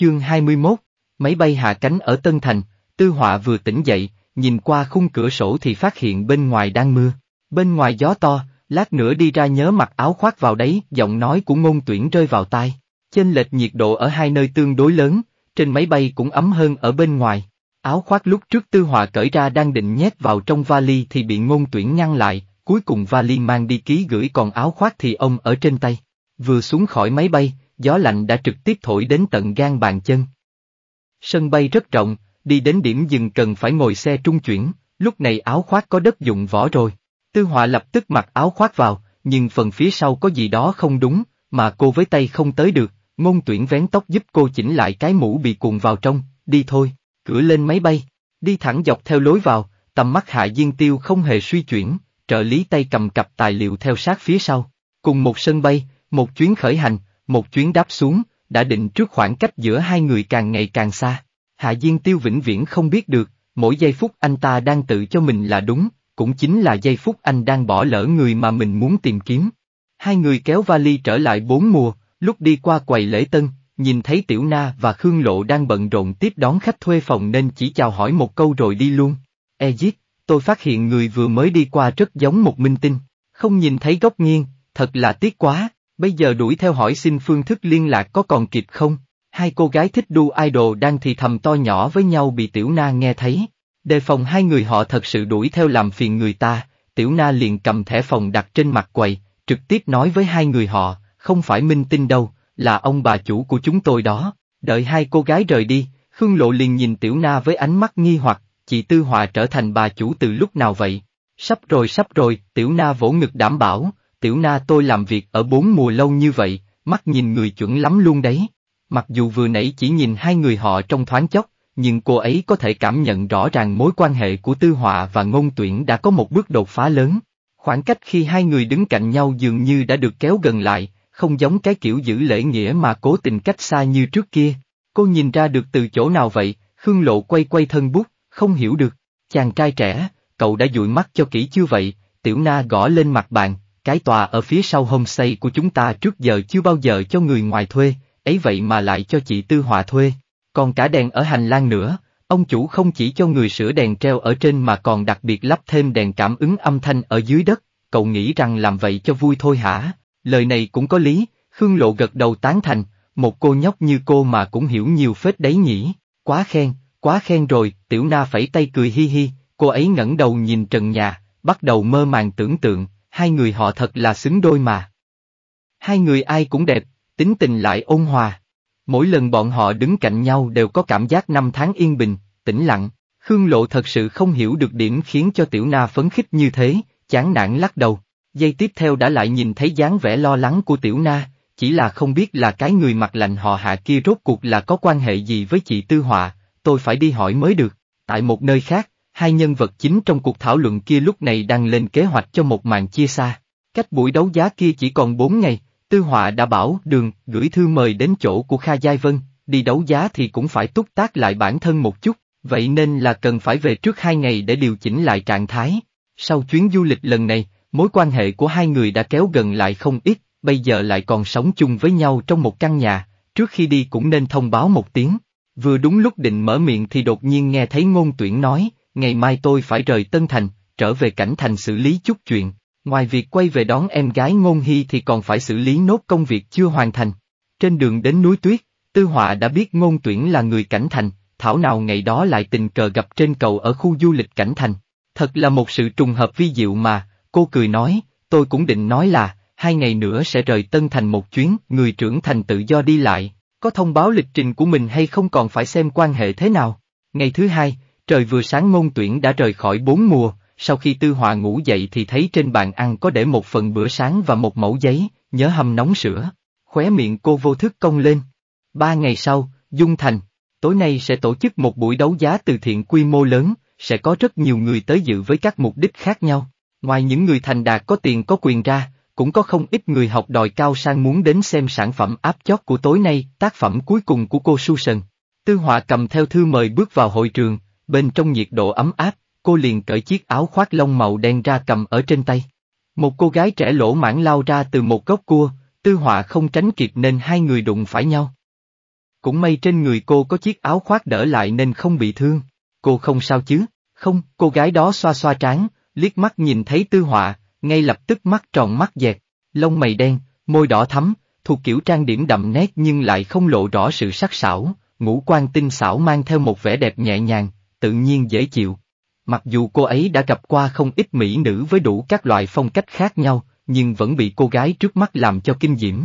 Chương 21, máy bay hạ cánh ở Tân Thành, Tư Họa vừa tỉnh dậy, nhìn qua khung cửa sổ thì phát hiện bên ngoài đang mưa. Bên ngoài gió to, lát nữa đi ra nhớ mặc áo khoác vào đấy, giọng nói của ngôn tuyển rơi vào tai. Chênh lệch nhiệt độ ở hai nơi tương đối lớn, trên máy bay cũng ấm hơn ở bên ngoài. Áo khoác lúc trước Tư Họa cởi ra đang định nhét vào trong vali thì bị ngôn tuyển ngăn lại, cuối cùng vali mang đi ký gửi còn áo khoác thì ông ở trên tay. Vừa xuống khỏi máy bay, gió lạnh đã trực tiếp thổi đến tận gan bàn chân. Sân bay rất rộng, đi đến điểm dừng cần phải ngồi xe trung chuyển, lúc này áo khoác có đất dụng võ rồi. Tư họa lập tức mặc áo khoác vào, nhưng phần phía sau có gì đó không đúng, mà cô với tay không tới được, ngôn tuyển vén tóc giúp cô chỉnh lại cái mũ bị cuộn vào trong, đi thôi, cửa lên máy bay, đi thẳng dọc theo lối vào, tầm mắt hạ diên tiêu không hề suy chuyển, trợ lý tay cầm cặp tài liệu theo sát phía sau. Cùng một sân bay, một chuyến khởi hành, một chuyến đáp xuống, đã định trước khoảng cách giữa hai người càng ngày càng xa. Hạ Diên Tiêu vĩnh viễn không biết được, mỗi giây phút anh ta đang tự cho mình là đúng, cũng chính là giây phút anh đang bỏ lỡ người mà mình muốn tìm kiếm. Hai người kéo vali trở lại bốn mùa, lúc đi qua quầy lễ tân, nhìn thấy Tiểu Na và Khương Lộ đang bận rộn tiếp đón khách thuê phòng nên chỉ chào hỏi một câu rồi đi luôn. Egypt, tôi phát hiện người vừa mới đi qua rất giống một minh tinh, không nhìn thấy góc nghiêng, thật là tiếc quá. Bây giờ đuổi theo hỏi xin phương thức liên lạc có còn kịp không? Hai cô gái thích đu idol đang thì thầm to nhỏ với nhau bị Tiểu Na nghe thấy. Đề phòng hai người họ thật sự đuổi theo làm phiền người ta, Tiểu Na liền cầm thẻ phòng đặt trên mặt quầy, trực tiếp nói với hai người họ, không phải minh tinh đâu, là ông bà chủ của chúng tôi đó. Đợi hai cô gái rời đi, Khương Lộ liền nhìn Tiểu Na với ánh mắt nghi hoặc, chị Tư Hòa trở thành bà chủ từ lúc nào vậy? Sắp rồi sắp rồi, Tiểu Na vỗ ngực đảm bảo, tiểu na tôi làm việc ở bốn mùa lâu như vậy, mắt nhìn người chuẩn lắm luôn đấy. Mặc dù vừa nãy chỉ nhìn hai người họ trong thoáng chốc, nhưng cô ấy có thể cảm nhận rõ ràng mối quan hệ của Tư Họa và Ngôn Tuyển đã có một bước đột phá lớn. Khoảng cách khi hai người đứng cạnh nhau dường như đã được kéo gần lại, không giống cái kiểu giữ lễ nghĩa mà cố tình cách xa như trước kia. Cô nhìn ra được từ chỗ nào vậy, Khương Lộ quay quay thân bút, không hiểu được. Chàng trai trẻ, cậu đã dụi mắt cho kỹ chưa vậy, Tiểu Na gõ lên mặt bàn, cái tòa ở phía sau homestay của chúng ta trước giờ chưa bao giờ cho người ngoài thuê, ấy vậy mà lại cho chị Tư Hòa thuê. Còn cả đèn ở hành lang nữa, ông chủ không chỉ cho người sửa đèn treo ở trên mà còn đặc biệt lắp thêm đèn cảm ứng âm thanh ở dưới đất, cậu nghĩ rằng làm vậy cho vui thôi hả? Lời này cũng có lý, Khương Lộ gật đầu tán thành, một cô nhóc như cô mà cũng hiểu nhiều phết đấy nhỉ, quá khen, quá khen rồi, tiểu na phẩy tay cười hi hi, cô ấy ngẩng đầu nhìn trần nhà, bắt đầu mơ màng tưởng tượng, hai người họ thật là xứng đôi mà. Hai người ai cũng đẹp, tính tình lại ôn hòa. Mỗi lần bọn họ đứng cạnh nhau đều có cảm giác năm tháng yên bình, tĩnh lặng. Khương Lộ thật sự không hiểu được điểm khiến cho Tiểu Na phấn khích như thế, chán nản lắc đầu. Giây tiếp theo đã lại nhìn thấy dáng vẻ lo lắng của Tiểu Na, chỉ là không biết là cái người mặt lạnh họ hạ kia rốt cuộc là có quan hệ gì với chị Tư Họa, tôi phải đi hỏi mới được. Tại một nơi khác, hai nhân vật chính trong cuộc thảo luận kia lúc này đang lên kế hoạch cho một màn chia xa. Cách buổi đấu giá kia chỉ còn 4 ngày, Tư Họa đã bảo Đường gửi thư mời đến chỗ của Kha Giai Vân, đi đấu giá thì cũng phải túc tác lại bản thân một chút, vậy nên là cần phải về trước hai ngày để điều chỉnh lại trạng thái. Sau chuyến du lịch lần này, mối quan hệ của hai người đã kéo gần lại không ít, bây giờ lại còn sống chung với nhau trong một căn nhà, trước khi đi cũng nên thông báo một tiếng. Vừa đúng lúc định mở miệng thì đột nhiên nghe thấy ngôn tuyển nói, ngày mai tôi phải rời Tân Thành, trở về cảnh thành xử lý chút chuyện, ngoài việc quay về đón em gái ngôn hy thì còn phải xử lý nốt công việc chưa hoàn thành. Trên đường đến núi tuyết, Tư Họa đã biết ngôn tuyển là người cảnh thành, thảo nào ngày đó lại tình cờ gặp trên cầu ở khu du lịch cảnh thành. Thật là một sự trùng hợp vi diệu mà, cô cười nói, tôi cũng định nói là, hai ngày nữa sẽ rời Tân Thành một chuyến, người trưởng thành tự do đi lại, có thông báo lịch trình của mình hay không còn phải xem quan hệ thế nào. Ngày thứ hai, Trời vừa sáng ngôn tuyển đã rời khỏi bốn mùa, sau khi tư Hòa ngủ dậy thì thấy trên bàn ăn có để một phần bữa sáng và một mẫu giấy, nhớ hầm nóng sữa. Khóe miệng cô vô thức công lên. Ba ngày sau, Dung Thành, tối nay sẽ tổ chức một buổi đấu giá từ thiện quy mô lớn, sẽ có rất nhiều người tới dự với các mục đích khác nhau. Ngoài những người thành đạt có tiền có quyền ra, cũng có không ít người học đòi cao sang muốn đến xem sản phẩm áp chót của tối nay, tác phẩm cuối cùng của cô Susan. Tư họa cầm theo thư mời bước vào hội trường, bên trong nhiệt độ ấm áp, cô liền cởi chiếc áo khoác lông màu đen ra cầm ở trên tay. Một cô gái trẻ lỗ mãn lao ra từ một gốc cua, tư họa không tránh kịp nên hai người đụng phải nhau. Cũng may trên người cô có chiếc áo khoác đỡ lại nên không bị thương. Cô không sao chứ, không, cô gái đó xoa xoa trán, liếc mắt nhìn thấy tư họa, ngay lập tức mắt tròn mắt dẹt, lông mày đen, môi đỏ thắm, thuộc kiểu trang điểm đậm nét nhưng lại không lộ rõ sự sắc sảo, ngũ quan tinh xảo mang theo một vẻ đẹp nhẹ nhàng, tự nhiên dễ chịu. Mặc dù cô ấy đã gặp qua không ít mỹ nữ với đủ các loại phong cách khác nhau, nhưng vẫn bị cô gái trước mắt làm cho kinh diễm.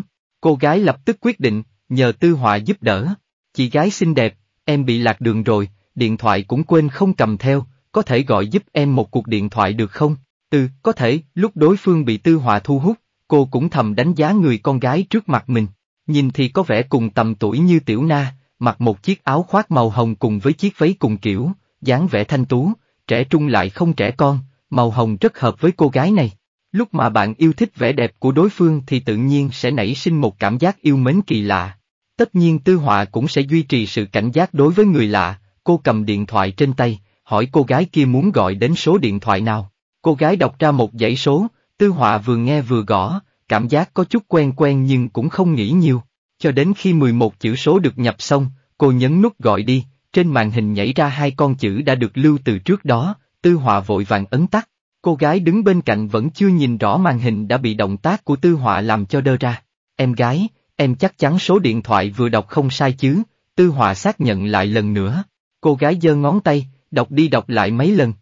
Cô gái lập tức quyết định, nhờ Tư Họa giúp đỡ. Chị gái xinh đẹp, em bị lạc đường rồi, điện thoại cũng quên không cầm theo, có thể gọi giúp em một cuộc điện thoại được không? Tư ừ, có thể, lúc đối phương bị Tư Họa thu hút, cô cũng thầm đánh giá người con gái trước mặt mình. Nhìn thì có vẻ cùng tầm tuổi như Tiểu Na, mặc một chiếc áo khoác màu hồng cùng với chiếc váy cùng kiểu, dáng vẻ thanh tú, trẻ trung lại không trẻ con, màu hồng rất hợp với cô gái này. Lúc mà bạn yêu thích vẻ đẹp của đối phương thì tự nhiên sẽ nảy sinh một cảm giác yêu mến kỳ lạ. Tất nhiên Tư Họa cũng sẽ duy trì sự cảnh giác đối với người lạ, cô cầm điện thoại trên tay, hỏi cô gái kia muốn gọi đến số điện thoại nào. Cô gái đọc ra một dãy số, Tư Họa vừa nghe vừa gõ, cảm giác có chút quen quen nhưng cũng không nghĩ nhiều. Cho đến khi 11 chữ số được nhập xong, cô nhấn nút gọi đi, trên màn hình nhảy ra hai con chữ đã được lưu từ trước đó, Tư Họa vội vàng ấn tắt. Cô gái đứng bên cạnh vẫn chưa nhìn rõ màn hình đã bị động tác của Tư Họa làm cho đơ ra. Em gái, em chắc chắn số điện thoại vừa đọc không sai chứ, Tư Họa xác nhận lại lần nữa. Cô gái giơ ngón tay, đọc đi đọc lại mấy lần.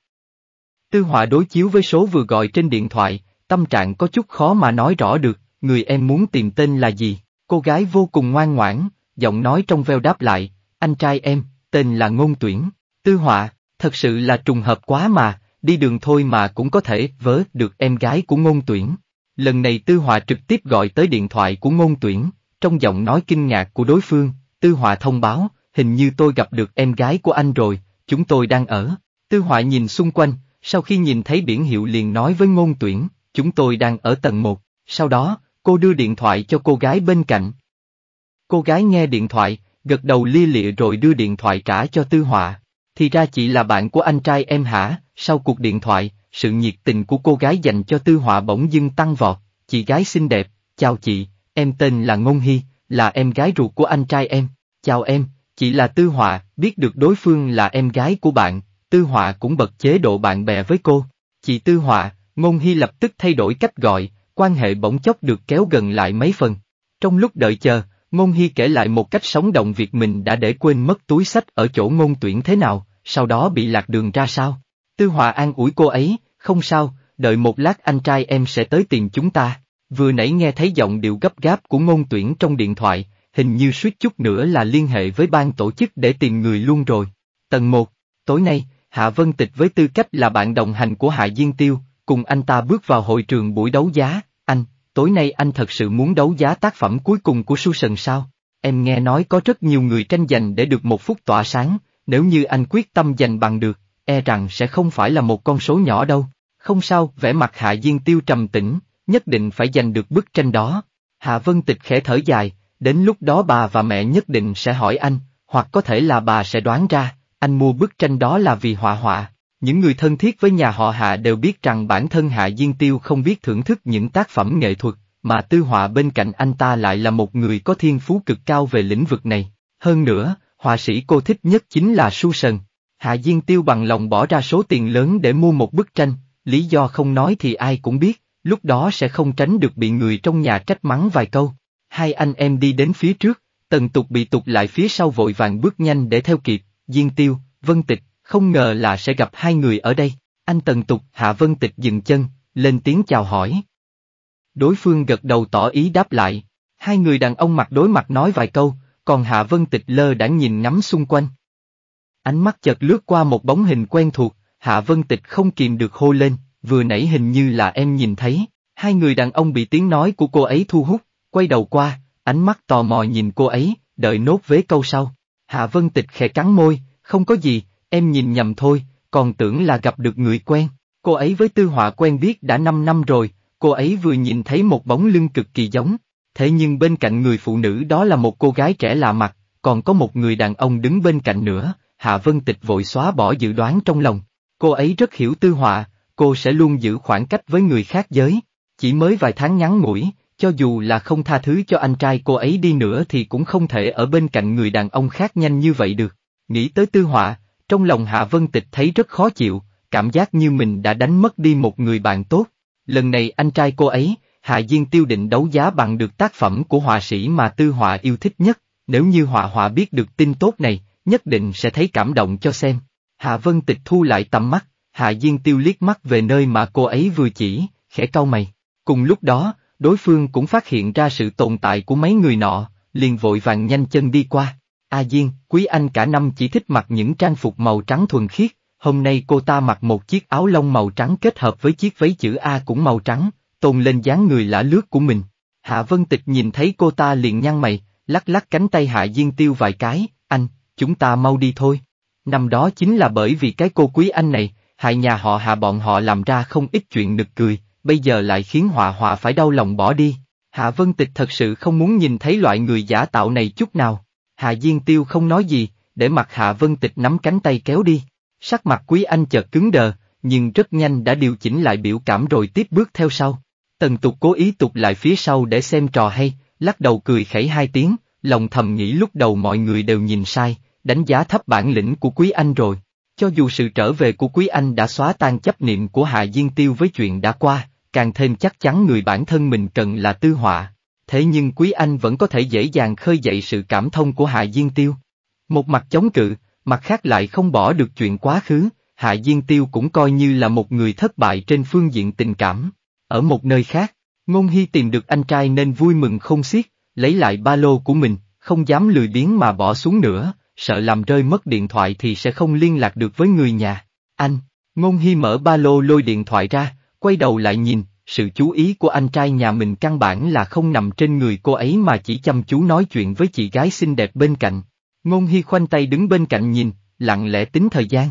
Tư Họa đối chiếu với số vừa gọi trên điện thoại, tâm trạng có chút khó mà nói rõ được, người em muốn tìm tên là gì. Cô gái vô cùng ngoan ngoãn, giọng nói trong veo đáp lại, anh trai em, tên là Ngôn Tuyển, Tư Họa, thật sự là trùng hợp quá mà, đi đường thôi mà cũng có thể vớ được em gái của Ngôn Tuyển. Lần này Tư Họa trực tiếp gọi tới điện thoại của Ngôn Tuyển, trong giọng nói kinh ngạc của đối phương, Tư Họa thông báo, hình như tôi gặp được em gái của anh rồi, chúng tôi đang ở. Tư Họa nhìn xung quanh, sau khi nhìn thấy biển hiệu liền nói với Ngôn Tuyển, chúng tôi đang ở tầng 1, sau đó, cô đưa điện thoại cho cô gái bên cạnh. Cô gái nghe điện thoại, gật đầu lia lịa rồi đưa điện thoại trả cho Tư Họa. Thì ra chị là bạn của anh trai em hả, sau cuộc điện thoại, sự nhiệt tình của cô gái dành cho Tư Họa bỗng dưng tăng vọt, chị gái xinh đẹp, chào chị, em tên là Ngôn Hy, là em gái ruột của anh trai em, chào em, chị là Tư Họa, biết được đối phương là em gái của bạn, Tư Họa cũng bật chế độ bạn bè với cô. Chị Tư Họa, Ngôn Hy lập tức thay đổi cách gọi, quan hệ bỗng chốc được kéo gần lại mấy phần. Trong lúc đợi chờ, Ngôn Hy kể lại một cách sống động việc mình đã để quên mất túi sách ở chỗ ngôn tuyển thế nào, sau đó bị lạc đường ra sao. Tư Hòa an ủi cô ấy, không sao, đợi một lát anh trai em sẽ tới tìm chúng ta. Vừa nãy nghe thấy giọng điệu gấp gáp của ngôn tuyển trong điện thoại, hình như suýt chút nữa là liên hệ với ban tổ chức để tìm người luôn rồi. Tầng 1, tối nay, Hạ Vân Tịch với tư cách là bạn đồng hành của Hạ Diên Tiêu, cùng anh ta bước vào hội trường buổi đấu giá, anh, tối nay anh thật sự muốn đấu giá tác phẩm cuối cùng của Susan sao? Em nghe nói có rất nhiều người tranh giành để được một phút tỏa sáng, nếu như anh quyết tâm giành bằng được, e rằng sẽ không phải là một con số nhỏ đâu. Không sao, vẻ mặt Hạ Diên Tiêu trầm tĩnh, nhất định phải giành được bức tranh đó. Hạ Vân Tịch khẽ thở dài, đến lúc đó bà và mẹ nhất định sẽ hỏi anh, hoặc có thể là bà sẽ đoán ra, anh mua bức tranh đó là vì họa họa. Những người thân thiết với nhà họ Hạ đều biết rằng bản thân Hạ Diên Tiêu không biết thưởng thức những tác phẩm nghệ thuật, mà Tư Họa bên cạnh anh ta lại là một người có thiên phú cực cao về lĩnh vực này. Hơn nữa, họa sĩ cô thích nhất chính là Su Sần. Hạ Diên Tiêu bằng lòng bỏ ra số tiền lớn để mua một bức tranh, lý do không nói thì ai cũng biết, lúc đó sẽ không tránh được bị người trong nhà trách mắng vài câu. Hai anh em đi đến phía trước, tần tục bị tục lại phía sau vội vàng bước nhanh để theo kịp, Diên Tiêu, Vân Tịch, không ngờ là sẽ gặp hai người ở đây. Anh Tần Tục, Hạ Vân Tịch dừng chân, lên tiếng chào hỏi. Đối phương gật đầu tỏ ý đáp lại. Hai người đàn ông mặt đối mặt nói vài câu, còn Hạ Vân Tịch lơ đã nhìn ngắm xung quanh. Ánh mắt chợt lướt qua một bóng hình quen thuộc, Hạ Vân Tịch không kìm được hô lên, vừa nãy hình như là em nhìn thấy, hai người đàn ông bị tiếng nói của cô ấy thu hút, quay đầu qua, ánh mắt tò mò nhìn cô ấy, đợi nốt vế câu sau. Hạ Vân Tịch khẽ cắn môi, không có gì, Em nhìn nhầm thôi, còn tưởng là gặp được người quen. Cô ấy với Tư Họa quen biết đã 5 năm rồi, cô ấy vừa nhìn thấy một bóng lưng cực kỳ giống. Thế nhưng bên cạnh người phụ nữ đó là một cô gái trẻ lạ mặt, còn có một người đàn ông đứng bên cạnh nữa, Hạ Vân Tịch vội xóa bỏ dự đoán trong lòng. Cô ấy rất hiểu Tư Họa, cô sẽ luôn giữ khoảng cách với người khác giới. Chỉ mới vài tháng ngắn ngủi, cho dù là không tha thứ cho anh trai cô ấy đi nữa thì cũng không thể ở bên cạnh người đàn ông khác nhanh như vậy được. Nghĩ tới Tư Họa, trong lòng Hạ Vân Tịch thấy rất khó chịu, cảm giác như mình đã đánh mất đi một người bạn tốt. Lần này anh trai cô ấy, Hạ Diên Tiêu định đấu giá bằng được tác phẩm của họa sĩ mà Tư Họa yêu thích nhất, nếu như họa họa biết được tin tốt này, nhất định sẽ thấy cảm động cho xem. Hạ Vân Tịch thu lại tầm mắt, Hạ Diên Tiêu liếc mắt về nơi mà cô ấy vừa chỉ, khẽ cau mày. Cùng lúc đó, đối phương cũng phát hiện ra sự tồn tại của mấy người nọ, liền vội vàng nhanh chân đi qua. A Diên, Quý Anh cả năm chỉ thích mặc những trang phục màu trắng thuần khiết, hôm nay cô ta mặc một chiếc áo lông màu trắng kết hợp với chiếc váy chữ A cũng màu trắng, tôn lên dáng người lả lướt của mình. Hạ Vân Tịch nhìn thấy cô ta liền nhăn mày, lắc lắc cánh tay Hạ Diên Tiêu vài cái, anh, chúng ta mau đi thôi. Năm đó chính là bởi vì cái cô Quý Anh này, hại nhà họ Hạ bọn họ làm ra không ít chuyện nực cười, bây giờ lại khiến họa họa phải đau lòng bỏ đi. Hạ Vân Tịch thật sự không muốn nhìn thấy loại người giả tạo này chút nào. Hạ Diên Tiêu không nói gì, để mặc Hạ Vân Tịch nắm cánh tay kéo đi. Sắc mặt Quý Anh chợt cứng đờ, nhưng rất nhanh đã điều chỉnh lại biểu cảm rồi tiếp bước theo sau. Tần tục cố ý tục lại phía sau để xem trò hay, lắc đầu cười khẩy hai tiếng, lòng thầm nghĩ lúc đầu mọi người đều nhìn sai, đánh giá thấp bản lĩnh của Quý Anh rồi. Cho dù sự trở về của Quý Anh đã xóa tan chấp niệm của Hạ Diên Tiêu với chuyện đã qua, càng thêm chắc chắn người bản thân mình cần là tư họa, Thế nhưng Quý Anh vẫn có thể dễ dàng khơi dậy sự cảm thông của Hạ Diên Tiêu. Một mặt chống cự, mặt khác lại không bỏ được chuyện quá khứ, Hạ Diên Tiêu cũng coi như là một người thất bại trên phương diện tình cảm. Ở một nơi khác, Ngôn Hy tìm được anh trai nên vui mừng không xiết, lấy lại ba lô của mình, không dám lười biếng mà bỏ xuống nữa, sợ làm rơi mất điện thoại thì sẽ không liên lạc được với người nhà. Anh, Ngôn Hy mở ba lô lôi điện thoại ra, quay đầu lại nhìn, sự chú ý của anh trai nhà mình căn bản là không nằm trên người cô ấy mà chỉ chăm chú nói chuyện với chị gái xinh đẹp bên cạnh. Ngôn Hy khoanh tay đứng bên cạnh nhìn, lặng lẽ tính thời gian.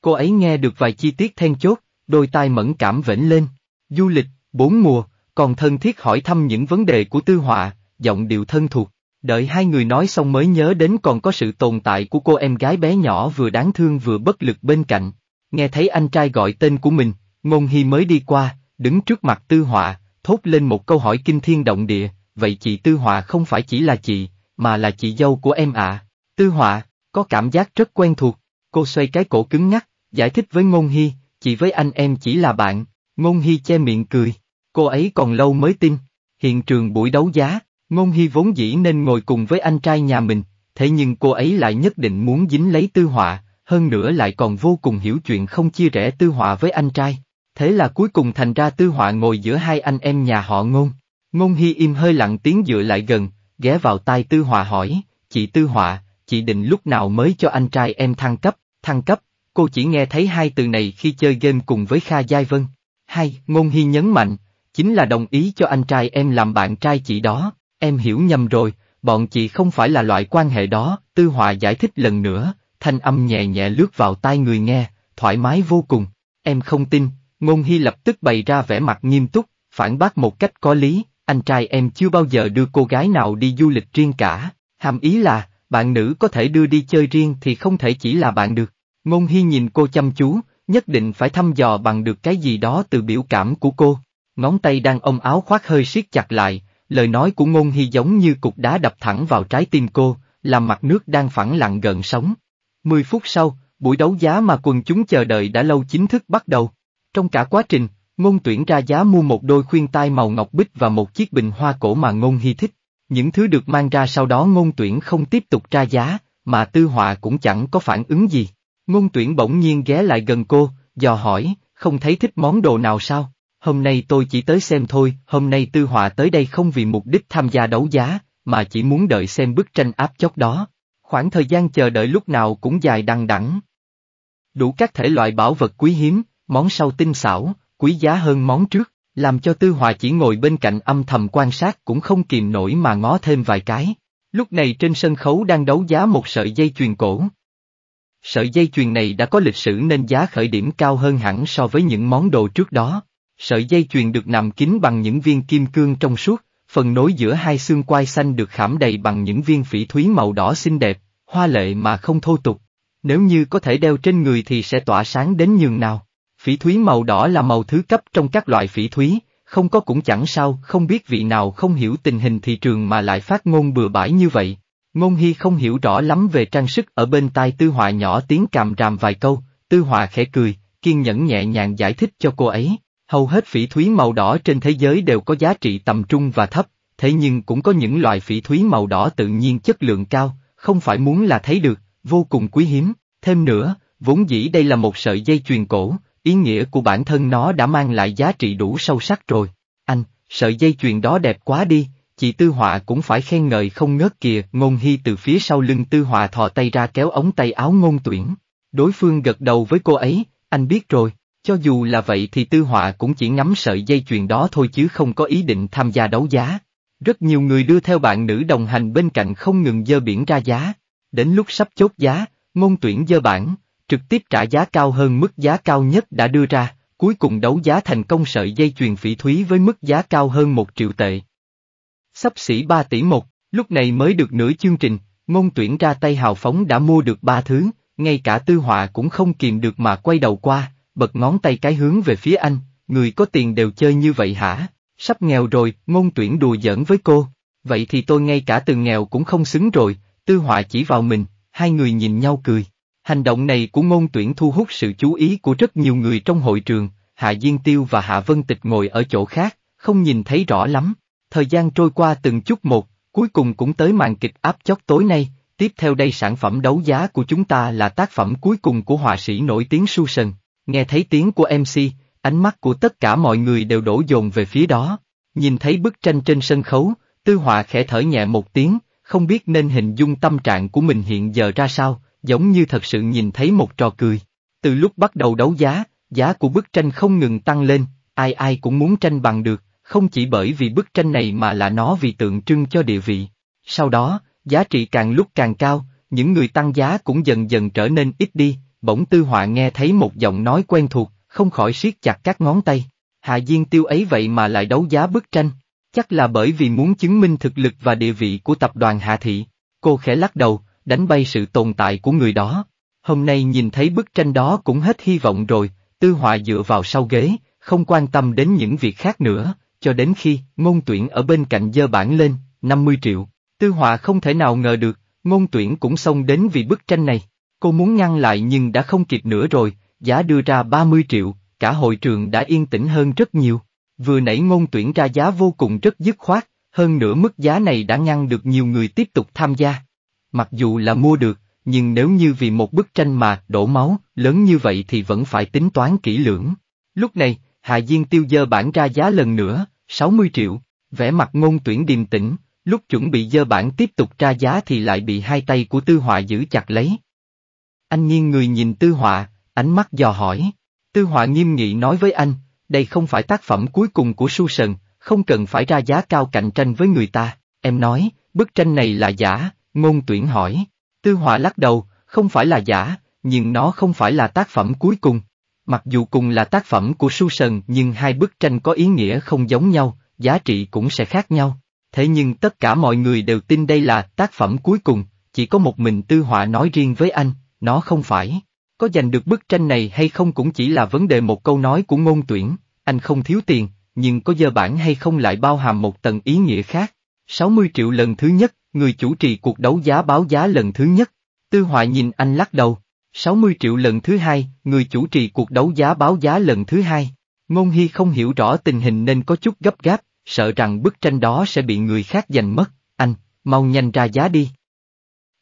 Cô ấy nghe được vài chi tiết then chốt, đôi tai mẫn cảm vểnh lên. Du lịch, bốn mùa, còn thân thiết hỏi thăm những vấn đề của tư họa, giọng điệu thân thuộc. Đợi hai người nói xong mới nhớ đến còn có sự tồn tại của cô em gái bé nhỏ vừa đáng thương vừa bất lực bên cạnh. Nghe thấy anh trai gọi tên của mình, Ngôn Hy mới đi qua, đứng trước mặt Tư Họa, thốt lên một câu hỏi kinh thiên động địa, vậy chị Tư Họa không phải chỉ là chị, mà là chị dâu của em ạ. Tư Họa, có cảm giác rất quen thuộc, cô xoay cái cổ cứng ngắc, giải thích với Ngôn Hy, chị với anh em chỉ là bạn, Ngôn Hy che miệng cười, cô ấy còn lâu mới tin. Hiện trường buổi đấu giá, Ngôn Hy vốn dĩ nên ngồi cùng với anh trai nhà mình, thế nhưng cô ấy lại nhất định muốn dính lấy Tư Họa, hơn nữa lại còn vô cùng hiểu chuyện không chia rẽ Tư Họa với anh trai. Thế là cuối cùng thành ra tư họa ngồi giữa hai anh em nhà họ ngôn. Ngôn Hy im hơi lặng tiếng dựa lại gần, ghé vào tai tư họa hỏi, chị tư họa, chị định lúc nào mới cho anh trai em thăng cấp, thăng cấp, cô chỉ nghe thấy hai từ này khi chơi game cùng với Kha Giai Vân. Hay, Ngôn Hy nhấn mạnh, chính là đồng ý cho anh trai em làm bạn trai chị đó, em hiểu nhầm rồi, bọn chị không phải là loại quan hệ đó, tư họa giải thích lần nữa, thanh âm nhẹ nhẹ lướt vào tai người nghe, thoải mái vô cùng, em không tin, Ngôn Hy lập tức bày ra vẻ mặt nghiêm túc, phản bác một cách có lý, anh trai em chưa bao giờ đưa cô gái nào đi du lịch riêng cả, hàm ý là, bạn nữ có thể đưa đi chơi riêng thì không thể chỉ là bạn được. Ngôn Hy nhìn cô chăm chú, nhất định phải thăm dò bằng được cái gì đó từ biểu cảm của cô. Ngón tay đang ôm áo khoác hơi siết chặt lại, lời nói của Ngôn Hy giống như cục đá đập thẳng vào trái tim cô, làm mặt nước đang phẳng lặng gần sóng. Mười phút sau, buổi đấu giá mà quần chúng chờ đợi đã lâu chính thức bắt đầu. Trong cả quá trình, ngôn tuyển ra giá mua một đôi khuyên tai màu ngọc bích và một chiếc bình hoa cổ mà ngôn hy thích. Những thứ được mang ra sau đó ngôn tuyển không tiếp tục ra giá, mà tư họa cũng chẳng có phản ứng gì. Ngôn tuyển bỗng nhiên ghé lại gần cô, dò hỏi, không thấy thích món đồ nào sao? Hôm nay tôi chỉ tới xem thôi, hôm nay tư họa tới đây không vì mục đích tham gia đấu giá, mà chỉ muốn đợi xem bức tranh áp chót đó. Khoảng thời gian chờ đợi lúc nào cũng dài đằng đẵng. Đủ các thể loại bảo vật quý hiếm, món sau tinh xảo, quý giá hơn món trước, làm cho Tư Hòa chỉ ngồi bên cạnh âm thầm quan sát cũng không kìm nổi mà ngó thêm vài cái. Lúc này trên sân khấu đang đấu giá một sợi dây chuyền cổ. Sợi dây chuyền này đã có lịch sử nên giá khởi điểm cao hơn hẳn so với những món đồ trước đó. Sợi dây chuyền được nằm kín bằng những viên kim cương trong suốt, phần nối giữa hai xương quai xanh được khảm đầy bằng những viên phỉ thúy màu đỏ xinh đẹp, hoa lệ mà không thô tục. Nếu như có thể đeo trên người thì sẽ tỏa sáng đến nhường nào. Phỉ thúy màu đỏ là màu thứ cấp trong các loại phỉ thúy, không có cũng chẳng sao, không biết vị nào không hiểu tình hình thị trường mà lại phát ngôn bừa bãi như vậy. Ngôn Hy không hiểu rõ lắm về trang sức ở bên tai Tư Họa nhỏ tiếng càm ràm vài câu, Tư Họa khẽ cười, kiên nhẫn nhẹ nhàng giải thích cho cô ấy. Hầu hết phỉ thúy màu đỏ trên thế giới đều có giá trị tầm trung và thấp, thế nhưng cũng có những loại phỉ thúy màu đỏ tự nhiên chất lượng cao, không phải muốn là thấy được, vô cùng quý hiếm. Thêm nữa, vốn dĩ đây là một sợi dây chuyền cổ, Ý nghĩa của bản thân nó đã mang lại giá trị đủ sâu sắc rồi. Anh, sợi dây chuyền đó đẹp quá đi, chị Tư Họa cũng phải khen ngợi không ngớt kìa. Ngôn Hy từ phía sau lưng Tư Họa thò tay ra kéo ống tay áo ngôn tuyển. Đối phương gật đầu với cô ấy, anh biết rồi, cho dù là vậy thì Tư Họa cũng chỉ ngắm sợi dây chuyền đó thôi chứ không có ý định tham gia đấu giá. Rất nhiều người đưa theo bạn nữ đồng hành bên cạnh không ngừng dơ biển ra giá. Đến lúc sắp chốt giá, ngôn tuyển dơ bảng trực tiếp trả giá cao hơn mức giá cao nhất đã đưa ra, cuối cùng đấu giá thành công sợi dây chuyền phỉ thúy với mức giá cao hơn một triệu tệ. Sắp xỉ 3 tỷ một, lúc này mới được nửa chương trình, ngôn tuyển ra tay hào phóng đã mua được ba thứ, ngay cả tư họa cũng không kìm được mà quay đầu qua, bật ngón tay cái hướng về phía anh, người có tiền đều chơi như vậy hả, sắp nghèo rồi, ngôn tuyển đùa giỡn với cô, vậy thì tôi ngay cả từ nghèo cũng không xứng rồi, tư họa chỉ vào mình, hai người nhìn nhau cười. Hành động này của ngôn tuyển thu hút sự chú ý của rất nhiều người trong hội trường, Hạ Diên Tiêu và Hạ Vân Tịch ngồi ở chỗ khác, không nhìn thấy rõ lắm. Thời gian trôi qua từng chút một, cuối cùng cũng tới màn kịch áp chót tối nay, tiếp theo đây sản phẩm đấu giá của chúng ta là tác phẩm cuối cùng của họa sĩ nổi tiếng Su Sần. Nghe thấy tiếng của MC, ánh mắt của tất cả mọi người đều đổ dồn về phía đó. Nhìn thấy bức tranh trên sân khấu, Tư Họa khẽ thở nhẹ một tiếng, không biết nên hình dung tâm trạng của mình hiện giờ ra sao, giống như thật sự nhìn thấy một trò cười. Từ lúc bắt đầu đấu giá, giá của bức tranh không ngừng tăng lên, ai ai cũng muốn tranh bằng được, không chỉ bởi vì bức tranh này mà là nó vì tượng trưng cho địa vị. Sau đó, giá trị càng lúc càng cao, những người tăng giá cũng dần dần trở nên ít đi, bỗng tư họa nghe thấy một giọng nói quen thuộc, không khỏi siết chặt các ngón tay. Hạ Diên Tiêu ấy vậy mà lại đấu giá bức tranh, chắc là bởi vì muốn chứng minh thực lực và địa vị của tập đoàn Hạ Thị. Cô khẽ lắc đầu, đánh bay sự tồn tại của người đó. Hôm nay nhìn thấy bức tranh đó cũng hết hy vọng rồi, tư họa dựa vào sau ghế, không quan tâm đến những việc khác nữa, cho đến khi ngôn tuyển ở bên cạnh dơ bản lên, 50 triệu. Tư họa không thể nào ngờ được, ngôn tuyển cũng xông đến vì bức tranh này. Cô muốn ngăn lại nhưng đã không kịp nữa rồi, giá đưa ra 30 triệu, cả hội trường đã yên tĩnh hơn rất nhiều. Vừa nãy ngôn tuyển ra giá vô cùng rất dứt khoát, hơn nữa mức giá này đã ngăn được nhiều người tiếp tục tham gia mặc dù là mua được, nhưng nếu như vì một bức tranh mà đổ máu, lớn như vậy thì vẫn phải tính toán kỹ lưỡng. Lúc này, Hà Diên tiêu dơ bản ra giá lần nữa, 60 triệu, vẻ mặt ngôn tuyển điềm tĩnh, lúc chuẩn bị dơ bản tiếp tục ra giá thì lại bị hai tay của Tư Họa giữ chặt lấy. Anh nghiêng người nhìn Tư Họa, ánh mắt dò hỏi. Tư Họa nghiêm nghị nói với anh, đây không phải tác phẩm cuối cùng của Su Sần, không cần phải ra giá cao cạnh tranh với người ta. Em nói, bức tranh này là giả, Ngôn tuyển hỏi, tư họa lắc đầu, không phải là giả, nhưng nó không phải là tác phẩm cuối cùng. Mặc dù cùng là tác phẩm của Su Sơn nhưng hai bức tranh có ý nghĩa không giống nhau, giá trị cũng sẽ khác nhau. Thế nhưng tất cả mọi người đều tin đây là tác phẩm cuối cùng, chỉ có một mình tư họa nói riêng với anh, nó không phải. Có giành được bức tranh này hay không cũng chỉ là vấn đề một câu nói của ngôn tuyển, anh không thiếu tiền, nhưng có dơ bản hay không lại bao hàm một tầng ý nghĩa khác. 60 triệu lần thứ nhất, người chủ trì cuộc đấu giá báo giá lần thứ nhất. Tư Họa nhìn anh lắc đầu. 60 triệu lần thứ hai, người chủ trì cuộc đấu giá báo giá lần thứ hai. Ngôn Hy không hiểu rõ tình hình nên có chút gấp gáp, sợ rằng bức tranh đó sẽ bị người khác giành mất. Anh, mau nhanh ra giá đi.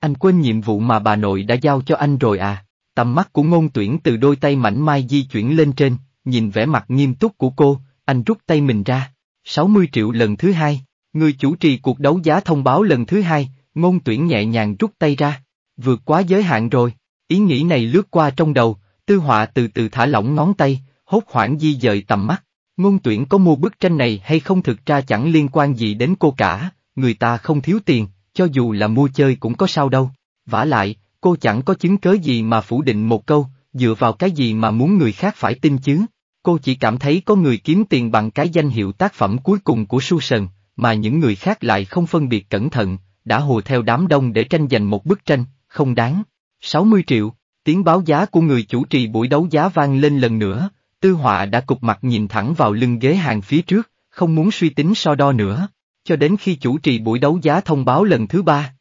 Anh quên nhiệm vụ mà bà nội đã giao cho anh rồi à. Tầm mắt của ngôn tuyển từ đôi tay mảnh mai di chuyển lên trên, nhìn vẻ mặt nghiêm túc của cô, anh rút tay mình ra. 60 triệu lần thứ hai. Người chủ trì cuộc đấu giá thông báo lần thứ hai, ngôn tuyển nhẹ nhàng rút tay ra. Vượt quá giới hạn rồi, ý nghĩ này lướt qua trong đầu, tư họa từ từ thả lỏng ngón tay, hốt hoảng di dời tầm mắt. Ngôn tuyển có mua bức tranh này hay không thực ra chẳng liên quan gì đến cô cả, người ta không thiếu tiền, cho dù là mua chơi cũng có sao đâu. vả lại, cô chẳng có chứng cớ gì mà phủ định một câu, dựa vào cái gì mà muốn người khác phải tin chứ. Cô chỉ cảm thấy có người kiếm tiền bằng cái danh hiệu tác phẩm cuối cùng của Su Sần, mà những người khác lại không phân biệt cẩn thận, đã hồ theo đám đông để tranh giành một bức tranh, không đáng. 60 triệu, tiếng báo giá của người chủ trì buổi đấu giá vang lên lần nữa, Tư Họa đã cục mặt nhìn thẳng vào lưng ghế hàng phía trước, không muốn suy tính so đo nữa, cho đến khi chủ trì buổi đấu giá thông báo lần thứ ba.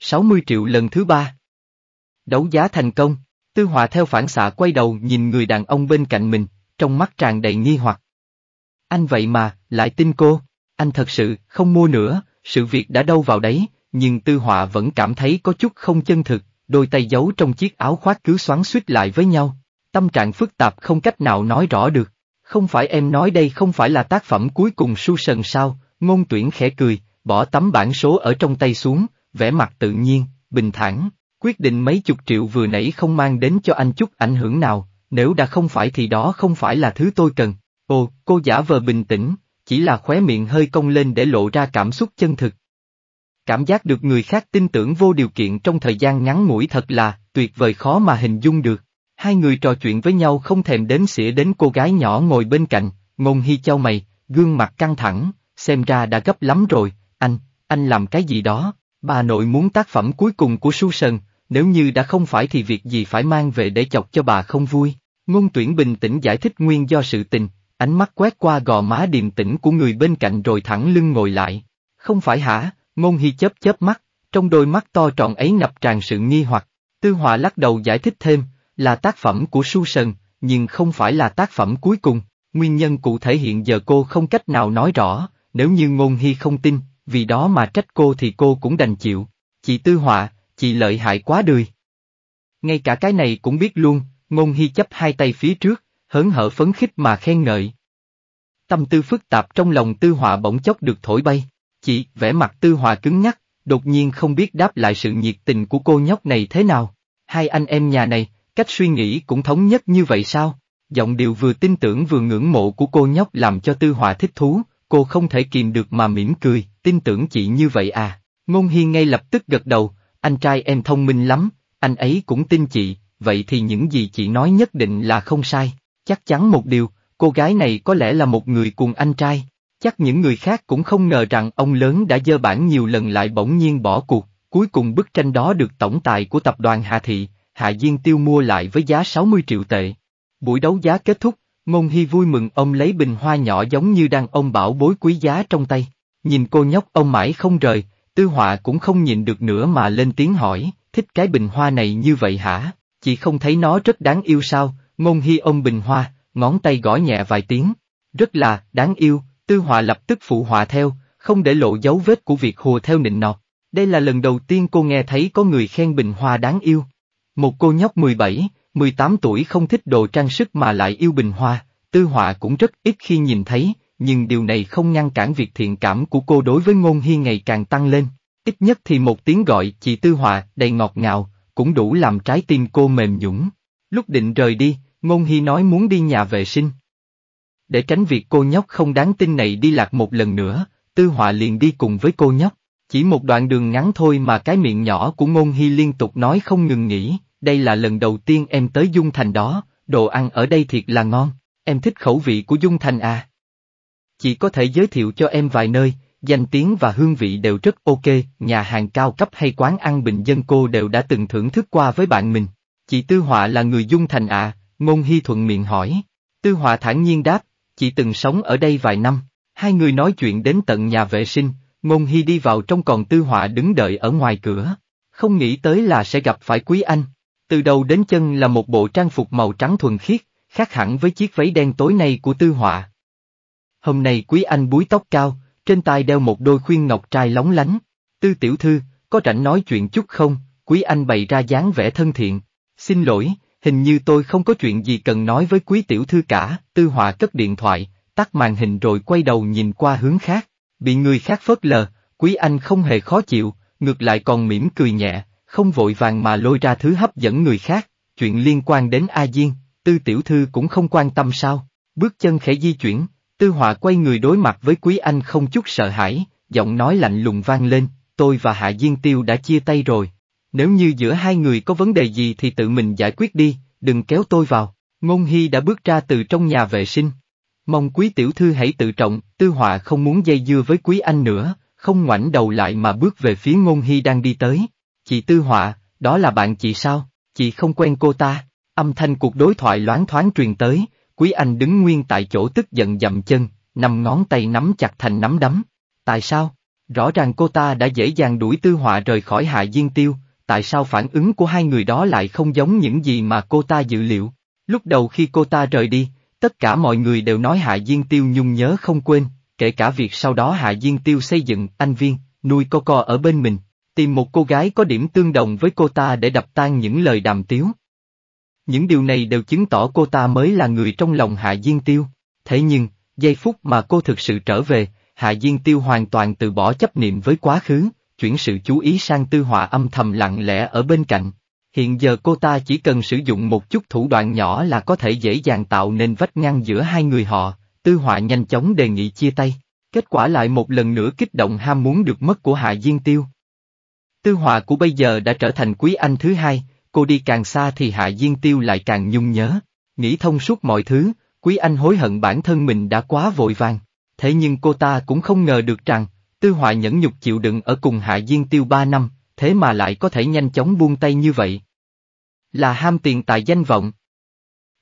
60 triệu lần thứ ba. Đấu giá thành công, Tư Họa theo phản xạ quay đầu nhìn người đàn ông bên cạnh mình, trong mắt tràn đầy nghi hoặc. Anh vậy mà, lại tin cô. Anh thật sự không mua nữa, sự việc đã đâu vào đấy, nhưng Tư Họa vẫn cảm thấy có chút không chân thực, đôi tay giấu trong chiếc áo khoác cứ xoắn suýt lại với nhau. Tâm trạng phức tạp không cách nào nói rõ được. Không phải em nói đây không phải là tác phẩm cuối cùng su sần sao, ngôn tuyển khẽ cười, bỏ tấm bản số ở trong tay xuống, vẻ mặt tự nhiên, bình thản. Quyết định mấy chục triệu vừa nãy không mang đến cho anh chút ảnh hưởng nào, nếu đã không phải thì đó không phải là thứ tôi cần. Ồ, cô giả vờ bình tĩnh, chỉ là khóe miệng hơi cong lên để lộ ra cảm xúc chân thực. Cảm giác được người khác tin tưởng vô điều kiện trong thời gian ngắn ngủi thật là, tuyệt vời khó mà hình dung được. Hai người trò chuyện với nhau không thèm đếm xỉa đến cô gái nhỏ ngồi bên cạnh, ngôn hy châu mày, gương mặt căng thẳng, xem ra đã gấp lắm rồi, anh, anh làm cái gì đó, bà nội muốn tác phẩm cuối cùng của Su Sơn, nếu như đã không phải thì việc gì phải mang về để chọc cho bà không vui. Ngôn tuyển bình tĩnh giải thích nguyên do sự tình, ánh mắt quét qua gò má điềm tĩnh của người bên cạnh rồi thẳng lưng ngồi lại. Không phải hả, ngôn hy chớp chớp mắt, trong đôi mắt to tròn ấy ngập tràn sự nghi hoặc. Tư Họa lắc đầu giải thích thêm, là tác phẩm của Su Sơn, nhưng không phải là tác phẩm cuối cùng. Nguyên nhân cụ thể hiện giờ cô không cách nào nói rõ, nếu như ngôn hy không tin, vì đó mà trách cô thì cô cũng đành chịu. Chị Tư Họa, chị lợi hại quá đười. Ngay cả cái này cũng biết luôn, ngôn hy chấp hai tay phía trước, hớn hở phấn khích mà khen ngợi. Tâm tư phức tạp trong lòng tư họa bỗng chốc được thổi bay, chỉ vẻ mặt tư họa cứng nhắc, đột nhiên không biết đáp lại sự nhiệt tình của cô nhóc này thế nào, hai anh em nhà này, cách suy nghĩ cũng thống nhất như vậy sao? Giọng điệu vừa tin tưởng vừa ngưỡng mộ của cô nhóc làm cho tư họa thích thú, cô không thể kìm được mà mỉm cười, tin tưởng chị như vậy à, ngôn hiên ngay lập tức gật đầu, anh trai em thông minh lắm, anh ấy cũng tin chị, vậy thì những gì chị nói nhất định là không sai chắc chắn một điều, cô gái này có lẽ là một người cùng anh trai. Chắc những người khác cũng không ngờ rằng ông lớn đã dơ bản nhiều lần lại bỗng nhiên bỏ cuộc, cuối cùng bức tranh đó được tổng tài của tập đoàn Hà Thị, Hạ Diên Tiêu mua lại với giá 60 triệu tệ. Buổi đấu giá kết thúc, Ngôn Hy vui mừng ông lấy bình hoa nhỏ giống như đang ông bảo bối quý giá trong tay. Nhìn cô nhóc ông mãi không rời, Tư Họa cũng không nhìn được nữa mà lên tiếng hỏi, thích cái bình hoa này như vậy hả? Chị không thấy nó rất đáng yêu sao, Ngôn Hy ông bình hoa, ngón tay gõ nhẹ vài tiếng. Rất là, đáng yêu, Tư Hòa lập tức phụ họa theo, không để lộ dấu vết của việc hùa theo nịnh nọt. Đây là lần đầu tiên cô nghe thấy có người khen bình hoa đáng yêu. Một cô nhóc 17, 18 tuổi không thích đồ trang sức mà lại yêu bình hoa, Tư Hòa cũng rất ít khi nhìn thấy, nhưng điều này không ngăn cản việc thiện cảm của cô đối với Ngôn Hy ngày càng tăng lên. Ít nhất thì một tiếng gọi chị Tư Hòa đầy ngọt ngào, cũng đủ làm trái tim cô mềm nhũng. Lúc định rời đi, Ngôn Hy nói muốn đi nhà vệ sinh. Để tránh việc cô nhóc không đáng tin này đi lạc một lần nữa, Tư Họa liền đi cùng với cô nhóc. Chỉ một đoạn đường ngắn thôi mà cái miệng nhỏ của Ngôn Hy liên tục nói không ngừng nghỉ, đây là lần đầu tiên em tới Dung Thành đó, đồ ăn ở đây thiệt là ngon, em thích khẩu vị của Dung Thành à. Chỉ có thể giới thiệu cho em vài nơi, danh tiếng và hương vị đều rất ok, nhà hàng cao cấp hay quán ăn bình dân cô đều đã từng thưởng thức qua với bạn mình. Chị Tư Họa là người Dung Thành à, Ngôn Hy thuận miệng hỏi. Tư Họa thản nhiên đáp, chỉ từng sống ở đây vài năm. Hai người nói chuyện đến tận nhà vệ sinh, Ngôn Hy đi vào trong còn Tư Họa đứng đợi ở ngoài cửa. Không nghĩ tới là sẽ gặp phải Quý Anh. Từ đầu đến chân là một bộ trang phục màu trắng thuần khiết, khác hẳn với chiếc váy đen tối nay của Tư Họa. Hôm nay Quý Anh búi tóc cao, trên tay đeo một đôi khuyên ngọc trai lóng lánh. Tư Tiểu Thư, có rảnh nói chuyện chút không? Quý Anh bày ra dáng vẻ thân thiện. Xin lỗi, hình như tôi không có chuyện gì cần nói với quý tiểu thư cả, tư họa cất điện thoại, tắt màn hình rồi quay đầu nhìn qua hướng khác, bị người khác phớt lờ, quý anh không hề khó chịu, ngược lại còn mỉm cười nhẹ, không vội vàng mà lôi ra thứ hấp dẫn người khác, chuyện liên quan đến A Diên, tư tiểu thư cũng không quan tâm sao, bước chân khẽ di chuyển, tư họa quay người đối mặt với quý anh không chút sợ hãi, giọng nói lạnh lùng vang lên, tôi và Hạ Diên Tiêu đã chia tay rồi. Nếu như giữa hai người có vấn đề gì thì tự mình giải quyết đi, đừng kéo tôi vào. Ngôn Hy đã bước ra từ trong nhà vệ sinh. Mong quý tiểu thư hãy tự trọng, tư họa không muốn dây dưa với quý anh nữa, không ngoảnh đầu lại mà bước về phía Ngôn Hy đang đi tới. Chị tư họa, đó là bạn chị sao, chị không quen cô ta. Âm thanh cuộc đối thoại loáng thoáng truyền tới, quý anh đứng nguyên tại chỗ tức giận dậm chân, nằm ngón tay nắm chặt thành nắm đấm. Tại sao? Rõ ràng cô ta đã dễ dàng đuổi tư họa rời khỏi hạ diên tiêu, tại sao phản ứng của hai người đó lại không giống những gì mà cô ta dự liệu. Lúc đầu khi cô ta rời đi, tất cả mọi người đều nói Hạ Diên Tiêu nhung nhớ không quên, kể cả việc sau đó Hạ Diên Tiêu xây dựng anh viên, nuôi cô co ở bên mình, tìm một cô gái có điểm tương đồng với cô ta để đập tan những lời đàm tiếu. Những điều này đều chứng tỏ cô ta mới là người trong lòng Hạ Diên Tiêu. Thế nhưng, giây phút mà cô thực sự trở về, Hạ Diên Tiêu hoàn toàn từ bỏ chấp niệm với quá khứ, chuyển sự chú ý sang tư họa âm thầm lặng lẽ ở bên cạnh. Hiện giờ cô ta chỉ cần sử dụng một chút thủ đoạn nhỏ là có thể dễ dàng tạo nên vách ngăn giữa hai người họ, tư họa nhanh chóng đề nghị chia tay. Kết quả lại một lần nữa kích động ham muốn được mất của Hạ Diên Tiêu. Tư họa của bây giờ đã trở thành quý anh thứ hai, cô đi càng xa thì Hạ Diên Tiêu lại càng nhung nhớ. Nghĩ thông suốt mọi thứ, quý anh hối hận bản thân mình đã quá vội vàng. Thế nhưng cô ta cũng không ngờ được rằng, Tư họa nhẫn nhục chịu đựng ở cùng hạ diên tiêu ba năm, thế mà lại có thể nhanh chóng buông tay như vậy. Là ham tiền tài danh vọng.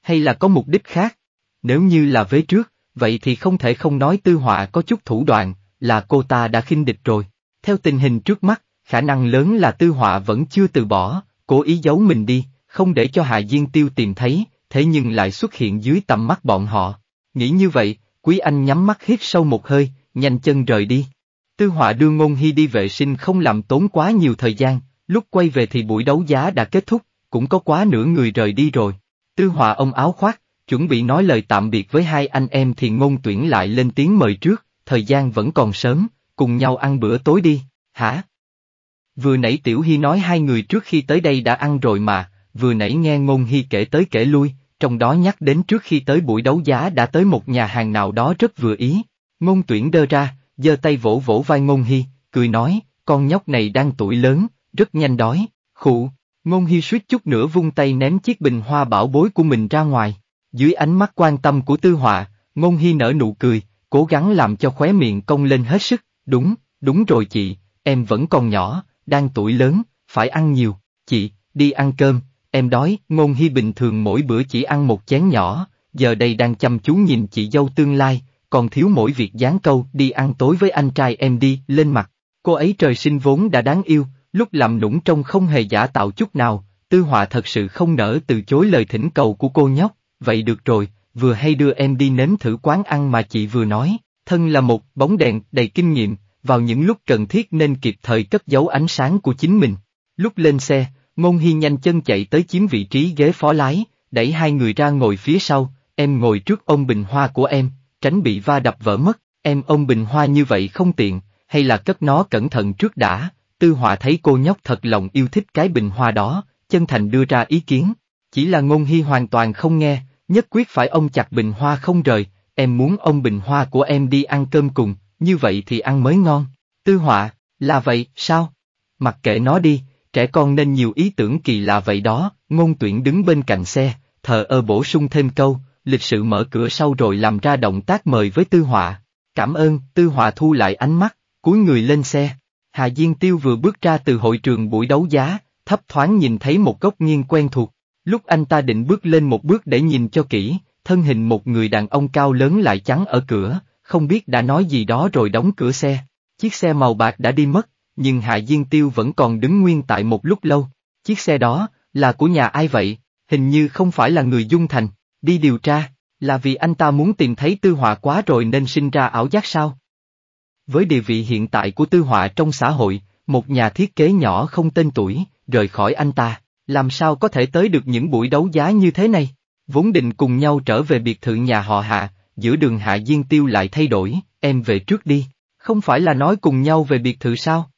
Hay là có mục đích khác? Nếu như là vế trước, vậy thì không thể không nói tư họa có chút thủ đoạn, là cô ta đã khinh địch rồi. Theo tình hình trước mắt, khả năng lớn là tư họa vẫn chưa từ bỏ, cố ý giấu mình đi, không để cho Hạ Diên Tiêu tìm thấy, thế nhưng lại xuất hiện dưới tầm mắt bọn họ. Nghĩ như vậy, Quý Anh nhắm mắt hít sâu một hơi, nhanh chân rời đi. Tư họa đưa Ngôn Hy đi vệ sinh không làm tốn quá nhiều thời gian, lúc quay về thì buổi đấu giá đã kết thúc, cũng có quá nửa người rời đi rồi. Tư họa ông áo khoác, chuẩn bị nói lời tạm biệt với hai anh em thì Ngôn Tuyển lại lên tiếng mời trước, thời gian vẫn còn sớm, cùng nhau ăn bữa tối đi, hả? Vừa nãy Tiểu Hy nói hai người trước khi tới đây đã ăn rồi mà, vừa nãy nghe Ngôn Hy kể tới kể lui, trong đó nhắc đến trước khi tới buổi đấu giá đã tới một nhà hàng nào đó rất vừa ý. Ngôn Tuyển đơ ra, giơ tay vỗ vỗ vai Ngôn Hy, cười nói, con nhóc này đang tuổi lớn, rất nhanh đói, khụ, Ngôn Hy suýt chút nữa vung tay ném chiếc bình hoa bảo bối của mình ra ngoài. Dưới ánh mắt quan tâm của Tư Họa, Ngôn Hy nở nụ cười, cố gắng làm cho khóe miệng cong lên hết sức, đúng, đúng rồi chị, em vẫn còn nhỏ, đang tuổi lớn, phải ăn nhiều, chị, đi ăn cơm, em đói, Ngôn Hy bình thường mỗi bữa chỉ ăn một chén nhỏ, giờ đây đang chăm chú nhìn chị dâu tương lai, còn thiếu mỗi việc dán câu đi ăn tối với anh trai em đi lên mặt. Cô ấy trời sinh vốn đã đáng yêu, lúc làm nũng trông không hề giả tạo chút nào, tư họa thật sự không nỡ từ chối lời thỉnh cầu của cô nhóc, vậy được rồi, vừa hay đưa em đi nếm thử quán ăn mà chị vừa nói, thân là một bóng đèn đầy kinh nghiệm, vào những lúc cần thiết nên kịp thời cất giấu ánh sáng của chính mình. Lúc lên xe, Ngôn Hy nhanh chân chạy tới chiếm vị trí ghế phó lái, đẩy hai người ra ngồi phía sau, em ngồi trước ông bình hoa của em, tránh bị va đập vỡ mất, em ông bình hoa như vậy không tiện, hay là cất nó cẩn thận trước đã, tư họa thấy cô nhóc thật lòng yêu thích cái bình hoa đó, chân thành đưa ra ý kiến, chỉ là ngôn hy hoàn toàn không nghe, nhất quyết phải ông chặt bình hoa không rời, em muốn ông bình hoa của em đi ăn cơm cùng, như vậy thì ăn mới ngon, tư họa, là vậy, sao? Mặc kệ nó đi, trẻ con nên nhiều ý tưởng kỳ lạ vậy đó, ngôn tuyển đứng bên cạnh xe, thờ ơ bổ sung thêm câu, lịch sự mở cửa sau rồi làm ra động tác mời với Tư Họa. Cảm ơn, Tư Họa thu lại ánh mắt, cúi người lên xe. Hà Diên Tiêu vừa bước ra từ hội trường buổi đấu giá, thấp thoáng nhìn thấy một góc nghiêng quen thuộc. Lúc anh ta định bước lên một bước để nhìn cho kỹ, thân hình một người đàn ông cao lớn lại chắn ở cửa, không biết đã nói gì đó rồi đóng cửa xe. Chiếc xe màu bạc đã đi mất, nhưng Hạ Diên Tiêu vẫn còn đứng nguyên tại một lúc lâu. Chiếc xe đó, là của nhà ai vậy? Hình như không phải là người Dung Thành. Đi điều tra, là vì anh ta muốn tìm thấy tư họa quá rồi nên sinh ra ảo giác sao? Với địa vị hiện tại của tư họa trong xã hội, một nhà thiết kế nhỏ không tên tuổi, rời khỏi anh ta, làm sao có thể tới được những buổi đấu giá như thế này? Vốn định cùng nhau trở về biệt thự nhà họ Hạ, giữa đường Hạ Diên Tiêu lại thay đổi, em về trước đi, không phải là nói cùng nhau về biệt thự sao?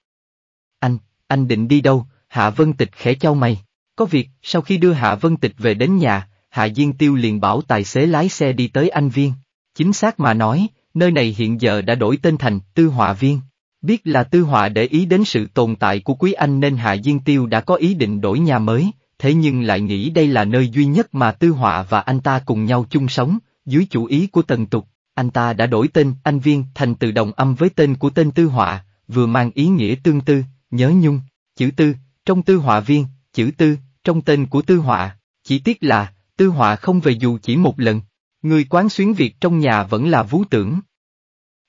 Anh, anh định đi đâu? Hạ Vân Tịch khẽ trao mày. Có việc, sau khi đưa Hạ Vân Tịch về đến nhà, Hạ Diên Tiêu liền bảo tài xế lái xe đi tới Anh Viên. Chính xác mà nói, nơi này hiện giờ đã đổi tên thành Tư Họa Viên. Biết là Tư Họa để ý đến sự tồn tại của Quý Anh nên Hạ Diên Tiêu đã có ý định đổi nhà mới, thế nhưng lại nghĩ đây là nơi duy nhất mà Tư Họa và anh ta cùng nhau chung sống, dưới chủ ý của Tần Tục. Anh ta đã đổi tên Anh Viên thành từ đồng âm với tên của tên Tư Họa, vừa mang ý nghĩa tương tư, nhớ nhung, chữ Tư, trong Tư Họa Viên, chữ Tư, trong tên của Tư Họa. Chỉ tiếc là, Tư họa không về dù chỉ một lần, người quán xuyến việc trong nhà vẫn là vú tưởng.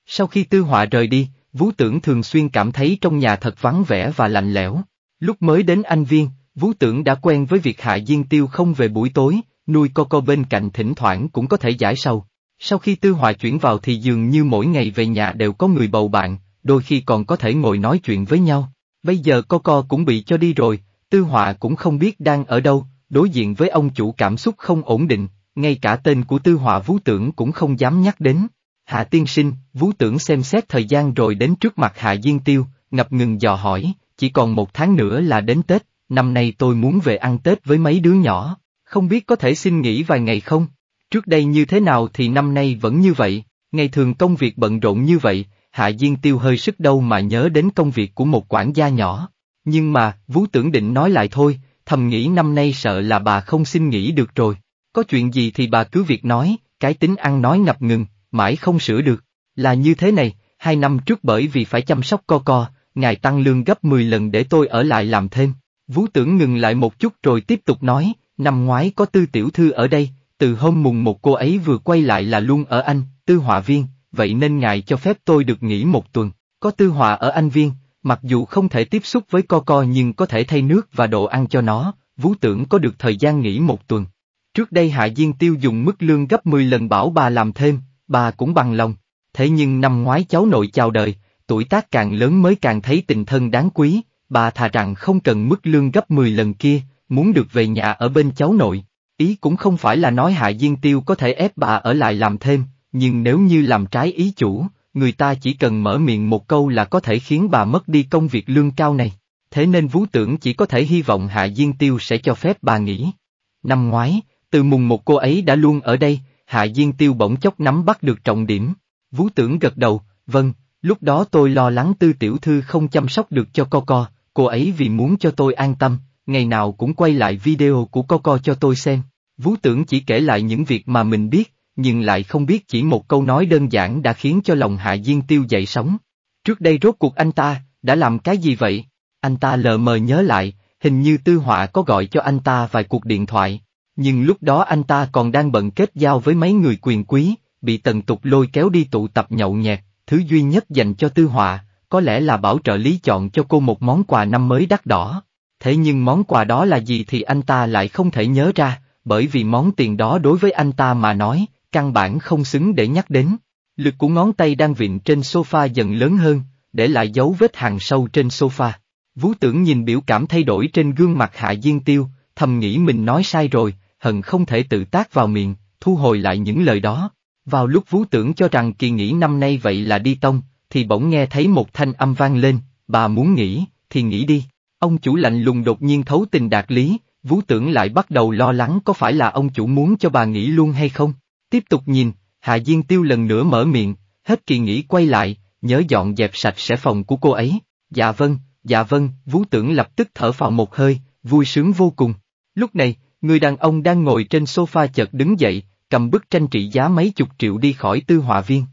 Sau khi tư họa rời đi, vú tưởng thường xuyên cảm thấy trong nhà thật vắng vẻ và lạnh lẽo. Lúc mới đến Anh Viên, vú tưởng đã quen với việc hạ diên tiêu không về buổi tối, nuôi co co bên cạnh thỉnh thoảng cũng có thể giải sầu. Sau khi tư họa chuyển vào thì dường như mỗi ngày về nhà đều có người bầu bạn, đôi khi còn có thể ngồi nói chuyện với nhau. Bây giờ co co cũng bị cho đi rồi, tư họa cũng không biết đang ở đâu, đối diện với ông chủ cảm xúc không ổn định, ngay cả tên của tư họa vú tưởng cũng không dám nhắc đến. Hạ tiên sinh, vú tưởng xem xét thời gian rồi đến trước mặt hạ diên tiêu, ngập ngừng dò hỏi, chỉ còn một tháng nữa là đến Tết, năm nay tôi muốn về ăn Tết với mấy đứa nhỏ, không biết có thể xin nghỉ vài ngày không? Trước đây như thế nào thì năm nay vẫn như vậy, ngày thường công việc bận rộn như vậy, Hạ Diên Tiêu hơi sức đâu mà nhớ đến công việc của một quản gia nhỏ. Nhưng mà, Vú tưởng định nói lại thôi, thầm nghĩ năm nay sợ là bà không xin nghỉ được rồi. Có chuyện gì thì bà cứ việc nói, cái tính ăn nói ngập ngừng, mãi không sửa được. Là như thế này, hai năm trước bởi vì phải chăm sóc co co, ngài tăng lương gấp 10 lần để tôi ở lại làm thêm. vũ tưởng ngừng lại một chút rồi tiếp tục nói, năm ngoái có tư tiểu thư ở đây, từ hôm mùng một cô ấy vừa quay lại là luôn ở anh, tư họa viên, vậy nên ngài cho phép tôi được nghỉ một tuần. Có tư họa ở anh viên, Mặc dù không thể tiếp xúc với co co nhưng có thể thay nước và đồ ăn cho nó, Vũ tưởng có được thời gian nghỉ một tuần. Trước đây Hạ Diên Tiêu dùng mức lương gấp 10 lần bảo bà làm thêm, bà cũng bằng lòng. Thế nhưng năm ngoái cháu nội chào đời, tuổi tác càng lớn mới càng thấy tình thân đáng quý, bà thà rằng không cần mức lương gấp 10 lần kia, muốn được về nhà ở bên cháu nội. Ý cũng không phải là nói Hạ Diên Tiêu có thể ép bà ở lại làm thêm, nhưng nếu như làm trái ý chủ, người ta chỉ cần mở miệng một câu là có thể khiến bà mất đi công việc lương cao này. Thế nên vú tưởng chỉ có thể hy vọng Hạ Diên Tiêu sẽ cho phép bà nghỉ. Năm ngoái, từ mùng một cô ấy đã luôn ở đây, Hạ Diên Tiêu bỗng chốc nắm bắt được trọng điểm. Vú tưởng gật đầu, vâng, lúc đó tôi lo lắng tư tiểu thư không chăm sóc được cho co co, cô ấy vì muốn cho tôi an tâm, ngày nào cũng quay lại video của co co cho tôi xem. Vú tưởng chỉ kể lại những việc mà mình biết, nhưng lại không biết chỉ một câu nói đơn giản đã khiến cho lòng Hạ Diên Tiêu dậy sóng. Trước đây rốt cuộc anh ta, đã làm cái gì vậy? Anh ta lờ mờ nhớ lại, hình như Tư Họa có gọi cho anh ta vài cuộc điện thoại, nhưng lúc đó anh ta còn đang bận kết giao với mấy người quyền quý, bị tần tục lôi kéo đi tụ tập nhậu nhẹt, thứ duy nhất dành cho Tư Họa, có lẽ là bảo trợ lý chọn cho cô một món quà năm mới đắt đỏ. Thế nhưng món quà đó là gì thì anh ta lại không thể nhớ ra, bởi vì món tiền đó đối với anh ta mà nói, căn bản không xứng để nhắc đến. Lực của ngón tay đang vịn trên sofa dần lớn hơn, để lại dấu vết hàng sâu trên sofa. Vú tưởng nhìn biểu cảm thay đổi trên gương mặt Hạ Diên Tiêu, thầm nghĩ mình nói sai rồi, hận không thể tự tác vào miệng, thu hồi lại những lời đó. Vào lúc vú tưởng cho rằng kỳ nghỉ năm nay vậy là đi tông, thì bỗng nghe thấy một thanh âm vang lên, bà muốn nghỉ, thì nghỉ đi. Ông chủ lạnh lùng đột nhiên thấu tình đạt lý, vú tưởng lại bắt đầu lo lắng có phải là ông chủ muốn cho bà nghỉ luôn hay không. Tiếp tục nhìn, Hạ Diên Tiêu lần nữa mở miệng, hết kỳ nghĩ quay lại, nhớ dọn dẹp sạch sẽ phòng của cô ấy. Dạ vâng, dạ vâng, vũ tưởng lập tức thở phào một hơi, vui sướng vô cùng. Lúc này, người đàn ông đang ngồi trên sofa chợt đứng dậy, cầm bức tranh trị giá mấy chục triệu đi khỏi tư họa viên.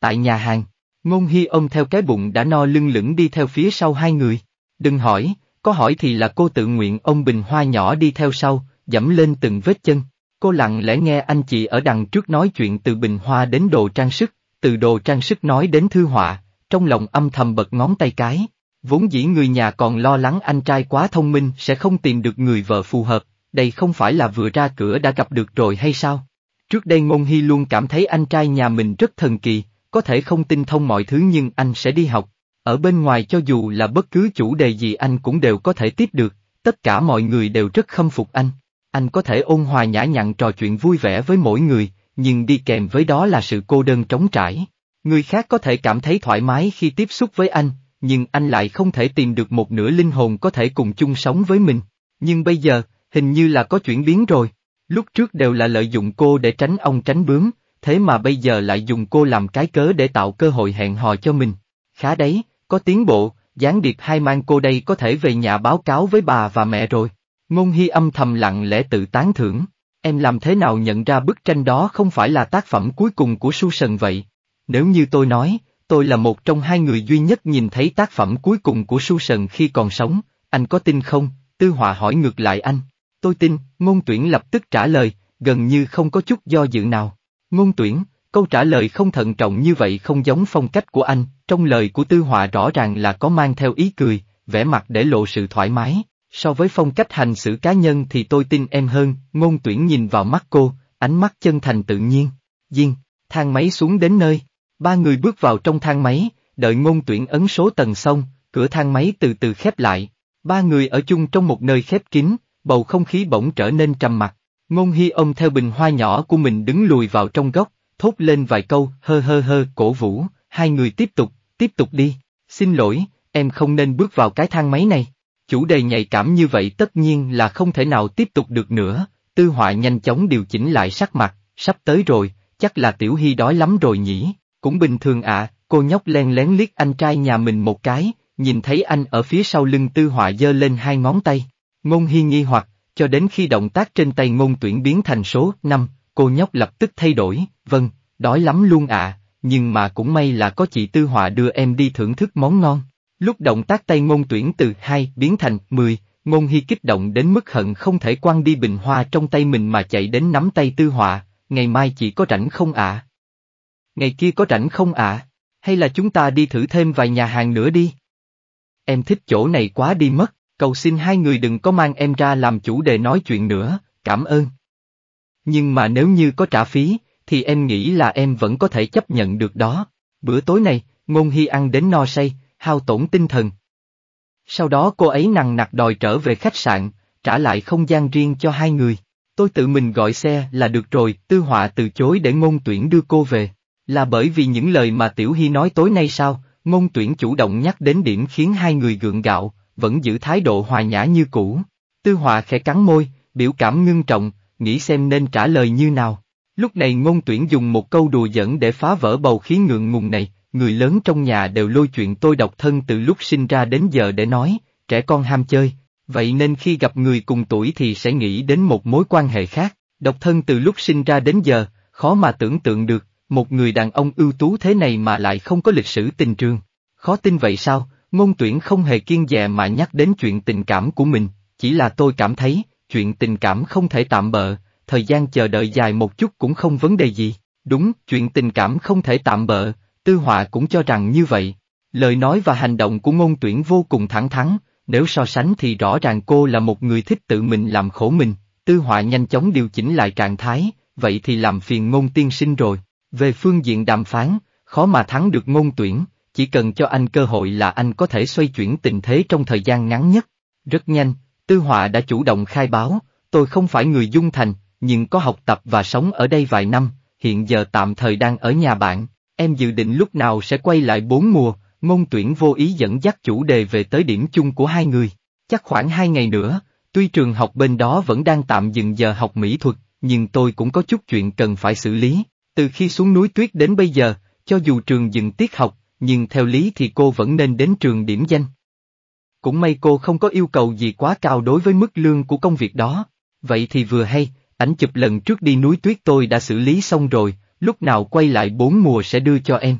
Tại nhà hàng, Ngôn Hy ông theo cái bụng đã no lưng lửng đi theo phía sau hai người. Đừng hỏi, có hỏi thì là cô tự nguyện ông bình hoa nhỏ đi theo sau, dẫm lên từng vết chân. Cô lặng lẽ nghe anh chị ở đằng trước nói chuyện từ bình hoa đến đồ trang sức, từ đồ trang sức nói đến thư họa, trong lòng âm thầm bật ngón tay cái. Vốn dĩ người nhà còn lo lắng anh trai quá thông minh sẽ không tìm được người vợ phù hợp, đây không phải là vừa ra cửa đã gặp được rồi hay sao? Trước đây Ngôn Hy luôn cảm thấy anh trai nhà mình rất thần kỳ, có thể không tin thông mọi thứ nhưng anh sẽ đi học. Ở bên ngoài cho dù là bất cứ chủ đề gì anh cũng đều có thể tiếp được, tất cả mọi người đều rất khâm phục anh anh có thể ôn hòa nhã nhặn trò chuyện vui vẻ với mỗi người, nhưng đi kèm với đó là sự cô đơn trống trải. Người khác có thể cảm thấy thoải mái khi tiếp xúc với anh, nhưng anh lại không thể tìm được một nửa linh hồn có thể cùng chung sống với mình. Nhưng bây giờ, hình như là có chuyển biến rồi. Lúc trước đều là lợi dụng cô để tránh ông tránh bướng, thế mà bây giờ lại dùng cô làm cái cớ để tạo cơ hội hẹn hò cho mình. Khá đấy, có tiến bộ, gián điệp hai mang cô đây có thể về nhà báo cáo với bà và mẹ rồi. Ngôn Hy âm thầm lặng lẽ tự tán thưởng, em làm thế nào nhận ra bức tranh đó không phải là tác phẩm cuối cùng của Su Sần vậy? Nếu như tôi nói, tôi là một trong hai người duy nhất nhìn thấy tác phẩm cuối cùng của Su Sần khi còn sống, anh có tin không? Tư Họa hỏi ngược lại anh. Tôi tin, ngôn tuyển lập tức trả lời, gần như không có chút do dự nào. Ngôn tuyển, câu trả lời không thận trọng như vậy không giống phong cách của anh, trong lời của Tư Họa rõ ràng là có mang theo ý cười, vẽ mặt để lộ sự thoải mái. So với phong cách hành xử cá nhân thì tôi tin em hơn, ngôn tuyển nhìn vào mắt cô, ánh mắt chân thành tự nhiên. Diên, thang máy xuống đến nơi. Ba người bước vào trong thang máy, đợi ngôn tuyển ấn số tầng xong, cửa thang máy từ từ khép lại. Ba người ở chung trong một nơi khép kín, bầu không khí bỗng trở nên trầm mặc. Ngôn hy ông theo bình hoa nhỏ của mình đứng lùi vào trong góc, thốt lên vài câu, hơ hơ hơ, cổ vũ, hai người tiếp tục, tiếp tục đi. Xin lỗi, em không nên bước vào cái thang máy này chủ đề nhạy cảm như vậy tất nhiên là không thể nào tiếp tục được nữa, tư họa nhanh chóng điều chỉnh lại sắc mặt, sắp tới rồi, chắc là tiểu hy đói lắm rồi nhỉ, cũng bình thường ạ, cô nhóc len lén liếc anh trai nhà mình một cái, nhìn thấy anh ở phía sau lưng tư họa giơ lên hai ngón tay, ngôn hy nghi hoặc, cho đến khi động tác trên tay ngôn tuyển biến thành số 5, cô nhóc lập tức thay đổi, vâng, đói lắm luôn ạ, nhưng mà cũng may là có chị tư họa đưa em đi thưởng thức món ngon. Lúc động tác tay ngôn tuyển từ 2 biến thành 10, ngôn hy kích động đến mức hận không thể quăng đi bình hoa trong tay mình mà chạy đến nắm tay tư họa, ngày mai chỉ có rảnh không ạ? Ngày kia có rảnh không ạ? Hay là chúng ta đi thử thêm vài nhà hàng nữa đi? Em thích chỗ này quá đi mất, cầu xin hai người đừng có mang em ra làm chủ đề nói chuyện nữa, cảm ơn. Nhưng mà nếu như có trả phí, thì em nghĩ là em vẫn có thể chấp nhận được đó. Bữa tối này, Ngôn Hy ăn đến no say, hao tổn tinh thần. Sau đó cô ấy nặng nặc đòi trở về khách sạn, trả lại không gian riêng cho hai người. Tôi tự mình gọi xe là được rồi, Tư Họa từ chối để ngôn tuyển đưa cô về. Là bởi vì những lời mà Tiểu Hy nói tối nay sao, ngôn tuyển chủ động nhắc đến điểm khiến hai người gượng gạo, vẫn giữ thái độ hòa nhã như cũ. Tư Họa khẽ cắn môi, biểu cảm ngưng trọng, nghĩ xem nên trả lời như nào. Lúc này ngôn tuyển dùng một câu đùa dẫn để phá vỡ bầu khí ngượng ngùng này, người lớn trong nhà đều lôi chuyện tôi độc thân từ lúc sinh ra đến giờ để nói, trẻ con ham chơi, vậy nên khi gặp người cùng tuổi thì sẽ nghĩ đến một mối quan hệ khác, độc thân từ lúc sinh ra đến giờ, khó mà tưởng tượng được, một người đàn ông ưu tú thế này mà lại không có lịch sử tình trường. Khó tin vậy sao, ngôn tuyển không hề kiên dè mà nhắc đến chuyện tình cảm của mình, chỉ là tôi cảm thấy, chuyện tình cảm không thể tạm bợ, thời gian chờ đợi dài một chút cũng không vấn đề gì. Đúng, chuyện tình cảm không thể tạm bợ, Tư họa cũng cho rằng như vậy. Lời nói và hành động của ngôn tuyển vô cùng thẳng thắn, nếu so sánh thì rõ ràng cô là một người thích tự mình làm khổ mình, tư họa nhanh chóng điều chỉnh lại trạng thái, vậy thì làm phiền ngôn tiên sinh rồi. Về phương diện đàm phán, khó mà thắng được ngôn tuyển, chỉ cần cho anh cơ hội là anh có thể xoay chuyển tình thế trong thời gian ngắn nhất. Rất nhanh, Tư Họa đã chủ động khai báo, tôi không phải người dung thành, nhưng có học tập và sống ở đây vài năm, hiện giờ tạm thời đang ở nhà bạn, em dự định lúc nào sẽ quay lại bốn mùa, Ngôn tuyển vô ý dẫn dắt chủ đề về tới điểm chung của hai người. Chắc khoảng hai ngày nữa, tuy trường học bên đó vẫn đang tạm dừng giờ học mỹ thuật, nhưng tôi cũng có chút chuyện cần phải xử lý. Từ khi xuống núi tuyết đến bây giờ, cho dù trường dừng tiết học, nhưng theo lý thì cô vẫn nên đến trường điểm danh. Cũng may cô không có yêu cầu gì quá cao đối với mức lương của công việc đó. Vậy thì vừa hay, ảnh chụp lần trước đi núi tuyết tôi đã xử lý xong rồi, Lúc nào quay lại bốn mùa sẽ đưa cho em.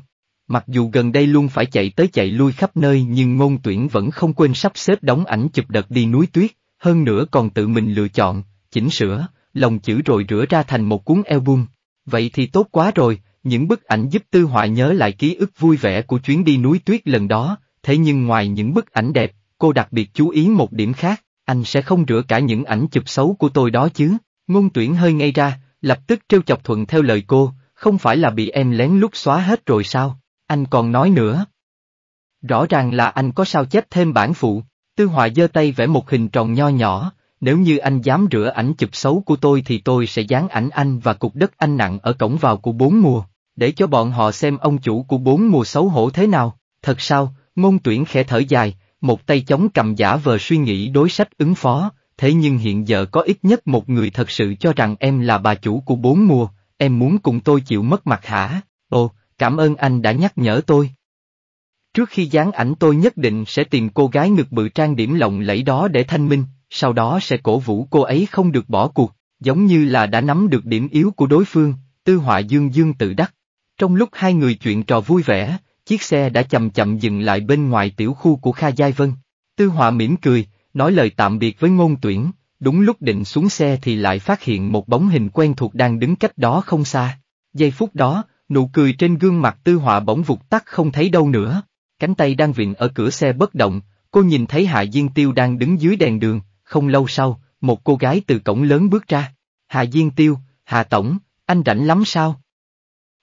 Mặc dù gần đây luôn phải chạy tới chạy lui khắp nơi nhưng ngôn tuyển vẫn không quên sắp xếp đóng ảnh chụp đợt đi núi tuyết, hơn nữa còn tự mình lựa chọn, chỉnh sửa, lòng chữ rồi rửa ra thành một cuốn album. Vậy thì tốt quá rồi, những bức ảnh giúp Tư Họa nhớ lại ký ức vui vẻ của chuyến đi núi tuyết lần đó, thế nhưng ngoài những bức ảnh đẹp, cô đặc biệt chú ý một điểm khác, anh sẽ không rửa cả những ảnh chụp xấu của tôi đó chứ. Ngôn tuyển hơi ngay ra, lập tức trêu chọc thuận theo lời cô, không phải là bị em lén lút xóa hết rồi sao, anh còn nói nữa. Rõ ràng là anh có sao chép thêm bản phụ, Tư Họa giơ tay vẽ một hình tròn nho nhỏ, nếu như anh dám rửa ảnh chụp xấu của tôi thì tôi sẽ dán ảnh anh và cục đất anh nặng ở cổng vào của bốn mùa, để cho bọn họ xem ông chủ của bốn mùa xấu hổ thế nào, thật sao, ngôn tuyển khẽ thở dài, một tay chống cầm giả vờ suy nghĩ đối sách ứng phó, thế nhưng hiện giờ có ít nhất một người thật sự cho rằng em là bà chủ của bốn mùa, em muốn cùng tôi chịu mất mặt hả? Ồ, cảm ơn anh đã nhắc nhở tôi. Trước khi dán ảnh tôi nhất định sẽ tìm cô gái ngực bự trang điểm lộng lẫy đó để thanh minh, sau đó sẽ cổ vũ cô ấy không được bỏ cuộc, giống như là đã nắm được điểm yếu của đối phương, tư họa dương dương tự đắc. Trong lúc hai người chuyện trò vui vẻ, chiếc xe đã chậm chậm dừng lại bên ngoài tiểu khu của Kha Giai Vân. Tư họa mỉm cười, nói lời tạm biệt với ngôn tuyển, Đúng lúc định xuống xe thì lại phát hiện một bóng hình quen thuộc đang đứng cách đó không xa. Giây phút đó, nụ cười trên gương mặt tư họa bỗng vụt tắt không thấy đâu nữa. Cánh tay đang vịn ở cửa xe bất động, cô nhìn thấy Hạ Diên Tiêu đang đứng dưới đèn đường, không lâu sau, một cô gái từ cổng lớn bước ra. Hạ Diên Tiêu, Hạ Tổng, anh rảnh lắm sao?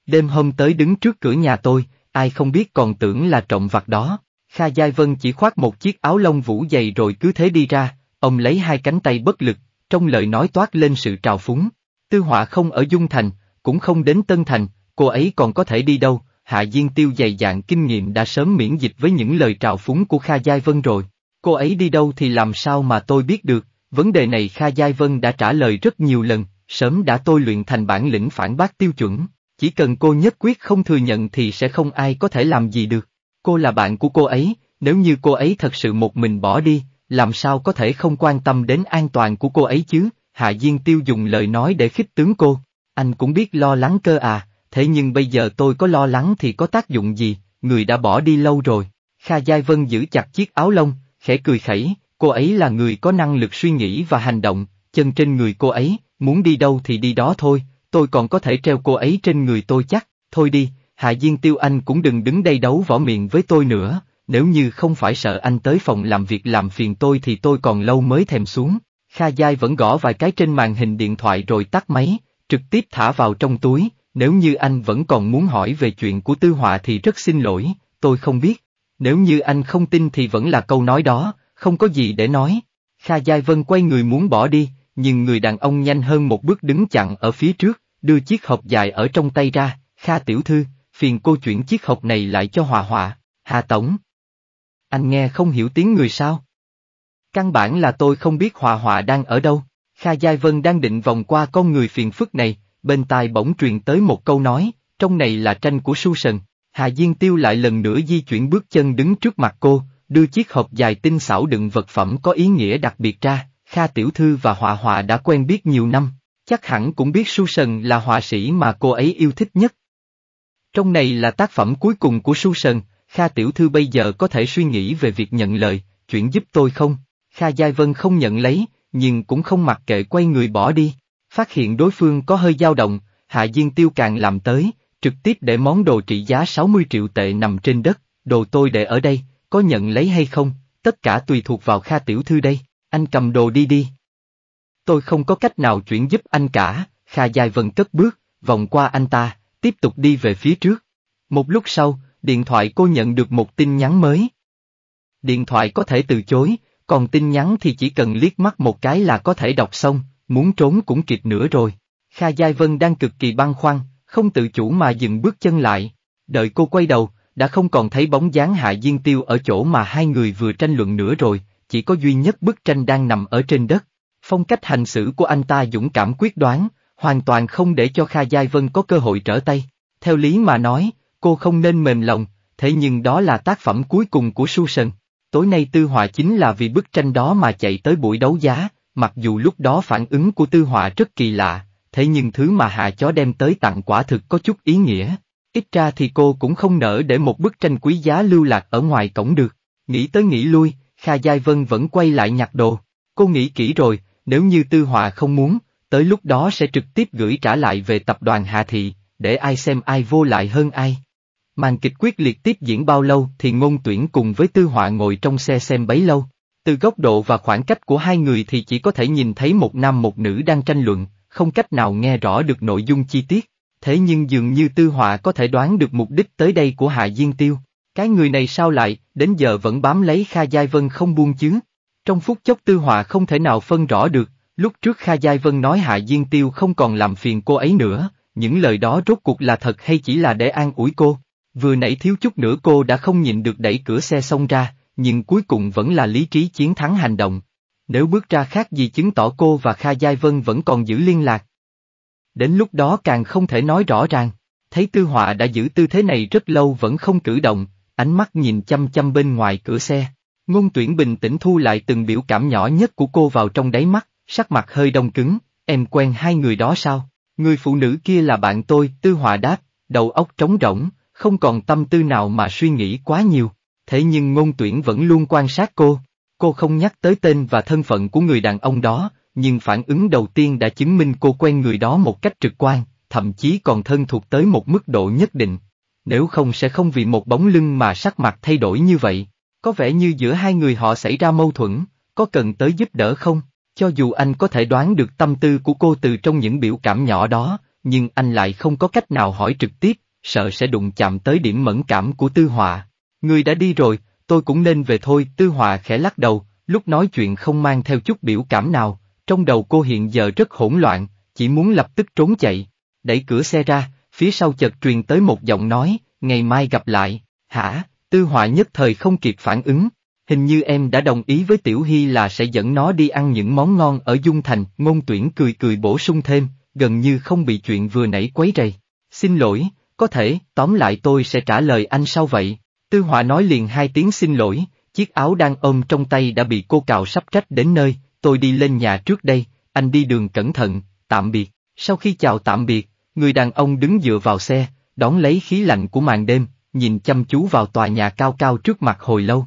Đêm hôm tới đứng trước cửa nhà tôi, ai không biết còn tưởng là trộm vặt đó. Kha Giai Vân chỉ khoác một chiếc áo lông vũ dày rồi cứ thế đi ra, Ông lấy hai cánh tay bất lực, trong lời nói toát lên sự trào phúng. Tư họa không ở Dung Thành, cũng không đến Tân Thành, cô ấy còn có thể đi đâu, Hạ Diên Tiêu dày dạn kinh nghiệm đã sớm miễn dịch với những lời trào phúng của Kha Giai Vân rồi. Cô ấy đi đâu thì làm sao mà tôi biết được, vấn đề này Kha Giai Vân đã trả lời rất nhiều lần, sớm đã tôi luyện thành bản lĩnh phản bác tiêu chuẩn, chỉ cần cô nhất quyết không thừa nhận thì sẽ không ai có thể làm gì được. Cô là bạn của cô ấy, nếu như cô ấy thật sự một mình bỏ đi, làm sao có thể không quan tâm đến an toàn của cô ấy chứ, Hạ Diên Tiêu dùng lời nói để khích tướng cô, anh cũng biết lo lắng cơ à, thế nhưng bây giờ tôi có lo lắng thì có tác dụng gì, người đã bỏ đi lâu rồi, Kha Giai Vân giữ chặt chiếc áo lông, khẽ cười khẩy, cô ấy là người có năng lực suy nghĩ và hành động, chân trên người cô ấy, muốn đi đâu thì đi đó thôi, tôi còn có thể treo cô ấy trên người tôi chắc, thôi đi, Hạ Diên Tiêu Anh cũng đừng đứng đây đấu võ miệng với tôi nữa, nếu như không phải sợ anh tới phòng làm việc làm phiền tôi thì tôi còn lâu mới thèm xuống. Kha Giai vẫn gõ vài cái trên màn hình điện thoại rồi tắt máy, trực tiếp thả vào trong túi, nếu như anh vẫn còn muốn hỏi về chuyện của Tư Họa thì rất xin lỗi, tôi không biết. Nếu như anh không tin thì vẫn là câu nói đó, không có gì để nói. Kha Giai Vân quay người muốn bỏ đi, nhưng người đàn ông nhanh hơn một bước đứng chặn ở phía trước, đưa chiếc hộp dài ở trong tay ra, Kha Tiểu Thư, phiền cô chuyển chiếc hộp này lại cho Hòa Hòa, Hà Tổng, anh nghe không hiểu tiếng người sao? Căn bản là tôi không biết Hòa Hòa đang ở đâu. Kha Giai Vân đang định vòng qua con người phiền phức này, bên tai bỗng truyền tới một câu nói, trong này là tranh của Su Sần. Hà Diên Tiêu lại lần nữa di chuyển bước chân đứng trước mặt cô, đưa chiếc hộp dài tinh xảo đựng vật phẩm có ý nghĩa đặc biệt ra, Kha Tiểu Thư và Hòa Hòa đã quen biết nhiều năm, chắc hẳn cũng biết Su Sần là họa sĩ mà cô ấy yêu thích nhất. Trong này là tác phẩm cuối cùng của Su Sần, Kha tiểu thư bây giờ có thể suy nghĩ về việc nhận lời, chuyện giúp tôi không? Kha Giai Vân không nhận lấy, nhưng cũng không mặc kệ quay người bỏ đi. Phát hiện đối phương có hơi dao động, Hạ Diên Tiêu càng làm tới, trực tiếp để món đồ trị giá 60 triệu tệ nằm trên đất, đồ tôi để ở đây, có nhận lấy hay không, tất cả tùy thuộc vào Kha Tiểu Thư đây, anh cầm đồ đi đi. Tôi không có cách nào chuyển giúp anh cả, Kha Giai Vân cất bước, vòng qua anh ta, tiếp tục đi về phía trước. Một lúc sau, điện thoại cô nhận được một tin nhắn mới. Điện thoại có thể từ chối, còn tin nhắn thì chỉ cần liếc mắt một cái là có thể đọc xong, muốn trốn cũng kịp nữa rồi. Kha Giai Vân đang cực kỳ băn khoăn, không tự chủ mà dừng bước chân lại, đợi cô quay đầu, đã không còn thấy bóng dáng Hạ Diên Tiêu ở chỗ mà hai người vừa tranh luận nữa rồi, chỉ có duy nhất bức tranh đang nằm ở trên đất. Phong cách hành xử của anh ta dũng cảm quyết đoán, hoàn toàn không để cho Kha Giai Vân có cơ hội trở tay. Theo lý mà nói, cô không nên mềm lòng, thế nhưng đó là tác phẩm cuối cùng của Su Sơn. Tối nay Tư Họa chính là vì bức tranh đó mà chạy tới buổi đấu giá, mặc dù lúc đó phản ứng của Tư Họa rất kỳ lạ, thế nhưng thứ mà hạ chó đem tới tặng quả thực có chút ý nghĩa. Ít ra thì cô cũng không nỡ để một bức tranh quý giá lưu lạc ở ngoài cổng được. Nghĩ tới nghĩ lui, Kha Giai Vân vẫn quay lại nhặt đồ. Cô nghĩ kỹ rồi, nếu như Tư Họa không muốn, tới lúc đó sẽ trực tiếp gửi trả lại về tập đoàn Hạ Thị, để ai xem ai vô lại hơn ai. Màn kịch quyết liệt tiếp diễn bao lâu thì ngôn tuyển cùng với tư họa ngồi trong xe xem bấy lâu. Từ góc độ và khoảng cách của hai người thì chỉ có thể nhìn thấy một nam một nữ đang tranh luận, không cách nào nghe rõ được nội dung chi tiết. Thế nhưng dường như tư họa có thể đoán được mục đích tới đây của Hạ Diên Tiêu. Cái người này sao lại, đến giờ vẫn bám lấy Kha Giai Vân không buông chứ. Trong phút chốc tư họa không thể nào phân rõ được, lúc trước Kha Giai Vân nói Hạ Diên Tiêu không còn làm phiền cô ấy nữa, những lời đó rốt cuộc là thật hay chỉ là để an ủi cô. Vừa nãy thiếu chút nữa cô đã không nhịn được đẩy cửa xe xông ra, nhưng cuối cùng vẫn là lý trí chiến thắng hành động. Nếu bước ra khác gì chứng tỏ cô và Kha Giai Vân vẫn còn giữ liên lạc. Đến lúc đó càng không thể nói rõ ràng, thấy Tư Họa đã giữ tư thế này rất lâu vẫn không cử động, ánh mắt nhìn chăm chăm bên ngoài cửa xe. Ngôn tuyển bình tĩnh thu lại từng biểu cảm nhỏ nhất của cô vào trong đáy mắt, sắc mặt hơi đông cứng, em quen hai người đó sao? Người phụ nữ kia là bạn tôi, Tư Họa đáp, đầu óc trống rỗng, không còn tâm tư nào mà suy nghĩ quá nhiều. Thế nhưng ngôn tuyển vẫn luôn quan sát cô. Cô không nhắc tới tên và thân phận của người đàn ông đó, nhưng phản ứng đầu tiên đã chứng minh cô quen người đó một cách trực quan, thậm chí còn thân thuộc tới một mức độ nhất định. Nếu không sẽ không vì một bóng lưng mà sắc mặt thay đổi như vậy. Có vẻ như giữa hai người họ xảy ra mâu thuẫn, có cần tới giúp đỡ không? Cho dù anh có thể đoán được tâm tư của cô từ trong những biểu cảm nhỏ đó, nhưng anh lại không có cách nào hỏi trực tiếp, sợ sẽ đụng chạm tới điểm mẫn cảm của Tư Họa. Người đã đi rồi, tôi cũng nên về thôi, Tư Họa khẽ lắc đầu, lúc nói chuyện không mang theo chút biểu cảm nào, trong đầu cô hiện giờ rất hỗn loạn, chỉ muốn lập tức trốn chạy. Đẩy cửa xe ra, phía sau chợt truyền tới một giọng nói, ngày mai gặp lại, hả, Tư Họa nhất thời không kịp phản ứng. Hình như em đã đồng ý với Tiểu Hy là sẽ dẫn nó đi ăn những món ngon ở Dung Thành, ngôn tuyển cười cười bổ sung thêm, gần như không bị chuyện vừa nãy quấy rầy. Xin lỗi, có thể, tóm lại tôi sẽ trả lời anh sau vậy. Tư Họa nói liền hai tiếng xin lỗi, chiếc áo đang ôm trong tay đã bị cô cào sắp trách đến nơi, tôi đi lên nhà trước đây, anh đi đường cẩn thận, tạm biệt. Sau khi chào tạm biệt, người đàn ông đứng dựa vào xe, đón lấy khí lạnh của màn đêm, nhìn chăm chú vào tòa nhà cao cao trước mặt hồi lâu.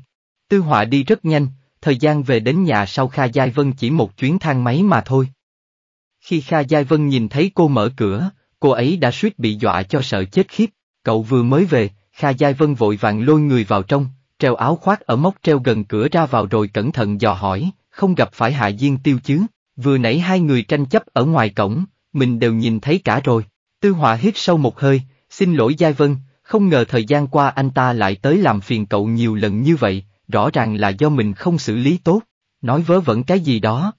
Tư Họa đi rất nhanh, thời gian về đến nhà sau Kha Giai Vân chỉ một chuyến thang máy mà thôi. Khi Kha Giai Vân nhìn thấy cô mở cửa, cô ấy đã suýt bị dọa cho sợ chết khiếp, cậu vừa mới về, Kha Giai Vân vội vàng lôi người vào trong, treo áo khoác ở móc treo gần cửa ra vào rồi cẩn thận dò hỏi, không gặp phải Hạ Diên Tiêu chứ, vừa nãy hai người tranh chấp ở ngoài cổng, mình đều nhìn thấy cả rồi, Tư Họa hít sâu một hơi, xin lỗi Giai Vân, không ngờ thời gian qua anh ta lại tới làm phiền cậu nhiều lần như vậy, rõ ràng là do mình không xử lý tốt, nói vớ vẩn cái gì đó,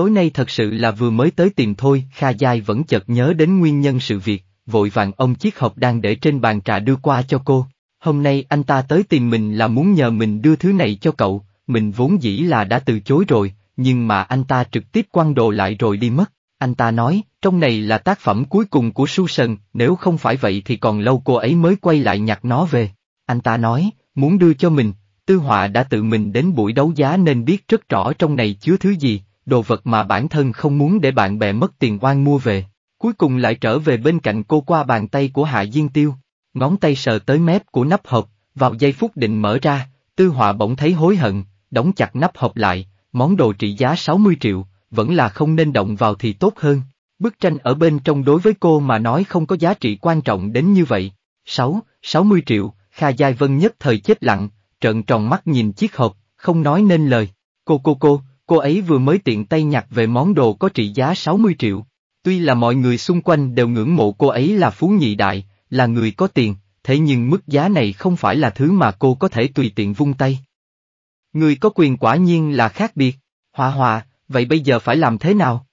Tối nay thật sự là vừa mới tới tìm thôi, Kha Giai vẫn chợt nhớ đến nguyên nhân sự việc, vội vàng ông chiếc hộp đang để trên bàn trà đưa qua cho cô. Hôm nay anh ta tới tìm mình là muốn nhờ mình đưa thứ này cho cậu, mình vốn dĩ là đã từ chối rồi, nhưng mà anh ta trực tiếp quăng đồ lại rồi đi mất. Anh ta nói, trong này là tác phẩm cuối cùng của Su Sân. nếu không phải vậy thì còn lâu cô ấy mới quay lại nhặt nó về. Anh ta nói, muốn đưa cho mình, Tư Họa đã tự mình đến buổi đấu giá nên biết rất rõ trong này chứa thứ gì, đồ vật mà bản thân không muốn để bạn bè mất tiền oan mua về. Cuối cùng lại trở về bên cạnh cô qua bàn tay của Hạ Diên Tiêu, ngón tay sờ tới mép của nắp hộp, vào giây phút định mở ra, Tư Họa bỗng thấy hối hận, đóng chặt nắp hộp lại, món đồ trị giá 60 triệu, vẫn là không nên động vào thì tốt hơn. Bức tranh ở bên trong đối với cô mà nói không có giá trị quan trọng đến như vậy. 6, 60 triệu, Kha Giai Vân nhất thời chết lặng, trợn tròn mắt nhìn chiếc hộp, không nói nên lời. Cô cô cô, cô ấy vừa mới tiện tay nhặt về món đồ có trị giá 60 triệu. Tuy là mọi người xung quanh đều ngưỡng mộ cô ấy là phú nhị đại, là người có tiền, thế nhưng mức giá này không phải là thứ mà cô có thể tùy tiện vung tay. Người có quyền quả nhiên là khác biệt, hòa hòa, vậy bây giờ phải làm thế nào?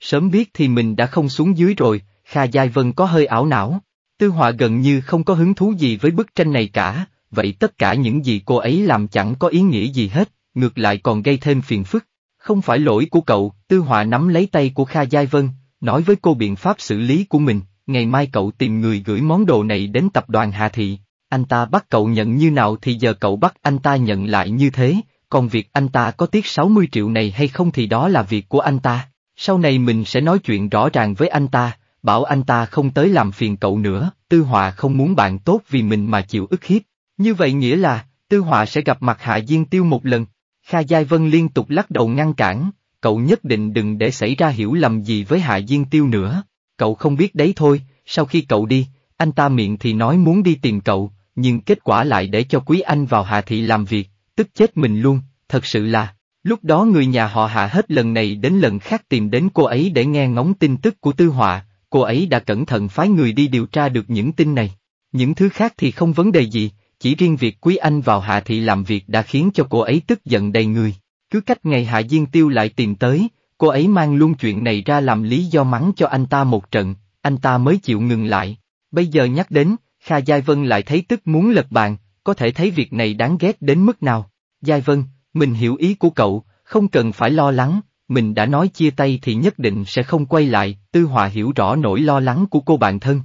Sớm biết thì mình đã không xuống dưới rồi, Kha Giai Vân có hơi ảo não. Tư Họa gần như không có hứng thú gì với bức tranh này cả, vậy tất cả những gì cô ấy làm chẳng có ý nghĩa gì hết ngược lại còn gây thêm phiền phức. Không phải lỗi của cậu, Tư Họa nắm lấy tay của Kha Giai Vân, nói với cô biện pháp xử lý của mình, ngày mai cậu tìm người gửi món đồ này đến tập đoàn Hà Thị, anh ta bắt cậu nhận như nào thì giờ cậu bắt anh ta nhận lại như thế, còn việc anh ta có tiếc 60 triệu này hay không thì đó là việc của anh ta, sau này mình sẽ nói chuyện rõ ràng với anh ta, bảo anh ta không tới làm phiền cậu nữa, Tư Họa không muốn bạn tốt vì mình mà chịu ức hiếp, như vậy nghĩa là, Tư Họa sẽ gặp mặt Hạ Diên Tiêu một lần, Kha Giai Vân liên tục lắc đầu ngăn cản, cậu nhất định đừng để xảy ra hiểu lầm gì với Hạ Diên Tiêu nữa, cậu không biết đấy thôi, sau khi cậu đi, anh ta miệng thì nói muốn đi tìm cậu, nhưng kết quả lại để cho Quý Anh vào Hạ Thị làm việc, tức chết mình luôn, thật sự là, lúc đó người nhà họ Hạ hết lần này đến lần khác tìm đến cô ấy để nghe ngóng tin tức của Tư Họa, cô ấy đã cẩn thận phái người đi điều tra được những tin này, những thứ khác thì không vấn đề gì, chỉ riêng việc Quý Anh vào Hạ Thị làm việc đã khiến cho cô ấy tức giận đầy người. Cứ cách ngày Hạ Diên Tiêu lại tìm tới, cô ấy mang luôn chuyện này ra làm lý do mắng cho anh ta một trận, anh ta mới chịu ngừng lại. Bây giờ nhắc đến, Kha Giai Vân lại thấy tức muốn lật bàn, có thể thấy việc này đáng ghét đến mức nào. Giai Vân, mình hiểu ý của cậu, không cần phải lo lắng, mình đã nói chia tay thì nhất định sẽ không quay lại, Tư Hòa hiểu rõ nỗi lo lắng của cô bạn thân.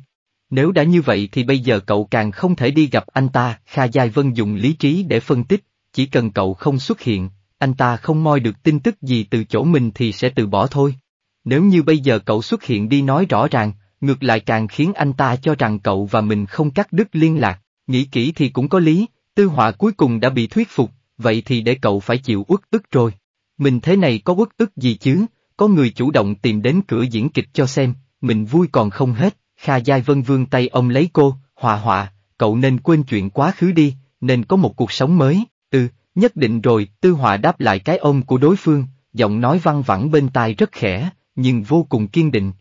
Nếu đã như vậy thì bây giờ cậu càng không thể đi gặp anh ta, Kha Giai Vân dùng lý trí để phân tích, chỉ cần cậu không xuất hiện, anh ta không moi được tin tức gì từ chỗ mình thì sẽ từ bỏ thôi. Nếu như bây giờ cậu xuất hiện đi nói rõ ràng, ngược lại càng khiến anh ta cho rằng cậu và mình không cắt đứt liên lạc, nghĩ kỹ thì cũng có lý, tư họa cuối cùng đã bị thuyết phục, vậy thì để cậu phải chịu uất ức rồi. Mình thế này có uất ức gì chứ, có người chủ động tìm đến cửa diễn kịch cho xem, mình vui còn không hết. Kha Giai Vân vương tay ông lấy cô, hòa hòa, cậu nên quên chuyện quá khứ đi, nên có một cuộc sống mới, ừ, nhất định rồi, Tư Hòa đáp lại cái ông của đối phương, giọng nói văng vẳng bên tai rất khẽ, nhưng vô cùng kiên định.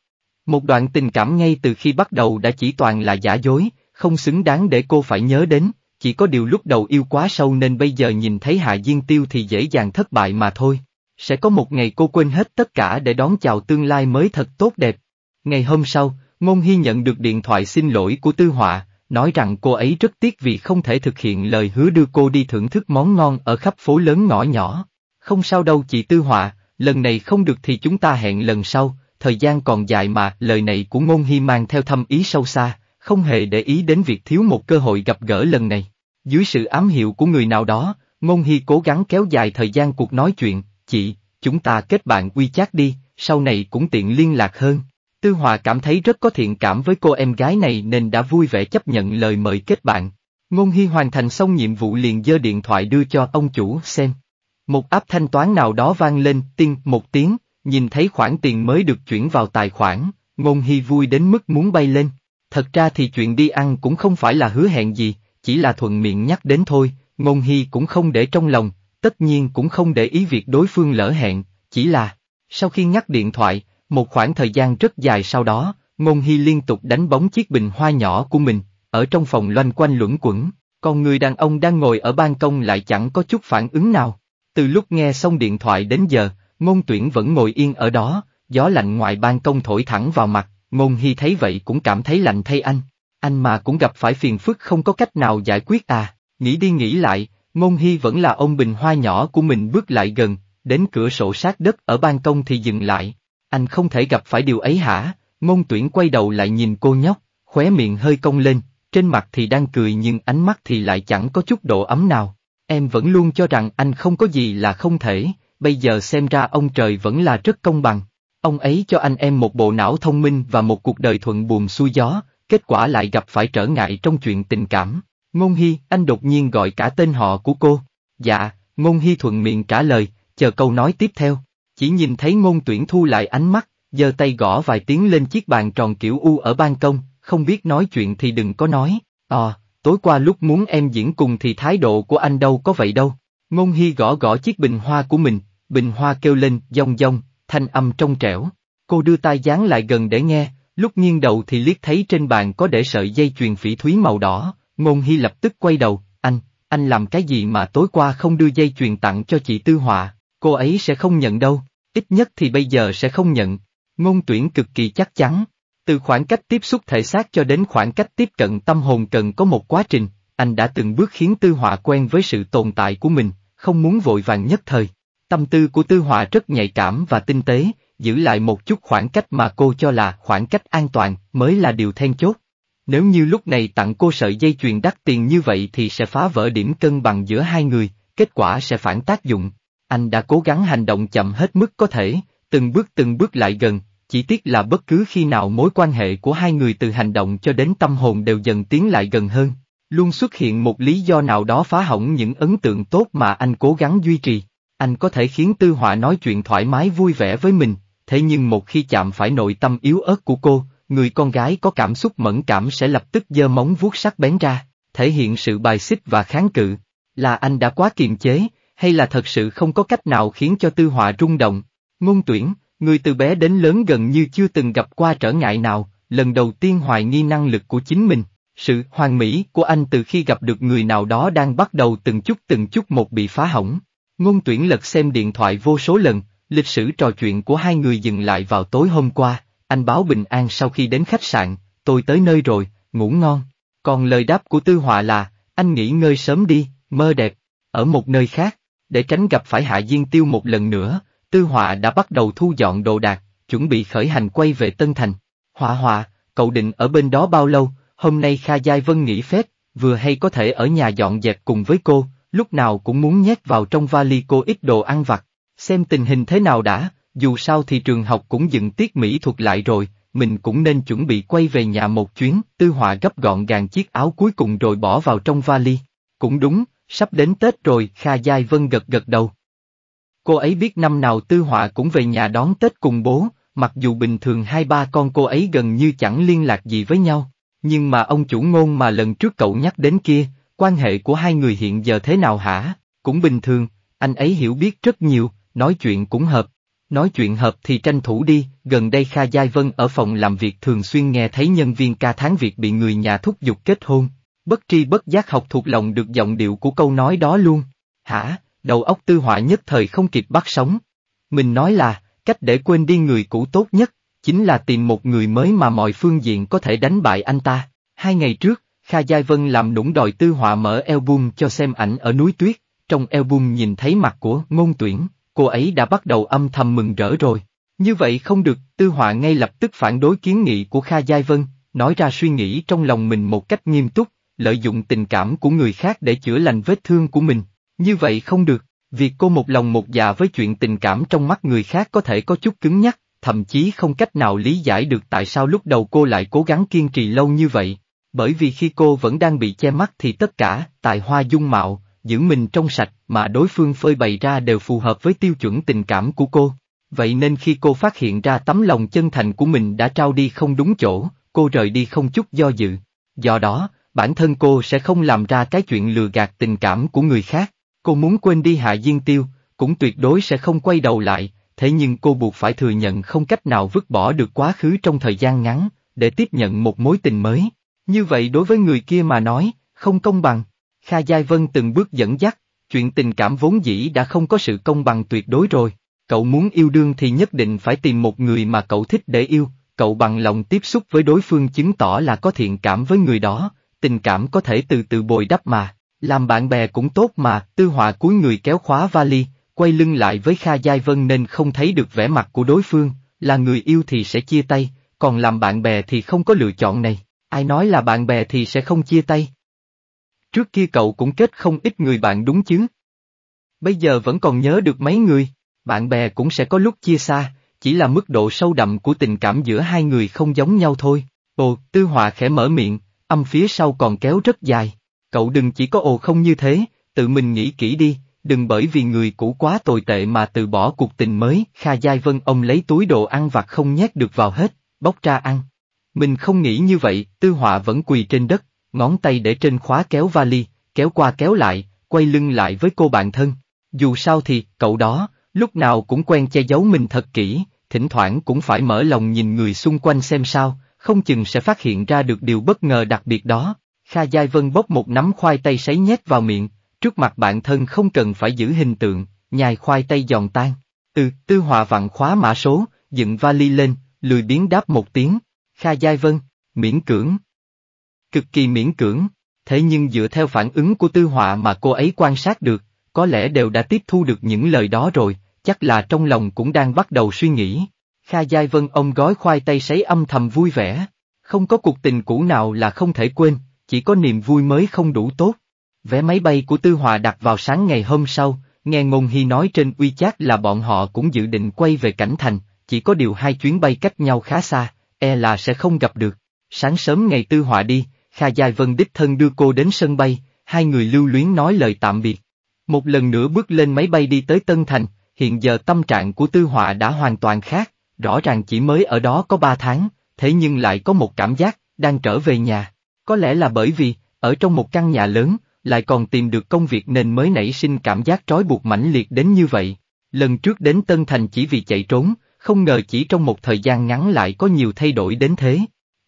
Một đoạn tình cảm ngay từ khi bắt đầu đã chỉ toàn là giả dối, không xứng đáng để cô phải nhớ đến, chỉ có điều lúc đầu yêu quá sâu nên bây giờ nhìn thấy Hạ Diên Tiêu thì dễ dàng thất bại mà thôi. Sẽ có một ngày cô quên hết tất cả để đón chào tương lai mới thật tốt đẹp. Ngày hôm sau, Ngôn Hy nhận được điện thoại xin lỗi của Tư Họa, nói rằng cô ấy rất tiếc vì không thể thực hiện lời hứa đưa cô đi thưởng thức món ngon ở khắp phố lớn ngõ nhỏ. Không sao đâu chị Tư Họa, lần này không được thì chúng ta hẹn lần sau, thời gian còn dài mà, lời này của Ngôn Hy mang theo thâm ý sâu xa, không hề để ý đến việc thiếu một cơ hội gặp gỡ lần này. Dưới sự ám hiệu của người nào đó, Ngôn Hy cố gắng kéo dài thời gian cuộc nói chuyện, chị, chúng ta kết bạn quy WeChat đi, sau này cũng tiện liên lạc hơn. Tư Hòa cảm thấy rất có thiện cảm với cô em gái này nên đã vui vẻ chấp nhận lời mời kết bạn. Ngôn Hy hoàn thành xong nhiệm vụ liền giơ điện thoại đưa cho ông chủ xem. Một áp thanh toán nào đó vang lên, tiên một tiếng, nhìn thấy khoản tiền mới được chuyển vào tài khoản, Ngôn Hy vui đến mức muốn bay lên. Thật ra thì chuyện đi ăn cũng không phải là hứa hẹn gì, chỉ là thuận miệng nhắc đến thôi, Ngôn Hy cũng không để trong lòng, tất nhiên cũng không để ý việc đối phương lỡ hẹn, chỉ là, sau khi nhắc điện thoại, một khoảng thời gian rất dài sau đó, Ngôn Hy liên tục đánh bóng chiếc bình hoa nhỏ của mình, ở trong phòng loanh quanh luẩn quẩn, còn người đàn ông đang ngồi ở ban công lại chẳng có chút phản ứng nào. Từ lúc nghe xong điện thoại đến giờ, Ngôn Tuyển vẫn ngồi yên ở đó, gió lạnh ngoài ban công thổi thẳng vào mặt, Ngôn Hy thấy vậy cũng cảm thấy lạnh thay anh. Anh mà cũng gặp phải phiền phức không có cách nào giải quyết à, nghĩ đi nghĩ lại, Ngôn Hy vẫn là ông bình hoa nhỏ của mình bước lại gần, đến cửa sổ sát đất ở ban công thì dừng lại, anh không thể gặp phải điều ấy hả? Ngôn tuyển quay đầu lại nhìn cô nhóc, khóe miệng hơi cong lên, trên mặt thì đang cười nhưng ánh mắt thì lại chẳng có chút độ ấm nào. Em vẫn luôn cho rằng anh không có gì là không thể, bây giờ xem ra ông trời vẫn là rất công bằng. Ông ấy cho anh em một bộ não thông minh và một cuộc đời thuận buồm xuôi gió, kết quả lại gặp phải trở ngại trong chuyện tình cảm. Ngôn Hy, anh đột nhiên gọi cả tên họ của cô. Dạ, Ngôn Hy thuận miệng trả lời, chờ câu nói tiếp theo chỉ nhìn thấy ngôn tuyển thu lại ánh mắt, giơ tay gõ vài tiếng lên chiếc bàn tròn kiểu U ở ban công, không biết nói chuyện thì đừng có nói, à, tối qua lúc muốn em diễn cùng thì thái độ của anh đâu có vậy đâu. Ngôn Hy gõ gõ chiếc bình hoa của mình, bình hoa kêu lên dong dong, thanh âm trong trẻo. Cô đưa tai dán lại gần để nghe, lúc nghiêng đầu thì liếc thấy trên bàn có để sợi dây chuyền phỉ thúy màu đỏ, Ngôn Hy lập tức quay đầu, anh, anh làm cái gì mà tối qua không đưa dây chuyền tặng cho chị Tư Họa, cô ấy sẽ không nhận đâu ít nhất thì bây giờ sẽ không nhận. Ngôn tuyển cực kỳ chắc chắn. Từ khoảng cách tiếp xúc thể xác cho đến khoảng cách tiếp cận tâm hồn cần có một quá trình, anh đã từng bước khiến Tư Họa quen với sự tồn tại của mình, không muốn vội vàng nhất thời. Tâm tư của Tư Họa rất nhạy cảm và tinh tế, giữ lại một chút khoảng cách mà cô cho là khoảng cách an toàn mới là điều then chốt. Nếu như lúc này tặng cô sợi dây chuyền đắt tiền như vậy thì sẽ phá vỡ điểm cân bằng giữa hai người, kết quả sẽ phản tác dụng. Anh đã cố gắng hành động chậm hết mức có thể, từng bước từng bước lại gần, chỉ tiếc là bất cứ khi nào mối quan hệ của hai người từ hành động cho đến tâm hồn đều dần tiến lại gần hơn, luôn xuất hiện một lý do nào đó phá hỏng những ấn tượng tốt mà anh cố gắng duy trì. Anh có thể khiến Tư Họa nói chuyện thoải mái vui vẻ với mình, thế nhưng một khi chạm phải nội tâm yếu ớt của cô, người con gái có cảm xúc mẫn cảm sẽ lập tức giơ móng vuốt sắc bén ra, thể hiện sự bài xích và kháng cự. Là anh đã quá kiềm chế, hay là thật sự không có cách nào khiến cho tư họa rung động. Ngôn tuyển, người từ bé đến lớn gần như chưa từng gặp qua trở ngại nào, lần đầu tiên hoài nghi năng lực của chính mình. Sự hoàn mỹ của anh từ khi gặp được người nào đó đang bắt đầu từng chút từng chút một bị phá hỏng. Ngôn tuyển lật xem điện thoại vô số lần, lịch sử trò chuyện của hai người dừng lại vào tối hôm qua, anh báo bình an sau khi đến khách sạn, tôi tới nơi rồi, ngủ ngon. Còn lời đáp của Tư Họa là, anh nghỉ ngơi sớm đi, mơ đẹp. Ở một nơi khác, để tránh gặp phải Hạ Diên Tiêu một lần nữa, Tư Họa đã bắt đầu thu dọn đồ đạc, chuẩn bị khởi hành quay về Tân Thành. Họa họa, cậu định ở bên đó bao lâu, hôm nay Kha Giai Vân nghỉ phép, vừa hay có thể ở nhà dọn dẹp cùng với cô, lúc nào cũng muốn nhét vào trong vali cô ít đồ ăn vặt, xem tình hình thế nào đã, dù sao thì trường học cũng dựng tiết mỹ thuật lại rồi, mình cũng nên chuẩn bị quay về nhà một chuyến, Tư Họa gấp gọn gàng chiếc áo cuối cùng rồi bỏ vào trong vali. Cũng đúng, Sắp đến Tết rồi, Kha Giai Vân gật gật đầu. Cô ấy biết năm nào Tư Họa cũng về nhà đón Tết cùng bố, mặc dù bình thường hai ba con cô ấy gần như chẳng liên lạc gì với nhau, nhưng mà ông chủ ngôn mà lần trước cậu nhắc đến kia, quan hệ của hai người hiện giờ thế nào hả, cũng bình thường, anh ấy hiểu biết rất nhiều, nói chuyện cũng hợp. Nói chuyện hợp thì tranh thủ đi, gần đây Kha Giai Vân ở phòng làm việc thường xuyên nghe thấy nhân viên ca tháng việc bị người nhà thúc giục kết hôn, bất tri bất giác học thuộc lòng được giọng điệu của câu nói đó luôn. Hả, đầu óc tư họa nhất thời không kịp bắt sống. Mình nói là, cách để quên đi người cũ tốt nhất, chính là tìm một người mới mà mọi phương diện có thể đánh bại anh ta. Hai ngày trước, Kha Giai Vân làm nũng đòi tư họa mở album cho xem ảnh ở núi tuyết, trong album nhìn thấy mặt của ngôn tuyển, cô ấy đã bắt đầu âm thầm mừng rỡ rồi. Như vậy không được, tư họa ngay lập tức phản đối kiến nghị của Kha Giai Vân, nói ra suy nghĩ trong lòng mình một cách nghiêm túc, lợi dụng tình cảm của người khác để chữa lành vết thương của mình, như vậy không được, việc cô một lòng một dạ với chuyện tình cảm trong mắt người khác có thể có chút cứng nhắc, thậm chí không cách nào lý giải được tại sao lúc đầu cô lại cố gắng kiên trì lâu như vậy, bởi vì khi cô vẫn đang bị che mắt thì tất cả, tài hoa dung mạo, giữ mình trong sạch mà đối phương phơi bày ra đều phù hợp với tiêu chuẩn tình cảm của cô. Vậy nên khi cô phát hiện ra tấm lòng chân thành của mình đã trao đi không đúng chỗ, cô rời đi không chút do dự. Do đó, bản thân cô sẽ không làm ra cái chuyện lừa gạt tình cảm của người khác. Cô muốn quên đi Hạ Diên Tiêu, cũng tuyệt đối sẽ không quay đầu lại, thế nhưng cô buộc phải thừa nhận không cách nào vứt bỏ được quá khứ trong thời gian ngắn, để tiếp nhận một mối tình mới. Như vậy đối với người kia mà nói, không công bằng. Kha Giai Vân từng bước dẫn dắt, chuyện tình cảm vốn dĩ đã không có sự công bằng tuyệt đối rồi. Cậu muốn yêu đương thì nhất định phải tìm một người mà cậu thích để yêu, cậu bằng lòng tiếp xúc với đối phương chứng tỏ là có thiện cảm với người đó, tình cảm có thể từ từ bồi đắp mà, làm bạn bè cũng tốt mà, tư họa cuối người kéo khóa vali, quay lưng lại với Kha Giai Vân nên không thấy được vẻ mặt của đối phương, là người yêu thì sẽ chia tay, còn làm bạn bè thì không có lựa chọn này, ai nói là bạn bè thì sẽ không chia tay. Trước kia cậu cũng kết không ít người bạn đúng chứ. Bây giờ vẫn còn nhớ được mấy người, bạn bè cũng sẽ có lúc chia xa, chỉ là mức độ sâu đậm của tình cảm giữa hai người không giống nhau thôi. Ồ, Tư Họa khẽ mở miệng, âm phía sau còn kéo rất dài. Cậu đừng chỉ có ồ không như thế, tự mình nghĩ kỹ đi, đừng bởi vì người cũ quá tồi tệ mà từ bỏ cuộc tình mới. Kha Giai Vân ông lấy túi đồ ăn vặt không nhét được vào hết, bóc ra ăn. Mình không nghĩ như vậy, tư họa vẫn quỳ trên đất, ngón tay để trên khóa kéo vali, kéo qua kéo lại, quay lưng lại với cô bạn thân. Dù sao thì, cậu đó, lúc nào cũng quen che giấu mình thật kỹ, thỉnh thoảng cũng phải mở lòng nhìn người xung quanh xem sao, không chừng sẽ phát hiện ra được điều bất ngờ đặc biệt đó. Kha Giai Vân bốc một nắm khoai tây sấy nhét vào miệng, trước mặt bản thân không cần phải giữ hình tượng, nhai khoai tây giòn tan. Ừ, Tư Hòa vặn khóa mã số, dựng vali lên, lười biến đáp một tiếng, Kha Giai Vân, miễn cưỡng. Cực kỳ miễn cưỡng, thế nhưng dựa theo phản ứng của Tư Hòa mà cô ấy quan sát được, có lẽ đều đã tiếp thu được những lời đó rồi, chắc là trong lòng cũng đang bắt đầu suy nghĩ. Kha Giai Vân ông gói khoai tây sấy âm thầm vui vẻ. Không có cuộc tình cũ nào là không thể quên, chỉ có niềm vui mới không đủ tốt. Vé máy bay của Tư Hòa đặt vào sáng ngày hôm sau, nghe Ngôn Hy nói trên uy chát là bọn họ cũng dự định quay về cảnh thành, chỉ có điều hai chuyến bay cách nhau khá xa, e là sẽ không gặp được. Sáng sớm ngày Tư Hòa đi, Kha Giai Vân đích thân đưa cô đến sân bay, hai người lưu luyến nói lời tạm biệt. Một lần nữa bước lên máy bay đi tới Tân Thành, hiện giờ tâm trạng của Tư Hòa đã hoàn toàn khác, Rõ ràng chỉ mới ở đó có ba tháng, thế nhưng lại có một cảm giác, đang trở về nhà. Có lẽ là bởi vì, ở trong một căn nhà lớn, lại còn tìm được công việc nên mới nảy sinh cảm giác trói buộc mãnh liệt đến như vậy. Lần trước đến Tân Thành chỉ vì chạy trốn, không ngờ chỉ trong một thời gian ngắn lại có nhiều thay đổi đến thế.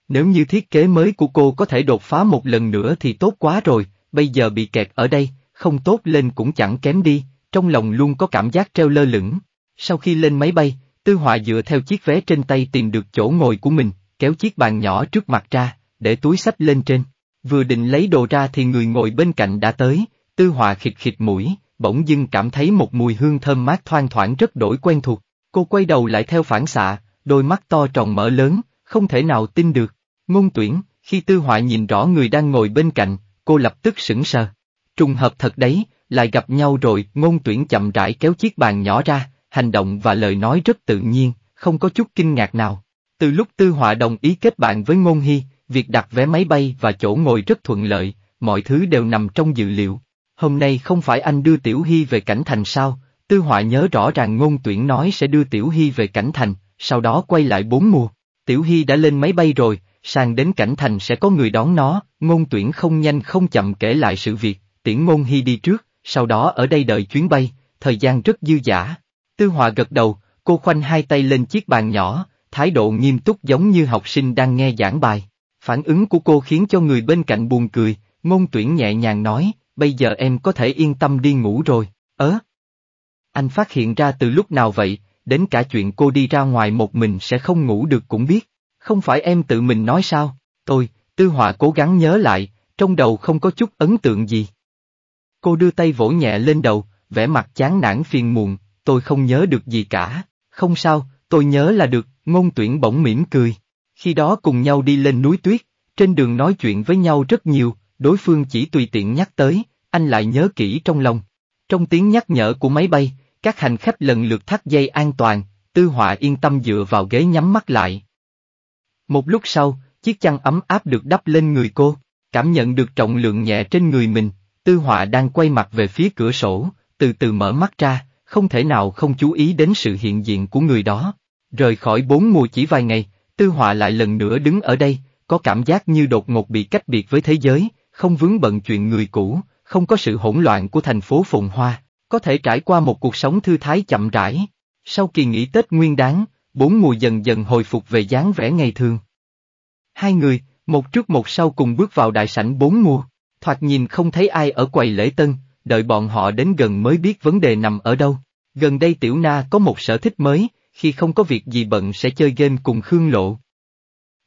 Nếu như thiết kế mới của cô có thể đột phá một lần nữa thì tốt quá rồi, bây giờ bị kẹt ở đây, không tốt lên cũng chẳng kém đi, trong lòng luôn có cảm giác treo lơ lửng. Sau khi lên máy bay, Tư họa dựa theo chiếc vé trên tay tìm được chỗ ngồi của mình, kéo chiếc bàn nhỏ trước mặt ra, để túi sách lên trên. Vừa định lấy đồ ra thì người ngồi bên cạnh đã tới, tư họa khịt khịt mũi, bỗng dưng cảm thấy một mùi hương thơm mát thoang thoảng rất đổi quen thuộc. Cô quay đầu lại theo phản xạ, đôi mắt to tròn mở lớn, không thể nào tin được. Ngôn tuyển, khi tư họa nhìn rõ người đang ngồi bên cạnh, cô lập tức sững sờ. Trùng hợp thật đấy, lại gặp nhau rồi, ngôn tuyển chậm rãi kéo chiếc bàn nhỏ ra, hành động và lời nói rất tự nhiên, không có chút kinh ngạc nào. Từ lúc Tư Họa đồng ý kết bạn với Ngôn Hy, việc đặt vé máy bay và chỗ ngồi rất thuận lợi, mọi thứ đều nằm trong dự liệu. Hôm nay không phải anh đưa Tiểu Hy về cảnh thành sao, Tư Họa nhớ rõ ràng Ngôn Tuyển nói sẽ đưa Tiểu Hy về cảnh thành, sau đó quay lại bốn mùa. Tiểu Hy đã lên máy bay rồi, sang đến cảnh thành sẽ có người đón nó, Ngôn Tuyển không nhanh không chậm kể lại sự việc, tiễn Ngôn Hy đi trước, sau đó ở đây đợi chuyến bay, thời gian rất dư giả, Tư Hòa gật đầu, cô khoanh hai tay lên chiếc bàn nhỏ, thái độ nghiêm túc giống như học sinh đang nghe giảng bài. Phản ứng của cô khiến cho người bên cạnh buồn cười, ngôn tuyển nhẹ nhàng nói, bây giờ em có thể yên tâm đi ngủ rồi, ớ. Anh phát hiện ra từ lúc nào vậy, đến cả chuyện cô đi ra ngoài một mình sẽ không ngủ được cũng biết, không phải em tự mình nói sao, tôi, Tư Hòa cố gắng nhớ lại, trong đầu không có chút ấn tượng gì. Cô đưa tay vỗ nhẹ lên đầu, vẻ mặt chán nản phiền muộn, tôi không nhớ được gì cả, không sao, tôi nhớ là được, ngôn tuyển bỗng mỉm cười. Khi đó cùng nhau đi lên núi tuyết, trên đường nói chuyện với nhau rất nhiều, đối phương chỉ tùy tiện nhắc tới, anh lại nhớ kỹ trong lòng. Trong tiếng nhắc nhở của máy bay, các hành khách lần lượt thắt dây an toàn, tư họa yên tâm dựa vào ghế nhắm mắt lại. Một lúc sau, chiếc chăn ấm áp được đắp lên người cô, cảm nhận được trọng lượng nhẹ trên người mình, tư họa đang quay mặt về phía cửa sổ, từ từ mở mắt ra, không thể nào không chú ý đến sự hiện diện của người đó. Rời khỏi bốn mùa chỉ vài ngày, Tư Họa lại lần nữa đứng ở đây, có cảm giác như đột ngột bị cách biệt với thế giới, không vướng bận chuyện người cũ, không có sự hỗn loạn của thành phố Phồn Hoa, có thể trải qua một cuộc sống thư thái chậm rãi. Sau kỳ nghỉ Tết nguyên đáng, bốn mùa dần dần hồi phục về dáng vẻ ngày thường. Hai người, một trước một sau cùng bước vào đại sảnh bốn mùa, thoạt nhìn không thấy ai ở quầy lễ tân, đợi bọn họ đến gần mới biết vấn đề nằm ở đâu. Gần đây Tiểu Na có một sở thích mới, khi không có việc gì bận sẽ chơi game cùng Khương Lộ.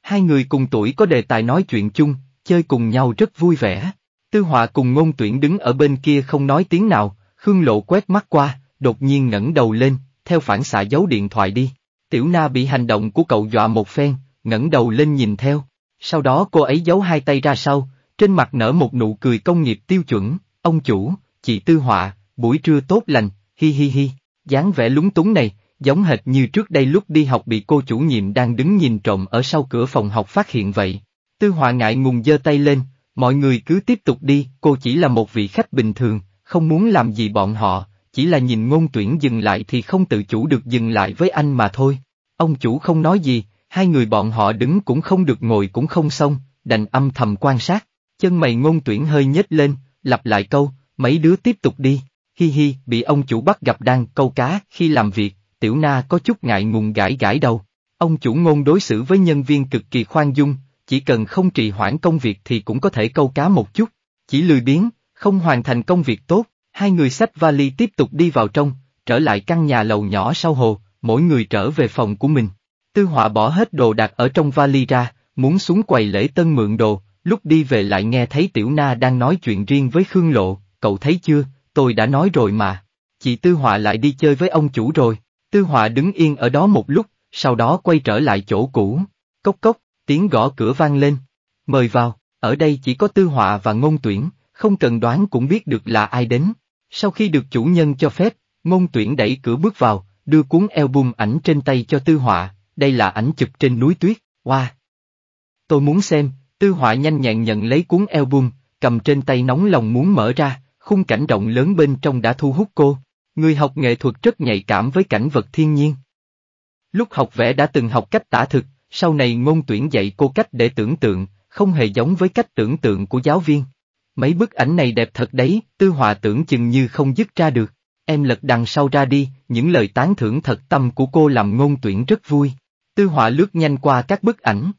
Hai người cùng tuổi có đề tài nói chuyện chung, chơi cùng nhau rất vui vẻ. Tư Họa cùng ngôn tuyển đứng ở bên kia không nói tiếng nào, Khương Lộ quét mắt qua, đột nhiên ngẩng đầu lên, theo phản xạ giấu điện thoại đi. Tiểu Na bị hành động của cậu dọa một phen, ngẩng đầu lên nhìn theo. Sau đó cô ấy giấu hai tay ra sau, trên mặt nở một nụ cười công nghiệp tiêu chuẩn, ông chủ, chị Tư Họa, buổi trưa tốt lành, hi hi hi, dáng vẻ lúng túng này, giống hệt như trước đây lúc đi học bị cô chủ nhiệm đang đứng nhìn trộm ở sau cửa phòng học phát hiện vậy. Tư Họa ngại ngùng giơ tay lên, mọi người cứ tiếp tục đi, cô chỉ là một vị khách bình thường, không muốn làm gì bọn họ, chỉ là nhìn ngôn tuyển dừng lại thì không tự chủ được dừng lại với anh mà thôi. Ông chủ không nói gì, hai người bọn họ đứng cũng không được ngồi cũng không xong, đành âm thầm quan sát, chân mày ngôn tuyển hơi nhếch lên, lặp lại câu, Mấy đứa tiếp tục đi, hi hi, bị ông chủ bắt gặp đang câu cá khi làm việc, tiểu na có chút ngại ngùng gãi gãi đầu. Ông chủ ngôn đối xử với nhân viên cực kỳ khoan dung, chỉ cần không trì hoãn công việc thì cũng có thể câu cá một chút, chỉ lười biếng, không hoàn thành công việc tốt, hai người xách vali tiếp tục đi vào trong, trở lại căn nhà lầu nhỏ sau hồ, mỗi người trở về phòng của mình. Tư họa bỏ hết đồ đặt ở trong vali ra, muốn xuống quầy lễ tân mượn đồ, lúc đi về lại nghe thấy tiểu na đang nói chuyện riêng với Khương Lộ, cậu thấy chưa, tôi đã nói rồi mà. Chị Tư Họa lại đi chơi với ông chủ rồi. Tư Họa đứng yên ở đó một lúc, sau đó quay trở lại chỗ cũ. Cốc cốc, tiếng gõ cửa vang lên. Mời vào, ở đây chỉ có Tư Họa và Ngôn Tuyển, không cần đoán cũng biết được là ai đến. Sau khi được chủ nhân cho phép, Ngôn Tuyển đẩy cửa bước vào, đưa cuốn album ảnh trên tay cho Tư Họa, đây là ảnh chụp trên núi tuyết, wow. Tôi muốn xem, Tư Họa nhanh nhẹn nhận lấy cuốn album, cầm trên tay nóng lòng muốn mở ra, khung cảnh rộng lớn bên trong đã thu hút cô. Người học nghệ thuật rất nhạy cảm với cảnh vật thiên nhiên. Lúc học vẽ đã từng học cách tả thực, sau này ngôn tuyển dạy cô cách để tưởng tượng, không hề giống với cách tưởng tượng của giáo viên. Mấy bức ảnh này đẹp thật đấy, tư họa tưởng chừng như không dứt ra được. Em lật đằng sau ra đi, những lời tán thưởng thật tâm của cô làm ngôn tuyển rất vui. Tư họa lướt nhanh qua các bức ảnh.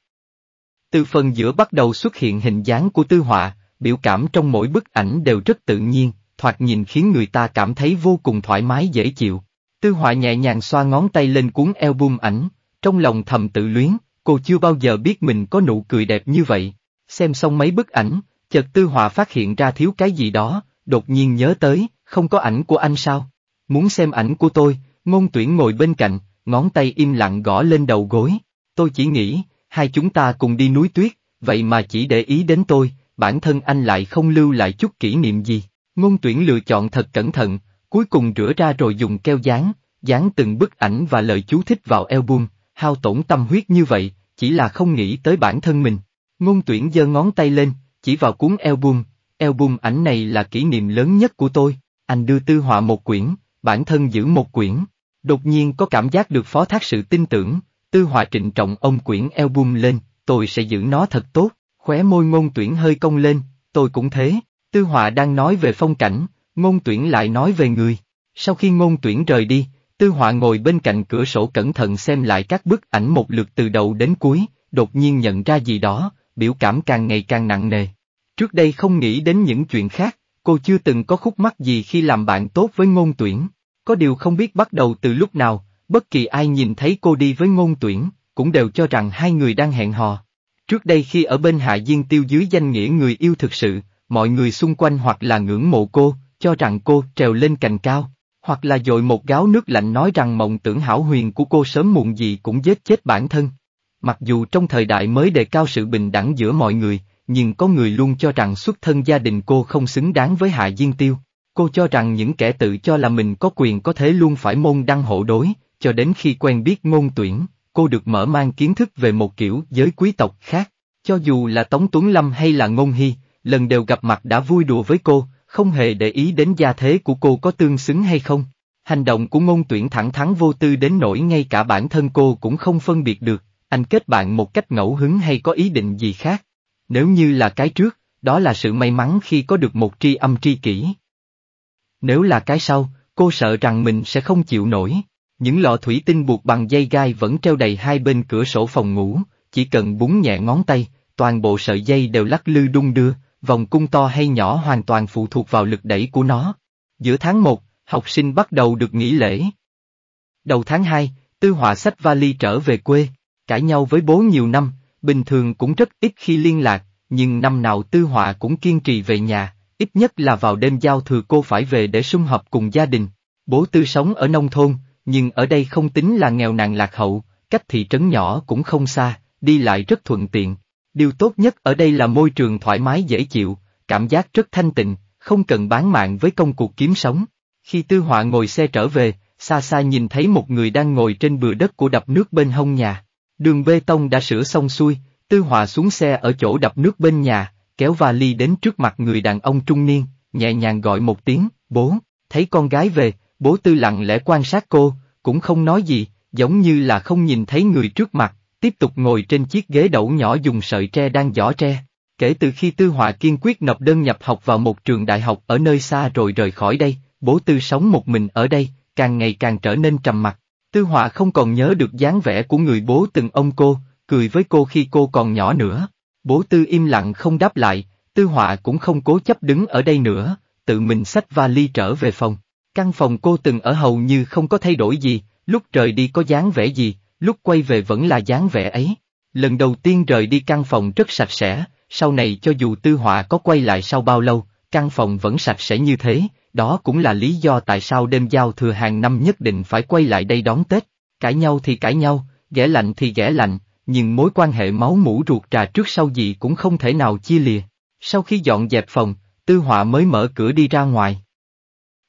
Từ phần giữa bắt đầu xuất hiện hình dáng của tư họa, biểu cảm trong mỗi bức ảnh đều rất tự nhiên, thoạt nhìn khiến người ta cảm thấy vô cùng thoải mái dễ chịu. Tư họa nhẹ nhàng xoa ngón tay lên cuốn album ảnh, trong lòng thầm tự luyến, cô chưa bao giờ biết mình có nụ cười đẹp như vậy. Xem xong mấy bức ảnh, chợt tư họa phát hiện ra thiếu cái gì đó, đột nhiên nhớ tới, không có ảnh của anh sao? Muốn xem ảnh của tôi, ngôn tuyển ngồi bên cạnh, ngón tay im lặng gõ lên đầu gối. Tôi chỉ nghĩ, hai chúng ta cùng đi núi tuyết, vậy mà chỉ để ý đến tôi, bản thân anh lại không lưu lại chút kỷ niệm gì. Ngôn tuyển lựa chọn thật cẩn thận, cuối cùng rửa ra rồi dùng keo dán, dán từng bức ảnh và lời chú thích vào album, hao tổn tâm huyết như vậy, chỉ là không nghĩ tới bản thân mình. Ngôn tuyển giơ ngón tay lên, chỉ vào cuốn album, album ảnh này là kỷ niệm lớn nhất của tôi, anh đưa tư họa một quyển, bản thân giữ một quyển. Đột nhiên có cảm giác được phó thác sự tin tưởng, tư họa trịnh trọng ông quyển album lên, tôi sẽ giữ nó thật tốt. Khóe môi ngôn tuyển hơi cong lên, tôi cũng thế, tư họa đang nói về phong cảnh, ngôn tuyển lại nói về người. Sau khi ngôn tuyển rời đi, tư họa ngồi bên cạnh cửa sổ cẩn thận xem lại các bức ảnh một lượt từ đầu đến cuối, đột nhiên nhận ra gì đó, biểu cảm càng ngày càng nặng nề. Trước đây không nghĩ đến những chuyện khác, cô chưa từng có khúc mắc gì khi làm bạn tốt với ngôn tuyển. Có điều không biết bắt đầu từ lúc nào, bất kỳ ai nhìn thấy cô đi với ngôn tuyển, cũng đều cho rằng hai người đang hẹn hò. Trước đây khi ở bên Hạ Diên Tiêu dưới danh nghĩa người yêu thực sự, mọi người xung quanh hoặc là ngưỡng mộ cô, cho rằng cô trèo lên cành cao, hoặc là dội một gáo nước lạnh nói rằng mộng tưởng hảo huyền của cô sớm muộn gì cũng giết chết bản thân. Mặc dù trong thời đại mới đề cao sự bình đẳng giữa mọi người, nhưng có người luôn cho rằng xuất thân gia đình cô không xứng đáng với Hạ Diên Tiêu. Cô cho rằng những kẻ tự cho là mình có quyền có thế luôn phải môn đăng hộ đối, cho đến khi quen biết ngôn tuyển cô được mở mang kiến thức về một kiểu giới quý tộc khác. Cho dù là Tống Tuấn Lâm hay là Ngôn Hy, lần đều gặp mặt đã vui đùa với cô, không hề để ý đến gia thế của cô có tương xứng hay không. Hành động của ngôn tuyển thẳng thắn vô tư đến nỗi ngay cả bản thân cô cũng không phân biệt được, anh kết bạn một cách ngẫu hứng hay có ý định gì khác. Nếu như là cái trước, đó là sự may mắn khi có được một tri âm tri kỷ. Nếu là cái sau, cô sợ rằng mình sẽ không chịu nổi. Những lọ thủy tinh buộc bằng dây gai vẫn treo đầy hai bên cửa sổ phòng ngủ, chỉ cần búng nhẹ ngón tay, toàn bộ sợi dây đều lắc lư đung đưa, vòng cung to hay nhỏ hoàn toàn phụ thuộc vào lực đẩy của nó. Giữa tháng 1, học sinh bắt đầu được nghỉ lễ. Đầu tháng 2, Tư Họa sách vali trở về quê, cãi nhau với bố nhiều năm, bình thường cũng rất ít khi liên lạc, nhưng năm nào Tư Họa cũng kiên trì về nhà, ít nhất là vào đêm giao thừa cô phải về để sum họp cùng gia đình. Bố Tư sống ở nông thôn, nhưng ở đây không tính là nghèo nàn lạc hậu, cách thị trấn nhỏ cũng không xa, đi lại rất thuận tiện. Điều tốt nhất ở đây là môi trường thoải mái dễ chịu, cảm giác rất thanh tịnh, không cần bán mạng với công cuộc kiếm sống. Khi Tư Họa ngồi xe trở về, xa xa nhìn thấy một người đang ngồi trên bừa đất của đập nước bên hông nhà. Đường bê tông đã sửa xong xuôi, Tư Họa xuống xe ở chỗ đập nước bên nhà, kéo vali đến trước mặt người đàn ông trung niên, nhẹ nhàng gọi một tiếng, bố, thấy con gái về, Bố tư lặng lẽ quan sát cô, cũng không nói gì, giống như là không nhìn thấy người trước mặt, tiếp tục ngồi trên chiếc ghế đậu nhỏ dùng sợi tre đang giỏ tre. Kể từ khi Tư Họa kiên quyết nộp đơn nhập học vào một trường đại học ở nơi xa rồi rời khỏi đây, bố Tư sống một mình ở đây, càng ngày càng trở nên trầm mặc. Tư Họa không còn nhớ được dáng vẻ của người bố từng ông cô, cười với cô khi cô còn nhỏ nữa. Bố Tư im lặng không đáp lại, Tư Họa cũng không cố chấp đứng ở đây nữa, tự mình xách vali trở về phòng. Căn phòng cô từng ở hầu như không có thay đổi gì, lúc rời đi có dáng vẻ gì, lúc quay về vẫn là dáng vẻ ấy. Lần đầu tiên rời đi căn phòng rất sạch sẽ, sau này cho dù Tư Họa có quay lại sau bao lâu, căn phòng vẫn sạch sẽ như thế, đó cũng là lý do tại sao đêm giao thừa hàng năm nhất định phải quay lại đây đón Tết. Cãi nhau thì cãi nhau, ghẻ lạnh thì ghẻ lạnh, nhưng mối quan hệ máu mũ ruột trà trước sau gì cũng không thể nào chia lìa. Sau khi dọn dẹp phòng, Tư Họa mới mở cửa đi ra ngoài.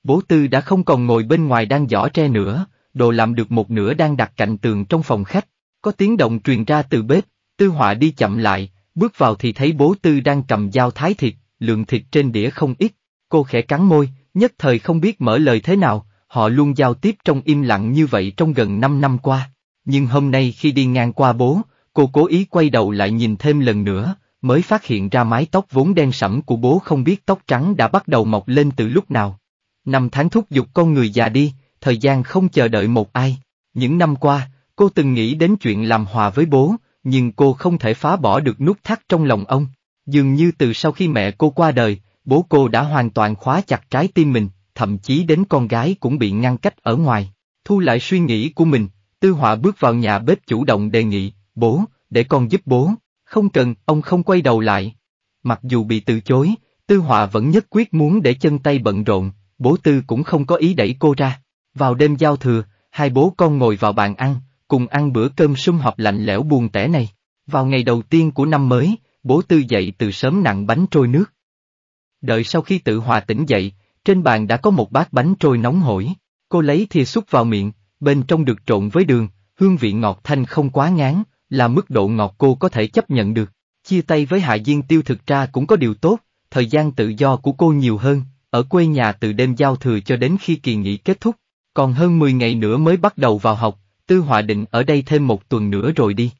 Bố Tư đã không còn ngồi bên ngoài đang giỏ tre nữa, đồ làm được một nửa đang đặt cạnh tường trong phòng khách, có tiếng động truyền ra từ bếp, Tư Họa đi chậm lại, bước vào thì thấy bố Tư đang cầm dao thái thịt, lượng thịt trên đĩa không ít, cô khẽ cắn môi, nhất thời không biết mở lời thế nào, họ luôn giao tiếp trong im lặng như vậy trong gần 5 năm qua. Nhưng hôm nay khi đi ngang qua bố, cô cố ý quay đầu lại nhìn thêm lần nữa, mới phát hiện ra mái tóc vốn đen sẫm của bố không biết tóc trắng đã bắt đầu mọc lên từ lúc nào. Năm tháng thúc giục con người già đi, thời gian không chờ đợi một ai. Những năm qua, cô từng nghĩ đến chuyện làm hòa với bố, nhưng cô không thể phá bỏ được nút thắt trong lòng ông. Dường như từ sau khi mẹ cô qua đời, bố cô đã hoàn toàn khóa chặt trái tim mình, thậm chí đến con gái cũng bị ngăn cách ở ngoài. Thu lại suy nghĩ của mình, Tư Họa bước vào nhà bếp chủ động đề nghị, bố, để con giúp bố, không cần, ông không quay đầu lại. Mặc dù bị từ chối, Tư Họa vẫn nhất quyết muốn để chân tay bận rộn, bố tư cũng không có ý đẩy cô ra. Vào đêm giao thừa, hai bố con ngồi vào bàn ăn, cùng ăn bữa cơm sum họp lạnh lẽo buồn tẻ này. Vào ngày đầu tiên của năm mới, bố tư dậy từ sớm nặng bánh trôi nước. Đợi sau khi tự hòa tỉnh dậy, trên bàn đã có một bát bánh trôi nóng hổi, cô lấy thìa xúc vào miệng, bên trong được trộn với đường, hương vị ngọt thanh không quá ngán, là mức độ ngọt cô có thể chấp nhận được. Chia tay với Hạ Diên Tiêu thực ra cũng có điều tốt, thời gian tự do của cô nhiều hơn, ở quê nhà từ đêm giao thừa cho đến khi kỳ nghỉ kết thúc, còn hơn 10 ngày nữa mới bắt đầu vào học, Tư Họa định ở đây thêm một tuần nữa rồi đi.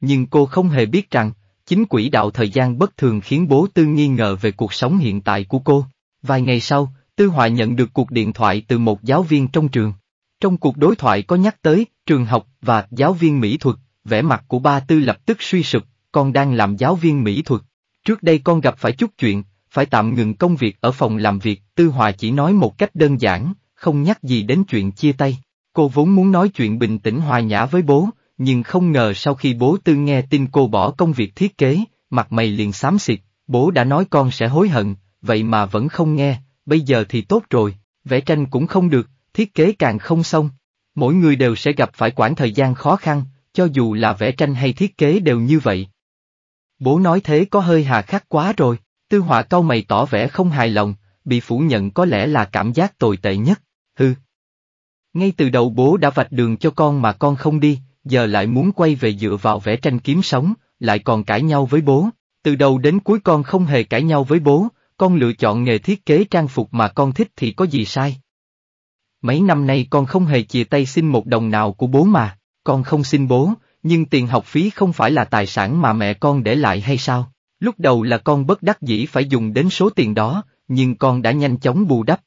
Nhưng cô không hề biết rằng, chính quỹ đạo thời gian bất thường khiến bố Tư nghi ngờ về cuộc sống hiện tại của cô. Vài ngày sau, Tư Họa nhận được cuộc điện thoại từ một giáo viên trong trường. Trong cuộc đối thoại có nhắc tới trường học và giáo viên mỹ thuật, vẻ mặt của ba Tư lập tức suy sụp, con đang làm giáo viên mỹ thuật. Trước đây con gặp phải chút chuyện, phải tạm ngừng công việc ở phòng làm việc, Tư Hòa chỉ nói một cách đơn giản, không nhắc gì đến chuyện chia tay. Cô vốn muốn nói chuyện bình tĩnh hòa nhã với bố, nhưng không ngờ sau khi bố Tư nghe tin cô bỏ công việc thiết kế, mặt mày liền xám xịt, bố đã nói con sẽ hối hận, vậy mà vẫn không nghe, bây giờ thì tốt rồi, vẽ tranh cũng không được, thiết kế càng không xong. Mỗi người đều sẽ gặp phải quãng thời gian khó khăn, cho dù là vẽ tranh hay thiết kế đều như vậy. Bố nói thế có hơi hà khắc quá rồi. Tư họa cao mày tỏ vẻ không hài lòng, bị phủ nhận có lẽ là cảm giác tồi tệ nhất, hư. Ngay từ đầu bố đã vạch đường cho con mà con không đi, giờ lại muốn quay về dựa vào vẽ tranh kiếm sống, lại còn cãi nhau với bố. Từ đầu đến cuối con không hề cãi nhau với bố, con lựa chọn nghề thiết kế trang phục mà con thích thì có gì sai. Mấy năm nay con không hề chia tay xin một đồng nào của bố mà, con không xin bố, nhưng tiền học phí không phải là tài sản mà mẹ con để lại hay sao? Lúc đầu là con bất đắc dĩ phải dùng đến số tiền đó, nhưng con đã nhanh chóng bù đắp.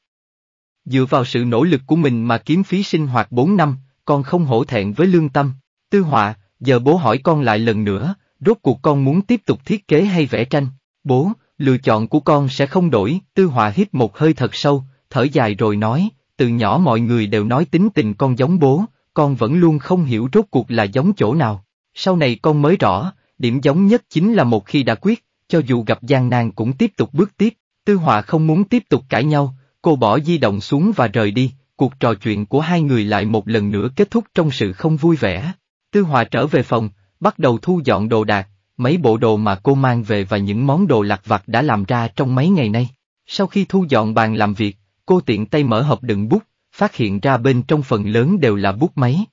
Dựa vào sự nỗ lực của mình mà kiếm phí sinh hoạt 4 năm, con không hổ thẹn với lương tâm. Tư họa, giờ bố hỏi con lại lần nữa, rốt cuộc con muốn tiếp tục thiết kế hay vẽ tranh? Bố, lựa chọn của con sẽ không đổi, tư họa hít một hơi thật sâu, thở dài rồi nói, từ nhỏ mọi người đều nói tính tình con giống bố, con vẫn luôn không hiểu rốt cuộc là giống chỗ nào. Sau này con mới rõ, điểm giống nhất chính là một khi đã quyết, cho dù gặp gian nan cũng tiếp tục bước tiếp, Tư Họa không muốn tiếp tục cãi nhau, cô bỏ di động xuống và rời đi, cuộc trò chuyện của hai người lại một lần nữa kết thúc trong sự không vui vẻ. Tư Họa trở về phòng, bắt đầu thu dọn đồ đạc, mấy bộ đồ mà cô mang về và những món đồ lặt vặt đã làm ra trong mấy ngày nay. Sau khi thu dọn bàn làm việc, cô tiện tay mở hộp đựng bút, phát hiện ra bên trong phần lớn đều là bút máy.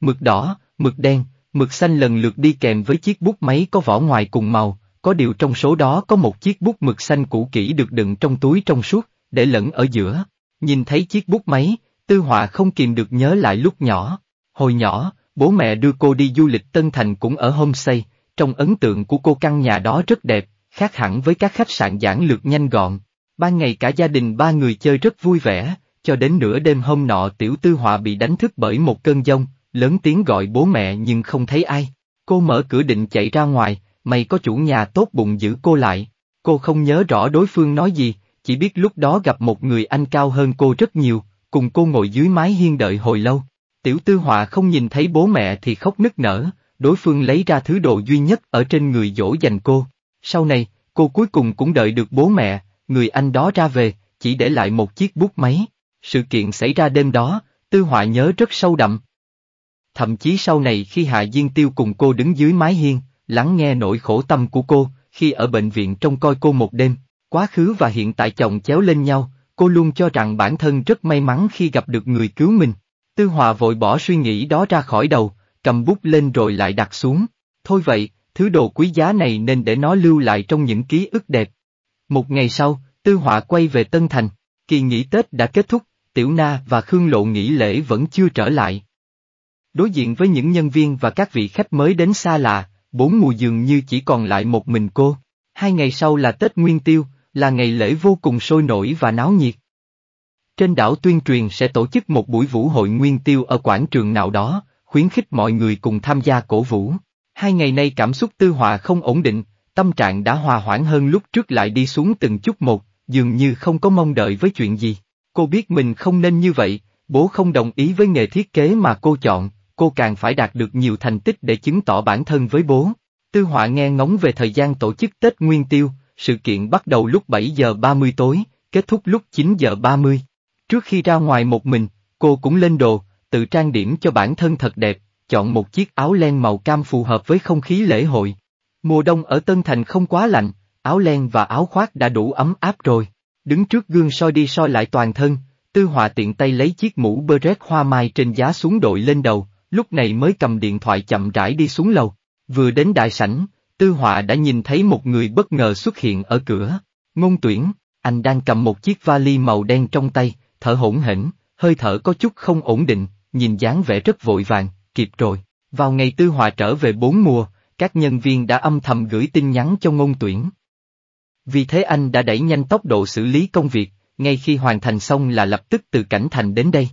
Mực đỏ, mực đen, mực xanh lần lượt đi kèm với chiếc bút máy có vỏ ngoài cùng màu, có điều trong số đó có một chiếc bút mực xanh cũ kỹ được đựng trong túi trong suốt, để lẫn ở giữa. Nhìn thấy chiếc bút máy, Tư Họa không kìm được nhớ lại lúc nhỏ. Hồi nhỏ, bố mẹ đưa cô đi du lịch Tân Thành cũng ở homestay, trong ấn tượng của cô căn nhà đó rất đẹp, khác hẳn với các khách sạn giản lược nhanh gọn. Ban ngày cả gia đình ba người chơi rất vui vẻ, cho đến nửa đêm hôm nọ tiểu tư họa bị đánh thức bởi một cơn giông, lớn tiếng gọi bố mẹ nhưng không thấy ai. Cô mở cửa định chạy ra ngoài, mày có chủ nhà tốt bụng giữ cô lại. Cô không nhớ rõ đối phương nói gì, chỉ biết lúc đó gặp một người anh cao hơn cô rất nhiều, cùng cô ngồi dưới mái hiên đợi hồi lâu. Tiểu tư họa không nhìn thấy bố mẹ thì khóc nức nở, đối phương lấy ra thứ đồ duy nhất ở trên người dỗ dành cô. Sau này, cô cuối cùng cũng đợi được bố mẹ, người anh đó ra về, chỉ để lại một chiếc bút máy. Sự kiện xảy ra đêm đó, tư họa nhớ rất sâu đậm. Thậm chí sau này khi Hạ Diên Tiêu cùng cô đứng dưới mái hiên, lắng nghe nỗi khổ tâm của cô, khi ở bệnh viện trông coi cô một đêm, quá khứ và hiện tại chồng chéo lên nhau, cô luôn cho rằng bản thân rất may mắn khi gặp được người cứu mình. Tư Hòa vội bỏ suy nghĩ đó ra khỏi đầu, cầm bút lên rồi lại đặt xuống. Thôi vậy, thứ đồ quý giá này nên để nó lưu lại trong những ký ức đẹp. Một ngày sau, Tư Hòa quay về Tân Thành, kỳ nghỉ Tết đã kết thúc, Tiểu Na và Khương Lộ nghỉ lễ vẫn chưa trở lại. Đối diện với những nhân viên và các vị khách mới đến xa lạ, bốn mùa dường như chỉ còn lại một mình cô. Hai ngày sau là Tết Nguyên Tiêu, là ngày lễ vô cùng sôi nổi và náo nhiệt. Trên đảo tuyên truyền sẽ tổ chức một buổi vũ hội Nguyên Tiêu ở quảng trường nào đó, khuyến khích mọi người cùng tham gia cổ vũ. Hai ngày nay cảm xúc tư họa không ổn định, tâm trạng đã hòa hoãn hơn lúc trước lại đi xuống từng chút một, dường như không có mong đợi với chuyện gì. Cô biết mình không nên như vậy, bố không đồng ý với nghề thiết kế mà cô chọn, cô càng phải đạt được nhiều thành tích để chứng tỏ bản thân với bố. Tư họa nghe ngóng về thời gian tổ chức Tết Nguyên Tiêu, sự kiện bắt đầu lúc 7 giờ 30 tối, kết thúc lúc 9 giờ 30. Trước khi ra ngoài một mình, cô cũng lên đồ, tự trang điểm cho bản thân thật đẹp, chọn một chiếc áo len màu cam phù hợp với không khí lễ hội. Mùa đông ở Tân Thành không quá lạnh, áo len và áo khoác đã đủ ấm áp rồi. Đứng trước gương soi đi soi lại toàn thân, Tư Họa tiện tay lấy chiếc mũ beret hoa mai trên giá xuống đội lên đầu, lúc này mới cầm điện thoại chậm rãi đi xuống lầu. Vừa đến đại sảnh, Tư Họa đã nhìn thấy một người bất ngờ xuất hiện ở cửa. Ngôn tuyển, anh đang cầm một chiếc vali màu đen trong tay, thở hỗn hỉnh, hơi thở có chút không ổn định, nhìn dáng vẻ rất vội vàng, kịp rồi. Vào ngày Tư Họa trở về bốn mùa, các nhân viên đã âm thầm gửi tin nhắn cho ngôn tuyển. Vì thế anh đã đẩy nhanh tốc độ xử lý công việc, ngay khi hoàn thành xong là lập tức từ cảnh thành đến đây.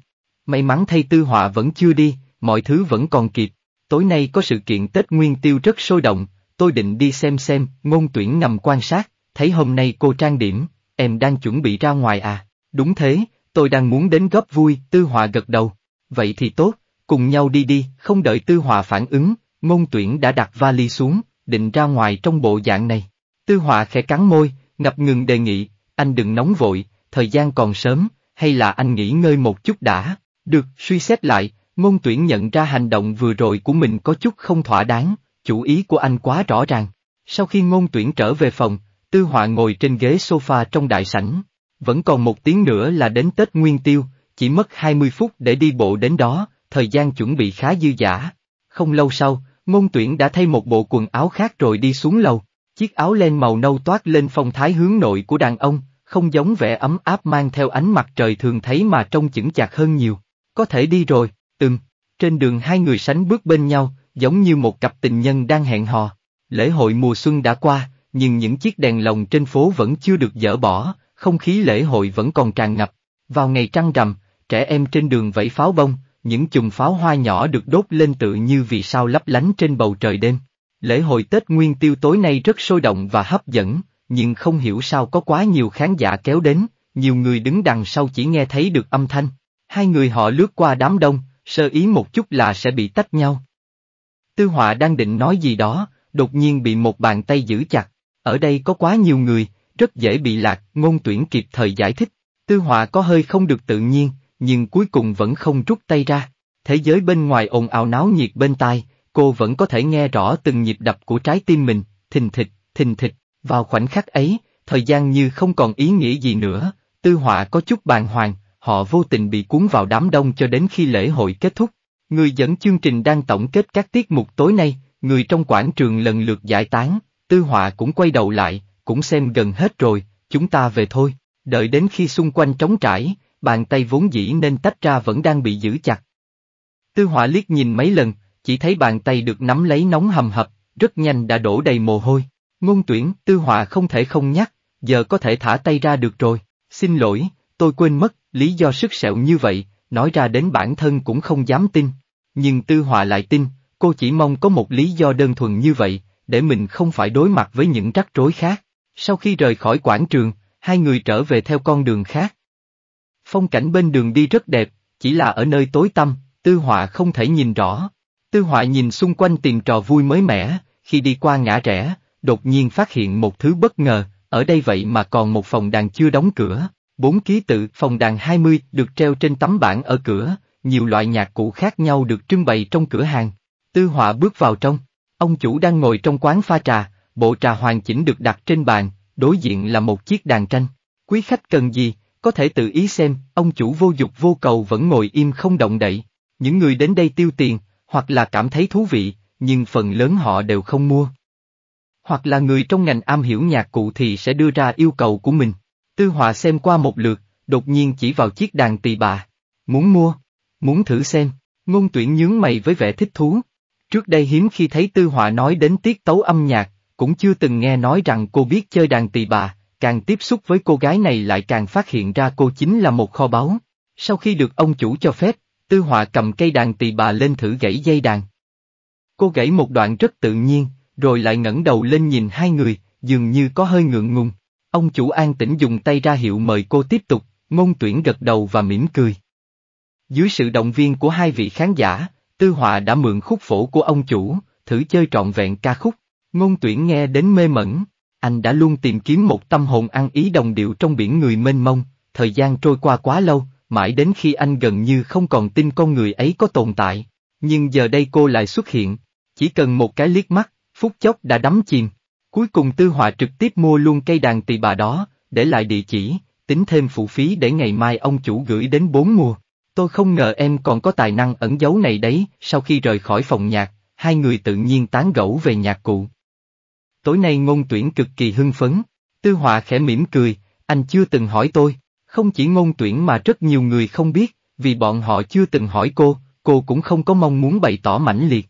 May mắn thay Tư Họa vẫn chưa đi, mọi thứ vẫn còn kịp. Tối nay có sự kiện Tết Nguyên Tiêu rất sôi động, tôi định đi xem xem, ngôn tuyển nằm quan sát, thấy hôm nay cô trang điểm, em đang chuẩn bị ra ngoài à? Đúng thế, tôi đang muốn đến góp vui, Tư Hòa gật đầu. Vậy thì tốt, cùng nhau đi đi, không đợi Tư Hòa phản ứng, ngôn tuyển đã đặt vali xuống, định ra ngoài trong bộ dạng này. Tư Hòa khẽ cắn môi, ngập ngừng đề nghị, anh đừng nóng vội, thời gian còn sớm, hay là anh nghỉ ngơi một chút đã. Được, suy xét lại, Ngôn tuyển nhận ra hành động vừa rồi của mình có chút không thỏa đáng, chủ ý của anh quá rõ ràng. Sau khi ngôn tuyển trở về phòng, Tư Họa ngồi trên ghế sofa trong đại sảnh. Vẫn còn một tiếng nữa là đến Tết Nguyên Tiêu, chỉ mất 20 phút để đi bộ đến đó, thời gian chuẩn bị khá dư giả. Không lâu sau, ngôn tuyển đã thay một bộ quần áo khác rồi đi xuống lầu. Chiếc áo len màu nâu toát lên phong thái hướng nội của đàn ông, không giống vẻ ấm áp mang theo ánh mặt trời thường thấy mà trông chững chạc hơn nhiều. Có thể đi rồi. Từng, trên đường hai người sánh bước bên nhau, giống như một cặp tình nhân đang hẹn hò. Lễ hội mùa xuân đã qua, nhưng những chiếc đèn lồng trên phố vẫn chưa được dỡ bỏ, không khí lễ hội vẫn còn tràn ngập. Vào ngày trăng rằm, trẻ em trên đường vẫy pháo bông, những chùm pháo hoa nhỏ được đốt lên tự như vì sao lấp lánh trên bầu trời đêm. Lễ hội Tết Nguyên Tiêu tối nay rất sôi động và hấp dẫn, nhưng không hiểu sao có quá nhiều khán giả kéo đến, nhiều người đứng đằng sau chỉ nghe thấy được âm thanh. Hai người họ lướt qua đám đông, sơ ý một chút là sẽ bị tách nhau. Tư họa đang định nói gì đó, đột nhiên bị một bàn tay giữ chặt, ở đây có quá nhiều người, rất dễ bị lạc, ngôn tuyển kịp thời giải thích, tư họa có hơi không được tự nhiên, nhưng cuối cùng vẫn không rút tay ra, thế giới bên ngoài ồn ào náo nhiệt bên tai, cô vẫn có thể nghe rõ từng nhịp đập của trái tim mình, thình thịch, thình thịch, vào khoảnh khắc ấy, thời gian như không còn ý nghĩa gì nữa, tư họa có chút bàng hoàng, Họ vô tình bị cuốn vào đám đông cho đến khi lễ hội kết thúc. Người dẫn chương trình đang tổng kết các tiết mục tối nay, người trong quảng trường lần lượt giải tán, tư họa cũng quay đầu lại, cũng xem gần hết rồi, chúng ta về thôi. Đợi đến khi xung quanh trống trải, bàn tay vốn dĩ nên tách ra vẫn đang bị giữ chặt. Tư họa liếc nhìn mấy lần, chỉ thấy bàn tay được nắm lấy nóng hầm hập, rất nhanh đã đổ đầy mồ hôi. Ngôn tuyển, tư họa không thể không nhắc, giờ có thể thả tay ra được rồi. Xin lỗi, tôi quên mất, Lý do sức sẹo như vậy, nói ra đến bản thân cũng không dám tin. Nhưng Tư Họa lại tin, cô chỉ mong có một lý do đơn thuần như vậy, để mình không phải đối mặt với những rắc rối khác. Sau khi rời khỏi quảng trường, hai người trở về theo con đường khác. Phong cảnh bên đường đi rất đẹp, chỉ là ở nơi tối tăm, Tư Họa không thể nhìn rõ. Tư Họa nhìn xung quanh tìm trò vui mới mẻ, khi đi qua ngã rẽ, đột nhiên phát hiện một thứ bất ngờ, ở đây vậy mà còn một phòng đàn chưa đóng cửa. Bốn ký tự phòng đàn 20 được treo trên tấm bảng ở cửa, nhiều loại nhạc cụ khác nhau được trưng bày trong cửa hàng. Tư họa bước vào trong, ông chủ đang ngồi trong quán pha trà, bộ trà hoàn chỉnh được đặt trên bàn, đối diện là một chiếc đàn tranh. Quý khách cần gì, có thể tự ý xem, ông chủ vô dục vô cầu vẫn ngồi im không động đậy. Những người đến đây tiêu tiền, hoặc là cảm thấy thú vị, nhưng phần lớn họ đều không mua. Hoặc là người trong ngành am hiểu nhạc cụ thì sẽ đưa ra yêu cầu của mình. Tư Họa xem qua một lượt, đột nhiên chỉ vào chiếc đàn tỳ bà. Muốn mua? Muốn thử xem? Ngôn tuyển nhướng mày với vẻ thích thú. Trước đây hiếm khi thấy Tư Họa nói đến tiết tấu âm nhạc, cũng chưa từng nghe nói rằng cô biết chơi đàn tỳ bà, càng tiếp xúc với cô gái này lại càng phát hiện ra cô chính là một kho báu. Sau khi được ông chủ cho phép, Tư Họa cầm cây đàn tỳ bà lên thử gãy dây đàn. Cô gãy một đoạn rất tự nhiên, rồi lại ngẩng đầu lên nhìn hai người, dường như có hơi ngượng ngùng. Ông chủ an tĩnh dùng tay ra hiệu mời cô tiếp tục, ngôn tuyển gật đầu và mỉm cười. Dưới sự động viên của hai vị khán giả, Tư Họa đã mượn khúc phổ của ông chủ, thử chơi trọn vẹn ca khúc. Ngôn tuyển nghe đến mê mẩn, anh đã luôn tìm kiếm một tâm hồn ăn ý đồng điệu trong biển người mênh mông, thời gian trôi qua quá lâu, mãi đến khi anh gần như không còn tin con người ấy có tồn tại. Nhưng giờ đây cô lại xuất hiện, chỉ cần một cái liếc mắt, phút chốc đã đắm chìm. Cuối cùng Tư Họa trực tiếp mua luôn cây đàn tỳ bà đó, để lại địa chỉ, tính thêm phụ phí để ngày mai ông chủ gửi đến bốn mùa. Tôi không ngờ em còn có tài năng ẩn giấu này đấy, sau khi rời khỏi phòng nhạc, hai người tự nhiên tán gẫu về nhạc cụ. Tối nay ngôn tuyển cực kỳ hưng phấn, Tư Họa khẽ mỉm cười, anh chưa từng hỏi tôi, không chỉ ngôn tuyển mà rất nhiều người không biết, vì bọn họ chưa từng hỏi cô, cô cũng không có mong muốn bày tỏ mãnh liệt.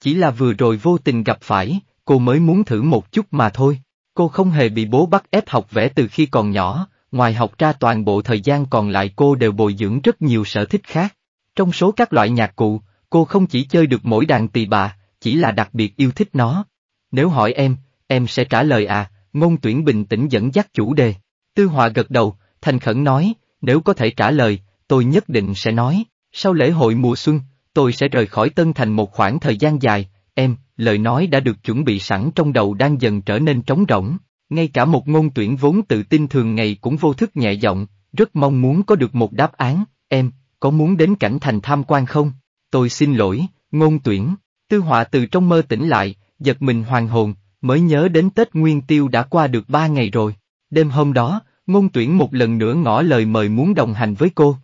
Chỉ là vừa rồi vô tình gặp phải, cô mới muốn thử một chút mà thôi. Cô không hề bị bố bắt ép học vẽ từ khi còn nhỏ, ngoài học ra toàn bộ thời gian còn lại cô đều bồi dưỡng rất nhiều sở thích khác. Trong số các loại nhạc cụ, cô không chỉ chơi được mỗi đàn tỳ bà, chỉ là đặc biệt yêu thích nó. Nếu hỏi em, em sẽ trả lời à, ngôn tuyển bình tĩnh dẫn dắt chủ đề. Tư Hòa gật đầu, thành khẩn nói, nếu có thể trả lời, tôi nhất định sẽ nói, sau lễ hội mùa xuân, tôi sẽ rời khỏi Tân Thành một khoảng thời gian dài, em, lời nói đã được chuẩn bị sẵn trong đầu đang dần trở nên trống rỗng. Ngay cả một ngôn tuyển vốn tự tin thường ngày cũng vô thức nhẹ giọng, rất mong muốn có được một đáp án, em, có muốn đến cảnh thành tham quan không? Tôi xin lỗi, ngôn tuyển, tư họa từ trong mơ tỉnh lại, giật mình hoàng hồn, mới nhớ đến Tết Nguyên Tiêu đã qua được ba ngày rồi. Đêm hôm đó, ngôn tuyển một lần nữa ngỏ lời mời muốn đồng hành với cô.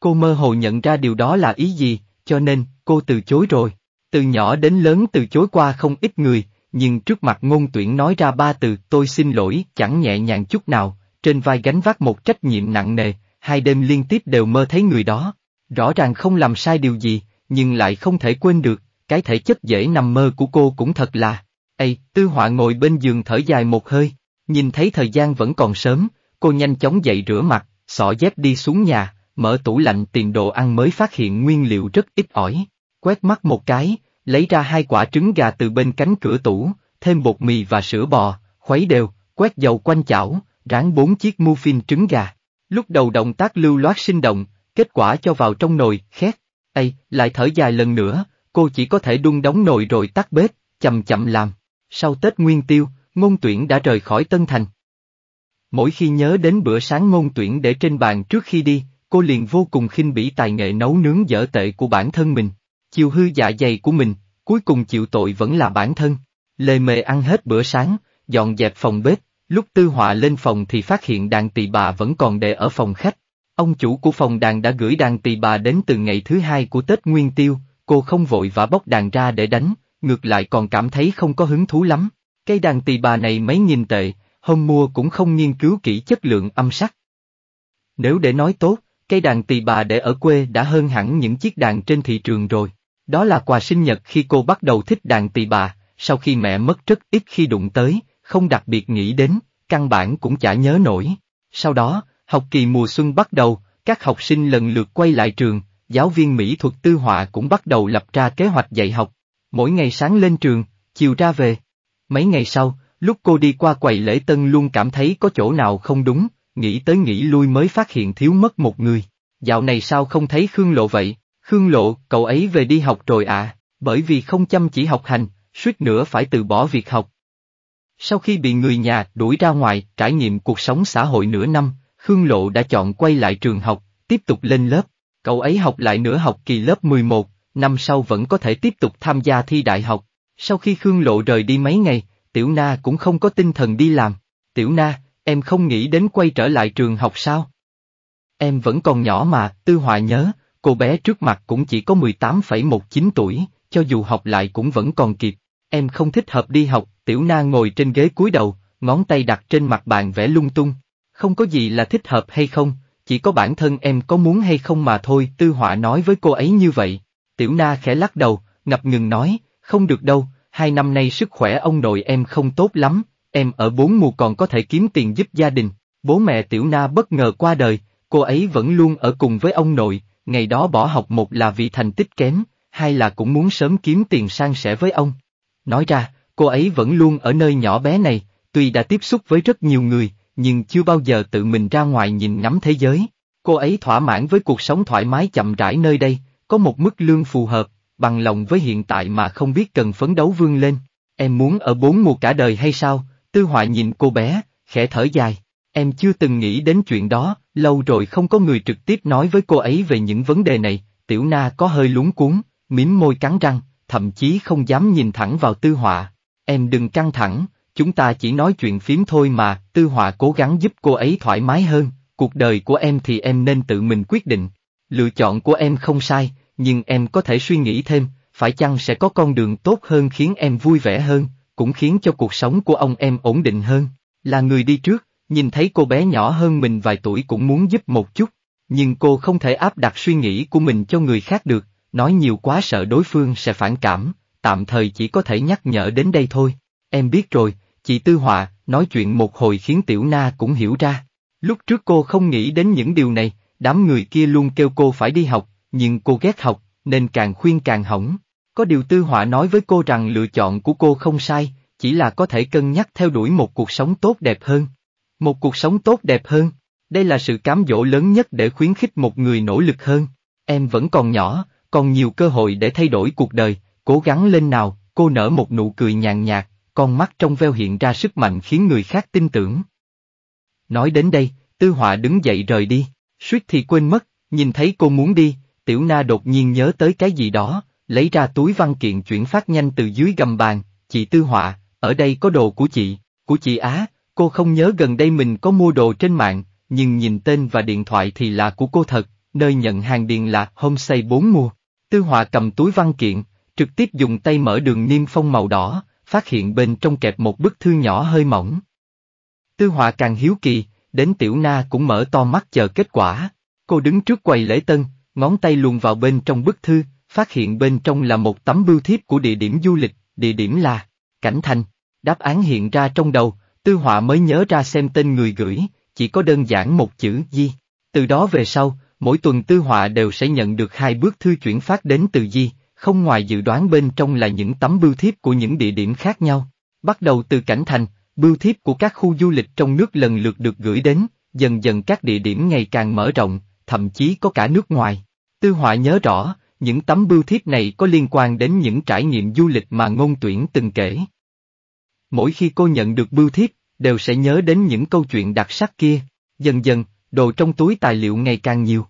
Cô mơ hồ nhận ra điều đó là ý gì, cho nên, cô từ chối rồi. Từ nhỏ đến lớn từ chối qua không ít người, nhưng trước mặt ngôn tuyển nói ra ba từ tôi xin lỗi chẳng nhẹ nhàng chút nào, trên vai gánh vác một trách nhiệm nặng nề, hai đêm liên tiếp đều mơ thấy người đó. Rõ ràng không làm sai điều gì, nhưng lại không thể quên được, cái thể chất dễ nằm mơ của cô cũng thật là. Ây, tư họa ngồi bên giường thở dài một hơi, nhìn thấy thời gian vẫn còn sớm, cô nhanh chóng dậy rửa mặt, xỏ dép đi xuống nhà, mở tủ lạnh tiền đồ ăn mới phát hiện nguyên liệu rất ít ỏi quét mắt một cái, lấy ra hai quả trứng gà từ bên cánh cửa tủ, thêm bột mì và sữa bò, khuấy đều, quét dầu quanh chảo, rán bốn chiếc muffin trứng gà. Lúc đầu động tác lưu loát sinh động, kết quả cho vào trong nồi, khét. Ây, lại thở dài lần nữa, cô chỉ có thể đun đóng nồi rồi tắt bếp, chậm chậm làm. Sau Tết Nguyên Tiêu, ngôn tuyển đã rời khỏi Tân Thành. Mỗi khi nhớ đến bữa sáng ngôn tuyển để trên bàn trước khi đi, cô liền vô cùng khinh bỉ tài nghệ nấu nướng dở tệ của bản thân mình chiều hư dạ dày của mình, cuối cùng chịu tội vẫn là bản thân. Lê mề ăn hết bữa sáng, dọn dẹp phòng bếp, lúc tư họa lên phòng thì phát hiện đàn tỳ bà vẫn còn để ở phòng khách. Ông chủ của phòng đàn đã gửi đàn tỳ bà đến từ ngày thứ hai của Tết Nguyên Tiêu, cô không vội vã bóc đàn ra để đánh, ngược lại còn cảm thấy không có hứng thú lắm. Cây đàn tỳ bà này mấy nghìn tệ, hôm mua cũng không nghiên cứu kỹ chất lượng âm sắc. Nếu để nói tốt, cây đàn tỳ bà để ở quê đã hơn hẳn những chiếc đàn trên thị trường rồi. Đó là quà sinh nhật khi cô bắt đầu thích đàn tỳ bà, sau khi mẹ mất rất ít khi đụng tới, không đặc biệt nghĩ đến, căn bản cũng chả nhớ nổi. Sau đó, học kỳ mùa xuân bắt đầu, các học sinh lần lượt quay lại trường, giáo viên mỹ thuật tư họa cũng bắt đầu lập ra kế hoạch dạy học. Mỗi ngày sáng lên trường, chiều ra về. Mấy ngày sau, lúc cô đi qua quầy lễ tân luôn cảm thấy có chỗ nào không đúng, nghĩ tới nghĩ lui mới phát hiện thiếu mất một người. Dạo này sao không thấy Khương Lộ vậy? Khương lộ, cậu ấy về đi học rồi ạ, à, bởi vì không chăm chỉ học hành, suýt nữa phải từ bỏ việc học. Sau khi bị người nhà đuổi ra ngoài, trải nghiệm cuộc sống xã hội nửa năm, Khương Lộ đã chọn quay lại trường học, tiếp tục lên lớp. Cậu ấy học lại nửa học kỳ lớp 11, năm sau vẫn có thể tiếp tục tham gia thi đại học. Sau khi Khương Lộ rời đi mấy ngày, Tiểu Na cũng không có tinh thần đi làm. Tiểu Na, em không nghĩ đến quay trở lại trường học sao? Em vẫn còn nhỏ mà, Tư Hòa nhớ, Cô bé trước mặt cũng chỉ có 18,19 tuổi, cho dù học lại cũng vẫn còn kịp. Em không thích hợp đi học, tiểu na ngồi trên ghế cúi đầu, ngón tay đặt trên mặt bàn vẽ lung tung. Không có gì là thích hợp hay không, chỉ có bản thân em có muốn hay không mà thôi, tư họa nói với cô ấy như vậy. Tiểu na khẽ lắc đầu, ngập ngừng nói, không được đâu, hai năm nay sức khỏe ông nội em không tốt lắm, em ở bốn mùa còn có thể kiếm tiền giúp gia đình. Bố mẹ tiểu na bất ngờ qua đời, cô ấy vẫn luôn ở cùng với ông nội, ngày đó bỏ học một là vì thành tích kém, hai là cũng muốn sớm kiếm tiền sang sẻ với ông. Nói ra, cô ấy vẫn luôn ở nơi nhỏ bé này, tuy đã tiếp xúc với rất nhiều người, nhưng chưa bao giờ tự mình ra ngoài nhìn ngắm thế giới. Cô ấy thỏa mãn với cuộc sống thoải mái chậm rãi nơi đây, có một mức lương phù hợp, bằng lòng với hiện tại mà không biết cần phấn đấu vươn lên. Em muốn ở bốn mùa cả đời hay sao? Tư Họa nhìn cô bé, khẽ thở dài. Em chưa từng nghĩ đến chuyện đó, lâu rồi không có người trực tiếp nói với cô ấy về những vấn đề này, tiểu na có hơi lúng cuốn, mím môi cắn răng, thậm chí không dám nhìn thẳng vào tư họa. Em đừng căng thẳng, chúng ta chỉ nói chuyện phím thôi mà, tư họa cố gắng giúp cô ấy thoải mái hơn, cuộc đời của em thì em nên tự mình quyết định. Lựa chọn của em không sai, nhưng em có thể suy nghĩ thêm, phải chăng sẽ có con đường tốt hơn khiến em vui vẻ hơn, cũng khiến cho cuộc sống của ông em ổn định hơn. Là người đi trước, nhìn thấy cô bé nhỏ hơn mình vài tuổi cũng muốn giúp một chút, nhưng cô không thể áp đặt suy nghĩ của mình cho người khác được, nói nhiều quá sợ đối phương sẽ phản cảm, tạm thời chỉ có thể nhắc nhở đến đây thôi. Em biết rồi, chị Tư Họa, nói chuyện một hồi khiến Tiểu Na cũng hiểu ra. Lúc trước cô không nghĩ đến những điều này, đám người kia luôn kêu cô phải đi học, nhưng cô ghét học, nên càng khuyên càng hỏng. Có điều Tư Họa nói với cô rằng lựa chọn của cô không sai, chỉ là có thể cân nhắc theo đuổi một cuộc sống tốt đẹp hơn. Một cuộc sống tốt đẹp hơn, đây là sự cám dỗ lớn nhất để khuyến khích một người nỗ lực hơn. Em vẫn còn nhỏ, còn nhiều cơ hội để thay đổi cuộc đời, cố gắng lên nào, cô nở một nụ cười nhàn nhạt, con mắt trong veo hiện ra sức mạnh khiến người khác tin tưởng. Nói đến đây, Tư Họa đứng dậy rời đi, suýt thì quên mất, nhìn thấy cô muốn đi, Tiểu Na đột nhiên nhớ tới cái gì đó, lấy ra túi văn kiện chuyển phát nhanh từ dưới gầm bàn, chị Tư Họa, ở đây có đồ của chị, của chị Á, Cô không nhớ gần đây mình có mua đồ trên mạng, nhưng nhìn tên và điện thoại thì là của cô thật, nơi nhận hàng điện là Homestay 4 mua. Tư Họa cầm túi văn kiện, trực tiếp dùng tay mở đường niêm phong màu đỏ, phát hiện bên trong kẹp một bức thư nhỏ hơi mỏng. Tư Họa càng hiếu kỳ, đến Tiểu Na cũng mở to mắt chờ kết quả. Cô đứng trước quầy lễ tân, ngón tay luồn vào bên trong bức thư, phát hiện bên trong là một tấm bưu thiếp của địa điểm du lịch, địa điểm là Cảnh Thành. Đáp án hiện ra trong đầu, Tư họa mới nhớ ra xem tên người gửi, chỉ có đơn giản một chữ Di. Từ đó về sau, mỗi tuần tư họa đều sẽ nhận được hai bước thư chuyển phát đến từ Di, không ngoài dự đoán bên trong là những tấm bưu thiếp của những địa điểm khác nhau. Bắt đầu từ Cảnh Thành, bưu thiếp của các khu du lịch trong nước lần lượt được gửi đến, dần dần các địa điểm ngày càng mở rộng, thậm chí có cả nước ngoài. Tư họa nhớ rõ, những tấm bưu thiếp này có liên quan đến những trải nghiệm du lịch mà ngôn tuyển từng kể. Mỗi khi cô nhận được bưu thiếp, đều sẽ nhớ đến những câu chuyện đặc sắc kia, dần dần, đồ trong túi tài liệu ngày càng nhiều.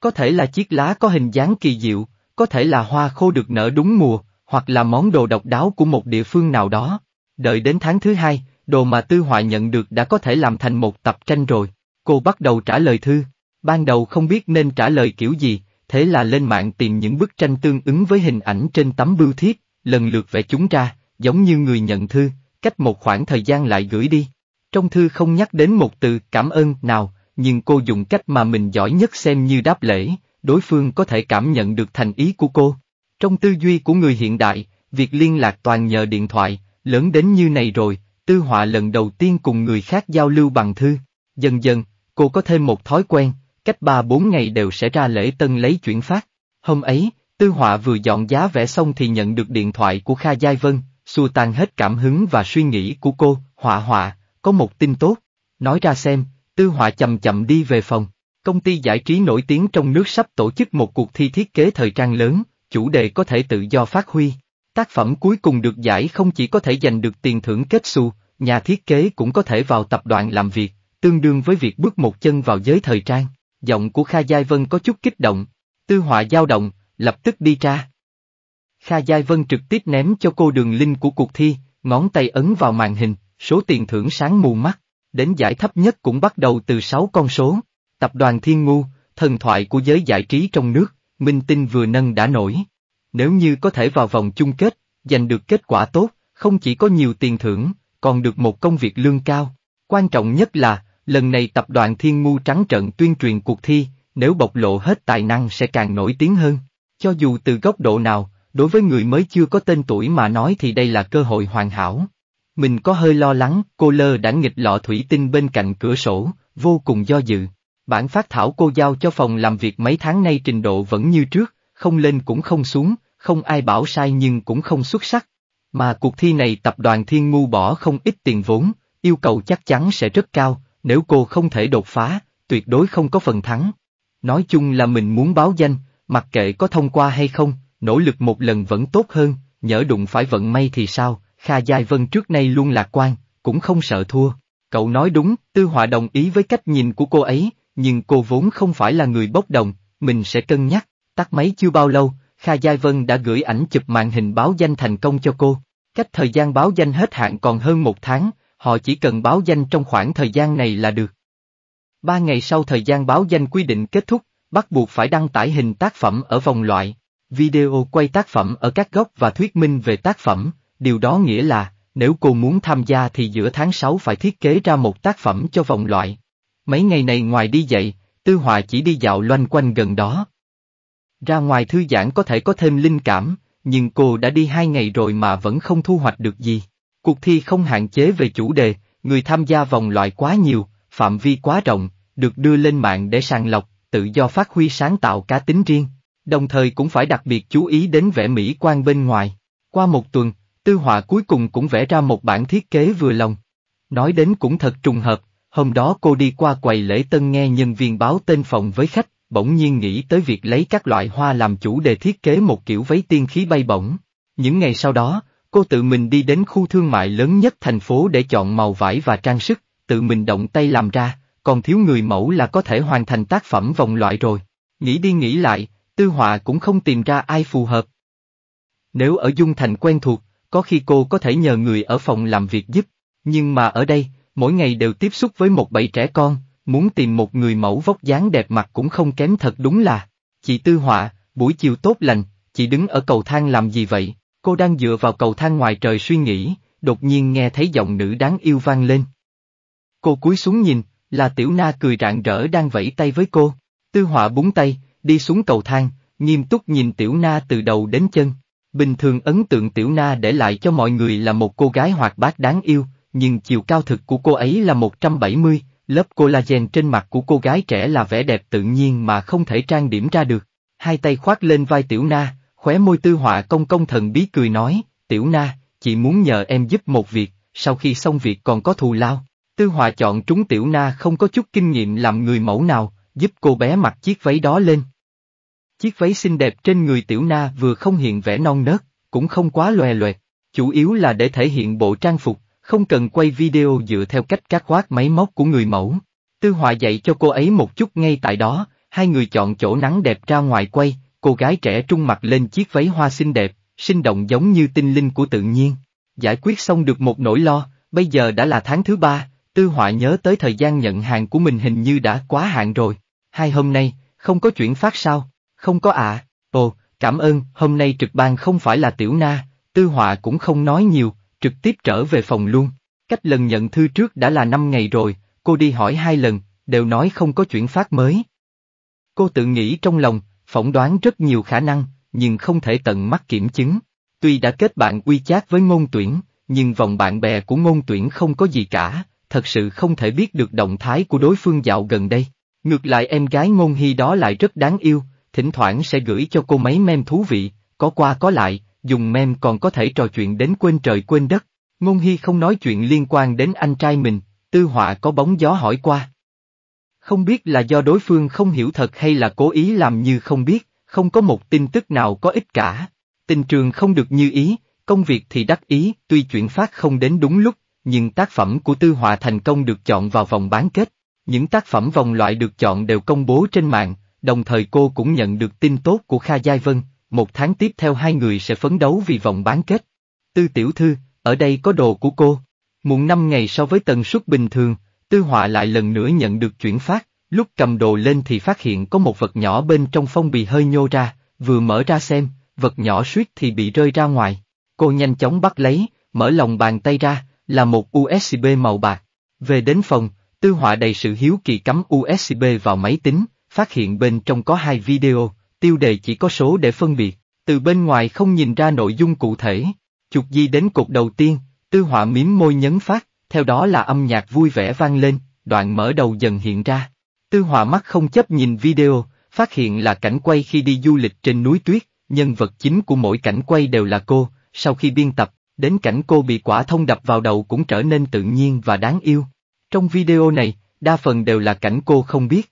Có thể là chiếc lá có hình dáng kỳ diệu, có thể là hoa khô được nở đúng mùa, hoặc là món đồ độc đáo của một địa phương nào đó. Đợi đến tháng thứ hai, đồ mà Tư Họa nhận được đã có thể làm thành một tập tranh rồi. Cô bắt đầu trả lời thư, ban đầu không biết nên trả lời kiểu gì, thế là lên mạng tìm những bức tranh tương ứng với hình ảnh trên tấm bưu thiếp, lần lượt vẽ chúng ra, giống như người nhận thư, cách một khoảng thời gian lại gửi đi. Trong thư không nhắc đến một từ cảm ơn nào, nhưng cô dùng cách mà mình giỏi nhất xem như đáp lễ, đối phương có thể cảm nhận được thành ý của cô. Trong tư duy của người hiện đại, việc liên lạc toàn nhờ điện thoại, lớn đến như này rồi, Tư Họa lần đầu tiên cùng người khác giao lưu bằng thư. Dần dần, cô có thêm một thói quen, cách 3-4 ngày đều sẽ ra lễ tân lấy chuyển phát. Hôm ấy, Tư Họa vừa dọn giá vẽ xong thì nhận được điện thoại của Kha Giai Vân, xua tan hết cảm hứng và suy nghĩ của cô, họa họa, có một tin tốt. Nói ra xem, tư họa chậm chậm đi về phòng. Công ty giải trí nổi tiếng trong nước sắp tổ chức một cuộc thi thiết kế thời trang lớn, chủ đề có thể tự do phát huy. Tác phẩm cuối cùng được giải không chỉ có thể giành được tiền thưởng kết xu, nhà thiết kế cũng có thể vào tập đoàn làm việc, tương đương với việc bước một chân vào giới thời trang. Giọng của Kha Giai Vân có chút kích động. Tư họa dao động, lập tức đi ra. Kha Giai Vân trực tiếp ném cho cô đường link của cuộc thi, ngón tay ấn vào màn hình, số tiền thưởng sáng mù mắt, đến giải thấp nhất cũng bắt đầu từ 6 con số. Tập đoàn Thiên Ngu, thần thoại của giới giải trí trong nước, minh tinh vừa nâng đã nổi. Nếu như có thể vào vòng chung kết, giành được kết quả tốt, không chỉ có nhiều tiền thưởng, còn được một công việc lương cao. Quan trọng nhất là, lần này tập đoàn Thiên Ngu trắng trợn tuyên truyền cuộc thi, nếu bộc lộ hết tài năng sẽ càng nổi tiếng hơn. Cho dù từ góc độ nào, Đối với người mới chưa có tên tuổi mà nói thì đây là cơ hội hoàn hảo. Mình có hơi lo lắng, cô lơ đã nghịch lọ thủy tinh bên cạnh cửa sổ, vô cùng do dự. Bản phát thảo cô giao cho phòng làm việc mấy tháng nay trình độ vẫn như trước, không lên cũng không xuống, không ai bảo sai nhưng cũng không xuất sắc. Mà cuộc thi này tập đoàn Thiên Ngu bỏ không ít tiền vốn, yêu cầu chắc chắn sẽ rất cao, nếu cô không thể đột phá, tuyệt đối không có phần thắng. Nói chung là mình muốn báo danh, mặc kệ có thông qua hay không, nỗ lực một lần vẫn tốt hơn, nhỡ đụng phải vận may thì sao, Kha Giai Vân trước nay luôn lạc quan, cũng không sợ thua. Cậu nói đúng, Tư Họa đồng ý với cách nhìn của cô ấy, nhưng cô vốn không phải là người bốc đồng, mình sẽ cân nhắc. Tắt máy chưa bao lâu, Kha Giai Vân đã gửi ảnh chụp màn hình báo danh thành công cho cô. Cách thời gian báo danh hết hạn còn hơn một tháng, họ chỉ cần báo danh trong khoảng thời gian này là được. Ba ngày sau thời gian báo danh quy định kết thúc, bắt buộc phải đăng tải hình tác phẩm ở vòng loại video quay tác phẩm ở các góc và thuyết minh về tác phẩm, điều đó nghĩa là, nếu cô muốn tham gia thì giữa tháng 6 phải thiết kế ra một tác phẩm cho vòng loại. Mấy ngày này ngoài đi dạy, Tư Hòa chỉ đi dạo loanh quanh gần đó. Ra ngoài thư giãn có thể có thêm linh cảm, nhưng cô đã đi hai ngày rồi mà vẫn không thu hoạch được gì. Cuộc thi không hạn chế về chủ đề, người tham gia vòng loại quá nhiều, phạm vi quá rộng, được đưa lên mạng để sàng lọc, tự do phát huy sáng tạo cá tính riêng, Đồng thời cũng phải đặc biệt chú ý đến vẻ mỹ quan bên ngoài. Qua một tuần, Tư Họa cuối cùng cũng vẽ ra một bản thiết kế vừa lòng. Nói đến cũng thật trùng hợp, hôm đó cô đi qua quầy lễ tân nghe nhân viên báo tên phòng với khách, bỗng nhiên nghĩ tới việc lấy các loại hoa làm chủ đề thiết kế một kiểu váy tiên khí bay bổng. Những ngày sau đó, cô tự mình đi đến khu thương mại lớn nhất thành phố để chọn màu vải và trang sức, tự mình động tay làm ra, còn thiếu người mẫu là có thể hoàn thành tác phẩm vòng loại rồi. Nghĩ đi nghĩ lại, Tư Họa cũng không tìm ra ai phù hợp. Nếu ở Dung Thành quen thuộc, có khi cô có thể nhờ người ở phòng làm việc giúp, nhưng mà ở đây, mỗi ngày đều tiếp xúc với một bầy trẻ con, muốn tìm một người mẫu vóc dáng đẹp mặt cũng không kém thật đúng là. Chị Tư Họa, buổi chiều tốt lành, chị đứng ở cầu thang làm gì vậy? Cô đang dựa vào cầu thang ngoài trời suy nghĩ, đột nhiên nghe thấy giọng nữ đáng yêu vang lên. Cô cúi xuống nhìn, là Tiểu Na cười rạng rỡ đang vẫy tay với cô. Tư Họa búng tay, đi xuống cầu thang, nghiêm túc nhìn Tiểu Na từ đầu đến chân. Bình thường ấn tượng Tiểu Na để lại cho mọi người là một cô gái hoạt bát đáng yêu, nhưng chiều cao thực của cô ấy là 170, lớp collagen trên mặt của cô gái trẻ là vẻ đẹp tự nhiên mà không thể trang điểm ra được. Hai tay khoác lên vai Tiểu Na, khóe môi tư họa công công thần bí cười nói, Tiểu Na, chị muốn nhờ em giúp một việc, sau khi xong việc còn có thù lao. Tư họa chọn trúng Tiểu Na không có chút kinh nghiệm làm người mẫu nào, giúp cô bé mặc chiếc váy đó lên. Chiếc váy xinh đẹp trên người tiểu na vừa không hiện vẻ non nớt, cũng không quá loè loẹt, chủ yếu là để thể hiện bộ trang phục, không cần quay video dựa theo cách cắt khoác máy móc của người mẫu. Tư Họa dạy cho cô ấy một chút ngay tại đó, hai người chọn chỗ nắng đẹp ra ngoài quay, cô gái trẻ trung mặt lên chiếc váy hoa xinh đẹp, sinh động giống như tinh linh của tự nhiên. Giải quyết xong được một nỗi lo, bây giờ đã là tháng thứ ba, Tư Họa nhớ tới thời gian nhận hàng của mình hình như đã quá hạn rồi. Hai hôm nay, không có chuyển phát sao, không có ạ, à. ồ, cảm ơn, hôm nay trực ban không phải là tiểu na, tư họa cũng không nói nhiều, trực tiếp trở về phòng luôn. Cách lần nhận thư trước đã là 5 ngày rồi, cô đi hỏi hai lần, đều nói không có chuyển phát mới. Cô tự nghĩ trong lòng, phỏng đoán rất nhiều khả năng, nhưng không thể tận mắt kiểm chứng. Tuy đã kết bạn uy chát với ngôn tuyển, nhưng vòng bạn bè của ngôn tuyển không có gì cả, thật sự không thể biết được động thái của đối phương dạo gần đây. Ngược lại em gái ngôn hy đó lại rất đáng yêu, thỉnh thoảng sẽ gửi cho cô mấy mem thú vị, có qua có lại, dùng mem còn có thể trò chuyện đến quên trời quên đất. Ngôn Hy không nói chuyện liên quan đến anh trai mình, Tư Họa có bóng gió hỏi qua. Không biết là do đối phương không hiểu thật hay là cố ý làm như không biết, không có một tin tức nào có ích cả. Tình trường không được như ý, công việc thì đắc ý, tuy chuyển phát không đến đúng lúc, nhưng tác phẩm của Tư Họa thành công được chọn vào vòng bán kết. Những tác phẩm vòng loại được chọn đều công bố trên mạng, đồng thời cô cũng nhận được tin tốt của Kha Giai Vân, một tháng tiếp theo hai người sẽ phấn đấu vì vòng bán kết. Tư tiểu thư, ở đây có đồ của cô. Muộn năm ngày so với tần suất bình thường, Tư Họa lại lần nữa nhận được chuyển phát, lúc cầm đồ lên thì phát hiện có một vật nhỏ bên trong phong bì hơi nhô ra, vừa mở ra xem, vật nhỏ suýt thì bị rơi ra ngoài. Cô nhanh chóng bắt lấy, mở lòng bàn tay ra, là một USB màu bạc. Về đến phòng, Tư Họa đầy sự hiếu kỳ cắm USB vào máy tính, phát hiện bên trong có hai video, tiêu đề chỉ có số để phân biệt, từ bên ngoài không nhìn ra nội dung cụ thể. Chụp di đến cục đầu tiên, tư họa miếm môi nhấn phát, theo đó là âm nhạc vui vẻ vang lên, đoạn mở đầu dần hiện ra. Tư họa mắt không chấp nhìn video, phát hiện là cảnh quay khi đi du lịch trên núi tuyết, nhân vật chính của mỗi cảnh quay đều là cô, sau khi biên tập, đến cảnh cô bị quả thông đập vào đầu cũng trở nên tự nhiên và đáng yêu. Trong video này, đa phần đều là cảnh cô không biết,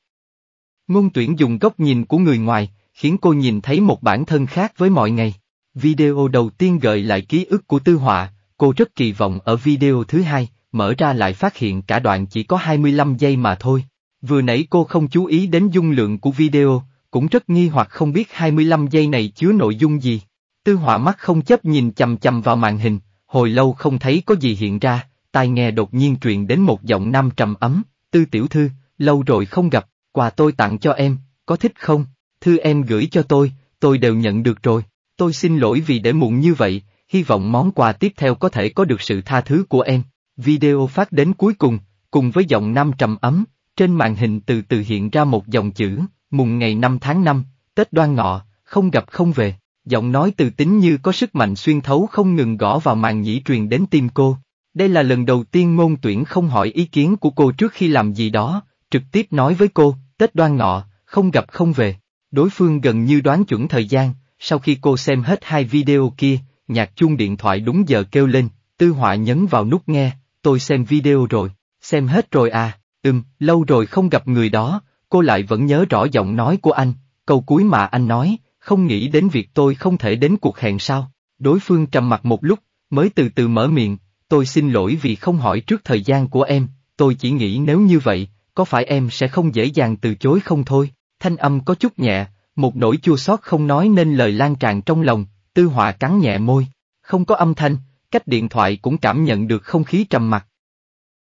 Ngôn tuyển dùng góc nhìn của người ngoài, khiến cô nhìn thấy một bản thân khác với mọi ngày. Video đầu tiên gợi lại ký ức của Tư Họa, cô rất kỳ vọng ở video thứ hai, mở ra lại phát hiện cả đoạn chỉ có 25 giây mà thôi. Vừa nãy cô không chú ý đến dung lượng của video, cũng rất nghi hoặc không biết 25 giây này chứa nội dung gì. Tư họa mắt không chấp nhìn chầm chầm vào màn hình, hồi lâu không thấy có gì hiện ra, tai nghe đột nhiên truyền đến một giọng nam trầm ấm, tư tiểu thư, lâu rồi không gặp, Quà tôi tặng cho em, có thích không? Thư em gửi cho tôi, tôi đều nhận được rồi. Tôi xin lỗi vì để muộn như vậy, hy vọng món quà tiếp theo có thể có được sự tha thứ của em. Video phát đến cuối cùng, cùng với giọng nam trầm ấm, trên màn hình từ từ hiện ra một dòng chữ, mùng ngày 5 tháng 5, Tết đoan ngọ, không gặp không về. Giọng nói từ tính như có sức mạnh xuyên thấu không ngừng gõ vào màn nhĩ truyền đến tim cô. Đây là lần đầu tiên ngôn tuyển không hỏi ý kiến của cô trước khi làm gì đó, Trực tiếp nói với cô, Tết đoan ngọ, không gặp không về. Đối phương gần như đoán chuẩn thời gian, sau khi cô xem hết hai video kia, nhạc chuông điện thoại đúng giờ kêu lên, tư họa nhấn vào nút nghe, tôi xem video rồi, xem hết rồi à, ừm, lâu rồi không gặp người đó, cô lại vẫn nhớ rõ giọng nói của anh, câu cuối mà anh nói, không nghĩ đến việc tôi không thể đến cuộc hẹn sao. Đối phương trầm mặt một lúc, mới từ từ mở miệng, tôi xin lỗi vì không hỏi trước thời gian của em, tôi chỉ nghĩ nếu như vậy, có phải em sẽ không dễ dàng từ chối không thôi, thanh âm có chút nhẹ, một nỗi chua xót không nói nên lời lan tràn trong lòng, tư họa cắn nhẹ môi, không có âm thanh, cách điện thoại cũng cảm nhận được không khí trầm mặc.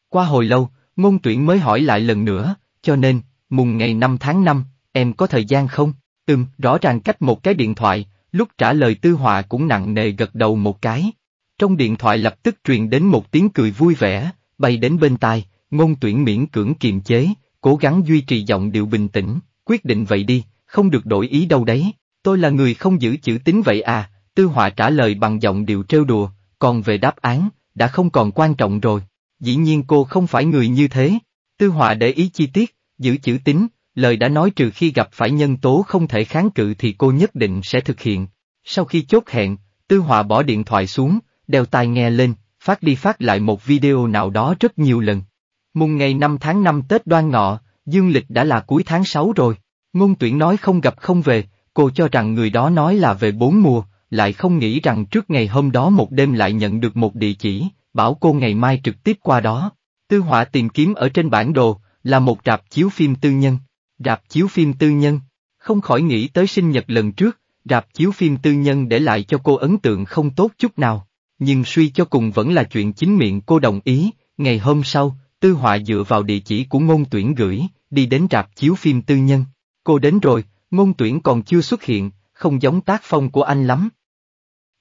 Qua hồi lâu, ngôn tuyển mới hỏi lại lần nữa, cho nên, mùng ngày 5 tháng 5, em có thời gian không? Ừm, rõ ràng cách một cái điện thoại, lúc trả lời tư họa cũng nặng nề gật đầu một cái. Trong điện thoại lập tức truyền đến một tiếng cười vui vẻ, bay đến bên tai, Ngôn tuyển miễn cưỡng kiềm chế, cố gắng duy trì giọng điệu bình tĩnh, quyết định vậy đi, không được đổi ý đâu đấy, tôi là người không giữ chữ tín vậy à, tư họa trả lời bằng giọng điệu trêu đùa, còn về đáp án, đã không còn quan trọng rồi, dĩ nhiên cô không phải người như thế, tư họa để ý chi tiết, giữ chữ tín, lời đã nói trừ khi gặp phải nhân tố không thể kháng cự thì cô nhất định sẽ thực hiện, sau khi chốt hẹn, tư họa bỏ điện thoại xuống, đeo tai nghe lên, phát đi phát lại một video nào đó rất nhiều lần. Mùng ngày 5 tháng 5 Tết đoan ngọ, dương lịch đã là cuối tháng 6 rồi. Ngôn tuyển nói không gặp không về, cô cho rằng người đó nói là về bốn mùa, lại không nghĩ rằng trước ngày hôm đó một đêm lại nhận được một địa chỉ, bảo cô ngày mai trực tiếp qua đó. Tư họa tìm kiếm ở trên bản đồ, là một rạp chiếu phim tư nhân. Rạp chiếu phim tư nhân, không khỏi nghĩ tới sinh nhật lần trước, rạp chiếu phim tư nhân để lại cho cô ấn tượng không tốt chút nào. Nhưng suy cho cùng vẫn là chuyện chính miệng cô đồng ý, ngày hôm sau, Tư họa dựa vào địa chỉ của ngôn tuyển gửi, đi đến rạp chiếu phim tư nhân. Cô đến rồi, ngôn tuyển còn chưa xuất hiện, không giống tác phong của anh lắm.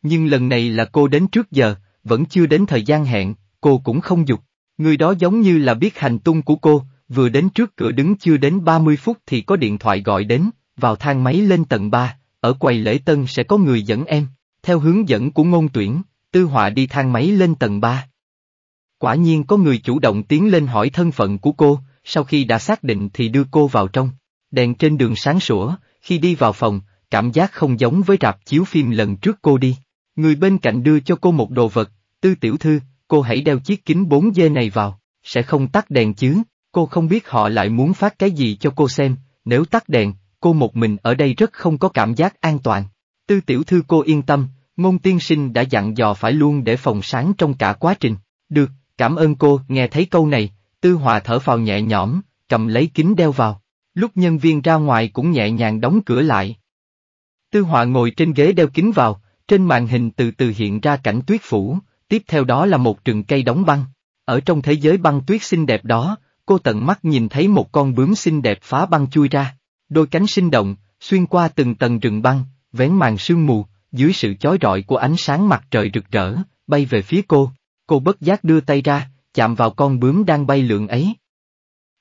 Nhưng lần này là cô đến trước giờ, vẫn chưa đến thời gian hẹn, cô cũng không dục. Người đó giống như là biết hành tung của cô, vừa đến trước cửa đứng chưa đến 30 phút thì có điện thoại gọi đến, vào thang máy lên tầng 3, ở quầy lễ tân sẽ có người dẫn em. Theo hướng dẫn của ngôn tuyển, Tư Họa đi thang máy lên tầng 3. Quả nhiên có người chủ động tiến lên hỏi thân phận của cô, sau khi đã xác định thì đưa cô vào trong. Đèn trên đường sáng sủa, khi đi vào phòng, cảm giác không giống với rạp chiếu phim lần trước cô đi. Người bên cạnh đưa cho cô một đồ vật, tư tiểu thư, cô hãy đeo chiếc kính 4 dê này vào, sẽ không tắt đèn chứ, cô không biết họ lại muốn phát cái gì cho cô xem, nếu tắt đèn, cô một mình ở đây rất không có cảm giác an toàn. Tư tiểu thư cô yên tâm, ngôn tiên sinh đã dặn dò phải luôn để phòng sáng trong cả quá trình. Được, Cảm ơn cô, nghe thấy câu này, Tư Hòa thở phào nhẹ nhõm, cầm lấy kính đeo vào. Lúc nhân viên ra ngoài cũng nhẹ nhàng đóng cửa lại. Tư Hòa ngồi trên ghế đeo kính vào, trên màn hình từ từ hiện ra cảnh tuyết phủ, tiếp theo đó là một rừng cây đóng băng. Ở trong thế giới băng tuyết xinh đẹp đó, cô tận mắt nhìn thấy một con bướm xinh đẹp phá băng chui ra, đôi cánh sinh động, xuyên qua từng tầng rừng băng, vén màn sương mù, dưới sự chói rọi của ánh sáng mặt trời rực rỡ, bay về phía cô. Cô bất giác đưa tay ra, chạm vào con bướm đang bay lượn ấy.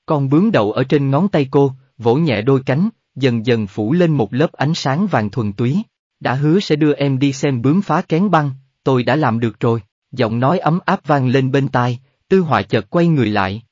Con bướm đậu ở trên ngón tay cô, vỗ nhẹ đôi cánh, dần dần phủ lên một lớp ánh sáng vàng thuần túy. Đã hứa sẽ đưa em đi xem bướm phá kén băng, tôi đã làm được rồi, giọng nói ấm áp vang lên bên tai, tư họa chợt quay người lại.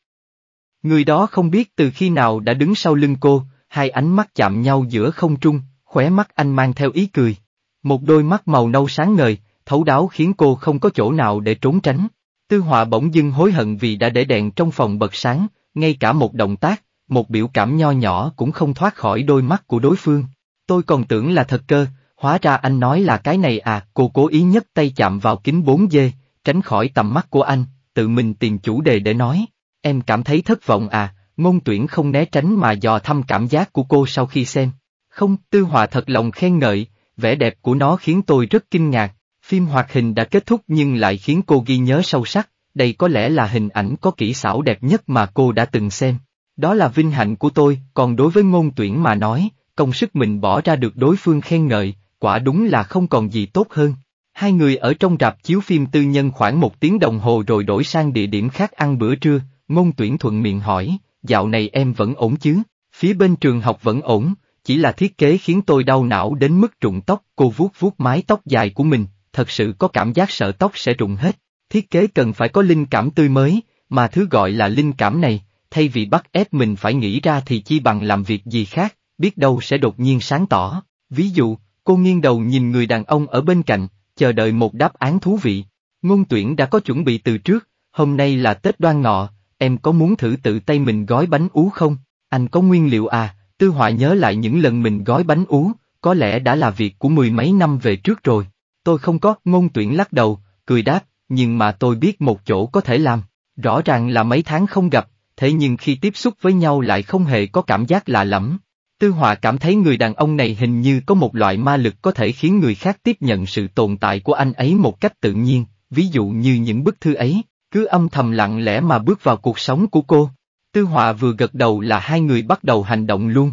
Người đó không biết từ khi nào đã đứng sau lưng cô, hai ánh mắt chạm nhau giữa không trung, khóe mắt anh mang theo ý cười. Một đôi mắt màu nâu sáng ngời, thấu đáo khiến cô không có chỗ nào để trốn tránh. Tư Họa bỗng dưng hối hận vì đã để đèn trong phòng bật sáng, ngay cả một động tác, một biểu cảm nho nhỏ cũng không thoát khỏi đôi mắt của đối phương. Tôi còn tưởng là thật cơ, hóa ra anh nói là cái này à, cô cố ý nhấc tay chạm vào kính 4G, tránh khỏi tầm mắt của anh, tự mình tìm chủ đề để nói. Em cảm thấy thất vọng à, ngôn tuyển không né tránh mà dò thăm cảm giác của cô sau khi xem. Không, Tư Hòa thật lòng khen ngợi, vẻ đẹp của nó khiến tôi rất kinh ngạc, Phim hoạt hình đã kết thúc nhưng lại khiến cô ghi nhớ sâu sắc, đây có lẽ là hình ảnh có kỹ xảo đẹp nhất mà cô đã từng xem. Đó là vinh hạnh của tôi, còn đối với ngôn tuyển mà nói, công sức mình bỏ ra được đối phương khen ngợi, quả đúng là không còn gì tốt hơn. Hai người ở trong rạp chiếu phim tư nhân khoảng một tiếng đồng hồ rồi đổi sang địa điểm khác ăn bữa trưa, ngôn tuyển thuận miệng hỏi, dạo này em vẫn ổn chứ, phía bên trường học vẫn ổn, chỉ là thiết kế khiến tôi đau não đến mức rụng tóc, cô vuốt vuốt mái tóc dài của mình, thật sự có cảm giác sợ tóc sẽ rụng hết. Thiết kế cần phải có linh cảm tươi mới, mà thứ gọi là linh cảm này, thay vì bắt ép mình phải nghĩ ra thì chi bằng làm việc gì khác, biết đâu sẽ đột nhiên sáng tỏ. Ví dụ, cô nghiêng đầu nhìn người đàn ông ở bên cạnh, chờ đợi một đáp án thú vị. Ngôn tuyển đã có chuẩn bị từ trước, hôm nay là Tết đoan ngọ, em có muốn thử tự tay mình gói bánh ú không? Anh có nguyên liệu à? Tư Họa nhớ lại những lần mình gói bánh ú, có lẽ đã là việc của mười mấy năm về trước rồi. Tôi không có, ngôn tuyển lắc đầu, cười đáp, nhưng mà tôi biết một chỗ có thể làm. Rõ ràng là mấy tháng không gặp, thế nhưng khi tiếp xúc với nhau lại không hề có cảm giác lạ lẫm. Tư Hòa cảm thấy người đàn ông này hình như có một loại ma lực có thể khiến người khác tiếp nhận sự tồn tại của anh ấy một cách tự nhiên, ví dụ như những bức thư ấy, cứ âm thầm lặng lẽ mà bước vào cuộc sống của cô. Tư Hòa vừa gật đầu là hai người bắt đầu hành động luôn.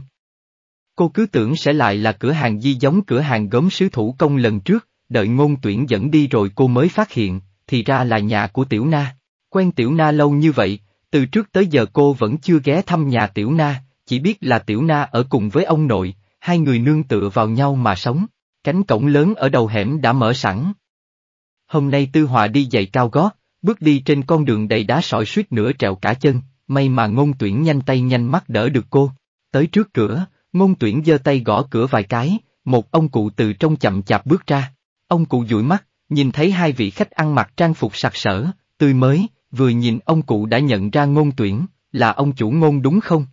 Cô cứ tưởng sẽ lại là cửa hàng di giống cửa hàng gốm sứ thủ công lần trước, đợi ngôn tuyển dẫn đi rồi cô mới phát hiện, thì ra là nhà của Tiểu Na. Quen Tiểu Na lâu như vậy, từ trước tới giờ cô vẫn chưa ghé thăm nhà Tiểu Na, chỉ biết là Tiểu Na ở cùng với ông nội, hai người nương tựa vào nhau mà sống, cánh cổng lớn ở đầu hẻm đã mở sẵn. Hôm nay Tư Hòa đi giày cao gót, bước đi trên con đường đầy đá sỏi suýt nửa trèo cả chân, may mà ngôn tuyển nhanh tay nhanh mắt đỡ được cô. Tới trước cửa, ngôn tuyển giơ tay gõ cửa vài cái, một ông cụ từ trong chậm chạp bước ra. Ông cụ dụi mắt, nhìn thấy hai vị khách ăn mặc trang phục sặc sỡ, tươi mới, vừa nhìn ông cụ đã nhận ra ngôn tuyển, là ông chủ ngôn đúng không?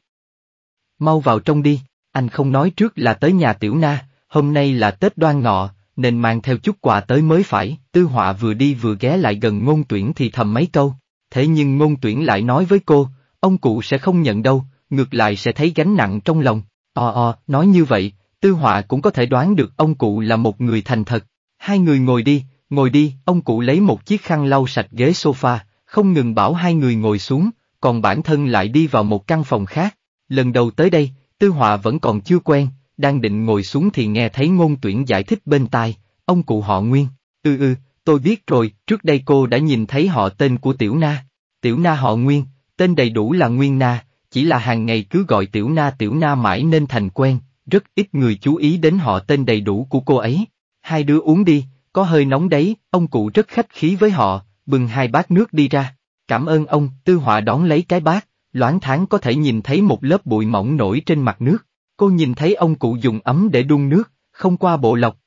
Mau vào trong đi, anh không nói trước là tới nhà tiểu na, hôm nay là Tết đoan ngọ, nên mang theo chút quà tới mới phải, tư họa vừa đi vừa ghé lại gần ngôn tuyển thì thầm mấy câu, thế nhưng ngôn tuyển lại nói với cô, ông cụ sẽ không nhận đâu, ngược lại sẽ thấy gánh nặng trong lòng, o o, nói như vậy, tư họa cũng có thể đoán được ông cụ là một người thành thật, Hai người ngồi đi, ngồi đi, ông cụ lấy một chiếc khăn lau sạch ghế sofa, không ngừng bảo hai người ngồi xuống, còn bản thân lại đi vào một căn phòng khác. Lần đầu tới đây, Tư Họa vẫn còn chưa quen, đang định ngồi xuống thì nghe thấy ngôn tuyển giải thích bên tai, ông cụ họ Nguyên. Ừ ừ, tôi biết rồi, trước đây cô đã nhìn thấy họ tên của Tiểu Na. Tiểu Na họ Nguyên, tên đầy đủ là Nguyên Na, chỉ là hàng ngày cứ gọi Tiểu Na Tiểu Na mãi nên thành quen, rất ít người chú ý đến họ tên đầy đủ của cô ấy hai đứa uống đi, có hơi nóng đấy, ông cụ rất khách khí với họ, bưng hai bát nước đi ra. Cảm ơn ông, Tư Họa đón lấy cái bát, loãng thoáng có thể nhìn thấy một lớp bụi mỏng nổi trên mặt nước. Cô nhìn thấy ông cụ dùng ấm để đun nước, không qua bộ lọc.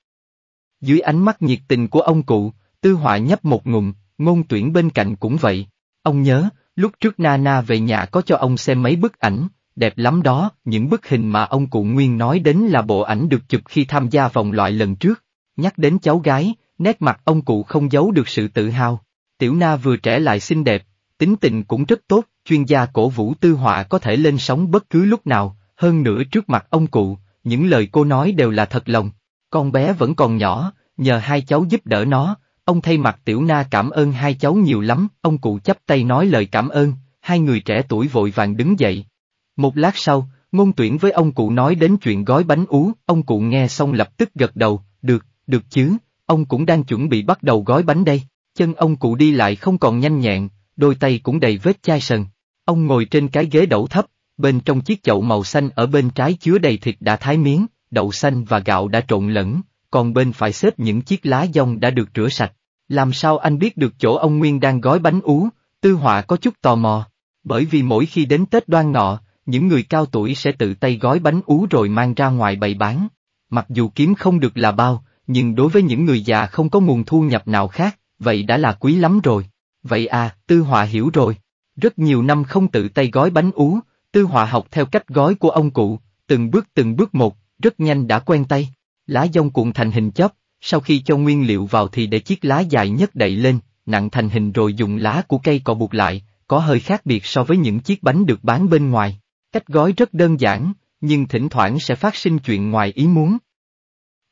Dưới ánh mắt nhiệt tình của ông cụ, Tư Họa nhấp một ngụm, ngôn tuyển bên cạnh cũng vậy. Ông nhớ, lúc trước Nana về nhà có cho ông xem mấy bức ảnh, đẹp lắm đó, những bức hình mà ông cụ Nguyên nói đến là bộ ảnh được chụp khi tham gia vòng loại lần trước. Nhắc đến cháu gái, nét mặt ông cụ không giấu được sự tự hào. Tiểu Na vừa trẻ lại xinh đẹp, tính tình cũng rất tốt, chuyên gia cổ vũ tư họa có thể lên sóng bất cứ lúc nào, hơn nữa trước mặt ông cụ, những lời cô nói đều là thật lòng. Con bé vẫn còn nhỏ, nhờ hai cháu giúp đỡ nó, ông thay mặt Tiểu Na cảm ơn hai cháu nhiều lắm, ông cụ chấp tay nói lời cảm ơn, hai người trẻ tuổi vội vàng đứng dậy. Một lát sau, ngôn tuyển với ông cụ nói đến chuyện gói bánh ú, ông cụ nghe xong lập tức gật đầu, được, được chứ, ông cũng đang chuẩn bị bắt đầu gói bánh đây, chân ông cụ đi lại không còn nhanh nhẹn, đôi tay cũng đầy vết chai sần. Ông ngồi trên cái ghế đẩu thấp, bên trong chiếc chậu màu xanh ở bên trái chứa đầy thịt đã thái miếng, đậu xanh và gạo đã trộn lẫn, còn bên phải xếp những chiếc lá dong đã được rửa sạch. Làm sao anh biết được chỗ ông Nguyên đang gói bánh ú, Tư Họa có chút tò mò, bởi vì mỗi khi đến Tết đoan nọ, những người cao tuổi sẽ tự tay gói bánh ú rồi mang ra ngoài bày bán. Mặc dù kiếm không được là bao, nhưng đối với những người già không có nguồn thu nhập nào khác, vậy đã là quý lắm rồi. Vậy à, Tư Họa hiểu rồi. Rất nhiều năm không tự tay gói bánh ú, Tư Họa học theo cách gói của ông cụ, từng bước từng bước một, rất nhanh đã quen tay. Lá dông cuộn thành hình chóp, sau khi cho nguyên liệu vào thì để chiếc lá dài nhất đậy lên, nặng thành hình rồi dùng lá của cây cọ buộc lại, có hơi khác biệt so với những chiếc bánh được bán bên ngoài. Cách gói rất đơn giản, nhưng thỉnh thoảng sẽ phát sinh chuyện ngoài ý muốn,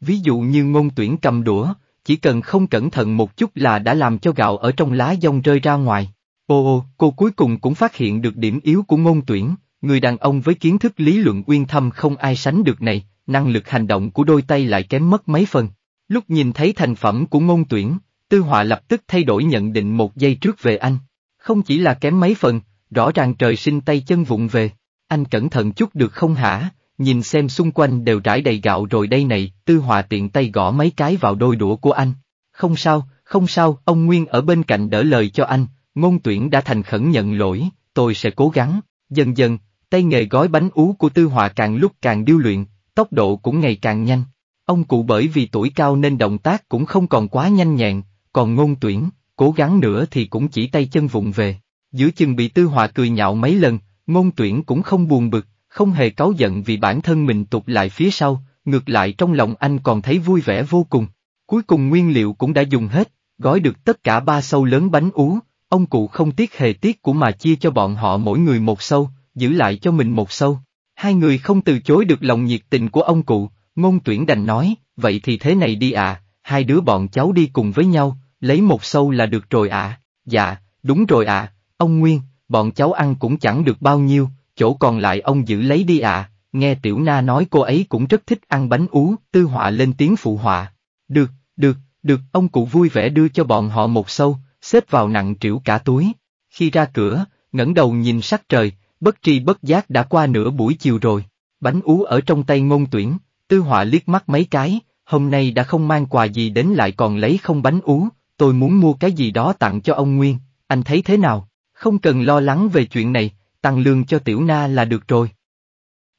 Ví dụ như ngôn tuyển cầm đũa, chỉ cần không cẩn thận một chút là đã làm cho gạo ở trong lá dông rơi ra ngoài. Ô ô cô cuối cùng cũng phát hiện được điểm yếu của ngôn tuyển, người đàn ông với kiến thức lý luận uyên thâm không ai sánh được này, năng lực hành động của đôi tay lại kém mất mấy phần. Lúc nhìn thấy thành phẩm của ngôn tuyển, Tư Họa lập tức thay đổi nhận định một giây trước về anh. Không chỉ là kém mấy phần, rõ ràng trời sinh tay chân vụng về. Anh cẩn thận chút được không hả, nhìn xem xung quanh đều trải đầy gạo rồi đây này, tư hòa tiện tay gõ mấy cái vào đôi đũa của anh. Không sao, không sao, ông Nguyên ở bên cạnh đỡ lời cho anh, ngôn tuyển đã thành khẩn nhận lỗi, tôi sẽ cố gắng, dần dần, tay nghề gói bánh ú của tư hòa càng lúc càng điêu luyện, tốc độ cũng ngày càng nhanh. Ông cụ bởi vì tuổi cao nên động tác cũng không còn quá nhanh nhẹn, còn ngôn tuyển, cố gắng nữa thì cũng chỉ tay chân vụng về. Giữa chừng bị tư hòa cười nhạo mấy lần, ngôn tuyển cũng không buồn bực, không hề cáu giận vì bản thân mình tụt lại phía sau, ngược lại trong lòng anh còn thấy vui vẻ vô cùng. Cuối cùng nguyên liệu cũng đã dùng hết, gói được tất cả ba sâu lớn bánh ú, ông cụ không tiếc hề tiếc của mà chia cho bọn họ mỗi người một sâu, giữ lại cho mình một sâu. Hai người không từ chối được lòng nhiệt tình của ông cụ, ngôn tuyển đành nói, vậy thì thế này đi ạ, à, hai đứa bọn cháu đi cùng với nhau, lấy một sâu là được rồi ạ, à. dạ, đúng rồi ạ, à, ông Nguyên, bọn cháu ăn cũng chẳng được bao nhiêu, chỗ còn lại ông giữ lấy đi ạ, à. nghe Tiểu Na nói cô ấy cũng rất thích ăn bánh ú, Tư Họa lên tiếng phụ họa. Được, được, được, ông cụ vui vẻ đưa cho bọn họ một sâu, xếp vào nặng trĩu cả túi. Khi ra cửa, ngẩng đầu nhìn sắc trời, bất tri bất giác đã qua nửa buổi chiều rồi. Bánh ú ở trong tay ngôn tuyển, Tư Họa liếc mắt mấy cái, hôm nay đã không mang quà gì đến lại còn lấy không bánh ú, tôi muốn mua cái gì đó tặng cho ông Nguyên, anh thấy thế nào? Không cần lo lắng về chuyện này, tăng lương cho tiểu na là được rồi.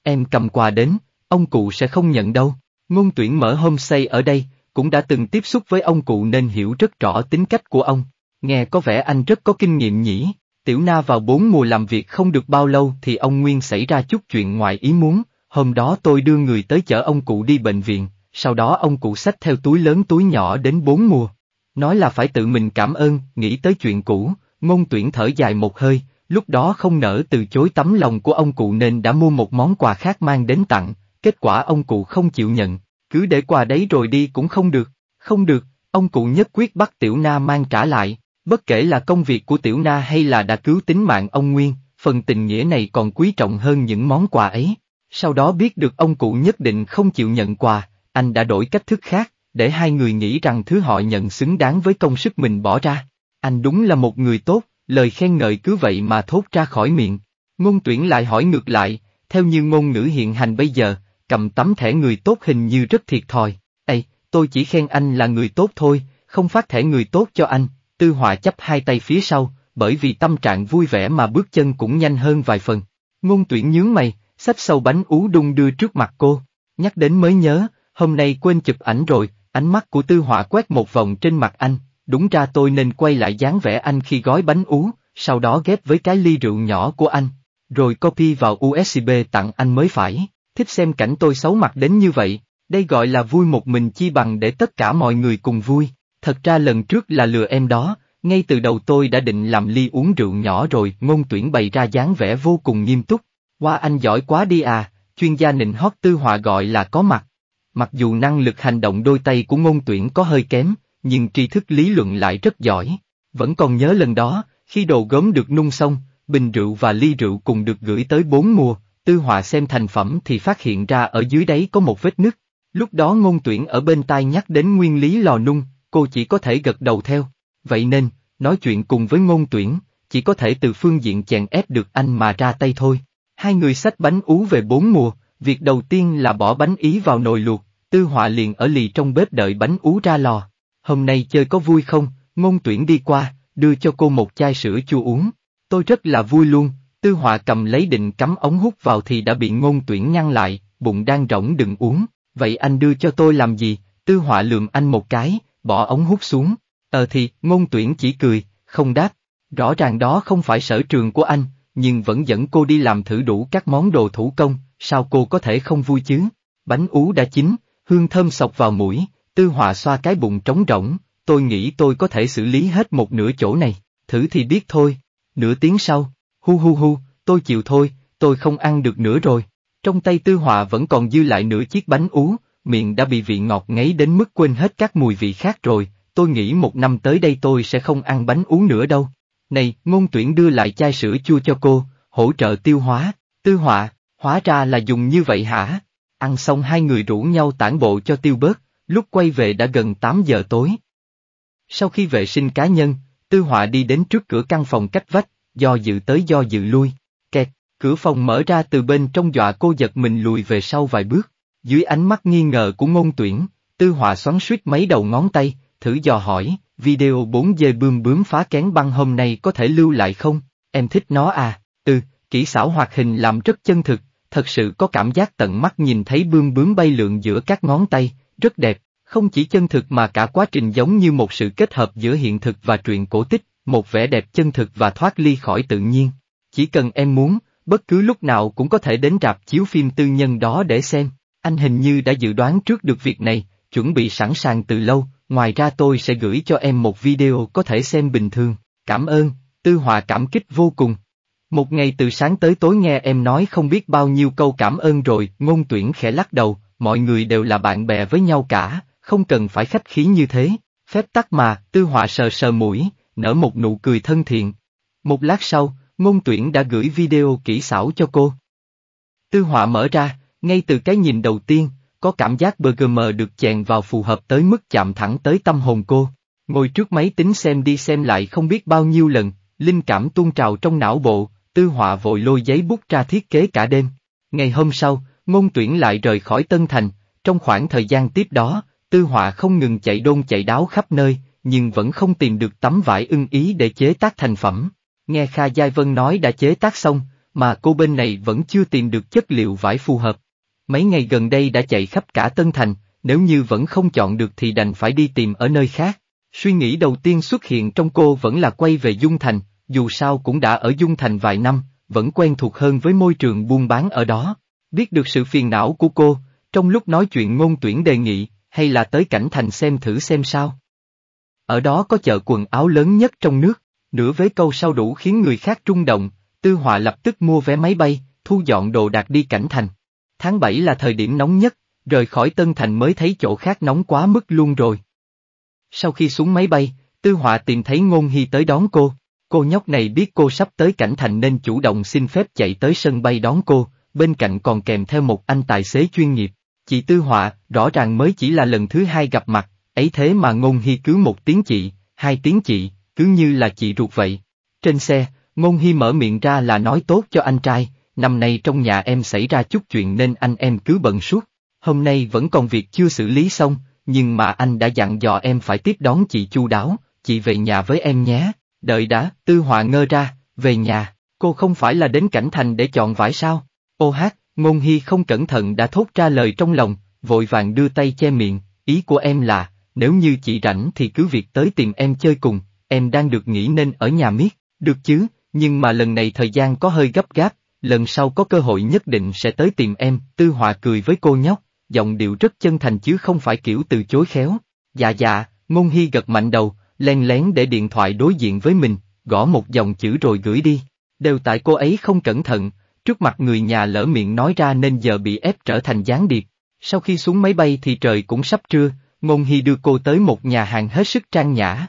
Em cầm quà đến, ông cụ sẽ không nhận đâu. Ngôn tuyển mở homestay ở đây, cũng đã từng tiếp xúc với ông cụ nên hiểu rất rõ tính cách của ông. Nghe có vẻ anh rất có kinh nghiệm nhỉ. Tiểu Na vào bốn mùa làm việc không được bao lâu thì ông Nguyên xảy ra chút chuyện ngoài ý muốn, hôm đó tôi đưa người tới chở ông cụ đi bệnh viện, sau đó ông cụ xách theo túi lớn túi nhỏ đến bốn mùa. Nói là phải tự mình cảm ơn, nghĩ tới chuyện cũ, ngôn tuyển thở dài một hơi, lúc đó không nỡ từ chối tấm lòng của ông cụ nên đã mua một món quà khác mang đến tặng, kết quả ông cụ không chịu nhận, cứ để quà đấy rồi đi cũng không được, không được, ông cụ nhất quyết bắt Tiểu Na mang trả lại, bất kể là công việc của Tiểu Na hay là đã cứu tính mạng ông Nguyên, phần tình nghĩa này còn quý trọng hơn những món quà ấy. Sau đó biết được ông cụ nhất định không chịu nhận quà, anh đã đổi cách thức khác, để hai người nghĩ rằng thứ họ nhận xứng đáng với công sức mình bỏ ra. Anh đúng là một người tốt, lời khen ngợi cứ vậy mà thốt ra khỏi miệng. Ngôn tuyển lại hỏi ngược lại, theo như ngôn ngữ hiện hành bây giờ, cầm tấm thẻ người tốt hình như rất thiệt thòi. Ê, tôi chỉ khen anh là người tốt thôi, không phát thẻ người tốt cho anh. Tư họa chấp hai tay phía sau, bởi vì tâm trạng vui vẻ mà bước chân cũng nhanh hơn vài phần. Ngôn tuyển nhướng mày, xách sâu bánh ú đung đưa trước mặt cô. Nhắc đến mới nhớ, hôm nay quên chụp ảnh rồi, ánh mắt của tư họa quét một vòng trên mặt anh, Đúng ra tôi nên quay lại dáng vẻ anh khi gói bánh ú, sau đó ghép với cái ly rượu nhỏ của anh, rồi copy vào USB tặng anh mới phải. Thích xem cảnh tôi xấu mặt đến như vậy, đây gọi là vui một mình chi bằng để tất cả mọi người cùng vui. Thật ra lần trước là lừa em đó, ngay từ đầu tôi đã định làm ly uống rượu nhỏ rồi, ngôn tuyển bày ra dáng vẻ vô cùng nghiêm túc. Qua anh giỏi quá đi à, chuyên gia nịnh hót tư họa gọi là có mặt. Mặc dù năng lực hành động đôi tay của ngôn tuyển có hơi kém, nhưng tri thức lý luận lại rất giỏi. Vẫn còn nhớ lần đó, khi đồ gốm được nung xong, bình rượu và ly rượu cùng được gửi tới bốn mùa, Tư Hòa xem thành phẩm thì phát hiện ra ở dưới đáy có một vết nứt. Lúc đó ngôn tuyển ở bên tai nhắc đến nguyên lý lò nung, cô chỉ có thể gật đầu theo. Vậy nên, nói chuyện cùng với ngôn tuyển, chỉ có thể từ phương diện chèn ép được anh mà ra tay thôi. Hai người xách bánh ú về bốn mùa, việc đầu tiên là bỏ bánh ý vào nồi luộc, Tư Họa liền ở lì trong bếp đợi bánh ú ra lò hôm nay chơi có vui không, ngôn tuyển đi qua, đưa cho cô một chai sữa chua uống. Tôi rất là vui luôn, tư họa cầm lấy định cắm ống hút vào thì đã bị ngôn tuyển ngăn lại, bụng đang rỗng đừng uống, vậy anh đưa cho tôi làm gì, tư họa lượm anh một cái, bỏ ống hút xuống. Ờ thì, ngôn tuyển chỉ cười, không đáp. Rõ ràng đó không phải sở trường của anh, nhưng vẫn dẫn cô đi làm thử đủ các món đồ thủ công, sao cô có thể không vui chứ? Bánh ú đã chín, hương thơm sọc vào mũi, Tư họa xoa cái bụng trống rỗng, tôi nghĩ tôi có thể xử lý hết một nửa chỗ này, thử thì biết thôi. Nửa tiếng sau, hu hu hu, tôi chịu thôi, tôi không ăn được nữa rồi. Trong tay tư họa vẫn còn dư lại nửa chiếc bánh ú, miệng đã bị vị ngọt ngấy đến mức quên hết các mùi vị khác rồi, tôi nghĩ một năm tới đây tôi sẽ không ăn bánh ú nữa đâu. Này, ngôn tuyển đưa lại chai sữa chua cho cô, hỗ trợ tiêu hóa, tư họa, hóa ra là dùng như vậy hả? Ăn xong hai người rủ nhau tản bộ cho tiêu bớt, Lúc quay về đã gần 8 giờ tối. Sau khi vệ sinh cá nhân, Tư Họa đi đến trước cửa căn phòng cách vách, do dự tới do dự lui. Kẹt, cửa phòng mở ra từ bên trong dọa cô giật mình lùi về sau vài bước. Dưới ánh mắt nghi ngờ của ngôn tuyển, Tư Họa xoắn suýt mấy đầu ngón tay, thử dò hỏi, video 4G bươm bướm phá kén băng hôm nay có thể lưu lại không? Em thích nó à? tư. Ừ, kỹ xảo hoạt hình làm rất chân thực, thật sự có cảm giác tận mắt nhìn thấy bươm bướm bay lượn giữa các ngón tay, rất đẹp, không chỉ chân thực mà cả quá trình giống như một sự kết hợp giữa hiện thực và truyện cổ tích, một vẻ đẹp chân thực và thoát ly khỏi tự nhiên. Chỉ cần em muốn, bất cứ lúc nào cũng có thể đến rạp chiếu phim tư nhân đó để xem. Anh hình như đã dự đoán trước được việc này, chuẩn bị sẵn sàng từ lâu, ngoài ra tôi sẽ gửi cho em một video có thể xem bình thường. Cảm ơn, Tư Hòa cảm kích vô cùng. Một ngày từ sáng tới tối nghe em nói không biết bao nhiêu câu cảm ơn rồi, ngôn tuyển khẽ lắc đầu, mọi người đều là bạn bè với nhau cả, không cần phải khách khí như thế, phép tắc mà, tư họa sờ sờ mũi, nở một nụ cười thân thiện. Một lát sau, ngôn tuyển đã gửi video kỹ xảo cho cô. Tư họa mở ra, ngay từ cái nhìn đầu tiên, có cảm giác BGM được chèn vào phù hợp tới mức chạm thẳng tới tâm hồn cô. Ngồi trước máy tính xem đi xem lại không biết bao nhiêu lần, linh cảm tuôn trào trong não bộ, tư họa vội lôi giấy bút ra thiết kế cả đêm. Ngày hôm sau, Ngôn tuyển lại rời khỏi Tân Thành, trong khoảng thời gian tiếp đó, Tư Họa không ngừng chạy đôn chạy đáo khắp nơi, nhưng vẫn không tìm được tấm vải ưng ý để chế tác thành phẩm. Nghe Kha Giai Vân nói đã chế tác xong, mà cô bên này vẫn chưa tìm được chất liệu vải phù hợp. Mấy ngày gần đây đã chạy khắp cả Tân Thành, nếu như vẫn không chọn được thì đành phải đi tìm ở nơi khác. Suy nghĩ đầu tiên xuất hiện trong cô vẫn là quay về Dung Thành, dù sao cũng đã ở Dung Thành vài năm, vẫn quen thuộc hơn với môi trường buôn bán ở đó. Biết được sự phiền não của cô, trong lúc nói chuyện ngôn tuyển đề nghị, hay là tới cảnh thành xem thử xem sao. Ở đó có chợ quần áo lớn nhất trong nước, nửa với câu sau đủ khiến người khác trung động, Tư Họa lập tức mua vé máy bay, thu dọn đồ đạc đi cảnh thành. Tháng 7 là thời điểm nóng nhất, rời khỏi Tân Thành mới thấy chỗ khác nóng quá mức luôn rồi. Sau khi xuống máy bay, Tư Họa tìm thấy Ngôn Hy tới đón cô, cô nhóc này biết cô sắp tới cảnh thành nên chủ động xin phép chạy tới sân bay đón cô, bên cạnh còn kèm theo một anh tài xế chuyên nghiệp. Chị Tư Họa, rõ ràng mới chỉ là lần thứ hai gặp mặt, ấy thế mà Ngôn Hy cứ một tiếng chị, hai tiếng chị, cứ như là chị ruột vậy. Trên xe, Ngôn Hy mở miệng ra là nói tốt cho anh trai, năm nay trong nhà em xảy ra chút chuyện nên anh em cứ bận suốt. Hôm nay vẫn còn việc chưa xử lý xong, nhưng mà anh đã dặn dò em phải tiếp đón chị chu đáo, chị về nhà với em nhé. Đợi đã, Tư Họa ngơ ra, về nhà, cô không phải là đến cảnh thành để chọn vải sao? Ô hát, ngôn hy không cẩn thận đã thốt ra lời trong lòng, vội vàng đưa tay che miệng, ý của em là, nếu như chị rảnh thì cứ việc tới tìm em chơi cùng, em đang được nghỉ nên ở nhà miết, được chứ, nhưng mà lần này thời gian có hơi gấp gáp, lần sau có cơ hội nhất định sẽ tới tìm em, tư họa cười với cô nhóc, giọng điệu rất chân thành chứ không phải kiểu từ chối khéo. Dạ dạ, ngôn hy gật mạnh đầu, len lén để điện thoại đối diện với mình, gõ một dòng chữ rồi gửi đi. Đều tại cô ấy không cẩn thận, Trước mặt người nhà lỡ miệng nói ra nên giờ bị ép trở thành gián điệp. Sau khi xuống máy bay thì trời cũng sắp trưa, Ngôn Hy đưa cô tới một nhà hàng hết sức trang nhã.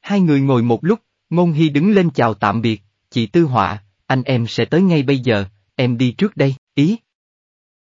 Hai người ngồi một lúc, Ngôn Hy đứng lên chào tạm biệt, chị Tư Họa, anh em sẽ tới ngay bây giờ, em đi trước đây, ý.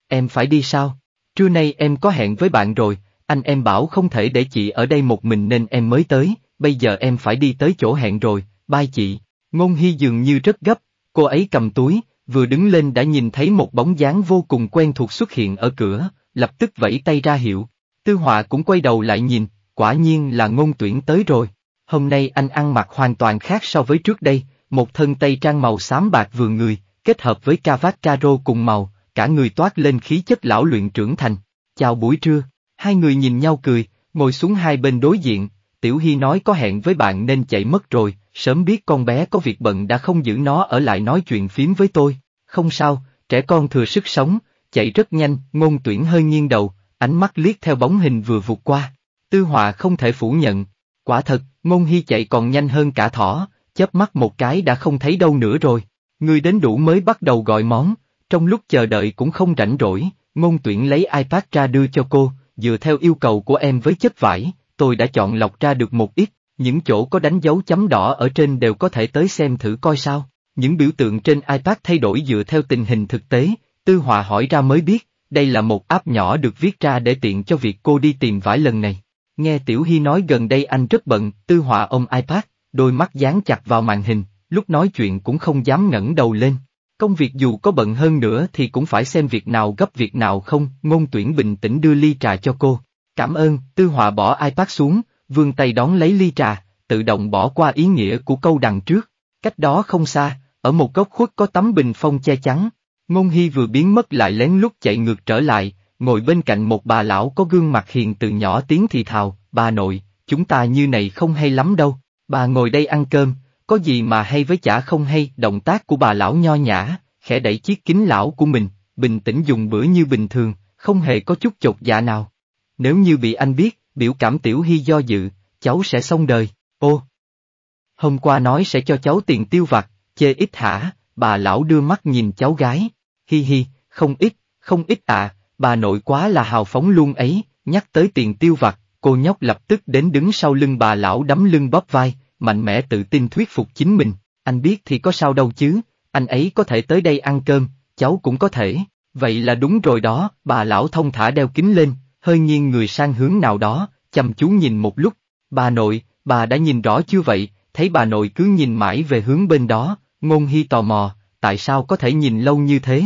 Em phải đi sao? Trưa nay em có hẹn với bạn rồi, anh em bảo không thể để chị ở đây một mình nên em mới tới, bây giờ em phải đi tới chỗ hẹn rồi, bye chị. Ngôn Hy dường như rất gấp, cô ấy cầm túi, vừa đứng lên đã nhìn thấy một bóng dáng vô cùng quen thuộc xuất hiện ở cửa, lập tức vẫy tay ra hiệu. Tư họa cũng quay đầu lại nhìn, quả nhiên là ngôn tuyển tới rồi. Hôm nay anh ăn mặc hoàn toàn khác so với trước đây, một thân tây trang màu xám bạc vừa người, kết hợp với ca vát caro cùng màu, cả người toát lên khí chất lão luyện trưởng thành. Chào buổi trưa, hai người nhìn nhau cười, ngồi xuống hai bên đối diện, Tiểu Hy nói có hẹn với bạn nên chạy mất rồi, sớm biết con bé có việc bận đã không giữ nó ở lại nói chuyện phiếm với tôi, không sao, trẻ con thừa sức sống, chạy rất nhanh, ngôn tuyển hơi nghiêng đầu, ánh mắt liếc theo bóng hình vừa vụt qua, tư họa không thể phủ nhận, quả thật, ngôn hy chạy còn nhanh hơn cả thỏ, chớp mắt một cái đã không thấy đâu nữa rồi, người đến đủ mới bắt đầu gọi món, trong lúc chờ đợi cũng không rảnh rỗi, ngôn tuyển lấy iPad ra đưa cho cô, dựa theo yêu cầu của em với chất vải, tôi đã chọn lọc ra được một ít, những chỗ có đánh dấu chấm đỏ ở trên đều có thể tới xem thử coi sao. Những biểu tượng trên iPad thay đổi dựa theo tình hình thực tế, Tư Hòa hỏi ra mới biết, đây là một app nhỏ được viết ra để tiện cho việc cô đi tìm vải lần này. Nghe Tiểu Hy nói gần đây anh rất bận, Tư Hòa ôm iPad, đôi mắt dán chặt vào màn hình, lúc nói chuyện cũng không dám ngẩng đầu lên. Công việc dù có bận hơn nữa thì cũng phải xem việc nào gấp việc nào không, ngôn tuyển bình tĩnh đưa ly trà cho cô. Cảm ơn, Tư Hòa bỏ iPad xuống, vương tay đón lấy ly trà, tự động bỏ qua ý nghĩa của câu đằng trước. Cách đó không xa, ở một góc khuất có tấm bình phong che chắn. Ngôn Hy vừa biến mất lại lén lút chạy ngược trở lại, ngồi bên cạnh một bà lão có gương mặt hiền từ nhỏ tiếng thì thào, bà nội, chúng ta như này không hay lắm đâu, bà ngồi đây ăn cơm, có gì mà hay với chả không hay, động tác của bà lão nho nhã, khẽ đẩy chiếc kính lão của mình, bình tĩnh dùng bữa như bình thường, không hề có chút chột dạ nào. Nếu như bị anh biết, biểu cảm Tiểu Hy do dự, cháu sẽ xong đời, ô. Hôm qua nói sẽ cho cháu tiền tiêu vặt, chê ít hả, bà lão đưa mắt nhìn cháu gái, hi hi, không ít, không ít à, bà nội quá là hào phóng luôn ấy, nhắc tới tiền tiêu vặt, cô nhóc lập tức đến đứng sau lưng bà lão đấm lưng bóp vai, mạnh mẽ tự tin thuyết phục chính mình, anh biết thì có sao đâu chứ, anh ấy có thể tới đây ăn cơm, cháu cũng có thể, vậy là đúng rồi đó, bà lão thông thả đeo kính lên, hơi nghiêng người sang hướng nào đó, chăm chú nhìn một lúc. Bà nội, bà đã nhìn rõ chưa vậy, thấy bà nội cứ nhìn mãi về hướng bên đó, ngôn hy tò mò, tại sao có thể nhìn lâu như thế?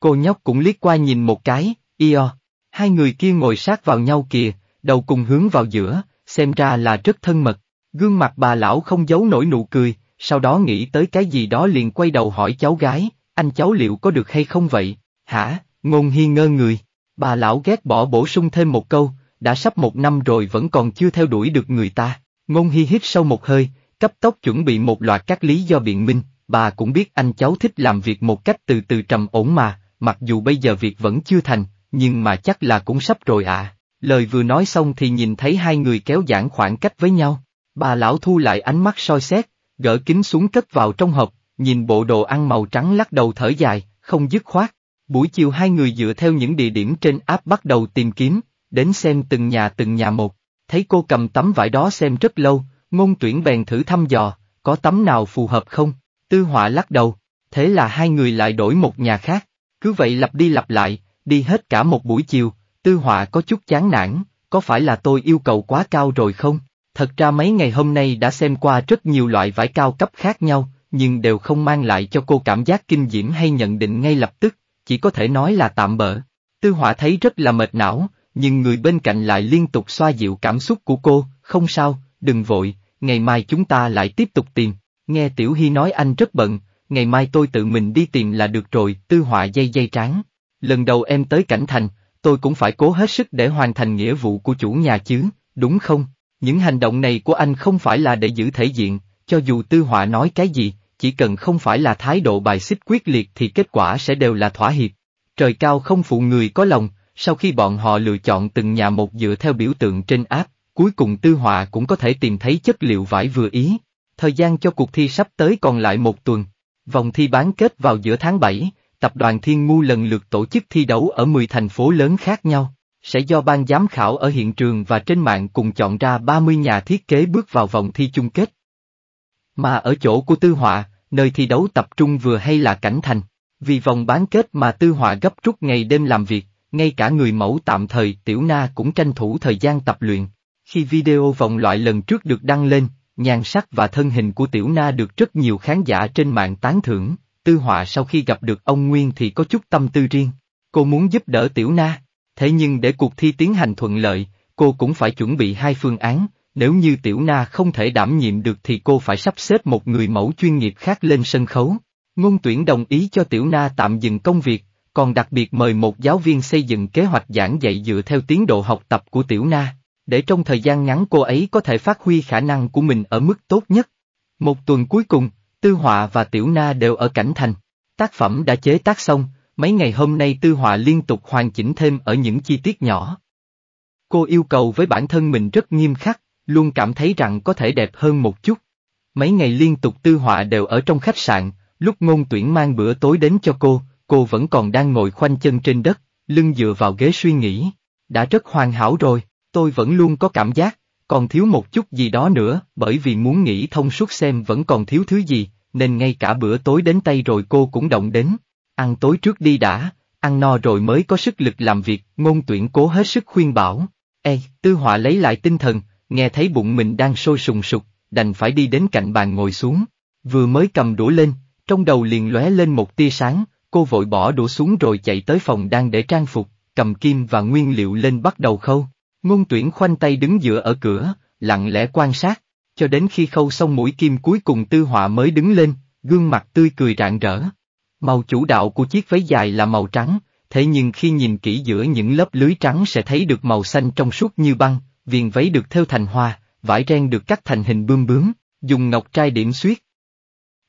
Cô nhóc cũng liếc qua nhìn một cái, io, hai người kia ngồi sát vào nhau kìa, đầu cùng hướng vào giữa, xem ra là rất thân mật. Gương mặt bà lão không giấu nổi nụ cười, sau đó nghĩ tới cái gì đó liền quay đầu hỏi cháu gái, anh cháu liệu có được hay không vậy, hả, ngôn hy ngơ người. Bà lão ghét bỏ bổ sung thêm một câu, đã sắp một năm rồi vẫn còn chưa theo đuổi được người ta. Ngôn Hy hít sâu một hơi, cấp tốc chuẩn bị một loạt các lý do biện minh, bà cũng biết anh cháu thích làm việc một cách từ từ trầm ổn mà, mặc dù bây giờ việc vẫn chưa thành, nhưng mà chắc là cũng sắp rồi ạ. À. Lời vừa nói xong thì nhìn thấy hai người kéo giãn khoảng cách với nhau. Bà lão thu lại ánh mắt soi xét, gỡ kính xuống cất vào trong hộp, nhìn bộ đồ ăn màu trắng lắc đầu thở dài, không dứt khoát. Buổi chiều hai người dựa theo những địa điểm trên app bắt đầu tìm kiếm, đến xem từng nhà từng nhà một, thấy cô cầm tấm vải đó xem rất lâu, ngôn tuyển bèn thử thăm dò, có tấm nào phù hợp không, tư họa lắc đầu, thế là hai người lại đổi một nhà khác, cứ vậy lặp đi lặp lại, đi hết cả một buổi chiều, tư họa có chút chán nản, có phải là tôi yêu cầu quá cao rồi không? Thật ra mấy ngày hôm nay đã xem qua rất nhiều loại vải cao cấp khác nhau, nhưng đều không mang lại cho cô cảm giác kinh diễm hay nhận định ngay lập tức, chỉ có thể nói là tạm bỡ. Tư họa thấy rất là mệt não, nhưng người bên cạnh lại liên tục xoa dịu cảm xúc của cô, không sao, đừng vội, ngày mai chúng ta lại tiếp tục tìm. Nghe Tiểu Hy nói anh rất bận, ngày mai tôi tự mình đi tìm là được rồi, tư họa dây dây tráng. Lần đầu em tới Cảnh Thành, tôi cũng phải cố hết sức để hoàn thành nghĩa vụ của chủ nhà chứ, đúng không? Những hành động này của anh không phải là để giữ thể diện, cho dù tư họa nói cái gì, chỉ cần không phải là thái độ bài xích quyết liệt thì kết quả sẽ đều là thỏa hiệp. Trời cao không phụ người có lòng, sau khi bọn họ lựa chọn từng nhà một dựa theo biểu tượng trên áp, cuối cùng tư họa cũng có thể tìm thấy chất liệu vải vừa ý. Thời gian cho cuộc thi sắp tới còn lại một tuần. Vòng thi bán kết vào giữa tháng 7, tập đoàn Thiên Ngu lần lượt tổ chức thi đấu ở 10 thành phố lớn khác nhau, sẽ do ban giám khảo ở hiện trường và trên mạng cùng chọn ra 30 nhà thiết kế bước vào vòng thi chung kết. Mà ở chỗ của Tư Họa, nơi thi đấu tập trung vừa hay là cảnh thành. Vì vòng bán kết mà Tư Họa gấp rút ngày đêm làm việc, ngay cả người mẫu tạm thời Tiểu Na cũng tranh thủ thời gian tập luyện. Khi video vòng loại lần trước được đăng lên, nhan sắc và thân hình của Tiểu Na được rất nhiều khán giả trên mạng tán thưởng, Tư Họa sau khi gặp được ông Nguyên thì có chút tâm tư riêng. Cô muốn giúp đỡ Tiểu Na, thế nhưng để cuộc thi tiến hành thuận lợi, cô cũng phải chuẩn bị hai phương án, nếu như Tiểu Na không thể đảm nhiệm được thì cô phải sắp xếp một người mẫu chuyên nghiệp khác lên sân khấu. Ngôn tuyển đồng ý cho Tiểu Na tạm dừng công việc, còn đặc biệt mời một giáo viên xây dựng kế hoạch giảng dạy dựa theo tiến độ học tập của Tiểu Na, để trong thời gian ngắn cô ấy có thể phát huy khả năng của mình ở mức tốt nhất. Một tuần cuối cùng, Tư Họa và Tiểu Na đều ở Cảnh Thành. Tác phẩm đã chế tác xong, mấy ngày hôm nay Tư Họa liên tục hoàn chỉnh thêm ở những chi tiết nhỏ. Cô yêu cầu với bản thân mình rất nghiêm khắc, luôn cảm thấy rằng có thể đẹp hơn một chút. Mấy ngày liên tục tư họa đều ở trong khách sạn, lúc ngôn tuyển mang bữa tối đến cho cô, cô vẫn còn đang ngồi khoanh chân trên đất, lưng dựa vào ghế suy nghĩ. Đã rất hoàn hảo rồi, tôi vẫn luôn có cảm giác, còn thiếu một chút gì đó nữa, bởi vì muốn nghĩ thông suốt xem vẫn còn thiếu thứ gì, nên ngay cả bữa tối đến tay rồi cô cũng động đến. Ăn tối trước đi đã, ăn no rồi mới có sức lực làm việc, ngôn tuyển cố hết sức khuyên bảo. Ê, tư họa lấy lại tinh thần, nghe thấy bụng mình đang sôi sùng sục, đành phải đi đến cạnh bàn ngồi xuống. Vừa mới cầm đũa lên, trong đầu liền lóe lên một tia sáng, cô vội bỏ đũa xuống rồi chạy tới phòng đang để trang phục, cầm kim và nguyên liệu lên bắt đầu khâu. Ngôn tuyển khoanh tay đứng dựa ở cửa, lặng lẽ quan sát, cho đến khi khâu xong mũi kim cuối cùng tư họa mới đứng lên, gương mặt tươi cười rạng rỡ. Màu chủ đạo của chiếc váy dài là màu trắng, thế nhưng khi nhìn kỹ giữa những lớp lưới trắng sẽ thấy được màu xanh trong suốt như băng, viền váy được thêu thành hoa, vải ren được cắt thành hình bươm bướm, dùng ngọc trai điểm xuyết.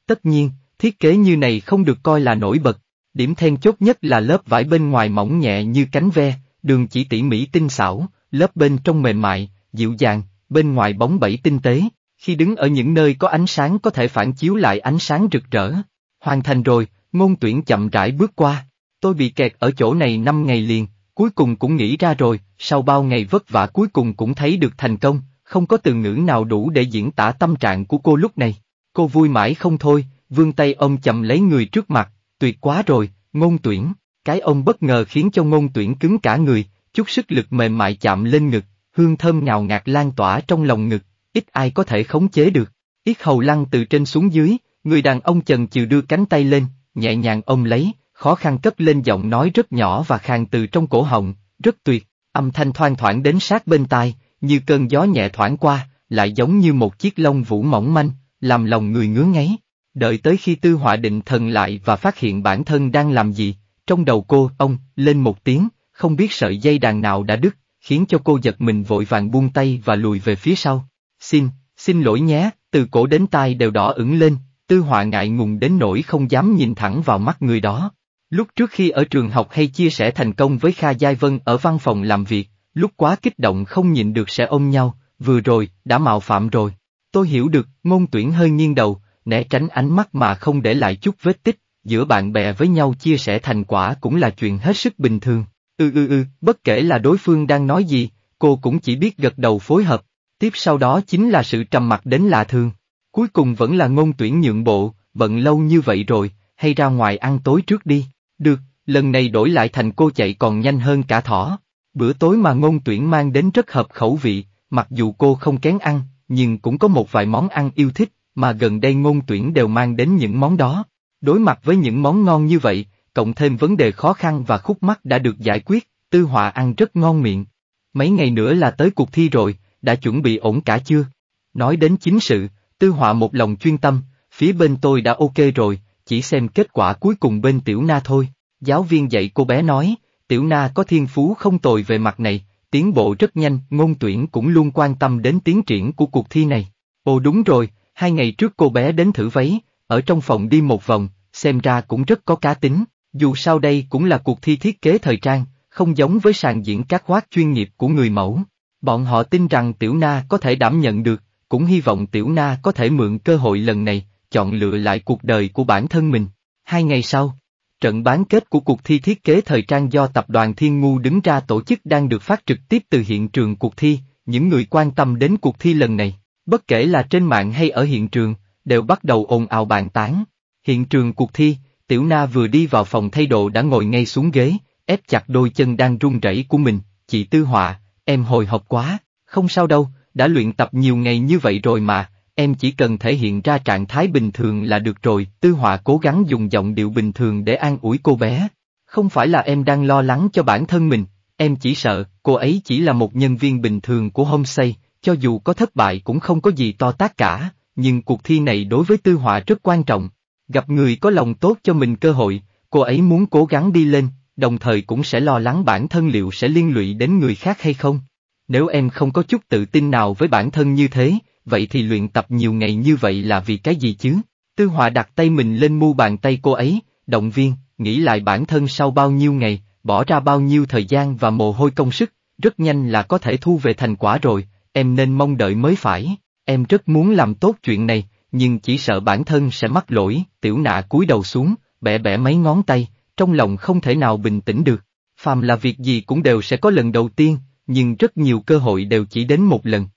Tất nhiên, thiết kế như này không được coi là nổi bật, điểm then chốt nhất là lớp vải bên ngoài mỏng nhẹ như cánh ve, đường chỉ tỉ mỉ tinh xảo, lớp bên trong mềm mại, dịu dàng, bên ngoài bóng bẩy tinh tế, khi đứng ở những nơi có ánh sáng có thể phản chiếu lại ánh sáng rực rỡ. Hoàn thành rồi, ngôn tuyển chậm rãi bước qua. Tôi bị kẹt ở chỗ này 5 ngày liền, cuối cùng cũng nghĩ ra rồi, sau bao ngày vất vả cuối cùng cũng thấy được thành công, không có từ ngữ nào đủ để diễn tả tâm trạng của cô lúc này. Cô vui mãi không thôi, vương tay ông chậm lấy người trước mặt, tuyệt quá rồi, ngôn tuyển. Cái ông bất ngờ khiến cho ngôn tuyển cứng cả người, chút sức lực mềm mại chạm lên ngực, hương thơm ngào ngạt lan tỏa trong lòng ngực, ít ai có thể khống chế được. Yết hầu lăn từ trên xuống dưới, người đàn ông chần chừ đưa cánh tay lên, nhẹ nhàng ông lấy, khó khăn cất lên giọng nói rất nhỏ và khang từ trong cổ họng, rất tuyệt, âm thanh thoang thoảng đến sát bên tai, như cơn gió nhẹ thoảng qua, lại giống như một chiếc lông vũ mỏng manh, làm lòng người ngứa ngáy. Đợi tới khi tư họa định thần lại và phát hiện bản thân đang làm gì, trong đầu cô, ông, lên một tiếng, không biết sợi dây đàn nào đã đứt, khiến cho cô giật mình vội vàng buông tay và lùi về phía sau. Xin, xin lỗi nhé, từ cổ đến tai đều đỏ ửng lên, tư họa ngại ngùng đến nỗi không dám nhìn thẳng vào mắt người đó. Lúc trước khi ở trường học hay chia sẻ thành công với Kha Giai Vân ở văn phòng làm việc, lúc quá kích động không nhìn được sẽ ôm nhau, vừa rồi, đã mạo phạm rồi. Tôi hiểu được, ngôn tuyển hơi nghiêng đầu, né tránh ánh mắt mà không để lại chút vết tích, giữa bạn bè với nhau chia sẻ thành quả cũng là chuyện hết sức bình thường. Ừ ừ ừ, bất kể là đối phương đang nói gì, cô cũng chỉ biết gật đầu phối hợp, tiếp sau đó chính là sự trầm mặc đến lạ thường. Cuối cùng vẫn là ngôn tuyển nhượng bộ, bận lâu như vậy rồi, hay ra ngoài ăn tối trước đi. Được, lần này đổi lại thành cô chạy còn nhanh hơn cả thỏ. Bữa tối mà ngôn tuyển mang đến rất hợp khẩu vị, mặc dù cô không kén ăn, nhưng cũng có một vài món ăn yêu thích, mà gần đây ngôn tuyển đều mang đến những món đó. Đối mặt với những món ngon như vậy, cộng thêm vấn đề khó khăn và khúc mắc đã được giải quyết, Tư Họa ăn rất ngon miệng. Mấy ngày nữa là tới cuộc thi rồi, đã chuẩn bị ổn cả chưa? Nói đến chính sự, Tư Họa một lòng chuyên tâm, phía bên tôi đã ok rồi, chỉ xem kết quả cuối cùng bên Tiểu Na thôi. Giáo viên dạy cô bé nói, Tiểu Na có thiên phú không tồi về mặt này, tiến bộ rất nhanh, ngôn tuyển cũng luôn quan tâm đến tiến triển của cuộc thi này. Ồ đúng rồi, hai ngày trước cô bé đến thử váy, ở trong phòng đi một vòng, xem ra cũng rất có cá tính, dù sao đây cũng là cuộc thi thiết kế thời trang, không giống với sàn diễn các khoác chuyên nghiệp của người mẫu. Bọn họ tin rằng Tiểu Na có thể đảm nhận được, cũng hy vọng Tiểu Na có thể mượn cơ hội lần này, chọn lựa lại cuộc đời của bản thân mình. Hai ngày sau, trận bán kết của cuộc thi thiết kế thời trang do Tập đoàn Thiên Ngu đứng ra tổ chức đang được phát trực tiếp từ hiện trường cuộc thi, những người quan tâm đến cuộc thi lần này, bất kể là trên mạng hay ở hiện trường, đều bắt đầu ồn ào bàn tán. Hiện trường cuộc thi, Tiểu Na vừa đi vào phòng thay đồ đã ngồi ngay xuống ghế, ép chặt đôi chân đang run rẩy của mình, chị Tư Họa, em hồi hộp quá, không sao đâu, đã luyện tập nhiều ngày như vậy rồi mà, em chỉ cần thể hiện ra trạng thái bình thường là được rồi, Tư Họa cố gắng dùng giọng điệu bình thường để an ủi cô bé. Không phải là em đang lo lắng cho bản thân mình, em chỉ sợ, cô ấy chỉ là một nhân viên bình thường của homestay, cho dù có thất bại cũng không có gì to tác cả, nhưng cuộc thi này đối với Tư Họa rất quan trọng. Gặp người có lòng tốt cho mình cơ hội, cô ấy muốn cố gắng đi lên, đồng thời cũng sẽ lo lắng bản thân liệu sẽ liên lụy đến người khác hay không. Nếu em không có chút tự tin nào với bản thân như thế, vậy thì luyện tập nhiều ngày như vậy là vì cái gì chứ? Tư Hòa đặt tay mình lên mu bàn tay cô ấy, động viên, nghĩ lại bản thân sau bao nhiêu ngày, bỏ ra bao nhiêu thời gian và mồ hôi công sức, rất nhanh là có thể thu về thành quả rồi, em nên mong đợi mới phải, em rất muốn làm tốt chuyện này, nhưng chỉ sợ bản thân sẽ mắc lỗi, tiểu nạ cúi đầu xuống, bẻ bẻ mấy ngón tay, trong lòng không thể nào bình tĩnh được, phàm là việc gì cũng đều sẽ có lần đầu tiên, nhưng rất nhiều cơ hội đều chỉ đến một lần,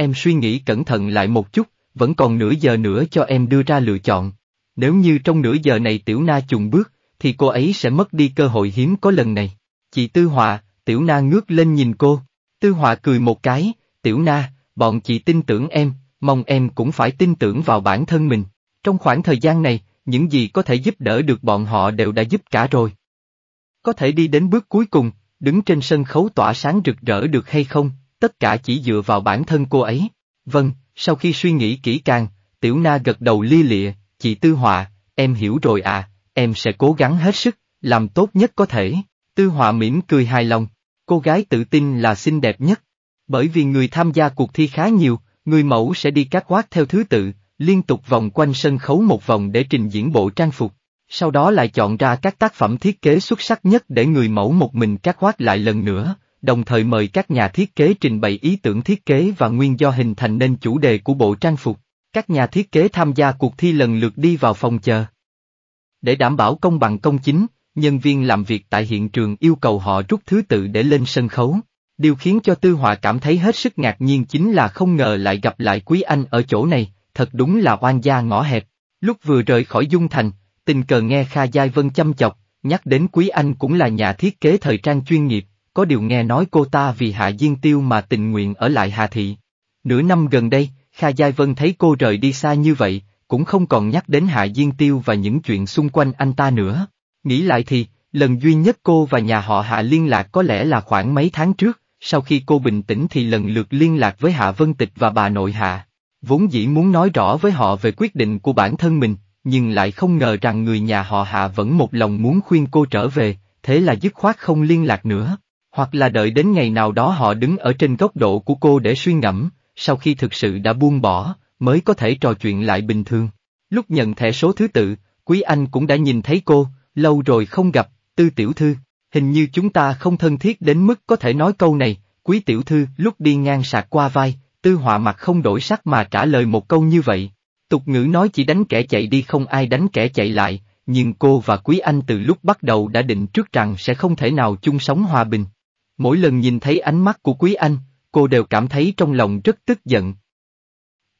Em suy nghĩ cẩn thận lại một chút, vẫn còn nửa giờ nữa cho em đưa ra lựa chọn. Nếu như trong nửa giờ này Tiểu Na trùng bước, thì cô ấy sẽ mất đi cơ hội hiếm có lần này. Chị Tư Hòa, Tiểu Na ngước lên nhìn cô. Tư Hòa cười một cái, Tiểu Na, bọn chị tin tưởng em, mong em cũng phải tin tưởng vào bản thân mình. Trong khoảng thời gian này, những gì có thể giúp đỡ được bọn họ đều đã giúp cả rồi. Có thể đi đến bước cuối cùng, đứng trên sân khấu tỏa sáng rực rỡ được hay không, tất cả chỉ dựa vào bản thân cô ấy. Vâng, sau khi suy nghĩ kỹ càng, Tiểu Na gật đầu lia lịa, chị Tư Họa, em hiểu rồi à, em sẽ cố gắng hết sức, làm tốt nhất có thể. Tư Họa mỉm cười hài lòng, cô gái tự tin là xinh đẹp nhất. Bởi vì người tham gia cuộc thi khá nhiều, người mẫu sẽ đi cát quát theo thứ tự, liên tục vòng quanh sân khấu một vòng để trình diễn bộ trang phục. Sau đó lại chọn ra các tác phẩm thiết kế xuất sắc nhất để người mẫu một mình cát quát lại lần nữa, đồng thời mời các nhà thiết kế trình bày ý tưởng thiết kế và nguyên do hình thành nên chủ đề của bộ trang phục. Các nhà thiết kế tham gia cuộc thi lần lượt đi vào phòng chờ. Để đảm bảo công bằng công chính, nhân viên làm việc tại hiện trường yêu cầu họ rút thứ tự để lên sân khấu. Điều khiến cho Tư Họa cảm thấy hết sức ngạc nhiên chính là không ngờ lại gặp lại Quý Anh ở chỗ này, thật đúng là oan gia ngõ hẹp. Lúc vừa rời khỏi Dung Thành, tình cờ nghe Kha Giai Vân chăm chọc, nhắc đến Quý Anh cũng là nhà thiết kế thời trang chuyên nghiệp, có điều nghe nói cô ta vì Hạ Diên Tiêu mà tình nguyện ở lại Hà Thị. Nửa năm gần đây, Kha Giai Vân thấy cô rời đi xa như vậy, cũng không còn nhắc đến Hạ Diên Tiêu và những chuyện xung quanh anh ta nữa. Nghĩ lại thì, lần duy nhất cô và nhà họ Hạ liên lạc có lẽ là khoảng mấy tháng trước, sau khi cô bình tĩnh thì lần lượt liên lạc với Hạ Vân Tịch và bà nội Hạ. Vốn dĩ muốn nói rõ với họ về quyết định của bản thân mình, nhưng lại không ngờ rằng người nhà họ Hạ vẫn một lòng muốn khuyên cô trở về, thế là dứt khoát không liên lạc nữa hoặc là đợi đến ngày nào đó họ đứng ở trên góc độ của cô để suy ngẫm, sau khi thực sự đã buông bỏ, mới có thể trò chuyện lại bình thường. Lúc nhận thẻ số thứ tự, Quý Anh cũng đã nhìn thấy cô, lâu rồi không gặp, tư tiểu thư, hình như chúng ta không thân thiết đến mức có thể nói câu này, quý tiểu thư lúc đi ngang sạc qua vai, tư họa mặt không đổi sắc mà trả lời một câu như vậy. Tục ngữ nói chỉ đánh kẻ chạy đi không ai đánh kẻ chạy lại, nhưng cô và Quý Anh từ lúc bắt đầu đã định trước rằng sẽ không thể nào chung sống hòa bình. Mỗi lần nhìn thấy ánh mắt của Quý Anh, cô đều cảm thấy trong lòng rất tức giận.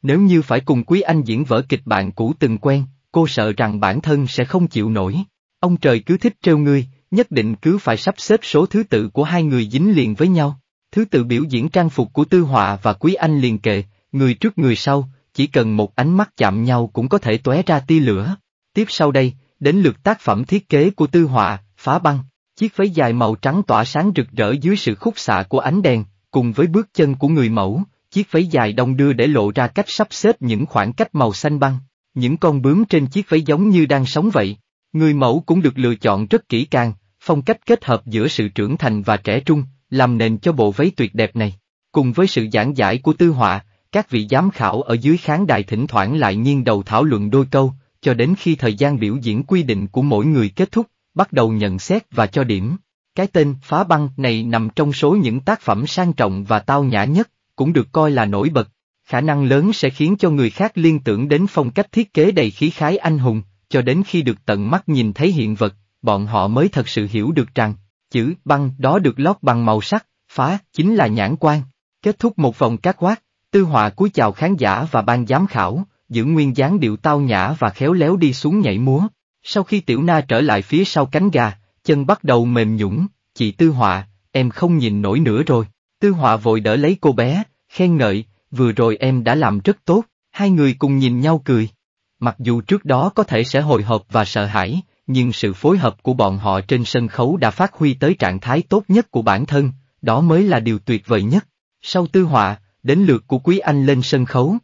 Nếu như phải cùng Quý Anh diễn vở kịch bạn cũ từng quen, cô sợ rằng bản thân sẽ không chịu nổi. Ông trời cứ thích trêu ngươi, nhất định cứ phải sắp xếp số thứ tự của hai người dính liền với nhau. Thứ tự biểu diễn trang phục của Tư Họa và Quý Anh liền kề, người trước người sau, chỉ cần một ánh mắt chạm nhau cũng có thể tóe ra tia lửa. Tiếp sau đây, đến lượt tác phẩm thiết kế của Tư Họa, Phá băng. Chiếc váy dài màu trắng tỏa sáng rực rỡ dưới sự khúc xạ của ánh đèn, cùng với bước chân của người mẫu, chiếc váy dài đông đưa để lộ ra cách sắp xếp những khoảng cách màu xanh băng. Những con bướm trên chiếc váy giống như đang sống vậy. Người mẫu cũng được lựa chọn rất kỹ càng, phong cách kết hợp giữa sự trưởng thành và trẻ trung, làm nền cho bộ váy tuyệt đẹp này. Cùng với sự giảng giải của tư họa, các vị giám khảo ở dưới khán đài thỉnh thoảng lại nghiêng đầu thảo luận đôi câu, cho đến khi thời gian biểu diễn quy định của mỗi người kết thúc bắt đầu nhận xét và cho điểm. Cái tên Phá băng này nằm trong số những tác phẩm sang trọng và tao nhã nhất, cũng được coi là nổi bật. Khả năng lớn sẽ khiến cho người khác liên tưởng đến phong cách thiết kế đầy khí khái anh hùng, cho đến khi được tận mắt nhìn thấy hiện vật, bọn họ mới thật sự hiểu được rằng, chữ băng đó được lót bằng màu sắc, phá chính là nhãn quan. Kết thúc một vòng các quát, tư họa cúi chào khán giả và ban giám khảo, giữ nguyên dáng điệu tao nhã và khéo léo đi xuống nhảy múa. Sau khi tiểu na trở lại phía sau cánh gà, chân bắt đầu mềm nhũng, chị Tư Họa, em không nhìn nổi nữa rồi. Tư Họa vội đỡ lấy cô bé, khen ngợi, vừa rồi em đã làm rất tốt, hai người cùng nhìn nhau cười. Mặc dù trước đó có thể sẽ hồi hộp và sợ hãi, nhưng sự phối hợp của bọn họ trên sân khấu đã phát huy tới trạng thái tốt nhất của bản thân, đó mới là điều tuyệt vời nhất. Sau Tư Họa, đến lượt của Quý Anh lên sân khấu.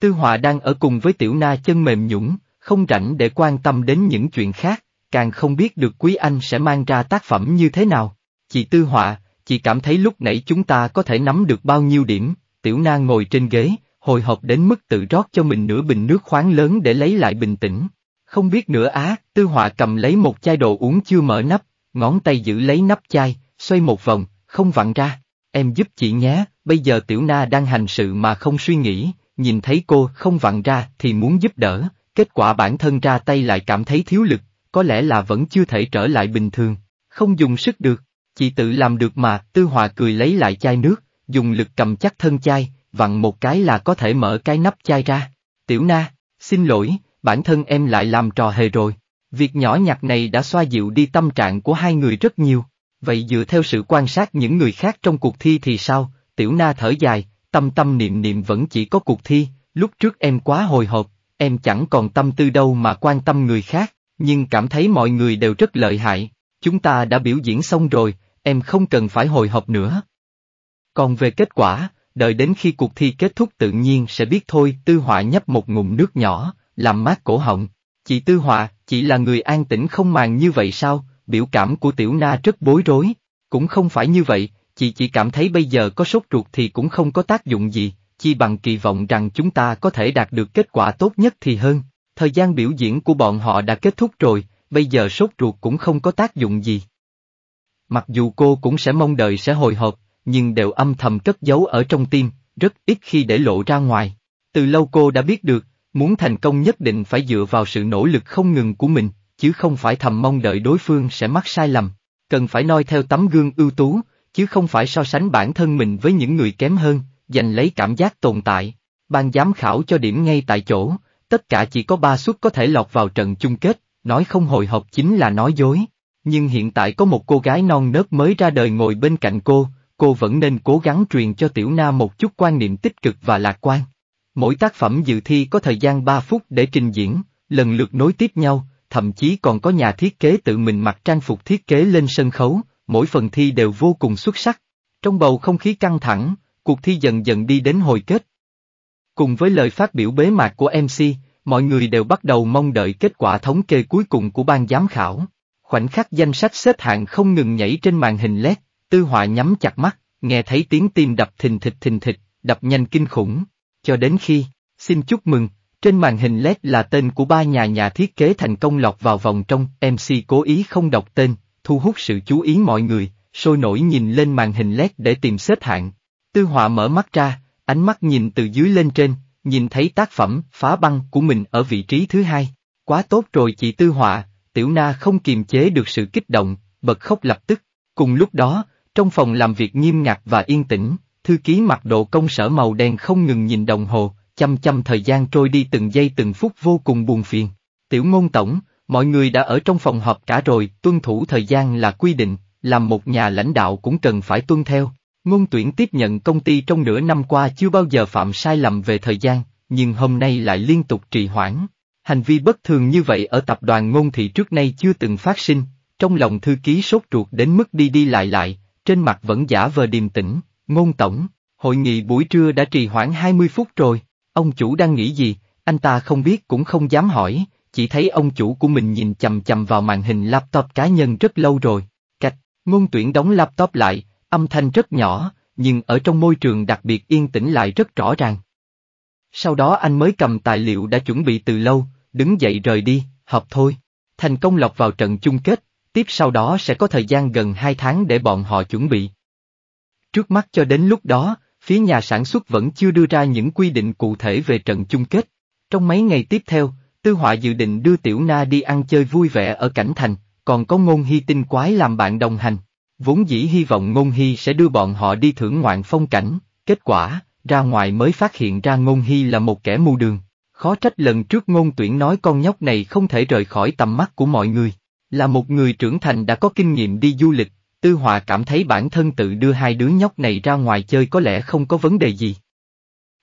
Tư Họa đang ở cùng với Tiểu Na chân mềm nhũng, không rảnh để quan tâm đến những chuyện khác, càng không biết được quý anh sẽ mang ra tác phẩm như thế nào. Chị Tư Họa, chị cảm thấy lúc nãy chúng ta có thể nắm được bao nhiêu điểm, tiểu na ngồi trên ghế, hồi hộp đến mức tự rót cho mình nửa bình nước khoáng lớn để lấy lại bình tĩnh. Không biết nữa á, Tư Họa cầm lấy một chai đồ uống chưa mở nắp, ngón tay giữ lấy nắp chai, xoay một vòng, không vặn ra. Em giúp chị nhé, bây giờ tiểu na đang hành sự mà không suy nghĩ, nhìn thấy cô không vặn ra thì muốn giúp đỡ, Kết quả bản thân ra tay lại cảm thấy thiếu lực, có lẽ là vẫn chưa thể trở lại bình thường, không dùng sức được, chỉ tự làm được mà, Tư Hòa cười lấy lại chai nước, dùng lực cầm chắc thân chai, vặn một cái là có thể mở cái nắp chai ra. Tiểu Na, xin lỗi, bản thân em lại làm trò hề rồi. Việc nhỏ nhặt này đã xoa dịu đi tâm trạng của hai người rất nhiều. Vậy dựa theo sự quan sát những người khác trong cuộc thi thì sao? Tiểu Na thở dài, tâm tâm niệm niệm vẫn chỉ có cuộc thi, lúc trước em quá hồi hộp, em chẳng còn tâm tư đâu mà quan tâm người khác, nhưng cảm thấy mọi người đều rất lợi hại, chúng ta đã biểu diễn xong rồi, em không cần phải hồi hộp nữa. Còn về kết quả, đợi đến khi cuộc thi kết thúc tự nhiên sẽ biết thôi, Tư Họa nhấp một ngụm nước nhỏ, làm mát cổ họng. Chị Tư Họa, chị là người an tĩnh không màng như vậy sao, biểu cảm của Tiểu Na rất bối rối, cũng không phải như vậy, chị chỉ cảm thấy bây giờ có sốt ruột thì cũng không có tác dụng gì, chi bằng kỳ vọng rằng chúng ta có thể đạt được kết quả tốt nhất thì hơn. Thời gian biểu diễn của bọn họ đã kết thúc rồi, bây giờ sốt ruột cũng không có tác dụng gì. Mặc dù cô cũng sẽ mong đợi sẽ hồi hộp, nhưng đều âm thầm cất giấu ở trong tim, rất ít khi để lộ ra ngoài. Từ lâu cô đã biết được, muốn thành công nhất định phải dựa vào sự nỗ lực không ngừng của mình, chứ không phải thầm mong đợi đối phương sẽ mắc sai lầm. Cần phải noi theo tấm gương ưu tú, chứ không phải so sánh bản thân mình với những người kém hơn, giành lấy cảm giác tồn tại. Ban giám khảo cho điểm ngay tại chỗ, tất cả chỉ có ba suất có thể lọt vào trận chung kết, nói không hồi hộp chính là nói dối. Nhưng hiện tại có một cô gái non nớt mới ra đời ngồi bên cạnh cô, cô vẫn nên cố gắng truyền cho Tiểu Na một chút quan niệm tích cực và lạc quan. Mỗi tác phẩm dự thi có thời gian 3 phút để trình diễn, lần lượt nối tiếp nhau, thậm chí còn có nhà thiết kế tự mình mặc trang phục thiết kế lên sân khấu, mỗi phần thi đều vô cùng xuất sắc. Trong bầu không khí căng thẳng, cuộc thi dần dần đi đến hồi kết. Cùng với lời phát biểu bế mạc của MC, mọi người đều bắt đầu mong đợi kết quả thống kê cuối cùng của ban giám khảo. Khoảnh khắc danh sách xếp hạng không ngừng nhảy trên màn hình LED, Tư Họa nhắm chặt mắt, nghe thấy tiếng tim đập thình thịch thình thịch, đập nhanh kinh khủng. Cho đến khi, xin chúc mừng, trên màn hình LED là tên của ba nhà nhà thiết kế thành công lọt vào vòng trong, MC cố ý không đọc tên, thu hút sự chú ý mọi người, sôi nổi nhìn lên màn hình LED để tìm xếp hạng. Tư họa mở mắt ra, ánh mắt nhìn từ dưới lên trên, nhìn thấy tác phẩm phá băng của mình ở vị trí thứ hai. Quá tốt rồi chị Tư họa, tiểu na không kiềm chế được sự kích động, bật khóc lập tức. Cùng lúc đó, trong phòng làm việc nghiêm ngặt và yên tĩnh, thư ký mặc độ công sở màu đen không ngừng nhìn đồng hồ, chăm chăm thời gian trôi đi từng giây từng phút vô cùng buồn phiền. Tiểu ngôn tổng, mọi người đã ở trong phòng họp cả rồi, tuân thủ thời gian là quy định, làm một nhà lãnh đạo cũng cần phải tuân theo. Ngôn tuyển tiếp nhận công ty trong nửa năm qua chưa bao giờ phạm sai lầm về thời gian, nhưng hôm nay lại liên tục trì hoãn. Hành vi bất thường như vậy ở tập đoàn ngôn thị trước nay chưa từng phát sinh, trong lòng thư ký sốt ruột đến mức đi đi lại lại, trên mặt vẫn giả vờ điềm tĩnh, ngôn tổng, hội nghị buổi trưa đã trì hoãn 20 phút rồi, ông chủ đang nghĩ gì, anh ta không biết cũng không dám hỏi, chỉ thấy ông chủ của mình nhìn chầm chầm vào màn hình laptop cá nhân rất lâu rồi. Cạch, ngôn tuyển đóng laptop lại, Âm thanh rất nhỏ, nhưng ở trong môi trường đặc biệt yên tĩnh lại rất rõ ràng. Sau đó anh mới cầm tài liệu đã chuẩn bị từ lâu, đứng dậy rời đi, hợp thôi. Thành công lọc vào trận chung kết, tiếp sau đó sẽ có thời gian gần 2 tháng để bọn họ chuẩn bị. Trước mắt cho đến lúc đó, phía nhà sản xuất vẫn chưa đưa ra những quy định cụ thể về trận chung kết. Trong mấy ngày tiếp theo, Tư Họa dự định đưa Tiểu Na đi ăn chơi vui vẻ ở Cảnh Thành, còn có Ngôn Hy tinh quái làm bạn đồng hành. Vốn dĩ hy vọng Ngôn Hy sẽ đưa bọn họ đi thưởng ngoạn phong cảnh, kết quả, ra ngoài mới phát hiện ra Ngôn Hy là một kẻ mù đường. Khó trách lần trước Ngôn Tuyển nói con nhóc này không thể rời khỏi tầm mắt của mọi người. Là một người trưởng thành đã có kinh nghiệm đi du lịch, Tư Hòa cảm thấy bản thân tự đưa hai đứa nhóc này ra ngoài chơi có lẽ không có vấn đề gì.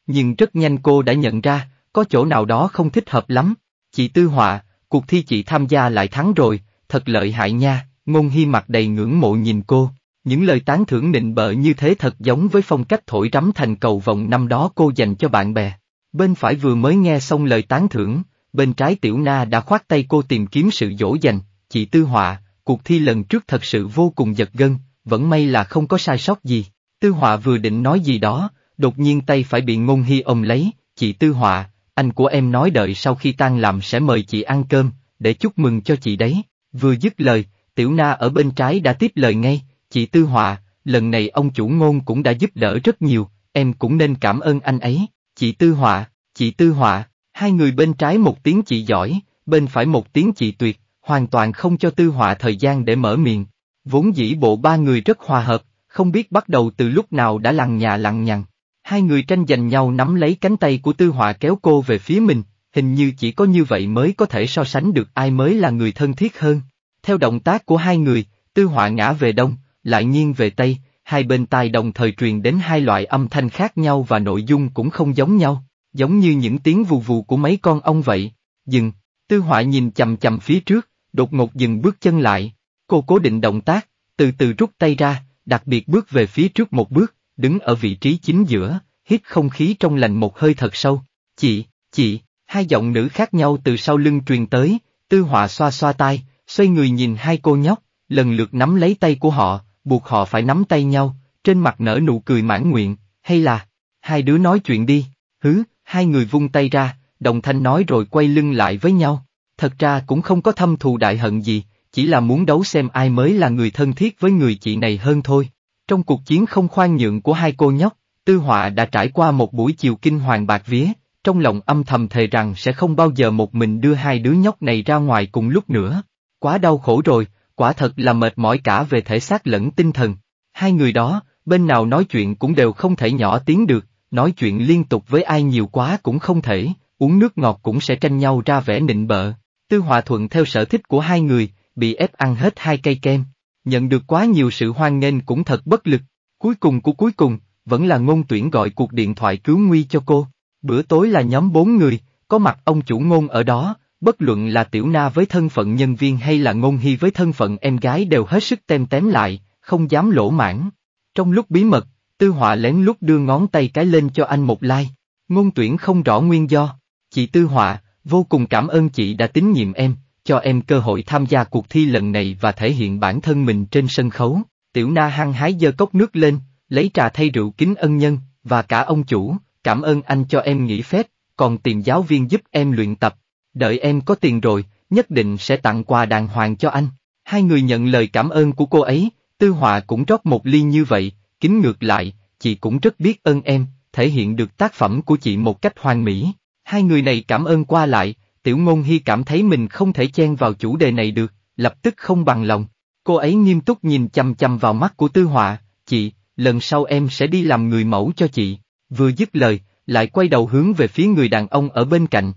Nhưng rất nhanh cô đã nhận ra, có chỗ nào đó không thích hợp lắm. Chị Tư Hòa, cuộc thi chị tham gia lại thắng rồi, thật lợi hại nha, Ngôn Hy mặt đầy ngưỡng mộ nhìn cô, những lời tán thưởng nịnh bợ như thế thật giống với phong cách thổi rắm thành cầu vòng năm đó cô dành cho bạn bè. Bên phải vừa mới nghe xong lời tán thưởng, bên trái Tiểu Na đã khoát tay cô tìm kiếm sự dỗ dành, chị Tư Họa, cuộc thi lần trước thật sự vô cùng giật gân, vẫn may là không có sai sót gì. Tư Họa vừa định nói gì đó, đột nhiên tay phải bị Ngôn Hy ôm lấy, chị Tư Họa, anh của em nói đợi sau khi tan làm sẽ mời chị ăn cơm, để chúc mừng cho chị đấy. Vừa dứt lời, Tiểu Na ở bên trái đã tiếp lời ngay, chị Tư Họa, lần này ông chủ ngôn cũng đã giúp đỡ rất nhiều, em cũng nên cảm ơn anh ấy, chị Tư Họa, chị Tư Họa, hai người bên trái một tiếng chị giỏi, bên phải một tiếng chị tuyệt, hoàn toàn không cho Tư Họa thời gian để mở miệng. Vốn dĩ bộ ba người rất hòa hợp, không biết bắt đầu từ lúc nào đã lằng nhà lằng nhằng. Hai người tranh giành nhau nắm lấy cánh tay của Tư Họa kéo cô về phía mình, hình như chỉ có như vậy mới có thể so sánh được ai mới là người thân thiết hơn. Theo động tác của hai người, tư họa ngã về đông, lại nghiêng về tây, hai bên tai đồng thời truyền đến hai loại âm thanh khác nhau và nội dung cũng không giống nhau, giống như những tiếng vù vù của mấy con ong vậy. Dừng, tư họa nhìn chầm chầm phía trước, đột ngột dừng bước chân lại, cô cố định động tác, từ từ rút tay ra, đặc biệt bước về phía trước một bước, đứng ở vị trí chính giữa, hít không khí trong lành một hơi thật sâu. Chị, chị, hai giọng nữ khác nhau từ sau lưng truyền tới, tư họa xoa xoa tay xoay người nhìn hai cô nhóc, lần lượt nắm lấy tay của họ, buộc họ phải nắm tay nhau, trên mặt nở nụ cười mãn nguyện, hay là, hai đứa nói chuyện đi, hứ, hai người vung tay ra, đồng thanh nói rồi quay lưng lại với nhau, thật ra cũng không có thâm thù đại hận gì, chỉ là muốn đấu xem ai mới là người thân thiết với người chị này hơn thôi. Trong cuộc chiến không khoan nhượng của hai cô nhóc, Tư Họa đã trải qua một buổi chiều kinh hoàng bạc vía, trong lòng âm thầm thề rằng sẽ không bao giờ một mình đưa hai đứa nhóc này ra ngoài cùng lúc nữa. Quá đau khổ rồi, quả thật là mệt mỏi cả về thể xác lẫn tinh thần. Hai người đó, bên nào nói chuyện cũng đều không thể nhỏ tiếng được, nói chuyện liên tục với ai nhiều quá cũng không thể, uống nước ngọt cũng sẽ tranh nhau ra vẻ nịnh bợ. Tư Hòa Thuận theo sở thích của hai người, bị ép ăn hết hai cây kem, nhận được quá nhiều sự hoan nghênh cũng thật bất lực. Cuối cùng của cuối cùng, vẫn là ngôn tuyển gọi cuộc điện thoại cứu nguy cho cô. Bữa tối là nhóm bốn người, có mặt ông chủ ngôn ở đó, Bất luận là Tiểu Na với thân phận nhân viên hay là Ngôn Hy với thân phận em gái đều hết sức tem tém lại, không dám lỗ mãn. Trong lúc bí mật, Tư Họa lén lúc đưa ngón tay cái lên cho anh một like. Ngôn tuyển không rõ nguyên do. Chị Tư Họa, vô cùng cảm ơn chị đã tín nhiệm em, cho em cơ hội tham gia cuộc thi lần này và thể hiện bản thân mình trên sân khấu. Tiểu Na hăng hái dơ cốc nước lên, lấy trà thay rượu kính ân nhân, và cả ông chủ, cảm ơn anh cho em nghỉ phép, còn tìm giáo viên giúp em luyện tập, Đợi em có tiền rồi, nhất định sẽ tặng quà đàng hoàng cho anh. Hai người nhận lời cảm ơn của cô ấy, Tư Họa cũng rót một ly như vậy, kính ngược lại, chị cũng rất biết ơn em, thể hiện được tác phẩm của chị một cách hoàn mỹ. Hai người này cảm ơn qua lại, Tiểu Ngôn Hy cảm thấy mình không thể chen vào chủ đề này được, lập tức không bằng lòng. Cô ấy nghiêm túc nhìn chăm chăm vào mắt của Tư Họa, chị, lần sau em sẽ đi làm người mẫu cho chị. Vừa dứt lời, lại quay đầu hướng về phía người đàn ông ở bên cạnh,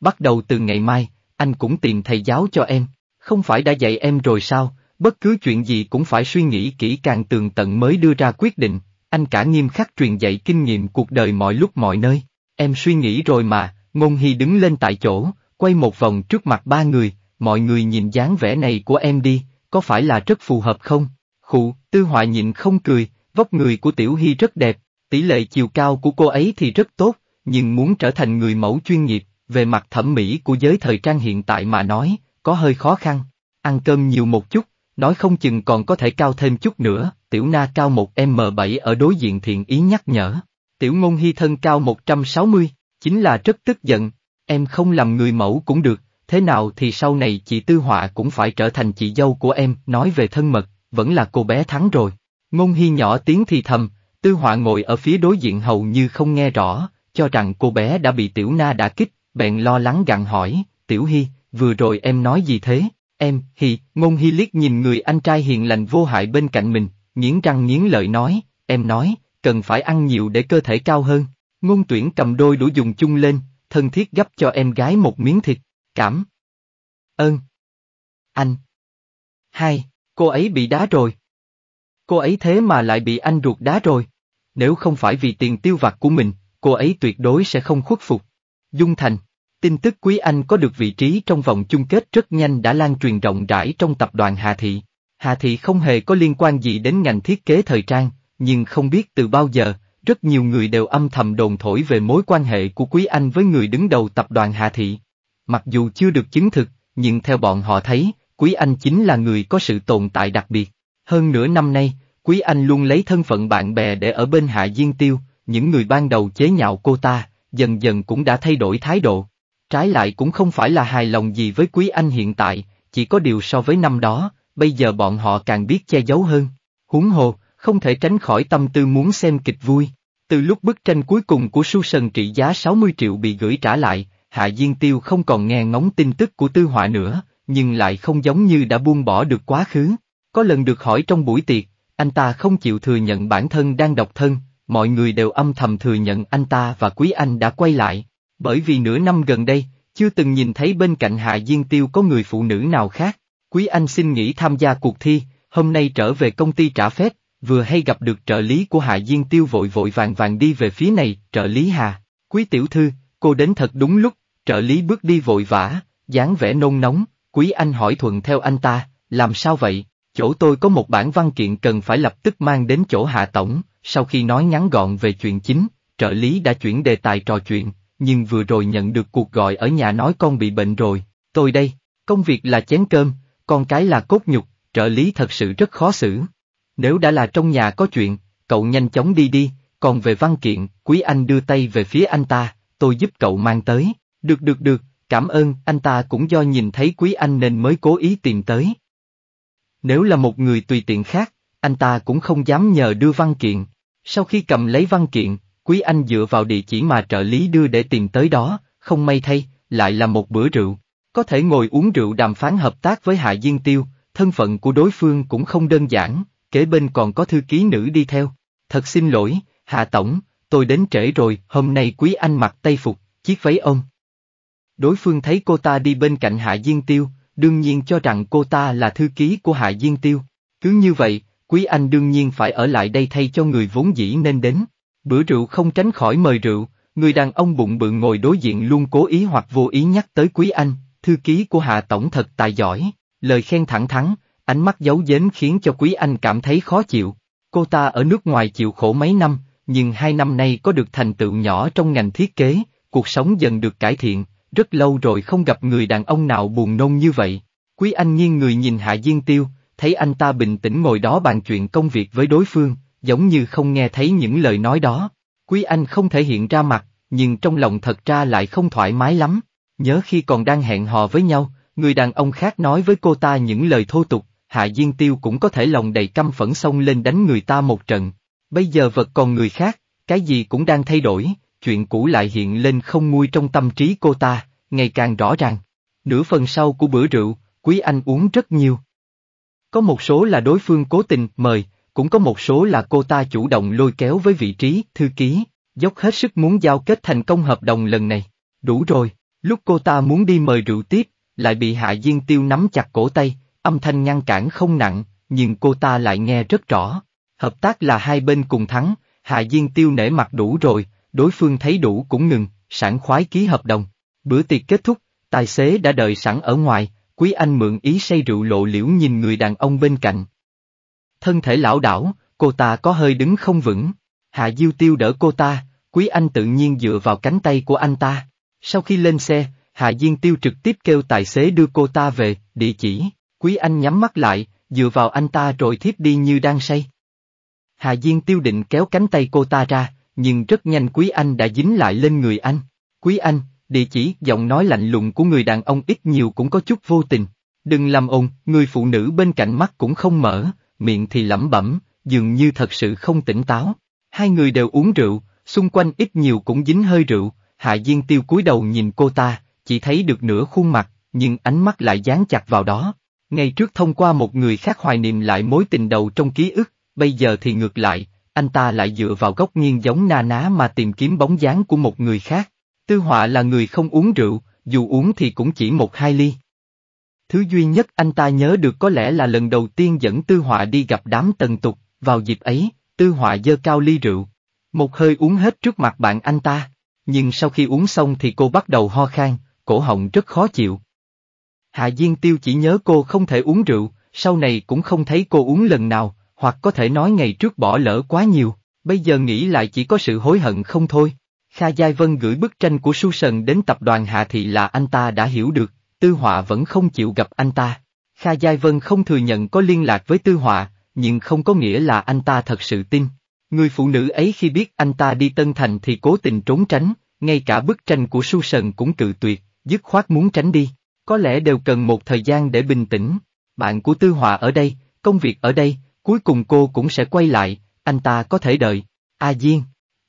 bắt đầu từ ngày mai, anh cũng tìm thầy giáo cho em, không phải đã dạy em rồi sao, bất cứ chuyện gì cũng phải suy nghĩ kỹ càng tường tận mới đưa ra quyết định, anh cả nghiêm khắc truyền dạy kinh nghiệm cuộc đời mọi lúc mọi nơi, em suy nghĩ rồi mà, ngôn hy đứng lên tại chỗ, quay một vòng trước mặt ba người, mọi người nhìn dáng vẻ này của em đi, có phải là rất phù hợp không? Khụ, tư họa nhịn không cười, vóc người của tiểu hy rất đẹp, tỷ lệ chiều cao của cô ấy thì rất tốt, nhưng muốn trở thành người mẫu chuyên nghiệp, về mặt thẩm mỹ của giới thời trang hiện tại mà nói, có hơi khó khăn. Ăn cơm nhiều một chút, nói không chừng còn có thể cao thêm chút nữa, tiểu na cao 1M7 ở đối diện thiện ý nhắc nhở. Tiểu ngôn hy thân cao 160, chính là rất tức giận, em không làm người mẫu cũng được, thế nào thì sau này chị Tư Họa cũng phải trở thành chị dâu của em, nói về thân mật, vẫn là cô bé thắng rồi. Ngôn hy nhỏ tiếng thì thầm, Tư Họa ngồi ở phía đối diện hầu như không nghe rõ, cho rằng cô bé đã bị tiểu na đã kích, Bèn lo lắng gặng hỏi, Tiểu Hy, vừa rồi em nói gì thế? Em, Hy, ngôn Hy liếc nhìn người anh trai hiền lành vô hại bên cạnh mình, nghiến răng nghiến lợi nói, em nói, cần phải ăn nhiều để cơ thể cao hơn. Ngôn tuyển cầm đôi đũa dùng chung lên, thân thiết gấp cho em gái một miếng thịt, cảm. Ơn. Anh. Hai, cô ấy bị đá rồi. Cô ấy thế mà lại bị anh ruột đá rồi. Nếu không phải vì tiền tiêu vặt của mình, cô ấy tuyệt đối sẽ không khuất phục. Dung Thành Tin tức Quý Anh có được vị trí trong vòng chung kết rất nhanh đã lan truyền rộng rãi trong tập đoàn Hà Thị. Hà Thị không hề có liên quan gì đến ngành thiết kế thời trang, nhưng không biết từ bao giờ, rất nhiều người đều âm thầm đồn thổi về mối quan hệ của Quý Anh với người đứng đầu tập đoàn Hà Thị. Mặc dù chưa được chứng thực, nhưng theo bọn họ thấy, Quý Anh chính là người có sự tồn tại đặc biệt. Hơn nửa năm nay, Quý Anh luôn lấy thân phận bạn bè để ở bên Hạ Diên Tiêu, những người ban đầu chế nhạo cô ta, dần dần cũng đã thay đổi thái độ. Trái lại cũng không phải là hài lòng gì với Quý Anh hiện tại, chỉ có điều so với năm đó, bây giờ bọn họ càng biết che giấu hơn. Huống hồ, không thể tránh khỏi tâm tư muốn xem kịch vui. Từ lúc bức tranh cuối cùng của Su Sần trị giá 60 triệu bị gửi trả lại, Hạ Diên Tiêu không còn nghe ngóng tin tức của Tư Họa nữa, nhưng lại không giống như đã buông bỏ được quá khứ. Có lần được hỏi trong buổi tiệc, anh ta không chịu thừa nhận bản thân đang độc thân, mọi người đều âm thầm thừa nhận anh ta và Quý Anh đã quay lại, bởi vì nửa năm gần đây, chưa từng nhìn thấy bên cạnh Hạ Diên Tiêu có người phụ nữ nào khác. Quý Anh xin nghỉ tham gia cuộc thi, hôm nay trở về công ty trả phép, vừa hay gặp được trợ lý của Hạ Diên Tiêu vội vội vàng vàng đi về phía này, trợ lý Hà, Quý Tiểu Thư, cô đến thật đúng lúc, trợ lý bước đi vội vã, dáng vẻ nôn nóng, Quý Anh hỏi thuận theo anh ta, làm sao vậy, chỗ tôi có một bản văn kiện cần phải lập tức mang đến chỗ Hạ Tổng, sau khi nói ngắn gọn về chuyện chính, trợ lý đã chuyển đề tài trò chuyện, nhưng vừa rồi nhận được cuộc gọi ở nhà nói con bị bệnh rồi, tôi đây, công việc là chén cơm, con cái là cốt nhục, trợ lý thật sự rất khó xử. Nếu đã là trong nhà có chuyện, cậu nhanh chóng đi đi, còn về văn kiện, quý anh đưa tay về phía anh ta, tôi giúp cậu mang tới, được được được, cảm ơn, anh ta cũng do nhìn thấy quý anh nên mới cố ý tìm tới. Nếu là một người tùy tiện khác, anh ta cũng không dám nhờ đưa văn kiện. Sau khi cầm lấy văn kiện, Quý Anh dựa vào địa chỉ mà trợ lý đưa để tìm tới đó, không may thay, lại là một bữa rượu. Có thể ngồi uống rượu đàm phán hợp tác với Hạ Diên Tiêu, thân phận của đối phương cũng không đơn giản, kế bên còn có thư ký nữ đi theo. Thật xin lỗi, Hạ Tổng, tôi đến trễ rồi, hôm nay Quý Anh mặc tây phục, chiếc váy ông. Đối phương thấy cô ta đi bên cạnh Hạ Diên Tiêu, đương nhiên cho rằng cô ta là thư ký của Hạ Diên Tiêu. Cứ như vậy, Quý Anh đương nhiên phải ở lại đây thay cho người vốn dĩ nên đến. Bữa rượu không tránh khỏi mời rượu, người đàn ông bụng bự ngồi đối diện luôn cố ý hoặc vô ý nhắc tới Quý Anh, thư ký của Hạ Tổng thật tài giỏi, lời khen thẳng thắn, ánh mắt giấu giếm khiến cho Quý Anh cảm thấy khó chịu. Cô ta ở nước ngoài chịu khổ mấy năm, nhưng hai năm nay có được thành tựu nhỏ trong ngành thiết kế, cuộc sống dần được cải thiện, rất lâu rồi không gặp người đàn ông nào buồn nôn như vậy. Quý Anh nghiêng người nhìn Hạ Diên Tiêu, thấy anh ta bình tĩnh ngồi đó bàn chuyện công việc với đối phương, giống như không nghe thấy những lời nói đó. Quý Anh không thể hiện ra mặt, nhưng trong lòng thật ra lại không thoải mái lắm. Nhớ khi còn đang hẹn hò với nhau, người đàn ông khác nói với cô ta những lời thô tục, Hạ Diên Tiêu cũng có thể lòng đầy căm phẫn xông lên đánh người ta một trận. Bây giờ vật còn người khác, cái gì cũng đang thay đổi, chuyện cũ lại hiện lên không nguôi trong tâm trí cô ta, ngày càng rõ ràng. Nửa phần sau của bữa rượu, Quý Anh uống rất nhiều, có một số là đối phương cố tình mời, cũng có một số là cô ta chủ động lôi kéo với vị trí thư ký, dốc hết sức muốn giao kết thành công hợp đồng lần này. Đủ rồi, lúc cô ta muốn đi mời rượu tiếp, lại bị Hạ Diên Tiêu nắm chặt cổ tay, âm thanh ngăn cản không nặng, nhưng cô ta lại nghe rất rõ. Hợp tác là hai bên cùng thắng, Hạ Diên Tiêu nể mặt đủ rồi, đối phương thấy đủ cũng ngừng, sẵn khoái ký hợp đồng. Bữa tiệc kết thúc, tài xế đã đợi sẵn ở ngoài, Quý Anh mượn ý say rượu lộ liễu nhìn người đàn ông bên cạnh. Thân thể lão đảo, cô ta có hơi đứng không vững. Hạ Diêu Tiêu đỡ cô ta, Quý Anh tự nhiên dựa vào cánh tay của anh ta. Sau khi lên xe, Hạ Diên Tiêu trực tiếp kêu tài xế đưa cô ta về, địa chỉ, Quý Anh nhắm mắt lại, dựa vào anh ta rồi thiếp đi như đang say. Hạ Diên Tiêu định kéo cánh tay cô ta ra, nhưng rất nhanh Quý Anh đã dính lại lên người anh. Quý Anh, địa chỉ, giọng nói lạnh lùng của người đàn ông ít nhiều cũng có chút vô tình. Đừng làm ồn, người phụ nữ bên cạnh mắt cũng không mở, miệng thì lẩm bẩm, dường như thật sự không tỉnh táo. Hai người đều uống rượu, xung quanh ít nhiều cũng dính hơi rượu, Hạ Diên Tiêu cúi đầu nhìn cô ta, chỉ thấy được nửa khuôn mặt, nhưng ánh mắt lại dán chặt vào đó. Ngày trước thông qua một người khác hoài niệm lại mối tình đầu trong ký ức, bây giờ thì ngược lại, anh ta lại dựa vào góc nghiêng giống na ná mà tìm kiếm bóng dáng của một người khác. Tư họa là người không uống rượu, dù uống thì cũng chỉ một hai ly. Thứ duy nhất anh ta nhớ được có lẽ là lần đầu tiên dẫn tư họa đi gặp đám tần tục, vào dịp ấy, tư họa dơ cao ly rượu. Một hơi uống hết trước mặt bạn anh ta, nhưng sau khi uống xong thì cô bắt đầu ho khan, cổ họng rất khó chịu. Hạ Diên Tiêu chỉ nhớ cô không thể uống rượu, sau này cũng không thấy cô uống lần nào, hoặc có thể nói ngày trước bỏ lỡ quá nhiều, bây giờ nghĩ lại chỉ có sự hối hận không thôi. Kha Giai Vân gửi bức tranh của Su Sần đến tập đoàn Hạ Thị là anh ta đã hiểu được, Tư Họa vẫn không chịu gặp anh ta. Kha Giai Vân không thừa nhận có liên lạc với Tư Họa, nhưng không có nghĩa là anh ta thật sự tin. Người phụ nữ ấy khi biết anh ta đi Tân Thành thì cố tình trốn tránh, ngay cả bức tranh của Su Sần cũng cự tuyệt, dứt khoát muốn tránh đi. Có lẽ đều cần một thời gian để bình tĩnh. Bạn của Tư Họa ở đây, công việc ở đây, cuối cùng cô cũng sẽ quay lại, anh ta có thể đợi. A Diên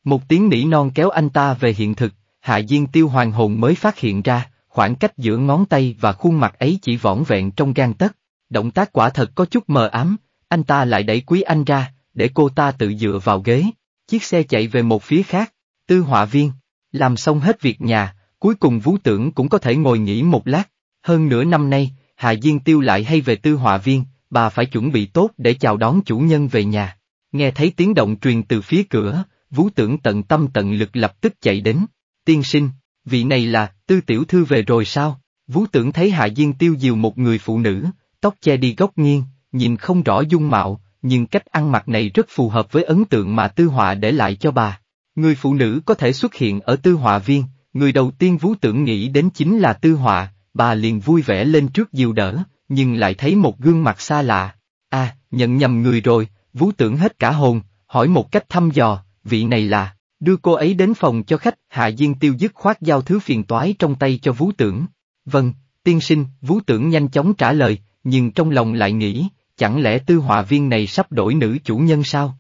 một tiếng nỉ non kéo anh ta về hiện thực, Hạ Diên Tiêu hoàng hồn mới phát hiện ra, khoảng cách giữa ngón tay và khuôn mặt ấy chỉ võn vẹn trong gan tấc. Động tác quả thật có chút mờ ám, anh ta lại đẩy quý anh ra, để cô ta tự dựa vào ghế. Chiếc xe chạy về một phía khác, tư họa viên, làm xong hết việc nhà, cuối cùng vú tưởng cũng có thể ngồi nghỉ một lát. Hơn nửa năm nay, Hà Diên Tiêu lại hay về tư họa viên, bà phải chuẩn bị tốt để chào đón chủ nhân về nhà. Nghe thấy tiếng động truyền từ phía cửa, Vũ tưởng tận tâm tận lực lập tức chạy đến. Tiên sinh, vị này là, tư tiểu thư về rồi sao? Vũ tưởng thấy Hạ Diên tiêu diều một người phụ nữ, tóc che đi góc nghiêng, nhìn không rõ dung mạo, nhưng cách ăn mặc này rất phù hợp với ấn tượng mà tư họa để lại cho bà. Người phụ nữ có thể xuất hiện ở tư họa viên, người đầu tiên Vũ tưởng nghĩ đến chính là tư họa, bà liền vui vẻ lên trước diều đỡ, nhưng lại thấy một gương mặt xa lạ. A, à, nhận nhầm người rồi, Vũ tưởng hết cả hồn, hỏi một cách thăm dò, vị này là, đưa cô ấy đến phòng cho khách, Hạ Diên Tiêu dứt khoát giao thứ phiền toái trong tay cho vũ Tưởng. Vâng, tiên sinh, vũ Tưởng nhanh chóng trả lời, nhưng trong lòng lại nghĩ, chẳng lẽ tư họa viên này sắp đổi nữ chủ nhân sao?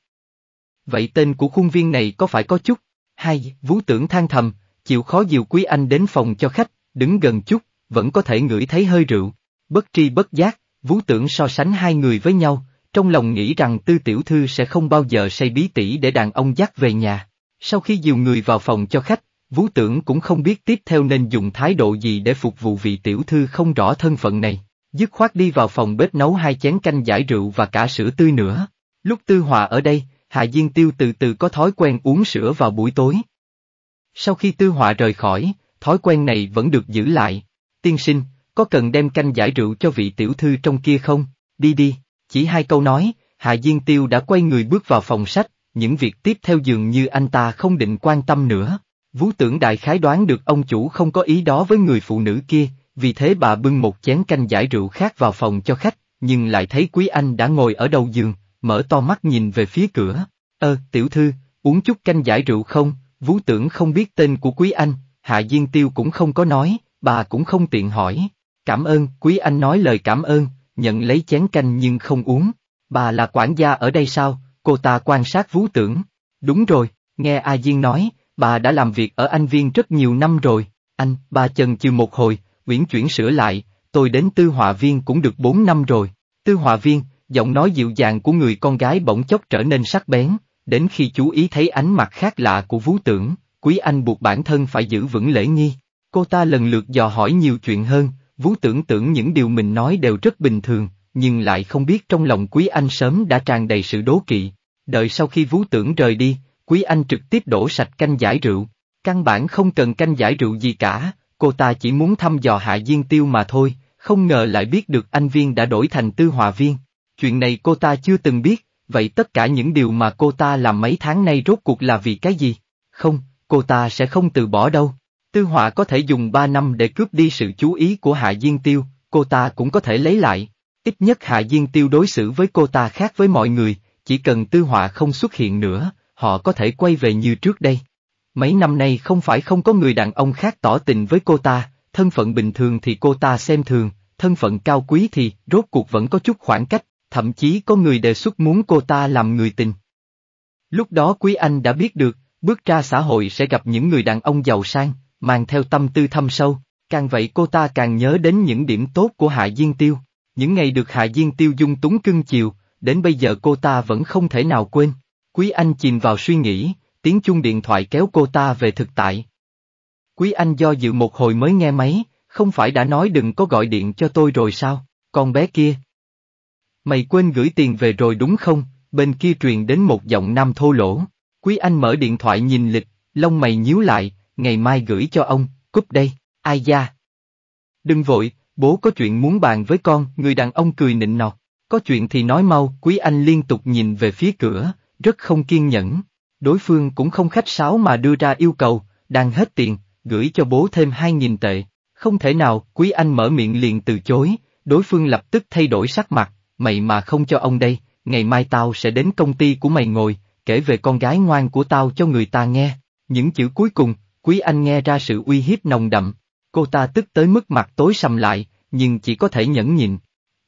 Vậy tên của khuôn viên này có phải có chút? Hai, vũ Tưởng than thầm, chịu khó dìu quý anh đến phòng cho khách, đứng gần chút, vẫn có thể ngửi thấy hơi rượu. Bất tri bất giác, vũ Tưởng so sánh hai người với nhau, trong lòng nghĩ rằng tư tiểu thư sẽ không bao giờ say bí tỉ để đàn ông dắt về nhà. Sau khi dìu người vào phòng cho khách, Vũ tưởng cũng không biết tiếp theo nên dùng thái độ gì để phục vụ vị tiểu thư không rõ thân phận này, dứt khoát đi vào phòng bếp nấu hai chén canh giải rượu và cả sữa tươi nữa. Lúc Tư Hòa ở đây, Hạ Diên Tiêu từ từ có thói quen uống sữa vào buổi tối. Sau khi Tư Hòa rời khỏi, thói quen này vẫn được giữ lại. Tiên sinh, có cần đem canh giải rượu cho vị tiểu thư trong kia không? Đi đi, chỉ hai câu nói, Hạ Diên Tiêu đã quay người bước vào phòng sách, những việc tiếp theo dường như anh ta không định quan tâm nữa. Vú tưởng đại khái đoán được ông chủ không có ý đó với người phụ nữ kia, vì thế bà bưng một chén canh giải rượu khác vào phòng cho khách, nhưng lại thấy Quý Anh đã ngồi ở đầu giường, mở to mắt nhìn về phía cửa. Ơ, tiểu thư, uống chút canh giải rượu không? Vú tưởng không biết tên của Quý Anh, Hạ Diên Tiêu cũng không có nói, bà cũng không tiện hỏi. Cảm ơn, Quý Anh nói lời cảm ơn, nhận lấy chén canh nhưng không uống. Bà là quản gia ở đây sao? Cô ta quan sát vú tưởng. Đúng rồi, nghe A Diên nói, bà đã làm việc ở Anh Viên rất nhiều năm rồi. Anh, bà chần chừ một hồi, Uyển chuyển sửa lại, tôi đến Tư Họa Viên cũng được 4 năm rồi. Tư Họa Viên, giọng nói dịu dàng của người con gái bỗng chốc trở nên sắc bén, đến khi chú ý thấy ánh mặt khác lạ của vú tưởng, quý anh buộc bản thân phải giữ vững lễ nghi. Cô ta lần lượt dò hỏi nhiều chuyện hơn, Vũ tưởng tưởng những điều mình nói đều rất bình thường, nhưng lại không biết trong lòng Quý Anh sớm đã tràn đầy sự đố kỵ. Đợi sau khi Vũ tưởng rời đi, Quý Anh trực tiếp đổ sạch canh giải rượu. Căn bản không cần canh giải rượu gì cả, cô ta chỉ muốn thăm dò hạ Diên Tiêu mà thôi, không ngờ lại biết được anh Viên đã đổi thành Tư Hòa Viên. Chuyện này cô ta chưa từng biết, vậy tất cả những điều mà cô ta làm mấy tháng nay rốt cuộc là vì cái gì? Không, cô ta sẽ không từ bỏ đâu. Tư họa có thể dùng 3 năm để cướp đi sự chú ý của Hạ Diên Tiêu, cô ta cũng có thể lấy lại. Ít nhất Hạ Diên Tiêu đối xử với cô ta khác với mọi người, chỉ cần tư họa không xuất hiện nữa, họ có thể quay về như trước đây. Mấy năm nay không phải không có người đàn ông khác tỏ tình với cô ta, thân phận bình thường thì cô ta xem thường, thân phận cao quý thì rốt cuộc vẫn có chút khoảng cách, thậm chí có người đề xuất muốn cô ta làm người tình. Lúc đó Quý Anh đã biết được, bước ra xã hội sẽ gặp những người đàn ông giàu sang, mang theo tâm tư thâm sâu, càng vậy cô ta càng nhớ đến những điểm tốt của Hạ Diên Tiêu, những ngày được Hạ Diên Tiêu dung túng cưng chiều, đến bây giờ cô ta vẫn không thể nào quên. Quý Anh chìm vào suy nghĩ, tiếng chuông điện thoại kéo cô ta về thực tại. Quý Anh do dự một hồi mới nghe máy, không phải đã nói đừng có gọi điện cho tôi rồi sao, con bé kia. Mày quên gửi tiền về rồi đúng không, bên kia truyền đến một giọng nam thô lỗ. Quý Anh mở điện thoại nhìn lịch, lông mày nhíu lại, ngày mai gửi cho ông, cúp đây, ai da. Đừng vội, bố có chuyện muốn bàn với con, người đàn ông cười nịnh nọt. Có chuyện thì nói mau, quý anh liên tục nhìn về phía cửa, rất không kiên nhẫn. Đối phương cũng không khách sáo mà đưa ra yêu cầu, đang hết tiền, gửi cho bố thêm 2.000 tệ. Không thể nào, quý anh mở miệng liền từ chối, đối phương lập tức thay đổi sắc mặt, mày mà không cho ông đây, ngày mai tao sẽ đến công ty của mày ngồi, kể về con gái ngoan của tao cho người ta nghe. Những chữ cuối cùng, Quý Anh nghe ra sự uy hiếp nồng đậm, cô ta tức tới mức mặt tối sầm lại, nhưng chỉ có thể nhẫn nhịn.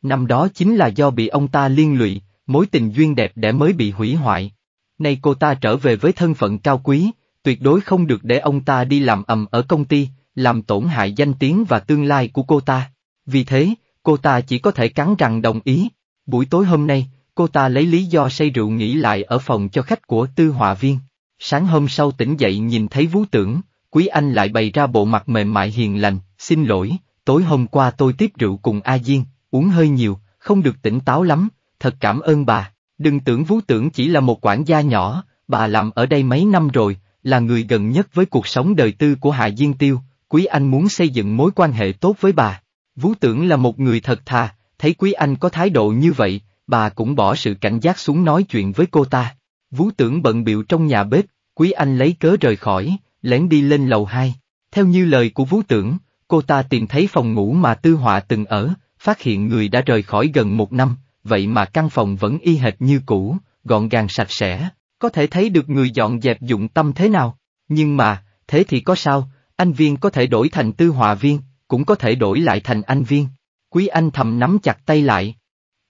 Năm đó chính là do bị ông ta liên lụy, mối tình duyên đẹp đẽ mới bị hủy hoại. Nay cô ta trở về với thân phận cao quý, tuyệt đối không được để ông ta đi làm ầm ở công ty, làm tổn hại danh tiếng và tương lai của cô ta. Vì thế, cô ta chỉ có thể cắn răng đồng ý. Buổi tối hôm nay, cô ta lấy lý do say rượu nghỉ lại ở phòng cho khách của tư họa viên. Sáng hôm sau tỉnh dậy nhìn thấy vú tưởng, quý anh lại bày ra bộ mặt mềm mại hiền lành, xin lỗi, tối hôm qua tôi tiếp rượu cùng A Diên, uống hơi nhiều, không được tỉnh táo lắm, thật cảm ơn bà. Đừng tưởng vú tưởng chỉ là một quản gia nhỏ, bà làm ở đây mấy năm rồi, là người gần nhất với cuộc sống đời tư của Hạ Diên Tiêu, Quý Anh muốn xây dựng mối quan hệ tốt với bà. Vú tưởng là một người thật thà, thấy Quý Anh có thái độ như vậy, bà cũng bỏ sự cảnh giác xuống nói chuyện với cô ta. Vú tưởng bận biệu trong nhà bếp, Quý Anh lấy cớ rời khỏi, lén đi lên lầu 2. Theo như lời của Vũ Tưởng, cô ta tìm thấy phòng ngủ mà Tư Họa từng ở, phát hiện người đã rời khỏi gần một năm, vậy mà căn phòng vẫn y hệt như cũ, gọn gàng sạch sẽ, có thể thấy được người dọn dẹp dụng tâm thế nào. Nhưng mà, thế thì có sao, anh Viên có thể đổi thành Tư Họa Viên, cũng có thể đổi lại thành anh Viên. Quý Anh thầm nắm chặt tay lại.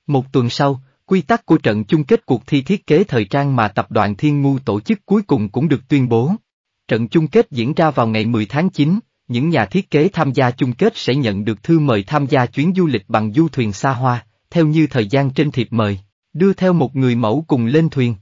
Một tuần sau, Quy tắc của trận chung kết cuộc thi thiết kế thời trang mà tập đoàn Thiên Ngu tổ chức cuối cùng cũng được tuyên bố. Trận chung kết diễn ra vào ngày 10 tháng 9, những nhà thiết kế tham gia chung kết sẽ nhận được thư mời tham gia chuyến du lịch bằng du thuyền xa hoa, theo như thời gian trên thiệp mời, đưa theo một người mẫu cùng lên thuyền.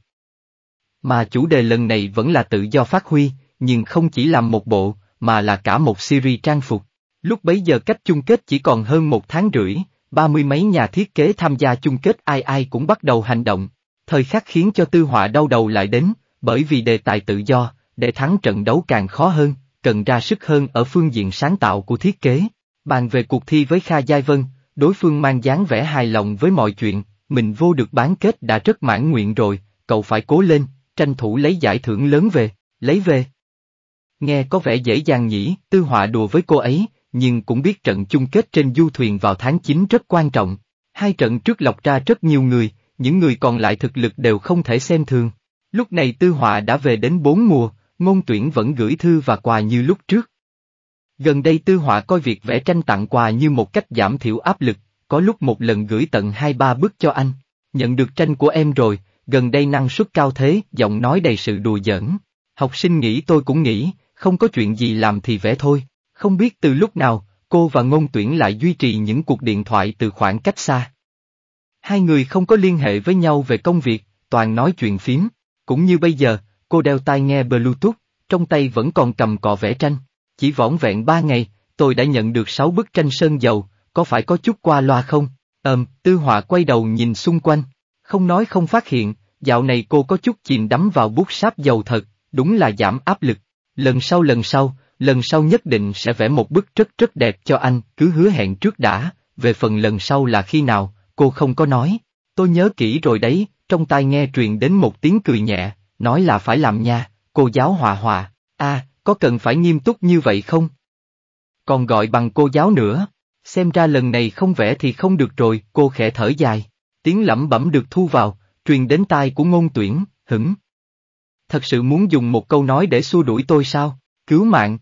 Mà chủ đề lần này vẫn là tự do phát huy, nhưng không chỉ làm một bộ, mà là cả một series trang phục. Lúc bấy giờ cách chung kết chỉ còn hơn một tháng rưỡi, ba mươi mấy nhà thiết kế tham gia chung kết ai ai cũng bắt đầu hành động. Thời khắc khiến cho tư họa đau đầu lại đến, bởi vì đề tài tự do, để thắng trận đấu càng khó hơn, cần ra sức hơn ở phương diện sáng tạo của thiết kế. Bàn về cuộc thi với Kha Giai Vân, đối phương mang dáng vẻ hài lòng với mọi chuyện, mình vô được bán kết đã rất mãn nguyện rồi, cậu phải cố lên, tranh thủ lấy giải thưởng lớn về, lấy về. Nghe có vẻ dễ dàng nhỉ, tư họa đùa với cô ấy, nhưng cũng biết trận chung kết trên du thuyền vào tháng 9 rất quan trọng. Hai trận trước lọc ra rất nhiều người, những người còn lại thực lực đều không thể xem thường. Lúc này Tư Họa đã về đến bốn mùa, ngôn tuyển vẫn gửi thư và quà như lúc trước. Gần đây Tư Họa coi việc vẽ tranh tặng quà như một cách giảm thiểu áp lực, có lúc một lần gửi tận hai ba bức cho anh. Nhận được tranh của em rồi, gần đây năng suất cao thế, giọng nói đầy sự đùa giỡn. Học sinh nghĩ tôi cũng nghĩ, không có chuyện gì làm thì vẽ thôi. Không biết từ lúc nào, cô và ngôn tuyển lại duy trì những cuộc điện thoại từ khoảng cách xa. Hai người không có liên hệ với nhau về công việc, toàn nói chuyện phím. Cũng như bây giờ, cô đeo tai nghe Bluetooth, trong tay vẫn còn cầm cọ vẽ tranh. Chỉ vỏn vẹn ba ngày, tôi đã nhận được sáu bức tranh sơn dầu, có phải có chút qua loa không? Ờm, Tư Họa quay đầu nhìn xung quanh, không nói không phát hiện, dạo này cô có chút chìm đắm vào bút sáp dầu thật, đúng là giảm áp lực. Lần sau lần sau, lần sau nhất định sẽ vẽ một bức rất rất đẹp cho anh, cứ hứa hẹn trước đã, về phần lần sau là khi nào, cô không có nói. Tôi nhớ kỹ rồi đấy, trong tai nghe truyền đến một tiếng cười nhẹ, nói là phải làm nha, cô giáo hòa hòa, a à, có cần phải nghiêm túc như vậy không? Còn gọi bằng cô giáo nữa, xem ra lần này không vẽ thì không được rồi, cô khẽ thở dài, tiếng lẩm bẩm được thu vào, truyền đến tai của ngôn tuyển, hửng. Thật sự muốn dùng một câu nói để xua đuổi tôi sao? Cứu mạng!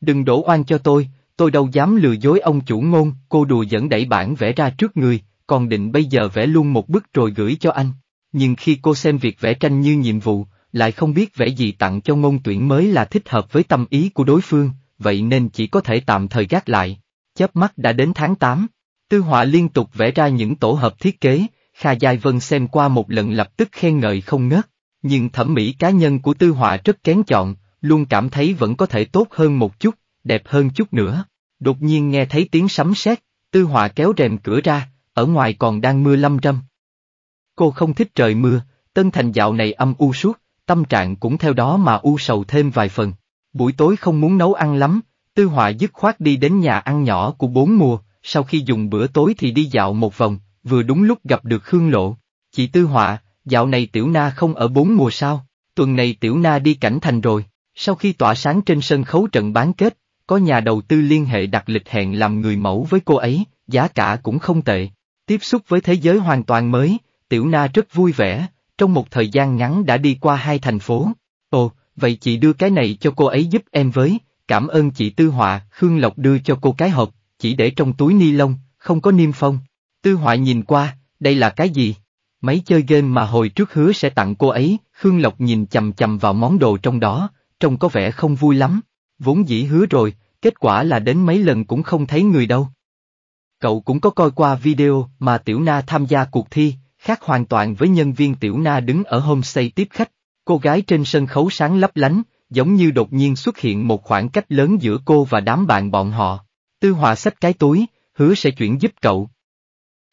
Đừng đổ oan cho tôi, tôi đâu dám lừa dối ông chủ ngôn, cô đùa dẫn đẩy bản vẽ ra trước người, còn định bây giờ vẽ luôn một bức rồi gửi cho anh. Nhưng khi cô xem việc vẽ tranh như nhiệm vụ, lại không biết vẽ gì tặng cho ngôn tuyển mới là thích hợp với tâm ý của đối phương, vậy nên chỉ có thể tạm thời gác lại. Chớp mắt đã đến tháng 8, Tư Họa liên tục vẽ ra những tổ hợp thiết kế, Kha Giai Vân xem qua một lần lập tức khen ngợi không ngớt, nhưng thẩm mỹ cá nhân của Tư Họa rất kén chọn, luôn cảm thấy vẫn có thể tốt hơn một chút, đẹp hơn chút nữa. Đột nhiên nghe thấy tiếng sấm sét, tư họa kéo rèm cửa ra, ở ngoài còn đang mưa lâm râm. Cô không thích trời mưa, tân thành dạo này âm u suốt, tâm trạng cũng theo đó mà u sầu thêm vài phần. Buổi tối không muốn nấu ăn lắm, tư họa dứt khoát đi đến nhà ăn nhỏ của bốn mùa, sau khi dùng bữa tối thì đi dạo một vòng, vừa đúng lúc gặp được Khương Lộ. Chị Tư Họa, dạo này Tiểu Na không ở bốn mùa sao, tuần này Tiểu Na đi cảnh thành rồi. Sau khi tỏa sáng trên sân khấu trận bán kết, có nhà đầu tư liên hệ đặt lịch hẹn làm người mẫu với cô ấy, giá cả cũng không tệ. Tiếp xúc với thế giới hoàn toàn mới, Tiểu Na rất vui vẻ, trong một thời gian ngắn đã đi qua hai thành phố. Ồ, vậy chị đưa cái này cho cô ấy giúp em với, cảm ơn chị Tư Họa, Khương Lộc đưa cho cô cái hộp, chỉ để trong túi ni lông, không có niêm phong. Tư Họa nhìn qua, đây là cái gì? Máy chơi game mà hồi trước hứa sẽ tặng cô ấy, Khương Lộc nhìn chầm chầm vào món đồ trong đó, trông có vẻ không vui lắm, vốn dĩ hứa rồi, kết quả là đến mấy lần cũng không thấy người đâu. Cậu cũng có coi qua video mà Tiểu Na tham gia cuộc thi, khác hoàn toàn với nhân viên Tiểu Na đứng ở homestay tiếp khách, cô gái trên sân khấu sáng lấp lánh, giống như đột nhiên xuất hiện một khoảng cách lớn giữa cô và đám bạn bọn họ. Tư Hòa xách cái túi, hứa sẽ chuyển giúp cậu.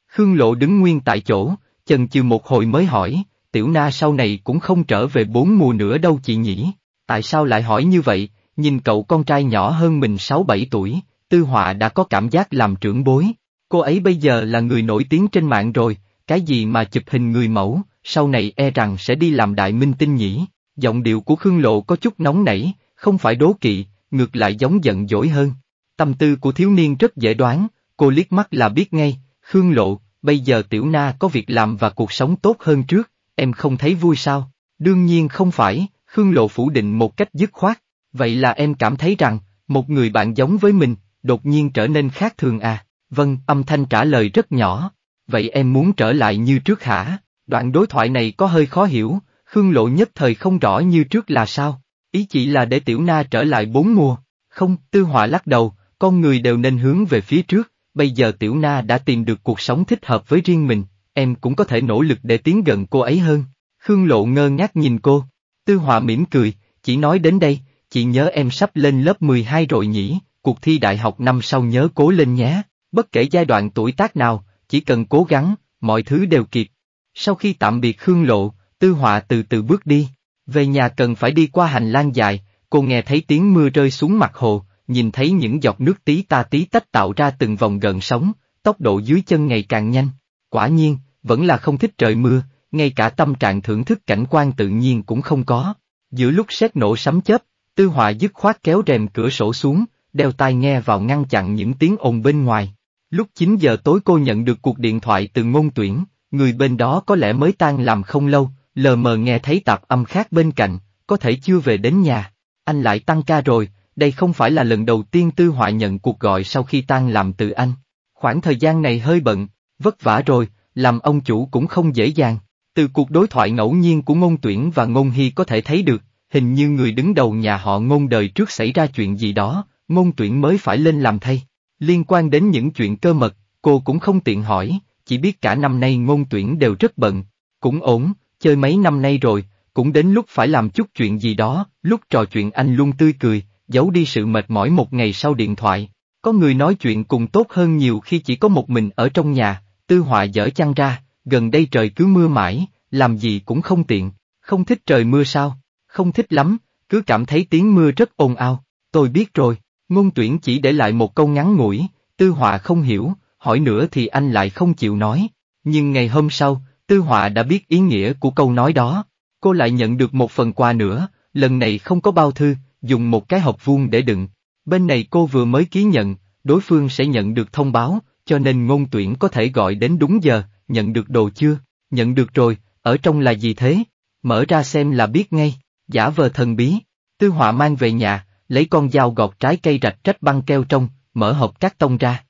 Khương Lộ đứng nguyên tại chỗ, chần chừ một hồi mới hỏi, Tiểu Na sau này cũng không trở về bốn mùa nữa đâu chị nhỉ? Tại sao lại hỏi như vậy, nhìn cậu con trai nhỏ hơn mình 6-7 tuổi, Tư Họa đã có cảm giác làm trưởng bối. Cô ấy bây giờ là người nổi tiếng trên mạng rồi, cái gì mà chụp hình người mẫu, sau này e rằng sẽ đi làm đại minh tinh nhỉ. Giọng điệu của Khương Lộ có chút nóng nảy, không phải đố kỵ, ngược lại giống giận dỗi hơn. Tâm tư của thiếu niên rất dễ đoán, cô liếc mắt là biết ngay, Khương Lộ, bây giờ Tiểu Na có việc làm và cuộc sống tốt hơn trước, em không thấy vui sao? Đương nhiên không phải, Khương Lộ phủ định một cách dứt khoát, vậy là em cảm thấy rằng, một người bạn giống với mình, đột nhiên trở nên khác thường à, vâng, âm thanh trả lời rất nhỏ, vậy em muốn trở lại như trước hả, đoạn đối thoại này có hơi khó hiểu, Khương Lộ nhất thời không rõ như trước là sao, ý chỉ là để Tiểu Na trở lại bốn mùa, không, Tư Họa lắc đầu, con người đều nên hướng về phía trước, bây giờ Tiểu Na đã tìm được cuộc sống thích hợp với riêng mình, em cũng có thể nỗ lực để tiến gần cô ấy hơn, Khương Lộ ngơ ngác nhìn cô. Tư Họa mỉm cười, chỉ nói đến đây, chị nhớ em sắp lên lớp 12 rồi nhỉ, cuộc thi đại học năm sau nhớ cố lên nhé, bất kể giai đoạn tuổi tác nào, chỉ cần cố gắng, mọi thứ đều kịp. Sau khi tạm biệt Khương Lộ, Tư Họa từ từ bước đi, về nhà cần phải đi qua hành lang dài, cô nghe thấy tiếng mưa rơi xuống mặt hồ, nhìn thấy những giọt nước tí ta tí tách tạo ra từng vòng gần sóng, tốc độ dưới chân ngày càng nhanh. Quả nhiên, vẫn là không thích trời mưa, ngay cả tâm trạng thưởng thức cảnh quan tự nhiên cũng không có. Giữa lúc xét nổ sấm chớp, Tư Họa dứt khoát kéo rèm cửa sổ xuống, đeo tai nghe vào ngăn chặn những tiếng ồn bên ngoài. Lúc 9 giờ tối cô nhận được cuộc điện thoại từ ngôn tuyển, người bên đó có lẽ mới tan làm không lâu, lờ mờ nghe thấy tạp âm khác bên cạnh, có thể chưa về đến nhà. Anh lại tăng ca rồi, đây không phải là lần đầu tiên Tư Họa nhận cuộc gọi sau khi tan làm từ anh. Khoảng thời gian này hơi bận, vất vả rồi, làm ông chủ cũng không dễ dàng. Từ cuộc đối thoại ngẫu nhiên của ngôn tuyển và ngôn hy có thể thấy được, hình như người đứng đầu nhà họ ngôn đời trước xảy ra chuyện gì đó, ngôn tuyển mới phải lên làm thay. Liên quan đến những chuyện cơ mật, cô cũng không tiện hỏi, chỉ biết cả năm nay ngôn tuyển đều rất bận, cũng ổn, chơi mấy năm nay rồi, cũng đến lúc phải làm chút chuyện gì đó, lúc trò chuyện anh luôn tươi cười, giấu đi sự mệt mỏi một ngày sau điện thoại. Có người nói chuyện cùng tốt hơn nhiều khi chỉ có một mình ở trong nhà, tư họa dở chăn ra, gần đây trời cứ mưa mãi, làm gì cũng không tiện, không thích trời mưa sao, không thích lắm, cứ cảm thấy tiếng mưa rất ồn ào, tôi biết rồi, ngôn tuyển chỉ để lại một câu ngắn ngủi, tư họa không hiểu, hỏi nữa thì anh lại không chịu nói, nhưng ngày hôm sau, tư họa đã biết ý nghĩa của câu nói đó, cô lại nhận được một phần quà nữa, lần này không có bao thư, dùng một cái hộp vuông để đựng, bên này cô vừa mới ký nhận, đối phương sẽ nhận được thông báo, cho nên ngôn tuyển có thể gọi đến đúng giờ, nhận được đồ chưa? Nhận được rồi, ở trong là gì thế? Mở ra xem là biết ngay, giả vờ thần bí. Tư họa mang về nhà, lấy con dao gọt trái cây rạch trách băng keo trong, mở hộp cắt tông ra.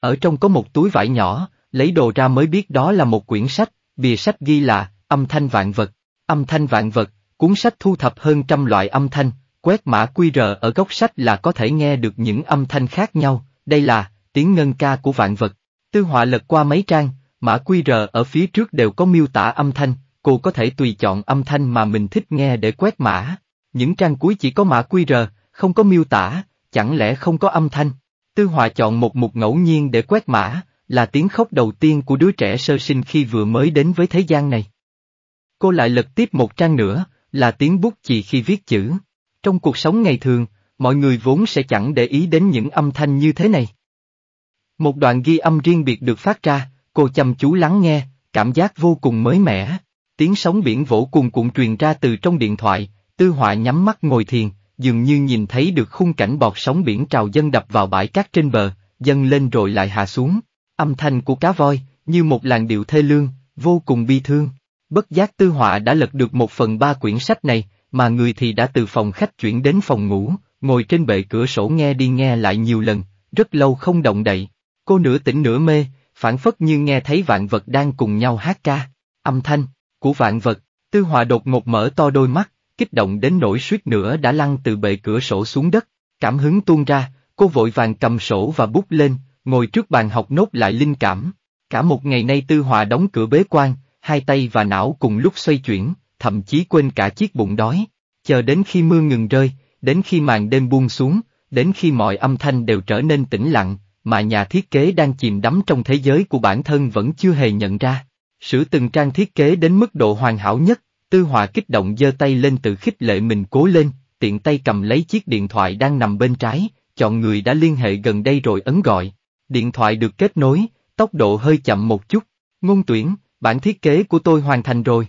Ở trong có một túi vải nhỏ, lấy đồ ra mới biết đó là một quyển sách, bìa sách ghi là âm thanh vạn vật. Âm thanh vạn vật, cuốn sách thu thập hơn trăm loại âm thanh, quét mã quy rờ ở góc sách là có thể nghe được những âm thanh khác nhau, đây là tiếng ngân ca của vạn vật. Tư họa lật qua mấy trang, Mã QR ở phía trước đều có miêu tả âm thanh, cô có thể tùy chọn âm thanh mà mình thích nghe để quét mã. Những trang cuối chỉ có mã QR, không có miêu tả, chẳng lẽ không có âm thanh? Tư Hòa chọn một mục ngẫu nhiên để quét mã, là tiếng khóc đầu tiên của đứa trẻ sơ sinh khi vừa mới đến với thế gian này. Cô lại lật tiếp một trang nữa, là tiếng bút chì khi viết chữ. Trong cuộc sống ngày thường, mọi người vốn sẽ chẳng để ý đến những âm thanh như thế này. Một đoạn ghi âm riêng biệt được phát ra, cô chăm chú lắng nghe, cảm giác vô cùng mới mẻ. Tiếng sóng biển vỗ cuồn cuộn truyền ra từ trong điện thoại, tư họa nhắm mắt ngồi thiền, dường như nhìn thấy được khung cảnh bọt sóng biển trào dân đập vào bãi cát trên bờ, dâng lên rồi lại hạ xuống. Âm thanh của cá voi, như một làn điệu thê lương, vô cùng bi thương. Bất giác tư họa đã lật được một phần ba quyển sách này, mà người thì đã từ phòng khách chuyển đến phòng ngủ, ngồi trên bệ cửa sổ nghe đi nghe lại nhiều lần, rất lâu không động đậy. Cô nửa tỉnh nửa mê, phản phất như nghe thấy vạn vật đang cùng nhau hát ca. Âm thanh của vạn vật, tư hòa đột ngột mở to đôi mắt, kích động đến nỗi suýt nữa đã lăn từ bệ cửa sổ xuống đất. Cảm hứng tuôn ra, cô vội vàng cầm sổ và bút lên, ngồi trước bàn học nốt lại linh cảm. Cả một ngày nay tư hòa đóng cửa bế quan, hai tay và não cùng lúc xoay chuyển, thậm chí quên cả chiếc bụng đói. Chờ đến khi mưa ngừng rơi, đến khi màn đêm buông xuống, đến khi mọi âm thanh đều trở nên tĩnh lặng, mà nhà thiết kế đang chìm đắm trong thế giới của bản thân vẫn chưa hề nhận ra. Sử từng trang thiết kế đến mức độ hoàn hảo nhất, Tư Hòa kích động giơ tay lên tự khích lệ mình cố lên, tiện tay cầm lấy chiếc điện thoại đang nằm bên trái, chọn người đã liên hệ gần đây rồi ấn gọi. Điện thoại được kết nối, tốc độ hơi chậm một chút. Ngôn tuyển, bản thiết kế của tôi hoàn thành rồi.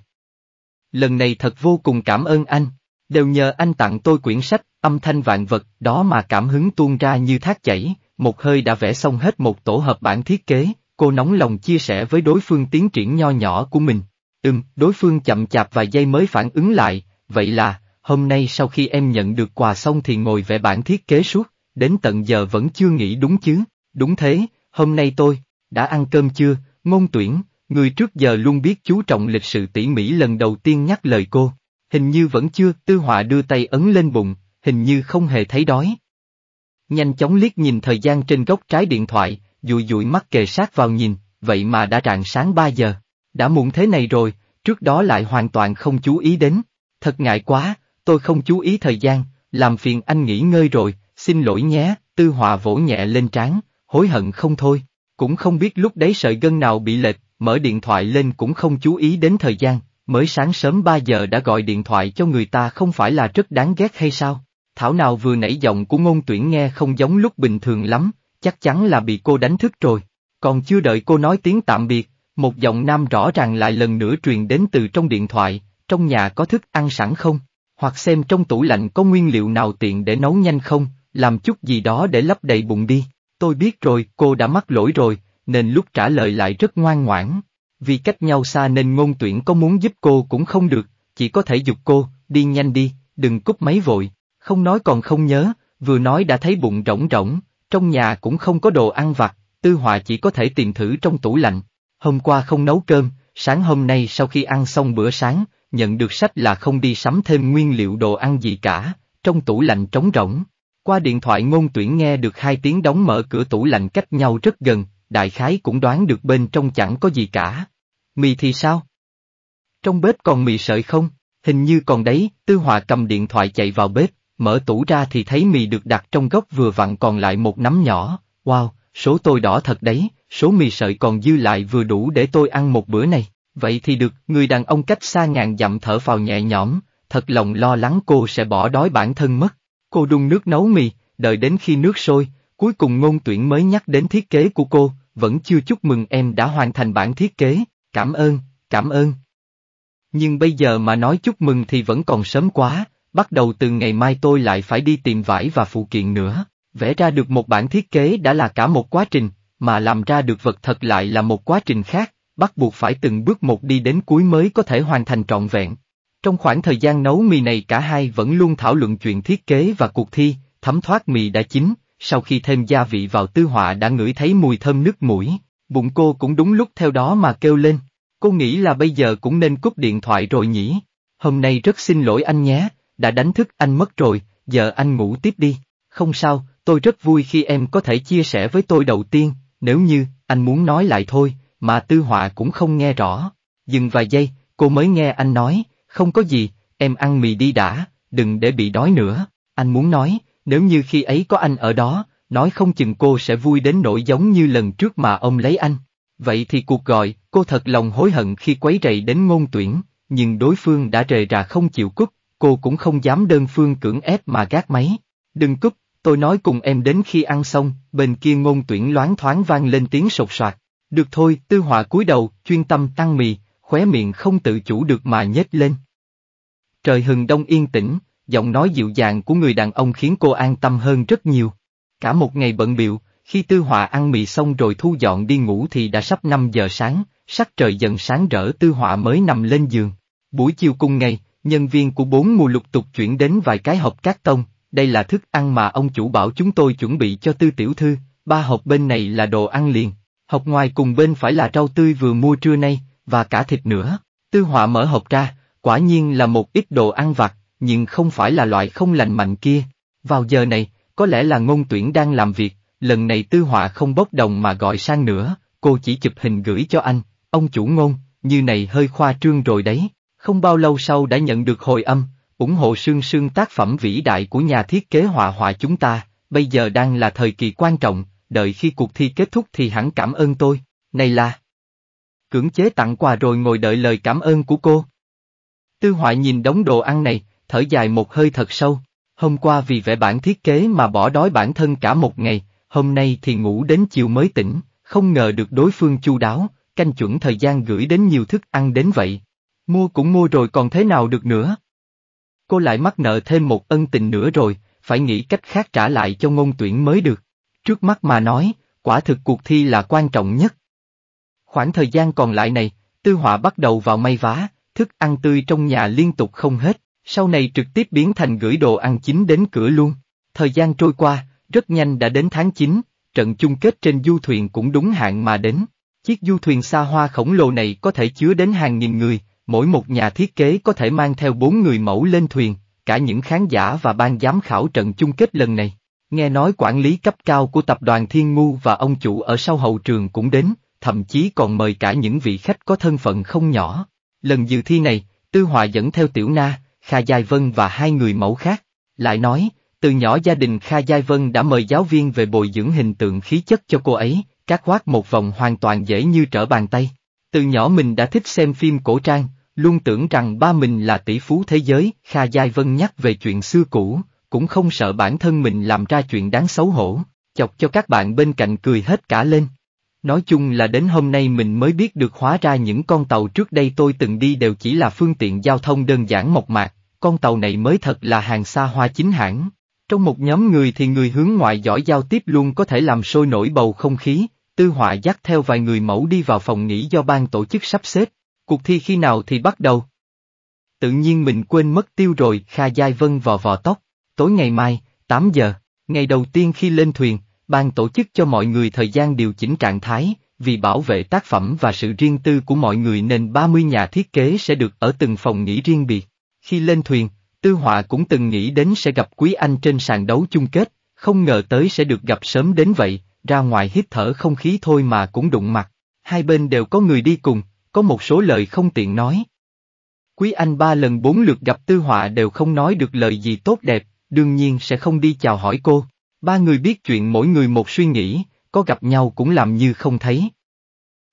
Lần này thật vô cùng cảm ơn anh, đều nhờ anh tặng tôi quyển sách, âm thanh vạn vật, đó mà cảm hứng tuôn ra như thác chảy, một hơi đã vẽ xong hết một tổ hợp bản thiết kế, cô nóng lòng chia sẻ với đối phương tiến triển nho nhỏ của mình. Ừm, đối phương chậm chạp vài giây mới phản ứng lại, vậy là, hôm nay sau khi em nhận được quà xong thì ngồi vẽ bản thiết kế suốt, đến tận giờ vẫn chưa nghĩ đúng chứ, đúng thế, hôm nay tôi, đã ăn cơm chưa, ngôn tuyển, người trước giờ luôn biết chú trọng lịch sự tỉ mỉ lần đầu tiên nhắc lời cô, hình như vẫn chưa, tư họa đưa tay ấn lên bụng, hình như không hề thấy đói, nhanh chóng liếc nhìn thời gian trên góc trái điện thoại, dụi dụi mắt kề sát vào nhìn, vậy mà đã rạng sáng 3 giờ. Đã muộn thế này rồi, trước đó lại hoàn toàn không chú ý đến. Thật ngại quá, tôi không chú ý thời gian, làm phiền anh nghỉ ngơi rồi, xin lỗi nhé, tư hòa vỗ nhẹ lên trán, hối hận không thôi. Cũng không biết lúc đấy sợi gân nào bị lệch, mở điện thoại lên cũng không chú ý đến thời gian, mới sáng sớm 3 giờ đã gọi điện thoại cho người ta không phải là rất đáng ghét hay sao? Thảo nào vừa nãy giọng của ngôn tuyển nghe không giống lúc bình thường lắm, chắc chắn là bị cô đánh thức rồi. Còn chưa đợi cô nói tiếng tạm biệt, một giọng nam rõ ràng lại lần nữa truyền đến từ trong điện thoại, trong nhà có thức ăn sẵn không? Hoặc xem trong tủ lạnh có nguyên liệu nào tiện để nấu nhanh không, làm chút gì đó để lấp đầy bụng đi. Tôi biết rồi, cô đã mắc lỗi rồi, nên lúc trả lời lại rất ngoan ngoãn. Vì cách nhau xa nên ngôn tuyển có muốn giúp cô cũng không được, chỉ có thể dục cô, đi nhanh đi, đừng cúp máy vội không nói còn không nhớ, vừa nói đã thấy bụng rỗng rỗng, trong nhà cũng không có đồ ăn vặt, tư họa chỉ có thể tìm thử trong tủ lạnh. Hôm qua không nấu cơm, sáng hôm nay sau khi ăn xong bữa sáng, nhận được sách là không đi sắm thêm nguyên liệu đồ ăn gì cả, trong tủ lạnh trống rỗng. Qua điện thoại ngôn tuyển nghe được hai tiếng đóng mở cửa tủ lạnh cách nhau rất gần, đại khái cũng đoán được bên trong chẳng có gì cả. Mì thì sao? Trong bếp còn mì sợi không? Hình như còn đấy, Tư Hòa cầm điện thoại chạy vào bếp, mở tủ ra thì thấy mì được đặt trong góc vừa vặn còn lại một nắm nhỏ, wow, số tôi đỏ thật đấy, số mì sợi còn dư lại vừa đủ để tôi ăn một bữa này, vậy thì được, người đàn ông cách xa ngàn dặm thở vào nhẹ nhõm, thật lòng lo lắng cô sẽ bỏ đói bản thân mất. Cô đun nước nấu mì, đợi đến khi nước sôi, cuối cùng ngôn tuyển mới nhắc đến thiết kế của cô, vẫn chưa chúc mừng em đã hoàn thành bản thiết kế, cảm ơn, cảm ơn. Nhưng bây giờ mà nói chúc mừng thì vẫn còn sớm quá, Bắt đầu từ ngày mai tôi lại phải đi tìm vải và phụ kiện nữa. Vẽ ra được một bản thiết kế đã là cả một quá trình, mà làm ra được vật thật lại là một quá trình khác, bắt buộc phải từng bước một đi đến cuối mới có thể hoàn thành trọn vẹn. Trong khoảng thời gian nấu mì này cả hai vẫn luôn thảo luận chuyện thiết kế và cuộc thi, thấm thoát mì đã chín, sau khi thêm gia vị vào tư họa đã ngửi thấy mùi thơm nước mũi, bụng cô cũng đúng lúc theo đó mà kêu lên. Cô nghĩ là bây giờ cũng nên cúp điện thoại rồi nhỉ. Hôm nay rất xin lỗi anh nhé, đã đánh thức anh mất rồi, giờ anh ngủ tiếp đi. Không sao, tôi rất vui khi em có thể chia sẻ với tôi đầu tiên, nếu như, anh muốn nói lại thôi, mà Tư Họa cũng không nghe rõ. Dừng vài giây, cô mới nghe anh nói, không có gì, em ăn mì đi đã, đừng để bị đói nữa. Anh muốn nói, nếu như khi ấy có anh ở đó, nói không chừng cô sẽ vui đến nỗi giống như lần trước mà ông lấy anh. Vậy thì cuộc gọi, cô thật lòng hối hận khi quấy rầy đến ngôn tuyển, nhưng đối phương đã rề rà không chịu cúp, cô cũng không dám đơn phương cưỡng ép mà gác máy. Đừng cúp, tôi nói cùng em đến khi ăn xong, bên kia ngôn tuyển loáng thoáng vang lên tiếng sột soạt. Được thôi, tư họa cúi đầu, chuyên tâm tăng mì, khóe miệng không tự chủ được mà nhếch lên. Trời hừng đông yên tĩnh, giọng nói dịu dàng của người đàn ông khiến cô an tâm hơn rất nhiều. Cả một ngày bận biệu, khi tư họa ăn mì xong rồi thu dọn đi ngủ thì đã sắp 5 giờ sáng, sắc trời dần sáng rỡ tư họa mới nằm lên giường. Buổi chiều cùng ngày, Nhân viên của bốn mùa lục tục chuyển đến vài cái hộp cát tông, đây là thức ăn mà ông chủ bảo chúng tôi chuẩn bị cho tư tiểu thư, ba hộp bên này là đồ ăn liền, hộp ngoài cùng bên phải là rau tươi vừa mua trưa nay, và cả thịt nữa. Tư họa mở hộp ra, quả nhiên là một ít đồ ăn vặt, nhưng không phải là loại không lành mạnh kia. Vào giờ này, có lẽ là ngôn tuyển đang làm việc, lần này tư họa không bốc đồng mà gọi sang nữa, cô chỉ chụp hình gửi cho anh, ông chủ ngôn, như này hơi khoa trương rồi đấy. Không bao lâu sau đã nhận được hồi âm, ủng hộ sương sương tác phẩm vĩ đại của nhà thiết kế họa họa chúng ta, bây giờ đang là thời kỳ quan trọng, đợi khi cuộc thi kết thúc thì hẳn cảm ơn tôi, này là... Cưỡng chế tặng quà rồi ngồi đợi lời cảm ơn của cô. Tư họa nhìn đống đồ ăn này, thở dài một hơi thật sâu, hôm qua vì vẽ bản thiết kế mà bỏ đói bản thân cả một ngày, hôm nay thì ngủ đến chiều mới tỉnh, không ngờ được đối phương chu đáo, canh chuẩn thời gian gửi đến nhiều thức ăn đến vậy. Mua cũng mua rồi còn thế nào được nữa. Cô lại mắc nợ thêm một ân tình nữa rồi, phải nghĩ cách khác trả lại cho ngôn tuyển mới được. Trước mắt mà nói, quả thực cuộc thi là quan trọng nhất. Khoảng thời gian còn lại này, tư họa bắt đầu vào may vá, thức ăn tươi trong nhà liên tục không hết, sau này trực tiếp biến thành gửi đồ ăn chính đến cửa luôn. Thời gian trôi qua, rất nhanh đã đến tháng 9, trận chung kết trên du thuyền cũng đúng hạn mà đến. Chiếc du thuyền xa hoa khổng lồ này có thể chứa đến hàng nghìn người, Mỗi một nhà thiết kế có thể mang theo bốn người mẫu lên thuyền, cả những khán giả và ban giám khảo trận chung kết lần này. Nghe nói quản lý cấp cao của tập đoàn Thiên Ngu và ông chủ ở sau hậu trường cũng đến, thậm chí còn mời cả những vị khách có thân phận không nhỏ. Lần dự thi này, Tư Hòa dẫn theo Tiểu Na, Kha Giai Vân và hai người mẫu khác. Lại nói, từ nhỏ gia đình Kha Giai Vân đã mời giáo viên về bồi dưỡng hình tượng khí chất cho cô ấy, các quát một vòng hoàn toàn dễ như trở bàn tay. Từ nhỏ mình đã thích xem phim cổ trang, luôn tưởng rằng ba mình là tỷ phú thế giới, Kha Giai Vân nhắc về chuyện xưa cũ, cũng không sợ bản thân mình làm ra chuyện đáng xấu hổ, chọc cho các bạn bên cạnh cười hết cả lên. Nói chung là đến hôm nay mình mới biết được hóa ra những con tàu trước đây tôi từng đi đều chỉ là phương tiện giao thông đơn giản mộc mạc, con tàu này mới thật là hàng xa hoa chính hãng. Trong một nhóm người thì người hướng ngoại giỏi giao tiếp luôn có thể làm sôi nổi bầu không khí, tư họa dắt theo vài người mẫu đi vào phòng nghỉ do ban tổ chức sắp xếp, Cuộc thi khi nào thì bắt đầu? Tự nhiên mình quên mất tiêu rồi, Kha Giai Vân vò vò tóc. Tối ngày mai, 8 giờ, ngày đầu tiên khi lên thuyền, ban tổ chức cho mọi người thời gian điều chỉnh trạng thái, vì bảo vệ tác phẩm và sự riêng tư của mọi người nên 30 nhà thiết kế sẽ được ở từng phòng nghỉ riêng biệt. Khi lên thuyền, Tư Họa cũng từng nghĩ đến sẽ gặp Quý Anh trên sàn đấu chung kết, không ngờ tới sẽ được gặp sớm đến vậy, ra ngoài hít thở không khí thôi mà cũng đụng mặt. Hai bên đều có người đi cùng, có một số lời không tiện nói. Quý Anh ba lần bốn lượt gặp Tư Họa đều không nói được lời gì tốt đẹp, đương nhiên sẽ không đi chào hỏi cô. Ba người biết chuyện mỗi người một suy nghĩ, có gặp nhau cũng làm như không thấy.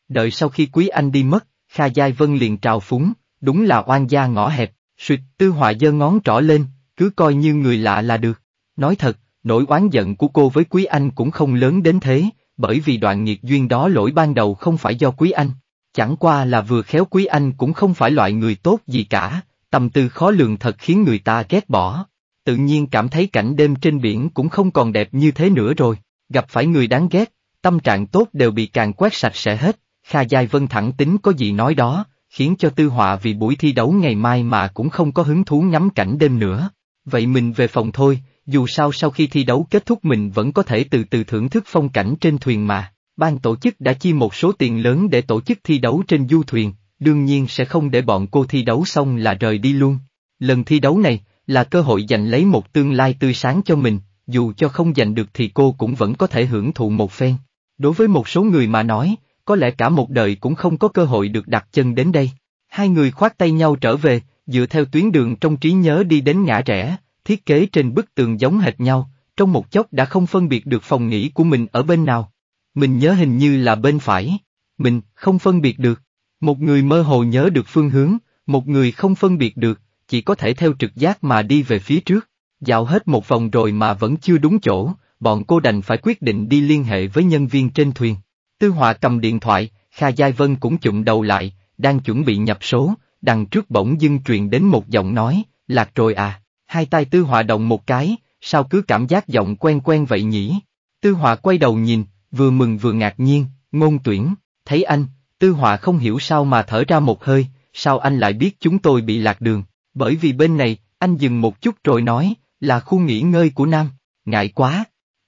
Đợi sau khi Quý Anh đi mất, Kha Giai Vân liền trào phúng, đúng là oan gia ngõ hẹp, suyệt Tư Họa giơ ngón trỏ lên, cứ coi như người lạ là được. Nói thật, nỗi oán giận của cô với Quý Anh cũng không lớn đến thế, bởi vì đoạn nghiệt duyên đó lỗi ban đầu không phải do Quý Anh. Chẳng qua là vừa khéo Quý Anh cũng không phải loại người tốt gì cả, tâm tư khó lường thật khiến người ta ghét bỏ. Tự nhiên cảm thấy cảnh đêm trên biển cũng không còn đẹp như thế nữa rồi, gặp phải người đáng ghét, tâm trạng tốt đều bị càng quét sạch sẽ hết, Kha Giai Vân thẳng tính có gì nói đó, khiến cho Tư Họa vì buổi thi đấu ngày mai mà cũng không có hứng thú ngắm cảnh đêm nữa. Vậy mình về phòng thôi, dù sao sau khi thi đấu kết thúc mình vẫn có thể từ từ thưởng thức phong cảnh trên thuyền mà ban tổ chức đã chi một số tiền lớn để tổ chức thi đấu trên du thuyền, đương nhiên sẽ không để bọn cô thi đấu xong là rời đi luôn. Lần thi đấu này là cơ hội giành lấy một tương lai tươi sáng cho mình, dù cho không giành được thì cô cũng vẫn có thể hưởng thụ một phen. Đối với một số người mà nói, có lẽ cả một đời cũng không có cơ hội được đặt chân đến đây. Hai người khoát tay nhau trở về, dựa theo tuyến đường trong trí nhớ đi đến ngã rẽ, thiết kế trên bức tường giống hệt nhau, trong một chốc đã không phân biệt được phòng nghỉ của mình ở bên nào mình nhớ hình như là bên phải. Mình, không phân biệt được. Một người mơ hồ nhớ được phương hướng, một người không phân biệt được, chỉ có thể theo trực giác mà đi về phía trước. Dạo hết một vòng rồi mà vẫn chưa đúng chỗ, bọn cô đành phải quyết định đi liên hệ với nhân viên trên thuyền. Tư Họa cầm điện thoại, Kha Giai Vân cũng chụm đầu lại, đang chuẩn bị nhập số, đằng trước bỗng dưng truyền đến một giọng nói, lạc rồi à, hai tay Tư Họa động một cái, sao cứ cảm giác giọng quen quen vậy nhỉ? Tư Họa quay đầu nhìn, vừa mừng vừa ngạc nhiên, ngôn tuyển, thấy anh, tư họa không hiểu sao mà thở ra một hơi, sao anh lại biết chúng tôi bị lạc đường, bởi vì bên này, anh dừng một chút rồi nói, là khu nghỉ ngơi của Nam, ngại quá.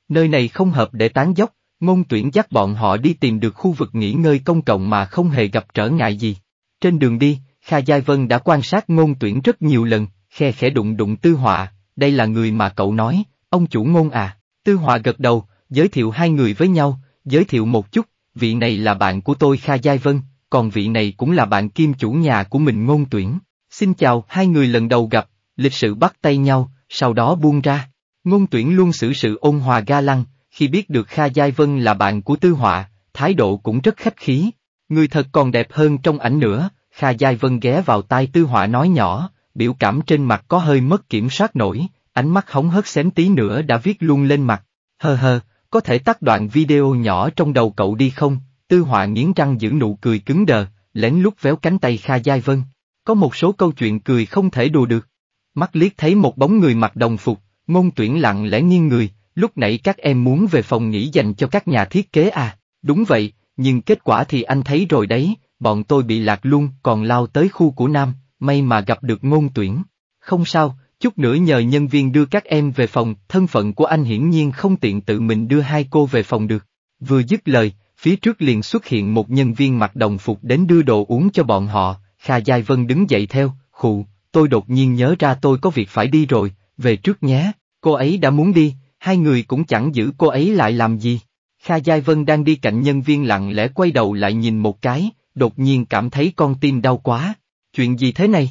Nơi này không hợp để tán dốc, ngôn tuyển dắt bọn họ đi tìm được khu vực nghỉ ngơi công cộng mà không hề gặp trở ngại gì. Trên đường đi, Kha Giai Vân đã quan sát ngôn tuyển rất nhiều lần, khe khẽ đụng đụng tư họa, đây là người mà cậu nói, ông chủ ngôn à, tư họa gật đầu, giới thiệu hai người với nhau, giới thiệu một chút, vị này là bạn của tôi Kha Giai Vân, còn vị này cũng là bạn kim chủ nhà của mình ngôn tuyển. Xin chào hai người lần đầu gặp, lịch sự bắt tay nhau, sau đó buông ra. Ngôn tuyển luôn xử sự ôn hòa ga lăng, khi biết được Kha Giai Vân là bạn của Tư Họa, thái độ cũng rất khách khí. Người thật còn đẹp hơn trong ảnh nữa, Kha Giai Vân ghé vào tai Tư Họa nói nhỏ, biểu cảm trên mặt có hơi mất kiểm soát nổi, ánh mắt hóng hớt xém tí nữa đã viết luôn lên mặt. Hơ hơ. Có thể tắt đoạn video nhỏ trong đầu cậu đi không? Tư họa nghiến răng giữ nụ cười cứng đờ, lén lúc véo cánh tay Kha Giai Vân. Có một số câu chuyện cười không thể đùa được. Mắt liếc thấy một bóng người mặc đồng phục, ngôn tuyển lặng lẽ nghiêng người, lúc nãy các em muốn về phòng nghỉ dành cho các nhà thiết kế à, đúng vậy, nhưng kết quả thì anh thấy rồi đấy, bọn tôi bị lạc luôn còn lao tới khu của Nam, may mà gặp được ngôn tuyển. Không sao, Chút nữa nhờ nhân viên đưa các em về phòng, thân phận của anh hiển nhiên không tiện tự mình đưa hai cô về phòng được. Vừa dứt lời, phía trước liền xuất hiện một nhân viên mặc đồng phục đến đưa đồ uống cho bọn họ, Kha Giai Vân đứng dậy theo, khụ, tôi đột nhiên nhớ ra tôi có việc phải đi rồi, về trước nhé, cô ấy đã muốn đi, hai người cũng chẳng giữ cô ấy lại làm gì. Kha Giai Vân đang đi cạnh nhân viên lặng lẽ quay đầu lại nhìn một cái, đột nhiên cảm thấy con tim đau quá. Chuyện gì thế này?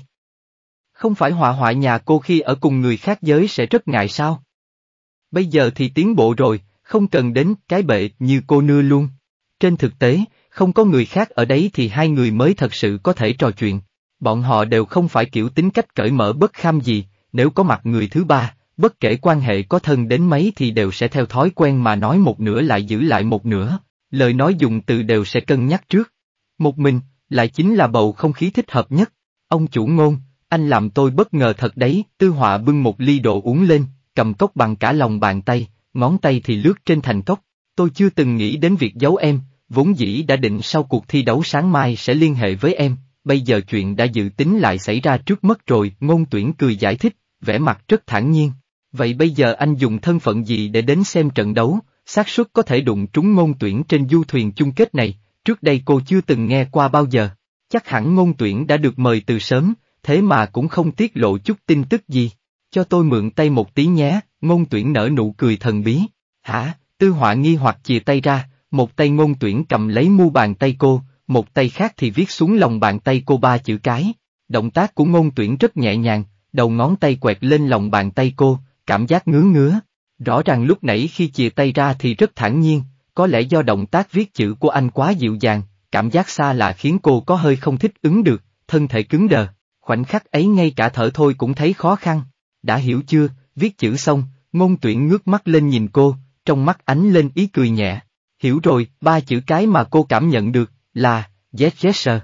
Không phải họa họa nhà cô khi ở cùng người khác giới sẽ rất ngại sao? Bây giờ thì tiến bộ rồi, không cần đến cái bệ như cô nưa luôn. Trên thực tế, không có người khác ở đấy thì hai người mới thật sự có thể trò chuyện. Bọn họ đều không phải kiểu tính cách cởi mở bất kham gì, nếu có mặt người thứ ba, bất kể quan hệ có thân đến mấy thì đều sẽ theo thói quen mà nói một nửa lại giữ lại một nửa, lời nói dùng từ đều sẽ cân nhắc trước. Một mình, lại chính là bầu không khí thích hợp nhất. Ông chủ ngôn, anh làm tôi bất ngờ thật đấy, tư họa bưng một ly đồ uống lên, cầm cốc bằng cả lòng bàn tay, ngón tay thì lướt trên thành cốc. Tôi chưa từng nghĩ đến việc giấu em, vốn dĩ đã định sau cuộc thi đấu sáng mai sẽ liên hệ với em, bây giờ chuyện đã dự tính lại xảy ra trước mất rồi, ngôn tuyển cười giải thích, vẻ mặt rất thản nhiên. Vậy bây giờ anh dùng thân phận gì để đến xem trận đấu, xác suất có thể đụng trúng ngôn tuyển trên du thuyền chung kết này, trước đây cô chưa từng nghe qua bao giờ. Chắc hẳn ngôn tuyển đã được mời từ sớm, thế mà cũng không tiết lộ chút tin tức gì. Cho tôi mượn tay một tí nhé, ngôn tuyển nở nụ cười thần bí. Hả, tư họa nghi hoặc chìa tay ra, một tay ngôn tuyển cầm lấy mu bàn tay cô, một tay khác thì viết xuống lòng bàn tay cô ba chữ cái. Động tác của ngôn tuyển rất nhẹ nhàng, đầu ngón tay quẹt lên lòng bàn tay cô, cảm giác ngứa ngứa. Rõ ràng lúc nãy khi chìa tay ra thì rất thản nhiên, có lẽ do động tác viết chữ của anh quá dịu dàng, cảm giác xa lạ khiến cô có hơi không thích ứng được, thân thể cứng đờ khoảnh khắc ấy ngay cả thở thôi cũng thấy khó khăn. Đã hiểu chưa, viết chữ xong, ngôn tuyển ngước mắt lên nhìn cô, trong mắt ánh lên ý cười nhẹ. Hiểu rồi, ba chữ cái mà cô cảm nhận được, là, yes yes sir.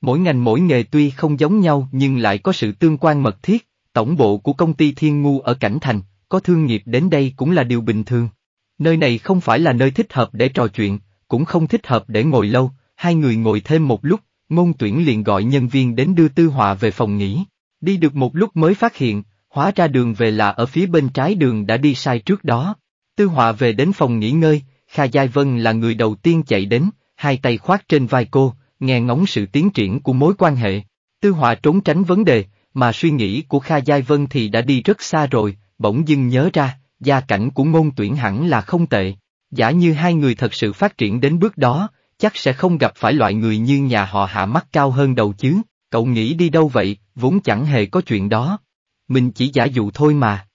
Mỗi ngành mỗi nghề tuy không giống nhau nhưng lại có sự tương quan mật thiết, tổng bộ của công ty Thiên Ngu ở Cảnh Thành, có thương nghiệp đến đây cũng là điều bình thường. Nơi này không phải là nơi thích hợp để trò chuyện, cũng không thích hợp để ngồi lâu, hai người ngồi thêm một lúc, Ngôn tuyển liền gọi nhân viên đến đưa Tư Họa về phòng nghỉ. Đi được một lúc mới phát hiện, hóa ra đường về là ở phía bên trái đường đã đi sai trước đó. Tư Họa về đến phòng nghỉ ngơi, Kha Giai Vân là người đầu tiên chạy đến, hai tay khoác trên vai cô, nghe ngóng sự tiến triển của mối quan hệ. Tư Họa trốn tránh vấn đề, mà suy nghĩ của Kha Giai Vân thì đã đi rất xa rồi, bỗng dưng nhớ ra, gia cảnh của ngôn tuyển hẳn là không tệ. Giả như hai người thật sự phát triển đến bước đó, chắc sẽ không gặp phải loại người như nhà họ hạ mắt cao hơn đầu chứ, cậu nghĩ đi đâu vậy, vốn chẳng hề có chuyện đó. Mình chỉ giả dụ thôi mà.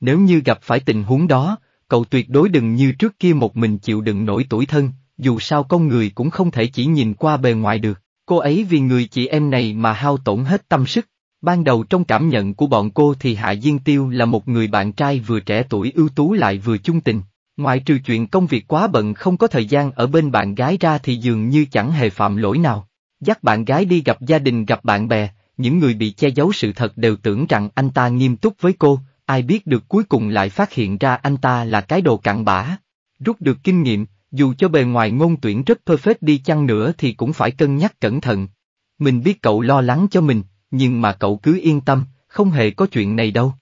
Nếu như gặp phải tình huống đó, cậu tuyệt đối đừng như trước kia một mình chịu đựng nổi tuổi thân, dù sao con người cũng không thể chỉ nhìn qua bề ngoài được, cô ấy vì người chị em này mà hao tổn hết tâm sức. Ban đầu trong cảm nhận của bọn cô thì Hạ Diên Tiêu là một người bạn trai vừa trẻ tuổi ưu tú lại vừa chung tình, Ngoại trừ chuyện công việc quá bận không có thời gian ở bên bạn gái ra thì dường như chẳng hề phạm lỗi nào. Dắt bạn gái đi gặp gia đình gặp bạn bè, những người bị che giấu sự thật đều tưởng rằng anh ta nghiêm túc với cô, ai biết được cuối cùng lại phát hiện ra anh ta là cái đồ cặn bã. Rút được kinh nghiệm, dù cho bề ngoài ngôn tuyển rất perfect đi chăng nữa thì cũng phải cân nhắc cẩn thận. Mình biết cậu lo lắng cho mình, nhưng mà cậu cứ yên tâm, không hề có chuyện này đâu.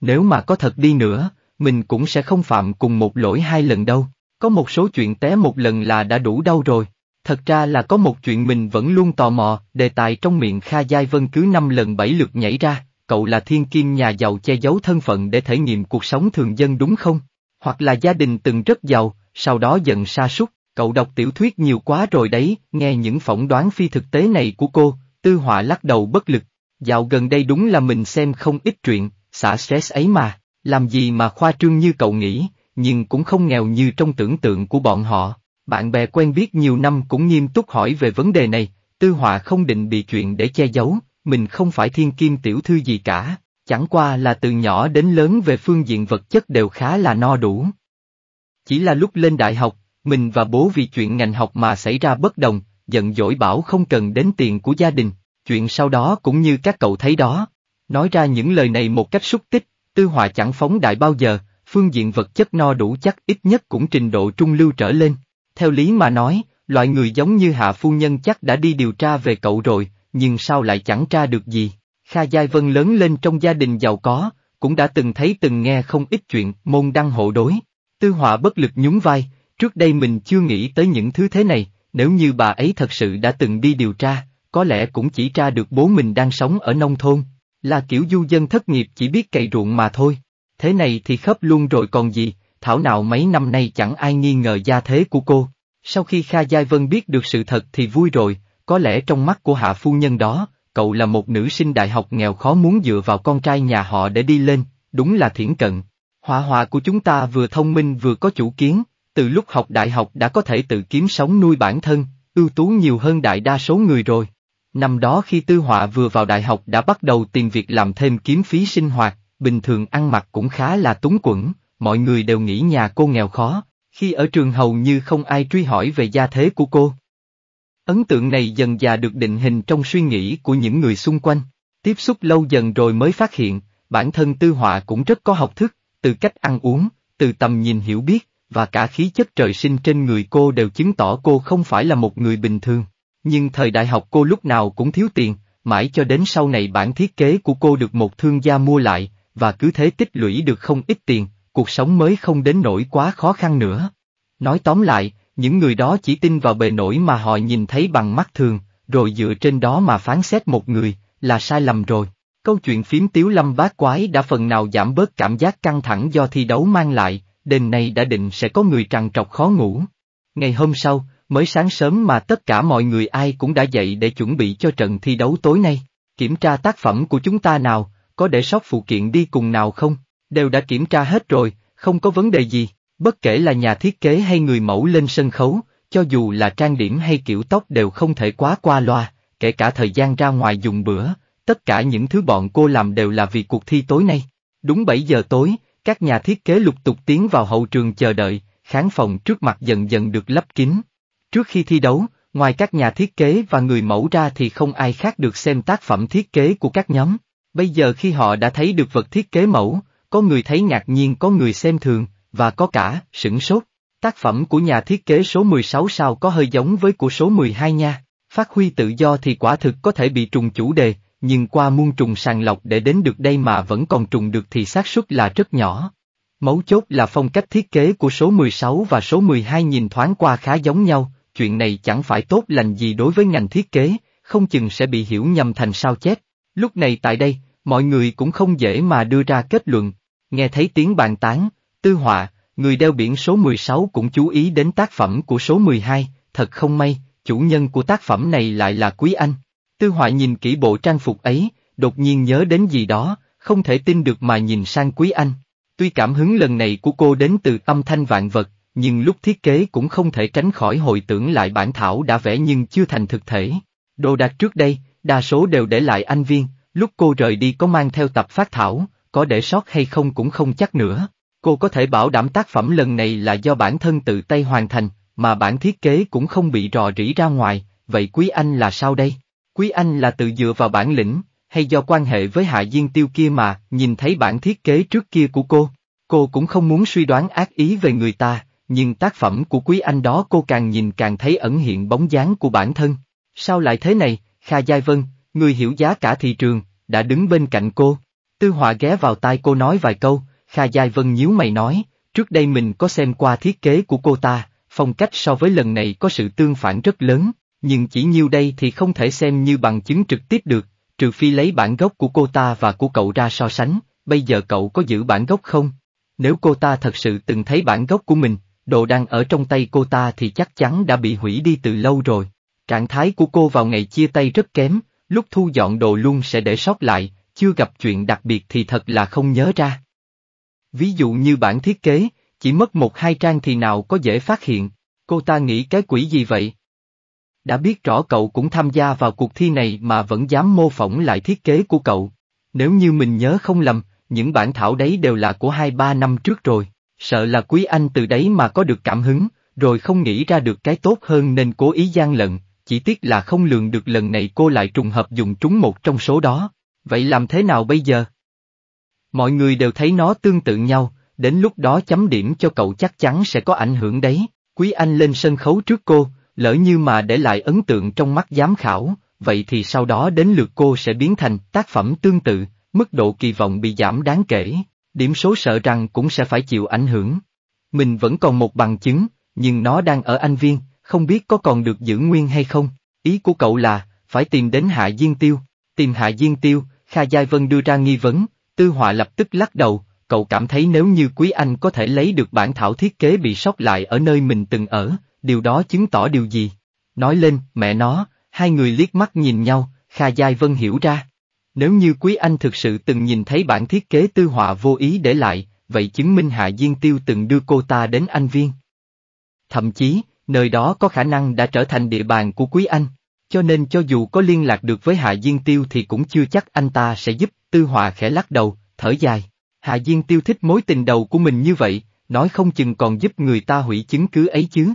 Nếu mà có thật đi nữa, mình cũng sẽ không phạm cùng một lỗi hai lần đâu. Có một số chuyện té một lần là đã đủ đau rồi. Thật ra là có một chuyện mình vẫn luôn tò mò, đề tài trong miệng Kha Giai Vân cứ năm lần bảy lượt nhảy ra, cậu là thiên kim nhà giàu che giấu thân phận để thể nghiệm cuộc sống thường dân đúng không? Hoặc là gia đình từng rất giàu, sau đó giận sa sút cậu đọc tiểu thuyết nhiều quá rồi đấy, nghe những phỏng đoán phi thực tế này của cô, tư họa lắc đầu bất lực. Dạo gần đây đúng là mình xem không ít chuyện, xả stress ấy mà. Làm gì mà khoa trương như cậu nghĩ, nhưng cũng không nghèo như trong tưởng tượng của bọn họ. Bạn bè quen biết nhiều năm cũng nghiêm túc hỏi về vấn đề này, Tư Họa không định bị chuyện để che giấu, mình không phải thiên kim tiểu thư gì cả, chẳng qua là từ nhỏ đến lớn về phương diện vật chất đều khá là no đủ. Chỉ là lúc lên đại học, mình và bố vì chuyện ngành học mà xảy ra bất đồng, giận dỗi bảo không cần đến tiền của gia đình, chuyện sau đó cũng như các cậu thấy đó. Nói ra những lời này một cách xúc tích, Tư họa chẳng phóng đại bao giờ, phương diện vật chất no đủ chắc ít nhất cũng trình độ trung lưu trở lên. Theo lý mà nói, loại người giống như hạ phu nhân chắc đã đi điều tra về cậu rồi, nhưng sao lại chẳng tra được gì. Kha Giai Vân lớn lên trong gia đình giàu có, cũng đã từng thấy từng nghe không ít chuyện môn đăng hộ đối. Tư họa bất lực nhún vai, trước đây mình chưa nghĩ tới những thứ thế này, nếu như bà ấy thật sự đã từng đi điều tra, có lẽ cũng chỉ tra được bố mình đang sống ở nông thôn, là kiểu du dân thất nghiệp chỉ biết cày ruộng mà thôi. Thế này thì khớp luôn rồi còn gì, thảo nào mấy năm nay chẳng ai nghi ngờ gia thế của cô. Sau khi Kha Giai Vân biết được sự thật thì vui rồi, có lẽ trong mắt của hạ phu nhân đó, cậu là một nữ sinh đại học nghèo khó muốn dựa vào con trai nhà họ để đi lên, đúng là thiển cận. Họa họa của chúng ta vừa thông minh vừa có chủ kiến, từ lúc học đại học đã có thể tự kiếm sống nuôi bản thân, ưu tú nhiều hơn đại đa số người rồi. Năm đó khi Tư Họa vừa vào đại học đã bắt đầu tìm việc làm thêm kiếm phí sinh hoạt, bình thường ăn mặc cũng khá là túng quẩn, mọi người đều nghĩ nhà cô nghèo khó, khi ở trường hầu như không ai truy hỏi về gia thế của cô. Ấn tượng này dần dà được định hình trong suy nghĩ của những người xung quanh, tiếp xúc lâu dần rồi mới phát hiện, bản thân Tư Họa cũng rất có học thức, từ cách ăn uống, từ tầm nhìn hiểu biết, và cả khí chất trời sinh trên người cô đều chứng tỏ cô không phải là một người bình thường. Nhưng thời đại học cô lúc nào cũng thiếu tiền, mãi cho đến sau này bản thiết kế của cô được một thương gia mua lại, và cứ thế tích lũy được không ít tiền, cuộc sống mới không đến nỗi quá khó khăn nữa. Nói tóm lại, những người đó chỉ tin vào bề nổi mà họ nhìn thấy bằng mắt thường, rồi dựa trên đó mà phán xét một người, là sai lầm rồi. Câu chuyện phím tiếu lâm bát quái đã phần nào giảm bớt cảm giác căng thẳng do thi đấu mang lại, đền này đã định sẽ có người trằn trọc khó ngủ. Ngày hôm sau, Mới sáng sớm mà tất cả mọi người ai cũng đã dậy để chuẩn bị cho trận thi đấu tối nay. Kiểm tra tác phẩm của chúng ta nào, có để sót phụ kiện đi cùng nào không? Đều đã kiểm tra hết rồi, không có vấn đề gì. Bất kể là nhà thiết kế hay người mẫu lên sân khấu, cho dù là trang điểm hay kiểu tóc đều không thể quá qua loa, kể cả thời gian ra ngoài dùng bữa, tất cả những thứ bọn cô làm đều là vì cuộc thi tối nay. Đúng 7 giờ tối, các nhà thiết kế lục tục tiến vào hậu trường chờ đợi, khán phòng trước mặt dần dần được lắp kín, Trước khi thi đấu, ngoài các nhà thiết kế và người mẫu ra thì không ai khác được xem tác phẩm thiết kế của các nhóm. Bây giờ khi họ đã thấy được vật thiết kế mẫu, có người thấy ngạc nhiên có người xem thường, và có cả, sửng sốt. Tác phẩm của nhà thiết kế số 16 sao có hơi giống với của số 12 nha. Phát huy tự do thì quả thực có thể bị trùng chủ đề, nhưng qua muôn trùng sàng lọc để đến được đây mà vẫn còn trùng được thì xác suất là rất nhỏ. Mấu chốt là phong cách thiết kế của số 16 và số 12 nhìn thoáng qua khá giống nhau, chuyện này chẳng phải tốt lành gì đối với ngành thiết kế, không chừng sẽ bị hiểu nhầm thành sao chết. Lúc này tại đây, mọi người cũng không dễ mà đưa ra kết luận. Nghe thấy tiếng bàn tán, tư họa, người đeo biển số 16 cũng chú ý đến tác phẩm của số 12, thật không may, chủ nhân của tác phẩm này lại là Quý Anh. Tư họa nhìn kỹ bộ trang phục ấy, đột nhiên nhớ đến gì đó, không thể tin được mà nhìn sang Quý Anh. Tuy cảm hứng lần này của cô đến từ âm thanh vạn vật, nhưng lúc thiết kế cũng không thể tránh khỏi hồi tưởng lại bản thảo đã vẽ nhưng chưa thành thực thể. Đồ đạc trước đây, đa số đều để lại anh Viên, lúc cô rời đi có mang theo tập phát thảo, có để sót hay không cũng không chắc nữa. Cô có thể bảo đảm tác phẩm lần này là do bản thân tự tay hoàn thành, mà bản thiết kế cũng không bị rò rỉ ra ngoài, vậy Quý Anh là sao đây? Quý Anh là tự dựa vào bản lĩnh, hay do quan hệ với Hạ Diên Tiêu kia mà nhìn thấy bản thiết kế trước kia của cô? Cô cũng không muốn suy đoán ác ý về người ta, nhưng tác phẩm của quý anh đó cô càng nhìn càng thấy ẩn hiện bóng dáng của bản thân. Sao lại thế này, Kha Giai Vân, người hiểu giá cả thị trường, đã đứng bên cạnh cô. Tư Họa ghé vào tai cô nói vài câu, Kha Giai Vân nhíu mày nói, trước đây mình có xem qua thiết kế của cô ta, phong cách so với lần này có sự tương phản rất lớn, nhưng chỉ như đây thì không thể xem như bằng chứng trực tiếp được, trừ phi lấy bản gốc của cô ta và của cậu ra so sánh, bây giờ cậu có giữ bản gốc không? Nếu cô ta thật sự từng thấy bản gốc của mình, đồ đang ở trong tay cô ta thì chắc chắn đã bị hủy đi từ lâu rồi. Trạng thái của cô vào ngày chia tay rất kém, lúc thu dọn đồ luôn sẽ để sót lại, chưa gặp chuyện đặc biệt thì thật là không nhớ ra. Ví dụ như bản thiết kế, chỉ mất một hai trang thì nào có dễ phát hiện, cô ta nghĩ cái quỷ gì vậy? Đã biết rõ cậu cũng tham gia vào cuộc thi này mà vẫn dám mô phỏng lại thiết kế của cậu. Nếu như mình nhớ không lầm, những bản thảo đấy đều là của hai ba năm trước rồi. Sợ là quý anh từ đấy mà có được cảm hứng, rồi không nghĩ ra được cái tốt hơn nên cố ý gian lận, chỉ tiếc là không lường được lần này cô lại trùng hợp dùng trúng một trong số đó. Vậy làm thế nào bây giờ? Mọi người đều thấy nó tương tự nhau, đến lúc đó chấm điểm cho cậu chắc chắn sẽ có ảnh hưởng đấy. Quý Anh lên sân khấu trước cô, lỡ như mà để lại ấn tượng trong mắt giám khảo, vậy thì sau đó đến lượt cô sẽ biến thành tác phẩm tương tự, mức độ kỳ vọng bị giảm đáng kể. Điểm số sợ rằng cũng sẽ phải chịu ảnh hưởng. Mình vẫn còn một bằng chứng, nhưng nó đang ở Anh Viên, không biết có còn được giữ nguyên hay không. Ý của cậu là, phải tìm đến Hạ Diên Tiêu. Tìm Hạ Diên Tiêu, Kha Giai Vân đưa ra nghi vấn, Tư Họa lập tức lắc đầu, cậu cảm thấy nếu như Quý Anh có thể lấy được bản thảo thiết kế bị sót lại ở nơi mình từng ở, điều đó chứng tỏ điều gì? Nói lên, mẹ nó, hai người liếc mắt nhìn nhau, Kha Giai Vân hiểu ra, nếu như Quý Anh thực sự từng nhìn thấy bản thiết kế tư họa vô ý để lại, vậy chứng minh Hạ Diên Tiêu từng đưa cô ta đến Anh Viên. Thậm chí, nơi đó có khả năng đã trở thành địa bàn của Quý Anh, cho nên cho dù có liên lạc được với Hạ Diên Tiêu thì cũng chưa chắc anh ta sẽ giúp, tư họa khẽ lắc đầu, thở dài. Hạ Diên Tiêu thích mối tình đầu của mình như vậy, nói không chừng còn giúp người ta hủy chứng cứ ấy chứ.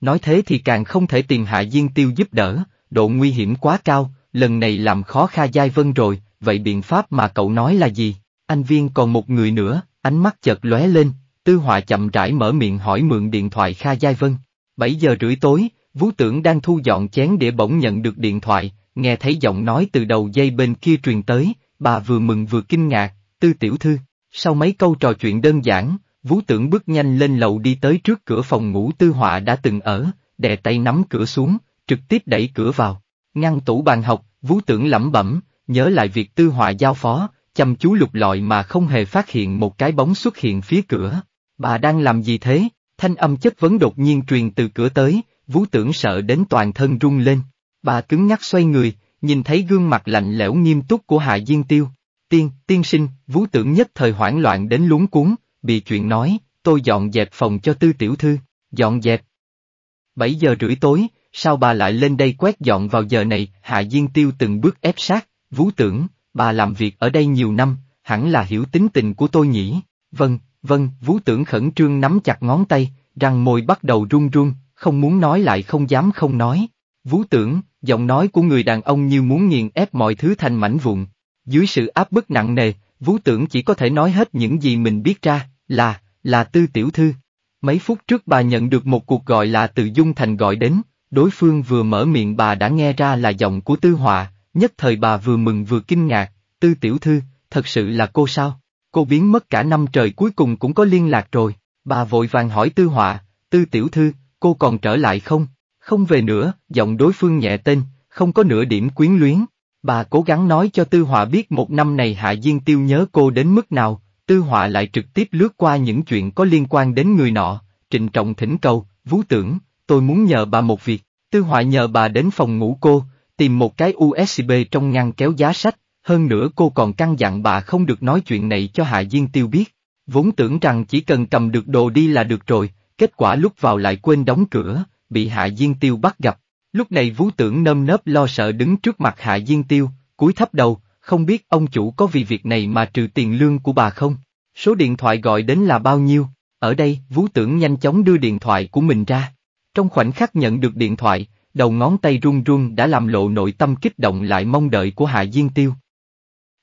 Nói thế thì càng không thể tìm Hạ Diên Tiêu giúp đỡ, độ nguy hiểm quá cao, lần này làm khó Kha Giai Vân rồi, vậy biện pháp mà cậu nói là gì? Anh Viên còn một người nữa, ánh mắt chợt lóe lên, Tư Họa chậm rãi mở miệng hỏi mượn điện thoại Kha Giai Vân. 7 giờ rưỡi tối, Vũ Tưởng đang thu dọn chén để bỗng nhận được điện thoại, nghe thấy giọng nói từ đầu dây bên kia truyền tới, bà vừa mừng vừa kinh ngạc, Tư Tiểu Thư. Sau mấy câu trò chuyện đơn giản, Vũ Tưởng bước nhanh lên lầu đi tới trước cửa phòng ngủ Tư Họa đã từng ở, đè tay nắm cửa xuống, trực tiếp đẩy cửa vào. Ngăn tủ bàn học, Vũ tưởng lẩm bẩm, nhớ lại việc tư họa giao phó, chăm chú lục lọi mà không hề phát hiện một cái bóng xuất hiện phía cửa. Bà đang làm gì thế? Thanh âm chất vấn đột nhiên truyền từ cửa tới, Vũ tưởng sợ đến toàn thân rung lên. Bà cứng ngắc xoay người, nhìn thấy gương mặt lạnh lẽo nghiêm túc của Hạ Diên Tiêu. Tiên, tiên sinh, Vũ tưởng nhất thời hoảng loạn đến luống cuốn, bị chuyện nói, tôi dọn dẹp phòng cho tư tiểu thư, dọn dẹp. 7 giờ rưỡi tối, Sao bà lại lên đây quét dọn vào giờ này, Hạ Diên Tiêu từng bước ép sát, vú tưởng, bà làm việc ở đây nhiều năm, hẳn là hiểu tính tình của tôi nhỉ, vâng, vâng, vú tưởng khẩn trương nắm chặt ngón tay, răng môi bắt đầu run run, không muốn nói lại không dám không nói. Vú tưởng, giọng nói của người đàn ông như muốn nghiền ép mọi thứ thành mảnh vụn. Dưới sự áp bức nặng nề, vú tưởng chỉ có thể nói hết những gì mình biết ra, là, là tư tiểu thư. Mấy phút trước bà nhận được một cuộc gọi là từ Dung Thành gọi đến, Đối phương vừa mở miệng bà đã nghe ra là giọng của Tư Họa, nhất thời bà vừa mừng vừa kinh ngạc, Tư Tiểu Thư, thật sự là cô sao? Cô biến mất cả năm trời cuối cùng cũng có liên lạc rồi, bà vội vàng hỏi Tư Họa, Tư Tiểu Thư, cô còn trở lại không? Không về nữa, giọng đối phương nhẹ tên, không có nửa điểm quyến luyến. Bà cố gắng nói cho Tư Họa biết một năm này Hạ Diên Tiêu nhớ cô đến mức nào, Tư Họa lại trực tiếp lướt qua những chuyện có liên quan đến người nọ, trịnh trọng thỉnh cầu, vú tưởng, tôi muốn nhờ bà một việc, tư họa nhờ bà đến phòng ngủ cô, tìm một cái USB trong ngăn kéo giá sách, hơn nữa cô còn căn dặn bà không được nói chuyện này cho Hạ Diên Tiêu biết. Vốn tưởng rằng chỉ cần cầm được đồ đi là được rồi, kết quả lúc vào lại quên đóng cửa, bị Hạ Diên Tiêu bắt gặp. Lúc này vũ tưởng nơm nớp lo sợ đứng trước mặt Hạ Diên Tiêu, cúi thấp đầu, không biết ông chủ có vì việc này mà trừ tiền lương của bà không? Số điện thoại gọi đến là bao nhiêu? Ở đây, vũ tưởng nhanh chóng đưa điện thoại của mình ra. Trong khoảnh khắc nhận được điện thoại, đầu ngón tay run run đã làm lộ nội tâm kích động lại mong đợi của Hạ Diên Tiêu.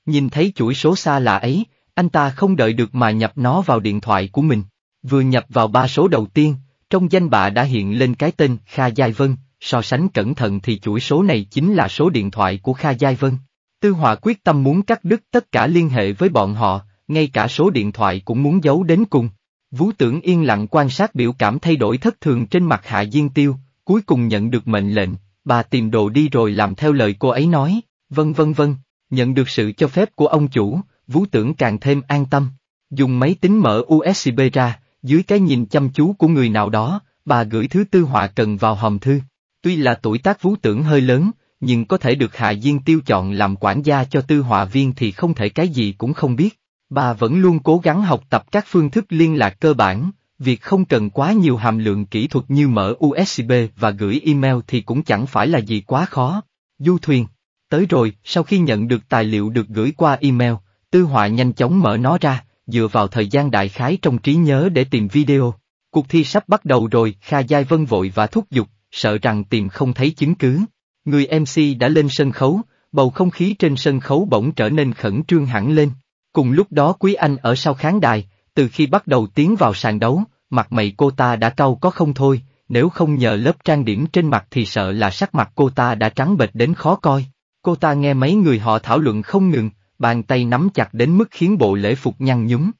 Nhìn thấy chuỗi số xa lạ ấy, anh ta không đợi được mà nhập nó vào điện thoại của mình. Vừa nhập vào ba số đầu tiên, trong danh bạ đã hiện lên cái tên Kha Giai Vân, so sánh cẩn thận thì chuỗi số này chính là số điện thoại của Kha Giai Vân. Tư Hòa quyết tâm muốn cắt đứt tất cả liên hệ với bọn họ, ngay cả số điện thoại cũng muốn giấu đến cùng. Vũ tưởng yên lặng quan sát biểu cảm thay đổi thất thường trên mặt Hạ Diên Tiêu, cuối cùng nhận được mệnh lệnh, bà tìm đồ đi rồi làm theo lời cô ấy nói, vân vân vân, nhận được sự cho phép của ông chủ, Vũ tưởng càng thêm an tâm. Dùng máy tính mở USB ra, dưới cái nhìn chăm chú của người nào đó, bà gửi thứ tư họa cần vào hòm thư. Tuy là tuổi tác Vũ tưởng hơi lớn, nhưng có thể được Hạ Diên Tiêu chọn làm quản gia cho tư họa viên thì không thể cái gì cũng không biết. Bà vẫn luôn cố gắng học tập các phương thức liên lạc cơ bản, việc không cần quá nhiều hàm lượng kỹ thuật như mở USB và gửi email thì cũng chẳng phải là gì quá khó. Du thuyền. Tới rồi, sau khi nhận được tài liệu được gửi qua email, Tư Họa nhanh chóng mở nó ra, dựa vào thời gian đại khái trong trí nhớ để tìm video. Cuộc thi sắp bắt đầu rồi, Kha Giai Vân vội và thúc giục, sợ rằng tìm không thấy chứng cứ. Người MC đã lên sân khấu, bầu không khí trên sân khấu bỗng trở nên khẩn trương hẳn lên. Cùng lúc đó Quý Anh ở sau khán đài, từ khi bắt đầu tiến vào sàn đấu, mặt mày cô ta đã cau có không thôi, nếu không nhờ lớp trang điểm trên mặt thì sợ là sắc mặt cô ta đã trắng bệch đến khó coi. Cô ta nghe mấy người họ thảo luận không ngừng, bàn tay nắm chặt đến mức khiến bộ lễ phục nhăn nhúm.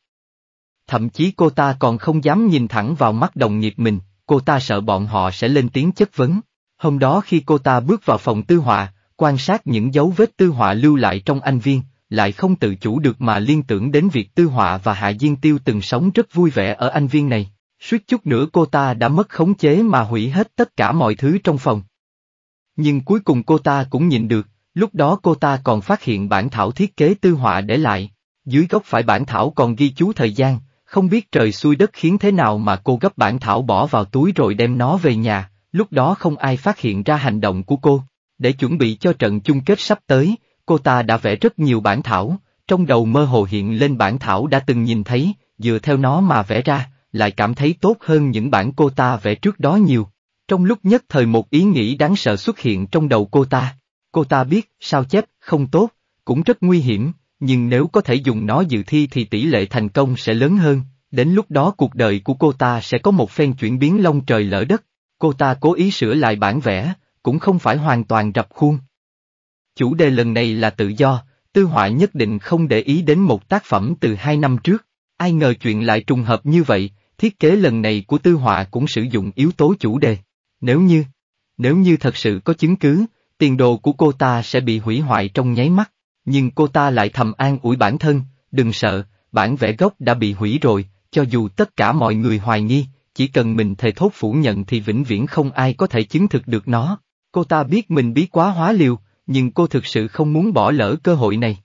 Thậm chí cô ta còn không dám nhìn thẳng vào mắt đồng nghiệp mình, cô ta sợ bọn họ sẽ lên tiếng chất vấn. Hôm đó khi cô ta bước vào phòng tư họa, quan sát những dấu vết tư họa lưu lại trong anh viên, lại không tự chủ được mà liên tưởng đến việc Tư Họa và Hạ Diên Tiêu từng sống rất vui vẻ ở anh viên này, suýt chút nữa cô ta đã mất khống chế mà hủy hết tất cả mọi thứ trong phòng. Nhưng cuối cùng cô ta cũng nhìn được, lúc đó cô ta còn phát hiện bản thảo thiết kế Tư Họa để lại, dưới góc phải bản thảo còn ghi chú thời gian, không biết trời xuôi đất khiến thế nào mà cô gấp bản thảo bỏ vào túi rồi đem nó về nhà, lúc đó không ai phát hiện ra hành động của cô. Để chuẩn bị cho trận chung kết sắp tới, Cô ta đã vẽ rất nhiều bản thảo, trong đầu mơ hồ hiện lên bản thảo đã từng nhìn thấy, dựa theo nó mà vẽ ra, lại cảm thấy tốt hơn những bản cô ta vẽ trước đó nhiều. Trong lúc nhất thời một ý nghĩ đáng sợ xuất hiện trong đầu cô ta. Cô ta biết, sao chép, không tốt, cũng rất nguy hiểm, nhưng nếu có thể dùng nó dự thi thì tỷ lệ thành công sẽ lớn hơn, đến lúc đó cuộc đời của cô ta sẽ có một phen chuyển biến long trời lỡ đất. Cô ta cố ý sửa lại bản vẽ, cũng không phải hoàn toàn rập khuôn, Chủ đề lần này là tự do, tư họa nhất định không để ý đến một tác phẩm từ hai năm trước. Ai ngờ chuyện lại trùng hợp như vậy, thiết kế lần này của tư họa cũng sử dụng yếu tố chủ đề. Nếu như, nếu như thật sự có chứng cứ, tiền đồ của cô ta sẽ bị hủy hoại trong nháy mắt, nhưng cô ta lại thầm an ủi bản thân, đừng sợ, bản vẽ gốc đã bị hủy rồi, cho dù tất cả mọi người hoài nghi, chỉ cần mình thề thốt phủ nhận thì vĩnh viễn không ai có thể chứng thực được nó. Cô ta biết mình bí quá hóa liều, nhưng cô thực sự không muốn bỏ lỡ cơ hội này.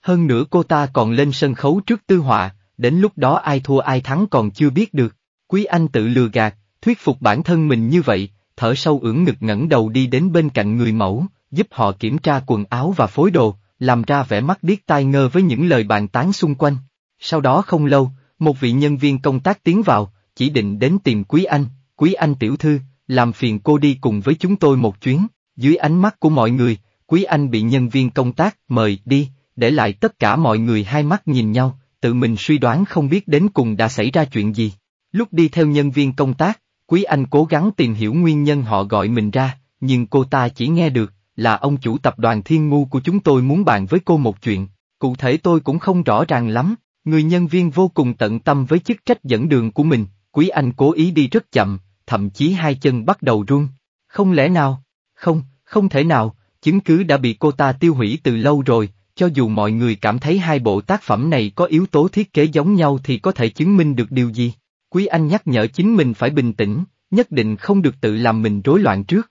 Hơn nữa cô ta còn lên sân khấu trước tư họa, đến lúc đó ai thua ai thắng còn chưa biết được. Quý Anh tự lừa gạt, thuyết phục bản thân mình như vậy, thở sâu ưỡn ngực ngẩng đầu đi đến bên cạnh người mẫu, giúp họ kiểm tra quần áo và phối đồ, làm ra vẻ mắt điếc tai ngơ với những lời bàn tán xung quanh. Sau đó không lâu, một vị nhân viên công tác tiến vào, chỉ định đến tìm Quý Anh, Quý Anh tiểu thư, làm phiền cô đi cùng với chúng tôi một chuyến. Dưới ánh mắt của mọi người, Quý Anh bị nhân viên công tác mời đi, để lại tất cả mọi người hai mắt nhìn nhau, tự mình suy đoán không biết đến cùng đã xảy ra chuyện gì. Lúc đi theo nhân viên công tác, Quý Anh cố gắng tìm hiểu nguyên nhân họ gọi mình ra, nhưng cô ta chỉ nghe được, là ông chủ tập đoàn Thiên Ngu của chúng tôi muốn bàn với cô một chuyện, cụ thể tôi cũng không rõ ràng lắm, người nhân viên vô cùng tận tâm với chức trách dẫn đường của mình, Quý Anh cố ý đi rất chậm, thậm chí hai chân bắt đầu run. Không lẽ nào, không, không thể nào, chứng cứ đã bị cô ta tiêu hủy từ lâu rồi, cho dù mọi người cảm thấy hai bộ tác phẩm này có yếu tố thiết kế giống nhau thì có thể chứng minh được điều gì. Quý Anh nhắc nhở chính mình phải bình tĩnh, nhất định không được tự làm mình rối loạn trước.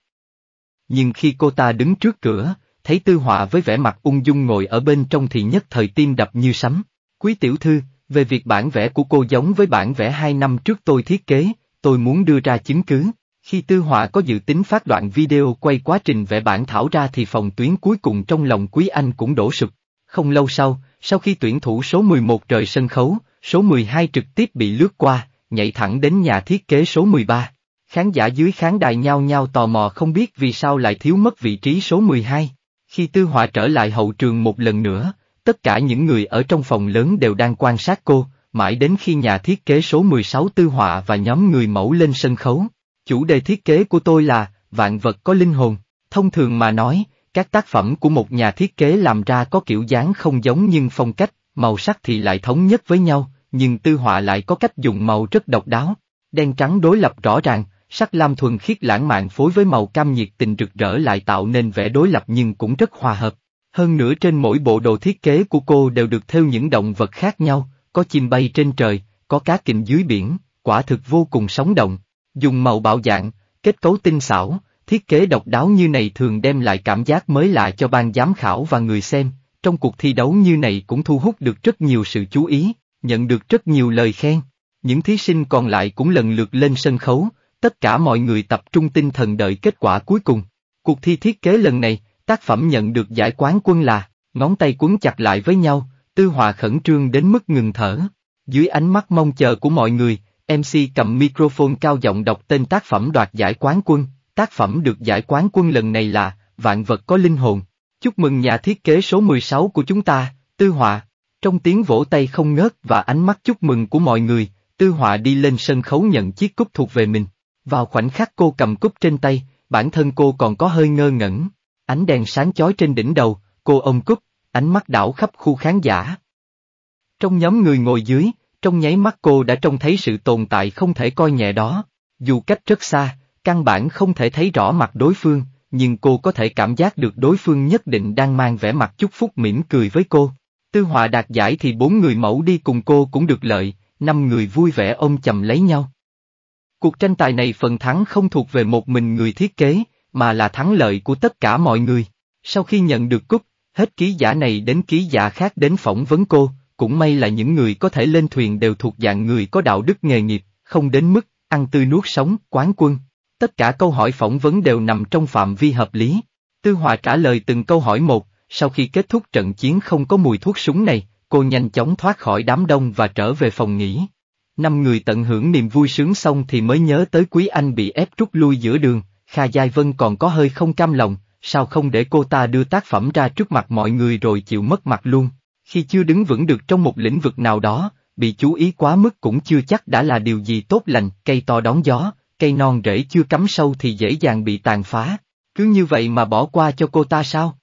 Nhưng khi cô ta đứng trước cửa, thấy Tư Họa với vẻ mặt ung dung ngồi ở bên trong thì nhất thời tim đập như sấm. Quý tiểu thư, về việc bản vẽ của cô giống với bản vẽ hai năm trước tôi thiết kế, tôi muốn đưa ra chứng cứ. Khi Tư Họa có dự tính phát đoạn video quay quá trình vẽ bản thảo ra thì phòng tuyến cuối cùng trong lòng Quý Anh cũng đổ sụp. Không lâu sau, sau khi tuyển thủ số 11 rời sân khấu, số 12 trực tiếp bị lướt qua, nhảy thẳng đến nhà thiết kế số 13. Khán giả dưới khán đài nhao nhao tò mò không biết vì sao lại thiếu mất vị trí số 12. Khi Tư Họa trở lại hậu trường một lần nữa, tất cả những người ở trong phòng lớn đều đang quan sát cô, mãi đến khi nhà thiết kế số 16 Tư Họa và nhóm người mẫu lên sân khấu. Chủ đề thiết kế của tôi là, vạn vật có linh hồn. Thông thường mà nói, các tác phẩm của một nhà thiết kế làm ra có kiểu dáng không giống nhưng phong cách, màu sắc thì lại thống nhất với nhau, nhưng tư họa lại có cách dùng màu rất độc đáo. Đen trắng đối lập rõ ràng, sắc lam thuần khiết lãng mạn phối với màu cam nhiệt tình rực rỡ lại tạo nên vẻ đối lập nhưng cũng rất hòa hợp. Hơn nữa trên mỗi bộ đồ thiết kế của cô đều được theo những động vật khác nhau, có chim bay trên trời, có cá kình dưới biển, quả thực vô cùng sống động, Dùng màu bạo dạng, kết cấu tinh xảo, thiết kế độc đáo như này thường đem lại cảm giác mới lạ cho ban giám khảo và người xem, trong cuộc thi đấu như này cũng thu hút được rất nhiều sự chú ý, nhận được rất nhiều lời khen. Những thí sinh còn lại cũng lần lượt lên sân khấu, tất cả mọi người tập trung tinh thần đợi kết quả cuối cùng. Cuộc thi thiết kế lần này, tác phẩm nhận được giải quán quân là, ngón tay cuốn chặt lại với nhau, tư hòa khẩn trương đến mức ngừng thở. Dưới ánh mắt mong chờ của mọi người, MC cầm microphone cao giọng đọc tên tác phẩm đoạt giải quán quân, tác phẩm được giải quán quân lần này là Vạn vật có linh hồn. Chúc mừng nhà thiết kế số 16 của chúng ta, Tư Họa. Trong tiếng vỗ tay không ngớt và ánh mắt chúc mừng của mọi người, Tư Họa đi lên sân khấu nhận chiếc cúp thuộc về mình. Vào khoảnh khắc cô cầm cúp trên tay, bản thân cô còn có hơi ngơ ngẩn. Ánh đèn sáng chói trên đỉnh đầu, cô ôm cúp, ánh mắt đảo khắp khu khán giả. Trong nhóm người ngồi dưới, trong nháy mắt cô đã trông thấy sự tồn tại không thể coi nhẹ đó. Dù cách rất xa, căn bản không thể thấy rõ mặt đối phương, nhưng cô có thể cảm giác được đối phương nhất định đang mang vẻ mặt chúc phúc mỉm cười với cô. Tư họa đạt giải thì bốn người mẫu đi cùng cô cũng được lợi, năm người vui vẻ ôm chầm lấy nhau. Cuộc tranh tài này phần thắng không thuộc về một mình người thiết kế, mà là thắng lợi của tất cả mọi người. Sau khi nhận được cúp, hết ký giả này đến ký giả khác đến phỏng vấn cô, cũng may là những người có thể lên thuyền đều thuộc dạng người có đạo đức nghề nghiệp, không đến mức, ăn tươi nuốt sống, quán quân. Tất cả câu hỏi phỏng vấn đều nằm trong phạm vi hợp lý. Tư Hòa trả lời từng câu hỏi một, sau khi kết thúc trận chiến không có mùi thuốc súng này, cô nhanh chóng thoát khỏi đám đông và trở về phòng nghỉ. Năm người tận hưởng niềm vui sướng xong thì mới nhớ tới Quý Anh bị ép rút lui giữa đường, Kha Giai Vân còn có hơi không cam lòng, sao không để cô ta đưa tác phẩm ra trước mặt mọi người rồi chịu mất mặt luôn khi chưa đứng vững được trong một lĩnh vực nào đó, bị chú ý quá mức cũng chưa chắc đã là điều gì tốt lành, cây to đón gió, cây non rễ chưa cắm sâu thì dễ dàng bị tàn phá, cứ như vậy mà bỏ qua cho cô ta sao?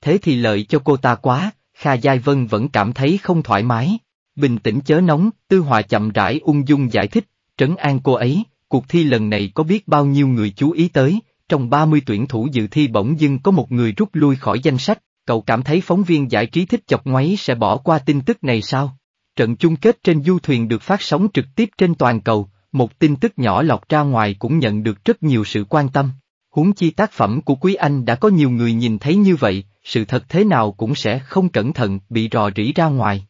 Thế thì lợi cho cô ta quá, Kha Giai Vân vẫn cảm thấy không thoải mái, bình tĩnh chớ nóng, Tư Hòa chậm rãi ung dung giải thích, trấn an cô ấy, cuộc thi lần này có biết bao nhiêu người chú ý tới, trong 30 tuyển thủ dự thi bỗng dưng có một người rút lui khỏi danh sách, cậu cảm thấy phóng viên giải trí thích chọc ngoáy sẽ bỏ qua tin tức này sao? Trận chung kết trên du thuyền được phát sóng trực tiếp trên toàn cầu, một tin tức nhỏ lọt ra ngoài cũng nhận được rất nhiều sự quan tâm. Huống chi tác phẩm của Quý Anh đã có nhiều người nhìn thấy như vậy, sự thật thế nào cũng sẽ không cẩn thận bị rò rỉ ra ngoài.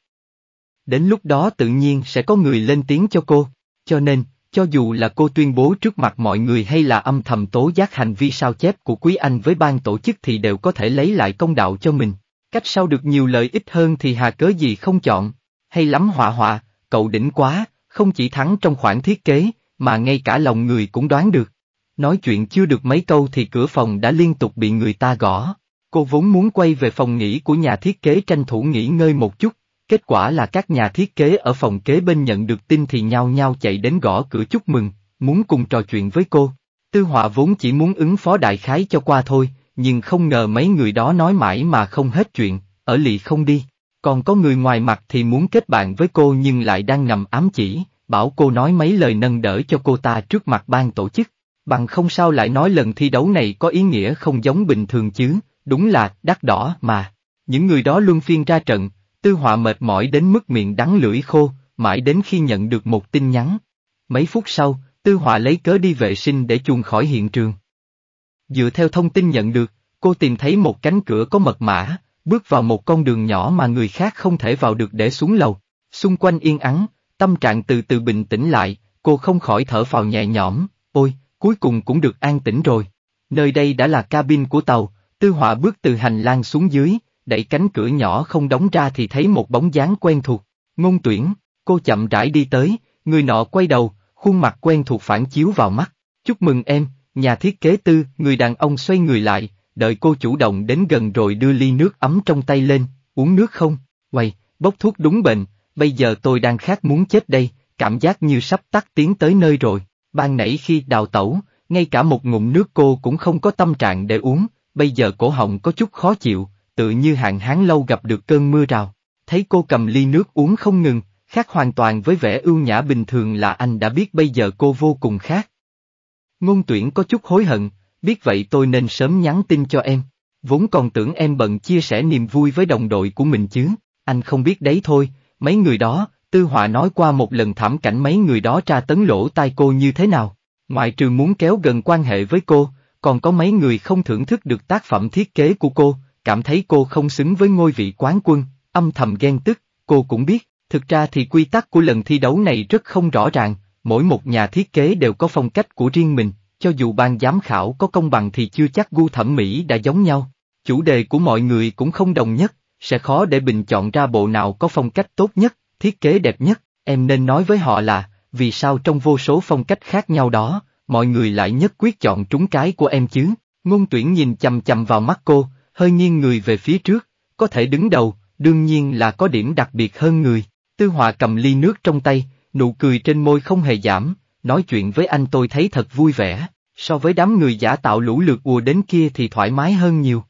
Đến lúc đó tự nhiên sẽ có người lên tiếng cho cô, cho nên, cho dù là cô tuyên bố trước mặt mọi người hay là âm thầm tố giác hành vi sao chép của Quý Anh với ban tổ chức thì đều có thể lấy lại công đạo cho mình. Cách sau được nhiều lợi ích hơn thì hà cớ gì không chọn. Hay lắm họa họa, cậu đỉnh quá, không chỉ thắng trong khoản thiết kế, mà ngay cả lòng người cũng đoán được. Nói chuyện chưa được mấy câu thì cửa phòng đã liên tục bị người ta gõ. Cô vốn muốn quay về phòng nghỉ của nhà thiết kế tranh thủ nghỉ ngơi một chút, Kết quả là các nhà thiết kế ở phòng kế bên nhận được tin thì nhao nhao chạy đến gõ cửa chúc mừng, muốn cùng trò chuyện với cô. Tư họa vốn chỉ muốn ứng phó đại khái cho qua thôi, nhưng không ngờ mấy người đó nói mãi mà không hết chuyện, ở lì không đi. Còn có người ngoài mặt thì muốn kết bạn với cô nhưng lại đang nằm ám chỉ, bảo cô nói mấy lời nâng đỡ cho cô ta trước mặt ban tổ chức. Bằng không sao lại nói lần thi đấu này có ý nghĩa không giống bình thường chứ, đúng là đắt đỏ mà. Những người đó luôn phiên ra trận, Tư họa mệt mỏi đến mức miệng đắng lưỡi khô, mãi đến khi nhận được một tin nhắn. Mấy phút sau, tư họa lấy cớ đi vệ sinh để chuồn khỏi hiện trường. Dựa theo thông tin nhận được, cô tìm thấy một cánh cửa có mật mã, bước vào một con đường nhỏ mà người khác không thể vào được để xuống lầu. Xung quanh yên ắng, tâm trạng từ từ bình tĩnh lại, cô không khỏi thở phào nhẹ nhõm, ôi, cuối cùng cũng được an tĩnh rồi. Nơi đây đã là cabin của tàu, tư họa bước từ hành lang xuống dưới, đẩy cánh cửa nhỏ không đóng ra thì thấy một bóng dáng quen thuộc, ngôn tuyển, cô chậm rãi đi tới, người nọ quay đầu, khuôn mặt quen thuộc phản chiếu vào mắt, chúc mừng em, nhà thiết kế tư, người đàn ông xoay người lại, đợi cô chủ động đến gần rồi đưa ly nước ấm trong tay lên, uống nước không, Quầy, bốc thuốc đúng bệnh, bây giờ tôi đang khát muốn chết đây, cảm giác như sắp tắt tiến tới nơi rồi, ban nãy khi đào tẩu, ngay cả một ngụm nước cô cũng không có tâm trạng để uống, bây giờ cổ họng có chút khó chịu, tự như hạn hán lâu gặp được cơn mưa rào. Thấy cô cầm ly nước uống không ngừng, khác hoàn toàn với vẻ ưu nhã bình thường là anh đã biết bây giờ cô vô cùng khác. Ngôn tuyển có chút hối hận, biết vậy tôi nên sớm nhắn tin cho em, vốn còn tưởng em bận chia sẻ niềm vui với đồng đội của mình chứ, anh không biết đấy thôi, mấy người đó, Tư Họa nói qua một lần thảm cảnh mấy người đó tra tấn lỗ tai cô như thế nào, ngoại trừ muốn kéo gần quan hệ với cô, còn có mấy người không thưởng thức được tác phẩm thiết kế của cô, cảm thấy cô không xứng với ngôi vị quán quân, âm thầm ghen tức, cô cũng biết, thực ra thì quy tắc của lần thi đấu này rất không rõ ràng, mỗi một nhà thiết kế đều có phong cách của riêng mình, cho dù ban giám khảo có công bằng thì chưa chắc gu thẩm mỹ đã giống nhau, chủ đề của mọi người cũng không đồng nhất, sẽ khó để bình chọn ra bộ nào có phong cách tốt nhất, thiết kế đẹp nhất, em nên nói với họ là, vì sao trong vô số phong cách khác nhau đó, mọi người lại nhất quyết chọn trúng cái của em chứ, ngôn tuyển nhìn chầm chầm vào mắt cô, hơi nghiêng người về phía trước, có thể đứng đầu, đương nhiên là có điểm đặc biệt hơn người. Tư Họa cầm ly nước trong tay, nụ cười trên môi không hề giảm, nói chuyện với anh tôi thấy thật vui vẻ, so với đám người giả tạo lũ lượt ùa đến kia thì thoải mái hơn nhiều.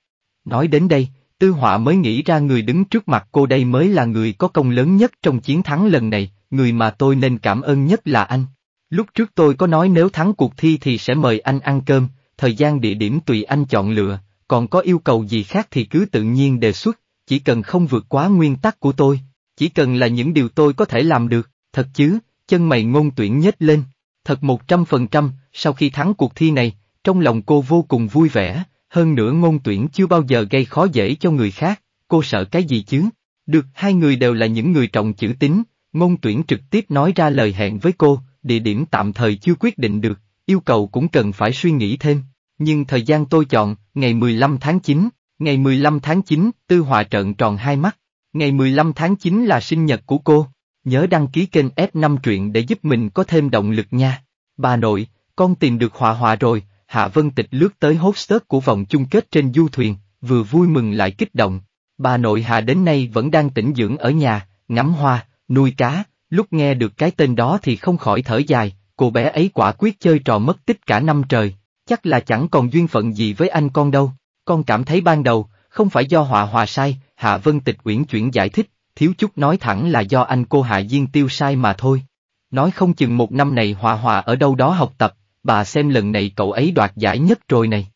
Nói đến đây, Tư Họa mới nghĩ ra người đứng trước mặt cô đây mới là người có công lớn nhất trong chiến thắng lần này, người mà tôi nên cảm ơn nhất là anh. Lúc trước tôi có nói nếu thắng cuộc thi thì sẽ mời anh ăn cơm, thời gian địa điểm tùy anh chọn lựa, còn có yêu cầu gì khác thì cứ tự nhiên đề xuất, chỉ cần không vượt quá nguyên tắc của tôi, chỉ cần là những điều tôi có thể làm được, thật chứ, chân mày ngôn tuyển nhếch lên, thật 100%, sau khi thắng cuộc thi này, trong lòng cô vô cùng vui vẻ, hơn nữa ngôn tuyển chưa bao giờ gây khó dễ cho người khác, cô sợ cái gì chứ? Được hai người đều là những người trọng chữ tín, ngôn tuyển trực tiếp nói ra lời hẹn với cô, địa điểm tạm thời chưa quyết định được, yêu cầu cũng cần phải suy nghĩ thêm nhưng thời gian tôi chọn, ngày 15 tháng 9, ngày 15 tháng 9, Tư Họa trận tròn hai mắt. Ngày 15 tháng 9 là sinh nhật của cô, nhớ đăng ký kênh F5 truyện để giúp mình có thêm động lực nha. Bà nội, con tìm được Họa Họa rồi, Hạ Vân Tịch lướt tới hostess của vòng chung kết trên du thuyền, vừa vui mừng lại kích động. Bà nội Hạ đến nay vẫn đang tĩnh dưỡng ở nhà, ngắm hoa, nuôi cá, lúc nghe được cái tên đó thì không khỏi thở dài, cô bé ấy quả quyết chơi trò mất tích cả năm trời chắc là chẳng còn duyên phận gì với anh con đâu. Con cảm thấy ban đầu, không phải do họa hòa sai, Hạ Vân Tịch uyển chuyển giải thích, thiếu chút nói thẳng là do anh cô Hạ Diên tiêu sai mà thôi. Nói không chừng một năm này họa hòa ở đâu đó học tập, bà xem lần này cậu ấy đoạt giải nhất rồi này.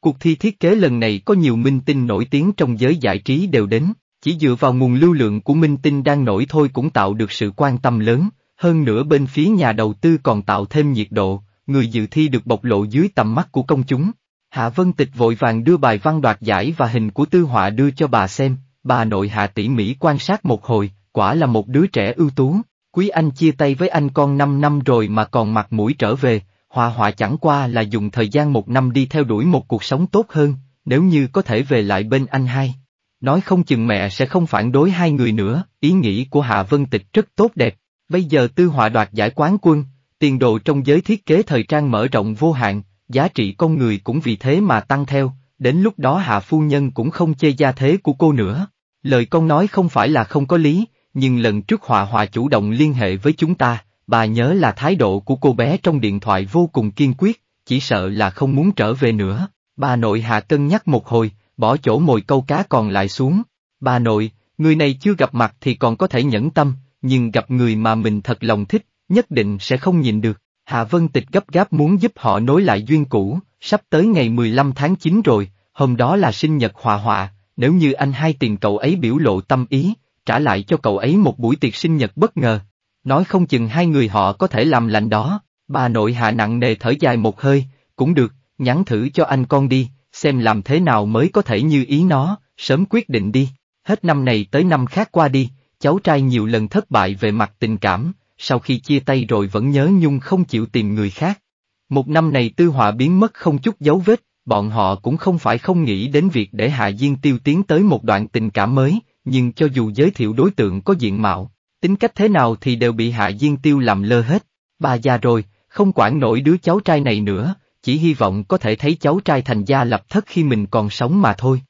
Cuộc thi thiết kế lần này có nhiều minh tinh nổi tiếng trong giới giải trí đều đến, chỉ dựa vào nguồn lưu lượng của minh tinh đang nổi thôi cũng tạo được sự quan tâm lớn, hơn nữa bên phía nhà đầu tư còn tạo thêm nhiệt độ, người dự thi được bộc lộ dưới tầm mắt của công chúng. Hạ Vân Tịch vội vàng đưa bài văn đoạt giải và hình của Tư Họa đưa cho bà xem, bà nội Hạ tỉ mỉ quan sát một hồi, quả là một đứa trẻ ưu tú, Quý Anh chia tay với anh con 5 năm rồi mà còn mặt mũi trở về, hòa Họa chẳng qua là dùng thời gian một năm đi theo đuổi một cuộc sống tốt hơn, nếu như có thể về lại bên anh hai. Nói không chừng mẹ sẽ không phản đối hai người nữa, ý nghĩ của Hạ Vân Tịch rất tốt đẹp, bây giờ Tư Họa đoạt giải quán quân, Tiền đồ trong giới thiết kế thời trang mở rộng vô hạn, giá trị con người cũng vì thế mà tăng theo, đến lúc đó hạ phu nhân cũng không chê gia thế của cô nữa. Lời con nói không phải là không có lý, nhưng lần trước họa họa chủ động liên hệ với chúng ta, bà nhớ là thái độ của cô bé trong điện thoại vô cùng kiên quyết, chỉ sợ là không muốn trở về nữa. Bà nội hạ cân nhắc một hồi, bỏ chỗ mồi câu cá còn lại xuống. Bà nội, người này chưa gặp mặt thì còn có thể nhẫn tâm, nhưng gặp người mà mình thật lòng thích nhất định sẽ không nhìn được. Hạ Vân Tịch gấp gáp muốn giúp họ nối lại duyên cũ, sắp tới ngày 15 tháng 9 rồi, hôm đó là sinh nhật Hòa Hòa, nếu như anh hai tiền cậu ấy biểu lộ tâm ý, trả lại cho cậu ấy một buổi tiệc sinh nhật bất ngờ. Nói không chừng hai người họ có thể làm lành đó, bà nội hạ nặng nề thở dài một hơi, cũng được, nhắn thử cho anh con đi, xem làm thế nào mới có thể như ý nó, sớm quyết định đi, hết năm này tới năm khác qua đi, cháu trai nhiều lần thất bại về mặt tình cảm, sau khi chia tay rồi vẫn nhớ nhung không chịu tìm người khác. Một năm này tư họa biến mất không chút dấu vết, bọn họ cũng không phải không nghĩ đến việc để Hạ Diên Tiêu tiến tới một đoạn tình cảm mới, nhưng cho dù giới thiệu đối tượng có diện mạo, tính cách thế nào thì đều bị Hạ Diên Tiêu làm lơ hết. Bà già rồi, không quản nổi đứa cháu trai này nữa, chỉ hy vọng có thể thấy cháu trai thành gia lập thất khi mình còn sống mà thôi.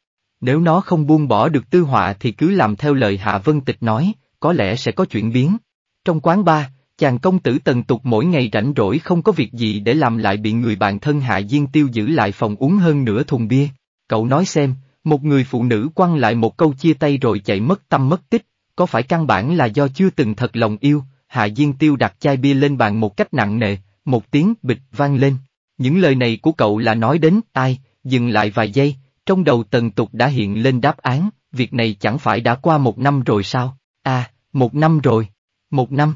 Nếu nó không buông bỏ được tư họa thì cứ làm theo lời Hạ Vân Tịch nói, có lẽ sẽ có chuyển biến. Trong quán ba, chàng công tử tần tục mỗi ngày rảnh rỗi không có việc gì để làm lại bị người bạn thân Hạ Diên Tiêu giữ lại phòng uống hơn nửa thùng bia. Cậu nói xem, một người phụ nữ quăng lại một câu chia tay rồi chạy mất tâm mất tích, có phải căn bản là do chưa từng thật lòng yêu, Hạ Diên Tiêu đặt chai bia lên bàn một cách nặng nề, một tiếng bịch vang lên. Những lời này của cậu là nói đến ai, dừng lại vài giây, trong đầu tần tục đã hiện lên đáp án, việc này chẳng phải đã qua một năm rồi sao? À, một năm rồi. Một năm.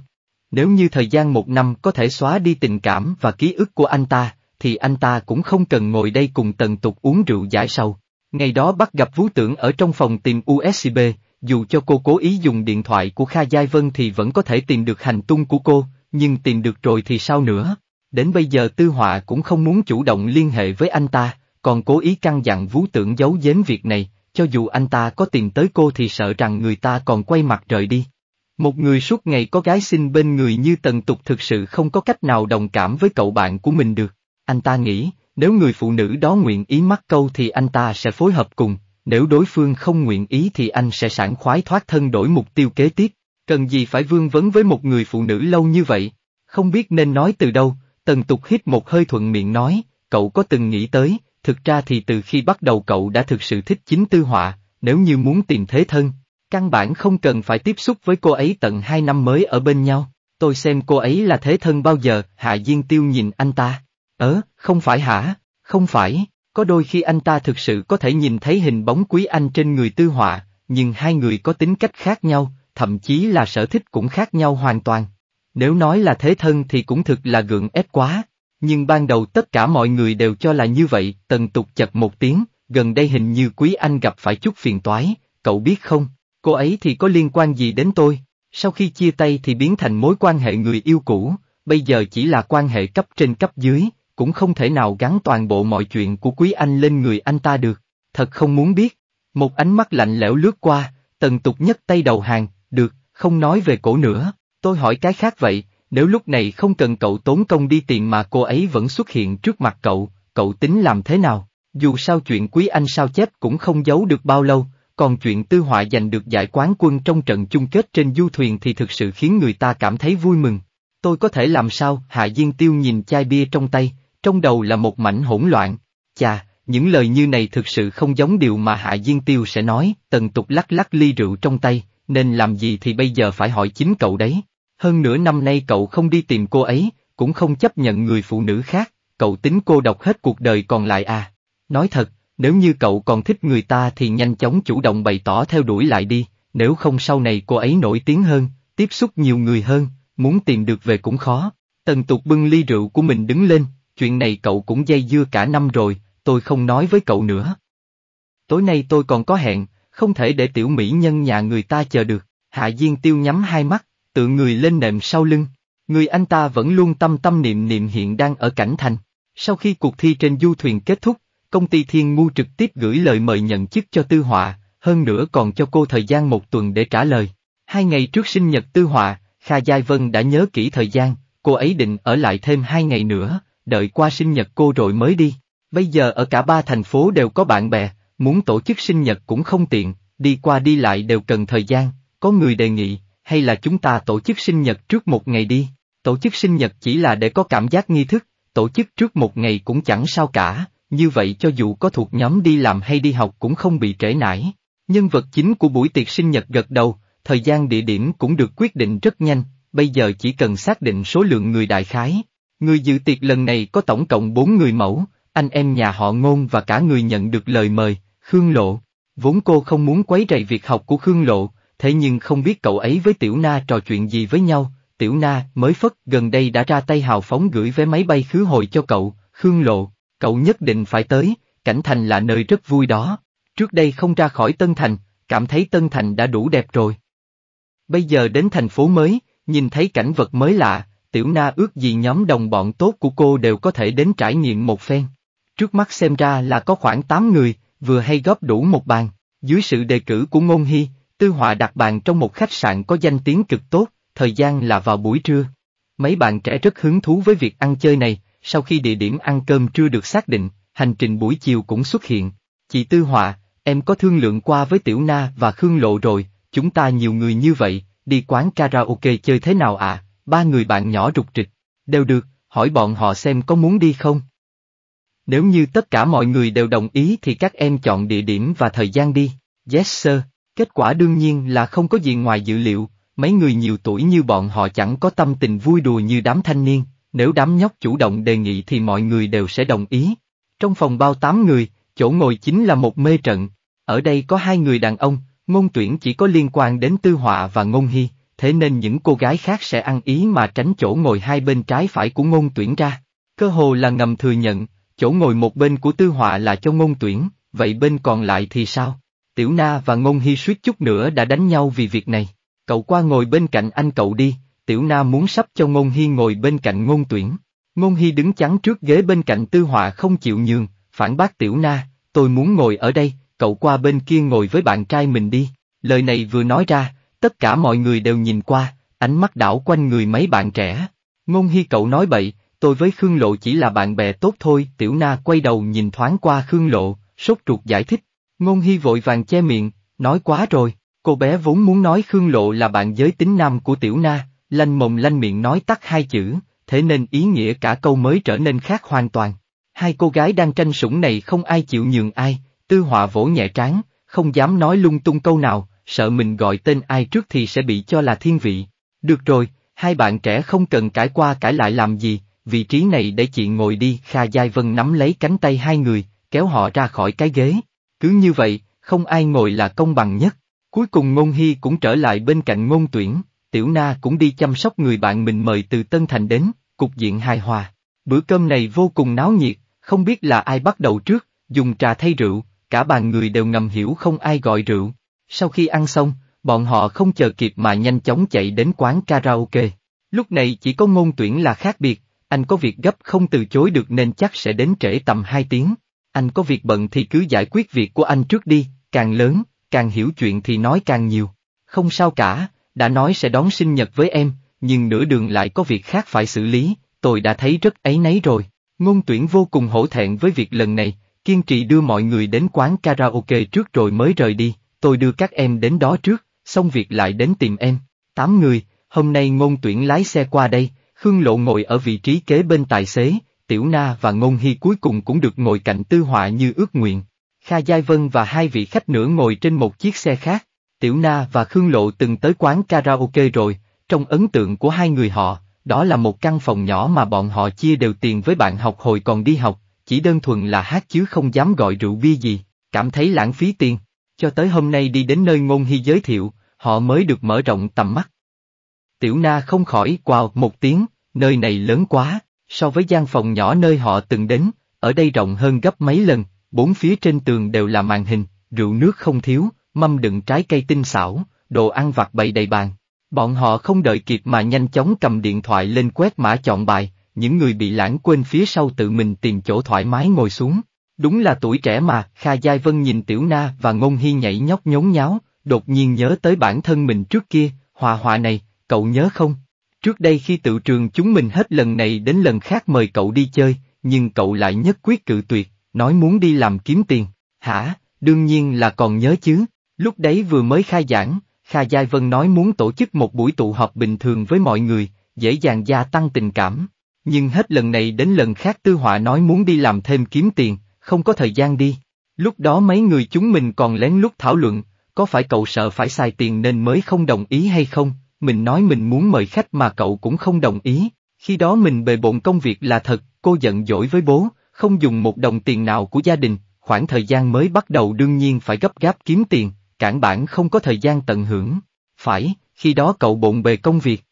Nếu như thời gian một năm có thể xóa đi tình cảm và ký ức của anh ta, thì anh ta cũng không cần ngồi đây cùng tần tục uống rượu giải sầu. Ngày đó bắt gặp Vũ Tưởng ở trong phòng tìm USB, dù cho cô cố ý dùng điện thoại của Kha Giai Vân thì vẫn có thể tìm được hành tung của cô, nhưng tìm được rồi thì sao nữa. Đến bây giờ Tư Họa cũng không muốn chủ động liên hệ với anh ta, còn cố ý căn dặn Vũ Tưởng giấu giếm việc này, cho dù anh ta có tìm tới cô thì sợ rằng người ta còn quay mặt rời đi. Một người suốt ngày có gái xinh bên người như tần tục thực sự không có cách nào đồng cảm với cậu bạn của mình được. Anh ta nghĩ, nếu người phụ nữ đó nguyện ý mắc câu thì anh ta sẽ phối hợp cùng, nếu đối phương không nguyện ý thì anh sẽ sẵn khoái thoát thân đổi mục tiêu kế tiếp. Cần gì phải vương vấn với một người phụ nữ lâu như vậy? Không biết nên nói từ đâu, tần tục hít một hơi thuận miệng nói, cậu có từng nghĩ tới, thực ra thì từ khi bắt đầu cậu đã thực sự thích chính tư họa, nếu như muốn tìm thế thân, Căn bản không cần phải tiếp xúc với cô ấy tận hai năm mới ở bên nhau, tôi xem cô ấy là thế thân bao giờ, Hạ Diên Tiêu nhìn anh ta. Ớ, không phải hả, không phải, có đôi khi anh ta thực sự có thể nhìn thấy hình bóng quý anh trên người tư họa, nhưng hai người có tính cách khác nhau, thậm chí là sở thích cũng khác nhau hoàn toàn. Nếu nói là thế thân thì cũng thực là gượng ép quá, nhưng ban đầu tất cả mọi người đều cho là như vậy, tần tục chật một tiếng, gần đây hình như quý anh gặp phải chút phiền toái, cậu biết không, Cô ấy thì có liên quan gì đến tôi? Sau khi chia tay thì biến thành mối quan hệ người yêu cũ, bây giờ chỉ là quan hệ cấp trên cấp dưới, cũng không thể nào gắn toàn bộ mọi chuyện của quý anh lên người anh ta được. Thật không muốn biết. Một ánh mắt lạnh lẽo lướt qua, tần tục nhất tay đầu hàng, được, không nói về cổ nữa, tôi hỏi cái khác vậy, nếu lúc này không cần cậu tốn công đi tiền mà cô ấy vẫn xuất hiện trước mặt cậu, cậu tính làm thế nào? Dù sao chuyện quý anh sao chép cũng không giấu được bao lâu, còn chuyện tư họa giành được giải quán quân trong trận chung kết trên du thuyền thì thực sự khiến người ta cảm thấy vui mừng. Tôi có thể làm sao, Hạ Diên Tiêu nhìn chai bia trong tay, trong đầu là một mảnh hỗn loạn. Chà, những lời như này thực sự không giống điều mà Hạ Diên Tiêu sẽ nói, tần tục lắc lắc ly rượu trong tay, nên làm gì thì bây giờ phải hỏi chính cậu đấy. Hơn nửa năm nay cậu không đi tìm cô ấy, cũng không chấp nhận người phụ nữ khác, cậu tính cô độc hết cuộc đời còn lại à. Nói thật, nếu như cậu còn thích người ta thì nhanh chóng chủ động bày tỏ theo đuổi lại đi, nếu không sau này cô ấy nổi tiếng hơn, tiếp xúc nhiều người hơn, muốn tìm được về cũng khó. Tần tục bưng ly rượu của mình đứng lên, chuyện này cậu cũng dây dưa cả năm rồi, tôi không nói với cậu nữa. Tối nay tôi còn có hẹn, không thể để tiểu mỹ nhân nhà người ta chờ được, hạ Diên tiêu nhắm hai mắt, tự người lên nệm sau lưng. Người anh ta vẫn luôn tâm tâm niệm niệm hiện đang ở cảnh thành. Sau khi cuộc thi trên du thuyền kết thúc, công ty Thiên Ngu trực tiếp gửi lời mời nhận chức cho Tư Họa, hơn nữa còn cho cô thời gian một tuần để trả lời. Hai ngày trước sinh nhật Tư Họa, Kha Giai Vân đã nhớ kỹ thời gian, cô ấy định ở lại thêm hai ngày nữa, đợi qua sinh nhật cô rồi mới đi. Bây giờ ở cả ba thành phố đều có bạn bè, muốn tổ chức sinh nhật cũng không tiện, đi qua đi lại đều cần thời gian, có người đề nghị, hay là chúng ta tổ chức sinh nhật trước một ngày đi. Tổ chức sinh nhật chỉ là để có cảm giác nghi thức, tổ chức trước một ngày cũng chẳng sao cả, như vậy cho dù có thuộc nhóm đi làm hay đi học cũng không bị trễ nải. Nhân vật chính của buổi tiệc sinh nhật gật đầu, thời gian địa điểm cũng được quyết định rất nhanh, bây giờ chỉ cần xác định số lượng người đại khái. Người dự tiệc lần này có tổng cộng 4 người mẫu, anh em nhà họ ngôn và cả người nhận được lời mời, Khương Lộ. Vốn cô không muốn quấy rầy việc học của Khương Lộ, thế nhưng không biết cậu ấy với Tiểu Na trò chuyện gì với nhau, Tiểu Na mới phất gần đây đã ra tay hào phóng gửi vé máy bay khứ hồi cho cậu, Khương Lộ cậu nhất định phải tới, Cảnh Thành là nơi rất vui đó. Trước đây không ra khỏi Tân Thành, cảm thấy Tân Thành đã đủ đẹp rồi. Bây giờ đến thành phố mới, nhìn thấy cảnh vật mới lạ, Tiểu Na ước gì nhóm đồng bọn tốt của cô đều có thể đến trải nghiệm một phen. Trước mắt xem ra là có khoảng 8 người, vừa hay góp đủ một bàn. Dưới sự đề cử của Ngôn Hy, Tư Họa đặt bàn trong một khách sạn có danh tiếng cực tốt, thời gian là vào buổi trưa. Mấy bạn trẻ rất hứng thú với việc ăn chơi này, sau khi địa điểm ăn cơm trưa được xác định, hành trình buổi chiều cũng xuất hiện. Chị Tư Họa, em có thương lượng qua với Tiểu Na và Khương Lộ rồi, chúng ta nhiều người như vậy, đi quán karaoke chơi thế nào ạ, à? ba người bạn nhỏ rục trịch, đều được, hỏi bọn họ xem có muốn đi không. Nếu như tất cả mọi người đều đồng ý thì các em chọn địa điểm và thời gian đi, yes sir, kết quả đương nhiên là không có gì ngoài dự liệu, mấy người nhiều tuổi như bọn họ chẳng có tâm tình vui đùa như đám thanh niên, nếu đám nhóc chủ động đề nghị thì mọi người đều sẽ đồng ý. Trong phòng bao tám người, chỗ ngồi chính là một mê trận. Ở đây có hai người đàn ông, ngôn tuyển chỉ có liên quan đến tư họa và ngôn hy, thế nên những cô gái khác sẽ ăn ý mà tránh chỗ ngồi hai bên trái phải của ngôn tuyển ra. Cơ hồ là ngầm thừa nhận, chỗ ngồi một bên của tư họa là cho ngôn tuyển, vậy bên còn lại thì sao? Tiểu Na và Ngôn Hy suýt chút nữa đã đánh nhau vì việc này. Cậu qua ngồi bên cạnh anh cậu đi, Tiểu Na muốn sắp cho Ngôn Hy ngồi bên cạnh Ngôn Tuyển. Ngôn Hy đứng chắn trước ghế bên cạnh Tư Họa không chịu nhường, phản bác Tiểu Na, tôi muốn ngồi ở đây, cậu qua bên kia ngồi với bạn trai mình đi. Lời này vừa nói ra, tất cả mọi người đều nhìn qua, ánh mắt đảo quanh người mấy bạn trẻ. Ngôn Hy cậu nói bậy, tôi với Khương Lộ chỉ là bạn bè tốt thôi, Tiểu Na quay đầu nhìn thoáng qua Khương Lộ, sốt ruột giải thích. Ngôn Hy vội vàng che miệng, nói quá rồi, cô bé vốn muốn nói Khương Lộ là bạn giới tính nam của Tiểu Na, lanh mồm lanh miệng nói tắt hai chữ, thế nên ý nghĩa cả câu mới trở nên khác hoàn toàn. Hai cô gái đang tranh sủng này không ai chịu nhường ai, tư họa vỗ nhẹ trán, không dám nói lung tung câu nào, sợ mình gọi tên ai trước thì sẽ bị cho là thiên vị. Được rồi, hai bạn trẻ không cần cãi qua cãi lại làm gì, vị trí này để chị ngồi đi. Kha Giai Vân nắm lấy cánh tay hai người, kéo họ ra khỏi cái ghế. Cứ như vậy, không ai ngồi là công bằng nhất. Cuối cùng Ngôn Hy cũng trở lại bên cạnh Ngôn Tuyển. Tiểu Na cũng đi chăm sóc người bạn mình mời từ Tân Thành đến, cục diện hài hòa. Bữa cơm này vô cùng náo nhiệt, không biết là ai bắt đầu trước, dùng trà thay rượu, cả bàn người đều ngầm hiểu không ai gọi rượu. Sau khi ăn xong, bọn họ không chờ kịp mà nhanh chóng chạy đến quán karaoke. Lúc này chỉ có ngôn tuyển là khác biệt, anh có việc gấp không từ chối được nên chắc sẽ đến trễ tầm hai tiếng. Anh có việc bận thì cứ giải quyết việc của anh trước đi, càng lớn, càng hiểu chuyện thì nói càng nhiều. Không sao cả, đã nói sẽ đón sinh nhật với em, nhưng nửa đường lại có việc khác phải xử lý, tôi đã thấy rất ấy nấy rồi. Ngôn tuyển vô cùng hổ thẹn với việc lần này, kiên trì đưa mọi người đến quán karaoke trước rồi mới rời đi, tôi đưa các em đến đó trước, xong việc lại đến tìm em. Tám người, hôm nay ngôn tuyển lái xe qua đây, Khương Lộ ngồi ở vị trí kế bên tài xế, Tiểu Na và Ngôn Hy cuối cùng cũng được ngồi cạnh Tư Họa như ước nguyện. Kha Giai Vân và hai vị khách nữa ngồi trên một chiếc xe khác. Tiểu Na và Khương Lộ từng tới quán karaoke rồi, trong ấn tượng của hai người họ, đó là một căn phòng nhỏ mà bọn họ chia đều tiền với bạn học hồi còn đi học, chỉ đơn thuần là hát chứ không dám gọi rượu bia gì, cảm thấy lãng phí tiền. Cho tới hôm nay đi đến nơi Ngôn Hy giới thiệu, họ mới được mở rộng tầm mắt. Tiểu Na không khỏi quào một tiếng, nơi này lớn quá, so với gian phòng nhỏ nơi họ từng đến, ở đây rộng hơn gấp mấy lần, bốn phía trên tường đều là màn hình, rượu nước không thiếu, mâm đựng trái cây tinh xảo, đồ ăn vặt bày đầy bàn. Bọn họ không đợi kịp mà nhanh chóng cầm điện thoại lên quét mã chọn bài, những người bị lãng quên phía sau tự mình tìm chỗ thoải mái ngồi xuống. Đúng là tuổi trẻ mà, Kha Giai Vân nhìn Tiểu Na và Ngôn Hy nhảy nhóc nhốn nháo, đột nhiên nhớ tới bản thân mình trước kia, hòa hòa này, cậu nhớ không? Trước đây khi tự trường chúng mình hết lần này đến lần khác mời cậu đi chơi, nhưng cậu lại nhất quyết cự tuyệt, nói muốn đi làm kiếm tiền. Hả, đương nhiên là còn nhớ chứ, Lúc đấy vừa mới khai giảng, Kha Giai Vân nói muốn tổ chức một buổi tụ họp bình thường với mọi người, dễ dàng gia tăng tình cảm. Nhưng hết lần này đến lần khác Tư Họa nói muốn đi làm thêm kiếm tiền, không có thời gian đi. Lúc đó mấy người chúng mình còn lén lút thảo luận, có phải cậu sợ phải xài tiền nên mới không đồng ý hay không, mình nói mình muốn mời khách mà cậu cũng không đồng ý. Khi đó mình bề bộn công việc là thật, cô giận dỗi với bố, không dùng một đồng tiền nào của gia đình, khoảng thời gian mới bắt đầu đương nhiên phải gấp gáp kiếm tiền, cản bản không có thời gian tận hưởng. Phải, khi đó cậu bộn bề công việc.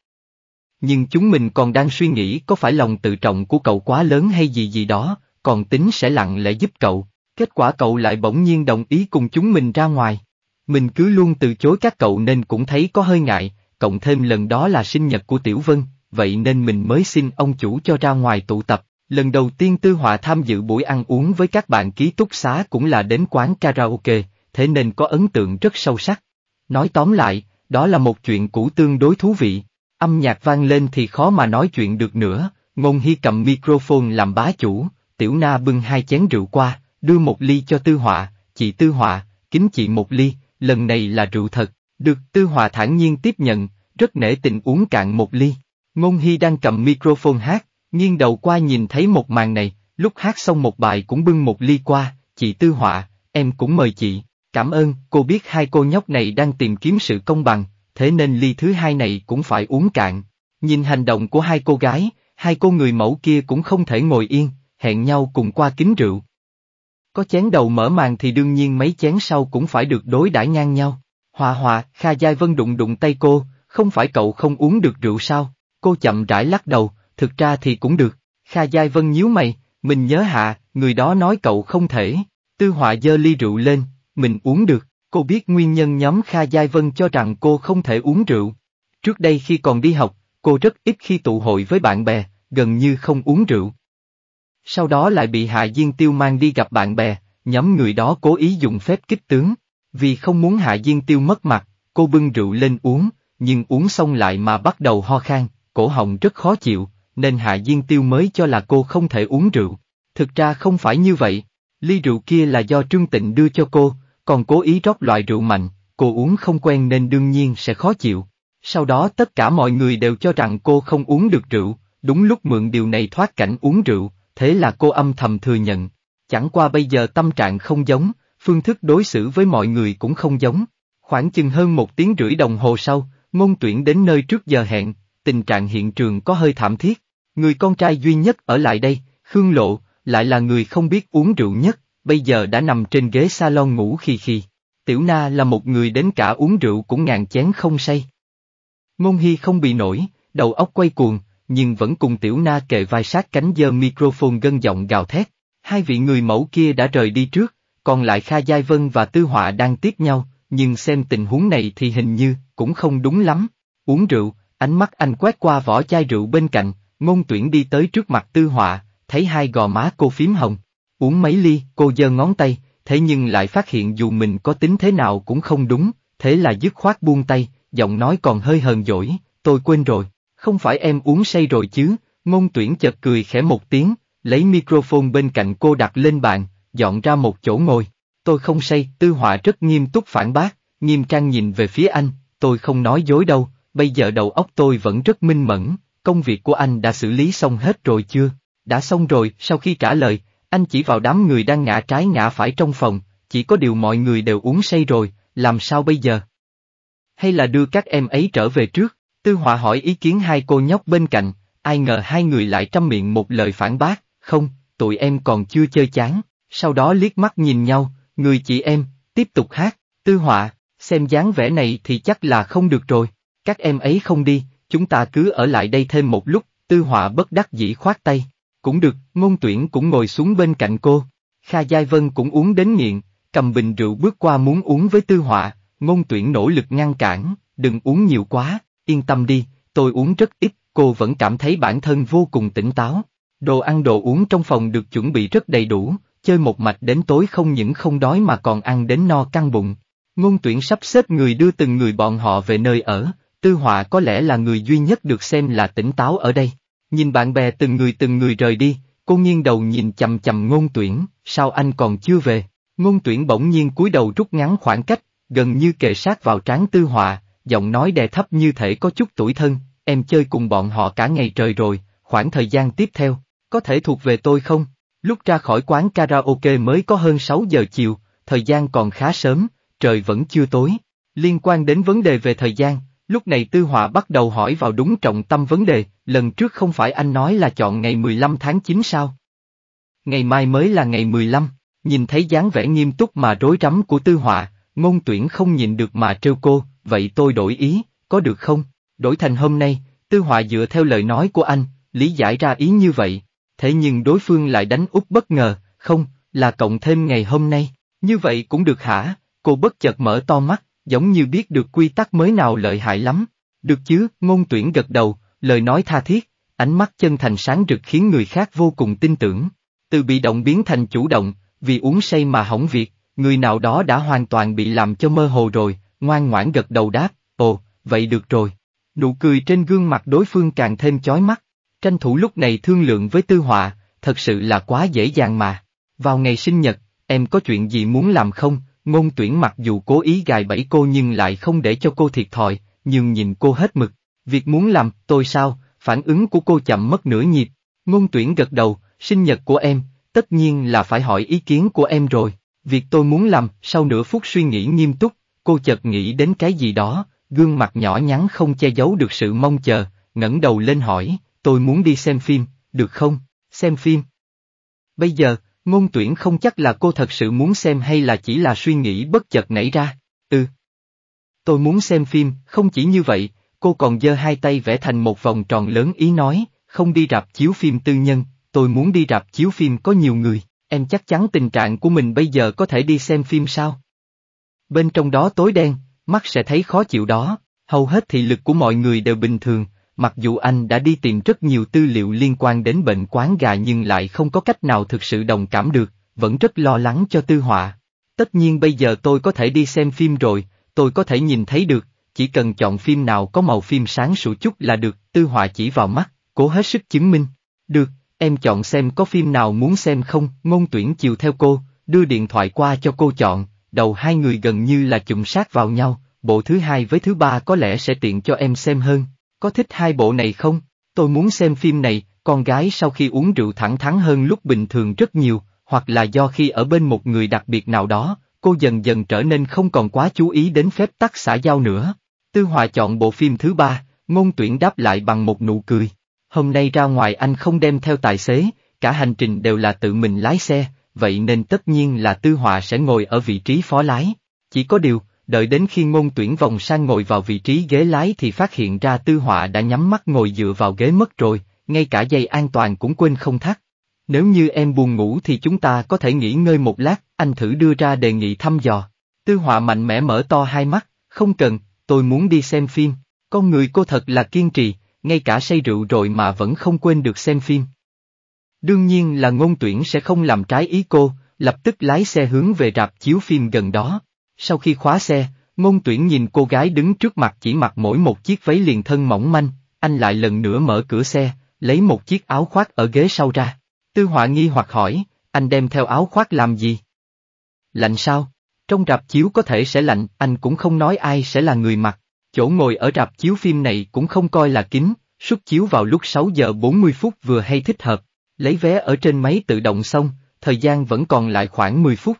Nhưng chúng mình còn đang suy nghĩ có phải lòng tự trọng của cậu quá lớn hay gì gì đó, còn tính sẽ lặng lẽ giúp cậu. Kết quả cậu lại bỗng nhiên đồng ý cùng chúng mình ra ngoài. Mình cứ luôn từ chối các cậu nên cũng thấy có hơi ngại, cộng thêm lần đó là sinh nhật của Tiểu Vân, vậy nên mình mới xin ông chủ cho ra ngoài tụ tập. Lần đầu tiên Tư Họa tham dự buổi ăn uống với các bạn ký túc xá cũng là đến quán karaoke, thế nên có ấn tượng rất sâu sắc. Nói tóm lại, đó là một chuyện cũ tương đối thú vị. Âm nhạc vang lên thì khó mà nói chuyện được nữa, Ngôn Hy cầm microphone làm bá chủ, Tiểu Na bưng hai chén rượu qua, đưa một ly cho Tư Họa, chị Tư Họa, kính chị một ly, lần này là rượu thật, được Tư Họa thản nhiên tiếp nhận, rất nể tình uống cạn một ly. Ngôn Hy đang cầm microphone hát, nghiêng đầu qua nhìn thấy một màn này, lúc hát xong một bài cũng bưng một ly qua, chị Tư Họa, em cũng mời chị. Cảm ơn, cô biết hai cô nhóc này đang tìm kiếm sự công bằng, thế nên ly thứ hai này cũng phải uống cạn. Nhìn hành động của hai cô gái, hai cô người mẫu kia cũng không thể ngồi yên, hẹn nhau cùng qua kính rượu. Có chén đầu mở màn thì đương nhiên mấy chén sau cũng phải được đối đãi ngang nhau. Hòa hòa, Kha Giai Vân đụng đụng tay cô, không phải cậu không uống được rượu sao, cô chậm rãi lắc đầu, thực ra thì cũng được. Kha Giai Vân nhíu mày, mình nhớ hạ, người đó nói cậu không thể. Tư họa dơ ly rượu lên, mình uống được, cô biết nguyên nhân nhóm Kha Giai Vân cho rằng cô không thể uống rượu. Trước đây khi còn đi học, cô rất ít khi tụ hội với bạn bè, gần như không uống rượu. Sau đó lại bị Hạ Diên Tiêu mang đi gặp bạn bè, nhóm người đó cố ý dùng phép kích tướng. Vì không muốn Hạ Diên Tiêu mất mặt, cô bưng rượu lên uống, nhưng uống xong lại mà bắt đầu ho khan, cổ họng rất khó chịu, nên Hạ Diên Tiêu mới cho là cô không thể uống rượu. Thực ra không phải như vậy, ly rượu kia là do Trương Tịnh đưa cho cô, còn cố ý rót loại rượu mạnh, cô uống không quen nên đương nhiên sẽ khó chịu. Sau đó tất cả mọi người đều cho rằng cô không uống được rượu, đúng lúc mượn điều này thoát cảnh uống rượu, thế là cô âm thầm thừa nhận. Chẳng qua bây giờ tâm trạng không giống, phương thức đối xử với mọi người cũng không giống. Khoảng chừng hơn một tiếng rưỡi đồng hồ sau, ngôn tuyển đến nơi trước giờ hẹn, tình trạng hiện trường có hơi thảm thiết. Người con trai duy nhất ở lại đây, Khương Lộ, lại là người không biết uống rượu nhất, bây giờ đã nằm trên ghế salon ngủ khi khi. Tiểu Na là một người đến cả uống rượu cũng ngàn chén không say. Ngôn Hy không bị nổi, đầu óc quay cuồng, nhưng vẫn cùng Tiểu Na kề vai sát cánh dơ microphone gân giọng gào thét. Hai vị người mẫu kia đã rời đi trước, còn lại Kha Giai Vân và Tư Họa đang tiếc nhau, nhưng xem tình huống này thì hình như cũng không đúng lắm. Uống rượu, ánh mắt anh quét qua vỏ chai rượu bên cạnh, ngôn tuyển đi tới trước mặt Tư Họa, thấy hai gò má cô phím hồng, Uống mấy ly, cô giơ ngón tay, thế nhưng lại phát hiện dù mình có tính thế nào cũng không đúng, thế là dứt khoát buông tay, giọng nói còn hơi hờn dỗi, tôi quên rồi, không phải em uống say rồi chứ, ngôn tuyển chợt cười khẽ một tiếng, lấy microphone bên cạnh cô đặt lên bàn, dọn ra một chỗ ngồi, tôi không say, tư họa rất nghiêm túc phản bác, nghiêm trang nhìn về phía anh, tôi không nói dối đâu, bây giờ đầu óc tôi vẫn rất minh mẫn, công việc của anh đã xử lý xong hết rồi chưa? Đã xong rồi, sau khi trả lời, anh chỉ vào đám người đang ngã trái ngã phải trong phòng, chỉ có điều mọi người đều uống say rồi, làm sao bây giờ? Hay là đưa các em ấy trở về trước? Tư Họa hỏi ý kiến hai cô nhóc bên cạnh, ai ngờ hai người lại trăm miệng một lời phản bác, không, tụi em còn chưa chơi chán, sau đó liếc mắt nhìn nhau, người chị em, tiếp tục hát, Tư Họa, xem dáng vẻ này thì chắc là không được rồi, các em ấy không đi, chúng ta cứ ở lại đây thêm một lúc, Tư Họa bất đắc dĩ khoát tay. Cũng được, ngôn tuyển cũng ngồi xuống bên cạnh cô. Kha Giai Vân cũng uống đến nghiện, cầm bình rượu bước qua muốn uống với Tư Họa, ngôn tuyển nỗ lực ngăn cản, đừng uống nhiều quá, yên tâm đi, tôi uống rất ít, cô vẫn cảm thấy bản thân vô cùng tỉnh táo. Đồ ăn đồ uống trong phòng được chuẩn bị rất đầy đủ, chơi một mạch đến tối không những không đói mà còn ăn đến no căng bụng. Ngôn tuyển sắp xếp người đưa từng người bọn họ về nơi ở, Tư Họa có lẽ là người duy nhất được xem là tỉnh táo ở đây. Nhìn bạn bè từng người từng người rời đi, cô nghiêng đầu nhìn chầm chầm ngôn tuyển, sao anh còn chưa về? Ngôn tuyển bỗng nhiên cúi đầu rút ngắn khoảng cách, gần như kề sát vào trán tư họa, giọng nói đè thấp như thể có chút tuổi thân, em chơi cùng bọn họ cả ngày trời rồi, khoảng thời gian tiếp theo, có thể thuộc về tôi không? Lúc ra khỏi quán karaoke mới có hơn sáu giờ chiều, thời gian còn khá sớm, trời vẫn chưa tối. Liên quan đến vấn đề về thời gian, Lúc này Tư Họa bắt đầu hỏi vào đúng trọng tâm vấn đề, lần trước không phải anh nói là chọn ngày 15 tháng 9 sao? Ngày mai mới là ngày 15, nhìn thấy dáng vẻ nghiêm túc mà rối rắm của Tư Họa, ngôn tuyển không nhìn được mà trêu cô, vậy tôi đổi ý, có được không? Đổi thành hôm nay, Tư Họa dựa theo lời nói của anh, lý giải ra ý như vậy, thế nhưng đối phương lại đánh úp bất ngờ, không, là cộng thêm ngày hôm nay, như vậy cũng được hả? Cô bất chợt mở to mắt, giống như biết được quy tắc mới nào lợi hại lắm. Được chứ, ngôn tuyển gật đầu, lời nói tha thiết, ánh mắt chân thành sáng rực khiến người khác vô cùng tin tưởng. Từ bị động biến thành chủ động, vì uống say mà hỏng việc, người nào đó đã hoàn toàn bị làm cho mơ hồ rồi, ngoan ngoãn gật đầu đáp, ồ, vậy được rồi. Nụ cười trên gương mặt đối phương càng thêm chói mắt, tranh thủ lúc này thương lượng với tư họa, thật sự là quá dễ dàng mà. Vào ngày sinh nhật, em có chuyện gì muốn làm không, ngôn tuyển mặc dù cố ý gài bẫy cô nhưng lại không để cho cô thiệt thòi, nhưng nhìn cô hết mực, việc muốn làm, tôi sao, phản ứng của cô chậm mất nửa nhịp, ngôn tuyển gật đầu, sinh nhật của em, tất nhiên là phải hỏi ý kiến của em rồi, việc tôi muốn làm, sau nửa phút suy nghĩ nghiêm túc, cô chợt nghĩ đến cái gì đó, gương mặt nhỏ nhắn không che giấu được sự mong chờ, ngẩng đầu lên hỏi, tôi muốn đi xem phim, được không, xem phim. Bây giờ, Ngôn tuyển không chắc là cô thật sự muốn xem hay là chỉ là suy nghĩ bất chợt nảy ra, ừ. Tôi muốn xem phim, không chỉ như vậy, cô còn giơ hai tay vẽ thành một vòng tròn lớn ý nói, không đi rạp chiếu phim tư nhân, tôi muốn đi rạp chiếu phim có nhiều người, em chắc chắn tình trạng của mình bây giờ có thể đi xem phim sao? Bên trong đó tối đen, mắt sẽ thấy khó chịu đó, hầu hết thị lực của mọi người đều bình thường, Mặc dù anh đã đi tìm rất nhiều tư liệu liên quan đến bệnh quán gà nhưng lại không có cách nào thực sự đồng cảm được, vẫn rất lo lắng cho tư họa. Tất nhiên bây giờ tôi có thể đi xem phim rồi, tôi có thể nhìn thấy được, chỉ cần chọn phim nào có màu phim sáng sủa chút là được, tư họa chỉ vào mắt, cố hết sức chứng minh. Được, em chọn xem có phim nào muốn xem không, ngôn tuyển chiều theo cô, đưa điện thoại qua cho cô chọn, đầu hai người gần như là chụm sát vào nhau, bộ thứ hai với thứ ba có lẽ sẽ tiện cho em xem hơn có thích hai bộ này không? Tôi muốn xem phim này, con gái sau khi uống rượu thẳng thắn hơn lúc bình thường rất nhiều, hoặc là do khi ở bên một người đặc biệt nào đó, cô dần dần trở nên không còn quá chú ý đến phép tắc xã giao nữa. Tư Hòa chọn bộ phim thứ ba, ngôn tuyển đáp lại bằng một nụ cười. Hôm nay ra ngoài anh không đem theo tài xế, cả hành trình đều là tự mình lái xe, vậy nên tất nhiên là Tư Hòa sẽ ngồi ở vị trí phó lái. Chỉ có điều, đợi đến khi ngôn tuyển vòng sang ngồi vào vị trí ghế lái thì phát hiện ra tư họa đã nhắm mắt ngồi dựa vào ghế mất rồi, ngay cả dây an toàn cũng quên không thắt. Nếu như em buồn ngủ thì chúng ta có thể nghỉ ngơi một lát, anh thử đưa ra đề nghị thăm dò. Tư họa mạnh mẽ mở to hai mắt, không cần, tôi muốn đi xem phim. Con người cô thật là kiên trì, ngay cả say rượu rồi mà vẫn không quên được xem phim. Đương nhiên là ngôn tuyển sẽ không làm trái ý cô, lập tức lái xe hướng về rạp chiếu phim gần đó. Sau khi khóa xe, ngôn tuyển nhìn cô gái đứng trước mặt chỉ mặc mỗi một chiếc váy liền thân mỏng manh, anh lại lần nữa mở cửa xe, lấy một chiếc áo khoác ở ghế sau ra. Tư họa nghi hoặc hỏi, anh đem theo áo khoác làm gì? Lạnh sao? Trong rạp chiếu có thể sẽ lạnh, anh cũng không nói ai sẽ là người mặc. Chỗ ngồi ở rạp chiếu phim này cũng không coi là kín, suất chiếu vào lúc 6 giờ 40 phút vừa hay thích hợp. Lấy vé ở trên máy tự động xong, thời gian vẫn còn lại khoảng 10 phút.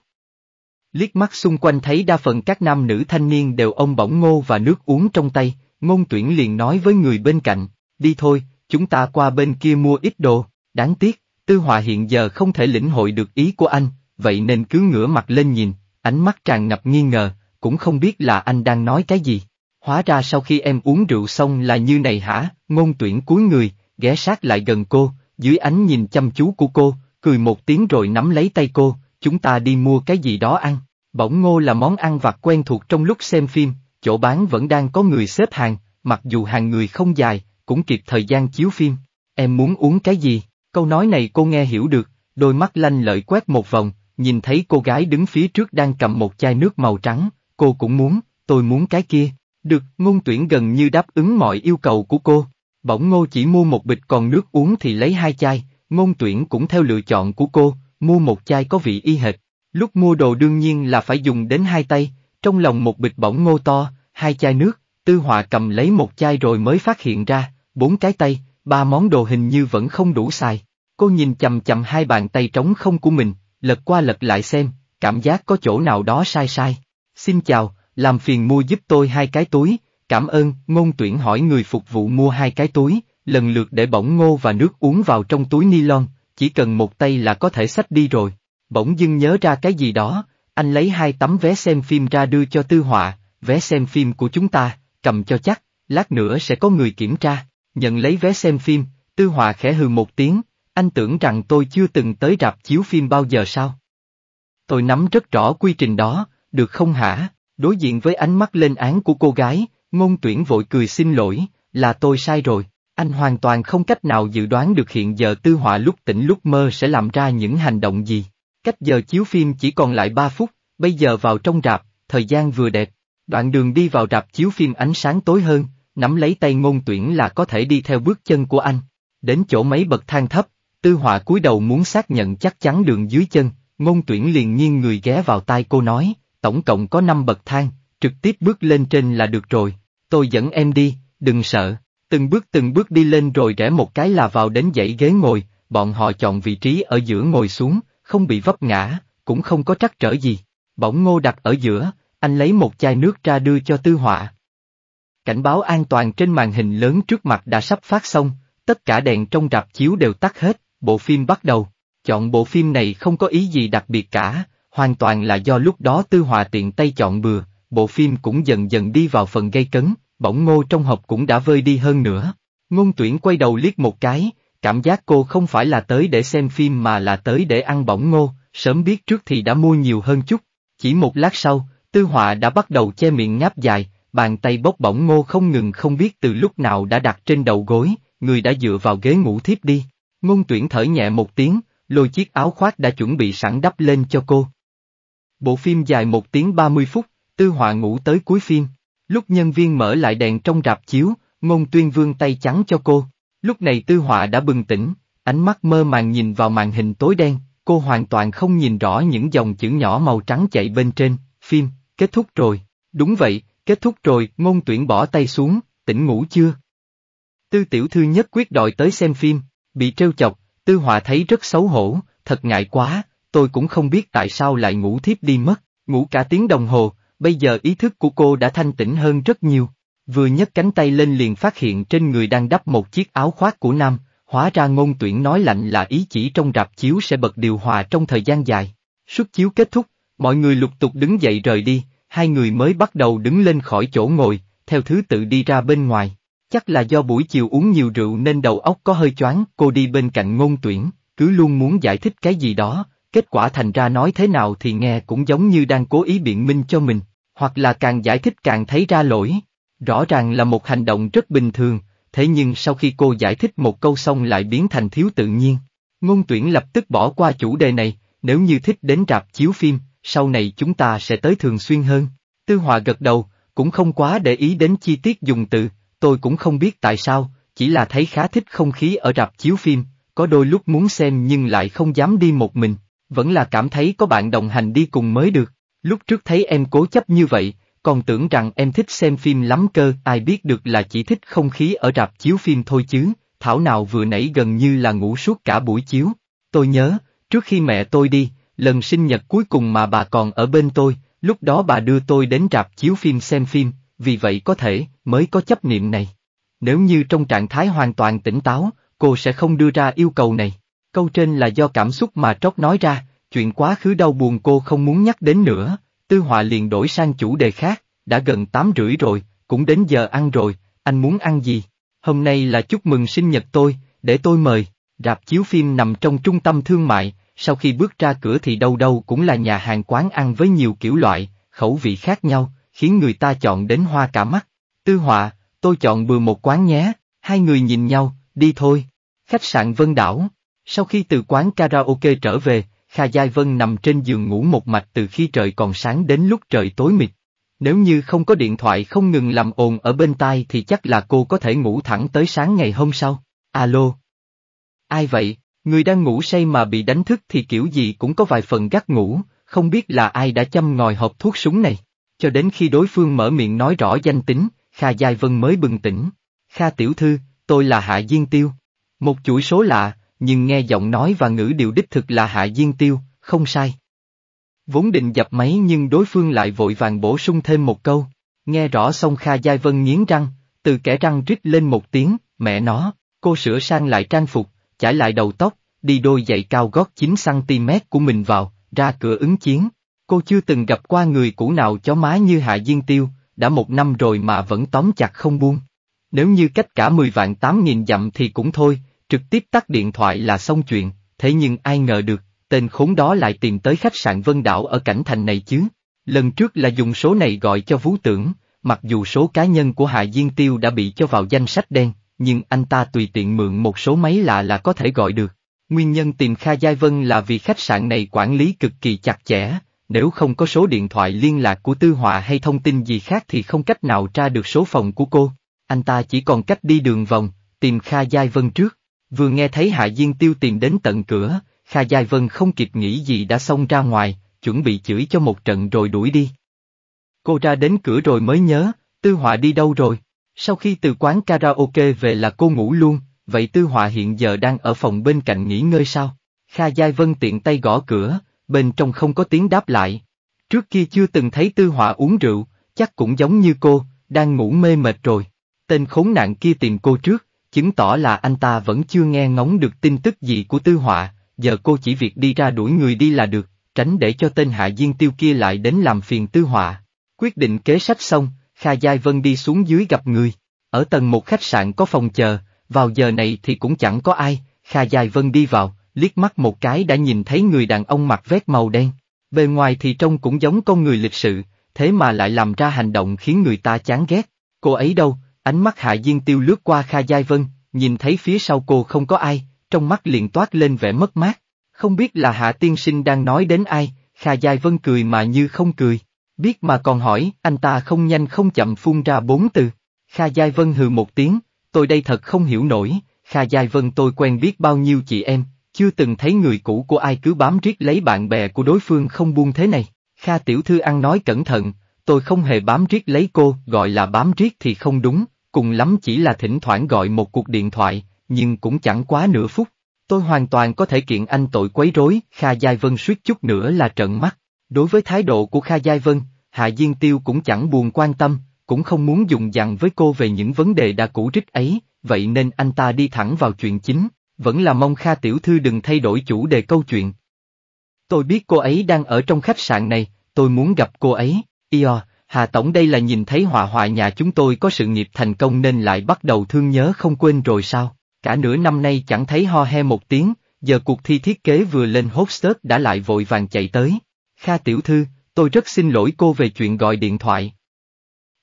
Liếc mắt xung quanh thấy đa phần các nam nữ thanh niên đều ông bỏng ngô và nước uống trong tay, ngôn tuyển liền nói với người bên cạnh, đi thôi, chúng ta qua bên kia mua ít đồ, đáng tiếc, tư Hòa hiện giờ không thể lĩnh hội được ý của anh, vậy nên cứ ngửa mặt lên nhìn, ánh mắt tràn ngập nghi ngờ, cũng không biết là anh đang nói cái gì. Hóa ra sau khi em uống rượu xong là như này hả, ngôn tuyển cúi người, ghé sát lại gần cô, dưới ánh nhìn chăm chú của cô, cười một tiếng rồi nắm lấy tay cô, chúng ta đi mua cái gì đó ăn. Bỗng ngô là món ăn vặt quen thuộc trong lúc xem phim, chỗ bán vẫn đang có người xếp hàng, mặc dù hàng người không dài, cũng kịp thời gian chiếu phim. Em muốn uống cái gì? Câu nói này cô nghe hiểu được, đôi mắt lanh lợi quét một vòng, nhìn thấy cô gái đứng phía trước đang cầm một chai nước màu trắng, cô cũng muốn, tôi muốn cái kia. Được, ngôn tuyển gần như đáp ứng mọi yêu cầu của cô. Bỗng ngô chỉ mua một bịch còn nước uống thì lấy hai chai, ngôn tuyển cũng theo lựa chọn của cô, mua một chai có vị y hệt. Lúc mua đồ đương nhiên là phải dùng đến hai tay, trong lòng một bịch bỏng ngô to, hai chai nước, Tư Họa cầm lấy một chai rồi mới phát hiện ra, bốn cái tay, ba món đồ hình như vẫn không đủ xài. Cô nhìn chầm chầm hai bàn tay trống không của mình, lật qua lật lại xem, cảm giác có chỗ nào đó sai sai. Xin chào, làm phiền mua giúp tôi hai cái túi, cảm ơn, ngôn tuyển hỏi người phục vụ mua hai cái túi, lần lượt để bỏng ngô và nước uống vào trong túi ni lon, chỉ cần một tay là có thể xách đi rồi. Bỗng dưng nhớ ra cái gì đó, anh lấy hai tấm vé xem phim ra đưa cho Tư Họa, vé xem phim của chúng ta, cầm cho chắc, lát nữa sẽ có người kiểm tra. Nhận lấy vé xem phim, Tư Họa khẽ hừ một tiếng, anh tưởng rằng tôi chưa từng tới rạp chiếu phim bao giờ sao? Tôi nắm rất rõ quy trình đó, được không hả? Đối diện với ánh mắt lên án của cô gái, ngôn tuyển vội cười xin lỗi, là tôi sai rồi, anh hoàn toàn không cách nào dự đoán được hiện giờ tư họa lúc tỉnh lúc mơ sẽ làm ra những hành động gì. Cách giờ chiếu phim chỉ còn lại 3 phút, bây giờ vào trong rạp, thời gian vừa đẹp. Đoạn đường đi vào rạp chiếu phim ánh sáng tối hơn, nắm lấy tay ngôn tuyển là có thể đi theo bước chân của anh. Đến chỗ mấy bậc thang thấp, tư họa cúi đầu muốn xác nhận chắc chắn đường dưới chân, ngôn tuyển liền nghiêng người ghé vào tai cô nói, tổng cộng có 5 bậc thang, trực tiếp bước lên trên là được rồi, tôi dẫn em đi, đừng sợ. Từng bước từng bước đi lên rồi rẽ một cái là vào đến dãy ghế ngồi, bọn họ chọn vị trí ở giữa ngồi xuống, không bị vấp ngã, cũng không có trắc trở gì. Bỗng ngô đặt ở giữa, anh lấy một chai nước ra đưa cho tư họa. Cảnh báo an toàn trên màn hình lớn trước mặt đã sắp phát xong, tất cả đèn trong rạp chiếu đều tắt hết, bộ phim bắt đầu. Chọn bộ phim này không có ý gì đặc biệt cả, hoàn toàn là do lúc đó tư họa tiện tay chọn bừa, bộ phim cũng dần dần đi vào phần gây cấn, bỗng ngô trong hộp cũng đã vơi đi hơn nữa. Ngôn tuyển quay đầu liếc một cái, cảm giác cô không phải là tới để xem phim mà là tới để ăn bỏng ngô, sớm biết trước thì đã mua nhiều hơn chút. Chỉ một lát sau, Tư Họa đã bắt đầu che miệng ngáp dài, bàn tay bốc bỏng ngô không ngừng không biết từ lúc nào đã đặt trên đầu gối, người đã dựa vào ghế ngủ thiếp đi. Ngôn tuyển thở nhẹ một tiếng, lôi chiếc áo khoác đã chuẩn bị sẵn đắp lên cho cô. Bộ phim dài một tiếng 30 phút, Tư Họa ngủ tới cuối phim. Lúc nhân viên mở lại đèn trong rạp chiếu, ngôn tuyên vương tay trắng cho cô. Lúc này tư họa đã bừng tỉnh, ánh mắt mơ màng nhìn vào màn hình tối đen, cô hoàn toàn không nhìn rõ những dòng chữ nhỏ màu trắng chạy bên trên, phim, kết thúc rồi. Đúng vậy, kết thúc rồi, ngôn tuyển bỏ tay xuống, tỉnh ngủ chưa? Tư tiểu thư nhất quyết đòi tới xem phim, bị trêu chọc, tư họa thấy rất xấu hổ, thật ngại quá, tôi cũng không biết tại sao lại ngủ thiếp đi mất, ngủ cả tiếng đồng hồ, bây giờ ý thức của cô đã thanh tĩnh hơn rất nhiều. Vừa nhấc cánh tay lên liền phát hiện trên người đang đắp một chiếc áo khoác của nam, hóa ra ngôn tuyển nói lạnh là ý chỉ trong rạp chiếu sẽ bật điều hòa trong thời gian dài. Suốt chiếu kết thúc, mọi người lục tục đứng dậy rời đi, hai người mới bắt đầu đứng lên khỏi chỗ ngồi, theo thứ tự đi ra bên ngoài. Chắc là do buổi chiều uống nhiều rượu nên đầu óc có hơi choáng, cô đi bên cạnh ngôn tuyển, cứ luôn muốn giải thích cái gì đó, kết quả thành ra nói thế nào thì nghe cũng giống như đang cố ý biện minh cho mình hoặc là càng giải thích càng thấy ra lỗi. Rõ ràng là một hành động rất bình thường, thế nhưng sau khi cô giải thích một câu xong lại biến thành thiếu tự nhiên. Ngôn tuyển lập tức bỏ qua chủ đề này, nếu như thích đến rạp chiếu phim, sau này chúng ta sẽ tới thường xuyên hơn. Tư Hòa gật đầu, cũng không quá để ý đến chi tiết dùng từ, tôi cũng không biết tại sao, chỉ là thấy khá thích không khí ở rạp chiếu phim, có đôi lúc muốn xem nhưng lại không dám đi một mình, vẫn là cảm thấy có bạn đồng hành đi cùng mới được. Lúc trước thấy em cố chấp như vậy, còn tưởng rằng em thích xem phim lắm cơ, ai biết được là chỉ thích không khí ở rạp chiếu phim thôi chứ, thảo nào vừa nãy gần như là ngủ suốt cả buổi chiếu. Tôi nhớ, trước khi mẹ tôi đi, lần sinh nhật cuối cùng mà bà còn ở bên tôi, lúc đó bà đưa tôi đến rạp chiếu phim xem phim, vì vậy có thể, mới có chấp niệm này. Nếu như trong trạng thái hoàn toàn tỉnh táo, cô sẽ không đưa ra yêu cầu này. Câu trên là do cảm xúc mà Tróc nói ra, Chuyện quá khứ đau buồn cô không muốn nhắc đến nữa, Tư Họa liền đổi sang chủ đề khác, đã gần tám rưỡi rồi, cũng đến giờ ăn rồi, anh muốn ăn gì? Hôm nay là chúc mừng sinh nhật tôi, để tôi mời. Rạp chiếu phim nằm trong trung tâm thương mại, sau khi bước ra cửa thì đâu đâu cũng là nhà hàng quán ăn với nhiều kiểu loại, khẩu vị khác nhau, khiến người ta chọn đến hoa cả mắt. Tư Họa, tôi chọn bừa một quán nhé, hai người nhìn nhau, đi thôi. Khách sạn Vân Đảo. Sau khi từ quán karaoke trở về, Kha Giai Vân nằm trên giường ngủ một mạch từ khi trời còn sáng đến lúc trời tối mịt. Nếu như không có điện thoại không ngừng làm ồn ở bên tai thì chắc là cô có thể ngủ thẳng tới sáng ngày hôm sau. Alo. Ai vậy, người đang ngủ say mà bị đánh thức thì kiểu gì cũng có vài phần gắt ngủ, không biết là ai đã châm ngòi hộp thuốc súng này. Cho đến khi đối phương mở miệng nói rõ danh tính, Kha Giai Vân mới bừng tỉnh. Kha Tiểu Thư, tôi là Hạ Diên Tiêu. Một chuỗi số lạ, nhưng nghe giọng nói và ngữ điệu đích thực là Hạ Diên Tiêu, không sai. Vốn định dập máy nhưng đối phương lại vội vàng bổ sung thêm một câu, nghe rõ xong Kha Giai Vân nghiến răng, từ kẻ răng rít lên một tiếng, mẹ nó, cô sửa sang lại trang phục, chải lại đầu tóc, đi đôi giày cao gót 9cm của mình vào, ra cửa ứng chiến. Cô chưa từng gặp qua người cũ nào chó má như Hạ Diên Tiêu, đã một năm rồi mà vẫn tóm chặt không buông. Nếu như cách cả mười vạn tám nghìn dặm thì cũng thôi, trực tiếp tắt điện thoại là xong chuyện, thế nhưng ai ngờ được, tên khốn đó lại tìm tới khách sạn Vân Đảo ở cảnh thành này chứ. Lần trước là dùng số này gọi cho Vũ Tưởng, mặc dù số cá nhân của Hạ Diên Tiêu đã bị cho vào danh sách đen, nhưng anh ta tùy tiện mượn một số máy lạ là có thể gọi được. Nguyên nhân tìm Kha Giai Vân là vì khách sạn này quản lý cực kỳ chặt chẽ, nếu không có số điện thoại liên lạc của Tư Họa hay thông tin gì khác thì không cách nào tra được số phòng của cô. Anh ta chỉ còn cách đi đường vòng, tìm Kha Giai Vân trước. Vừa nghe thấy Hạ Diên Tiêu tiền đến tận cửa, Kha Giai Vân không kịp nghĩ gì đã xông ra ngoài, chuẩn bị chửi cho một trận rồi đuổi đi. Cô ra đến cửa rồi mới nhớ, Tư Họa đi đâu rồi? Sau khi từ quán karaoke về là cô ngủ luôn, vậy Tư Họa hiện giờ đang ở phòng bên cạnh nghỉ ngơi sao? Kha Giai Vân tiện tay gõ cửa, bên trong không có tiếng đáp lại. Trước kia chưa từng thấy Tư Họa uống rượu, chắc cũng giống như cô, đang ngủ mê mệt rồi. Tên khốn nạn kia tìm cô trước, chứng tỏ là anh ta vẫn chưa nghe ngóng được tin tức gì của Tư Họa, giờ cô chỉ việc đi ra đuổi người đi là được, tránh để cho tên hạ diên tiêu kia lại đến làm phiền Tư Họa. Quyết định kế sách xong, Kha Giai Vân đi xuống dưới gặp người. Ở tầng một khách sạn có phòng chờ, vào giờ này thì cũng chẳng có ai, Kha Giai Vân đi vào, liếc mắt một cái đã nhìn thấy người đàn ông mặc vét màu đen. Bề ngoài thì trông cũng giống con người lịch sự, thế mà lại làm ra hành động khiến người ta chán ghét. Cô ấy đâu, Ánh mắt Hạ Diên Tiêu lướt qua Kha Giai Vân, nhìn thấy phía sau cô không có ai, trong mắt liền toát lên vẻ mất mát. Không biết là Hạ Tiên Sinh đang nói đến ai, Kha Giai Vân cười mà như không cười. Biết mà còn hỏi, anh ta không nhanh không chậm phun ra bốn từ. Kha Giai Vân hừ một tiếng, tôi đây thật không hiểu nổi, Kha Giai Vân tôi quen biết bao nhiêu chị em, chưa từng thấy người cũ của ai cứ bám riết lấy bạn bè của đối phương không buông thế này. Kha Tiểu Thư ăn nói cẩn thận, tôi không hề bám riết lấy cô, gọi là bám riết thì không đúng, cùng lắm chỉ là thỉnh thoảng gọi một cuộc điện thoại, nhưng cũng chẳng quá nửa phút. Tôi hoàn toàn có thể kiện anh tội quấy rối, Kha Giai Vân suýt chút nữa là trợn mắt. Đối với thái độ của Kha Giai Vân, Hạ Diên Tiêu cũng chẳng buồn quan tâm, cũng không muốn dùng dằn với cô về những vấn đề đã cũ rích ấy, vậy nên anh ta đi thẳng vào chuyện chính, vẫn là mong Kha Tiểu Thư đừng thay đổi chủ đề câu chuyện. Tôi biết cô ấy đang ở trong khách sạn này, tôi muốn gặp cô ấy. Io, Hà Tổng đây là nhìn thấy hòa hòa nhà chúng tôi có sự nghiệp thành công nên lại bắt đầu thương nhớ không quên rồi sao? Cả nửa năm nay chẳng thấy ho he một tiếng, giờ cuộc thi thiết kế vừa lên hostess đã lại vội vàng chạy tới. Kha tiểu thư, tôi rất xin lỗi cô về chuyện gọi điện thoại.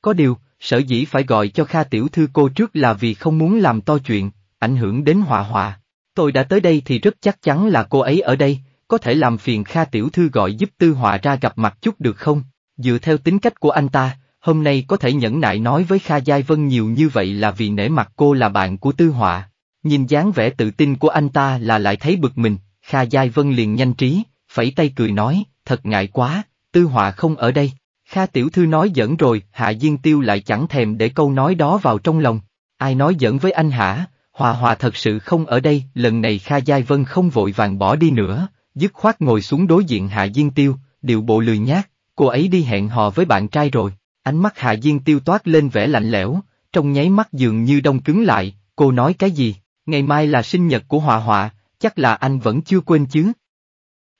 Có điều, sở dĩ phải gọi cho Kha tiểu thư cô trước là vì không muốn làm to chuyện, ảnh hưởng đến hòa hòa. Tôi đã tới đây thì rất chắc chắn là cô ấy ở đây, có thể làm phiền Kha tiểu thư gọi giúp Tư Họa ra gặp mặt chút được không? Dựa theo tính cách của anh ta, hôm nay có thể nhẫn nại nói với Kha Giai Vân nhiều như vậy là vì nể mặt cô là bạn của Tư Họa. Nhìn dáng vẻ tự tin của anh ta là lại thấy bực mình, Kha Giai Vân liền nhanh trí, phẩy tay cười nói, thật ngại quá, Tư Họa không ở đây. Kha Tiểu Thư nói giỡn rồi, Hạ Diên Tiêu lại chẳng thèm để câu nói đó vào trong lòng. Ai nói giỡn với anh hả, Hòa Hòa thật sự không ở đây, lần này Kha Giai Vân không vội vàng bỏ đi nữa, dứt khoát ngồi xuống đối diện Hạ Diên Tiêu, điệu bộ lười nhác, cô ấy đi hẹn hò với bạn trai rồi. Ánh mắt Hạ Diên tiêu toát lên vẻ lạnh lẽo, trong nháy mắt dường như đông cứng lại, cô nói cái gì, ngày mai là sinh nhật của Hòa Hòa, chắc là anh vẫn chưa quên chứ.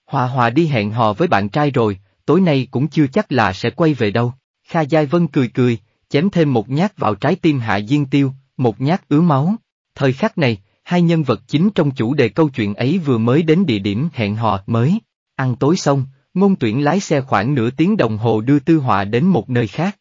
Hòa Hòa đi hẹn hò với bạn trai rồi, tối nay cũng chưa chắc là sẽ quay về đâu. Kha Giai Vân cười cười, chém thêm một nhát vào trái tim Hạ Diên Tiêu, một nhát ứa máu. Thời khắc này, hai nhân vật chính trong chủ đề câu chuyện ấy vừa mới đến địa điểm hẹn hò mới. Ăn tối xong, Ngôn tuyển lái xe khoảng nửa tiếng đồng hồ đưa Tư Họa đến một nơi khác.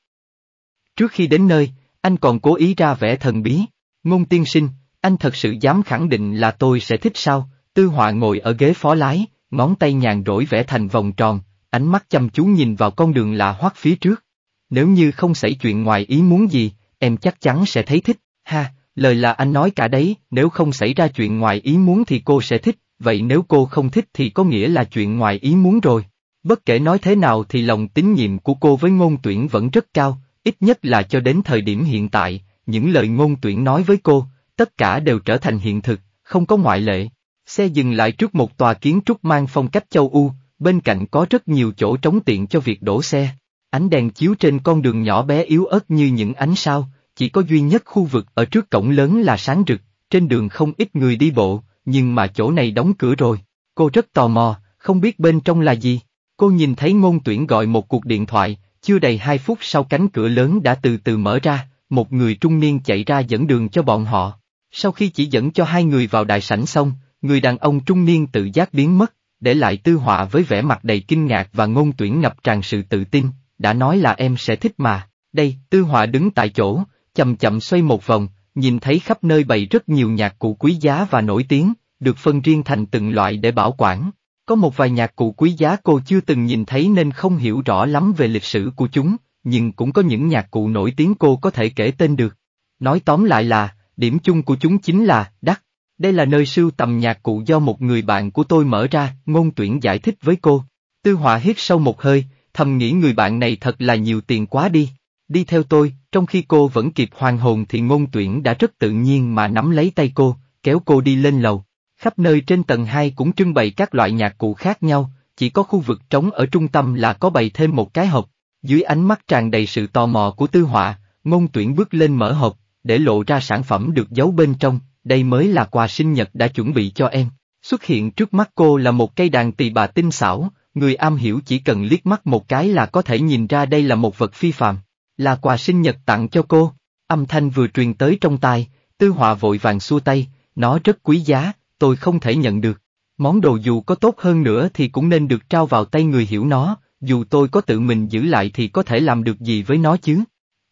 Trước khi đến nơi, anh còn cố ý ra vẻ thần bí. Ngôn tiên sinh, anh thật sự dám khẳng định là tôi sẽ thích sao? Tư Họa ngồi ở ghế phó lái, ngón tay nhàn rỗi vẽ thành vòng tròn, ánh mắt chăm chú nhìn vào con đường lạ hoắc phía trước. Nếu như không xảy chuyện ngoài ý muốn gì, em chắc chắn sẽ thấy thích, ha, lời là anh nói cả đấy, nếu không xảy ra chuyện ngoài ý muốn thì cô sẽ thích, vậy nếu cô không thích thì có nghĩa là chuyện ngoài ý muốn rồi. Bất kể nói thế nào thì lòng tín nhiệm của cô với ngôn tuyển vẫn rất cao, ít nhất là cho đến thời điểm hiện tại, những lời ngôn tuyển nói với cô, tất cả đều trở thành hiện thực, không có ngoại lệ. Xe dừng lại trước một tòa kiến trúc mang phong cách châu U, bên cạnh có rất nhiều chỗ trống tiện cho việc đổ xe. Ánh đèn chiếu trên con đường nhỏ bé yếu ớt như những ánh sao, chỉ có duy nhất khu vực ở trước cổng lớn là sáng rực, trên đường không ít người đi bộ, nhưng mà chỗ này đóng cửa rồi. Cô rất tò mò, không biết bên trong là gì. Cô nhìn thấy ngôn tuyển gọi một cuộc điện thoại, chưa đầy hai phút sau cánh cửa lớn đã từ từ mở ra, một người trung niên chạy ra dẫn đường cho bọn họ. Sau khi chỉ dẫn cho hai người vào đại sảnh xong, người đàn ông trung niên tự giác biến mất, để lại tư họa với vẻ mặt đầy kinh ngạc và ngôn tuyển ngập tràn sự tự tin, đã nói là em sẽ thích mà. Đây, tư họa đứng tại chỗ, chậm chậm xoay một vòng, nhìn thấy khắp nơi bày rất nhiều nhạc cụ quý giá và nổi tiếng, được phân riêng thành từng loại để bảo quản. Có một vài nhạc cụ quý giá cô chưa từng nhìn thấy nên không hiểu rõ lắm về lịch sử của chúng, nhưng cũng có những nhạc cụ nổi tiếng cô có thể kể tên được. Nói tóm lại là, điểm chung của chúng chính là, đắt. Đây là nơi sưu tầm nhạc cụ do một người bạn của tôi mở ra, ngôn tuyển giải thích với cô. Tư họa hít sâu một hơi, thầm nghĩ người bạn này thật là nhiều tiền quá đi. Đi theo tôi, trong khi cô vẫn kịp hoàng hồn thì ngôn tuyển đã rất tự nhiên mà nắm lấy tay cô, kéo cô đi lên lầu. Khắp nơi trên tầng hai cũng trưng bày các loại nhạc cụ khác nhau, chỉ có khu vực trống ở trung tâm là có bày thêm một cái hộp. Dưới ánh mắt tràn đầy sự tò mò của Tư Họa, Ngôn Tuyển bước lên mở hộp, để lộ ra sản phẩm được giấu bên trong, đây mới là quà sinh nhật đã chuẩn bị cho em. Xuất hiện trước mắt cô là một cây đàn tỳ bà tinh xảo, người am hiểu chỉ cần liếc mắt một cái là có thể nhìn ra đây là một vật phi phạm, là quà sinh nhật tặng cho cô. Âm thanh vừa truyền tới trong tai, Tư Họa vội vàng xua tay, nó rất quý giá, tôi không thể nhận được. Món đồ dù có tốt hơn nữa thì cũng nên được trao vào tay người hiểu nó, dù tôi có tự mình giữ lại thì có thể làm được gì với nó chứ?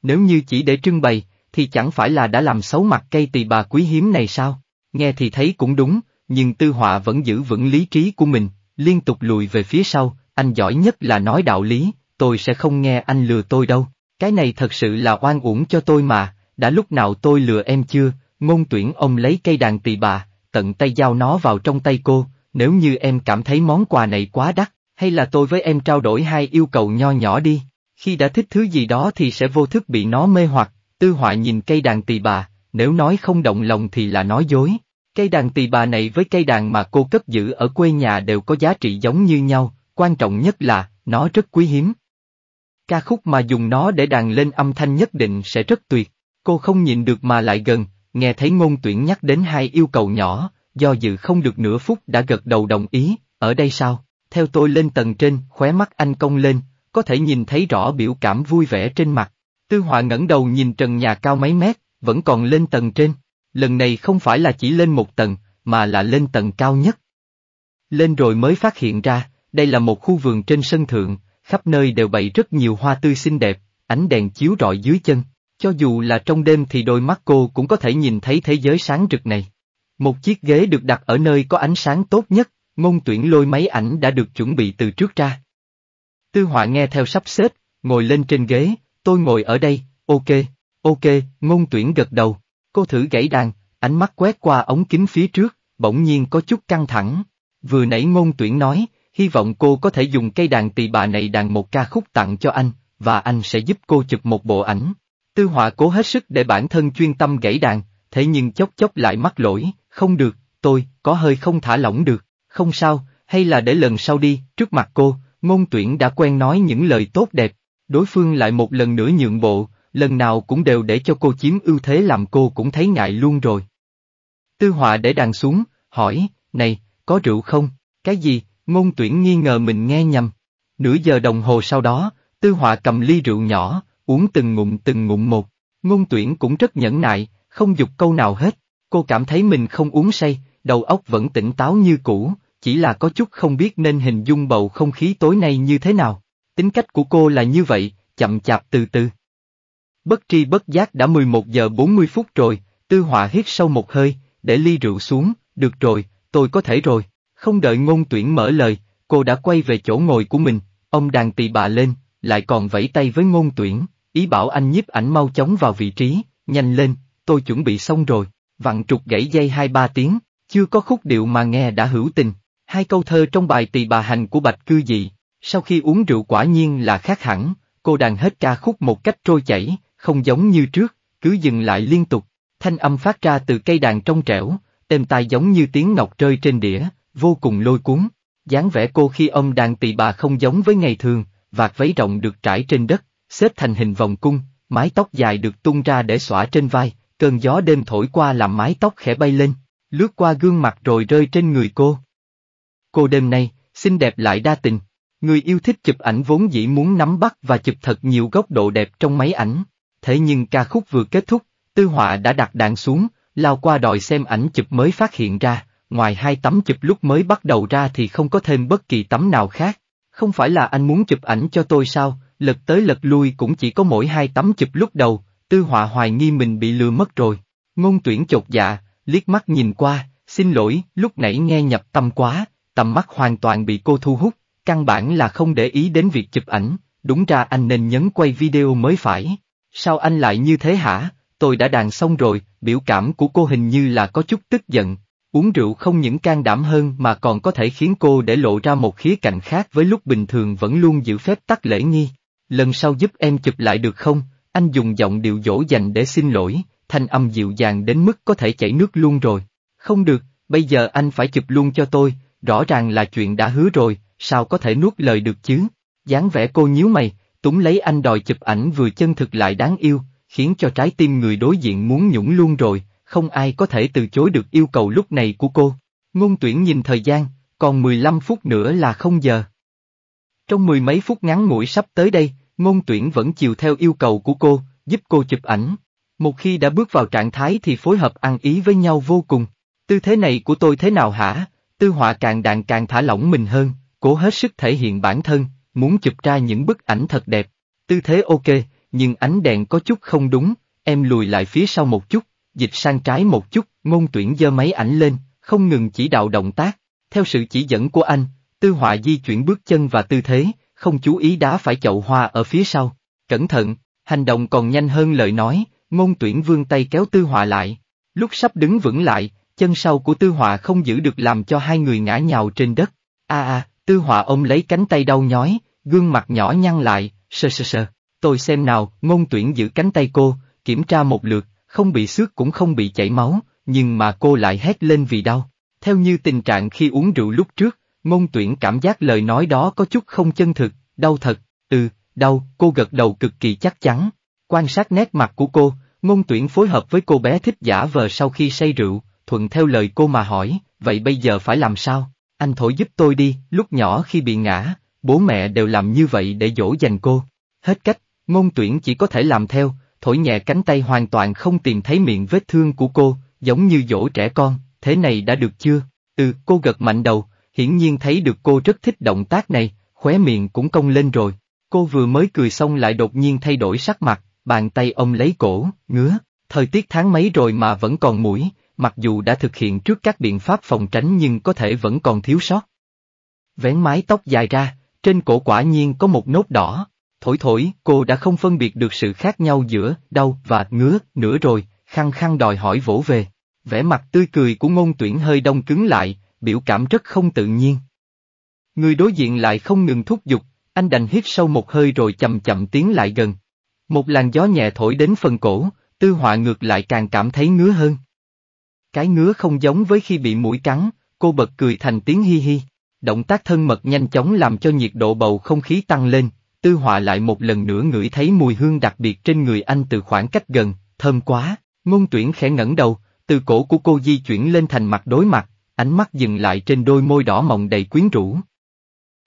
Nếu như chỉ để trưng bày, thì chẳng phải là đã làm xấu mặt cây tỳ bà quý hiếm này sao? Nghe thì thấy cũng đúng, nhưng tư họa vẫn giữ vững lý trí của mình, liên tục lùi về phía sau, anh giỏi nhất là nói đạo lý, tôi sẽ không nghe anh lừa tôi đâu. Cái này thật sự là oan uổng cho tôi mà, đã lúc nào tôi lừa em chưa, ngôn tuyển ông lấy cây đàn tỳ bà, tận tay giao nó vào trong tay cô, nếu như em cảm thấy món quà này quá đắt, hay là tôi với em trao đổi hai yêu cầu nho nhỏ đi, khi đã thích thứ gì đó thì sẽ vô thức bị nó mê hoặc, tư họa nhìn cây đàn tỳ bà, nếu nói không động lòng thì là nói dối. Cây đàn tỳ bà này với cây đàn mà cô cất giữ ở quê nhà đều có giá trị giống như nhau, quan trọng nhất là, nó rất quý hiếm. Ca khúc mà dùng nó để đàn lên âm thanh nhất định sẽ rất tuyệt, cô không nhìn được mà lại gần, nghe thấy ngôn tuyển nhắc đến hai yêu cầu nhỏ, do dự không được nửa phút đã gật đầu đồng ý, ở đây sao, theo tôi lên tầng trên, khóe mắt anh công lên, có thể nhìn thấy rõ biểu cảm vui vẻ trên mặt. Tư Họa ngẩng đầu nhìn trần nhà cao mấy mét, vẫn còn lên tầng trên, lần này không phải là chỉ lên một tầng, mà là lên tầng cao nhất. Lên rồi mới phát hiện ra, đây là một khu vườn trên sân thượng, khắp nơi đều bậy rất nhiều hoa tươi xinh đẹp, ánh đèn chiếu rọi dưới chân, cho dù là trong đêm thì đôi mắt cô cũng có thể nhìn thấy thế giới sáng rực này. Một chiếc ghế được đặt ở nơi có ánh sáng tốt nhất, ngôn tuyển lôi máy ảnh đã được chuẩn bị từ trước ra. Tư họa nghe theo sắp xếp, ngồi lên trên ghế, tôi ngồi ở đây, ok, ok, ngôn tuyển gật đầu, cô thử gãy đàn, ánh mắt quét qua ống kính phía trước, bỗng nhiên có chút căng thẳng. Vừa nãy ngôn tuyển nói, hy vọng cô có thể dùng cây đàn tỳ bà này đàn một ca khúc tặng cho anh, và anh sẽ giúp cô chụp một bộ ảnh. Tư họa cố hết sức để bản thân chuyên tâm gãy đàn, thế nhưng chốc chốc lại mắc lỗi, không được, tôi, có hơi không thả lỏng được, không sao, hay là để lần sau đi, trước mặt cô, ngôn tuyển đã quen nói những lời tốt đẹp, đối phương lại một lần nữa nhượng bộ, lần nào cũng đều để cho cô chiếm ưu thế làm cô cũng thấy ngại luôn rồi. Tư họa để đàn xuống, hỏi, này, có rượu không, cái gì, ngôn tuyển nghi ngờ mình nghe nhầm. Nửa giờ đồng hồ sau đó, tư họa cầm ly rượu nhỏ, uống từng ngụm từng ngụm một. Ngôn tuyển cũng rất nhẫn nại, không dục câu nào hết. Cô cảm thấy mình không uống say, đầu óc vẫn tỉnh táo như cũ, chỉ là có chút không biết nên hình dung bầu không khí tối nay như thế nào. Tính cách của cô là như vậy, chậm chạp từ từ. Bất tri bất giác đã 11 giờ 40 phút rồi, tư họa hít sâu một hơi, để ly rượu xuống, được rồi, tôi có thể rồi. Không đợi ngôn tuyển mở lời, cô đã quay về chỗ ngồi của mình, ông đàn tỳ bà lên, lại còn vẫy tay với ngôn tuyển ý bảo anh nhiếp ảnh mau chóng vào vị trí, nhanh lên, tôi chuẩn bị xong rồi, vặn trục gãy dây hai ba tiếng, chưa có khúc điệu mà nghe đã hữu tình, hai câu thơ trong bài tỳ bà hành của bạch cư dị, sau khi uống rượu quả nhiên là khác hẳn, cô đàn hết ca khúc một cách trôi chảy, không giống như trước, cứ dừng lại liên tục, thanh âm phát ra từ cây đàn trong trẻo, êm tai giống như tiếng ngọc rơi trên đĩa, vô cùng lôi cuốn. dáng vẻ cô khi ông đàn tỳ bà không giống với ngày thường, vạt váy rộng được trải trên đất, xếp thành hình vòng cung, mái tóc dài được tung ra để xõa trên vai, cơn gió đêm thổi qua làm mái tóc khẽ bay lên, lướt qua gương mặt rồi rơi trên người cô. Cô đêm nay, xinh đẹp lại đa tình, người yêu thích chụp ảnh vốn dĩ muốn nắm bắt và chụp thật nhiều góc độ đẹp trong máy ảnh, thế nhưng ca khúc vừa kết thúc, tư họa đã đặt đạn xuống, lao qua đòi xem ảnh chụp mới phát hiện ra, ngoài hai tấm chụp lúc mới bắt đầu ra thì không có thêm bất kỳ tấm nào khác. Không phải là anh muốn chụp ảnh cho tôi sao, lật tới lật lui cũng chỉ có mỗi hai tấm chụp lúc đầu, tư họa hoài nghi mình bị lừa mất rồi. Ngôn tuyển chột dạ, liếc mắt nhìn qua, xin lỗi, lúc nãy nghe nhập tâm quá, tầm mắt hoàn toàn bị cô thu hút, căn bản là không để ý đến việc chụp ảnh, đúng ra anh nên nhấn quay video mới phải. Sao anh lại như thế hả, tôi đã đàn xong rồi, biểu cảm của cô hình như là có chút tức giận. Uống rượu không những can đảm hơn mà còn có thể khiến cô để lộ ra một khía cạnh khác với lúc bình thường vẫn luôn giữ phép tắc lễ nghi lần sau giúp em chụp lại được không? Anh dùng giọng điệu dỗ dành để xin lỗi, thanh âm dịu dàng đến mức có thể chảy nước luôn rồi. Không được, bây giờ anh phải chụp luôn cho tôi, rõ ràng là chuyện đã hứa rồi, sao có thể nuốt lời được chứ? dáng vẻ cô nhíu mày, túng lấy anh đòi chụp ảnh vừa chân thực lại đáng yêu, khiến cho trái tim người đối diện muốn nhũng luôn rồi, không ai có thể từ chối được yêu cầu lúc này của cô. Ngôn tuyển nhìn thời gian, còn mười lăm phút nữa là không giờ. Trong mười mấy phút ngắn ngủi sắp tới đây, ngôn tuyển vẫn chiều theo yêu cầu của cô, giúp cô chụp ảnh. Một khi đã bước vào trạng thái thì phối hợp ăn ý với nhau vô cùng. Tư thế này của tôi thế nào hả? Tư họa càng đàn càng thả lỏng mình hơn, cố hết sức thể hiện bản thân, muốn chụp ra những bức ảnh thật đẹp. Tư thế ok, nhưng ánh đèn có chút không đúng, em lùi lại phía sau một chút, dịch sang trái một chút, ngôn tuyển giơ máy ảnh lên, không ngừng chỉ đạo động tác. Theo sự chỉ dẫn của anh, Tư họa di chuyển bước chân và tư thế, không chú ý đá phải chậu hoa ở phía sau. Cẩn thận, hành động còn nhanh hơn lời nói, ngôn tuyển vương tay kéo tư họa lại. Lúc sắp đứng vững lại, chân sau của tư họa không giữ được làm cho hai người ngã nhào trên đất. a à, a tư họa ôm lấy cánh tay đau nhói, gương mặt nhỏ nhăn lại, sơ sơ sơ. Tôi xem nào, ngôn tuyển giữ cánh tay cô, kiểm tra một lượt, không bị xước cũng không bị chảy máu, nhưng mà cô lại hét lên vì đau. Theo như tình trạng khi uống rượu lúc trước, Mông tuyển cảm giác lời nói đó có chút không chân thực, đau thật, ừ, đau, cô gật đầu cực kỳ chắc chắn. Quan sát nét mặt của cô, mông tuyển phối hợp với cô bé thích giả vờ sau khi say rượu, thuận theo lời cô mà hỏi, vậy bây giờ phải làm sao? Anh thổi giúp tôi đi, lúc nhỏ khi bị ngã, bố mẹ đều làm như vậy để dỗ dành cô. Hết cách, mông tuyển chỉ có thể làm theo, thổi nhẹ cánh tay hoàn toàn không tìm thấy miệng vết thương của cô, giống như dỗ trẻ con, thế này đã được chưa? Ừ, cô gật mạnh đầu, hiển nhiên thấy được cô rất thích động tác này, khóe miệng cũng cong lên rồi. Cô vừa mới cười xong lại đột nhiên thay đổi sắc mặt, bàn tay ông lấy cổ, ngứa, thời tiết tháng mấy rồi mà vẫn còn mũi, mặc dù đã thực hiện trước các biện pháp phòng tránh nhưng có thể vẫn còn thiếu sót. Vén mái tóc dài ra, trên cổ quả nhiên có một nốt đỏ, thổi thổi cô đã không phân biệt được sự khác nhau giữa đau và ngứa nữa rồi, khăng khăng đòi hỏi vỗ về. Vẻ mặt tươi cười của ngôn tuyển hơi đông cứng lại, biểu cảm rất không tự nhiên. Người đối diện lại không ngừng thúc giục, anh đành hít sâu một hơi rồi chậm chậm tiến lại gần. Một làn gió nhẹ thổi đến phần cổ, tư họa ngược lại càng cảm thấy ngứa hơn. Cái ngứa không giống với khi bị mũi cắn, cô bật cười thành tiếng hi hi. Động tác thân mật nhanh chóng làm cho nhiệt độ bầu không khí tăng lên, tư họa lại một lần nữa ngửi thấy mùi hương đặc biệt trên người anh từ khoảng cách gần, thơm quá, ngôn tuyển khẽ ngẩng đầu, từ cổ của cô di chuyển lên thành mặt đối mặt, ánh mắt dừng lại trên đôi môi đỏ mọng đầy quyến rũ.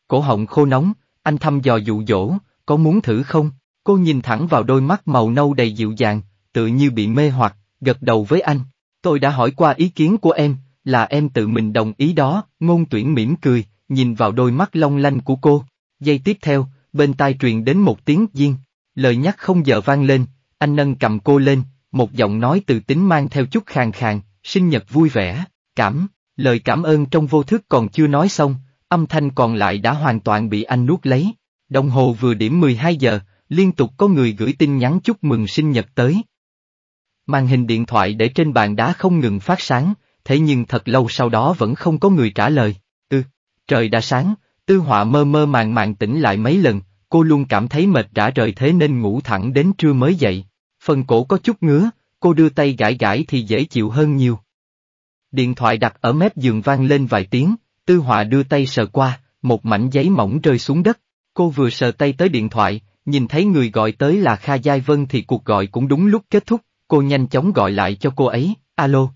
Cổ họng khô nóng, anh thăm dò dụ dỗ, có muốn thử không? Cô nhìn thẳng vào đôi mắt màu nâu đầy dịu dàng, tự như bị mê hoặc, gật đầu với anh. Tôi đã hỏi qua ý kiến của em, là em tự mình đồng ý đó, ngôn tuyển mỉm cười, nhìn vào đôi mắt long lanh của cô. Giây tiếp theo, bên tai truyền đến một tiếng diên, lời nhắc không giờ vang lên, anh nâng cầm cô lên, một giọng nói từ tính mang theo chút khàn khàn, sinh nhật vui vẻ, cảm Lời cảm ơn trong vô thức còn chưa nói xong, âm thanh còn lại đã hoàn toàn bị anh nuốt lấy. Đồng hồ vừa điểm 12 giờ, liên tục có người gửi tin nhắn chúc mừng sinh nhật tới. Màn hình điện thoại để trên bàn đá không ngừng phát sáng, thế nhưng thật lâu sau đó vẫn không có người trả lời. Ừ, trời đã sáng, tư họa mơ mơ màng màng tỉnh lại mấy lần, cô luôn cảm thấy mệt rã rời thế nên ngủ thẳng đến trưa mới dậy. Phần cổ có chút ngứa, cô đưa tay gãi gãi thì dễ chịu hơn nhiều. Điện thoại đặt ở mép giường vang lên vài tiếng, Tư Họa đưa tay sờ qua, một mảnh giấy mỏng rơi xuống đất. Cô vừa sờ tay tới điện thoại, nhìn thấy người gọi tới là Kha Giai Vân thì cuộc gọi cũng đúng lúc kết thúc, cô nhanh chóng gọi lại cho cô ấy, alo.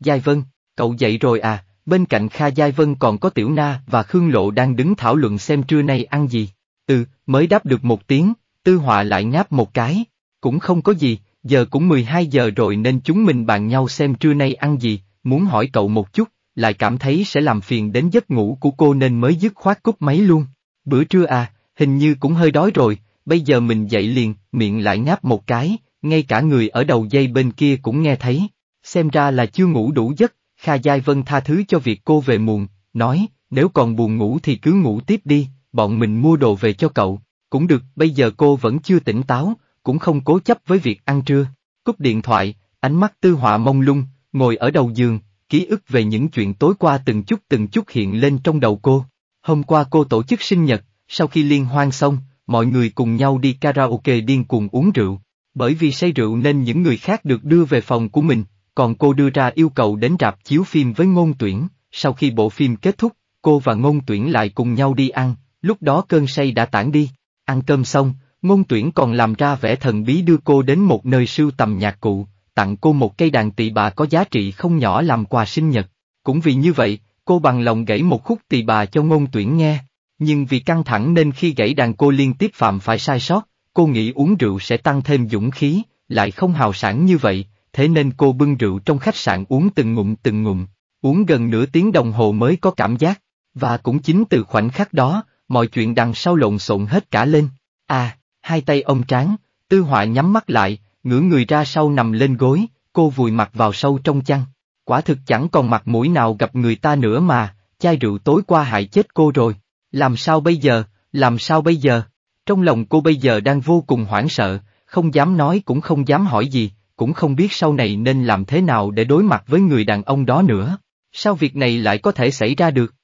Giai Vân, cậu dậy rồi à, bên cạnh Kha Giai Vân còn có Tiểu Na và Khương Lộ đang đứng thảo luận xem trưa nay ăn gì. Ừ, mới đáp được một tiếng, Tư Họa lại ngáp một cái, cũng không có gì, giờ cũng 12 giờ rồi nên chúng mình bàn nhau xem trưa nay ăn gì, muốn hỏi cậu một chút, lại cảm thấy sẽ làm phiền đến giấc ngủ của cô nên mới dứt khoát cúp máy luôn. Bữa trưa à, hình như cũng hơi đói rồi, bây giờ mình dậy liền, miệng lại ngáp một cái, ngay cả người ở đầu dây bên kia cũng nghe thấy. Xem ra là chưa ngủ đủ giấc, Kha Giai Vân tha thứ cho việc cô về muộn, nói, nếu còn buồn ngủ thì cứ ngủ tiếp đi, bọn mình mua đồ về cho cậu, cũng được, bây giờ cô vẫn chưa tỉnh táo, cũng không cố chấp với việc ăn trưa. Cúp điện thoại, ánh mắt tư họa mông lung, Ngồi ở đầu giường, ký ức về những chuyện tối qua từng chút từng chút hiện lên trong đầu cô. Hôm qua cô tổ chức sinh nhật, sau khi liên hoan xong, mọi người cùng nhau đi karaoke điên cuồng uống rượu. Bởi vì say rượu nên những người khác được đưa về phòng của mình, còn cô đưa ra yêu cầu đến rạp chiếu phim với ngôn tuyển. Sau khi bộ phim kết thúc, cô và ngôn tuyển lại cùng nhau đi ăn, lúc đó cơn say đã tản đi. Ăn cơm xong, ngôn tuyển còn làm ra vẻ thần bí đưa cô đến một nơi sưu tầm nhạc cụ, tặng cô một cây đàn tỳ bà có giá trị không nhỏ làm quà sinh nhật. Cũng vì như vậy, cô bằng lòng gãy một khúc tỳ bà cho ngôn tuyển nghe. Nhưng vì căng thẳng nên khi gãy đàn cô liên tiếp phạm phải sai sót, cô nghĩ uống rượu sẽ tăng thêm dũng khí, lại không hào sản như vậy, thế nên cô bưng rượu trong khách sạn uống từng ngụm từng ngụm, uống gần nửa tiếng đồng hồ mới có cảm giác. Và cũng chính từ khoảnh khắc đó, mọi chuyện đằng sau lộn xộn hết cả lên. À, hai tay ông tráng, tư họa nhắm mắt lại, ngửa người ra sau nằm lên gối, cô vùi mặt vào sâu trong chăn. Quả thực chẳng còn mặt mũi nào gặp người ta nữa mà, chai rượu tối qua hại chết cô rồi. Làm sao bây giờ, làm sao bây giờ? Trong lòng cô bây giờ đang vô cùng hoảng sợ, không dám nói cũng không dám hỏi gì, cũng không biết sau này nên làm thế nào để đối mặt với người đàn ông đó nữa. Sao việc này lại có thể xảy ra được?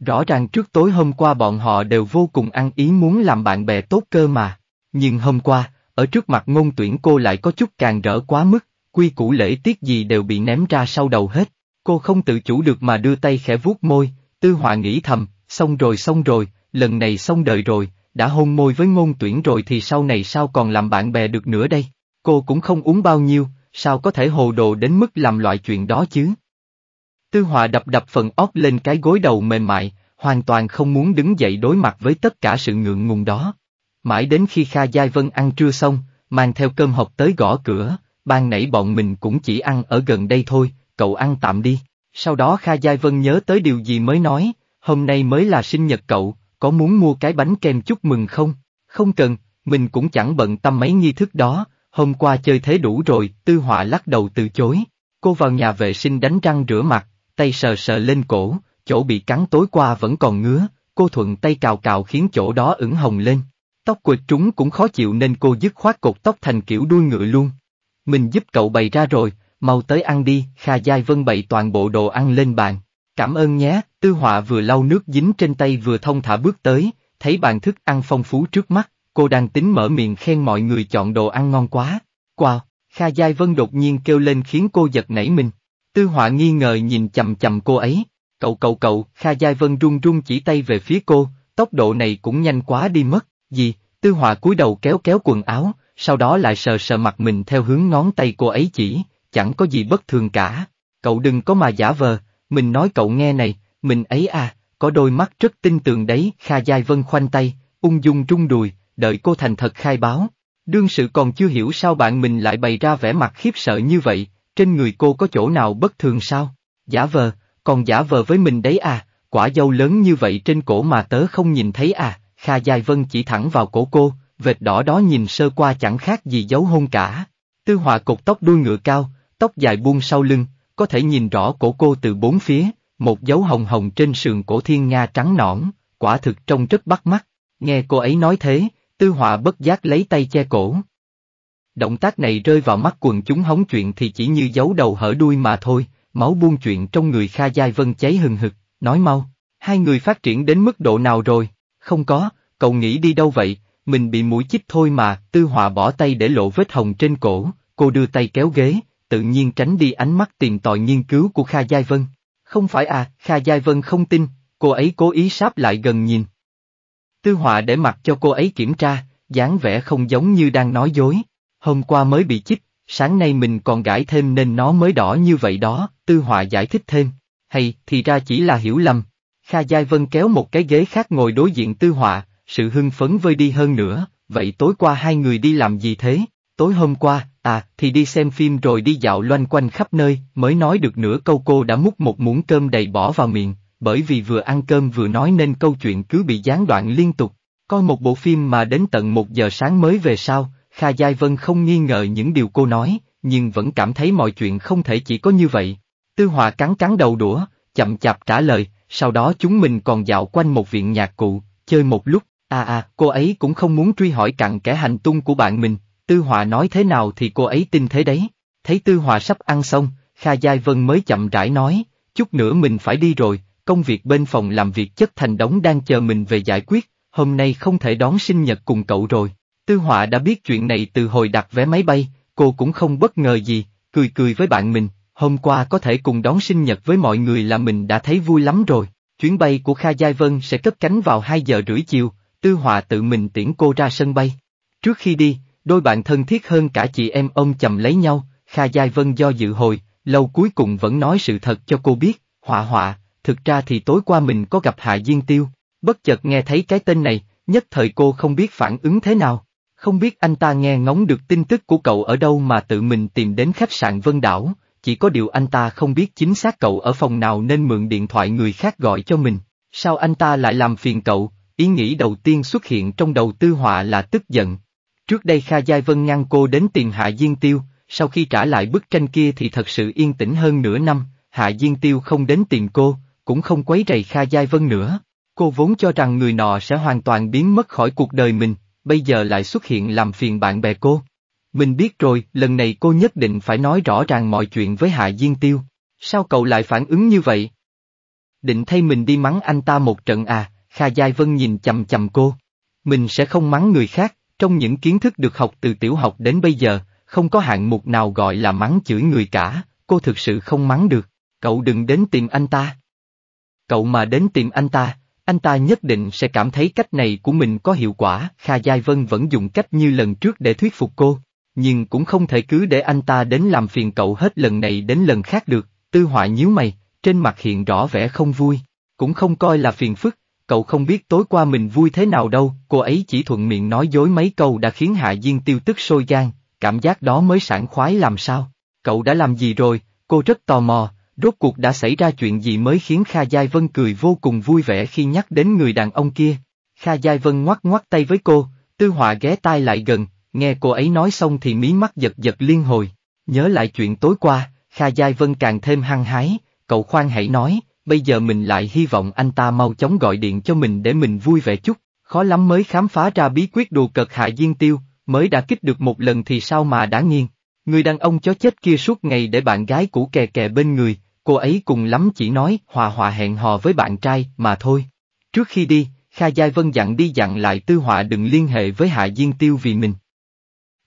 Rõ ràng trước tối hôm qua bọn họ đều vô cùng ăn ý muốn làm bạn bè tốt cơ mà. Nhưng hôm qua, ở trước mặt ngôn tuyển cô lại có chút càng rỡ quá mức, quy củ lễ tiết gì đều bị ném ra sau đầu hết, cô không tự chủ được mà đưa tay khẽ vuốt môi, tư họa nghĩ thầm, xong rồi xong rồi, lần này xong đời rồi, đã hôn môi với ngôn tuyển rồi thì sau này sao còn làm bạn bè được nữa đây, cô cũng không uống bao nhiêu, sao có thể hồ đồ đến mức làm loại chuyện đó chứ. Tư họa đập đập phần óc lên cái gối đầu mềm mại, hoàn toàn không muốn đứng dậy đối mặt với tất cả sự ngượng ngùng đó. Mãi đến khi Kha Giai Vân ăn trưa xong, mang theo cơm hộp tới gõ cửa, ban nãy bọn mình cũng chỉ ăn ở gần đây thôi, cậu ăn tạm đi. Sau đó Kha Giai Vân nhớ tới điều gì mới nói, hôm nay mới là sinh nhật cậu, có muốn mua cái bánh kem chúc mừng không? Không cần, mình cũng chẳng bận tâm mấy nghi thức đó, hôm qua chơi thế đủ rồi, tư họa lắc đầu từ chối. Cô vào nhà vệ sinh đánh răng rửa mặt, tay sờ sờ lên cổ, chỗ bị cắn tối qua vẫn còn ngứa, cô thuận tay cào cào khiến chỗ đó ửng hồng lên. Tóc quệt trúng cũng khó chịu nên cô dứt khoát cột tóc thành kiểu đuôi ngựa luôn. Mình giúp cậu bày ra rồi, mau tới ăn đi, Kha Giai Vân bày toàn bộ đồ ăn lên bàn. Cảm ơn nhé, Tư Họa vừa lau nước dính trên tay vừa thông thả bước tới, thấy bàn thức ăn phong phú trước mắt, cô đang tính mở miệng khen mọi người chọn đồ ăn ngon quá. Wow, Kha Giai Vân đột nhiên kêu lên khiến cô giật nảy mình. Tư Họa nghi ngờ nhìn chầm chầm cô ấy. Cậu cậu cậu, Kha Giai Vân run run chỉ tay về phía cô, tốc độ này cũng nhanh quá đi mất. Gì, tư họa cúi đầu kéo kéo quần áo, sau đó lại sờ sờ mặt mình theo hướng ngón tay cô ấy chỉ, chẳng có gì bất thường cả. Cậu đừng có mà giả vờ, mình nói cậu nghe này, mình ấy à, có đôi mắt rất tin tưởng đấy. Kha Giai Vân khoanh tay, ung dung trung đùi, đợi cô thành thật khai báo. Đương sự còn chưa hiểu sao bạn mình lại bày ra vẻ mặt khiếp sợ như vậy, trên người cô có chỗ nào bất thường sao? Giả vờ, còn giả vờ với mình đấy à, quả dâu lớn như vậy trên cổ mà tớ không nhìn thấy à, Kha Giai Vân chỉ thẳng vào cổ cô, vệt đỏ đó nhìn sơ qua chẳng khác gì dấu hôn cả. Tư họa cột tóc đuôi ngựa cao, tóc dài buông sau lưng, có thể nhìn rõ cổ cô từ bốn phía, một dấu hồng hồng trên sườn cổ thiên nga trắng nõn, quả thực trông rất bắt mắt. Nghe cô ấy nói thế, tư họa bất giác lấy tay che cổ. Động tác này rơi vào mắt quần chúng hóng chuyện thì chỉ như dấu đầu hở đuôi mà thôi, máu buông chuyện trong người Kha Giai Vân cháy hừng hực, nói mau, hai người phát triển đến mức độ nào rồi, không có, cậu nghĩ đi đâu vậy, mình bị mũi chích thôi mà, tư họa bỏ tay để lộ vết hồng trên cổ, cô đưa tay kéo ghế, tự nhiên tránh đi ánh mắt tìm tòi nghiên cứu của Kha Giai Vân. Không phải à, Kha Giai Vân không tin, cô ấy cố ý sáp lại gần nhìn. Tư họa để mặt cho cô ấy kiểm tra, dáng vẻ không giống như đang nói dối. Hôm qua mới bị chích, sáng nay mình còn gãi thêm nên nó mới đỏ như vậy đó, tư họa giải thích thêm. Hay, thì ra chỉ là hiểu lầm. Kha Giai Vân kéo một cái ghế khác ngồi đối diện tư họa, sự hưng phấn vơi đi hơn nữa, vậy tối qua hai người đi làm gì thế? Tối hôm qua, à, thì đi xem phim rồi đi dạo loanh quanh khắp nơi, mới nói được nửa câu cô đã múc một muỗng cơm đầy bỏ vào miệng, bởi vì vừa ăn cơm vừa nói nên câu chuyện cứ bị gián đoạn liên tục. Coi một bộ phim mà đến tận một giờ sáng mới về sau, Kha Giai Vân không nghi ngờ những điều cô nói, nhưng vẫn cảm thấy mọi chuyện không thể chỉ có như vậy. Tư Hòa cắn cắn đầu đũa, chậm chạp trả lời, sau đó chúng mình còn dạo quanh một viện nhạc cụ, chơi một lúc, À à, cô ấy cũng không muốn truy hỏi cặn kẻ hành tung của bạn mình, Tư Hòa nói thế nào thì cô ấy tin thế đấy. Thấy Tư Hòa sắp ăn xong, Kha Giai Vân mới chậm rãi nói, chút nữa mình phải đi rồi, công việc bên phòng làm việc chất thành đống đang chờ mình về giải quyết, hôm nay không thể đón sinh nhật cùng cậu rồi. Tư Hòa đã biết chuyện này từ hồi đặt vé máy bay, cô cũng không bất ngờ gì, cười cười với bạn mình, hôm qua có thể cùng đón sinh nhật với mọi người là mình đã thấy vui lắm rồi. Chuyến bay của Kha Giai Vân sẽ cất cánh vào 2 giờ rưỡi chiều, Tư Hòa tự mình tiễn cô ra sân bay. Trước khi đi, đôi bạn thân thiết hơn cả chị em ông chầm lấy nhau, Kha Giai Vân do dự hồi, lâu cuối cùng vẫn nói sự thật cho cô biết, Họa Họa, thực ra thì tối qua mình có gặp Hạ Diên Tiêu, bất chợt nghe thấy cái tên này, nhất thời cô không biết phản ứng thế nào. Không biết anh ta nghe ngóng được tin tức của cậu ở đâu mà tự mình tìm đến khách sạn Vân Đảo, chỉ có điều anh ta không biết chính xác cậu ở phòng nào nên mượn điện thoại người khác gọi cho mình. Sao anh ta lại làm phiền cậu, Ý nghĩ đầu tiên xuất hiện trong đầu tư họa là tức giận. Trước đây Kha Giai Vân ngăn cô đến tìm Hạ Diên Tiêu, sau khi trả lại bức tranh kia thì thật sự yên tĩnh hơn nửa năm, Hạ Diên Tiêu không đến tìm cô, cũng không quấy rầy Kha Giai Vân nữa. Cô vốn cho rằng người nọ sẽ hoàn toàn biến mất khỏi cuộc đời mình, bây giờ lại xuất hiện làm phiền bạn bè cô. Mình biết rồi, lần này cô nhất định phải nói rõ ràng mọi chuyện với Hạ Diên Tiêu. Sao cậu lại phản ứng như vậy? Định thay mình đi mắng anh ta một trận à, Kha Giai Vân nhìn chầm chầm cô. Mình sẽ không mắng người khác, trong những kiến thức được học từ tiểu học đến bây giờ, không có hạng mục nào gọi là mắng chửi người cả, cô thực sự không mắng được, cậu đừng đến tìm anh ta. Cậu mà đến tìm anh ta, anh ta nhất định sẽ cảm thấy cách này của mình có hiệu quả, Kha Giai Vân vẫn dùng cách như lần trước để thuyết phục cô, nhưng cũng không thể cứ để anh ta đến làm phiền cậu hết lần này đến lần khác được, tư họa nhíu mày, trên mặt hiện rõ vẻ không vui, cũng không coi là phiền phức, cậu không biết tối qua mình vui thế nào đâu, cô ấy chỉ thuận miệng nói dối mấy câu đã khiến Hạ Diên tiêu tức sôi gan, cảm giác đó mới sảng khoái làm sao, cậu đã làm gì rồi, cô rất tò mò, rốt cuộc đã xảy ra chuyện gì mới khiến Kha Giai Vân cười vô cùng vui vẻ khi nhắc đến người đàn ông kia. Kha Giai Vân ngoắc ngoắc tay với cô, Tư Họa ghé tai lại gần, nghe cô ấy nói xong thì mí mắt giật giật liên hồi. Nhớ lại chuyện tối qua, Kha Giai Vân càng thêm hăng hái, cậu khoan hãy nói, bây giờ mình lại hy vọng anh ta mau chóng gọi điện cho mình để mình vui vẻ chút, khó lắm mới khám phá ra bí quyết đồ cực hại diên tiêu, mới đã kích được một lần thì sao mà đã nghiêng. Người đàn ông chó chết kia suốt ngày để bạn gái cũ kè kè bên người, cô ấy cùng lắm chỉ nói hòa hòa hẹn hò với bạn trai mà thôi. Trước khi đi, Kha Giai Vân dặn đi dặn lại Tư Họa đừng liên hệ với Hạ Diên Tiêu vì mình.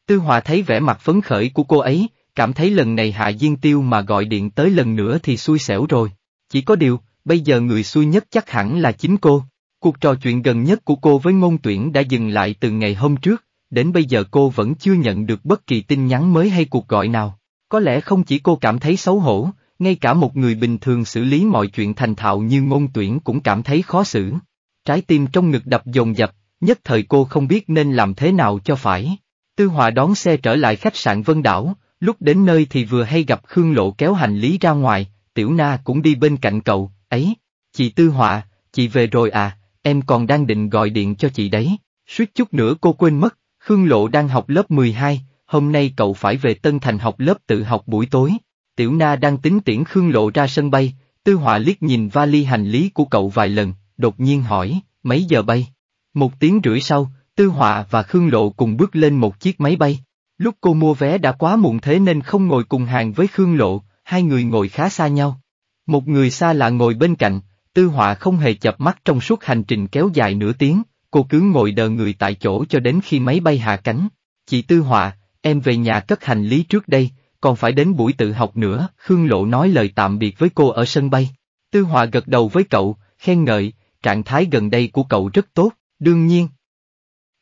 Tư Họa thấy vẻ mặt phấn khởi của cô ấy, cảm thấy lần này Hạ Diên Tiêu mà gọi điện tới lần nữa thì xui xẻo rồi. Chỉ có điều, bây giờ người xui nhất chắc hẳn là chính cô. Cuộc trò chuyện gần nhất của cô với ngôn tuyển đã dừng lại từ ngày hôm trước, đến bây giờ cô vẫn chưa nhận được bất kỳ tin nhắn mới hay cuộc gọi nào. Có lẽ không chỉ cô cảm thấy xấu hổ, ngay cả một người bình thường xử lý mọi chuyện thành thạo như ngôn tuyển cũng cảm thấy khó xử. Trái tim trong ngực đập dồn dập, nhất thời cô không biết nên làm thế nào cho phải. Tư Hòa đón xe trở lại khách sạn Vân Đảo, lúc đến nơi thì vừa hay gặp Khương Lộ kéo hành lý ra ngoài, tiểu na cũng đi bên cạnh cậu, ấy, chị Tư Họa, chị về rồi à, em còn đang định gọi điện cho chị đấy, suýt chút nữa cô quên mất, Khương Lộ đang học lớp 12, hôm nay cậu phải về Tân Thành học lớp tự học buổi tối, tiểu na đang tính tiễn Khương Lộ ra sân bay, Tư Họa liếc nhìn vali hành lý của cậu vài lần, đột nhiên hỏi, mấy giờ bay? Một tiếng rưỡi sau, Tư Họa và Khương Lộ cùng bước lên một chiếc máy bay. Lúc cô mua vé đã quá muộn thế nên không ngồi cùng hàng với Khương Lộ, hai người ngồi khá xa nhau. Một người xa lạ ngồi bên cạnh, tư họa không hề chập mắt trong suốt hành trình kéo dài nửa tiếng, cô cứ ngồi đờ người tại chỗ cho đến khi máy bay hạ cánh. Chị tư họa, em về nhà cất hành lý trước đây, còn phải đến buổi tự học nữa, Khương Lộ nói lời tạm biệt với cô ở sân bay. Tư họa gật đầu với cậu, khen ngợi, trạng thái gần đây của cậu rất tốt, đương nhiên.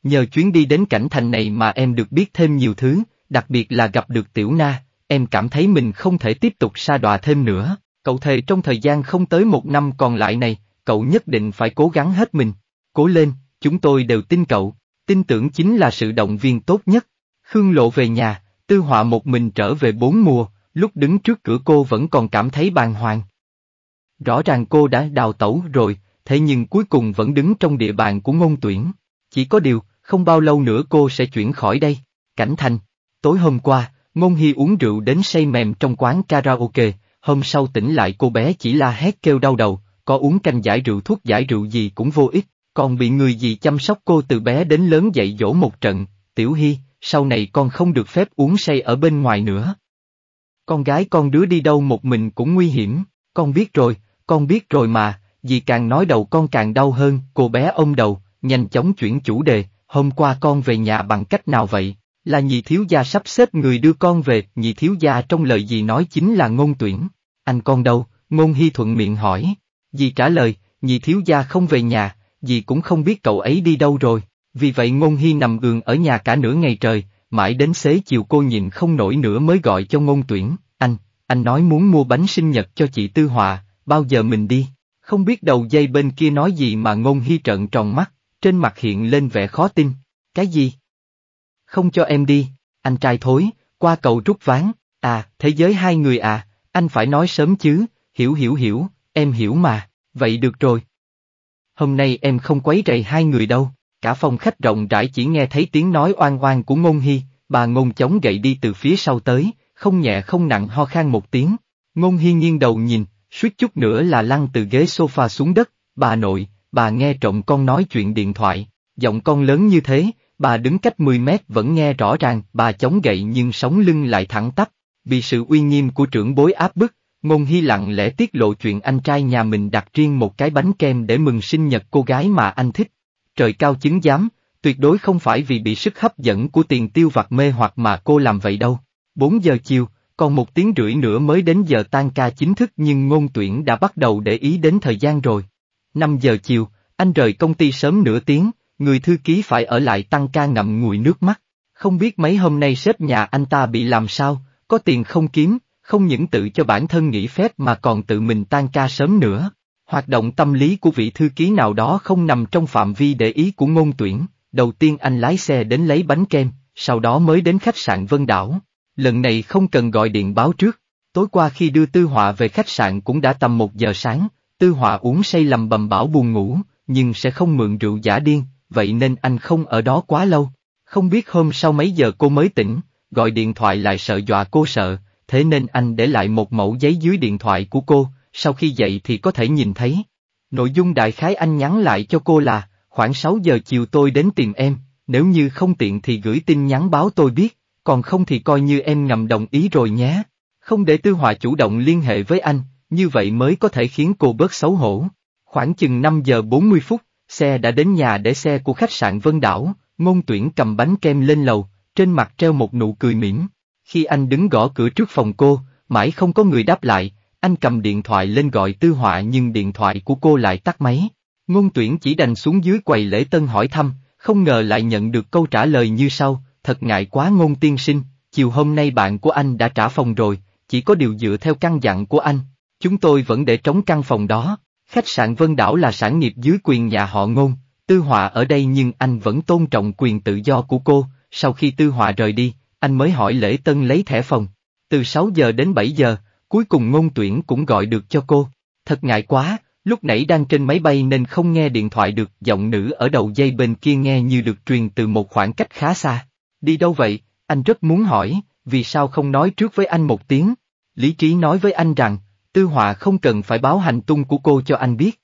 Nhờ chuyến đi đến cảnh thành này mà em được biết thêm nhiều thứ, đặc biệt là gặp được Tiểu Na, em cảm thấy mình không thể tiếp tục sa đọa thêm nữa, cậu thề trong thời gian không tới một năm còn lại này, cậu nhất định phải cố gắng hết mình. Cố lên, chúng tôi đều tin cậu, tin tưởng chính là sự động viên tốt nhất. Khương Lộ về nhà, Tư Họa một mình trở về bốn mùa, lúc đứng trước cửa cô vẫn còn cảm thấy bàng hoàng. Rõ ràng cô đã đào tẩu rồi, thế nhưng cuối cùng vẫn đứng trong địa bàn của ngôn tuyển. Chỉ có điều, không bao lâu nữa cô sẽ chuyển khỏi đây. Cảnh thành. Tối hôm qua, Ngôn Hy uống rượu đến say mềm trong quán karaoke, hôm sau tỉnh lại cô bé chỉ la hét kêu đau đầu, có uống canh giải rượu thuốc giải rượu gì cũng vô ích, còn bị người gì chăm sóc cô từ bé đến lớn dạy dỗ một trận, Tiểu Hy, sau này con không được phép uống say ở bên ngoài nữa. Con gái con đứa đi đâu một mình cũng nguy hiểm, con biết rồi, con biết rồi mà, dì càng nói đầu con càng đau hơn, cô bé ôm đầu, nhanh chóng chuyển chủ đề, hôm qua con về nhà bằng cách nào vậy? là nhị thiếu gia sắp xếp người đưa con về, nhị thiếu gia trong lời gì nói chính là ngôn tuyển. Anh con đâu, ngôn hy thuận miệng hỏi. Dì trả lời, nhị thiếu gia không về nhà, dì cũng không biết cậu ấy đi đâu rồi. Vì vậy ngôn hy nằm gường ở nhà cả nửa ngày trời, mãi đến xế chiều cô nhìn không nổi nữa mới gọi cho ngôn tuyển. Anh, anh nói muốn mua bánh sinh nhật cho chị Tư Hòa, bao giờ mình đi? Không biết đầu dây bên kia nói gì mà ngôn hy trợn tròn mắt, trên mặt hiện lên vẻ khó tin. Cái gì? không cho em đi, anh trai thối, qua cầu trúc ván, à, thế giới hai người à, anh phải nói sớm chứ, hiểu hiểu hiểu, em hiểu mà, vậy được rồi. Hôm nay em không quấy rầy hai người đâu, cả phòng khách rộng rãi chỉ nghe thấy tiếng nói oan oan của ngôn hy, bà ngôn chống gậy đi từ phía sau tới, không nhẹ không nặng ho khan một tiếng, ngôn hy nghiêng đầu nhìn, suýt chút nữa là lăn từ ghế sofa xuống đất, bà nội, bà nghe trộm con nói chuyện điện thoại, giọng con lớn như thế, bà đứng cách 10 mét vẫn nghe rõ ràng, bà chống gậy nhưng sống lưng lại thẳng tắp, vì sự uy nghiêm của trưởng bối áp bức, Ngôn Hy lặng lẽ tiết lộ chuyện anh trai nhà mình đặt riêng một cái bánh kem để mừng sinh nhật cô gái mà anh thích. Trời cao chứng giám, tuyệt đối không phải vì bị sức hấp dẫn của tiền tiêu vặt mê hoặc mà cô làm vậy đâu. 4 giờ chiều, còn một tiếng rưỡi nữa mới đến giờ tan ca chính thức nhưng ngôn tuyển đã bắt đầu để ý đến thời gian rồi. 5 giờ chiều, anh rời công ty sớm nửa tiếng, người thư ký phải ở lại tăng ca ngậm ngùi nước mắt. Không biết mấy hôm nay sếp nhà anh ta bị làm sao, có tiền không kiếm, không những tự cho bản thân nghỉ phép mà còn tự mình tan ca sớm nữa. Hoạt động tâm lý của vị thư ký nào đó không nằm trong phạm vi để ý của ngôn tuyển, đầu tiên anh lái xe đến lấy bánh kem, sau đó mới đến khách sạn Vân Đảo. Lần này không cần gọi điện báo trước, tối qua khi đưa Tư Họa về khách sạn cũng đã tầm một giờ sáng, Tư Họa uống say lầm bầm bảo buồn ngủ, nhưng sẽ không mượn rượu giả điên, vậy nên anh không ở đó quá lâu. Không biết hôm sau mấy giờ cô mới tỉnh, gọi điện thoại lại sợ dọa cô sợ, thế nên anh để lại một mẫu giấy dưới điện thoại của cô, sau khi dậy thì có thể nhìn thấy. Nội dung đại khái anh nhắn lại cho cô là, khoảng 6 giờ chiều tôi đến tìm em, nếu như không tiện thì gửi tin nhắn báo tôi biết, còn không thì coi như em ngầm đồng ý rồi nhé. Không để Tư Hòa chủ động liên hệ với anh, như vậy mới có thể khiến cô bớt xấu hổ. Khoảng chừng 5 giờ 40 phút, Xe đã đến nhà để xe của khách sạn Vân Đảo, ngôn tuyển cầm bánh kem lên lầu, trên mặt treo một nụ cười mỉm. Khi anh đứng gõ cửa trước phòng cô, mãi không có người đáp lại, anh cầm điện thoại lên gọi tư họa nhưng điện thoại của cô lại tắt máy. Ngôn tuyển chỉ đành xuống dưới quầy lễ tân hỏi thăm, không ngờ lại nhận được câu trả lời như sau, thật ngại quá ngôn tiên sinh, chiều hôm nay bạn của anh đã trả phòng rồi, chỉ có điều dựa theo căn dặn của anh, chúng tôi vẫn để trống căn phòng đó. Khách sạn Vân Đảo là sản nghiệp dưới quyền nhà họ ngôn, Tư Họa ở đây nhưng anh vẫn tôn trọng quyền tự do của cô, sau khi Tư Họa rời đi, anh mới hỏi Lễ Tân lấy thẻ phòng. Từ 6 giờ đến 7 giờ, cuối cùng ngôn tuyển cũng gọi được cho cô. Thật ngại quá, lúc nãy đang trên máy bay nên không nghe điện thoại được, giọng nữ ở đầu dây bên kia nghe như được truyền từ một khoảng cách khá xa. Đi đâu vậy, anh rất muốn hỏi, vì sao không nói trước với anh một tiếng. Lý trí nói với anh rằng, Tư Họa không cần phải báo hành tung của cô cho anh biết.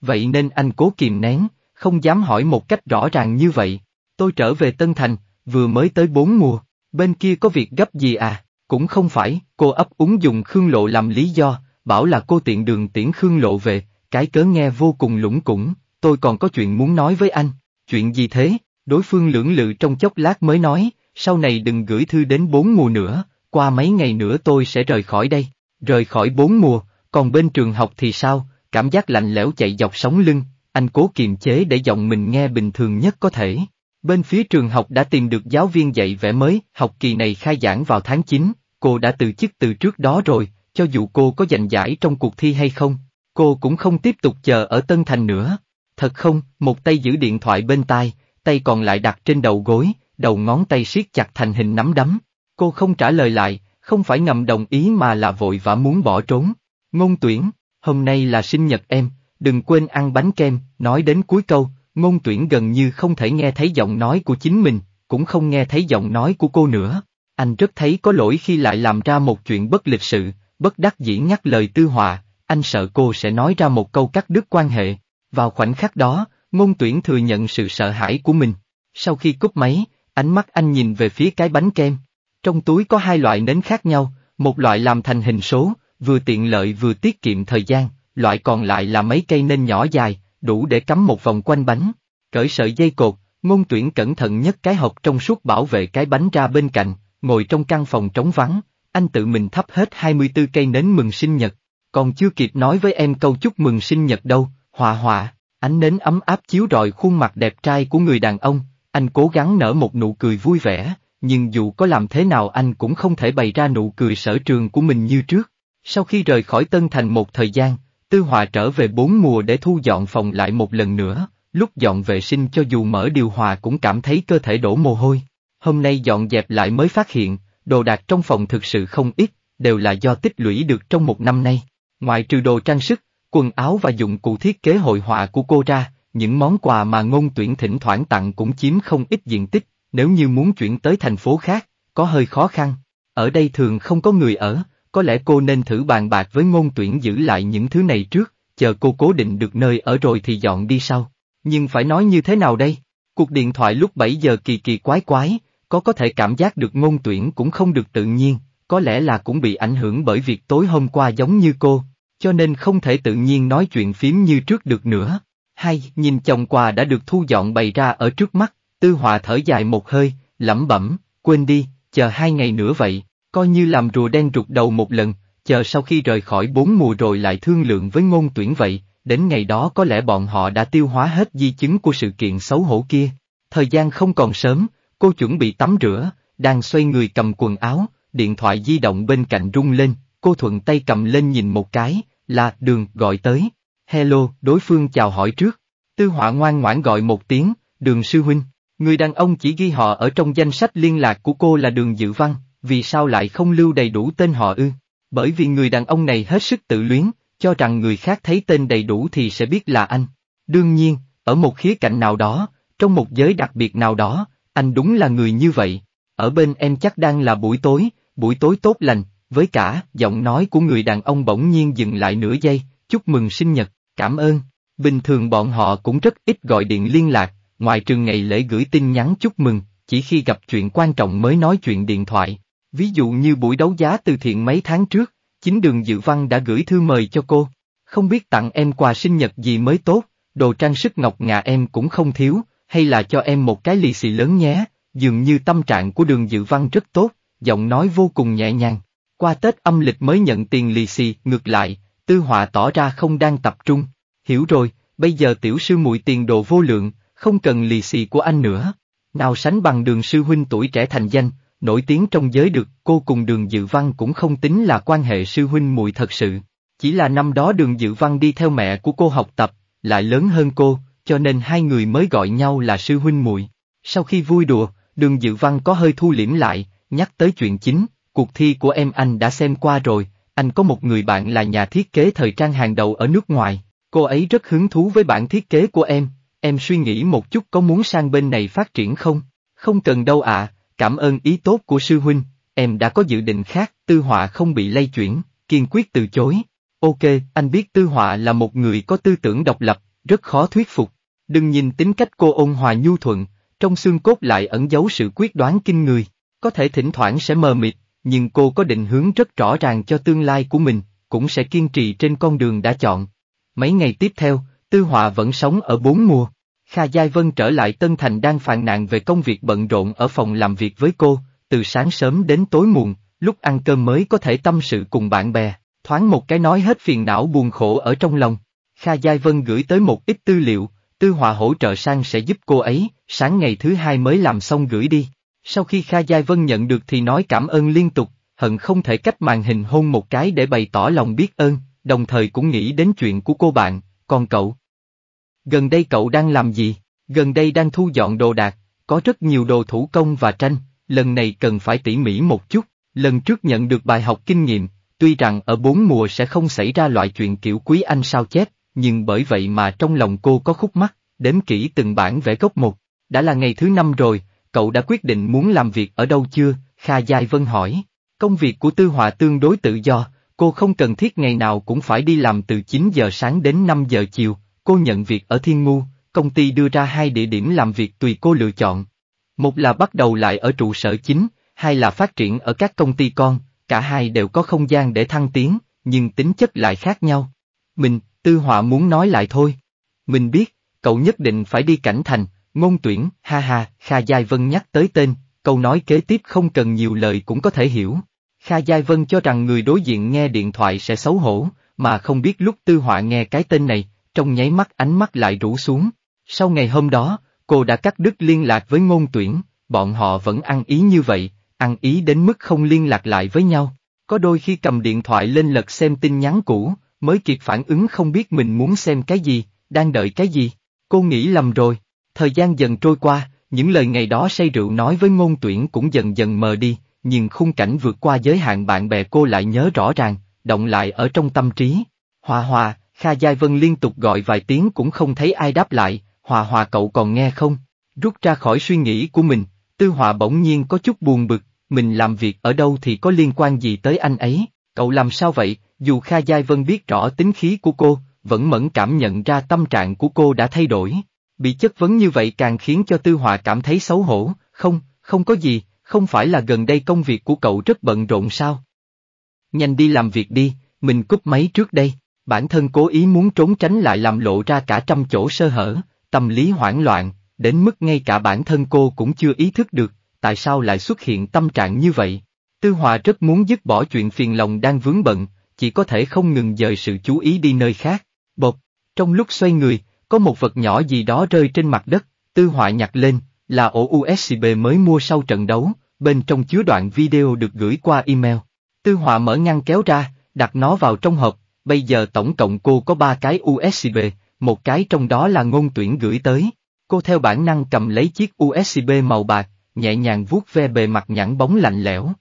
Vậy nên anh cố kìm nén, không dám hỏi một cách rõ ràng như vậy. Tôi trở về Tân Thành, vừa mới tới bốn mùa, bên kia có việc gấp gì à? Cũng không phải, cô ấp úng dùng Khương Lộ làm lý do, bảo là cô tiện đường tiễn Khương Lộ về, cái cớ nghe vô cùng lũng củng, tôi còn có chuyện muốn nói với anh. Chuyện gì thế? Đối phương lưỡng lự trong chốc lát mới nói, sau này đừng gửi thư đến bốn mùa nữa, qua mấy ngày nữa tôi sẽ rời khỏi đây. Rời khỏi bốn mùa, còn bên trường học thì sao, cảm giác lạnh lẽo chạy dọc sống lưng, anh cố kiềm chế để giọng mình nghe bình thường nhất có thể. Bên phía trường học đã tìm được giáo viên dạy vẽ mới, học kỳ này khai giảng vào tháng 9, cô đã từ chức từ trước đó rồi, cho dù cô có giành giải trong cuộc thi hay không, cô cũng không tiếp tục chờ ở Tân Thành nữa. Thật không, một tay giữ điện thoại bên tai, tay còn lại đặt trên đầu gối, đầu ngón tay siết chặt thành hình nắm đấm. Cô không trả lời lại, không phải ngầm đồng ý mà là vội vã muốn bỏ trốn. Ngôn tuyển, hôm nay là sinh nhật em, đừng quên ăn bánh kem, nói đến cuối câu, ngôn tuyển gần như không thể nghe thấy giọng nói của chính mình, cũng không nghe thấy giọng nói của cô nữa. Anh rất thấy có lỗi khi lại làm ra một chuyện bất lịch sự, bất đắc dĩ nhắc lời tư họa, anh sợ cô sẽ nói ra một câu cắt đứt quan hệ. Vào khoảnh khắc đó, ngôn tuyển thừa nhận sự sợ hãi của mình. Sau khi cúp máy, ánh mắt anh nhìn về phía cái bánh kem. Trong túi có hai loại nến khác nhau, một loại làm thành hình số, vừa tiện lợi vừa tiết kiệm thời gian, loại còn lại là mấy cây nến nhỏ dài, đủ để cắm một vòng quanh bánh. Cởi sợi dây cột, ngôn tuyển cẩn thận nhất cái hộp trong suốt bảo vệ cái bánh ra bên cạnh, ngồi trong căn phòng trống vắng, anh tự mình thắp hết 24 cây nến mừng sinh nhật, còn chưa kịp nói với em câu chúc mừng sinh nhật đâu, hòa hòa, ánh nến ấm áp chiếu rọi khuôn mặt đẹp trai của người đàn ông, anh cố gắng nở một nụ cười vui vẻ nhưng dù có làm thế nào anh cũng không thể bày ra nụ cười sở trường của mình như trước. Sau khi rời khỏi Tân Thành một thời gian, Tư Hòa trở về bốn mùa để thu dọn phòng lại một lần nữa, lúc dọn vệ sinh cho dù mở điều hòa cũng cảm thấy cơ thể đổ mồ hôi. Hôm nay dọn dẹp lại mới phát hiện, đồ đạc trong phòng thực sự không ít, đều là do tích lũy được trong một năm nay. Ngoài trừ đồ trang sức, quần áo và dụng cụ thiết kế hội họa của cô ra, những món quà mà ngôn tuyển thỉnh thoảng tặng cũng chiếm không ít diện tích, nếu như muốn chuyển tới thành phố khác, có hơi khó khăn. Ở đây thường không có người ở, có lẽ cô nên thử bàn bạc với ngôn tuyển giữ lại những thứ này trước, chờ cô cố định được nơi ở rồi thì dọn đi sau. Nhưng phải nói như thế nào đây? Cuộc điện thoại lúc 7 giờ kỳ kỳ quái quái, có có thể cảm giác được ngôn tuyển cũng không được tự nhiên, có lẽ là cũng bị ảnh hưởng bởi việc tối hôm qua giống như cô, cho nên không thể tự nhiên nói chuyện phím như trước được nữa. Hay, nhìn chồng quà đã được thu dọn bày ra ở trước mắt, Tư Hòa thở dài một hơi, lẩm bẩm, quên đi, chờ hai ngày nữa vậy, coi như làm rùa đen rụt đầu một lần, chờ sau khi rời khỏi bốn mùa rồi lại thương lượng với ngôn tuyển vậy, đến ngày đó có lẽ bọn họ đã tiêu hóa hết di chứng của sự kiện xấu hổ kia. Thời gian không còn sớm, cô chuẩn bị tắm rửa, đang xoay người cầm quần áo, điện thoại di động bên cạnh rung lên, cô thuận tay cầm lên nhìn một cái, là đường gọi tới. Hello, đối phương chào hỏi trước. Tư họa ngoan ngoãn gọi một tiếng, đường sư huynh, Người đàn ông chỉ ghi họ ở trong danh sách liên lạc của cô là Đường Dự Văn, vì sao lại không lưu đầy đủ tên họ ư? Bởi vì người đàn ông này hết sức tự luyến, cho rằng người khác thấy tên đầy đủ thì sẽ biết là anh. Đương nhiên, ở một khía cạnh nào đó, trong một giới đặc biệt nào đó, anh đúng là người như vậy. Ở bên em chắc đang là buổi tối, buổi tối tốt lành, với cả giọng nói của người đàn ông bỗng nhiên dừng lại nửa giây, chúc mừng sinh nhật, cảm ơn. Bình thường bọn họ cũng rất ít gọi điện liên lạc, ngoài trường ngày lễ gửi tin nhắn chúc mừng, chỉ khi gặp chuyện quan trọng mới nói chuyện điện thoại. Ví dụ như buổi đấu giá từ thiện mấy tháng trước, chính đường Dự Văn đã gửi thư mời cho cô. Không biết tặng em quà sinh nhật gì mới tốt, đồ trang sức ngọc ngà em cũng không thiếu, hay là cho em một cái lì xì lớn nhé, dường như tâm trạng của đường Dự Văn rất tốt, giọng nói vô cùng nhẹ nhàng. Qua Tết âm lịch mới nhận tiền lì xì, ngược lại, Tư Họa tỏ ra không đang tập trung. Hiểu rồi, bây giờ tiểu sư muội tiền đồ vô lượng, không cần lì xì của anh nữa. Nào sánh bằng đường sư huynh tuổi trẻ thành danh, nổi tiếng trong giới được, cô cùng đường dự văn cũng không tính là quan hệ sư huynh mùi thật sự. Chỉ là năm đó đường dự văn đi theo mẹ của cô học tập, lại lớn hơn cô, cho nên hai người mới gọi nhau là sư huynh mùi. Sau khi vui đùa, đường dự văn có hơi thu liễm lại, nhắc tới chuyện chính, cuộc thi của em anh đã xem qua rồi, anh có một người bạn là nhà thiết kế thời trang hàng đầu ở nước ngoài, cô ấy rất hứng thú với bản thiết kế của em, Em suy nghĩ một chút có muốn sang bên này phát triển không? Không cần đâu ạ, cảm ơn ý tốt của sư huynh, em đã có dự định khác, tư họa không bị lay chuyển, kiên quyết từ chối. Ok, anh biết tư họa là một người có tư tưởng độc lập, rất khó thuyết phục. Đừng nhìn tính cách cô ôn hòa nhu thuận, trong xương cốt lại ẩn giấu sự quyết đoán kinh người. Có thể thỉnh thoảng sẽ mờ mịt, nhưng cô có định hướng rất rõ ràng cho tương lai của mình, cũng sẽ kiên trì trên con đường đã chọn. Mấy ngày tiếp theo, Tư họa vẫn sống ở bốn mùa. Kha Giai Vân trở lại Tân Thành đang phàn nàn về công việc bận rộn ở phòng làm việc với cô, từ sáng sớm đến tối muộn, lúc ăn cơm mới có thể tâm sự cùng bạn bè, thoáng một cái nói hết phiền não buồn khổ ở trong lòng. Kha Giai Vân gửi tới một ít tư liệu, Tư Hòa hỗ trợ sang sẽ giúp cô ấy, sáng ngày thứ hai mới làm xong gửi đi. Sau khi Kha Giai Vân nhận được thì nói cảm ơn liên tục, hận không thể cách màn hình hôn một cái để bày tỏ lòng biết ơn, đồng thời cũng nghĩ đến chuyện của cô bạn, còn cậu. Gần đây cậu đang làm gì? Gần đây đang thu dọn đồ đạc, có rất nhiều đồ thủ công và tranh, lần này cần phải tỉ mỉ một chút. Lần trước nhận được bài học kinh nghiệm, tuy rằng ở bốn mùa sẽ không xảy ra loại chuyện kiểu quý anh sao chép, nhưng bởi vậy mà trong lòng cô có khúc mắc, đếm kỹ từng bản vẽ gốc một. Đã là ngày thứ năm rồi, cậu đã quyết định muốn làm việc ở đâu chưa? Kha Giai Vân hỏi. Công việc của Tư Họa tương đối tự do, cô không cần thiết ngày nào cũng phải đi làm từ 9 giờ sáng đến 5 giờ chiều, Cô nhận việc ở Thiên Ngu, công ty đưa ra hai địa điểm làm việc tùy cô lựa chọn. Một là bắt đầu lại ở trụ sở chính, hai là phát triển ở các công ty con, cả hai đều có không gian để thăng tiến, nhưng tính chất lại khác nhau. Mình, Tư Họa muốn nói lại thôi. Mình biết, cậu nhất định phải đi cảnh thành, ngôn tuyển, ha ha, Kha Giai Vân nhắc tới tên, câu nói kế tiếp không cần nhiều lời cũng có thể hiểu. Kha Giai Vân cho rằng người đối diện nghe điện thoại sẽ xấu hổ, mà không biết lúc Tư Họa nghe cái tên này, trong nháy mắt ánh mắt lại rũ xuống. Sau ngày hôm đó, cô đã cắt đứt liên lạc với ngôn tuyển, bọn họ vẫn ăn ý như vậy, ăn ý đến mức không liên lạc lại với nhau. Có đôi khi cầm điện thoại lên lật xem tin nhắn cũ, mới kịp phản ứng không biết mình muốn xem cái gì, đang đợi cái gì. Cô nghĩ lầm rồi, thời gian dần trôi qua, những lời ngày đó say rượu nói với ngôn tuyển cũng dần dần mờ đi, nhưng khung cảnh vượt qua giới hạn bạn bè cô lại nhớ rõ ràng, động lại ở trong tâm trí. Hòa hòa, Kha Giai Vân liên tục gọi vài tiếng cũng không thấy ai đáp lại, Hòa Hòa cậu còn nghe không? Rút ra khỏi suy nghĩ của mình, Tư Hòa bỗng nhiên có chút buồn bực, mình làm việc ở đâu thì có liên quan gì tới anh ấy, cậu làm sao vậy, dù Kha Giai Vân biết rõ tính khí của cô, vẫn mẫn cảm nhận ra tâm trạng của cô đã thay đổi. Bị chất vấn như vậy càng khiến cho Tư Hòa cảm thấy xấu hổ, không, không có gì, không phải là gần đây công việc của cậu rất bận rộn sao? Nhanh đi làm việc đi, mình cúp máy trước đây. Bản thân cố ý muốn trốn tránh lại làm lộ ra cả trăm chỗ sơ hở, tâm lý hoảng loạn, đến mức ngay cả bản thân cô cũng chưa ý thức được, tại sao lại xuất hiện tâm trạng như vậy. Tư Hòa rất muốn dứt bỏ chuyện phiền lòng đang vướng bận, chỉ có thể không ngừng dời sự chú ý đi nơi khác. Bột, trong lúc xoay người, có một vật nhỏ gì đó rơi trên mặt đất, Tư Hòa nhặt lên, là ổ USB mới mua sau trận đấu, bên trong chứa đoạn video được gửi qua email. Tư Hòa mở ngăn kéo ra, đặt nó vào trong hộp, bây giờ tổng cộng cô có ba cái USB, một cái trong đó là ngôn tuyển gửi tới. Cô theo bản năng cầm lấy chiếc USB màu bạc, nhẹ nhàng vuốt ve bề mặt nhẵn bóng lạnh lẽo.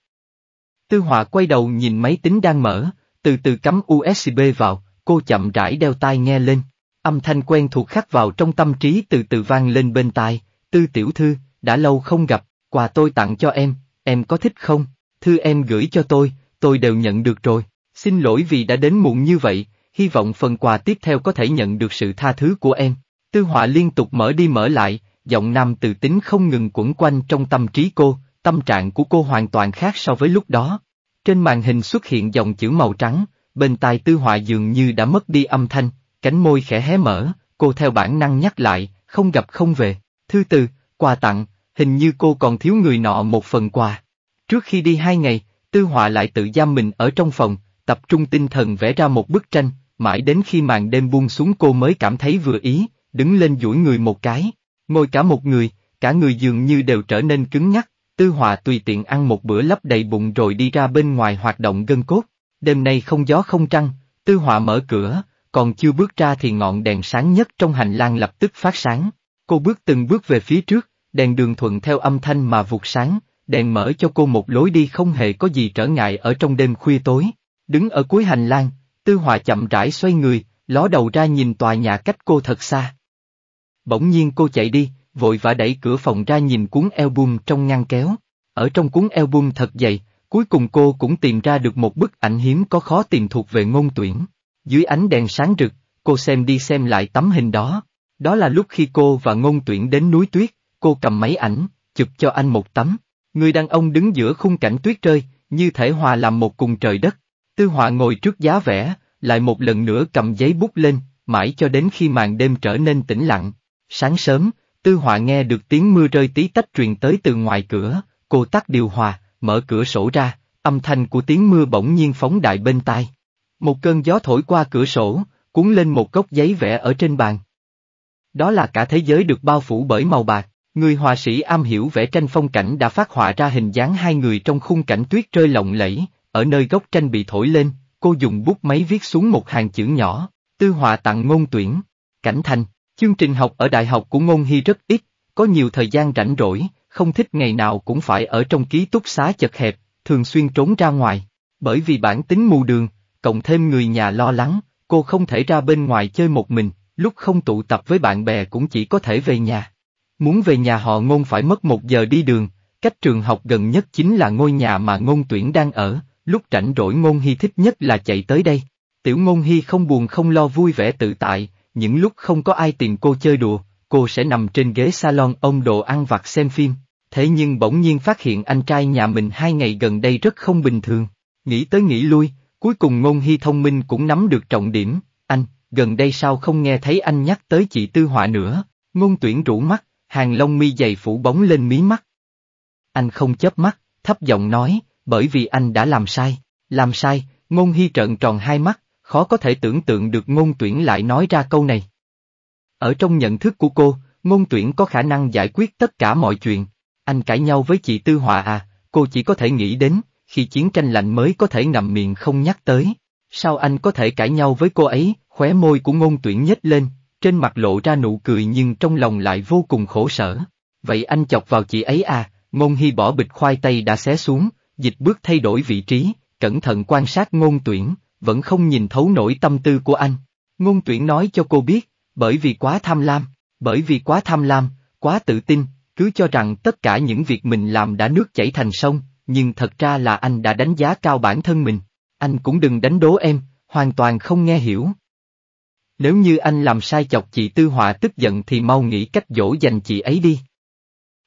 Tư Họa quay đầu nhìn máy tính đang mở, từ từ cắm USB vào, cô chậm rãi đeo tai nghe lên. Âm thanh quen thuộc khắc vào trong tâm trí từ từ vang lên bên tai, tư tiểu thư, đã lâu không gặp, quà tôi tặng cho em, em có thích không? Thư em gửi cho tôi, tôi đều nhận được rồi. Xin lỗi vì đã đến muộn như vậy, hy vọng phần quà tiếp theo có thể nhận được sự tha thứ của em. Tư họa liên tục mở đi mở lại, giọng nam từ tính không ngừng quẩn quanh trong tâm trí cô, tâm trạng của cô hoàn toàn khác so với lúc đó. Trên màn hình xuất hiện dòng chữ màu trắng, bên tai tư họa dường như đã mất đi âm thanh, cánh môi khẽ hé mở, cô theo bản năng nhắc lại, không gặp không về. Thư từ, quà tặng, hình như cô còn thiếu người nọ một phần quà. Trước khi đi hai ngày, tư họa lại tự giam mình ở trong phòng, tập trung tinh thần vẽ ra một bức tranh, mãi đến khi màn đêm buông xuống cô mới cảm thấy vừa ý, đứng lên duỗi người một cái, ngồi cả một người, cả người dường như đều trở nên cứng nhắc, Tư Hòa tùy tiện ăn một bữa lấp đầy bụng rồi đi ra bên ngoài hoạt động gân cốt, đêm nay không gió không trăng, Tư Hòa mở cửa, còn chưa bước ra thì ngọn đèn sáng nhất trong hành lang lập tức phát sáng, cô bước từng bước về phía trước, đèn đường thuận theo âm thanh mà vụt sáng, đèn mở cho cô một lối đi không hề có gì trở ngại ở trong đêm khuya tối. Đứng ở cuối hành lang, Tư Hòa chậm rãi xoay người, ló đầu ra nhìn tòa nhà cách cô thật xa. Bỗng nhiên cô chạy đi, vội vã đẩy cửa phòng ra nhìn cuốn album trong ngăn kéo. Ở trong cuốn album thật dày, cuối cùng cô cũng tìm ra được một bức ảnh hiếm có khó tìm thuộc về ngôn tuyển. Dưới ánh đèn sáng rực, cô xem đi xem lại tấm hình đó. Đó là lúc khi cô và ngôn tuyển đến núi tuyết, cô cầm máy ảnh, chụp cho anh một tấm. Người đàn ông đứng giữa khung cảnh tuyết rơi, như thể hòa làm một cùng trời đất, Tư họa ngồi trước giá vẽ, lại một lần nữa cầm giấy bút lên, mãi cho đến khi màn đêm trở nên tĩnh lặng. Sáng sớm, tư họa nghe được tiếng mưa rơi tí tách truyền tới từ ngoài cửa, cô tắt điều hòa, mở cửa sổ ra, âm thanh của tiếng mưa bỗng nhiên phóng đại bên tai. Một cơn gió thổi qua cửa sổ, cuốn lên một cốc giấy vẽ ở trên bàn. Đó là cả thế giới được bao phủ bởi màu bạc, người họa sĩ am hiểu vẽ tranh phong cảnh đã phát họa ra hình dáng hai người trong khung cảnh tuyết rơi lộng lẫy, ở nơi góc tranh bị thổi lên, cô dùng bút máy viết xuống một hàng chữ nhỏ, tư họa tặng ngôn tuyển. Cảnh thành, chương trình học ở đại học của ngôn hy rất ít, có nhiều thời gian rảnh rỗi, không thích ngày nào cũng phải ở trong ký túc xá chật hẹp, thường xuyên trốn ra ngoài. Bởi vì bản tính mù đường, cộng thêm người nhà lo lắng, cô không thể ra bên ngoài chơi một mình, lúc không tụ tập với bạn bè cũng chỉ có thể về nhà. Muốn về nhà họ ngôn phải mất một giờ đi đường, cách trường học gần nhất chính là ngôi nhà mà ngôn tuyển đang ở, lúc rảnh rỗi Ngôn Hy thích nhất là chạy tới đây. Tiểu Ngôn Hy không buồn không lo vui vẻ tự tại, những lúc không có ai tìm cô chơi đùa, cô sẽ nằm trên ghế salon ông đồ ăn vặt xem phim. Thế nhưng bỗng nhiên phát hiện anh trai nhà mình hai ngày gần đây rất không bình thường. Nghĩ tới nghĩ lui, cuối cùng Ngôn Hy thông minh cũng nắm được trọng điểm. Anh, gần đây sao không nghe thấy anh nhắc tới chị Tư Họa nữa? Ngôn tuyển rủ mắt, hàng lông mi dày phủ bóng lên mí mắt. Anh không chớp mắt, thấp giọng nói, bởi vì anh đã làm sai, làm sai, ngôn hy trợn tròn hai mắt, khó có thể tưởng tượng được ngôn tuyển lại nói ra câu này. Ở trong nhận thức của cô, ngôn tuyển có khả năng giải quyết tất cả mọi chuyện, anh cãi nhau với chị Tư Họa à, cô chỉ có thể nghĩ đến, khi chiến tranh lạnh mới có thể ngậm miệng không nhắc tới. Sao anh có thể cãi nhau với cô ấy, khóe môi của ngôn tuyển nhếch lên, trên mặt lộ ra nụ cười nhưng trong lòng lại vô cùng khổ sở. Vậy anh chọc vào chị ấy à, ngôn hy bỏ bịch khoai tây đã xé xuống, dịch bước thay đổi vị trí, cẩn thận quan sát ngôn tuyển, vẫn không nhìn thấu nổi tâm tư của anh. Ngôn tuyển nói cho cô biết, bởi vì quá tham lam, bởi vì quá tham lam, quá tự tin, cứ cho rằng tất cả những việc mình làm đã nước chảy thành sông, nhưng thật ra là anh đã đánh giá cao bản thân mình. Anh cũng đừng đánh đố em, hoàn toàn không nghe hiểu. Nếu như anh làm sai chọc chị Tư Họa tức giận thì mau nghĩ cách dỗ dành chị ấy đi.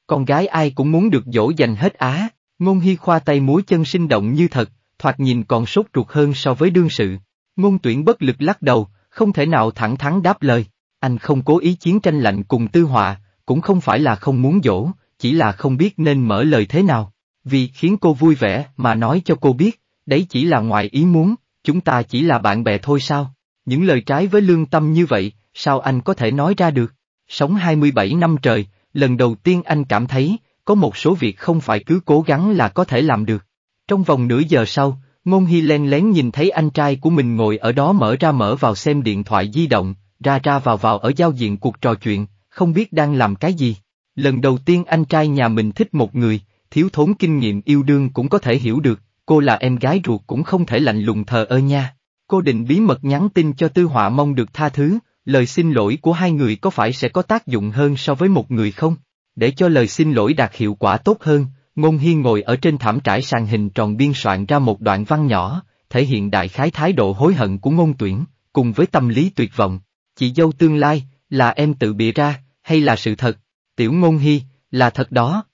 Con gái ai cũng muốn được dỗ dành hết á. Ngôn Hy khoa tay múa chân sinh động như thật, thoạt nhìn còn sốt ruột hơn so với đương sự. Ngôn tuyển bất lực lắc đầu, không thể nào thẳng thắn đáp lời. Anh không cố ý chiến tranh lạnh cùng tư họa, cũng không phải là không muốn dỗ, chỉ là không biết nên mở lời thế nào. Vì khiến cô vui vẻ mà nói cho cô biết, đấy chỉ là ngoài ý muốn, chúng ta chỉ là bạn bè thôi sao. Những lời trái với lương tâm như vậy, sao anh có thể nói ra được? Sống 27 năm trời, lần đầu tiên anh cảm thấy, có một số việc không phải cứ cố gắng là có thể làm được. Trong vòng nửa giờ sau, Ngôn Hy len lén nhìn thấy anh trai của mình ngồi ở đó mở ra mở vào xem điện thoại di động, ra ra vào vào ở giao diện cuộc trò chuyện, không biết đang làm cái gì. Lần đầu tiên anh trai nhà mình thích một người, thiếu thốn kinh nghiệm yêu đương cũng có thể hiểu được, cô là em gái ruột cũng không thể lạnh lùng thờ ơ nha. Cô định bí mật nhắn tin cho Tư Họa mong được tha thứ, lời xin lỗi của hai người có phải sẽ có tác dụng hơn so với một người không? Để cho lời xin lỗi đạt hiệu quả tốt hơn, Ngôn Hiên ngồi ở trên thảm trải sàn hình tròn biên soạn ra một đoạn văn nhỏ, thể hiện đại khái thái độ hối hận của ngôn tuyển, cùng với tâm lý tuyệt vọng. Chị dâu tương lai, là em tự bịa ra, hay là sự thật? Tiểu ngôn hy, là thật đó.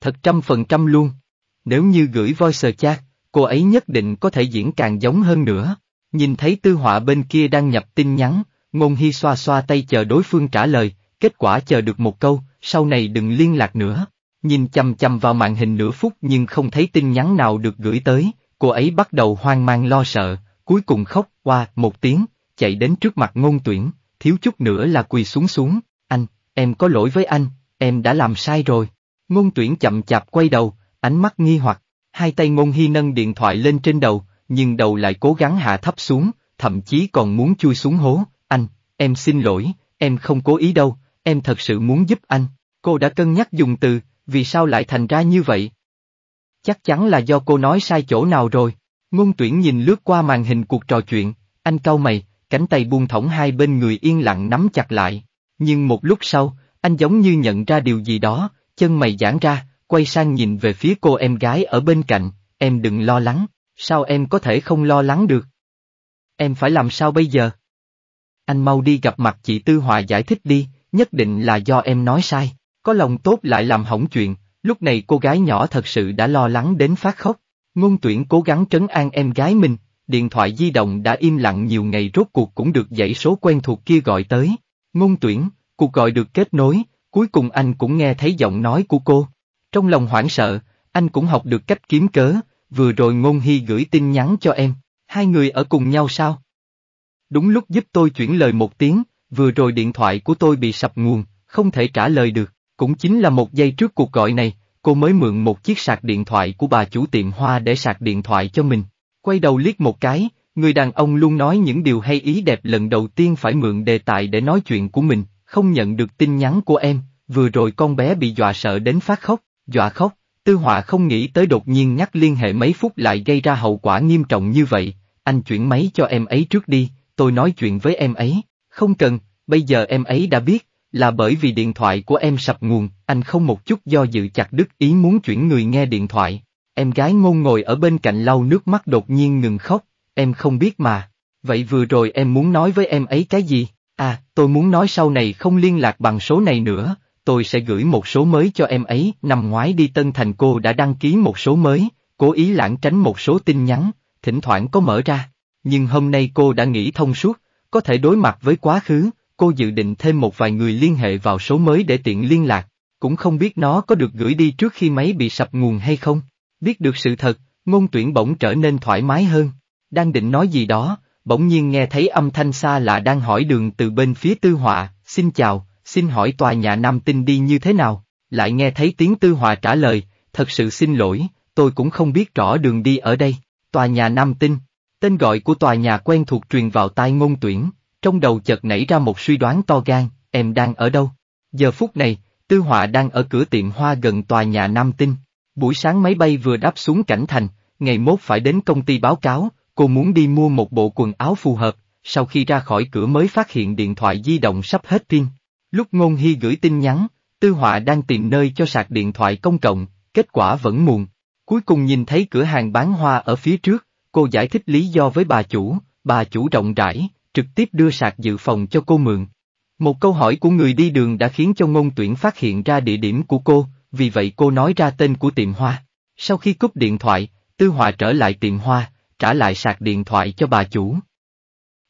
Thật trăm phần trăm luôn. Nếu như gửi voice chat, cô ấy nhất định có thể diễn càng giống hơn nữa. Nhìn thấy tư họa bên kia đang nhập tin nhắn, ngôn hy xoa xoa tay chờ đối phương trả lời, kết quả chờ được một câu, sau này đừng liên lạc nữa. Nhìn chăm chăm vào màn hình nửa phút nhưng không thấy tin nhắn nào được gửi tới, cô ấy bắt đầu hoang mang lo sợ, cuối cùng khóc qua một tiếng, chạy đến trước mặt ngôn tuyển, thiếu chút nữa là quỳ xuống xuống, anh, em có lỗi với anh, em đã làm sai rồi. Ngôn tuyển chậm chạp quay đầu, ánh mắt nghi hoặc, hai tay ngôn hy nâng điện thoại lên trên đầu, nhưng đầu lại cố gắng hạ thấp xuống, thậm chí còn muốn chui xuống hố, anh, em xin lỗi, em không cố ý đâu, em thật sự muốn giúp anh cô đã cân nhắc dùng từ, vì sao lại thành ra như vậy? Chắc chắn là do cô nói sai chỗ nào rồi. Ngôn tuyển nhìn lướt qua màn hình cuộc trò chuyện, anh cau mày, cánh tay buông thõng hai bên người yên lặng nắm chặt lại. Nhưng một lúc sau, anh giống như nhận ra điều gì đó, chân mày giãn ra, quay sang nhìn về phía cô em gái ở bên cạnh, em đừng lo lắng, sao em có thể không lo lắng được? Em phải làm sao bây giờ? Anh mau đi gặp mặt chị Tư Hòa giải thích đi, nhất định là do em nói sai. Có lòng tốt lại làm hỏng chuyện, lúc này cô gái nhỏ thật sự đã lo lắng đến phát khóc. Ngôn tuyển cố gắng trấn an em gái mình, điện thoại di động đã im lặng nhiều ngày rốt cuộc cũng được dãy số quen thuộc kia gọi tới. Ngôn tuyển, cuộc gọi được kết nối, cuối cùng anh cũng nghe thấy giọng nói của cô. Trong lòng hoảng sợ, anh cũng học được cách kiếm cớ, vừa rồi Ngôn Hy gửi tin nhắn cho em, hai người ở cùng nhau sao? Đúng lúc giúp tôi chuyển lời một tiếng, vừa rồi điện thoại của tôi bị sập nguồn, không thể trả lời được. Cũng chính là một giây trước cuộc gọi này, cô mới mượn một chiếc sạc điện thoại của bà chủ tiệm hoa để sạc điện thoại cho mình. Quay đầu liếc một cái, người đàn ông luôn nói những điều hay ý đẹp lần đầu tiên phải mượn đề tài để nói chuyện của mình, không nhận được tin nhắn của em, vừa rồi con bé bị dọa sợ đến phát khóc, dọa khóc, tư họa không nghĩ tới đột nhiên nhắc liên hệ mấy phút lại gây ra hậu quả nghiêm trọng như vậy, anh chuyển máy cho em ấy trước đi, tôi nói chuyện với em ấy, không cần, bây giờ em ấy đã biết, là bởi vì điện thoại của em sập nguồn, anh không một chút do dự chặt đứt ý muốn chuyển người nghe điện thoại. Em gái ngôn ngồi ở bên cạnh lau nước mắt đột nhiên ngừng khóc, em không biết mà. Vậy vừa rồi em muốn nói với em ấy cái gì? À, tôi muốn nói sau này không liên lạc bằng số này nữa, tôi sẽ gửi một số mới cho em ấy. Năm ngoái đi Tân Thành cô đã đăng ký một số mới, cố ý lãng tránh một số tin nhắn, thỉnh thoảng có mở ra. Nhưng hôm nay cô đã nghĩ thông suốt, có thể đối mặt với quá khứ, cô dự định thêm một vài người liên hệ vào số mới để tiện liên lạc, cũng không biết nó có được gửi đi trước khi máy bị sập nguồn hay không. Biết được sự thật, ngôn tuyển bỗng trở nên thoải mái hơn. Đang định nói gì đó, bỗng nhiên nghe thấy âm thanh xa lạ đang hỏi đường từ bên phía tư họa, xin chào, xin hỏi tòa nhà Nam Tinh đi như thế nào, lại nghe thấy tiếng tư họa trả lời, thật sự xin lỗi, tôi cũng không biết rõ đường đi ở đây, tòa nhà Nam Tinh. Tên gọi của tòa nhà quen thuộc truyền vào tai ngôn tuyển, trong đầu chợt nảy ra một suy đoán to gan, em đang ở đâu? Giờ phút này, Tư Họa đang ở cửa tiệm hoa gần tòa nhà Nam Tinh. Buổi sáng máy bay vừa đáp xuống cảnh thành, ngày mốt phải đến công ty báo cáo, cô muốn đi mua một bộ quần áo phù hợp, sau khi ra khỏi cửa mới phát hiện điện thoại di động sắp hết pin. Lúc Ngôn Hy gửi tin nhắn, Tư Họa đang tìm nơi cho sạc điện thoại công cộng, kết quả vẫn muộn. Cuối cùng nhìn thấy cửa hàng bán hoa ở phía trước, cô giải thích lý do với bà chủ, bà chủ rộng rãi, trực tiếp đưa sạc dự phòng cho cô mượn. Một câu hỏi của người đi đường đã khiến cho ngôn tuyển phát hiện ra địa điểm của cô, vì vậy cô nói ra tên của tiệm hoa. Sau khi cúp điện thoại, Tư Hòa trở lại tiệm hoa, trả lại sạc điện thoại cho bà chủ.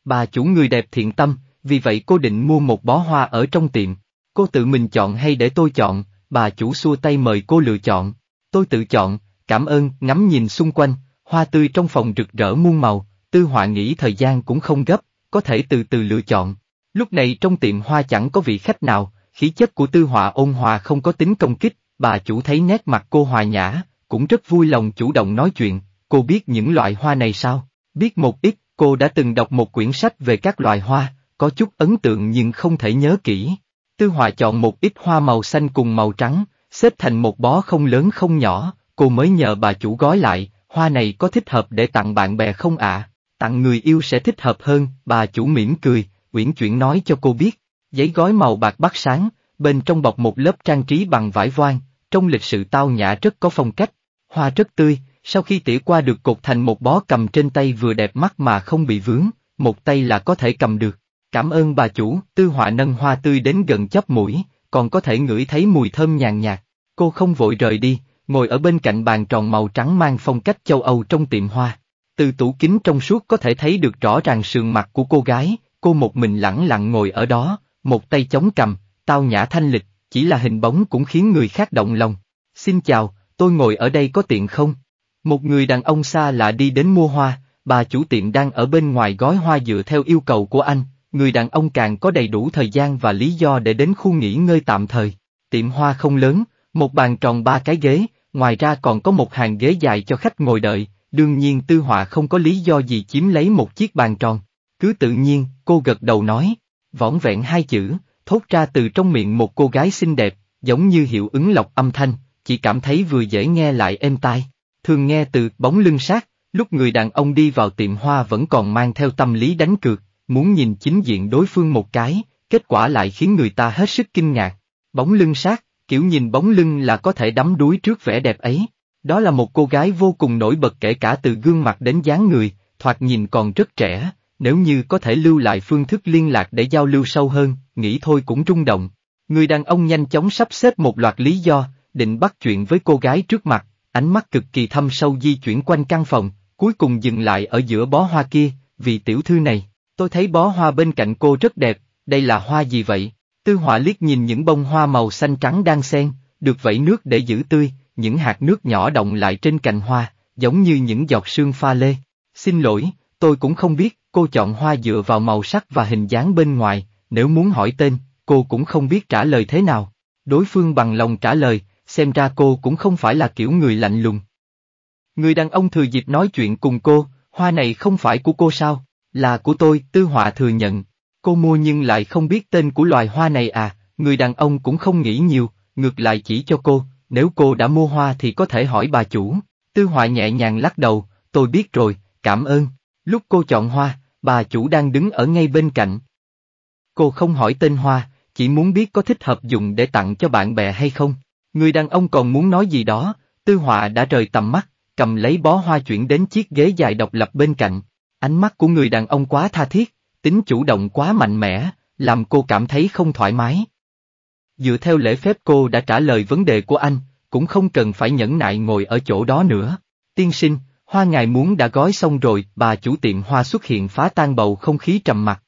Bà chủ người đẹp thiện tâm, vì vậy cô định mua một bó hoa ở trong tiệm. Cô tự mình chọn hay để tôi chọn, bà chủ xua tay mời cô lựa chọn. Tôi tự chọn, cảm ơn, ngắm nhìn xung quanh, hoa tươi trong phòng rực rỡ muôn màu, Tư Hòa nghĩ thời gian cũng không gấp, có thể từ từ lựa chọn. Lúc này trong tiệm hoa chẳng có vị khách nào, khí chất của tư họa ôn hòa không có tính công kích, bà chủ thấy nét mặt cô hòa nhã, cũng rất vui lòng chủ động nói chuyện, cô biết những loại hoa này sao? Biết một ít, cô đã từng đọc một quyển sách về các loài hoa, có chút ấn tượng nhưng không thể nhớ kỹ. Tư họa chọn một ít hoa màu xanh cùng màu trắng, xếp thành một bó không lớn không nhỏ, cô mới nhờ bà chủ gói lại, hoa này có thích hợp để tặng bạn bè không ạ? Tặng người yêu sẽ thích hợp hơn, bà chủ mỉm cười, uyển chuyển nói cho cô biết. Giấy gói màu bạc bắt sáng, bên trong bọc một lớp trang trí bằng vải voan, trong lịch sự tao nhã rất có phong cách. Hoa rất tươi, sau khi tỉa qua được cột thành một bó cầm trên tay vừa đẹp mắt mà không bị vướng, một tay là có thể cầm được. Cảm ơn bà chủ, tư họa nâng hoa tươi đến gần chóp mũi, còn có thể ngửi thấy mùi thơm nhàn nhạt. Cô không vội rời đi, ngồi ở bên cạnh bàn tròn màu trắng mang phong cách châu Âu trong tiệm hoa. Từ tủ kính trong suốt có thể thấy được rõ ràng sườn mặt của cô gái, cô một mình lẳng lặng ngồi ở đó, một tay chống cầm, tao nhã thanh lịch, chỉ là hình bóng cũng khiến người khác động lòng. Xin chào, tôi ngồi ở đây có tiện không? Một người đàn ông xa lạ đi đến mua hoa, bà chủ tiệm đang ở bên ngoài gói hoa dựa theo yêu cầu của anh, người đàn ông càng có đầy đủ thời gian và lý do để đến khu nghỉ ngơi tạm thời. Tiệm hoa không lớn, một bàn tròn ba cái ghế, ngoài ra còn có một hàng ghế dài cho khách ngồi đợi, đương nhiên Tư Họa không có lý do gì chiếm lấy một chiếc bàn tròn. Cứ tự nhiên, cô gật đầu nói, võng vẹn hai chữ, thốt ra từ trong miệng một cô gái xinh đẹp, giống như hiệu ứng lọc âm thanh, chỉ cảm thấy vừa dễ nghe lại êm tai. Thường nghe từ bóng lưng sát, lúc người đàn ông đi vào tiệm hoa vẫn còn mang theo tâm lý đánh cược, muốn nhìn chính diện đối phương một cái, kết quả lại khiến người ta hết sức kinh ngạc. Bóng lưng sát, kiểu nhìn bóng lưng là có thể đắm đuối trước vẻ đẹp ấy. Đó là một cô gái vô cùng nổi bật kể cả từ gương mặt đến dáng người, thoạt nhìn còn rất trẻ, nếu như có thể lưu lại phương thức liên lạc để giao lưu sâu hơn, nghĩ thôi cũng rung động. Người đàn ông nhanh chóng sắp xếp một loạt lý do, định bắt chuyện với cô gái trước mặt, ánh mắt cực kỳ thâm sâu di chuyển quanh căn phòng, cuối cùng dừng lại ở giữa bó hoa kia, vì tiểu thư này, tôi thấy bó hoa bên cạnh cô rất đẹp, đây là hoa gì vậy? Tư họa liếc nhìn những bông hoa màu xanh trắng đang xen, được vẫy nước để giữ tươi, những hạt nước nhỏ động lại trên cành hoa, giống như những giọt sương pha lê. Xin lỗi, tôi cũng không biết, cô chọn hoa dựa vào màu sắc và hình dáng bên ngoài, nếu muốn hỏi tên, cô cũng không biết trả lời thế nào. Đối phương bằng lòng trả lời, xem ra cô cũng không phải là kiểu người lạnh lùng. Người đàn ông thừa dịp nói chuyện cùng cô, hoa này không phải của cô sao, là của tôi, Tư Họa thừa nhận. Cô mua nhưng lại không biết tên của loài hoa này à, người đàn ông cũng không nghĩ nhiều, ngược lại chỉ cho cô, nếu cô đã mua hoa thì có thể hỏi bà chủ. Tư họa nhẹ nhàng lắc đầu, tôi biết rồi, cảm ơn. Lúc cô chọn hoa, bà chủ đang đứng ở ngay bên cạnh. Cô không hỏi tên hoa, chỉ muốn biết có thích hợp dùng để tặng cho bạn bè hay không. Người đàn ông còn muốn nói gì đó, tư Hoa đã rời tầm mắt, cầm lấy bó hoa chuyển đến chiếc ghế dài độc lập bên cạnh. Ánh mắt của người đàn ông quá tha thiết, tính chủ động quá mạnh mẽ, làm cô cảm thấy không thoải mái. Dựa theo lễ phép cô đã trả lời vấn đề của anh, cũng không cần phải nhẫn nại ngồi ở chỗ đó nữa. Tiên sinh, hoa ngài muốn đã gói xong rồi, bà chủ tiệm hoa xuất hiện phá tan bầu không khí trầm mặc.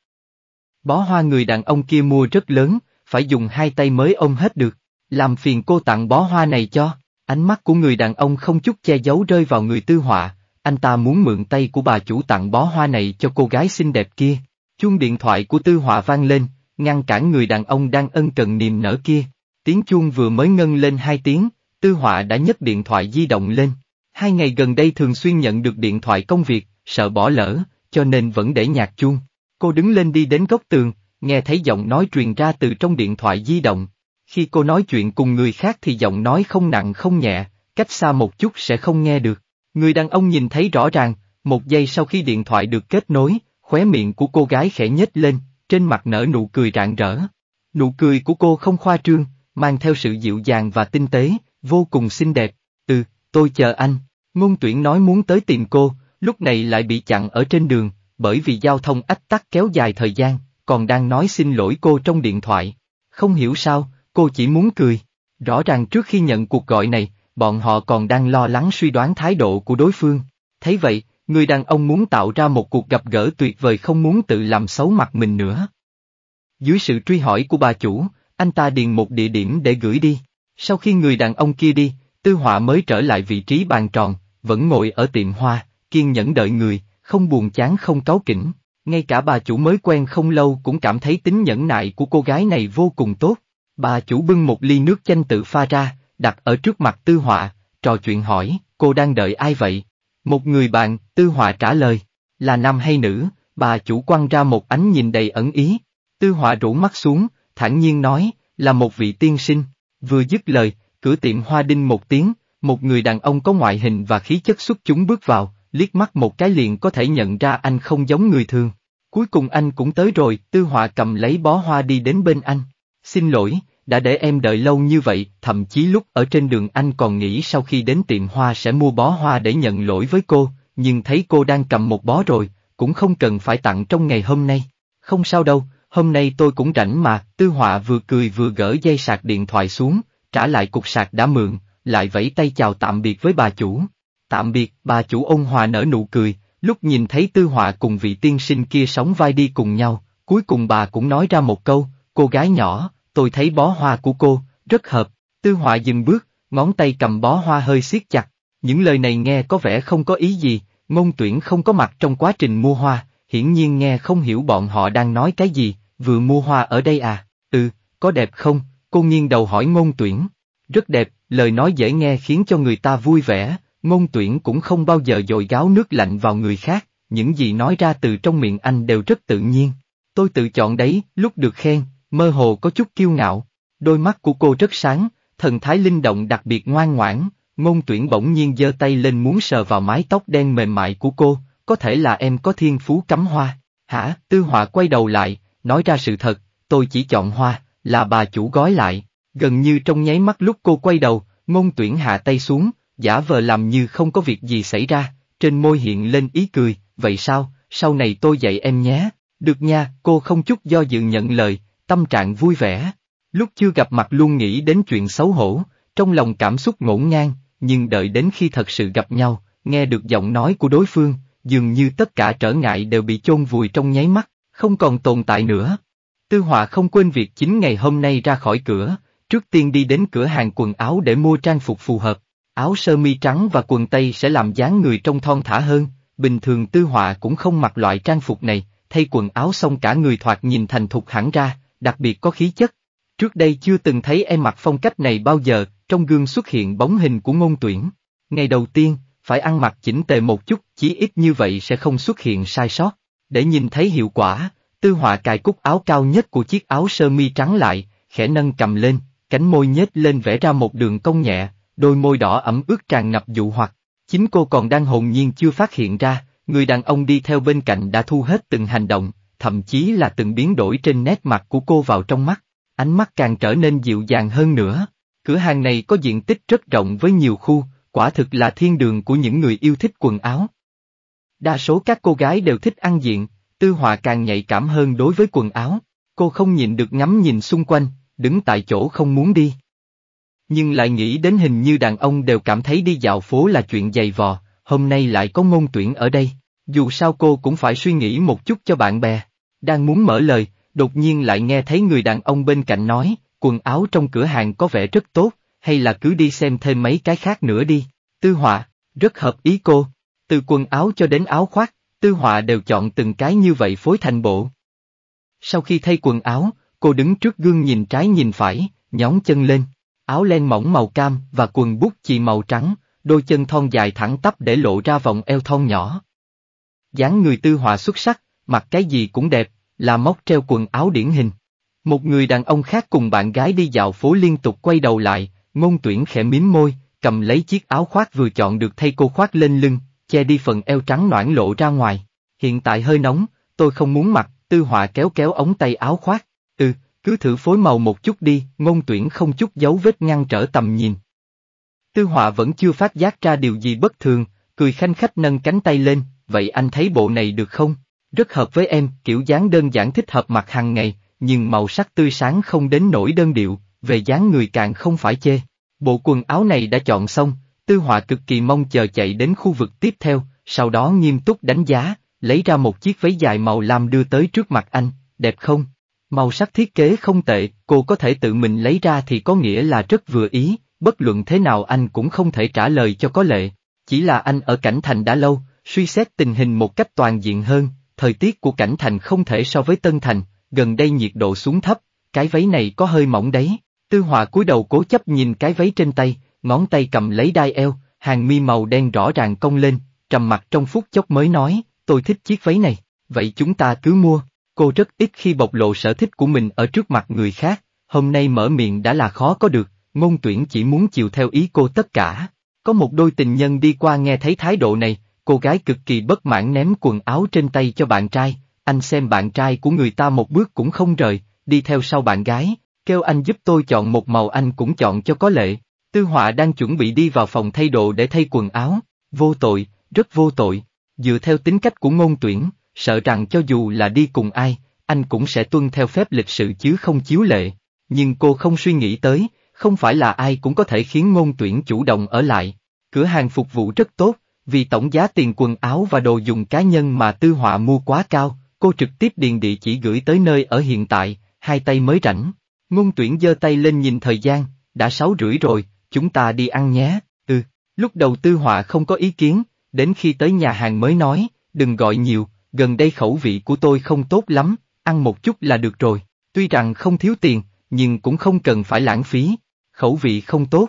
Bó hoa người đàn ông kia mua rất lớn, phải dùng hai tay mới ôm hết được, làm phiền cô tặng bó hoa này cho. Ánh mắt của người đàn ông không chút che giấu rơi vào người tư họa, anh ta muốn mượn tay của bà chủ tặng bó hoa này cho cô gái xinh đẹp kia. Chuông điện thoại của tư họa vang lên, ngăn cản người đàn ông đang ân cần niềm nở kia. Tiếng chuông vừa mới ngân lên hai tiếng, Tư Họa đã nhấc điện thoại di động lên. Hai ngày gần đây thường xuyên nhận được điện thoại công việc, sợ bỏ lỡ, cho nên vẫn để nhạc chuông. Cô đứng lên đi đến góc tường, nghe thấy giọng nói truyền ra từ trong điện thoại di động. Khi cô nói chuyện cùng người khác thì giọng nói không nặng không nhẹ, cách xa một chút sẽ không nghe được. Người đàn ông nhìn thấy rõ ràng, một giây sau khi điện thoại được kết nối, khóe miệng của cô gái khẽ nhếch lên, trên mặt nở nụ cười rạng rỡ. Nụ cười của cô không khoa trương, mang theo sự dịu dàng và tinh tế, vô cùng xinh đẹp. Ừ, tôi chờ anh. Ngôn tuyển nói muốn tới tìm cô, lúc này lại bị chặn ở trên đường, bởi vì giao thông ách tắc kéo dài thời gian, còn đang nói xin lỗi cô trong điện thoại. Không hiểu sao, cô chỉ muốn cười. Rõ ràng trước khi nhận cuộc gọi này, bọn họ còn đang lo lắng suy đoán thái độ của đối phương. Thấy vậy, người đàn ông muốn tạo ra một cuộc gặp gỡ tuyệt vời không muốn tự làm xấu mặt mình nữa. Dưới sự truy hỏi của bà chủ, anh ta điền một địa điểm để gửi đi. Sau khi người đàn ông kia đi, Tư Họa mới trở lại vị trí bàn tròn, vẫn ngồi ở tiệm hoa, kiên nhẫn đợi người, không buồn chán không cáu kỉnh. Ngay cả bà chủ mới quen không lâu cũng cảm thấy tính nhẫn nại của cô gái này vô cùng tốt. Bà chủ bưng một ly nước chanh tự pha ra, đặt ở trước mặt Tư Họa, trò chuyện hỏi, cô đang đợi ai vậy? Một người bạn, Tư Họa trả lời, là nam hay nữ, bà chủ quan ra một ánh nhìn đầy ẩn ý. Tư Họa rủ mắt xuống, thản nhiên nói, là một vị tiên sinh. Vừa dứt lời, cửa tiệm hoa đinh một tiếng, một người đàn ông có ngoại hình và khí chất xuất chúng bước vào, liếc mắt một cái liền có thể nhận ra anh không giống người thường. Cuối cùng anh cũng tới rồi, Tư Họa cầm lấy bó hoa đi đến bên anh. Xin lỗi, đã để em đợi lâu như vậy, thậm chí lúc ở trên đường anh còn nghĩ sau khi đến tiệm hoa sẽ mua bó hoa để nhận lỗi với cô, nhưng thấy cô đang cầm một bó rồi, cũng không cần phải tặng trong ngày hôm nay. Không sao đâu, hôm nay tôi cũng rảnh mà, Tư Họa vừa cười vừa gỡ dây sạc điện thoại xuống, trả lại cục sạc đã mượn, lại vẫy tay chào tạm biệt với bà chủ. Tạm biệt, bà chủ ôn hòa nở nụ cười, lúc nhìn thấy Tư Họa cùng vị tiên sinh kia sóng vai đi cùng nhau, cuối cùng bà cũng nói ra một câu, cô gái nhỏ, tôi thấy bó hoa của cô, rất hợp, tư họa dừng bước, ngón tay cầm bó hoa hơi siết chặt, những lời này nghe có vẻ không có ý gì, ngôn tuyển không có mặt trong quá trình mua hoa, hiển nhiên nghe không hiểu bọn họ đang nói cái gì, vừa mua hoa ở đây à, ừ, có đẹp không, cô nghiêng đầu hỏi ngôn tuyển, rất đẹp, lời nói dễ nghe khiến cho người ta vui vẻ, ngôn tuyển cũng không bao giờ dội gáo nước lạnh vào người khác, những gì nói ra từ trong miệng anh đều rất tự nhiên. Tôi tự chọn đấy, lúc được khen, mơ hồ có chút kiêu ngạo. Đôi mắt của cô rất sáng, thần thái linh động đặc biệt ngoan ngoãn, ngôn tuyển bỗng nhiên giơ tay lên muốn sờ vào mái tóc đen mềm mại của cô, có thể là em có thiên phú cắm hoa. Hả, tư họa quay đầu lại, nói ra sự thật, tôi chỉ chọn hoa, là bà chủ gói lại. Gần như trong nháy mắt lúc cô quay đầu, ngôn tuyển hạ tay xuống, giả vờ làm như không có việc gì xảy ra, trên môi hiện lên ý cười, vậy sao, sau này tôi dạy em nhé. Được nha, cô không chút do dự nhận lời, tâm trạng vui vẻ. Lúc chưa gặp mặt luôn nghĩ đến chuyện xấu hổ, trong lòng cảm xúc ngổn ngang, nhưng đợi đến khi thật sự gặp nhau, nghe được giọng nói của đối phương, dường như tất cả trở ngại đều bị chôn vùi trong nháy mắt, không còn tồn tại nữa. Tư Họa không quên việc chính ngày hôm nay ra khỏi cửa, trước tiên đi đến cửa hàng quần áo để mua trang phục phù hợp. Áo sơ mi trắng và quần tây sẽ làm dáng người trông thon thả hơn, bình thường Tư Họa cũng không mặc loại trang phục này, thay quần áo xong cả người thoạt nhìn thành thục hẳn ra, đặc biệt có khí chất. Trước đây chưa từng thấy em mặc phong cách này bao giờ, trong gương xuất hiện bóng hình của ngôn tuyển. Ngày đầu tiên, phải ăn mặc chỉnh tề một chút, chỉ ít như vậy sẽ không xuất hiện sai sót. Để nhìn thấy hiệu quả, tư họa cài cúc áo cao nhất của chiếc áo sơ mi trắng lại, khẽ nâng cầm lên, cánh môi nhếch lên vẽ ra một đường cong nhẹ, đôi môi đỏ ẩm ướt tràn ngập dụ hoặc. Chính cô còn đang hồn nhiên chưa phát hiện ra, người đàn ông đi theo bên cạnh đã thu hết từng hành động, thậm chí là từng biến đổi trên nét mặt của cô vào trong mắt. Ánh mắt càng trở nên dịu dàng hơn nữa. Cửa hàng này có diện tích rất rộng với nhiều khu, quả thực là thiên đường của những người yêu thích quần áo. Đa số các cô gái đều thích ăn diện, Tư Họa càng nhạy cảm hơn đối với quần áo, cô không nhìn được ngắm nhìn xung quanh, đứng tại chỗ không muốn đi. Nhưng lại nghĩ đến hình như đàn ông đều cảm thấy đi dạo phố là chuyện dày vò, hôm nay lại có ngôn tuyển ở đây, dù sao cô cũng phải suy nghĩ một chút cho bạn bè. Đang muốn mở lời, đột nhiên lại nghe thấy người đàn ông bên cạnh nói, quần áo trong cửa hàng có vẻ rất tốt, hay là cứ đi xem thêm mấy cái khác nữa đi. Tư họa, rất hợp ý cô. Từ quần áo cho đến áo khoác, tư họa đều chọn từng cái như vậy phối thành bộ. Sau khi thay quần áo, cô đứng trước gương nhìn trái nhìn phải, nhón chân lên. Áo len mỏng màu cam và quần bút chì màu trắng, đôi chân thon dài thẳng tắp để lộ ra vòng eo thon nhỏ, dáng người tư họa xuất sắc, mặc cái gì cũng đẹp, là móc treo quần áo điển hình. Một người đàn ông khác cùng bạn gái đi dạo phố liên tục quay đầu lại, ngôn tuyển khẽ mím môi, cầm lấy chiếc áo khoác vừa chọn được thay cô khoác lên lưng, che đi phần eo trắng noãn lộ ra ngoài. Hiện tại hơi nóng, tôi không muốn mặc, tư họa kéo kéo ống tay áo khoác. Ừ, cứ thử phối màu một chút đi, ngôn tuyển không chút dấu vết ngăn trở tầm nhìn. Tư họa vẫn chưa phát giác ra điều gì bất thường, cười khanh khách nâng cánh tay lên, vậy anh thấy bộ này được không? Rất hợp với em, kiểu dáng đơn giản thích hợp mặc hàng ngày, nhưng màu sắc tươi sáng không đến nổi đơn điệu, về dáng người càng không phải chê. Bộ quần áo này đã chọn xong, Tư Họa cực kỳ mong chờ chạy đến khu vực tiếp theo, sau đó nghiêm túc đánh giá, lấy ra một chiếc váy dài màu lam đưa tới trước mặt anh, đẹp không? Màu sắc thiết kế không tệ, cô có thể tự mình lấy ra thì có nghĩa là rất vừa ý, bất luận thế nào anh cũng không thể trả lời cho có lệ. Chỉ là anh ở cảnh thành đã lâu, Suy xét tình hình một cách toàn diện hơn, thời tiết của cảnh thành không thể so với Tân Thành, gần đây nhiệt độ xuống thấp, cái váy này có hơi mỏng đấy. Tư Hòa cúi đầu cố chấp nhìn cái váy trên tay, ngón tay cầm lấy đai eo, hàng mi màu đen rõ ràng cong lên, trầm mặt trong phút chốc mới nói, tôi thích chiếc váy này, vậy chúng ta cứ mua. Cô rất ít khi bộc lộ sở thích của mình ở trước mặt người khác, hôm nay mở miệng đã là khó có được, ngôn tuyển chỉ muốn chịu theo ý cô tất cả. Có một đôi tình nhân đi qua nghe thấy thái độ này, Cô gái cực kỳ bất mãn ném quần áo trên tay cho bạn trai, anh xem bạn trai của người ta một bước cũng không rời, đi theo sau bạn gái, kêu anh giúp tôi chọn một màu anh cũng chọn cho có lệ. Tư họa đang chuẩn bị đi vào phòng thay đồ để thay quần áo, vô tội, rất vô tội. Dựa theo tính cách của ngôn tuyển, sợ rằng cho dù là đi cùng ai, anh cũng sẽ tuân theo phép lịch sự chứ không chiếu lệ. Nhưng cô không suy nghĩ tới, không phải là ai cũng có thể khiến ngôn tuyển chủ động ở lại. Cửa hàng phục vụ rất tốt, vì tổng giá tiền quần áo và đồ dùng cá nhân mà tư họa mua quá cao, cô trực tiếp điền địa chỉ gửi tới nơi ở hiện tại, hai tay mới rảnh. Ngôn tuyển giơ tay lên nhìn thời gian, đã sáu rưỡi rồi, chúng ta đi ăn nhé, ừ, lúc đầu tư họa không có ý kiến, đến khi tới nhà hàng mới nói, đừng gọi nhiều, gần đây khẩu vị của tôi không tốt lắm, ăn một chút là được rồi, tuy rằng không thiếu tiền, nhưng cũng không cần phải lãng phí, khẩu vị không tốt.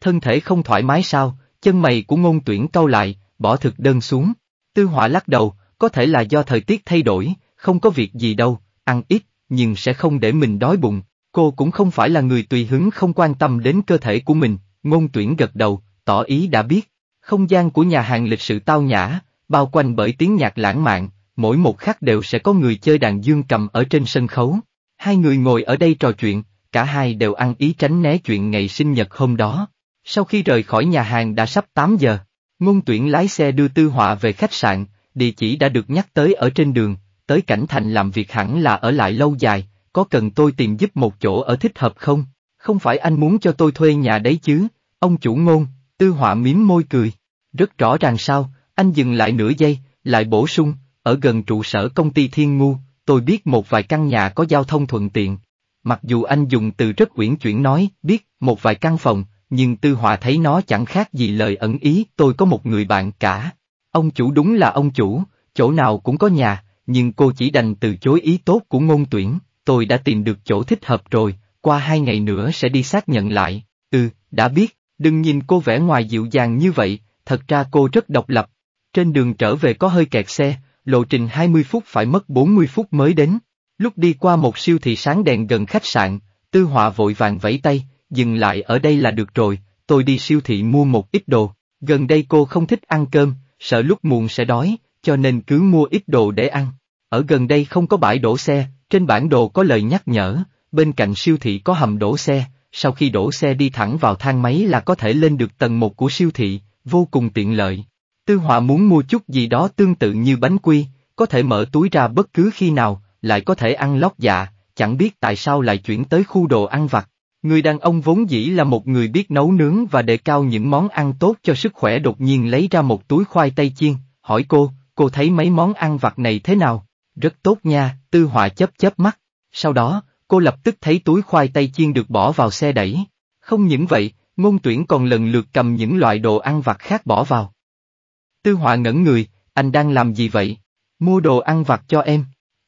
Thân thể không thoải mái sao, Chân mày của ngôn tuyển cau lại, bỏ thực đơn xuống. Tư họa lắc đầu, có thể là do thời tiết thay đổi, không có việc gì đâu, ăn ít, nhưng sẽ không để mình đói bụng. Cô cũng không phải là người tùy hứng không quan tâm đến cơ thể của mình, ngôn tuyển gật đầu, tỏ ý đã biết. Không gian của nhà hàng lịch sự tao nhã, bao quanh bởi tiếng nhạc lãng mạn, mỗi một khắc đều sẽ có người chơi đàn dương cầm ở trên sân khấu. Hai người ngồi ở đây trò chuyện, cả hai đều ăn ý tránh né chuyện ngày sinh nhật hôm đó. Sau khi rời khỏi nhà hàng đã sắp 8 giờ, ngôn tuyển lái xe đưa Tư Họa về khách sạn, địa chỉ đã được nhắc tới ở trên đường, tới cảnh thành làm việc hẳn là ở lại lâu dài, có cần tôi tìm giúp một chỗ ở thích hợp không? Không phải anh muốn cho tôi thuê nhà đấy chứ, ông chủ ngôn, Tư Họa mím môi cười. Rất rõ ràng sao, anh dừng lại nửa giây, lại bổ sung, ở gần trụ sở công ty Thiên Ngu, tôi biết một vài căn nhà có giao thông thuận tiện. Mặc dù anh dùng từ rất uyển chuyển nói, biết, một vài căn phòng, nhưng Tư Hòa thấy nó chẳng khác gì lời ẩn ý, tôi có một người bạn cả. Ông chủ đúng là ông chủ, chỗ nào cũng có nhà, nhưng cô chỉ đành từ chối ý tốt của ngôn tuyển, tôi đã tìm được chỗ thích hợp rồi, qua hai ngày nữa sẽ đi xác nhận lại, ừ, đã biết, đừng nhìn cô vẻ ngoài dịu dàng như vậy, thật ra cô rất độc lập. Trên đường trở về có hơi kẹt xe, lộ trình 20 phút phải mất 40 phút mới đến. Lúc đi qua một siêu thị sáng đèn gần khách sạn, Tư Họa vội vàng vẫy tay, dừng lại ở đây là được rồi, tôi đi siêu thị mua một ít đồ, gần đây cô không thích ăn cơm, sợ lúc muộn sẽ đói, cho nên cứ mua ít đồ để ăn. Ở gần đây không có bãi đổ xe, trên bản đồ có lời nhắc nhở, bên cạnh siêu thị có hầm đổ xe, sau khi đổ xe đi thẳng vào thang máy là có thể lên được tầng 1 của siêu thị, vô cùng tiện lợi. Tư Họa muốn mua chút gì đó tương tự như bánh quy, có thể mở túi ra bất cứ khi nào, lại có thể ăn lót dạ, chẳng biết tại sao lại chuyển tới khu đồ ăn vặt. Người đàn ông vốn dĩ là một người biết nấu nướng và đề cao những món ăn tốt cho sức khỏe đột nhiên lấy ra một túi khoai tây chiên, hỏi cô, cô thấy mấy món ăn vặt này thế nào? Rất tốt nha, Tư Họa chớp chớp mắt. Sau đó, cô lập tức thấy túi khoai tây chiên được bỏ vào xe đẩy. Không những vậy, ngôn tuyển còn lần lượt cầm những loại đồ ăn vặt khác bỏ vào. Tư Họa ngẩn người, anh đang làm gì vậy? Mua đồ ăn vặt cho em.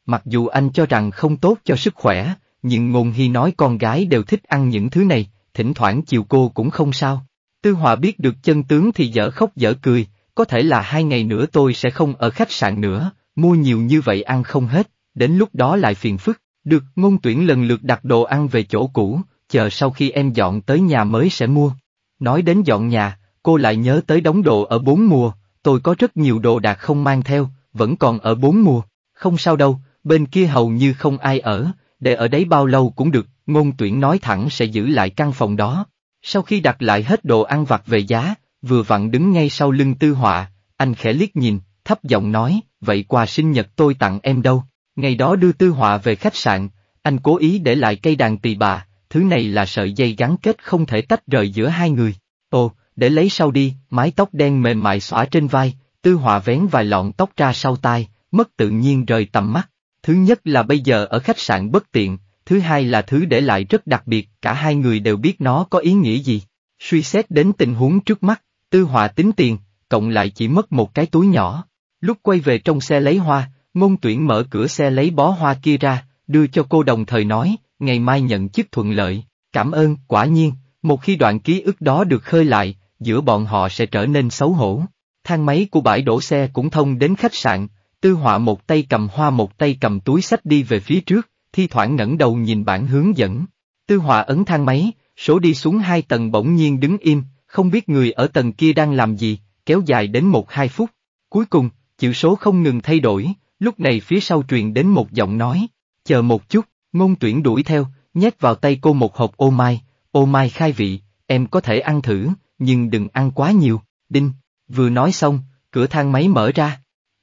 Mặc dù anh cho rằng không tốt cho sức khỏe, nhưng ngôn hy nói con gái đều thích ăn những thứ này, thỉnh thoảng chiều cô cũng không sao. Tư Hòa biết được chân tướng thì dở khóc dở cười, có thể là hai ngày nữa tôi sẽ không ở khách sạn nữa, mua nhiều như vậy ăn không hết, đến lúc đó lại phiền phức. Được, ngôn tuyển lần lượt đặt đồ ăn về chỗ cũ, chờ sau khi em dọn tới nhà mới sẽ mua. Nói đến dọn nhà, cô lại nhớ tới đóng đồ ở bốn mùa, tôi có rất nhiều đồ đạc không mang theo, vẫn còn ở bốn mùa, không sao đâu, bên kia hầu như không ai ở, để ở đấy bao lâu cũng được, ngôn tuyển nói thẳng sẽ giữ lại căn phòng đó. Sau khi đặt lại hết đồ ăn vặt về giá, vừa vặn đứng ngay sau lưng tư họa, anh khẽ liếc nhìn, thấp giọng nói, vậy quà sinh nhật tôi tặng em đâu. Ngày đó đưa tư họa về khách sạn, anh cố ý để lại cây đàn tỳ bà, thứ này là sợi dây gắn kết không thể tách rời giữa hai người. Ồ, để lấy sau đi, mái tóc đen mềm mại xõa trên vai, tư họa vén vài lọn tóc ra sau tai, mất tự nhiên rời tầm mắt. Thứ nhất là bây giờ ở khách sạn bất tiện, thứ hai là thứ để lại rất đặc biệt, cả hai người đều biết nó có ý nghĩa gì. Suy xét đến tình huống trước mắt, tư họa tính tiền, cộng lại chỉ mất một cái túi nhỏ. Lúc quay về trong xe lấy hoa, ngôn tuyển mở cửa xe lấy bó hoa kia ra, đưa cho cô đồng thời nói, ngày mai nhận chức thuận lợi, cảm ơn, quả nhiên, một khi đoạn ký ức đó được khơi lại, giữa bọn họ sẽ trở nên xấu hổ. Thang máy của bãi đổ xe cũng thông đến khách sạn, Tư họa một tay cầm hoa một tay cầm túi sách đi về phía trước, thi thoảng ngẩng đầu nhìn bản hướng dẫn. Tư họa ấn thang máy, số đi xuống hai tầng bỗng nhiên đứng im, không biết người ở tầng kia đang làm gì, kéo dài đến một hai phút. Cuối cùng, chữ số không ngừng thay đổi, lúc này phía sau truyền đến một giọng nói, chờ một chút, ngôn tuyển đuổi theo, nhét vào tay cô một hộp ô mai, ô mai khai vị, em có thể ăn thử, nhưng đừng ăn quá nhiều, đinh, vừa nói xong, cửa thang máy mở ra.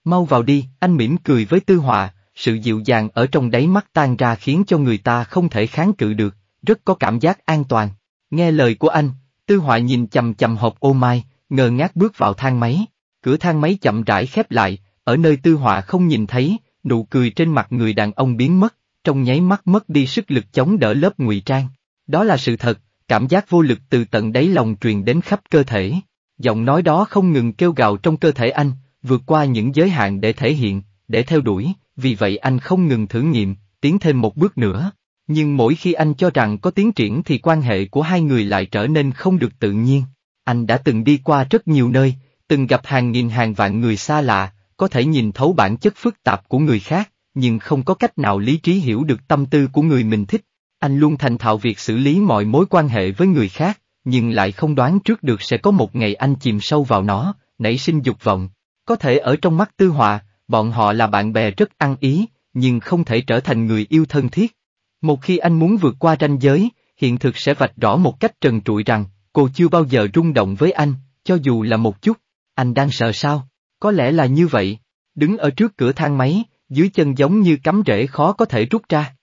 Mau vào đi, anh mỉm cười với Tư Họa, sự dịu dàng ở trong đáy mắt tan ra khiến cho người ta không thể kháng cự được, rất có cảm giác an toàn. Nghe lời của anh, Tư Họa nhìn chầm chầm hộp ô mai, ngờ ngác bước vào thang máy. Cửa thang máy chậm rãi khép lại, ở nơi Tư Họa không nhìn thấy, nụ cười trên mặt người đàn ông biến mất, trong nháy mắt mất đi sức lực chống đỡ lớp ngụy trang. Đó là sự thật, cảm giác vô lực từ tận đáy lòng truyền đến khắp cơ thể. Giọng nói đó không ngừng kêu gào trong cơ thể anh, vượt qua những giới hạn để thể hiện, để theo đuổi, vì vậy anh không ngừng thử nghiệm, tiến thêm một bước nữa. Nhưng mỗi khi anh cho rằng có tiến triển thì quan hệ của hai người lại trở nên không được tự nhiên. Anh đã từng đi qua rất nhiều nơi, từng gặp hàng nghìn hàng vạn người xa lạ, có thể nhìn thấu bản chất phức tạp của người khác, nhưng không có cách nào lý trí hiểu được tâm tư của người mình thích. Anh luôn thành thạo việc xử lý mọi mối quan hệ với người khác, nhưng lại không đoán trước được sẽ có một ngày anh chìm sâu vào nó, nảy sinh dục vọng, có thể ở trong mắt tư họa, bọn họ là bạn bè rất ăn ý, nhưng không thể trở thành người yêu thân thiết. Một khi anh muốn vượt qua ranh giới, hiện thực sẽ vạch rõ một cách trần trụi rằng, cô chưa bao giờ rung động với anh, cho dù là một chút. Anh đang sợ sao? Có lẽ là như vậy. Đứng ở trước cửa thang máy, dưới chân giống như cắm rễ khó có thể rút ra.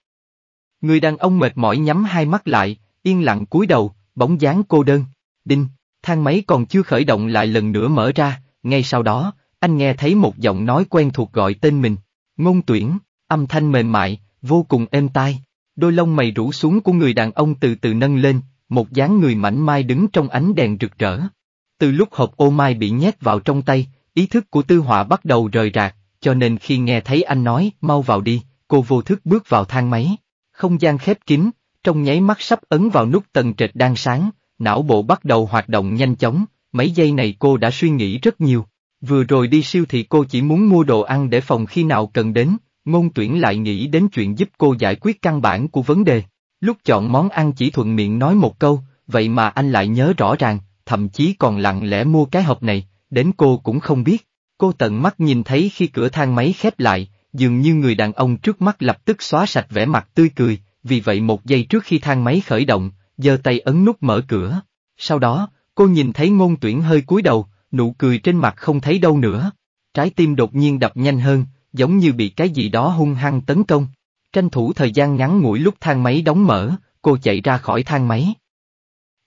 Người đàn ông mệt mỏi nhắm hai mắt lại, yên lặng cúi đầu, bóng dáng cô đơn. Đinh, thang máy còn chưa khởi động lại lần nữa mở ra, ngay sau đó, anh nghe thấy một giọng nói quen thuộc gọi tên mình. Ngôn tuyển, âm thanh mềm mại, vô cùng êm tai. Đôi lông mày rũ xuống của người đàn ông từ từ nâng lên, một dáng người mảnh mai đứng trong ánh đèn rực rỡ. Từ lúc hộp ô mai bị nhét vào trong tay, ý thức của tư họa bắt đầu rời rạc, cho nên khi nghe thấy anh nói, mau vào đi, cô vô thức bước vào thang máy. Không gian khép kín, trong nháy mắt sắp ấn vào nút tầng trệt đang sáng, não bộ bắt đầu hoạt động nhanh chóng, mấy giây này cô đã suy nghĩ rất nhiều, Vừa rồi đi siêu thị cô chỉ muốn mua đồ ăn để phòng khi nào cần đến, ngôn tuyển lại nghĩ đến chuyện giúp cô giải quyết căn bản của vấn đề. Lúc chọn món ăn chỉ thuận miệng nói một câu, vậy mà anh lại nhớ rõ ràng, thậm chí còn lặng lẽ mua cái hộp này, đến cô cũng không biết. Cô tận mắt nhìn thấy khi cửa thang máy khép lại, dường như người đàn ông trước mắt lập tức xóa sạch vẻ mặt tươi cười, vì vậy một giây trước khi thang máy khởi động, giơ tay ấn nút mở cửa. Sau đó, cô nhìn thấy ngôn tuyển hơi cúi đầu, nụ cười trên mặt không thấy đâu nữa. Trái tim đột nhiên đập nhanh hơn, giống như bị cái gì đó hung hăng tấn công. Tranh thủ thời gian ngắn ngủi lúc thang máy đóng mở, cô chạy ra khỏi thang máy.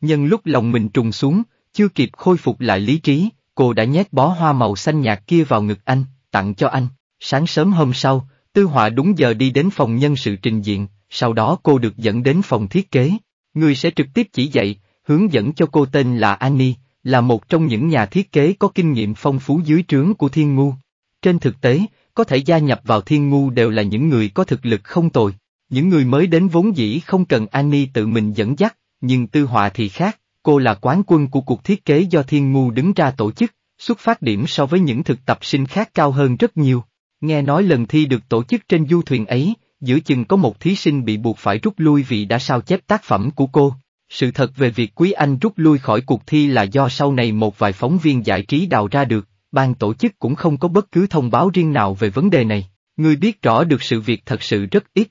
Nhân lúc lòng mình trùng xuống, chưa kịp khôi phục lại lý trí, cô đã nhét bó hoa màu xanh nhạt kia vào ngực anh, tặng cho anh. Sáng sớm hôm sau, Tư Họa đúng giờ đi đến phòng nhân sự trình diện, sau đó cô được dẫn đến phòng thiết kế. Người sẽ trực tiếp chỉ dạy, hướng dẫn cho cô tên là Annie, là một trong những nhà thiết kế có kinh nghiệm phong phú dưới trướng của Thiên Ngu. Trên thực tế, có thể gia nhập vào Thiên Ngu đều là những người có thực lực không tồi, những người mới đến vốn dĩ không cần Annie tự mình dẫn dắt, nhưng Tư Họa thì khác, cô là quán quân của cuộc thiết kế do Thiên Ngu đứng ra tổ chức, xuất phát điểm so với những thực tập sinh khác cao hơn rất nhiều. Nghe nói lần thi được tổ chức trên du thuyền ấy, giữa chừng có một thí sinh bị buộc phải rút lui vì đã sao chép tác phẩm của cô, sự thật về việc Quý Anh rút lui khỏi cuộc thi là do sau này một vài phóng viên giải trí đào ra được, ban tổ chức cũng không có bất cứ thông báo riêng nào về vấn đề này, người biết rõ được sự việc thật sự rất ít.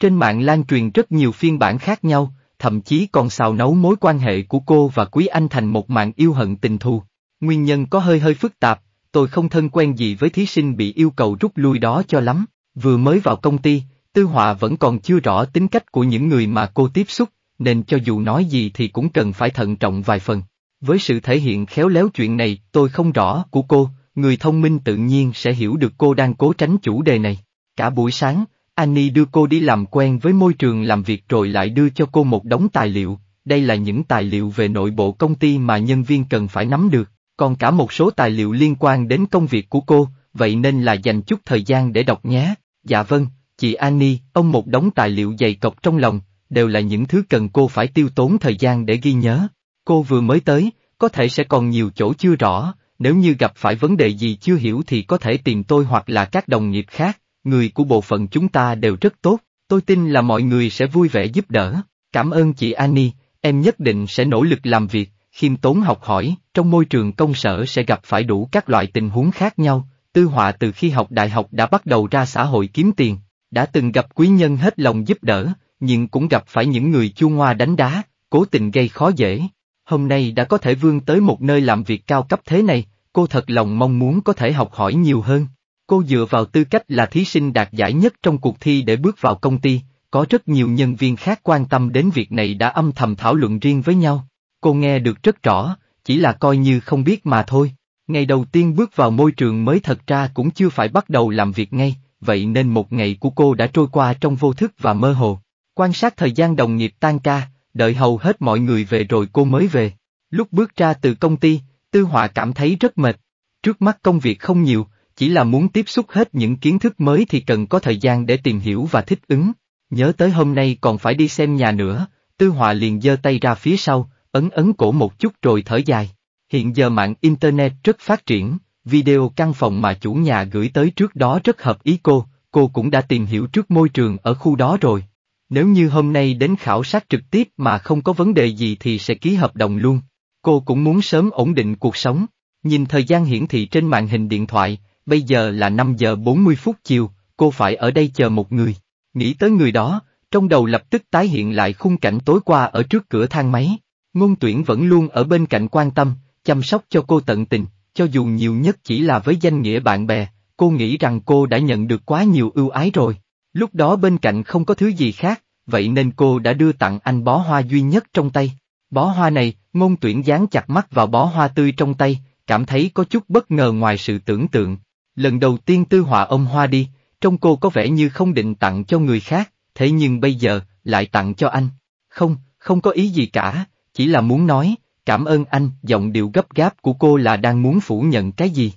Trên mạng lan truyền rất nhiều phiên bản khác nhau, thậm chí còn xào nấu mối quan hệ của cô và Quý Anh thành một mạng yêu hận tình thù. Nguyên nhân có hơi hơi phức tạp, tôi không thân quen gì với thí sinh bị yêu cầu rút lui đó cho lắm. Vừa mới vào công ty, Tư Họa vẫn còn chưa rõ tính cách của những người mà cô tiếp xúc, nên cho dù nói gì thì cũng cần phải thận trọng vài phần. Với sự thể hiện khéo léo chuyện này, tôi không rõ của cô, người thông minh tự nhiên sẽ hiểu được cô đang cố tránh chủ đề này. Cả buổi sáng, Annie đưa cô đi làm quen với môi trường làm việc rồi lại đưa cho cô một đống tài liệu, đây là những tài liệu về nội bộ công ty mà nhân viên cần phải nắm được, còn cả một số tài liệu liên quan đến công việc của cô, vậy nên là dành chút thời gian để đọc nhé. Dạ vâng, chị Annie, ông một đống tài liệu dày cọc trong lòng, đều là những thứ cần cô phải tiêu tốn thời gian để ghi nhớ. Cô vừa mới tới, có thể sẽ còn nhiều chỗ chưa rõ, nếu như gặp phải vấn đề gì chưa hiểu thì có thể tìm tôi hoặc là các đồng nghiệp khác, người của bộ phận chúng ta đều rất tốt, tôi tin là mọi người sẽ vui vẻ giúp đỡ. Cảm ơn chị Annie, em nhất định sẽ nỗ lực làm việc, khiêm tốn học hỏi, trong môi trường công sở sẽ gặp phải đủ các loại tình huống khác nhau, Tư Họa từ khi học đại học đã bắt đầu ra xã hội kiếm tiền, đã từng gặp quý nhân hết lòng giúp đỡ, nhưng cũng gặp phải những người chuông ngoa đánh đá, cố tình gây khó dễ. Hôm nay đã có thể vươn tới một nơi làm việc cao cấp thế này, cô thật lòng mong muốn có thể học hỏi nhiều hơn. Cô dựa vào tư cách là thí sinh đạt giải nhất trong cuộc thi để bước vào công ty, có rất nhiều nhân viên khác quan tâm đến việc này đã âm thầm thảo luận riêng với nhau. Cô nghe được rất rõ, chỉ là coi như không biết mà thôi. Ngày đầu tiên bước vào môi trường mới thật ra cũng chưa phải bắt đầu làm việc ngay, vậy nên một ngày của cô đã trôi qua trong vô thức và mơ hồ. Quan sát thời gian đồng nghiệp tan ca, đợi hầu hết mọi người về rồi cô mới về. Lúc bước ra từ công ty, Tư Họa cảm thấy rất mệt. Trước mắt công việc không nhiều, chỉ là muốn tiếp xúc hết những kiến thức mới thì cần có thời gian để tìm hiểu và thích ứng. Nhớ tới hôm nay còn phải đi xem nhà nữa, Tư Họa liền giơ tay ra phía sau, ấn ấn cổ một chút rồi thở dài. Hiện giờ mạng Internet rất phát triển, video căn phòng mà chủ nhà gửi tới trước đó rất hợp ý cô, cô cũng đã tìm hiểu trước môi trường ở khu đó rồi. Nếu như hôm nay đến khảo sát trực tiếp mà không có vấn đề gì thì sẽ ký hợp đồng luôn. Cô cũng muốn sớm ổn định cuộc sống. Nhìn thời gian hiển thị trên màn hình điện thoại, bây giờ là 5 giờ 40 phút chiều, cô phải ở đây chờ một người. Nghĩ tới người đó, trong đầu lập tức tái hiện lại khung cảnh tối qua ở trước cửa thang máy. Ngôn tuyển vẫn luôn ở bên cạnh quan tâm, chăm sóc cho cô tận tình, cho dù nhiều nhất chỉ là với danh nghĩa bạn bè, cô nghĩ rằng cô đã nhận được quá nhiều ưu ái rồi. Lúc đó bên cạnh không có thứ gì khác, vậy nên cô đã đưa tặng anh bó hoa duy nhất trong tay. Bó hoa này, ngôn tuyển dán chặt mắt vào bó hoa tươi trong tay, cảm thấy có chút bất ngờ ngoài sự tưởng tượng. Lần đầu tiên tư họa ông hoa đi, trong cô có vẻ như không định tặng cho người khác, thế nhưng bây giờ, lại tặng cho anh. Không, không có ý gì cả, chỉ là muốn nói, cảm ơn anh, giọng điệu gấp gáp của cô là đang muốn phủ nhận cái gì.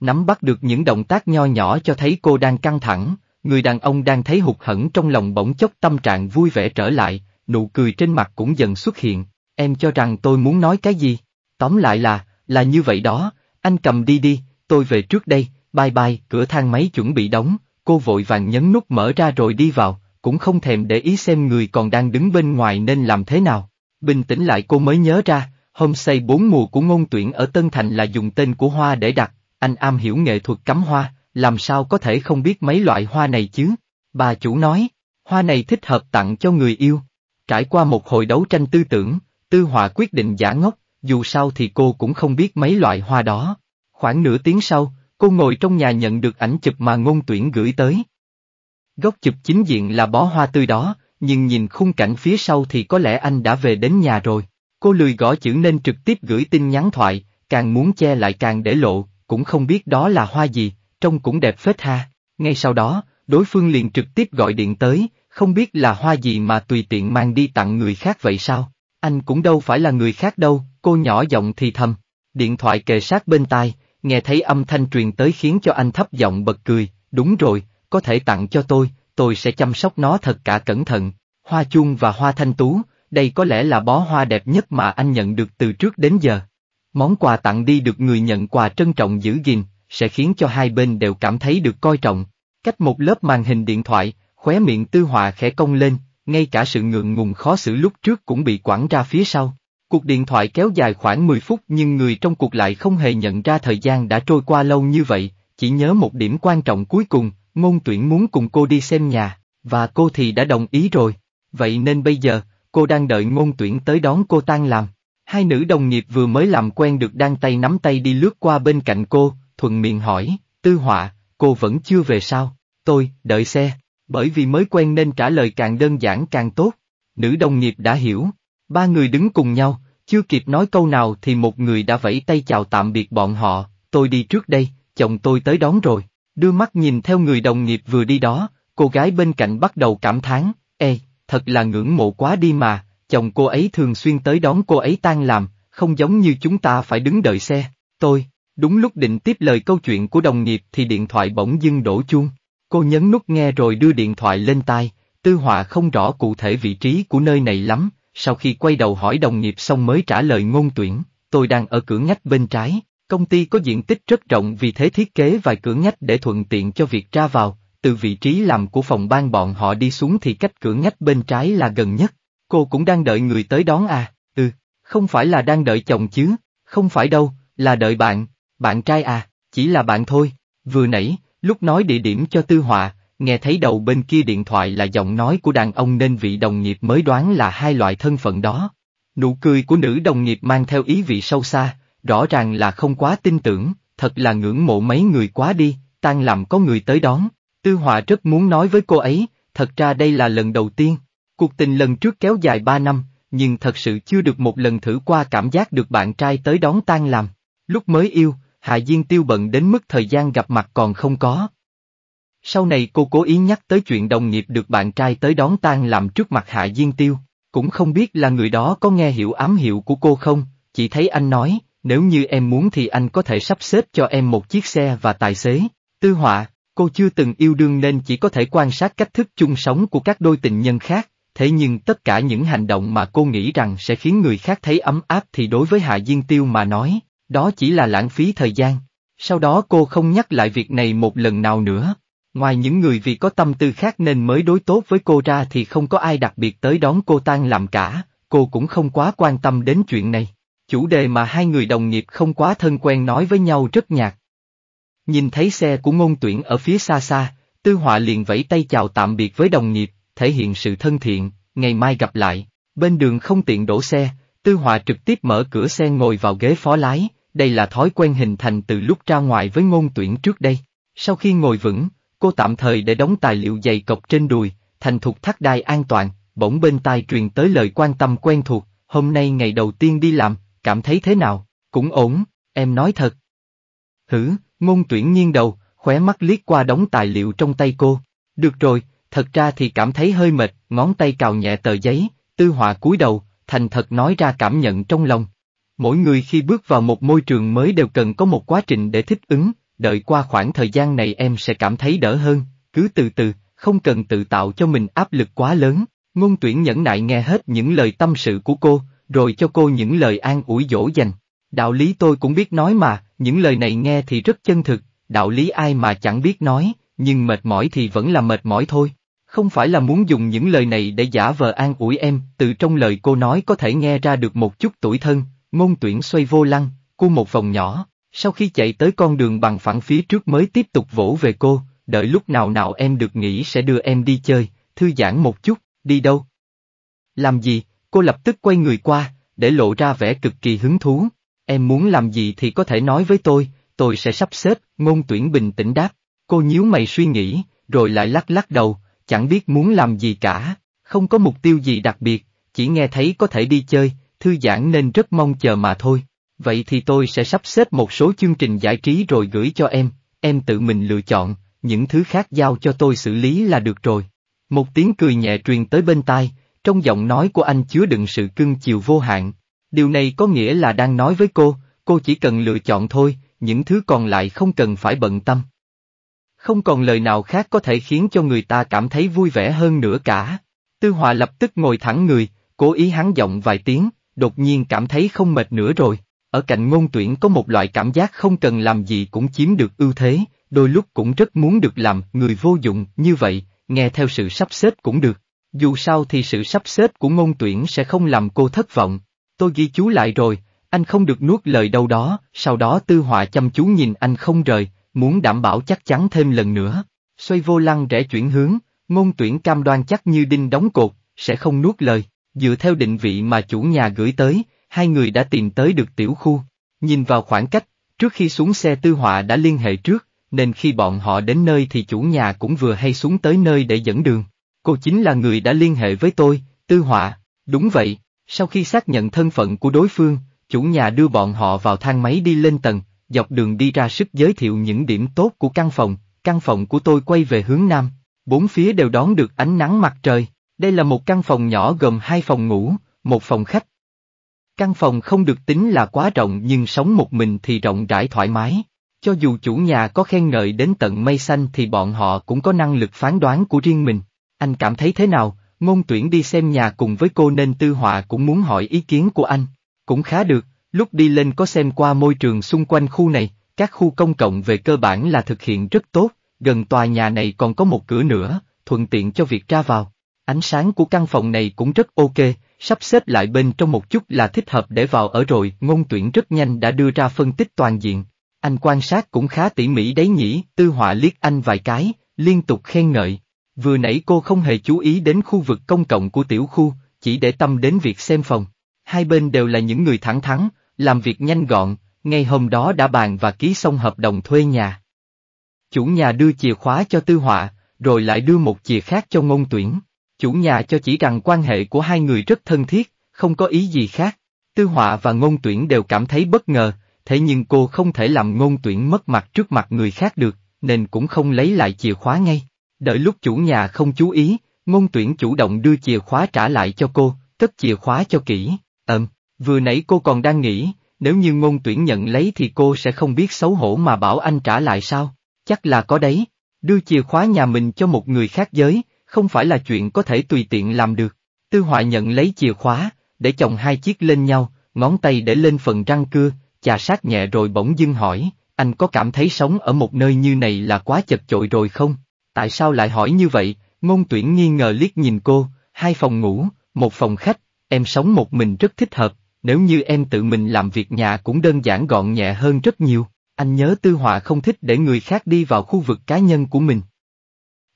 Nắm bắt được những động tác nho nhỏ cho thấy cô đang căng thẳng, người đàn ông đang thấy hụt hẫng trong lòng bỗng chốc tâm trạng vui vẻ trở lại, nụ cười trên mặt cũng dần xuất hiện, em cho rằng tôi muốn nói cái gì, tóm lại là, là như vậy đó, anh cầm đi đi, tôi về trước đây, bye bye, cửa thang máy chuẩn bị đóng, cô vội vàng nhấn nút mở ra rồi đi vào, cũng không thèm để ý xem người còn đang đứng bên ngoài nên làm thế nào, bình tĩnh lại cô mới nhớ ra, homestay bốn mùa của ngôn tuyển ở Tân Thành là dùng tên của hoa để đặt, anh am hiểu nghệ thuật cắm hoa làm sao có thể không biết mấy loại hoa này chứ? Bà chủ nói, hoa này thích hợp tặng cho người yêu. Trải qua một hồi đấu tranh tư tưởng, Tư Họa quyết định giả ngốc, dù sao thì cô cũng không biết mấy loại hoa đó. Khoảng nửa tiếng sau, cô ngồi trong nhà nhận được ảnh chụp mà ngôn tuyển gửi tới. Góc chụp chính diện là bó hoa tươi đó, nhưng nhìn khung cảnh phía sau thì có lẽ anh đã về đến nhà rồi. Cô lười gõ chữ nên trực tiếp gửi tin nhắn thoại, càng muốn che lại càng để lộ, cũng không biết đó là hoa gì, trông cũng đẹp phết ha. Ngay sau đó, đối phương liền trực tiếp gọi điện tới, không biết là hoa gì mà tùy tiện mang đi tặng người khác vậy sao? Anh cũng đâu phải là người khác đâu, cô nhỏ giọng thì thầm. Điện thoại kề sát bên tai, nghe thấy âm thanh truyền tới khiến cho anh thấp giọng bật cười, đúng rồi, có thể tặng cho tôi, tôi sẽ chăm sóc nó thật cả cẩn thận. Hoa chuông và hoa thanh tú, đây có lẽ là bó hoa đẹp nhất mà anh nhận được từ trước đến giờ. Món quà tặng đi được người nhận quà trân trọng giữ gìn, sẽ khiến cho hai bên đều cảm thấy được coi trọng. Cách một lớp màn hình điện thoại, khóe miệng tư hòa khẽ cong lên, ngay cả sự ngượng ngùng khó xử lúc trước cũng bị quẳng ra phía sau. Cuộc điện thoại kéo dài khoảng 10 phút nhưng người trong cuộc lại không hề nhận ra thời gian đã trôi qua lâu như vậy, chỉ nhớ một điểm quan trọng cuối cùng, ngôn tuyển muốn cùng cô đi xem nhà, và cô thì đã đồng ý rồi. Vậy nên bây giờ, cô đang đợi ngôn tuyển tới đón cô tan làm. Hai nữ đồng nghiệp vừa mới làm quen được đang tay nắm tay đi lướt qua bên cạnh cô, thuận miệng hỏi, tư họa, cô vẫn chưa về sao, tôi, đợi xe, bởi vì mới quen nên trả lời càng đơn giản càng tốt. Nữ đồng nghiệp đã hiểu, ba người đứng cùng nhau, chưa kịp nói câu nào thì một người đã vẫy tay chào tạm biệt bọn họ, tôi đi trước đây, chồng tôi tới đón rồi, đưa mắt nhìn theo người đồng nghiệp vừa đi đó, cô gái bên cạnh bắt đầu cảm thán, ê, thật là ngưỡng mộ quá đi mà, chồng cô ấy thường xuyên tới đón cô ấy tan làm, không giống như chúng ta phải đứng đợi xe, tôi. Đúng lúc định tiếp lời câu chuyện của đồng nghiệp thì điện thoại bỗng dưng đổ chuông. Cô nhấn nút nghe rồi đưa điện thoại lên tai, tư họa không rõ cụ thể vị trí của nơi này lắm, sau khi quay đầu hỏi đồng nghiệp xong mới trả lời ngôn tuyển, tôi đang ở cửa ngách bên trái, công ty có diện tích rất rộng vì thế thiết kế vài cửa ngách để thuận tiện cho việc ra vào, từ vị trí làm của phòng ban bọn họ đi xuống thì cách cửa ngách bên trái là gần nhất, cô cũng đang đợi người tới đón à, ừ, không phải là đang đợi chồng chứ, không phải đâu, là đợi bạn, bạn trai à, chỉ là bạn thôi, vừa nãy, lúc nói địa điểm cho Tư Họa, nghe thấy đầu bên kia điện thoại là giọng nói của đàn ông nên vị đồng nghiệp mới đoán là hai loại thân phận đó. Nụ cười của nữ đồng nghiệp mang theo ý vị sâu xa, rõ ràng là không quá tin tưởng, thật là ngưỡng mộ mấy người quá đi, tan làm có người tới đón. Tư Họa rất muốn nói với cô ấy, thật ra đây là lần đầu tiên. Cuộc tình lần trước kéo dài 3 năm, nhưng thật sự chưa được một lần thử qua cảm giác được bạn trai tới đón tan làm. Lúc mới yêu, Hạ Diên Tiêu bận đến mức thời gian gặp mặt còn không có. Sau này cô cố ý nhắc tới chuyện đồng nghiệp được bạn trai tới đón tang làm trước mặt Hạ Diên Tiêu, cũng không biết là người đó có nghe hiểu ám hiệu của cô không, chỉ thấy anh nói, nếu như em muốn thì anh có thể sắp xếp cho em một chiếc xe và tài xế. Tư họa, cô chưa từng yêu đương nên chỉ có thể quan sát cách thức chung sống của các đôi tình nhân khác, thế nhưng tất cả những hành động mà cô nghĩ rằng sẽ khiến người khác thấy ấm áp thì đối với Hạ Diên Tiêu mà nói, đó chỉ là lãng phí thời gian. Sau đó cô không nhắc lại việc này một lần nào nữa. Ngoài những người vì có tâm tư khác nên mới đối tốt với cô ra thì không có ai đặc biệt tới đón cô tan làm cả, cô cũng không quá quan tâm đến chuyện này. Chủ đề mà hai người đồng nghiệp không quá thân quen nói với nhau rất nhạt. Nhìn thấy xe của ngôn tuyển ở phía xa xa, Tư Họa liền vẫy tay chào tạm biệt với đồng nghiệp, thể hiện sự thân thiện, ngày mai gặp lại, bên đường không tiện đổ xe, Tư Họa trực tiếp mở cửa xe ngồi vào ghế phó lái, đây là thói quen hình thành từ lúc ra ngoài với ngôn tuyển trước đây. Sau khi ngồi vững, cô tạm thời để đóng tài liệu dày cọc trên đùi, thành thục thắt đai an toàn, bỗng bên tai truyền tới lời quan tâm quen thuộc, hôm nay ngày đầu tiên đi làm, cảm thấy thế nào, cũng ổn, em nói thật. Hử, ngôn tuyển nghiêng đầu, khóe mắt liếc qua đóng tài liệu trong tay cô, được rồi, thật ra thì cảm thấy hơi mệt, ngón tay cào nhẹ tờ giấy, tư họa cúi đầu, thành thật nói ra cảm nhận trong lòng, Mỗi người khi bước vào một môi trường mới đều cần có một quá trình để thích ứng, đợi qua khoảng thời gian này em sẽ cảm thấy đỡ hơn, cứ từ từ, không cần tự tạo cho mình áp lực quá lớn. Ngôn tuyển nhẫn nại nghe hết những lời tâm sự của cô, rồi cho cô những lời an ủi dỗ dành. Đạo lý tôi cũng biết nói mà, những lời này nghe thì rất chân thực, đạo lý ai mà chẳng biết nói, nhưng mệt mỏi thì vẫn là mệt mỏi thôi. Không phải là muốn dùng những lời này để giả vờ an ủi em, từ trong lời cô nói có thể nghe ra được một chút tuổi thân, Ngôn tuyển xoay vô lăng, cô một vòng nhỏ, sau khi chạy tới con đường bằng phẳng phía trước mới tiếp tục vỗ về cô, đợi lúc nào nào em được nghỉ sẽ đưa em đi chơi, thư giãn một chút, đi đâu? Làm gì, cô lập tức quay người qua, để lộ ra vẻ cực kỳ hứng thú, em muốn làm gì thì có thể nói với tôi, tôi sẽ sắp xếp, ngôn tuyển bình tĩnh đáp, cô nhíu mày suy nghĩ, rồi lại lắc lắc đầu, chẳng biết muốn làm gì cả, không có mục tiêu gì đặc biệt, chỉ nghe thấy có thể đi chơi, thư giãn nên rất mong chờ mà thôi. Vậy thì tôi sẽ sắp xếp một số chương trình giải trí rồi gửi cho em, em tự mình lựa chọn, những thứ khác giao cho tôi xử lý là được rồi. Một tiếng cười nhẹ truyền tới bên tai, trong giọng nói của anh chứa đựng sự cưng chiều vô hạn. Điều này có nghĩa là đang nói với cô, cô chỉ cần lựa chọn thôi, những thứ còn lại không cần phải bận tâm. Không còn lời nào khác có thể khiến cho người ta cảm thấy vui vẻ hơn nữa cả. Tư Hòa lập tức ngồi thẳng người, cố ý hắn giọng vài tiếng, đột nhiên cảm thấy không mệt nữa rồi. Ở cạnh ngôn tuyển có một loại cảm giác không cần làm gì cũng chiếm được ưu thế, đôi lúc cũng rất muốn được làm người vô dụng như vậy, nghe theo sự sắp xếp cũng được. Dù sao thì sự sắp xếp của ngôn tuyển sẽ không làm cô thất vọng. Tôi ghi chú lại rồi, anh không được nuốt lời đâu đó, sau đó tư họa chăm chú nhìn anh không rời, muốn đảm bảo chắc chắn thêm lần nữa. Xoay vô lăng rẽ chuyển hướng, ngôn tuyển cam đoan chắc như đinh đóng cột, sẽ không nuốt lời. Dựa theo định vị mà chủ nhà gửi tới, hai người đã tìm tới được tiểu khu. Nhìn vào khoảng cách, trước khi xuống xe tư họa đã liên hệ trước, nên khi bọn họ đến nơi thì chủ nhà cũng vừa hay xuống tới nơi để dẫn đường. Cô chính là người đã liên hệ với tôi, tư họa, đúng vậy, sau khi xác nhận thân phận của đối phương, chủ nhà đưa bọn họ vào thang máy đi lên tầng, dọc đường đi ra sức giới thiệu những điểm tốt của căn phòng, căn phòng của tôi quay về hướng nam, bốn phía đều đón được ánh nắng mặt trời. Đây là một căn phòng nhỏ gồm hai phòng ngủ, một phòng khách. Căn phòng không được tính là quá rộng nhưng sống một mình thì rộng rãi thoải mái. Cho dù chủ nhà có khen ngợi đến tận mây xanh thì bọn họ cũng có năng lực phán đoán của riêng mình. Anh cảm thấy thế nào, ngôn tuyển đi xem nhà cùng với cô nên Tư Họa cũng muốn hỏi ý kiến của anh. Cũng khá được, lúc đi lên có xem qua môi trường xung quanh khu này, các khu công cộng về cơ bản là thực hiện rất tốt, gần tòa nhà này còn có một cửa nữa, thuận tiện cho việc ra vào. Ánh sáng của căn phòng này cũng rất ok, sắp xếp lại bên trong một chút là thích hợp để vào ở rồi. Ngôn tuyển rất nhanh đã đưa ra phân tích toàn diện. Anh quan sát cũng khá tỉ mỉ đấy nhỉ, tư họa liếc anh vài cái, liên tục khen ngợi. Vừa nãy cô không hề chú ý đến khu vực công cộng của tiểu khu, chỉ để tâm đến việc xem phòng. Hai bên đều là những người thẳng thắn, làm việc nhanh gọn, ngay hôm đó đã bàn và ký xong hợp đồng thuê nhà. Chủ nhà đưa chìa khóa cho tư họa, rồi lại đưa một chìa khác cho ngôn tuyển chủ nhà cho chỉ rằng quan hệ của hai người rất thân thiết, không có ý gì khác. Tư họa và ngôn tuyển đều cảm thấy bất ngờ, thế nhưng cô không thể làm ngôn tuyển mất mặt trước mặt người khác được, nên cũng không lấy lại chìa khóa ngay. Đợi lúc chủ nhà không chú ý, ngôn tuyển chủ động đưa chìa khóa trả lại cho cô, tất chìa khóa cho kỹ. Ừm, vừa nãy cô còn đang nghĩ, nếu như ngôn tuyển nhận lấy thì cô sẽ không biết xấu hổ mà bảo anh trả lại sao, chắc là có đấy. Đưa chìa khóa nhà mình cho một người khác giới, không phải là chuyện có thể tùy tiện làm được. Tư Hoại nhận lấy chìa khóa, để chồng hai chiếc lên nhau, ngón tay để lên phần răng cưa, chà sát nhẹ rồi bỗng dưng hỏi, anh có cảm thấy sống ở một nơi như này là quá chật chội rồi không? Tại sao lại hỏi như vậy? Ngôn tuyển nghi ngờ liếc nhìn cô, hai phòng ngủ, một phòng khách, em sống một mình rất thích hợp, nếu như em tự mình làm việc nhà cũng đơn giản gọn nhẹ hơn rất nhiều. Anh nhớ tư họa không thích để người khác đi vào khu vực cá nhân của mình.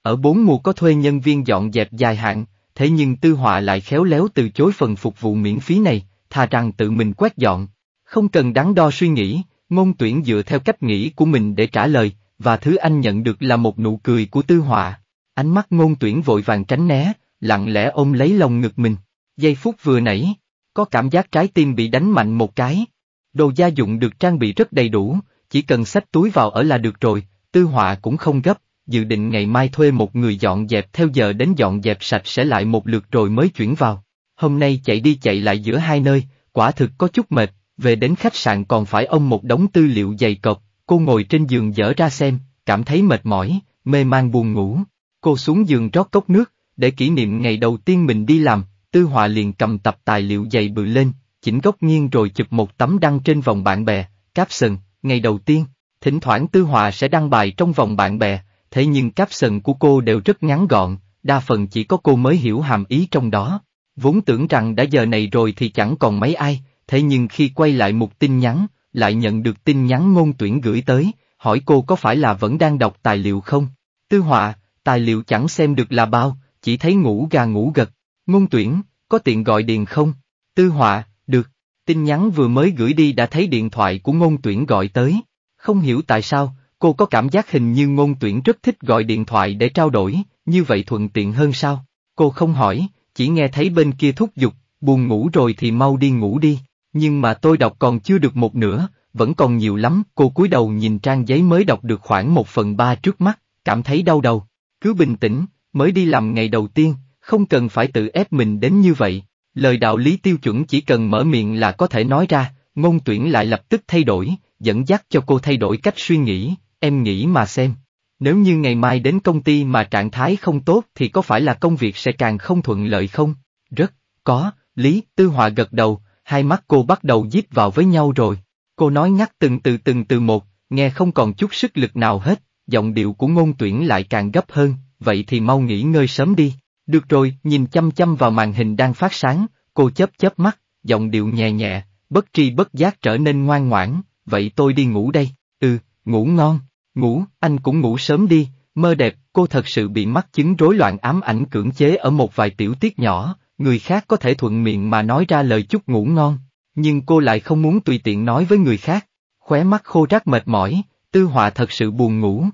Ở bốn mùa có thuê nhân viên dọn dẹp dài hạn, thế nhưng Tư Họa lại khéo léo từ chối phần phục vụ miễn phí này, thà rằng tự mình quét dọn. Không cần đắn đo suy nghĩ, ngôn tuyển dựa theo cách nghĩ của mình để trả lời, và thứ anh nhận được là một nụ cười của Tư Họa. Ánh mắt ngôn tuyển vội vàng tránh né, lặng lẽ ôm lấy lòng ngực mình. Giây phút vừa nãy, có cảm giác trái tim bị đánh mạnh một cái. Đồ gia dụng được trang bị rất đầy đủ, chỉ cần xách túi vào ở là được rồi, Tư Họa cũng không gấp, dự định ngày mai thuê một người dọn dẹp theo giờ đến dọn dẹp sạch sẽ lại một lượt rồi mới chuyển vào. Hôm nay chạy đi chạy lại giữa hai nơi, quả thực có chút mệt, về đến khách sạn còn phải ông một đống tư liệu dày cọc, cô ngồi trên giường dở ra xem, cảm thấy mệt mỏi, mê man buồn ngủ. Cô xuống giường rót cốc nước, để kỷ niệm ngày đầu tiên mình đi làm, Tư Họa liền cầm tập tài liệu dày bự lên, chỉnh góc nghiêng rồi chụp một tấm đăng trên vòng bạn bè, caption, ngày đầu tiên, thỉnh thoảng Tư Họa sẽ đăng bài trong vòng bạn bè, thế nhưng sần của cô đều rất ngắn gọn, đa phần chỉ có cô mới hiểu hàm ý trong đó. Vốn tưởng rằng đã giờ này rồi thì chẳng còn mấy ai, thế nhưng khi quay lại một tin nhắn, lại nhận được tin nhắn ngôn tuyển gửi tới, hỏi cô có phải là vẫn đang đọc tài liệu không? Tư họa, tài liệu chẳng xem được là bao, chỉ thấy ngủ gà ngủ gật. Ngôn tuyển, có tiện gọi điện không? Tư họa, được. Tin nhắn vừa mới gửi đi đã thấy điện thoại của ngôn tuyển gọi tới. Không hiểu tại sao, cô có cảm giác hình như ngôn tuyển rất thích gọi điện thoại để trao đổi, như vậy thuận tiện hơn sao? Cô không hỏi, chỉ nghe thấy bên kia thúc giục, buồn ngủ rồi thì mau đi ngủ đi, nhưng mà tôi đọc còn chưa được một nửa, vẫn còn nhiều lắm, cô cúi đầu nhìn trang giấy mới đọc được khoảng một phần ba trước mắt, cảm thấy đau đầu, cứ bình tĩnh, mới đi làm ngày đầu tiên, không cần phải tự ép mình đến như vậy, lời đạo lý tiêu chuẩn chỉ cần mở miệng là có thể nói ra, ngôn tuyển lại lập tức thay đổi, dẫn dắt cho cô thay đổi cách suy nghĩ, em nghĩ mà xem. Nếu như ngày mai đến công ty mà trạng thái không tốt thì có phải là công việc sẽ càng không thuận lợi không? Rất, có, Lý, Tư Họa gật đầu, hai mắt cô bắt đầu díp vào với nhau rồi. Cô nói ngắt từng từ từng từ một, nghe không còn chút sức lực nào hết, giọng điệu của ngôn tuyển lại càng gấp hơn, vậy thì mau nghỉ ngơi sớm đi. Được rồi, nhìn chăm chăm vào màn hình đang phát sáng, cô chớp chớp mắt, giọng điệu nhẹ nhẹ, bất tri bất giác trở nên ngoan ngoãn, vậy tôi đi ngủ đây, ừ, ngủ ngon. Ngủ, anh cũng ngủ sớm đi, mơ đẹp, cô thật sự bị mắc chứng rối loạn ám ảnh cưỡng chế ở một vài tiểu tiết nhỏ, người khác có thể thuận miệng mà nói ra lời chúc ngủ ngon, nhưng cô lại không muốn tùy tiện nói với người khác. Khóe mắt khô rác mệt mỏi, tư họa thật sự buồn ngủ.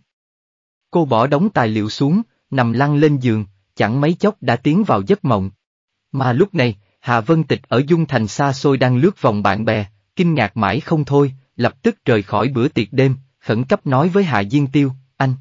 Cô bỏ đóng tài liệu xuống, nằm lăn lên giường, chẳng mấy chốc đã tiến vào giấc mộng. Mà lúc này, Hạ Vân Tịch ở Dung Thành xa xôi đang lướt vòng bạn bè, kinh ngạc mãi không thôi, lập tức rời khỏi bữa tiệc đêm, khẩn cấp nói với Hạ Diên Tiêu, anh.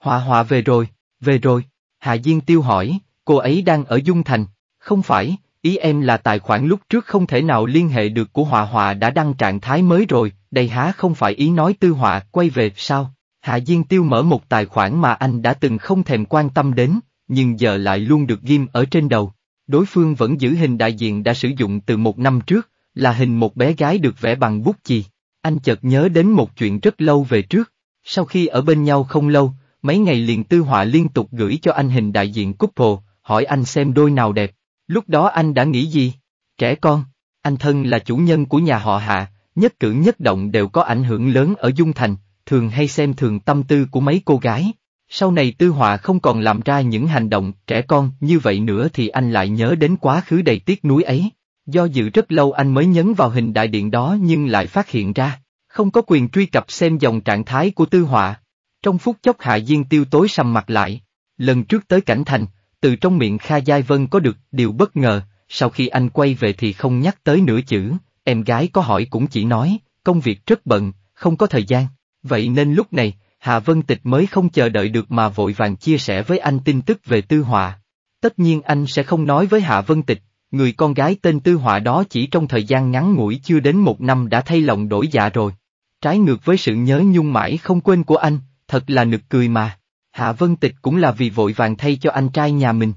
Hòa hòa về rồi, về rồi, Hạ Diên Tiêu hỏi, cô ấy đang ở Dung Thành, không phải, ý em là tài khoản lúc trước không thể nào liên hệ được của Hòa Hòa đã đăng trạng thái mới rồi, đây há không phải ý nói Tư Hòa quay về sao? Hạ Diên Tiêu mở một tài khoản mà anh đã từng không thèm quan tâm đến, nhưng giờ lại luôn được ghim ở trên đầu. Đối phương vẫn giữ hình đại diện đã sử dụng từ một năm trước, là hình một bé gái được vẽ bằng bút chì anh chợt nhớ đến một chuyện rất lâu về trước. Sau khi ở bên nhau không lâu, mấy ngày liền tư họa liên tục gửi cho anh hình đại diện couple, hỏi anh xem đôi nào đẹp. Lúc đó anh đã nghĩ gì? Trẻ con, anh thân là chủ nhân của nhà họ hạ, nhất cử nhất động đều có ảnh hưởng lớn ở Dung Thành, thường hay xem thường tâm tư của mấy cô gái. Sau này tư họa không còn làm ra những hành động trẻ con như vậy nữa thì anh lại nhớ đến quá khứ đầy tiếc nuối ấy. Do dự rất lâu anh mới nhấn vào hình đại điện đó nhưng lại phát hiện ra, không có quyền truy cập xem dòng trạng thái của tư họa. Trong phút chốc Hạ Diên Tiêu tối sầm mặt lại, lần trước tới cảnh thành, từ trong miệng Kha Giai Vân có được điều bất ngờ, sau khi anh quay về thì không nhắc tới nửa chữ, em gái có hỏi cũng chỉ nói, công việc rất bận, không có thời gian. Vậy nên lúc này, Hạ Vân Tịch mới không chờ đợi được mà vội vàng chia sẻ với anh tin tức về tư họa. Tất nhiên anh sẽ không nói với Hạ Vân Tịch, Người con gái tên Tư Họa đó chỉ trong thời gian ngắn ngủi chưa đến một năm đã thay lòng đổi dạ rồi. Trái ngược với sự nhớ nhung mãi không quên của anh, thật là nực cười mà. Hạ Vân Tịch cũng là vì vội vàng thay cho anh trai nhà mình.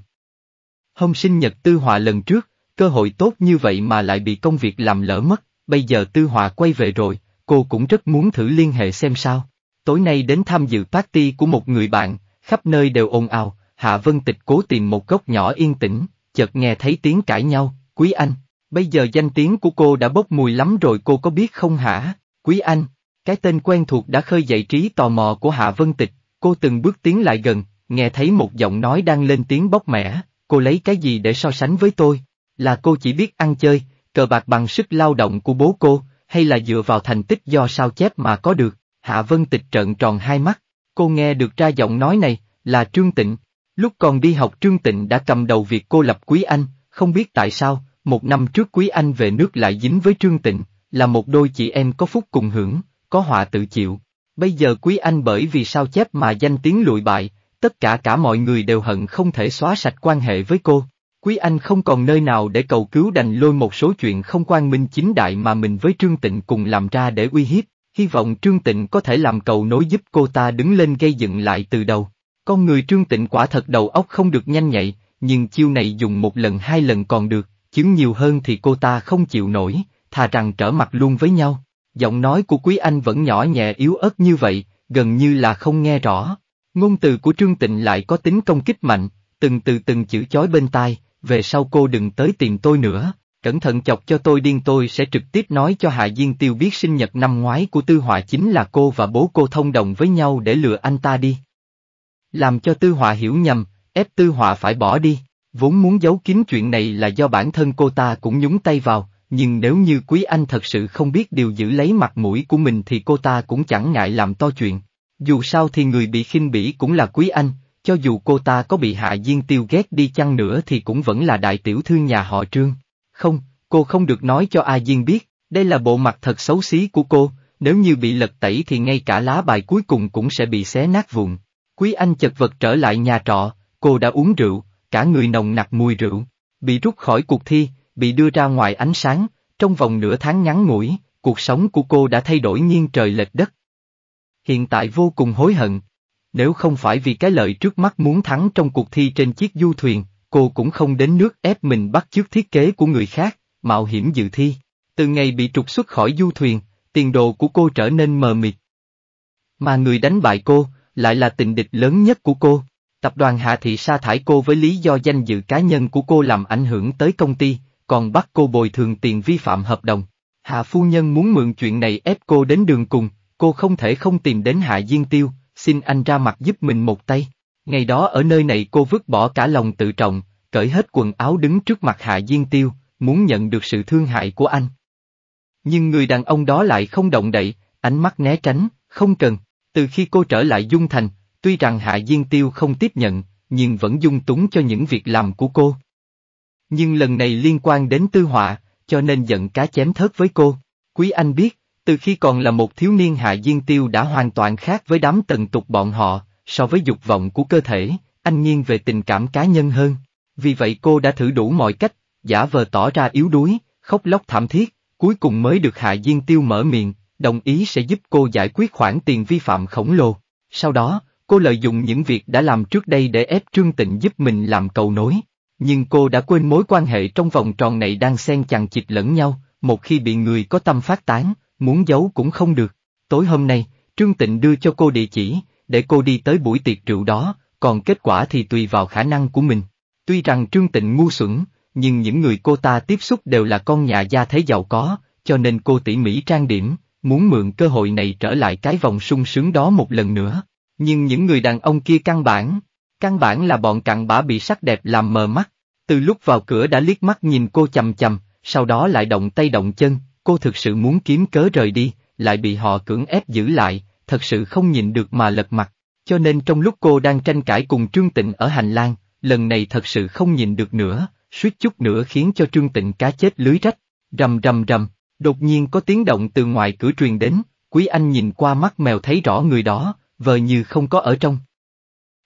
Hôm sinh nhật Tư Họa lần trước, cơ hội tốt như vậy mà lại bị công việc làm lỡ mất, bây giờ Tư Họa quay về rồi, cô cũng rất muốn thử liên hệ xem sao. Tối nay đến tham dự party của một người bạn, khắp nơi đều ồn ào, Hạ Vân Tịch cố tìm một góc nhỏ yên tĩnh, chợt nghe thấy tiếng cãi nhau, Quý Anh, bây giờ danh tiếng của cô đã bốc mùi lắm rồi cô có biết không hả, Quý Anh, cái tên quen thuộc đã khơi dậy trí tò mò của Hạ Vân Tịch, cô từng bước tiến lại gần, nghe thấy một giọng nói đang lên tiếng bốc mẻ, cô lấy cái gì để so sánh với tôi, là cô chỉ biết ăn chơi, cờ bạc bằng sức lao động của bố cô, hay là dựa vào thành tích do sao chép mà có được, Hạ Vân Tịch trợn tròn hai mắt, cô nghe được ra giọng nói này, là Trương Tịnh, Lúc còn đi học Trương Tịnh đã cầm đầu việc cô lập Quý Anh, không biết tại sao, một năm trước Quý Anh về nước lại dính với Trương Tịnh, là một đôi chị em có phúc cùng hưởng, có họa tự chịu. Bây giờ Quý Anh bởi vì sao chép mà danh tiếng lụi bại, tất cả cả mọi người đều hận không thể xóa sạch quan hệ với cô. Quý Anh không còn nơi nào để cầu cứu đành lôi một số chuyện không quan minh chính đại mà mình với Trương Tịnh cùng làm ra để uy hiếp, hy vọng Trương Tịnh có thể làm cầu nối giúp cô ta đứng lên gây dựng lại từ đầu. Con người trương tịnh quả thật đầu óc không được nhanh nhạy, nhưng chiêu này dùng một lần hai lần còn được, chứng nhiều hơn thì cô ta không chịu nổi, thà rằng trở mặt luôn với nhau. Giọng nói của Quý Anh vẫn nhỏ nhẹ yếu ớt như vậy, gần như là không nghe rõ. Ngôn từ của Trương Tịnh lại có tính công kích mạnh, từng từ từng chữ chói bên tai, về sau cô đừng tới tìm tôi nữa, cẩn thận chọc cho tôi điên tôi sẽ trực tiếp nói cho Hạ Diên Tiêu biết sinh nhật năm ngoái của Tư Họa chính là cô và bố cô thông đồng với nhau để lừa anh ta đi làm cho Tư Họa hiểu nhầm, ép Tư Họa phải bỏ đi, vốn muốn giấu kín chuyện này là do bản thân cô ta cũng nhúng tay vào, nhưng nếu như Quý Anh thật sự không biết điều giữ lấy mặt mũi của mình thì cô ta cũng chẳng ngại làm to chuyện. Dù sao thì người bị khinh bỉ cũng là Quý Anh, cho dù cô ta có bị Hạ Diên Tiêu ghét đi chăng nữa thì cũng vẫn là đại tiểu thư nhà họ Trương. Không, cô không được nói cho A Diên biết, đây là bộ mặt thật xấu xí của cô, nếu như bị lật tẩy thì ngay cả lá bài cuối cùng cũng sẽ bị xé nát vụn. Quý Anh chật vật trở lại nhà trọ, cô đã uống rượu, cả người nồng nặc mùi rượu, bị rút khỏi cuộc thi, bị đưa ra ngoài ánh sáng, trong vòng nửa tháng ngắn ngủi, cuộc sống của cô đã thay đổi nghiêng trời lệch đất. Hiện tại vô cùng hối hận. Nếu không phải vì cái lợi trước mắt muốn thắng trong cuộc thi trên chiếc du thuyền, cô cũng không đến nước ép mình bắt chước thiết kế của người khác, mạo hiểm dự thi. Từ ngày bị trục xuất khỏi du thuyền, tiền đồ của cô trở nên mờ mịt. Mà người đánh bại cô, lại là tình địch lớn nhất của cô. Tập đoàn Hạ Thị sa thải cô với lý do danh dự cá nhân của cô làm ảnh hưởng tới công ty, còn bắt cô bồi thường tiền vi phạm hợp đồng. Hạ Phu Nhân muốn mượn chuyện này ép cô đến đường cùng, cô không thể không tìm đến Hạ Diên Tiêu, xin anh ra mặt giúp mình một tay. Ngày đó ở nơi này cô vứt bỏ cả lòng tự trọng, cởi hết quần áo đứng trước mặt Hạ Diên Tiêu, muốn nhận được sự thương hại của anh. Nhưng người đàn ông đó lại không động đậy, ánh mắt né tránh, không cần. Từ khi cô trở lại Dung Thành, tuy rằng Hạ Diên Tiêu không tiếp nhận, nhưng vẫn dung túng cho những việc làm của cô. Nhưng lần này liên quan đến tư họa, cho nên giận cá chém thớt với cô. Quý Anh biết, từ khi còn là một thiếu niên Hạ Diên Tiêu đã hoàn toàn khác với đám tần tục bọn họ, so với dục vọng của cơ thể, anh nghiêng về tình cảm cá nhân hơn. Vì vậy cô đã thử đủ mọi cách, giả vờ tỏ ra yếu đuối, khóc lóc thảm thiết, cuối cùng mới được Hạ Diên Tiêu mở miệng, đồng ý sẽ giúp cô giải quyết khoản tiền vi phạm khổng lồ. Sau đó, cô lợi dụng những việc đã làm trước đây để ép Trương Tịnh giúp mình làm cầu nối. Nhưng cô đã quên mối quan hệ trong vòng tròn này đang xen chằng chịt lẫn nhau, một khi bị người có tâm phát tán, muốn giấu cũng không được. Tối hôm nay, Trương Tịnh đưa cho cô địa chỉ, để cô đi tới buổi tiệc rượu đó, còn kết quả thì tùy vào khả năng của mình. Tuy rằng Trương Tịnh ngu xuẩn, nhưng những người cô ta tiếp xúc đều là con nhà gia thế giàu có, cho nên cô tỉ mỉ trang điểm, muốn mượn cơ hội này trở lại cái vòng sung sướng đó một lần nữa. Nhưng những người đàn ông kia căn bản, căn bản là bọn cặn bã bị sắc đẹp làm mờ mắt, từ lúc vào cửa đã liếc mắt nhìn cô chầm chầm, sau đó lại động tay động chân, cô thực sự muốn kiếm cớ rời đi, lại bị họ cưỡng ép giữ lại, thật sự không nhìn được mà lật mặt, cho nên trong lúc cô đang tranh cãi cùng Trương Tịnh ở hành lang, lần này thật sự không nhìn được nữa, suýt chút nữa khiến cho Trương Tịnh cá chết lưới rách, rầm rầm rầm. Đột nhiên có tiếng động từ ngoài cửa truyền đến, Quý Anh nhìn qua mắt mèo thấy rõ người đó, vờ như không có ở trong.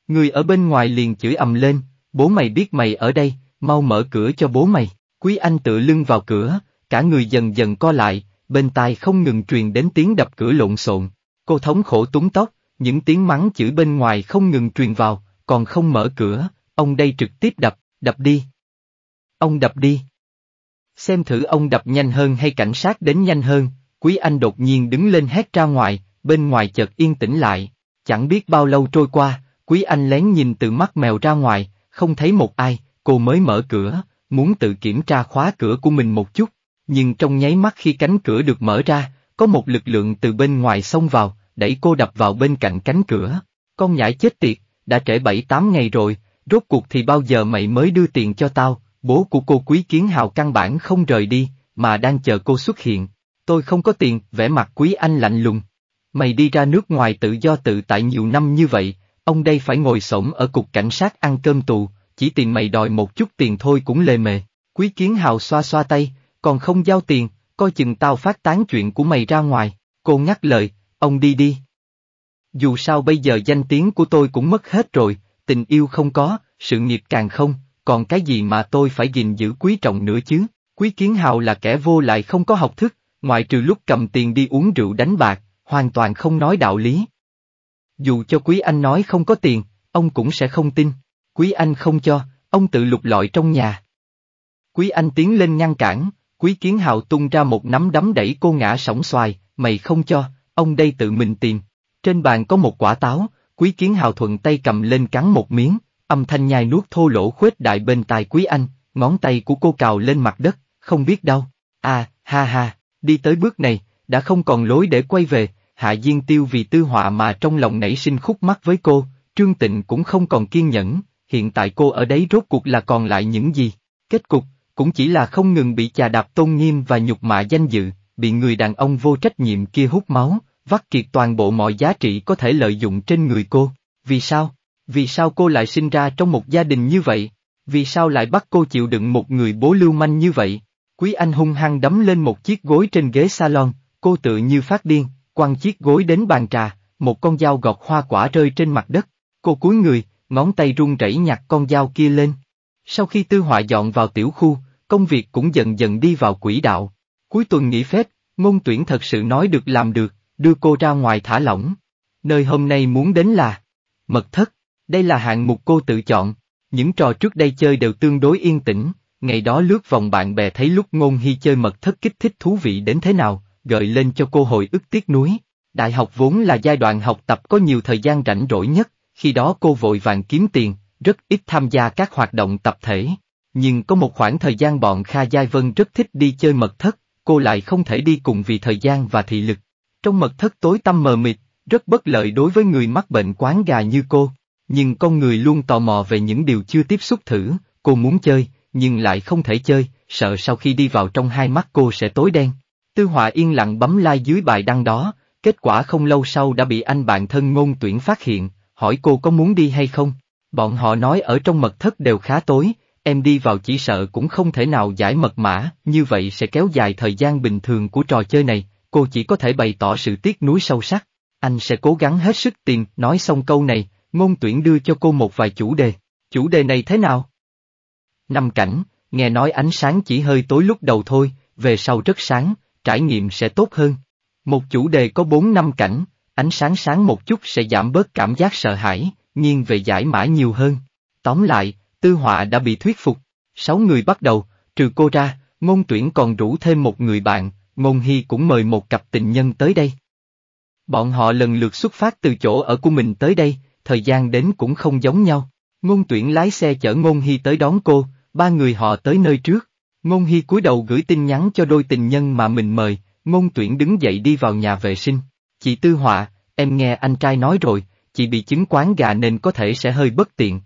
Người ở bên ngoài liền chửi ầm lên, bố mày biết mày ở đây, mau mở cửa cho bố mày. Quý Anh tự lưng vào cửa, cả người dần dần co lại, bên tai không ngừng truyền đến tiếng đập cửa lộn xộn. Cô thống khổ túng tóc, những tiếng mắng chửi bên ngoài không ngừng truyền vào, còn không mở cửa, ông đây trực tiếp đập, đập đi. Ông đập đi. Xem thử ông đập nhanh hơn hay cảnh sát đến nhanh hơn, Quý Anh đột nhiên đứng lên hét ra ngoài, bên ngoài chợt yên tĩnh lại. Chẳng biết bao lâu trôi qua, Quý Anh lén nhìn từ mắt mèo ra ngoài, không thấy một ai, cô mới mở cửa, muốn tự kiểm tra khóa cửa của mình một chút. Nhưng trong nháy mắt khi cánh cửa được mở ra, có một lực lượng từ bên ngoài xông vào, đẩy cô đập vào bên cạnh cánh cửa. Con nhãi chết tiệt, đã trễ bảy tám ngày rồi, rốt cuộc thì bao giờ mày mới đưa tiền cho tao, Bố của cô Quý Kiến Hào căn bản không rời đi, mà đang chờ cô xuất hiện. Tôi không có tiền, vẻ mặt Quý Anh lạnh lùng. Mày đi ra nước ngoài tự do tự tại nhiều năm như vậy, ông đây phải ngồi sổng ở cục cảnh sát ăn cơm tù, chỉ tiền mày đòi một chút tiền thôi cũng lề mề. Quý Kiến Hào xoa xoa tay, còn không giao tiền, coi chừng tao phát tán chuyện của mày ra ngoài. Cô ngắt lời, ông đi đi. Dù sao bây giờ danh tiếng của tôi cũng mất hết rồi, tình yêu không có, sự nghiệp càng không còn cái gì mà tôi phải gìn giữ quý trọng nữa chứ? Quý Kiến Hào là kẻ vô lại không có học thức, ngoại trừ lúc cầm tiền đi uống rượu đánh bạc, hoàn toàn không nói đạo lý. Dù cho Quý Anh nói không có tiền, ông cũng sẽ không tin. Quý Anh không cho, ông tự lục lọi trong nhà. Quý Anh tiến lên ngăn cản, Quý Kiến Hào tung ra một nắm đấm đẩy cô ngã sổng xoài, mày không cho, ông đây tự mình tìm. Trên bàn có một quả táo, Quý Kiến Hào thuận tay cầm lên cắn một miếng, Âm thanh nhai nuốt thô lỗ khuếch đại bên tai Quý Anh, ngón tay của cô cào lên mặt đất, không biết đau. À, ha ha, đi tới bước này, đã không còn lối để quay về, Hạ Diên Tiêu vì tư họa mà trong lòng nảy sinh khúc mắc với cô, Trương Tịnh cũng không còn kiên nhẫn, hiện tại cô ở đấy rốt cuộc là còn lại những gì. Kết cục, cũng chỉ là không ngừng bị chà đạp tôn nghiêm và nhục mạ danh dự, bị người đàn ông vô trách nhiệm kia hút máu, vắt kiệt toàn bộ mọi giá trị có thể lợi dụng trên người cô. Vì sao? Vì sao cô lại sinh ra trong một gia đình như vậy? Vì sao lại bắt cô chịu đựng một người bố lưu manh như vậy? Quý Anh hung hăng đấm lên một chiếc gối trên ghế salon, cô tự như phát điên, quăng chiếc gối đến bàn trà, một con dao gọt hoa quả rơi trên mặt đất. Cô cúi người, ngón tay run rẩy nhặt con dao kia lên. Sau khi Tư Họa dọn vào tiểu khu, công việc cũng dần dần đi vào quỹ đạo. Cuối tuần nghỉ phép, ngôn tuyển thật sự nói được làm được, đưa cô ra ngoài thả lỏng. Nơi hôm nay muốn đến là mật thất. Đây là hạng mục cô tự chọn, những trò trước đây chơi đều tương đối yên tĩnh, ngày đó lướt vòng bạn bè thấy lúc ngôn hy chơi mật thất kích thích thú vị đến thế nào, gợi lên cho cô hồi ức tiếc nuối. Đại học vốn là giai đoạn học tập có nhiều thời gian rảnh rỗi nhất, khi đó cô vội vàng kiếm tiền, rất ít tham gia các hoạt động tập thể. Nhưng có một khoảng thời gian bọn Kha Giai Vân rất thích đi chơi mật thất, cô lại không thể đi cùng vì thời gian và thị lực. Trong mật thất tối tăm mờ mịt, rất bất lợi đối với người mắc bệnh quán gà như cô. Nhưng con người luôn tò mò về những điều chưa tiếp xúc thử, cô muốn chơi, nhưng lại không thể chơi, sợ sau khi đi vào trong hai mắt cô sẽ tối đen. Tư Họa yên lặng bấm like dưới bài đăng đó, kết quả không lâu sau đã bị anh bạn thân ngôn tuyển phát hiện, hỏi cô có muốn đi hay không. Bọn họ nói ở trong mật thất đều khá tối, em đi vào chỉ sợ cũng không thể nào giải mật mã, như vậy sẽ kéo dài thời gian bình thường của trò chơi này, cô chỉ có thể bày tỏ sự tiếc nuối sâu sắc. Anh sẽ cố gắng hết sức tìm, nói xong câu này, Ngôn tuyển đưa cho cô một vài chủ đề. Chủ đề này thế nào? Năm cảnh, nghe nói ánh sáng chỉ hơi tối lúc đầu thôi, về sau rất sáng, trải nghiệm sẽ tốt hơn. Một chủ đề có bốn năm cảnh, ánh sáng sáng một chút sẽ giảm bớt cảm giác sợ hãi, nghiêng về giải mã nhiều hơn. Tóm lại, Tư Họa đã bị thuyết phục. Sáu người bắt đầu, trừ cô ra, ngôn tuyển còn rủ thêm một người bạn, ngôn hy cũng mời một cặp tình nhân tới đây. Bọn họ lần lượt xuất phát từ chỗ ở của mình tới đây, thời gian đến cũng không giống nhau. Ngôn tuyển lái xe chở Ngôn Hy tới đón cô, ba người họ tới nơi trước. Ngôn Hy cúi đầu gửi tin nhắn cho đôi tình nhân mà mình mời, Ngôn tuyển đứng dậy đi vào nhà vệ sinh. Chị Tư Họa, em nghe anh trai nói rồi, chị bị chứng quán gà nên có thể sẽ hơi bất tiện.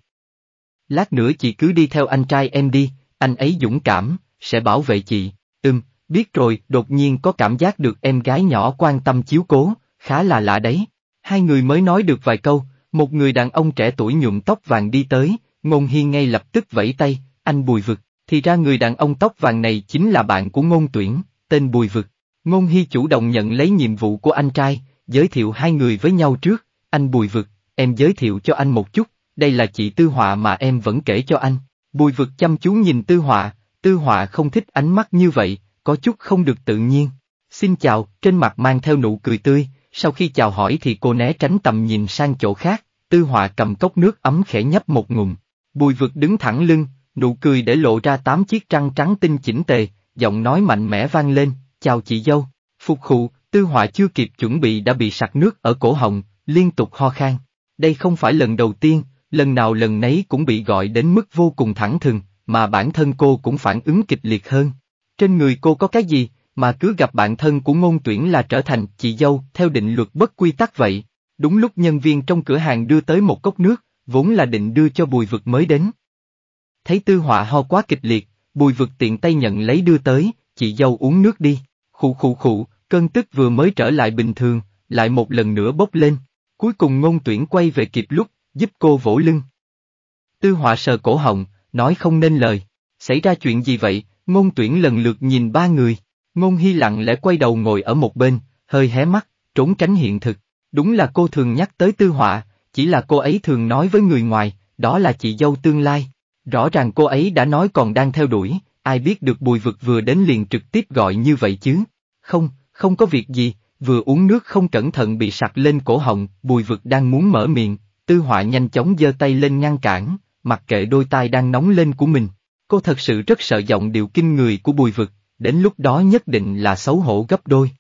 Lát nữa chị cứ đi theo anh trai em đi, anh ấy dũng cảm, sẽ bảo vệ chị. Ừm, biết rồi, đột nhiên có cảm giác được em gái nhỏ quan tâm chiếu cố, khá là lạ đấy. Hai người mới nói được vài câu, một người đàn ông trẻ tuổi nhuộm tóc vàng đi tới, Ngôn Hiên ngay lập tức vẫy tay, anh Bùi Vực, thì ra người đàn ông tóc vàng này chính là bạn của Ngôn Tuyển, tên Bùi Vực. Ngôn Hy chủ động nhận lấy nhiệm vụ của anh trai, giới thiệu hai người với nhau trước, anh Bùi Vực, em giới thiệu cho anh một chút, đây là chị Tư Họa mà em vẫn kể cho anh. Bùi Vực chăm chú nhìn Tư Họa, Tư Họa không thích ánh mắt như vậy, có chút không được tự nhiên. Xin chào, trên mặt mang theo nụ cười tươi, sau khi chào hỏi thì cô né tránh tầm nhìn sang chỗ khác, tư họa cầm cốc nước ấm khẽ nhấp một ngụm. Bùi vực đứng thẳng lưng, nụ cười để lộ ra tám chiếc răng trắng tinh chỉnh tề, giọng nói mạnh mẽ vang lên, chào chị dâu. Phục khụ, tư họa chưa kịp chuẩn bị đã bị sặc nước ở cổ họng, liên tục ho khan. Đây không phải lần đầu tiên, lần nào lần nấy cũng bị gọi đến mức vô cùng thẳng thừng, mà bản thân cô cũng phản ứng kịch liệt hơn. Trên người cô có cái gì, mà cứ gặp bạn thân của ngôn tuyển là trở thành chị dâu theo định luật bất quy tắc vậy. Đúng lúc nhân viên trong cửa hàng đưa tới một cốc nước, vốn là định đưa cho bùi vực mới đến. Thấy tư họa ho quá kịch liệt, bùi vực tiện tay nhận lấy đưa tới, chị dâu uống nước đi, khụ khụ khụ, cơn tức vừa mới trở lại bình thường, lại một lần nữa bốc lên, cuối cùng ngôn tuyển quay về kịp lúc, giúp cô vỗ lưng. Tư họa sờ cổ họng, nói không nên lời, xảy ra chuyện gì vậy, ngôn tuyển lần lượt nhìn ba người. Ngôn Hy lặng lẽ quay đầu ngồi ở một bên, hơi hé mắt, trốn tránh hiện thực. Đúng là cô thường nhắc tới tư họa, chỉ là cô ấy thường nói với người ngoài, đó là chị dâu tương lai. Rõ ràng cô ấy đã nói còn đang theo đuổi, ai biết được bùi vực vừa đến liền trực tiếp gọi như vậy chứ. Không, không có việc gì, vừa uống nước không cẩn thận bị sặc lên cổ họng, bùi vực đang muốn mở miệng, tư họa nhanh chóng giơ tay lên ngăn cản, mặc kệ đôi tai đang nóng lên của mình. Cô thật sự rất sợ giọng điệu kinh người của bùi vực, đến lúc đó nhất định là xấu hổ gấp đôi.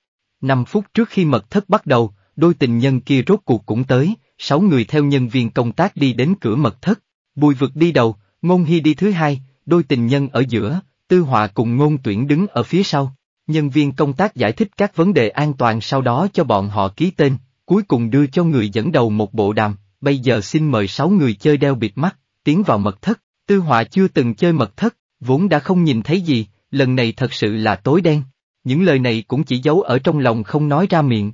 Năm phút trước khi mật thất bắt đầu, đôi tình nhân kia rốt cuộc cũng tới, sáu người theo nhân viên công tác đi đến cửa mật thất, bùi vực đi đầu, ngôn hy đi thứ hai, đôi tình nhân ở giữa, tư họa cùng ngôn tuyển đứng ở phía sau. Nhân viên công tác giải thích các vấn đề an toàn sau đó cho bọn họ ký tên, cuối cùng đưa cho người dẫn đầu một bộ đàm, bây giờ xin mời sáu người chơi đeo bịt mắt, tiến vào mật thất, tư họa chưa từng chơi mật thất, vốn đã không nhìn thấy gì, lần này thật sự là tối đen, những lời này cũng chỉ giấu ở trong lòng không nói ra miệng.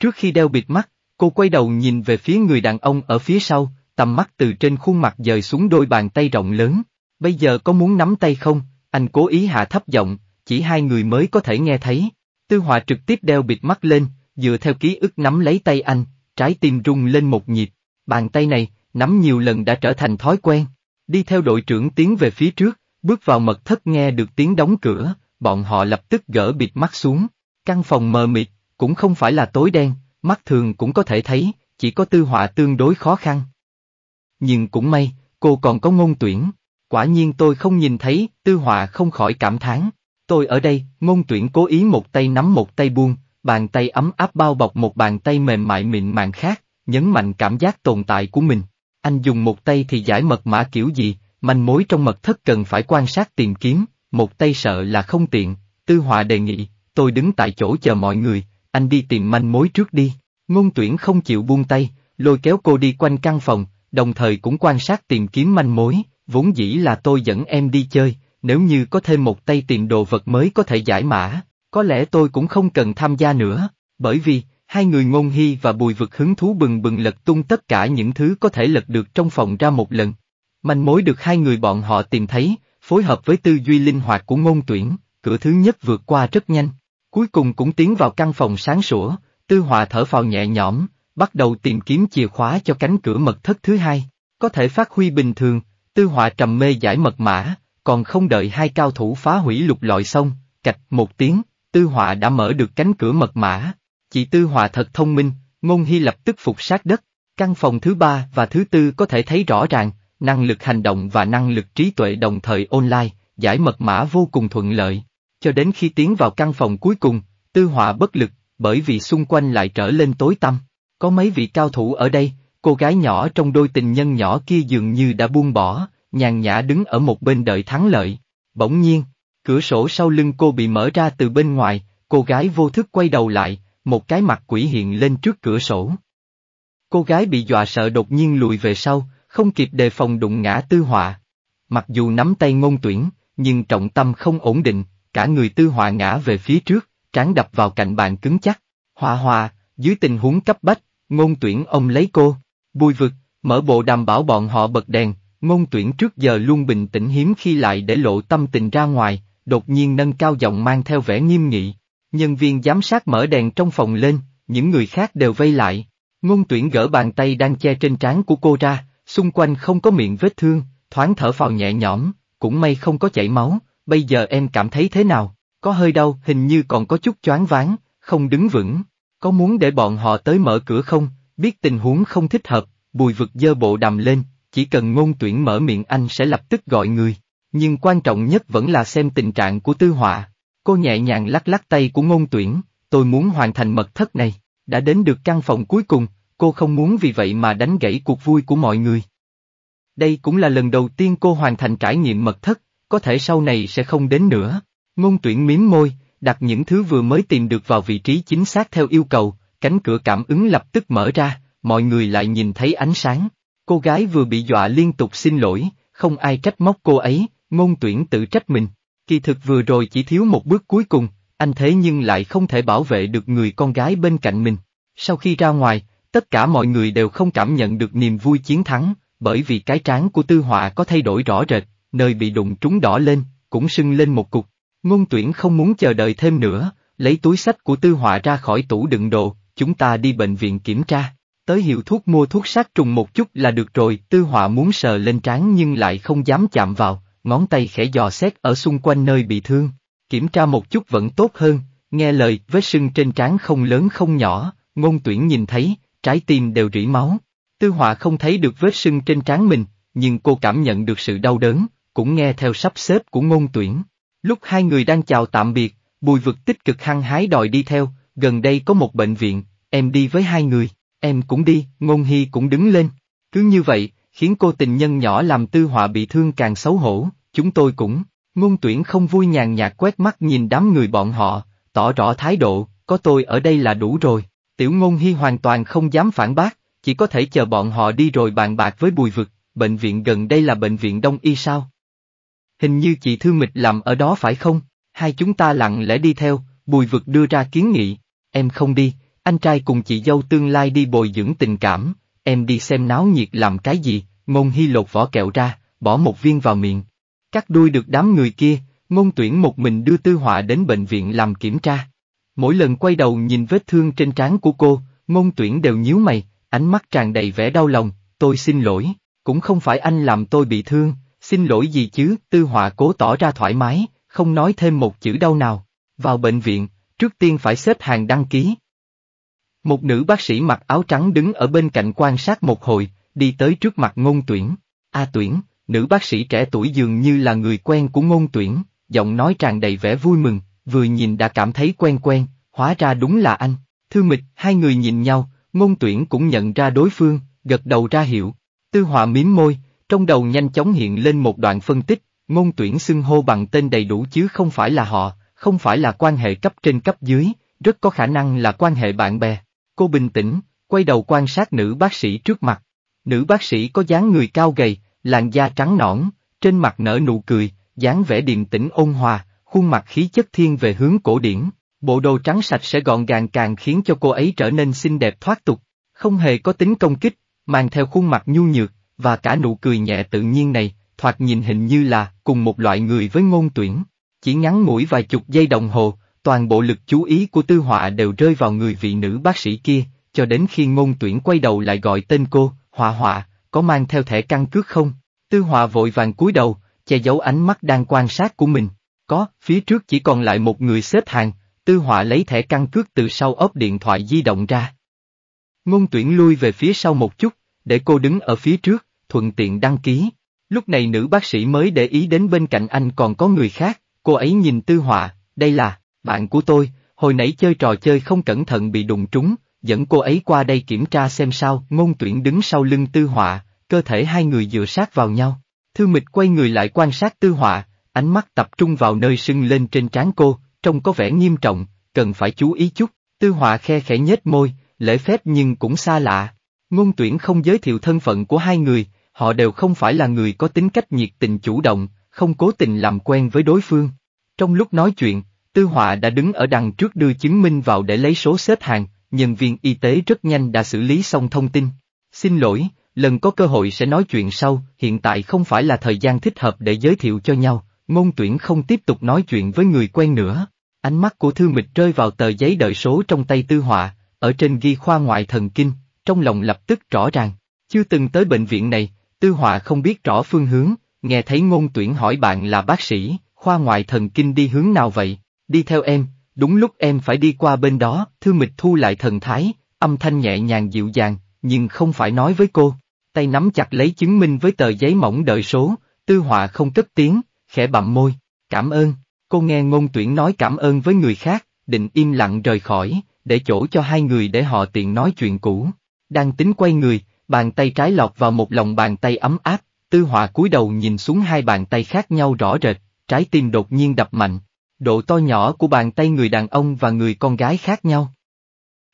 Trước khi đeo bịt mắt, cô quay đầu nhìn về phía người đàn ông ở phía sau, tầm mắt từ trên khuôn mặt dời xuống đôi bàn tay rộng lớn, bây giờ có muốn nắm tay không, anh cố ý hạ thấp giọng, chỉ hai người mới có thể nghe thấy, tư họa trực tiếp đeo bịt mắt lên, dựa theo ký ức nắm lấy tay anh, trái tim rung lên một nhịp, bàn tay này, nắm nhiều lần đã trở thành thói quen, đi theo đội trưởng tiến về phía trước, Bước vào mật thất nghe được tiếng đóng cửa, bọn họ lập tức gỡ bịt mắt xuống. Căn phòng mờ mịt, cũng không phải là tối đen, mắt thường cũng có thể thấy, chỉ có tư họa tương đối khó khăn. Nhưng cũng may, cô còn có ngôn tuyển. Quả nhiên tôi không nhìn thấy, tư họa không khỏi cảm thán. Tôi ở đây, ngôn tuyển cố ý một tay nắm một tay buông, bàn tay ấm áp bao bọc một bàn tay mềm mại mịn màng khác, nhấn mạnh cảm giác tồn tại của mình. Anh dùng một tay thì giải mật mã kiểu gì, manh mối trong mật thất cần phải quan sát tìm kiếm, một tay sợ là không tiện, Tư Họa đề nghị, tôi đứng tại chỗ chờ mọi người, anh đi tìm manh mối trước đi, ngôn tuyển không chịu buông tay, lôi kéo cô đi quanh căn phòng, đồng thời cũng quan sát tìm kiếm manh mối, vốn dĩ là tôi dẫn em đi chơi, nếu như có thêm một tay tìm đồ vật mới có thể giải mã, có lẽ tôi cũng không cần tham gia nữa, bởi vì, hai người ngôn hy và bùi vực hứng thú bừng bừng lật tung tất cả những thứ có thể lật được trong phòng ra một lần, Manh mối được hai người bọn họ tìm thấy, phối hợp với tư duy linh hoạt của ngôn tuyển, cửa thứ nhất vượt qua rất nhanh. Cuối cùng cũng tiến vào căn phòng sáng sủa, tư Hòa thở phào nhẹ nhõm, bắt đầu tìm kiếm chìa khóa cho cánh cửa mật thất thứ hai. Có thể phát huy bình thường, tư Hòa trầm mê giải mật mã, còn không đợi hai cao thủ phá hủy lục lọi xong, cạch một tiếng, tư Hòa đã mở được cánh cửa mật mã. Chị tư Hòa thật thông minh, ngôn hy lập tức phục sát đất. Căn phòng thứ ba và thứ tư có thể thấy rõ ràng, năng lực hành động và năng lực trí tuệ đồng thời online, giải mật mã vô cùng thuận lợi. Cho đến khi tiến vào căn phòng cuối cùng, tư họa bất lực, bởi vì xung quanh lại trở lên tối tăm. Có mấy vị cao thủ ở đây, cô gái nhỏ trong đôi tình nhân nhỏ kia dường như đã buông bỏ, nhàn nhã đứng ở một bên đợi thắng lợi. Bỗng nhiên, cửa sổ sau lưng cô bị mở ra từ bên ngoài, cô gái vô thức quay đầu lại, một cái mặt quỷ hiện lên trước cửa sổ. Cô gái bị dọa sợ đột nhiên lùi về sau, không kịp đề phòng đụng ngã tư họa. Mặc dù nắm tay ngôn tuyển, nhưng trọng tâm không ổn định, cả người tư họa ngã về phía trước, trán đập vào cạnh bàn cứng chắc. Hòa hòa, dưới tình huống cấp bách, ngôn tuyển ông lấy cô, bùi vực, mở bộ đảm bảo bọn họ bật đèn, ngôn tuyển trước giờ luôn bình tĩnh hiếm khi lại để lộ tâm tình ra ngoài, đột nhiên nâng cao giọng mang theo vẻ nghiêm nghị. Nhân viên giám sát mở đèn trong phòng lên, những người khác đều vây lại. Ngôn tuyển gỡ bàn tay đang che trên trán của cô ra, Xung quanh không có miệng vết thương, thoáng thở phào nhẹ nhõm, cũng may không có chảy máu, bây giờ em cảm thấy thế nào, có hơi đau, hình như còn có chút choáng váng, không đứng vững, có muốn để bọn họ tới mở cửa không, biết tình huống không thích hợp, bùi vực dơ bộ đầm lên, chỉ cần ngôn tuyển mở miệng anh sẽ lập tức gọi người, nhưng quan trọng nhất vẫn là xem tình trạng của tư họa, cô nhẹ nhàng lắc lắc tay của ngôn tuyển, tôi muốn hoàn thành mật thất này, đã đến được căn phòng cuối cùng, cô không muốn vì vậy mà đánh gãy cuộc vui của mọi người. Đây cũng là lần đầu tiên cô hoàn thành trải nghiệm mật thất, có thể sau này sẽ không đến nữa. Ngôn tuyển miếm môi, đặt những thứ vừa mới tìm được vào vị trí chính xác theo yêu cầu, cánh cửa cảm ứng lập tức mở ra, mọi người lại nhìn thấy ánh sáng. Cô gái vừa bị dọa liên tục xin lỗi, không ai trách móc cô ấy, ngôn tuyển tự trách mình. Kỳ thực vừa rồi chỉ thiếu một bước cuối cùng, anh thế nhưng lại không thể bảo vệ được người con gái bên cạnh mình. Sau khi ra ngoài, Tất cả mọi người đều không cảm nhận được niềm vui chiến thắng, bởi vì cái trán của tư họa có thay đổi rõ rệt, nơi bị đụng trúng đỏ lên, cũng sưng lên một cục. Ngôn tuyển không muốn chờ đợi thêm nữa, lấy túi sách của tư họa ra khỏi tủ đựng đồ, chúng ta đi bệnh viện kiểm tra. Tới hiệu thuốc mua thuốc sát trùng một chút là được rồi, tư họa muốn sờ lên trán nhưng lại không dám chạm vào, ngón tay khẽ dò xét ở xung quanh nơi bị thương. Kiểm tra một chút vẫn tốt hơn, nghe lời, vết sưng trên trán không lớn không nhỏ, ngôn tuyển nhìn thấy, trái tim đều rỉ máu. Tư họa không thấy được vết sưng trên trán mình, nhưng cô cảm nhận được sự đau đớn, cũng nghe theo sắp xếp của ngôn tuyển. Lúc hai người đang chào tạm biệt, bùi vực tích cực hăng hái đòi đi theo, gần đây có một bệnh viện, em đi với hai người, em cũng đi, ngôn hy cũng đứng lên. Cứ như vậy, khiến cô tình nhân nhỏ làm tư họa bị thương càng xấu hổ, chúng tôi cũng. Ngôn tuyển không vui nhàn nhạt quét mắt nhìn đám người bọn họ, tỏ rõ thái độ, có tôi ở đây là đủ rồi. Tiểu ngôn hy hoàn toàn không dám phản bác, chỉ có thể chờ bọn họ đi rồi bàn bạc với bùi vực, bệnh viện gần đây là bệnh viện Đông Y sao? Hình như chị Thư Mịch làm ở đó phải không? Hai chúng ta lặng lẽ đi theo, bùi vực đưa ra kiến nghị, em không đi, anh trai cùng chị dâu tương lai đi bồi dưỡng tình cảm, em đi xem náo nhiệt làm cái gì, ngôn hy lột vỏ kẹo ra, bỏ một viên vào miệng. Cắt đuôi được đám người kia, ngôn tuyển một mình đưa tư họa đến bệnh viện làm kiểm tra. Mỗi lần quay đầu nhìn vết thương trên trán của cô, ngôn tuyển đều nhíu mày, ánh mắt tràn đầy vẻ đau lòng, tôi xin lỗi, cũng không phải anh làm tôi bị thương, xin lỗi gì chứ, tư họa cố tỏ ra thoải mái, không nói thêm một chữ đau nào. Vào bệnh viện, trước tiên phải xếp hàng đăng ký. Một nữ bác sĩ mặc áo trắng đứng ở bên cạnh quan sát một hồi, đi tới trước mặt ngôn tuyển. A tuyển, nữ bác sĩ trẻ tuổi dường như là người quen của ngôn tuyển, giọng nói tràn đầy vẻ vui mừng, vừa nhìn đã cảm thấy quen quen, hóa ra đúng là anh. Thư mịch, hai người nhìn nhau, ngôn tuyển cũng nhận ra đối phương, gật đầu ra hiệu. Tư họa miếm môi, trong đầu nhanh chóng hiện lên một đoạn phân tích, ngôn tuyển xưng hô bằng tên đầy đủ chứ không phải là họ, không phải là quan hệ cấp trên cấp dưới, rất có khả năng là quan hệ bạn bè. Cô bình tĩnh, quay đầu quan sát nữ bác sĩ trước mặt. Nữ bác sĩ có dáng người cao gầy, làn da trắng nõn, trên mặt nở nụ cười, dáng vẻ điềm tĩnh ôn hòa, khuôn mặt khí chất thiên về hướng cổ điển, bộ đồ trắng sạch sẽ gọn gàng càng khiến cho cô ấy trở nên xinh đẹp thoát tục, không hề có tính công kích, mang theo khuôn mặt nhu nhược, và cả nụ cười nhẹ tự nhiên này, thoạt nhìn hình như là cùng một loại người với ngôn tuyển. Chỉ ngắn mũi vài chục giây đồng hồ, toàn bộ lực chú ý của tư họa đều rơi vào người vị nữ bác sĩ kia, cho đến khi ngôn tuyển quay đầu lại gọi tên cô, họa họa, có mang theo thẻ căn cước không? Tư họa vội vàng cúi đầu, che giấu ánh mắt đang quan sát của mình. Có, phía trước chỉ còn lại một người xếp hàng, tư họa lấy thẻ căn cước từ sau ốp điện thoại di động ra. Ngôn tuyển lui về phía sau một chút, để cô đứng ở phía trước, thuận tiện đăng ký. Lúc này nữ bác sĩ mới để ý đến bên cạnh anh còn có người khác, cô ấy nhìn tư họa, đây là, bạn của tôi, hồi nãy chơi trò chơi không cẩn thận bị đụng trúng, dẫn cô ấy qua đây kiểm tra xem sao, ngôn tuyển đứng sau lưng tư họa, cơ thể hai người dựa sát vào nhau. Thư mịch quay người lại quan sát tư họa, ánh mắt tập trung vào nơi sưng lên trên trán cô, trông có vẻ nghiêm trọng, cần phải chú ý chút. Tư họa khe khẽ nhếch môi, lễ phép nhưng cũng xa lạ. Ngôn tuyển không giới thiệu thân phận của hai người, họ đều không phải là người có tính cách nhiệt tình chủ động, không cố tình làm quen với đối phương. Trong lúc nói chuyện, Tư họa đã đứng ở đằng trước đưa chứng minh vào để lấy số xếp hàng, nhân viên y tế rất nhanh đã xử lý xong thông tin. Xin lỗi, lần có cơ hội sẽ nói chuyện sau, hiện tại không phải là thời gian thích hợp để giới thiệu cho nhau, Ngôn tuyển không tiếp tục nói chuyện với người quen nữa. Ánh mắt của Thư Mịch rơi vào tờ giấy đợi số trong tay Tư Họa, ở trên ghi khoa ngoại thần kinh, trong lòng lập tức rõ ràng. Chưa từng tới bệnh viện này, Tư Họa không biết rõ phương hướng, nghe thấy ngôn tuyển hỏi bạn là bác sĩ, khoa ngoại thần kinh đi hướng nào vậy, đi theo em, đúng lúc em phải đi qua bên đó, Thư Mịch thu lại thần thái, âm thanh nhẹ nhàng dịu dàng, nhưng không phải nói với cô. Tay nắm chặt lấy chứng minh với tờ giấy mỏng đợi số, Tư Họa không cấp tiếng, khẽ bặm môi, cảm ơn, cô nghe ngôn tuyển nói cảm ơn với người khác, định im lặng rời khỏi, để chỗ cho hai người để họ tiện nói chuyện cũ. Đang tính quay người, bàn tay trái lọt vào một lòng bàn tay ấm áp, tư họa cúi đầu nhìn xuống hai bàn tay khác nhau rõ rệt, trái tim đột nhiên đập mạnh. Độ to nhỏ của bàn tay người đàn ông và người con gái khác nhau.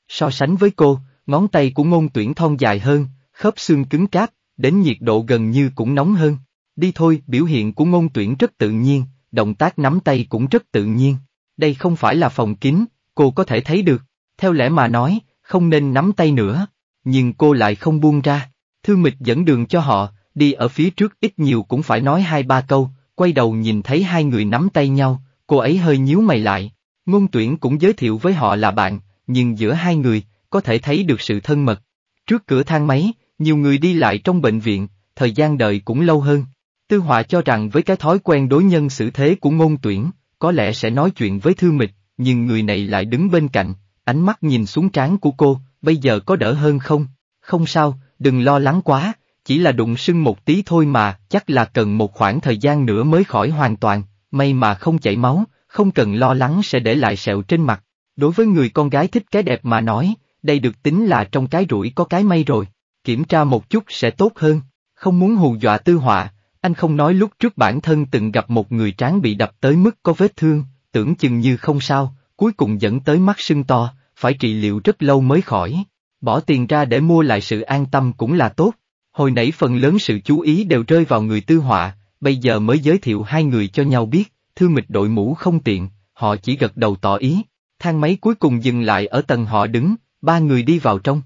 So sánh với cô, ngón tay của ngôn tuyển thon dài hơn, khớp xương cứng cáp, đến nhiệt độ gần như cũng nóng hơn. Đi thôi, biểu hiện của ngôn tuyển rất tự nhiên, động tác nắm tay cũng rất tự nhiên. Đây không phải là phòng kín, cô có thể thấy được. Theo lẽ mà nói, không nên nắm tay nữa. Nhưng cô lại không buông ra. Thư mịch dẫn đường cho họ, đi ở phía trước ít nhiều cũng phải nói hai ba câu, quay đầu nhìn thấy hai người nắm tay nhau, cô ấy hơi nhíu mày lại. Ngôn tuyển cũng giới thiệu với họ là bạn, nhưng giữa hai người, có thể thấy được sự thân mật. Trước cửa thang máy, nhiều người đi lại trong bệnh viện, thời gian đợi cũng lâu hơn. Tư họa cho rằng với cái thói quen đối nhân xử thế của ngôn tuyển, có lẽ sẽ nói chuyện với thư mịch, nhưng người này lại đứng bên cạnh, ánh mắt nhìn xuống trán của cô, bây giờ có đỡ hơn không? Không sao, đừng lo lắng quá, chỉ là đụng sưng một tí thôi mà, chắc là cần một khoảng thời gian nữa mới khỏi hoàn toàn, may mà không chảy máu, không cần lo lắng sẽ để lại sẹo trên mặt. Đối với người con gái thích cái đẹp mà nói, đây được tính là trong cái rủi có cái may rồi, kiểm tra một chút sẽ tốt hơn, không muốn hù dọa tư họa, anh không nói lúc trước bản thân từng gặp một người tráng bị đập tới mức có vết thương, tưởng chừng như không sao, cuối cùng dẫn tới mắt sưng to, phải trị liệu rất lâu mới khỏi. Bỏ tiền ra để mua lại sự an tâm cũng là tốt. Hồi nãy phần lớn sự chú ý đều rơi vào người tư họa, bây giờ mới giới thiệu hai người cho nhau biết, thư mịch đội mũ không tiện, họ chỉ gật đầu tỏ ý. Thang máy cuối cùng dừng lại ở tầng họ đứng, ba người đi vào trong.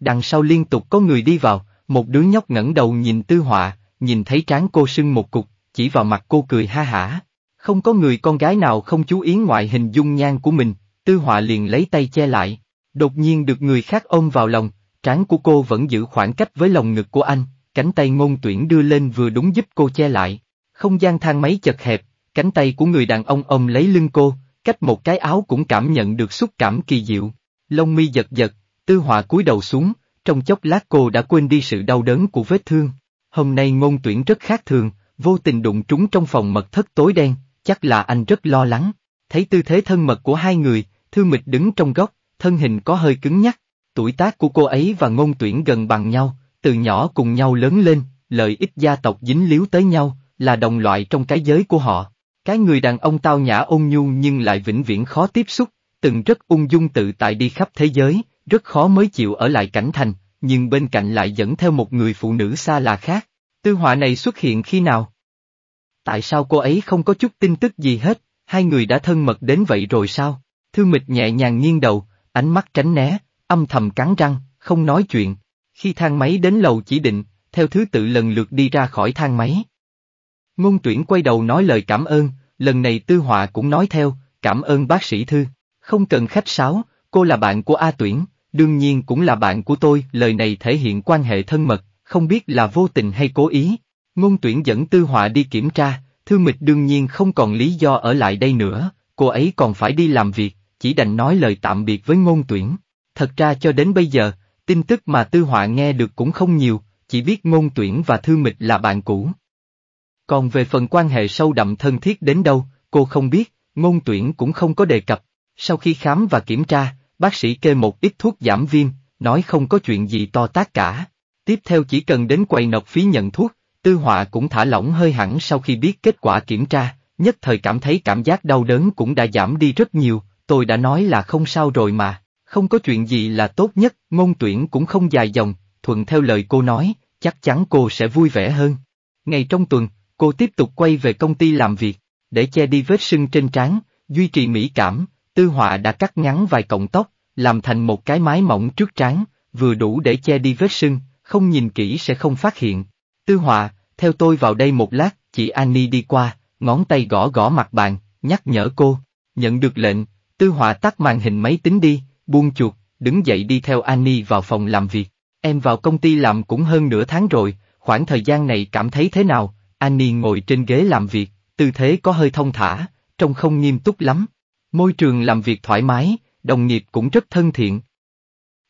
Đằng sau liên tục có người đi vào, một đứa nhóc ngẩng đầu nhìn tư họa, nhìn thấy trán cô sưng một cục, chỉ vào mặt cô cười ha hả. Không có người con gái nào không chú ý ngoại hình dung nhan của mình, tư họa liền lấy tay che lại, đột nhiên được người khác ôm vào lòng, trán của cô vẫn giữ khoảng cách với lòng ngực của anh, cánh tay ngôn tuyển đưa lên vừa đúng giúp cô che lại. Không gian thang máy chật hẹp, cánh tay của người đàn ông ôm lấy lưng cô, cách một cái áo cũng cảm nhận được xúc cảm kỳ diệu. Lông mi giật giật, tư họa cúi đầu xuống, trong chốc lát cô đã quên đi sự đau đớn của vết thương. Hôm nay ngôn tuyển rất khác thường, vô tình đụng trúng trong phòng mật thất tối đen, chắc là anh rất lo lắng. Thấy tư thế thân mật của hai người, thư mịch đứng trong góc, thân hình có hơi cứng nhắc. Tuổi tác của cô ấy và ngôn tuyển gần bằng nhau, từ nhỏ cùng nhau lớn lên, lợi ích gia tộc dính líu tới nhau, là đồng loại trong cái giới của họ. Cái người đàn ông tao nhã ôn nhu nhưng lại vĩnh viễn khó tiếp xúc, từng rất ung dung tự tại đi khắp thế giới, rất khó mới chịu ở lại cảnh thành, nhưng bên cạnh lại dẫn theo một người phụ nữ xa lạ khác. Tư họa này xuất hiện khi nào? Tại sao cô ấy không có chút tin tức gì hết, hai người đã thân mật đến vậy rồi sao? Thư mịch nhẹ nhàng nghiêng đầu, ánh mắt tránh né, âm thầm cắn răng, không nói chuyện. Khi thang máy đến lầu chỉ định, theo thứ tự lần lượt đi ra khỏi thang máy. Ngôn tuyển quay đầu nói lời cảm ơn, lần này tư họa cũng nói theo, cảm ơn bác sĩ Thư. Không cần khách sáo, cô là bạn của A tuyển, đương nhiên cũng là bạn của tôi, lời này thể hiện quan hệ thân mật, không biết là vô tình hay cố ý. Ngôn tuyển dẫn Tư Họa đi kiểm tra, Thư Mịch đương nhiên không còn lý do ở lại đây nữa, cô ấy còn phải đi làm việc, chỉ đành nói lời tạm biệt với ngôn tuyển. Thật ra cho đến bây giờ, tin tức mà Tư Họa nghe được cũng không nhiều, chỉ biết ngôn tuyển và Thư Mịch là bạn cũ. Còn về phần quan hệ sâu đậm thân thiết đến đâu, cô không biết, ngôn tuyển cũng không có đề cập. Sau khi khám và kiểm tra, Bác sĩ kê một ít thuốc giảm viêm, nói không có chuyện gì to tác cả. Tiếp theo chỉ cần đến quầy nộp phí nhận thuốc, tư họa cũng thả lỏng hơi hẳn sau khi biết kết quả kiểm tra, nhất thời cảm thấy cảm giác đau đớn cũng đã giảm đi rất nhiều, tôi đã nói là không sao rồi mà, không có chuyện gì là tốt nhất, ngôn tuyển cũng không dài dòng, thuận theo lời cô nói, chắc chắn cô sẽ vui vẻ hơn. Ngày trong tuần, cô tiếp tục quay về công ty làm việc, để che đi vết sưng trên trán, duy trì mỹ cảm, Tư họa đã cắt ngắn vài cọng tóc, làm thành một cái mái mỏng trước trán, vừa đủ để che đi vết sưng, không nhìn kỹ sẽ không phát hiện. Tư họa, theo tôi vào đây một lát, chị Annie đi qua, ngón tay gõ gõ mặt bàn, nhắc nhở cô. Nhận được lệnh, Tư họa tắt màn hình máy tính đi, buông chuột, đứng dậy đi theo Annie vào phòng làm việc. Em vào công ty làm cũng hơn nửa tháng rồi, khoảng thời gian này cảm thấy thế nào? Annie ngồi trên ghế làm việc, tư thế có hơi thông thả, trông không nghiêm túc lắm. Môi trường làm việc thoải mái, đồng nghiệp cũng rất thân thiện.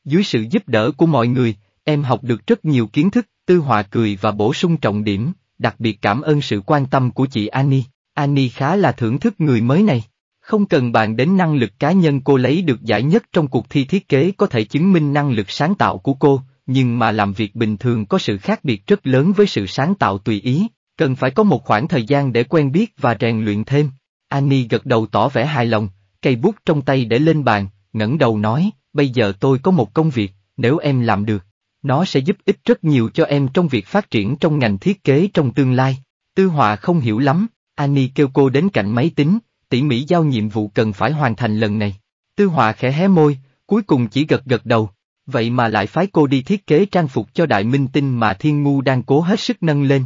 Dưới sự giúp đỡ của mọi người, em học được rất nhiều kiến thức, Tư Họa cười và bổ sung trọng điểm, đặc biệt cảm ơn sự quan tâm của chị Annie. Annie khá là thưởng thức người mới này. Không cần bàn đến năng lực cá nhân cô lấy được giải nhất trong cuộc thi thiết kế có thể chứng minh năng lực sáng tạo của cô, nhưng mà làm việc bình thường có sự khác biệt rất lớn với sự sáng tạo tùy ý, cần phải có một khoảng thời gian để quen biết và rèn luyện thêm. Annie gật đầu tỏ vẻ hài lòng, cây bút trong tay để lên bàn, ngẩng đầu nói, bây giờ tôi có một công việc, nếu em làm được, nó sẽ giúp ích rất nhiều cho em trong việc phát triển trong ngành thiết kế trong tương lai. Tư Họa không hiểu lắm, Annie kêu cô đến cạnh máy tính, tỉ mỉ giao nhiệm vụ cần phải hoàn thành lần này. Tư Họa khẽ hé môi, cuối cùng chỉ gật gật đầu, vậy mà lại phái cô đi thiết kế trang phục cho đại minh tinh mà Thiên Ngu đang cố hết sức nâng lên.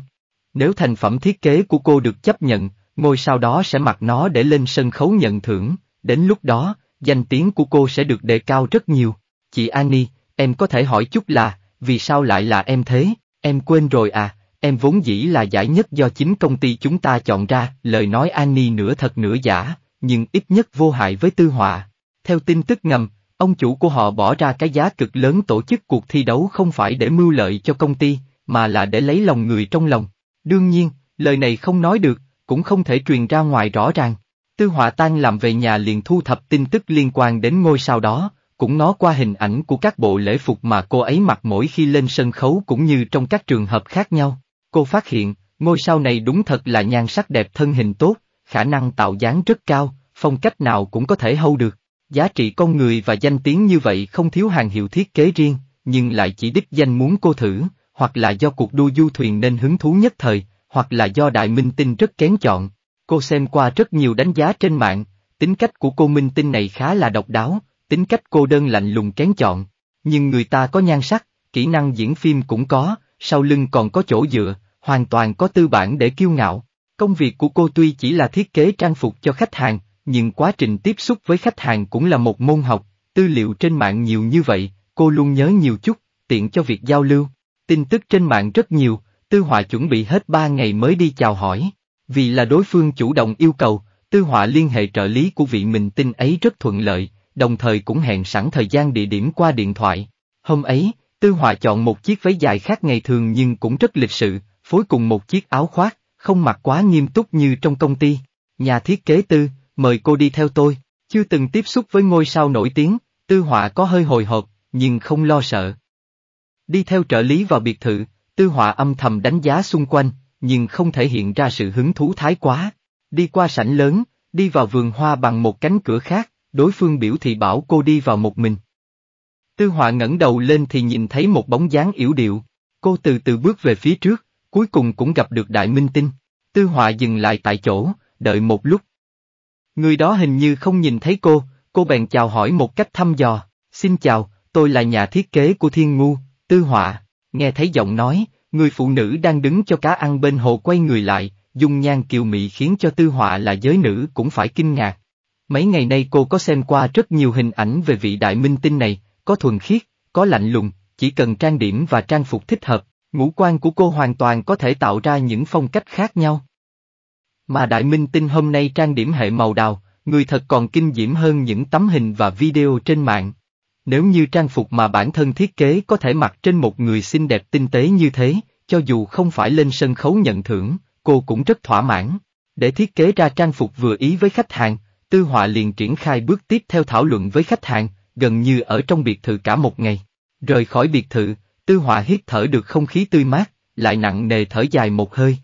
Nếu thành phẩm thiết kế của cô được chấp nhận, ngôi sau đó sẽ mặc nó để lên sân khấu nhận thưởng, đến lúc đó, danh tiếng của cô sẽ được đề cao rất nhiều. Chị Annie, em có thể hỏi chút là, vì sao lại là em thế, em quên rồi à, em vốn dĩ là giải nhất do chính công ty chúng ta chọn ra, lời nói Annie nửa thật nửa giả, nhưng ít nhất vô hại với tư họa. Theo tin tức ngầm, ông chủ của họ bỏ ra cái giá cực lớn tổ chức cuộc thi đấu không phải để mưu lợi cho công ty, mà là để lấy lòng người trong lòng. Đương nhiên, lời này không nói được, cũng không thể truyền ra ngoài rõ ràng. Tư họa tan làm về nhà liền thu thập tin tức liên quan đến ngôi sao đó, cũng nó qua hình ảnh của các bộ lễ phục mà cô ấy mặc mỗi khi lên sân khấu cũng như trong các trường hợp khác nhau. Cô phát hiện, ngôi sao này đúng thật là nhan sắc đẹp thân hình tốt, khả năng tạo dáng rất cao, phong cách nào cũng có thể hâu được. Giá trị con người và danh tiếng như vậy không thiếu hàng hiệu thiết kế riêng, nhưng lại chỉ đích danh muốn cô thử, hoặc là do cuộc đua du thuyền nên hứng thú nhất thời, hoặc là do Đại Minh Tinh rất kén chọn. Cô xem qua rất nhiều đánh giá trên mạng, tính cách của cô Minh Tinh này khá là độc đáo, tính cách cô đơn lạnh lùng kén chọn. Nhưng người ta có nhan sắc, kỹ năng diễn phim cũng có, sau lưng còn có chỗ dựa, hoàn toàn có tư bản để kiêu ngạo. Công việc của cô tuy chỉ là thiết kế trang phục cho khách hàng, nhưng quá trình tiếp xúc với khách hàng cũng là một môn học, tư liệu trên mạng nhiều như vậy, cô luôn nhớ nhiều chút, tiện cho việc giao lưu. Tin tức trên mạng rất nhiều, Tư Họa chuẩn bị hết ba ngày mới đi chào hỏi, vì là đối phương chủ động yêu cầu, Tư Họa liên hệ trợ lý của vị mình tin ấy rất thuận lợi, đồng thời cũng hẹn sẵn thời gian địa điểm qua điện thoại. Hôm ấy, Tư Họa chọn một chiếc váy dài khác ngày thường nhưng cũng rất lịch sự, phối cùng một chiếc áo khoác, không mặc quá nghiêm túc như trong công ty. Nhà thiết kế Tư, mời cô đi theo tôi, chưa từng tiếp xúc với ngôi sao nổi tiếng, Tư Họa có hơi hồi hộp, nhưng không lo sợ. Đi theo trợ lý vào biệt thự, Tư họa âm thầm đánh giá xung quanh, nhưng không thể hiện ra sự hứng thú thái quá. Đi qua sảnh lớn, đi vào vườn hoa bằng một cánh cửa khác, đối phương biểu thị bảo cô đi vào một mình. Tư họa ngẩng đầu lên thì nhìn thấy một bóng dáng yếu điệu, cô từ từ bước về phía trước, cuối cùng cũng gặp được đại minh tinh. Tư họa dừng lại tại chỗ, đợi một lúc. Người đó hình như không nhìn thấy cô, cô bèn chào hỏi một cách thăm dò, xin chào, tôi là nhà thiết kế của Thiên Ngu, Tư họa. Nghe thấy giọng nói, người phụ nữ đang đứng cho cá ăn bên hồ quay người lại, dung nhan kiều mị khiến cho tư họa là giới nữ cũng phải kinh ngạc. Mấy ngày nay cô có xem qua rất nhiều hình ảnh về vị đại minh tinh này, có thuần khiết, có lạnh lùng, chỉ cần trang điểm và trang phục thích hợp, ngũ quan của cô hoàn toàn có thể tạo ra những phong cách khác nhau. Mà đại minh tinh hôm nay trang điểm hệ màu đào, người thật còn kinh diễm hơn những tấm hình và video trên mạng. Nếu như trang phục mà bản thân thiết kế có thể mặc trên một người xinh đẹp tinh tế như thế, cho dù không phải lên sân khấu nhận thưởng, cô cũng rất thỏa mãn. Để thiết kế ra trang phục vừa ý với khách hàng, Tư Họa liền triển khai bước tiếp theo thảo luận với khách hàng, gần như ở trong biệt thự cả một ngày. Rời khỏi biệt thự, Tư Họa hít thở được không khí tươi mát, lại nặng nề thở dài một hơi.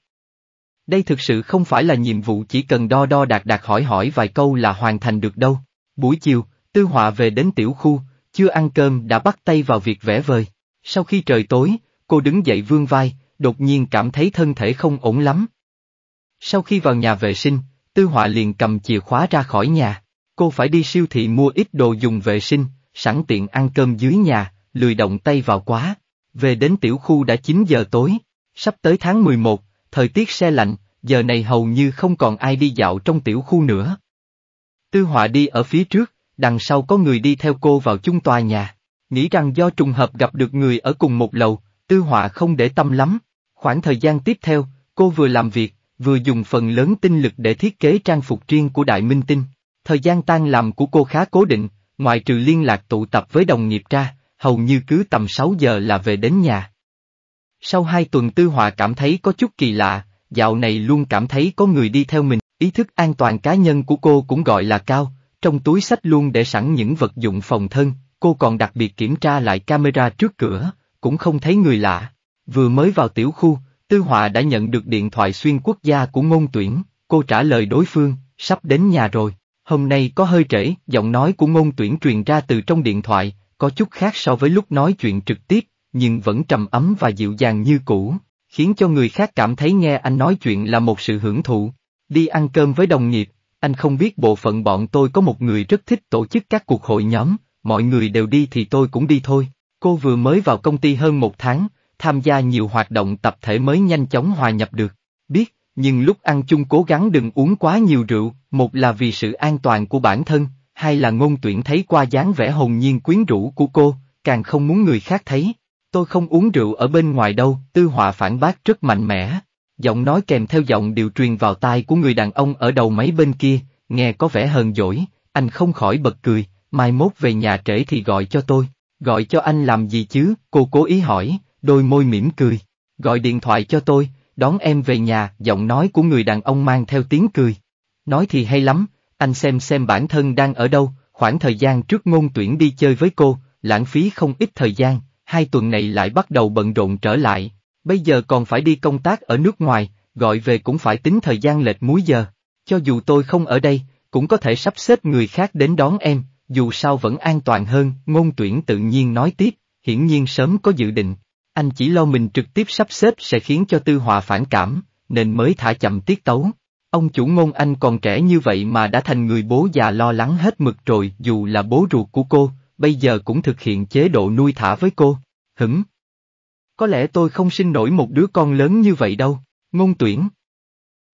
Đây thực sự không phải là nhiệm vụ chỉ cần đo đo đạt đạt hỏi hỏi vài câu là hoàn thành được đâu. Buổi chiều, Tư Họa về đến tiểu khu, chưa ăn cơm đã bắt tay vào việc vẽ vời. Sau khi trời tối, cô đứng dậy vương vai, đột nhiên cảm thấy thân thể không ổn lắm. Sau khi vào nhà vệ sinh, Tư Họa liền cầm chìa khóa ra khỏi nhà. Cô phải đi siêu thị mua ít đồ dùng vệ sinh, sẵn tiện ăn cơm dưới nhà, lười động tay vào quá. Về đến tiểu khu đã 9 giờ tối, sắp tới tháng 11, thời tiết xe lạnh, giờ này hầu như không còn ai đi dạo trong tiểu khu nữa. Tư Họa đi ở phía trước, đằng sau có người đi theo cô vào chung tòa nhà. Nghĩ rằng do trùng hợp gặp được người ở cùng một lầu, tư họa không để tâm lắm. Khoảng thời gian tiếp theo, cô vừa làm việc, vừa dùng phần lớn tinh lực để thiết kế trang phục riêng của Đại Minh Tinh. Thời gian tan làm của cô khá cố định, ngoại trừ liên lạc tụ tập với đồng nghiệp ra, hầu như cứ tầm 6 giờ là về đến nhà. Sau hai tuần tư họa cảm thấy có chút kỳ lạ, dạo này luôn cảm thấy có người đi theo mình, ý thức an toàn cá nhân của cô cũng gọi là cao, trong túi sách luôn để sẵn những vật dụng phòng thân, cô còn đặc biệt kiểm tra lại camera trước cửa, cũng không thấy người lạ. Vừa mới vào tiểu khu, Tư Họa đã nhận được điện thoại xuyên quốc gia của ngôn tuyển, cô trả lời đối phương, sắp đến nhà rồi, hôm nay có hơi trễ, giọng nói của ngôn tuyển truyền ra từ trong điện thoại, có chút khác so với lúc nói chuyện trực tiếp, nhưng vẫn trầm ấm và dịu dàng như cũ, khiến cho người khác cảm thấy nghe anh nói chuyện là một sự hưởng thụ. Đi ăn cơm với đồng nghiệp, anh không biết bộ phận bọn tôi có một người rất thích tổ chức các cuộc hội nhóm, mọi người đều đi thì tôi cũng đi thôi. Cô vừa mới vào công ty hơn một tháng, tham gia nhiều hoạt động tập thể mới nhanh chóng hòa nhập được. Biết, nhưng lúc ăn chung cố gắng đừng uống quá nhiều rượu, một là vì sự an toàn của bản thân, hai là ngôn tuyển thấy qua dáng vẻ hồn nhiên quyến rũ của cô, càng không muốn người khác thấy. Tôi không uống rượu ở bên ngoài đâu, tư họa phản bác rất mạnh mẽ giọng nói kèm theo giọng điều truyền vào tai của người đàn ông ở đầu máy bên kia, nghe có vẻ hờn dỗi, anh không khỏi bật cười, mai mốt về nhà trễ thì gọi cho tôi, gọi cho anh làm gì chứ, cô cố ý hỏi, đôi môi mỉm cười, gọi điện thoại cho tôi, đón em về nhà, giọng nói của người đàn ông mang theo tiếng cười. Nói thì hay lắm, anh xem xem bản thân đang ở đâu, khoảng thời gian trước ngôn tuyển đi chơi với cô, lãng phí không ít thời gian, hai tuần này lại bắt đầu bận rộn trở lại, Bây giờ còn phải đi công tác ở nước ngoài, gọi về cũng phải tính thời gian lệch múi giờ. Cho dù tôi không ở đây, cũng có thể sắp xếp người khác đến đón em, dù sao vẫn an toàn hơn, ngôn tuyển tự nhiên nói tiếp, hiển nhiên sớm có dự định. Anh chỉ lo mình trực tiếp sắp xếp sẽ khiến cho tư hòa phản cảm, nên mới thả chậm tiết tấu. Ông chủ ngôn anh còn trẻ như vậy mà đã thành người bố già lo lắng hết mực rồi dù là bố ruột của cô, bây giờ cũng thực hiện chế độ nuôi thả với cô. Hửng, có lẽ tôi không sinh nổi một đứa con lớn như vậy đâu, ngôn tuyển.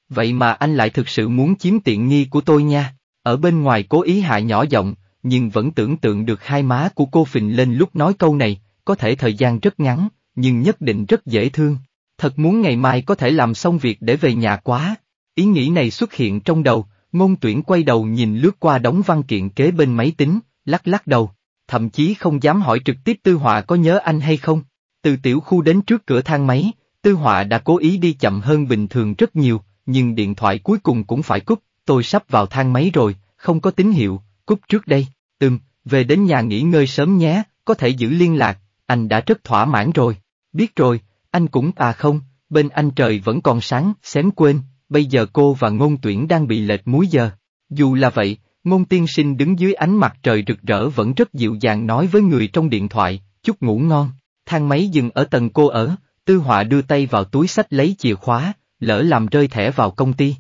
Vậy mà anh lại thực sự muốn chiếm tiện nghi của tôi nha, ở bên ngoài cố ý hạ nhỏ giọng, nhưng vẫn tưởng tượng được hai má của cô phình lên lúc nói câu này, có thể thời gian rất ngắn, nhưng nhất định rất dễ thương. Thật muốn ngày mai có thể làm xong việc để về nhà quá. Ý nghĩ này xuất hiện trong đầu, ngôn tuyển quay đầu nhìn lướt qua đống văn kiện kế bên máy tính, lắc lắc đầu, thậm chí không dám hỏi trực tiếp Tư Họa có nhớ anh hay không. Từ tiểu khu đến trước cửa thang máy, Tư Họa đã cố ý đi chậm hơn bình thường rất nhiều, nhưng điện thoại cuối cùng cũng phải cúp, tôi sắp vào thang máy rồi, không có tín hiệu, cúp trước đây, Tùm, về đến nhà nghỉ ngơi sớm nhé, có thể giữ liên lạc, anh đã rất thỏa mãn rồi, biết rồi, anh cũng à không, bên anh trời vẫn còn sáng, xém quên, bây giờ cô và ngôn tuyển đang bị lệch múi giờ. Dù là vậy, ngôn tiên sinh đứng dưới ánh mặt trời rực rỡ vẫn rất dịu dàng nói với người trong điện thoại, chúc ngủ ngon thang máy dừng ở tầng cô ở, tư họa đưa tay vào túi sách lấy chìa khóa, lỡ làm rơi thẻ vào công ty.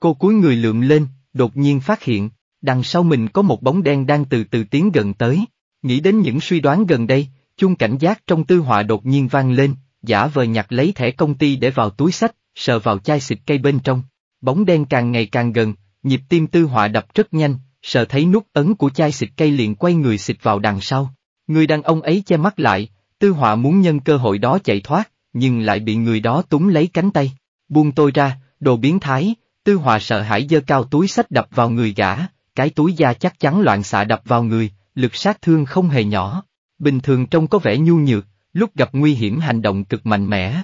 Cô cúi người lượm lên, đột nhiên phát hiện, đằng sau mình có một bóng đen đang từ từ tiến gần tới, nghĩ đến những suy đoán gần đây, chung cảnh giác trong tư họa đột nhiên vang lên, giả vờ nhặt lấy thẻ công ty để vào túi sách, sờ vào chai xịt cây bên trong, bóng đen càng ngày càng gần, nhịp tim tư họa đập rất nhanh, sờ thấy nút ấn của chai xịt cây liền quay người xịt vào đằng sau. Người đàn ông ấy che mắt lại, Tư họa muốn nhân cơ hội đó chạy thoát, nhưng lại bị người đó túng lấy cánh tay. Buông tôi ra, đồ biến thái, tư họa sợ hãi giơ cao túi sách đập vào người gã, cái túi da chắc chắn loạn xạ đập vào người, lực sát thương không hề nhỏ. Bình thường trông có vẻ nhu nhược, lúc gặp nguy hiểm hành động cực mạnh mẽ.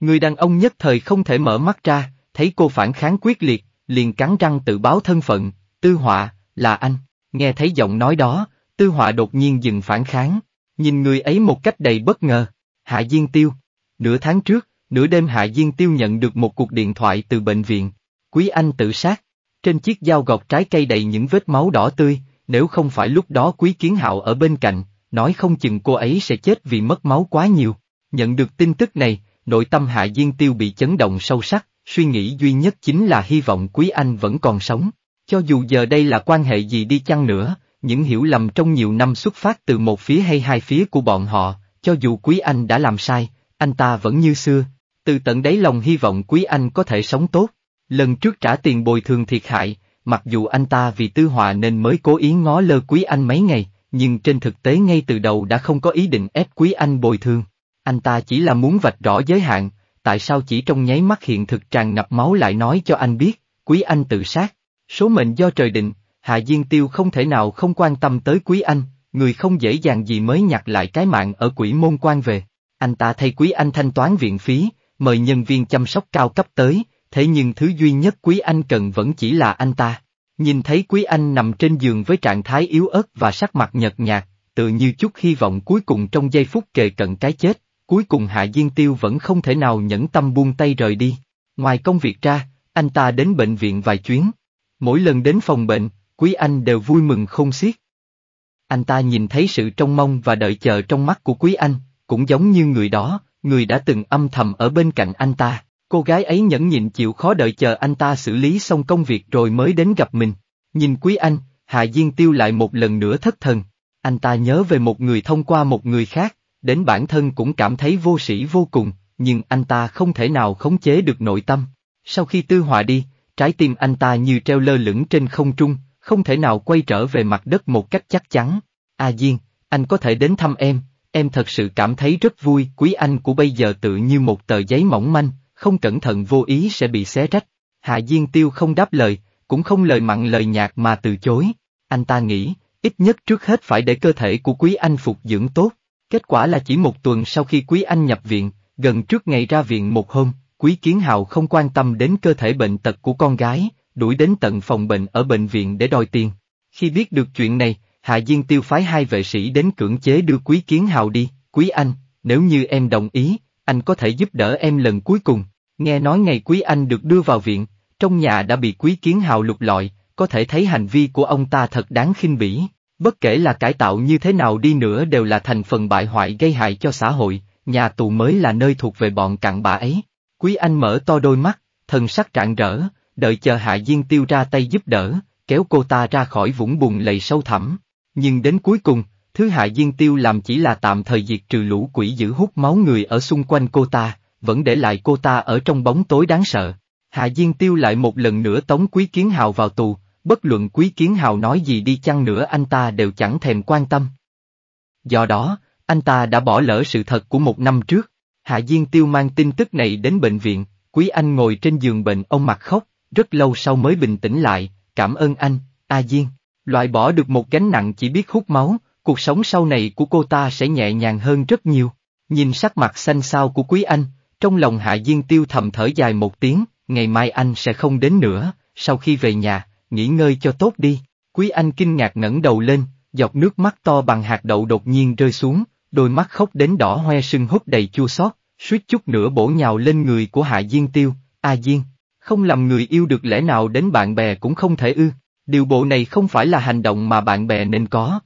Người đàn ông nhất thời không thể mở mắt ra, thấy cô phản kháng quyết liệt, liền cắn răng tự báo thân phận, tư họa, là anh. Nghe thấy giọng nói đó, tư họa đột nhiên dừng phản kháng, Nhìn người ấy một cách đầy bất ngờ, Hạ Diên Tiêu. Nửa tháng trước, nửa đêm Hạ Diên Tiêu nhận được một cuộc điện thoại từ bệnh viện. Quý Anh tự sát. Trên chiếc dao gọt trái cây đầy những vết máu đỏ tươi, nếu không phải lúc đó Quý Kiến Hạo ở bên cạnh, nói không chừng cô ấy sẽ chết vì mất máu quá nhiều. Nhận được tin tức này, nội tâm Hạ Diên Tiêu bị chấn động sâu sắc, suy nghĩ duy nhất chính là hy vọng Quý Anh vẫn còn sống. Cho dù giờ đây là quan hệ gì đi chăng nữa, những hiểu lầm trong nhiều năm xuất phát từ một phía hay hai phía của bọn họ, cho dù Quý Anh đã làm sai, anh ta vẫn như xưa, từ tận đáy lòng hy vọng Quý Anh có thể sống tốt. Lần trước trả tiền bồi thường thiệt hại, mặc dù anh ta vì tư họa nên mới cố ý ngó lơ Quý Anh mấy ngày, nhưng trên thực tế ngay từ đầu đã không có ý định ép Quý Anh bồi thường. Anh ta chỉ là muốn vạch rõ giới hạn, tại sao chỉ trong nháy mắt hiện thực tràn ngập máu lại nói cho anh biết, Quý Anh tự sát. Số mệnh do trời định, Hạ Diên Tiêu không thể nào không quan tâm tới Quý Anh, người không dễ dàng gì mới nhặt lại cái mạng ở quỷ môn quan về. Anh ta thay Quý Anh thanh toán viện phí, mời nhân viên chăm sóc cao cấp tới, thế nhưng thứ duy nhất Quý Anh cần vẫn chỉ là anh ta. Nhìn thấy Quý Anh nằm trên giường với trạng thái yếu ớt và sắc mặt nhợt nhạt, tự như chút hy vọng cuối cùng trong giây phút kề cận cái chết, cuối cùng Hạ Diên Tiêu vẫn không thể nào nhẫn tâm buông tay rời đi. Ngoài công việc ra, anh ta đến bệnh viện vài chuyến. Mỗi lần đến phòng bệnh, Quý Anh đều vui mừng không xiết. Anh ta nhìn thấy sự trông mong và đợi chờ trong mắt của Quý Anh, cũng giống như người đó, người đã từng âm thầm ở bên cạnh anh ta. Cô gái ấy nhẫn nhịn chịu khó đợi chờ anh ta xử lý xong công việc rồi mới đến gặp mình. Nhìn Quý Anh, Hà Diên Tiêu lại một lần nữa thất thần. Anh ta nhớ về một người thông qua một người khác, đến bản thân cũng cảm thấy vô sĩ vô cùng, nhưng anh ta không thể nào khống chế được nội tâm. Sau khi tư họa đi, trái tim anh ta như treo lơ lửng trên không trung, không thể nào quay trở về mặt đất một cách chắc chắn. A Diên, anh có thể đến thăm em, em thật sự cảm thấy rất vui, quý anh của bây giờ tự như một tờ giấy mỏng manh, không cẩn thận vô ý sẽ bị xé rách. Hạ Diên Tiêu không đáp lời, cũng không lời mặn lời nhạt mà từ chối. Anh ta nghĩ, ít nhất trước hết phải để cơ thể của quý anh phục dưỡng tốt. Kết quả là chỉ một tuần sau khi quý anh nhập viện, gần trước ngày ra viện một hôm, quý kiến hào không quan tâm đến cơ thể bệnh tật của con gái, đuổi đến tận phòng bệnh ở bệnh viện để đòi tiền. Khi biết được chuyện này, Hạ Diên Tiêu phái hai vệ sĩ đến cưỡng chế đưa Quý Kiến Hào đi, Quý Anh, nếu như em đồng ý, anh có thể giúp đỡ em lần cuối cùng. Nghe nói ngày Quý Anh được đưa vào viện, trong nhà đã bị Quý Kiến Hào lục lọi, có thể thấy hành vi của ông ta thật đáng khinh bỉ. Bất kể là cải tạo như thế nào đi nữa đều là thành phần bại hoại gây hại cho xã hội, nhà tù mới là nơi thuộc về bọn cặn bã ấy. Quý Anh mở to đôi mắt, thần sắc trạng rỡ, đợi chờ Hạ Diên Tiêu ra tay giúp đỡ, kéo cô ta ra khỏi vũng bùn lầy sâu thẳm. Nhưng đến cuối cùng, thứ Hạ Diên Tiêu làm chỉ là tạm thời diệt trừ lũ quỷ giữ hút máu người ở xung quanh cô ta, vẫn để lại cô ta ở trong bóng tối đáng sợ. Hạ Diên Tiêu lại một lần nữa tống Quý Kiến Hào vào tù, bất luận Quý Kiến Hào nói gì đi chăng nữa anh ta đều chẳng thèm quan tâm. Do đó, anh ta đã bỏ lỡ sự thật của một năm trước. Hạ Diên Tiêu mang tin tức này đến bệnh viện, Quý Anh ngồi trên giường bệnh ông mặt khóc, rất lâu sau mới bình tĩnh lại, cảm ơn anh, A Diên, loại bỏ được một gánh nặng chỉ biết hút máu, cuộc sống sau này của cô ta sẽ nhẹ nhàng hơn rất nhiều. Nhìn sắc mặt xanh xao của quý anh, trong lòng Hạ Diên tiêu thầm thở dài một tiếng, ngày mai anh sẽ không đến nữa, sau khi về nhà, nghỉ ngơi cho tốt đi. Quý anh kinh ngạc ngẩng đầu lên, giọt nước mắt to bằng hạt đậu đột nhiên rơi xuống, đôi mắt khóc đến đỏ hoe sưng húp đầy chua xót, suýt chút nữa bổ nhào lên người của Hạ Diên Tiêu, A Diên, không làm người yêu được lẽ nào đến bạn bè cũng không thể ư, điều bộ này không phải là hành động mà bạn bè nên có.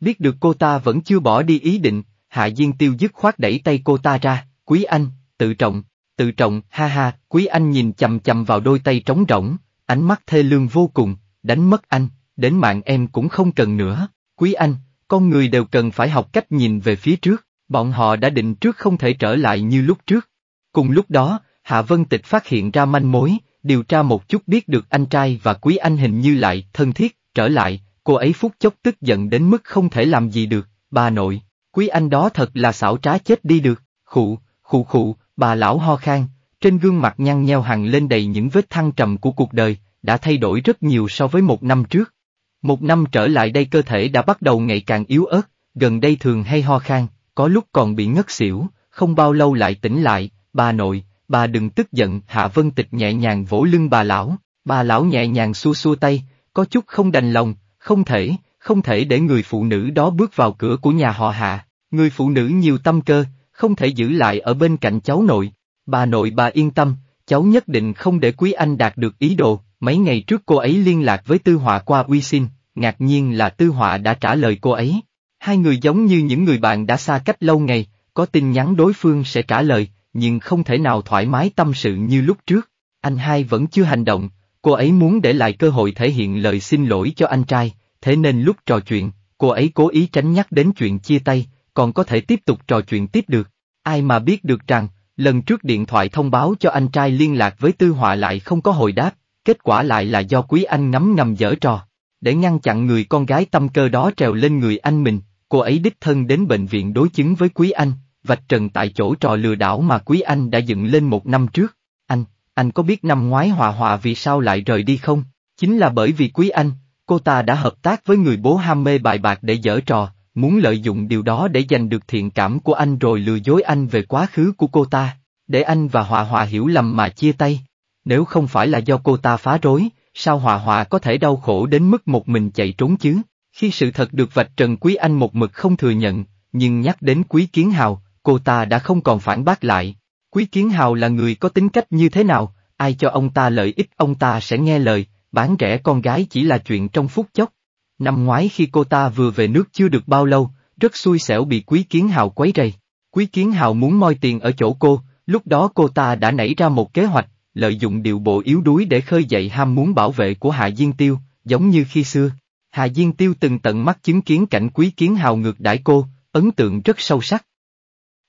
Biết được cô ta vẫn chưa bỏ đi ý định, Hạ Diên Tiêu dứt khoát đẩy tay cô ta ra, quý anh, tự trọng, tự trọng, ha ha, quý anh nhìn chầm chầm vào đôi tay trống rỗng, ánh mắt thê lương vô cùng, đánh mất anh, đến mạng em cũng không cần nữa, quý anh, con người đều cần phải học cách nhìn về phía trước, bọn họ đã định trước không thể trở lại như lúc trước. Cùng lúc đó, Hạ Vân Tịch phát hiện ra manh mối, điều tra một chút biết được anh trai và quý anh hình như lại thân thiết, trở lại, cô ấy phút chốc tức giận đến mức không thể làm gì được, bà nội, quý anh đó thật là xảo trá chết đi được, khụ, khụ khụ, bà lão ho khan, trên gương mặt nhăn nheo hằn lên đầy những vết thăng trầm của cuộc đời, đã thay đổi rất nhiều so với một năm trước. Một năm trở lại đây cơ thể đã bắt đầu ngày càng yếu ớt, gần đây thường hay ho khan, có lúc còn bị ngất xỉu, không bao lâu lại tỉnh lại, bà nội, bà đừng tức giận, Hạ Vân Tịch nhẹ nhàng vỗ lưng bà lão, bà lão nhẹ nhàng xua xua tay, có chút không đành lòng, không thể, không thể để người phụ nữ đó bước vào cửa của nhà họ Hạ, người phụ nữ nhiều tâm cơ, không thể giữ lại ở bên cạnh cháu nội, bà nội bà yên tâm, cháu nhất định không để Quý Anh đạt được ý đồ, mấy ngày trước cô ấy liên lạc với Tư Họa qua uy xin, ngạc nhiên là Tư Họa đã trả lời cô ấy. Hai người giống như những người bạn đã xa cách lâu ngày, có tin nhắn đối phương sẽ trả lời, nhưng không thể nào thoải mái tâm sự như lúc trước. Anh hai vẫn chưa hành động, cô ấy muốn để lại cơ hội thể hiện lời xin lỗi cho anh trai, thế nên lúc trò chuyện, cô ấy cố ý tránh nhắc đến chuyện chia tay, còn có thể tiếp tục trò chuyện tiếp được. Ai mà biết được rằng, lần trước điện thoại thông báo cho anh trai liên lạc với Tư Họa lại không có hồi đáp, kết quả lại là do Quý Anh ngắm ngầm dở trò. Để ngăn chặn người con gái tâm cơ đó trèo lên người anh mình, cô ấy đích thân đến bệnh viện đối chứng với Quý Anh, vạch trần tại chỗ trò lừa đảo mà Quý Anh đã dựng lên một năm trước. Anh, anh có biết năm ngoái Hòa Hòa vì sao lại rời đi không? Chính là bởi vì Quý Anh, cô ta đã hợp tác với người bố ham mê bài bạc để dở trò, muốn lợi dụng điều đó để giành được thiện cảm của anh rồi lừa dối anh về quá khứ của cô ta, để anh và Hòa Hòa hiểu lầm mà chia tay. Nếu không phải là do cô ta phá rối, sao Hòa Hòa có thể đau khổ đến mức một mình chạy trốn chứ? Khi sự thật được vạch trần Quý Anh một mực không thừa nhận, nhưng nhắc đến Quý Kiến Hào, cô ta đã không còn phản bác lại. Quý Kiến Hào là người có tính cách như thế nào, ai cho ông ta lợi ích ông ta sẽ nghe lời, bán rẻ con gái chỉ là chuyện trong phút chốc. Năm ngoái khi cô ta vừa về nước chưa được bao lâu, rất xui xẻo bị Quý Kiến Hào quấy rầy. Quý Kiến Hào muốn moi tiền ở chỗ cô, lúc đó cô ta đã nảy ra một kế hoạch, lợi dụng điều bộ yếu đuối để khơi dậy ham muốn bảo vệ của Hạ Diên Tiêu, giống như khi xưa. Hạ Diên Tiêu từng tận mắt chứng kiến cảnh Quý Kiến Hào ngược đãi cô, ấn tượng rất sâu sắc.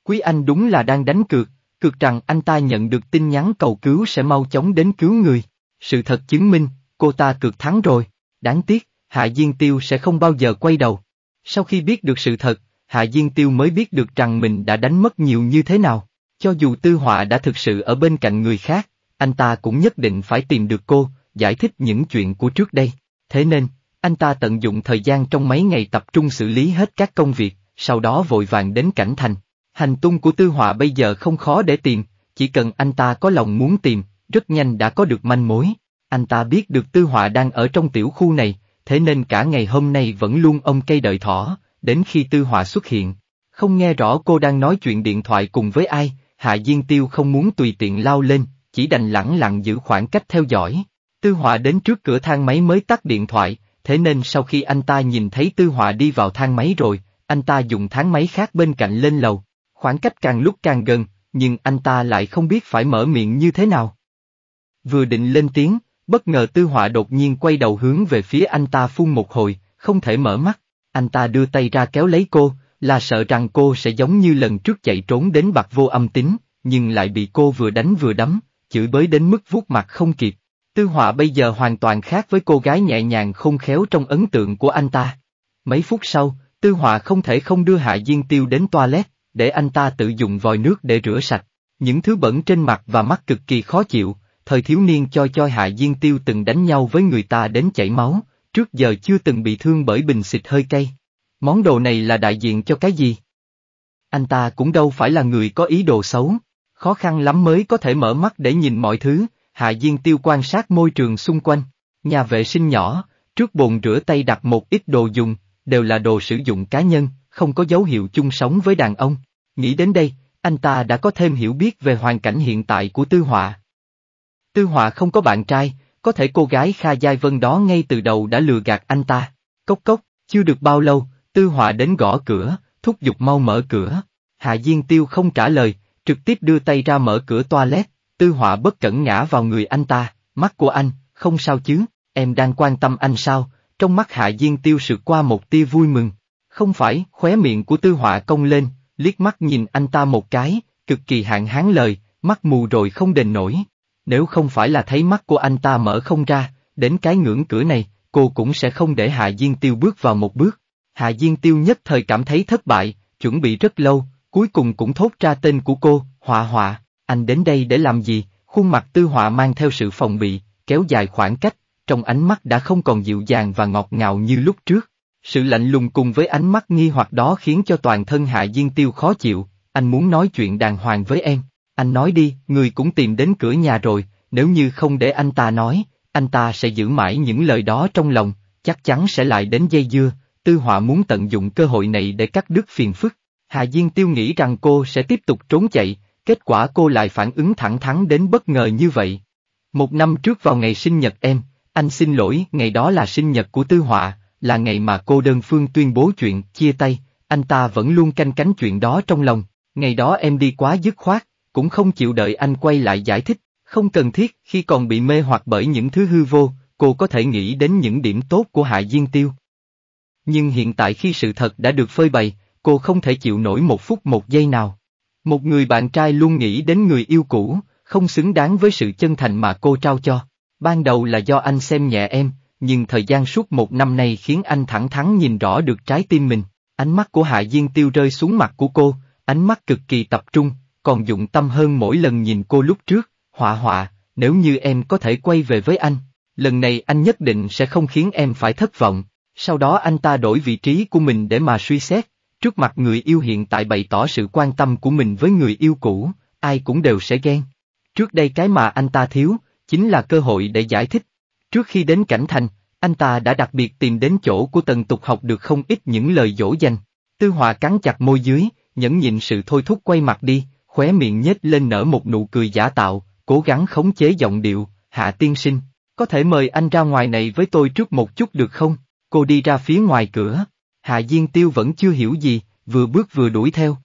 Quý Anh đúng là đang đánh cược, cược rằng anh ta nhận được tin nhắn cầu cứu sẽ mau chóng đến cứu người. Sự thật chứng minh, cô ta cược thắng rồi. Đáng tiếc, Hạ Diên Tiêu sẽ không bao giờ quay đầu. Sau khi biết được sự thật, Hạ Diên Tiêu mới biết được rằng mình đã đánh mất nhiều như thế nào. Cho dù Tư Họa đã thực sự ở bên cạnh người khác, anh ta cũng nhất định phải tìm được cô, giải thích những chuyện của trước đây. Thế nên, anh ta tận dụng thời gian trong mấy ngày tập trung xử lý hết các công việc, sau đó vội vàng đến cảnh thành. Hành tung của Tư Họa bây giờ không khó để tìm, chỉ cần anh ta có lòng muốn tìm, rất nhanh đã có được manh mối. Anh ta biết được Tư Họa đang ở trong tiểu khu này, thế nên cả ngày hôm nay vẫn luôn ông cây đợi thỏ, đến khi Tư Họa xuất hiện. Không nghe rõ cô đang nói chuyện điện thoại cùng với ai, Hạ Diên Tiêu không muốn tùy tiện lao lên, chỉ đành lẳng lặng giữ khoảng cách theo dõi. Tư Họa đến trước cửa thang máy mới tắt điện thoại, thế nên sau khi anh ta nhìn thấy Tư Họa đi vào thang máy rồi, anh ta dùng thang máy khác bên cạnh lên lầu, Khoảng cách càng lúc càng gần, nhưng anh ta lại không biết phải mở miệng như thế nào. Vừa định lên tiếng, bất ngờ Tư Họa đột nhiên quay đầu hướng về phía anh ta phun một hồi, không thể mở mắt, anh ta đưa tay ra kéo lấy cô, là sợ rằng cô sẽ giống như lần trước chạy trốn đến bạc vô âm tính, nhưng lại bị cô vừa đánh vừa đấm, chửi bới đến mức vuốt mặt không kịp. Tư Họa bây giờ hoàn toàn khác với cô gái nhẹ nhàng không khéo trong ấn tượng của anh ta. Mấy phút sau, Tư Họa không thể không đưa Hạ Diên Tiêu đến toilet, để anh ta tự dùng vòi nước để rửa sạch. Những thứ bẩn trên mặt và mắt cực kỳ khó chịu, thời thiếu niên cho choi hạ diên tiêu từng đánh nhau với người ta đến chảy máu, trước giờ chưa từng bị thương bởi bình xịt hơi cay. Món đồ này là đại diện cho cái gì? Anh ta cũng đâu phải là người có ý đồ xấu, khó khăn lắm mới có thể mở mắt để nhìn mọi thứ, hạ diên tiêu quan sát môi trường xung quanh, nhà vệ sinh nhỏ, trước bồn rửa tay đặt một ít đồ dùng, đều là đồ sử dụng cá nhân, không có dấu hiệu chung sống với đàn ông. Nghĩ đến đây, anh ta đã có thêm hiểu biết về hoàn cảnh hiện tại của Tư Họa. Tư Họa không có bạn trai, có thể cô gái Kha Giai Vân đó ngay từ đầu đã lừa gạt anh ta. Cốc cốc, chưa được bao lâu, Tư Họa đến gõ cửa, thúc giục mau mở cửa. Hạ Diên Tiêu không trả lời, trực tiếp đưa tay ra mở cửa toilet, Tư Họa bất cẩn ngã vào người anh ta, mắt của anh, không sao chứ, em đang quan tâm anh sao, trong mắt Hạ Diên Tiêu sự qua một tia vui mừng, không phải, khóe miệng của tư họa công lên, liếc mắt nhìn anh ta một cái, cực kỳ hạn hán lời, mắt mù rồi không đền nổi. Nếu không phải là thấy mắt của anh ta mở không ra, đến cái ngưỡng cửa này, cô cũng sẽ không để Hạ Diên Tiêu bước vào một bước. Hạ Diên Tiêu nhất thời cảm thấy thất bại, chuẩn bị rất lâu, cuối cùng cũng thốt ra tên của cô, Họa Họa, anh đến đây để làm gì, khuôn mặt tư họa mang theo sự phòng bị, kéo dài khoảng cách, trong ánh mắt đã không còn dịu dàng và ngọt ngào như lúc trước. Sự lạnh lùng cùng với ánh mắt nghi hoặc đó khiến cho toàn thân Hạ Diên Tiêu khó chịu, anh muốn nói chuyện đàng hoàng với em. Anh nói đi, người cũng tìm đến cửa nhà rồi, nếu như không để anh ta nói, anh ta sẽ giữ mãi những lời đó trong lòng, chắc chắn sẽ lại đến dây dưa, tư họa muốn tận dụng cơ hội này để cắt đứt phiền phức. Hạ Diên Tiêu nghĩ rằng cô sẽ tiếp tục trốn chạy, kết quả cô lại phản ứng thẳng thắn đến bất ngờ như vậy. Một năm trước vào ngày sinh nhật em, anh xin lỗi, ngày đó là sinh nhật của tư họa, là ngày mà cô đơn phương tuyên bố chuyện chia tay, anh ta vẫn luôn canh cánh chuyện đó trong lòng, ngày đó em đi quá dứt khoát, cũng không chịu đợi anh quay lại giải thích, không cần thiết khi còn bị mê hoặc bởi những thứ hư vô, cô có thể nghĩ đến những điểm tốt của Hạ Diên Tiêu. Nhưng hiện tại khi sự thật đã được phơi bày, cô không thể chịu nổi một phút một giây nào. Một người bạn trai luôn nghĩ đến người yêu cũ, không xứng đáng với sự chân thành mà cô trao cho. Ban đầu là do anh xem nhẹ em, nhưng thời gian suốt một năm nay khiến anh thẳng thắn nhìn rõ được trái tim mình. Ánh mắt của Hạ Diên Tiêu rơi xuống mặt của cô, ánh mắt cực kỳ tập trung, còn dụng tâm hơn mỗi lần nhìn cô lúc trước, họa họa, nếu như em có thể quay về với anh, lần này anh nhất định sẽ không khiến em phải thất vọng. Sau đó anh ta đổi vị trí của mình để mà suy xét, trước mặt người yêu hiện tại bày tỏ sự quan tâm của mình với người yêu cũ, ai cũng đều sẽ ghen. Trước đây cái mà anh ta thiếu, chính là cơ hội để giải thích, Trước khi đến Cảnh Thành, anh ta đã đặc biệt tìm đến chỗ của tần tục học được không ít những lời dỗ dành. Tư Hòa cắn chặt môi dưới, nhẫn nhịn sự thôi thúc quay mặt đi, khóe miệng nhếch lên nở một nụ cười giả tạo, cố gắng khống chế giọng điệu, hạ tiên sinh, có thể mời anh ra ngoài này với tôi trước một chút được không? Cô đi ra phía ngoài cửa, Hạ Diên Tiêu vẫn chưa hiểu gì, vừa bước vừa đuổi theo.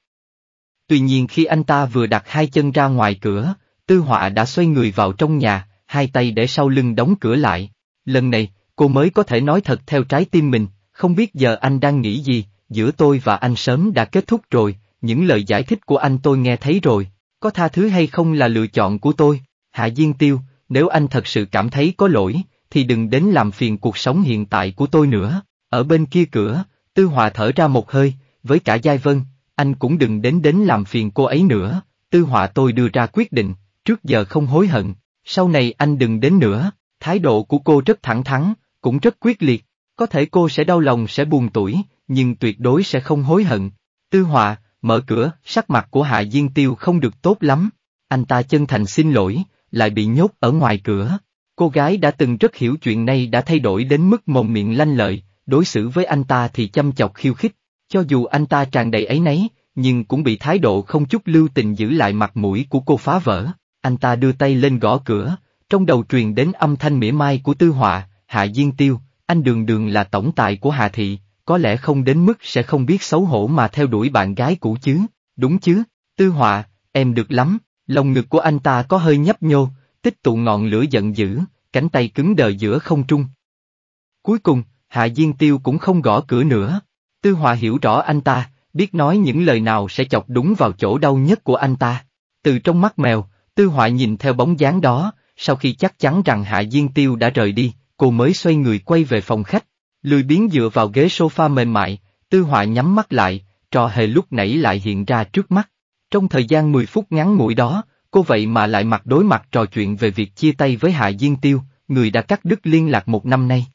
Tuy nhiên khi anh ta vừa đặt hai chân ra ngoài cửa, Tư Họa đã xoay người vào trong nhà, hai tay để sau lưng đóng cửa lại. Lần này, cô mới có thể nói thật theo trái tim mình, không biết giờ anh đang nghĩ gì, giữa tôi và anh sớm đã kết thúc rồi, những lời giải thích của anh tôi nghe thấy rồi, có tha thứ hay không là lựa chọn của tôi. Hạ Diên Tiêu, nếu anh thật sự cảm thấy có lỗi, thì đừng đến làm phiền cuộc sống hiện tại của tôi nữa. Ở bên kia cửa, Tư Hòa thở ra một hơi, với cả Giai Vân, anh cũng đừng đến đến làm phiền cô ấy nữa. Tư Hòa tôi đưa ra quyết định, trước giờ không hối hận, sau này anh đừng đến nữa, thái độ của cô rất thẳng thắn, cũng rất quyết liệt, có thể cô sẽ đau lòng sẽ buồn tuổi, nhưng tuyệt đối sẽ không hối hận. Tư Họa, mở cửa, sắc mặt của Hạ Diên Tiêu không được tốt lắm, anh ta chân thành xin lỗi, lại bị nhốt ở ngoài cửa. Cô gái đã từng rất hiểu chuyện này đã thay đổi đến mức mồm miệng lanh lợi, đối xử với anh ta thì chăm chọc khiêu khích, cho dù anh ta tràn đầy ấy nấy, nhưng cũng bị thái độ không chút lưu tình giữ lại mặt mũi của cô phá vỡ. Anh ta đưa tay lên gõ cửa, trong đầu truyền đến âm thanh mỉa mai của Tư Họa, Hạ Diên Tiêu, anh đường đường là tổng tài của Hạ Thị, có lẽ không đến mức sẽ không biết xấu hổ mà theo đuổi bạn gái cũ chứ, đúng chứ, Tư Họa, em được lắm, lòng ngực của anh ta có hơi nhấp nhô, tích tụ ngọn lửa giận dữ, cánh tay cứng đờ giữa không trung. Cuối cùng, Hạ Diên Tiêu cũng không gõ cửa nữa, Tư Họa hiểu rõ anh ta, biết nói những lời nào sẽ chọc đúng vào chỗ đau nhất của anh ta. Từ trong mắt mèo, Tư Hoại nhìn theo bóng dáng đó, sau khi chắc chắn rằng Hạ Diên Tiêu đã rời đi, cô mới xoay người quay về phòng khách, lười biến dựa vào ghế sofa mềm mại, Tư Hoại nhắm mắt lại, trò hề lúc nãy lại hiện ra trước mắt. Trong thời gian 10 phút ngắn ngủi đó, cô vậy mà lại mặt đối mặt trò chuyện về việc chia tay với Hạ Diên Tiêu, người đã cắt đứt liên lạc một năm nay.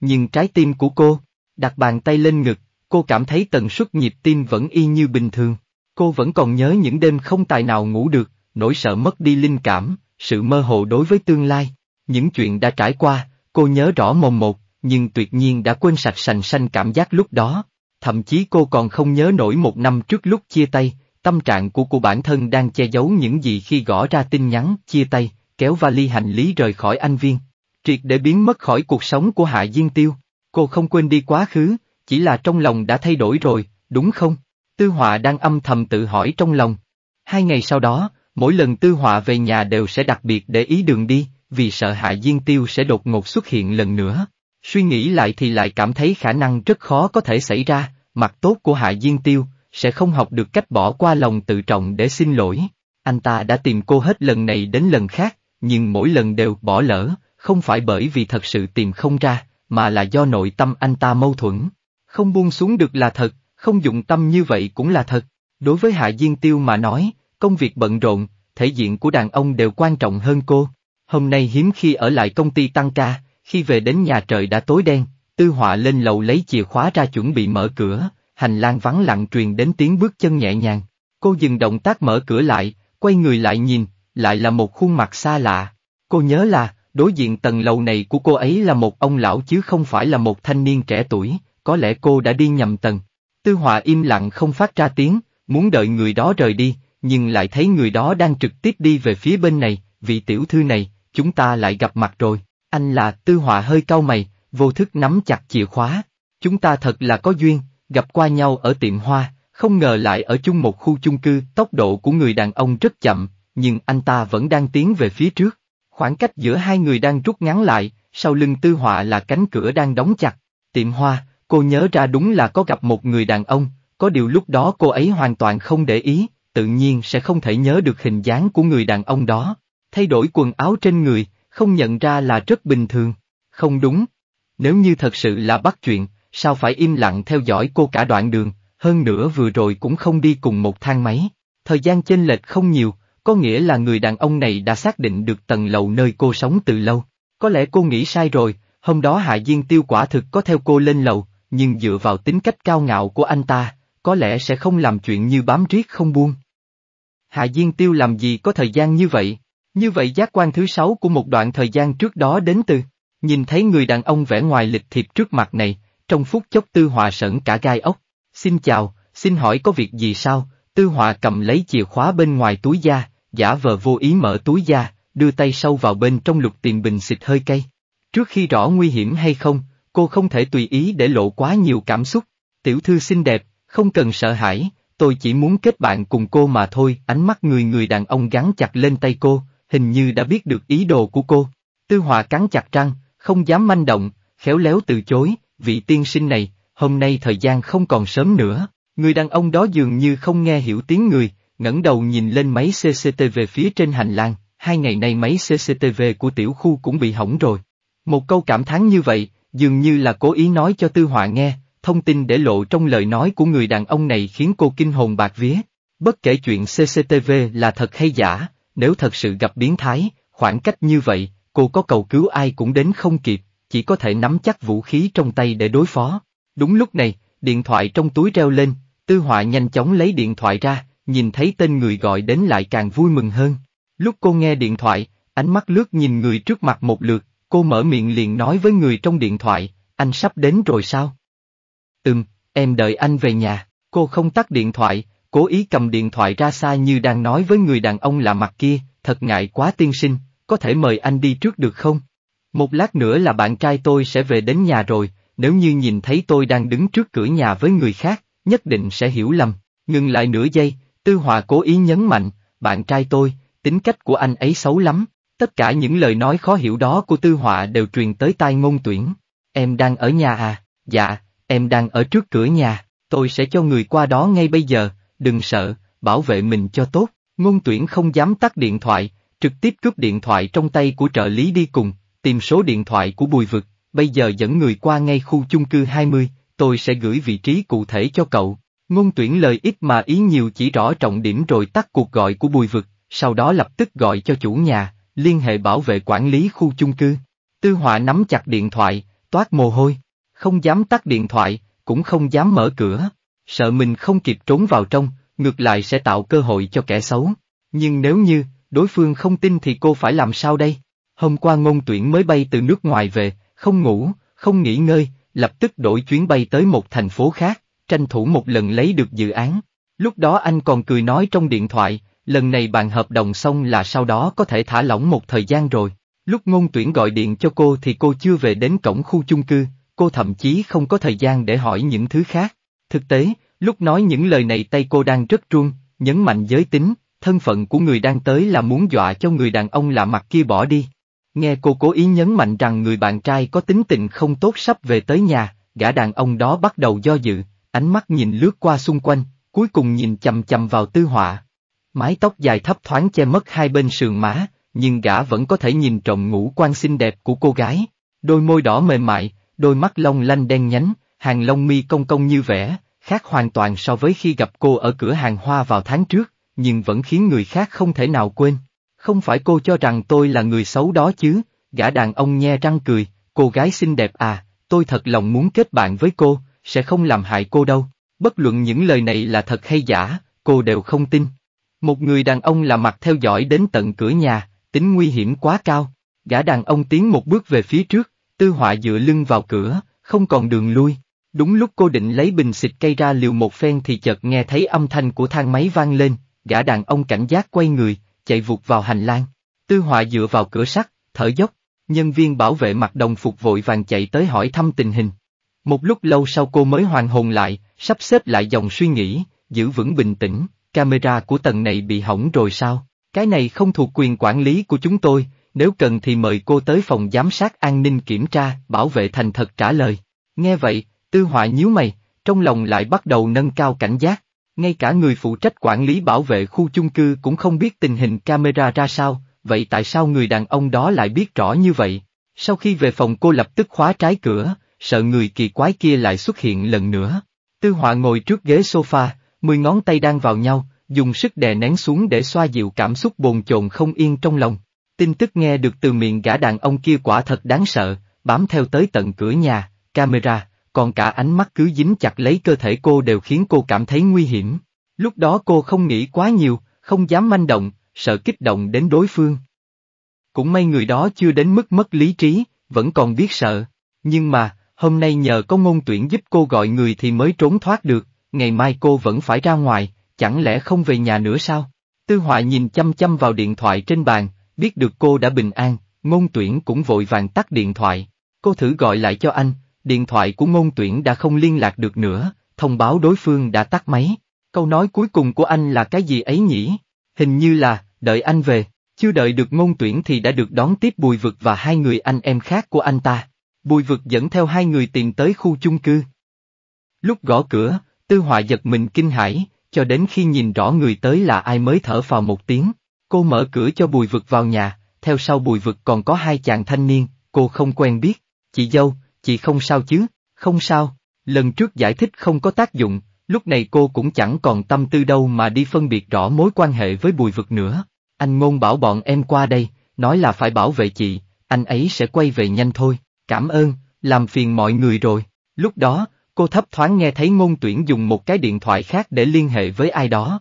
Nhưng trái tim của cô, đặt bàn tay lên ngực, cô cảm thấy tần suất nhịp tim vẫn y như bình thường. Cô vẫn còn nhớ những đêm không tài nào ngủ được, nỗi sợ mất đi linh cảm, sự mơ hồ đối với tương lai. Những chuyện đã trải qua, cô nhớ rõ mồm một, nhưng tuyệt nhiên đã quên sạch sành sanh cảm giác lúc đó. Thậm chí cô còn không nhớ nổi một năm trước lúc chia tay, tâm trạng của cô bản thân đang che giấu những gì khi gõ ra tin nhắn chia tay, kéo vali hành lý rời khỏi anh viên. Triệt để biến mất khỏi cuộc sống của Hạ Diên Tiêu, cô không quên đi quá khứ, chỉ là trong lòng đã thay đổi rồi, đúng không? Tư Họa đang âm thầm tự hỏi trong lòng. Hai ngày sau đó, Mỗi lần tư họa về nhà đều sẽ đặc biệt để ý đường đi, vì sợ hại diên tiêu sẽ đột ngột xuất hiện lần nữa. Suy nghĩ lại thì lại cảm thấy khả năng rất khó có thể xảy ra, mặt tốt của hạ diên tiêu, sẽ không học được cách bỏ qua lòng tự trọng để xin lỗi. Anh ta đã tìm cô hết lần này đến lần khác, nhưng mỗi lần đều bỏ lỡ, không phải bởi vì thật sự tìm không ra, mà là do nội tâm anh ta mâu thuẫn. Không buông xuống được là thật, không dụng tâm như vậy cũng là thật. Đối với Hạ Diên Tiêu mà nói, công việc bận rộn, thể diện của đàn ông đều quan trọng hơn cô. Hôm nay hiếm khi ở lại công ty tăng ca, khi về đến nhà trời đã tối đen, Tư Họa lên lầu lấy chìa khóa ra chuẩn bị mở cửa, hành lang vắng lặng truyền đến tiếng bước chân nhẹ nhàng. Cô dừng động tác mở cửa lại, quay người lại nhìn, lại là một khuôn mặt xa lạ. Cô nhớ là, đối diện tầng lầu này của cô ấy là một ông lão chứ không phải là một thanh niên trẻ tuổi, có lẽ cô đã đi nhầm tầng. Tư Họa im lặng không phát ra tiếng, muốn đợi người đó rời đi, nhưng lại thấy người đó đang trực tiếp đi về phía bên này, vị tiểu thư này, chúng ta lại gặp mặt rồi, anh là tư họa hơi cau mày, vô thức nắm chặt chìa khóa, chúng ta thật là có duyên, gặp qua nhau ở tiệm hoa, không ngờ lại ở chung một khu chung cư, tốc độ của người đàn ông rất chậm, nhưng anh ta vẫn đang tiến về phía trước, khoảng cách giữa hai người đang rút ngắn lại, sau lưng tư họa là cánh cửa đang đóng chặt, tiệm hoa, cô nhớ ra đúng là có gặp một người đàn ông, có điều lúc đó cô ấy hoàn toàn không để ý, tự nhiên sẽ không thể nhớ được hình dáng của người đàn ông đó. Thay đổi quần áo trên người, không nhận ra là rất bình thường. Không đúng. Nếu như thật sự là bắt chuyện, sao phải im lặng theo dõi cô cả đoạn đường, hơn nữa vừa rồi cũng không đi cùng một thang máy. Thời gian chênh lệch không nhiều, có nghĩa là người đàn ông này đã xác định được tầng lầu nơi cô sống từ lâu. Có lẽ cô nghĩ sai rồi, hôm đó Hạ Diên Tiêu quả thực có theo cô lên lầu, nhưng dựa vào tính cách cao ngạo của anh ta, có lẽ sẽ không làm chuyện như bám riết không buông. Hạ Diên Tiêu làm gì có thời gian như vậy? Như vậy giác quan thứ sáu của một đoạn thời gian trước đó đến từ. Nhìn thấy người đàn ông vẻ ngoài lịch thiệp trước mặt này, trong phút chốc Tư Hòa sởn cả gai ốc. Xin chào, xin hỏi có việc gì sao? Tư Hòa cầm lấy chìa khóa bên ngoài túi da, giả vờ vô ý mở túi da, đưa tay sâu vào bên trong lục tiền bình xịt hơi cây. Trước khi rõ nguy hiểm hay không, cô không thể tùy ý để lộ quá nhiều cảm xúc. Tiểu thư xinh đẹp, không cần sợ hãi, tôi chỉ muốn kết bạn cùng cô mà thôi, ánh mắt người người đàn ông gắn chặt lên tay cô, hình như đã biết được ý đồ của cô. Tư Hòa cắn chặt răng, không dám manh động, khéo léo từ chối, vị tiên sinh này, hôm nay thời gian không còn sớm nữa. Người đàn ông đó dường như không nghe hiểu tiếng người, ngẩng đầu nhìn lên máy CCTV phía trên hành lang, hai ngày nay máy CCTV của tiểu khu cũng bị hỏng rồi. Một câu cảm thán như vậy, dường như là cố ý nói cho Tư Họa nghe, thông tin để lộ trong lời nói của người đàn ông này khiến cô kinh hồn bạc vía. Bất kể chuyện CCTV là thật hay giả, nếu thật sự gặp biến thái, khoảng cách như vậy, cô có cầu cứu ai cũng đến không kịp, chỉ có thể nắm chắc vũ khí trong tay để đối phó. Đúng lúc này, điện thoại trong túi reo lên, Tư Họa nhanh chóng lấy điện thoại ra, nhìn thấy tên người gọi đến lại càng vui mừng hơn. Lúc cô nghe điện thoại, ánh mắt lướt nhìn người trước mặt một lượt, cô mở miệng liền nói với người trong điện thoại, anh sắp đến rồi sao? Ừm, em đợi anh về nhà, cô không tắt điện thoại, cố ý cầm điện thoại ra xa như đang nói với người đàn ông lạ mặt kia, thật ngại quá tiên sinh, có thể mời anh đi trước được không? Một lát nữa là bạn trai tôi sẽ về đến nhà rồi, nếu như nhìn thấy tôi đang đứng trước cửa nhà với người khác, nhất định sẽ hiểu lầm. Ngừng lại nửa giây, Tư Hòa cố ý nhấn mạnh, bạn trai tôi, tính cách của anh ấy xấu lắm. Tất cả những lời nói khó hiểu đó của Tư Hòa đều truyền tới tai ngôn tuyển. Em đang ở nhà à? Dạ, em đang ở trước cửa nhà, tôi sẽ cho người qua đó ngay bây giờ, đừng sợ, bảo vệ mình cho tốt. Ngôn tuyển không dám tắt điện thoại, trực tiếp cướp điện thoại trong tay của trợ lý đi cùng, tìm số điện thoại của bùi vực, bây giờ dẫn người qua ngay khu chung cư 20, tôi sẽ gửi vị trí cụ thể cho cậu. Ngôn tuyển lời ít mà ý nhiều chỉ rõ trọng điểm rồi tắt cuộc gọi của bùi vực, sau đó lập tức gọi cho chủ nhà, liên hệ bảo vệ quản lý khu chung cư. Tư họa nắm chặt điện thoại, toát mồ hôi không dám tắt điện thoại, cũng không dám mở cửa, sợ mình không kịp trốn vào trong, ngược lại sẽ tạo cơ hội cho kẻ xấu. Nhưng nếu như, đối phương không tin thì cô phải làm sao đây? Hôm qua ngôn tuyển mới bay từ nước ngoài về, không ngủ, không nghỉ ngơi, lập tức đổi chuyến bay tới một thành phố khác, tranh thủ một lần lấy được dự án. Lúc đó anh còn cười nói trong điện thoại, lần này bàn hợp đồng xong là sau đó có thể thả lỏng một thời gian rồi. Lúc ngôn tuyển gọi điện cho cô thì cô chưa về đến cổng khu chung cư, cô thậm chí không có thời gian để hỏi những thứ khác. Thực tế, lúc nói những lời này tay cô đang rất run, nhấn mạnh giới tính, thân phận của người đang tới là muốn dọa cho người đàn ông lạ mặt kia bỏ đi. Nghe cô cố ý nhấn mạnh rằng người bạn trai có tính tình không tốt sắp về tới nhà, gã đàn ông đó bắt đầu do dự, ánh mắt nhìn lướt qua xung quanh, cuối cùng nhìn chầm chầm vào tư họa. Mái tóc dài thấp thoáng che mất hai bên sườn má, nhưng gã vẫn có thể nhìn trộm ngũ quan xinh đẹp của cô gái. Đôi môi đỏ mềm mại, đôi mắt long lanh đen nhánh, hàng lông mi công công như vẽ, khác hoàn toàn so với khi gặp cô ở cửa hàng hoa vào tháng trước, nhưng vẫn khiến người khác không thể nào quên. Không phải cô cho rằng tôi là người xấu đó chứ, gã đàn ông nhe răng cười, cô gái xinh đẹp à, tôi thật lòng muốn kết bạn với cô, sẽ không làm hại cô đâu. Bất luận những lời này là thật hay giả, cô đều không tin. Một người đàn ông là mặt theo dõi đến tận cửa nhà, tính nguy hiểm quá cao. Gã đàn ông tiến một bước về phía trước, Tư họa dựa lưng vào cửa, không còn đường lui. Đúng lúc cô định lấy bình xịt cây ra liều một phen thì chợt nghe thấy âm thanh của thang máy vang lên, gã đàn ông cảnh giác quay người, chạy vụt vào hành lang. Tư họa dựa vào cửa sắt, thở dốc, nhân viên bảo vệ mặc đồng phục vội vàng chạy tới hỏi thăm tình hình. Một lúc lâu sau cô mới hoàn hồn lại, sắp xếp lại dòng suy nghĩ, giữ vững bình tĩnh, camera của tầng này bị hỏng rồi sao? Cái này không thuộc quyền quản lý của chúng tôi, nếu cần thì mời cô tới phòng giám sát an ninh kiểm tra, bảo vệ thành thật trả lời. Nghe vậy, tư họa nhíu mày, trong lòng lại bắt đầu nâng cao cảnh giác. Ngay cả người phụ trách quản lý bảo vệ khu chung cư cũng không biết tình hình camera ra sao, vậy tại sao người đàn ông đó lại biết rõ như vậy? Sau khi về phòng cô lập tức khóa trái cửa, sợ người kỳ quái kia lại xuất hiện lần nữa. Tư họa ngồi trước ghế sofa, mười ngón tay đang vào nhau, dùng sức đè nén xuống để xoa dịu cảm xúc bồn chồn không yên trong lòng. Tin tức nghe được từ miệng gã đàn ông kia quả thật đáng sợ, bám theo tới tận cửa nhà, camera, còn cả ánh mắt cứ dính chặt lấy cơ thể cô đều khiến cô cảm thấy nguy hiểm. Lúc đó cô không nghĩ quá nhiều, không dám manh động, sợ kích động đến đối phương. Cũng may người đó chưa đến mức mất lý trí, vẫn còn biết sợ. Nhưng mà, hôm nay nhờ có ngôn tuyển giúp cô gọi người thì mới trốn thoát được, ngày mai cô vẫn phải ra ngoài, chẳng lẽ không về nhà nữa sao? Tư Hoại nhìn chăm chăm vào điện thoại trên bàn, Biết được cô đã bình an, ngôn tuyển cũng vội vàng tắt điện thoại. Cô thử gọi lại cho anh, điện thoại của ngôn tuyển đã không liên lạc được nữa, thông báo đối phương đã tắt máy. Câu nói cuối cùng của anh là cái gì ấy nhỉ? Hình như là, đợi anh về, chưa đợi được ngôn tuyển thì đã được đón tiếp Bùi Vực và hai người anh em khác của anh ta. Bùi Vực dẫn theo hai người tìm tới khu chung cư. Lúc gõ cửa, Tư Họa giật mình kinh hãi, cho đến khi nhìn rõ người tới là ai mới thở vào một tiếng. Cô mở cửa cho bùi vực vào nhà, theo sau bùi vực còn có hai chàng thanh niên, cô không quen biết. Chị dâu, chị không sao chứ, không sao. Lần trước giải thích không có tác dụng, lúc này cô cũng chẳng còn tâm tư đâu mà đi phân biệt rõ mối quan hệ với bùi vực nữa. Anh ngôn bảo bọn em qua đây, nói là phải bảo vệ chị, anh ấy sẽ quay về nhanh thôi, cảm ơn, làm phiền mọi người rồi. Lúc đó, cô thấp thoáng nghe thấy ngôn tuyển dùng một cái điện thoại khác để liên hệ với ai đó.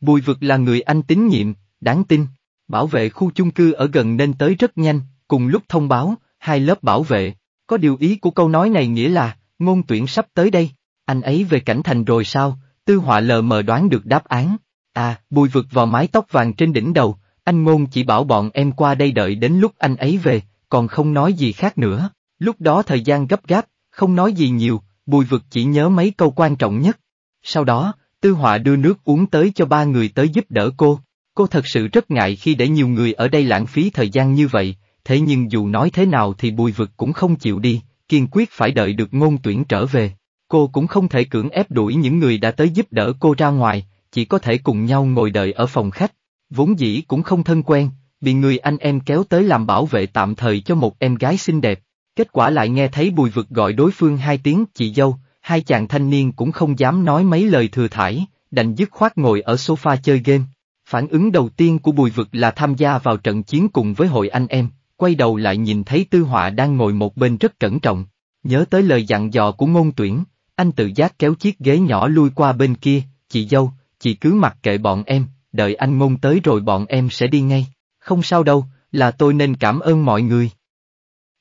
Bùi vực là người anh tín nhiệm, Đáng tin, bảo vệ khu chung cư ở gần nên tới rất nhanh, cùng lúc thông báo, hai lớp bảo vệ. Có điều ý của câu nói này nghĩa là, ngôn tuyển sắp tới đây, anh ấy về cảnh thành rồi sao, tư họa lờ mờ đoán được đáp án. À, bùi vực vào mái tóc vàng trên đỉnh đầu, anh ngôn chỉ bảo bọn em qua đây đợi đến lúc anh ấy về, còn không nói gì khác nữa. Lúc đó thời gian gấp gáp, không nói gì nhiều, bùi vực chỉ nhớ mấy câu quan trọng nhất. Sau đó, tư họa đưa nước uống tới cho ba người tới giúp đỡ cô. Cô thật sự rất ngại khi để nhiều người ở đây lãng phí thời gian như vậy, thế nhưng dù nói thế nào thì bùi vực cũng không chịu đi, kiên quyết phải đợi được ngôn tuyển trở về. Cô cũng không thể cưỡng ép đuổi những người đã tới giúp đỡ cô ra ngoài, chỉ có thể cùng nhau ngồi đợi ở phòng khách. Vốn dĩ cũng không thân quen, bị người anh em kéo tới làm bảo vệ tạm thời cho một em gái xinh đẹp. Kết quả lại nghe thấy bùi vực gọi đối phương hai tiếng chị dâu, hai chàng thanh niên cũng không dám nói mấy lời thừa thải, đành dứt khoát ngồi ở sofa chơi game. Phản ứng đầu tiên của bùi vực là tham gia vào trận chiến cùng với hội anh em, quay đầu lại nhìn thấy tư họa đang ngồi một bên rất cẩn trọng. Nhớ tới lời dặn dò của ngôn tuyển, anh tự giác kéo chiếc ghế nhỏ lui qua bên kia, chị dâu, chị cứ mặc kệ bọn em, đợi anh ngôn tới rồi bọn em sẽ đi ngay. Không sao đâu, là tôi nên cảm ơn mọi người.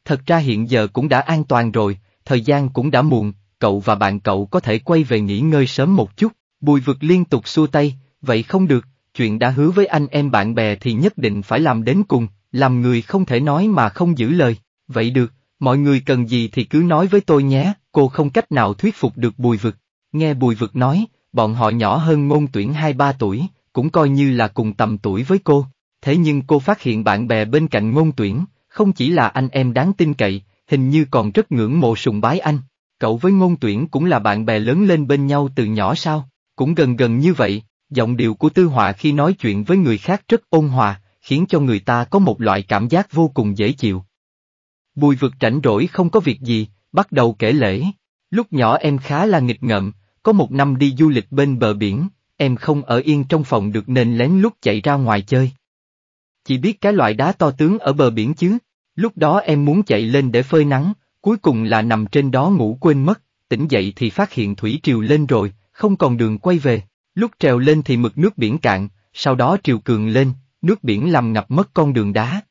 Thật ra hiện giờ cũng đã an toàn rồi, thời gian cũng đã muộn, cậu và bạn cậu có thể quay về nghỉ ngơi sớm một chút. Bùi vực liên tục xua tay, vậy không được, chuyện đã hứa với anh em bạn bè thì nhất định phải làm đến cùng, làm người không thể nói mà không giữ lời, vậy được, mọi người cần gì thì cứ nói với tôi nhé, cô không cách nào thuyết phục được bùi vực. Nghe bùi vực nói, bọn họ nhỏ hơn ngôn tuyển 2-3 tuổi, cũng coi như là cùng tầm tuổi với cô, thế nhưng cô phát hiện bạn bè bên cạnh ngôn tuyển, không chỉ là anh em đáng tin cậy, hình như còn rất ngưỡng mộ sùng bái anh. Cậu với ngôn tuyển cũng là bạn bè lớn lên bên nhau từ nhỏ sao, cũng gần gần như vậy, Giọng điệu của Tư Họa khi nói chuyện với người khác rất ôn hòa, khiến cho người ta có một loại cảm giác vô cùng dễ chịu. Bùi vực rảnh rỗi không có việc gì, bắt đầu kể lễ. Lúc nhỏ em khá là nghịch ngợm, có một năm đi du lịch bên bờ biển, em không ở yên trong phòng được nên lén lúc chạy ra ngoài chơi. Chỉ biết cái loại đá to tướng ở bờ biển chứ, lúc đó em muốn chạy lên để phơi nắng, cuối cùng là nằm trên đó ngủ quên mất, tỉnh dậy thì phát hiện thủy triều lên rồi, không còn đường quay về. Lúc trèo lên thì mực nước biển cạn, sau đó triều cường lên, nước biển làm ngập mất con đường đá.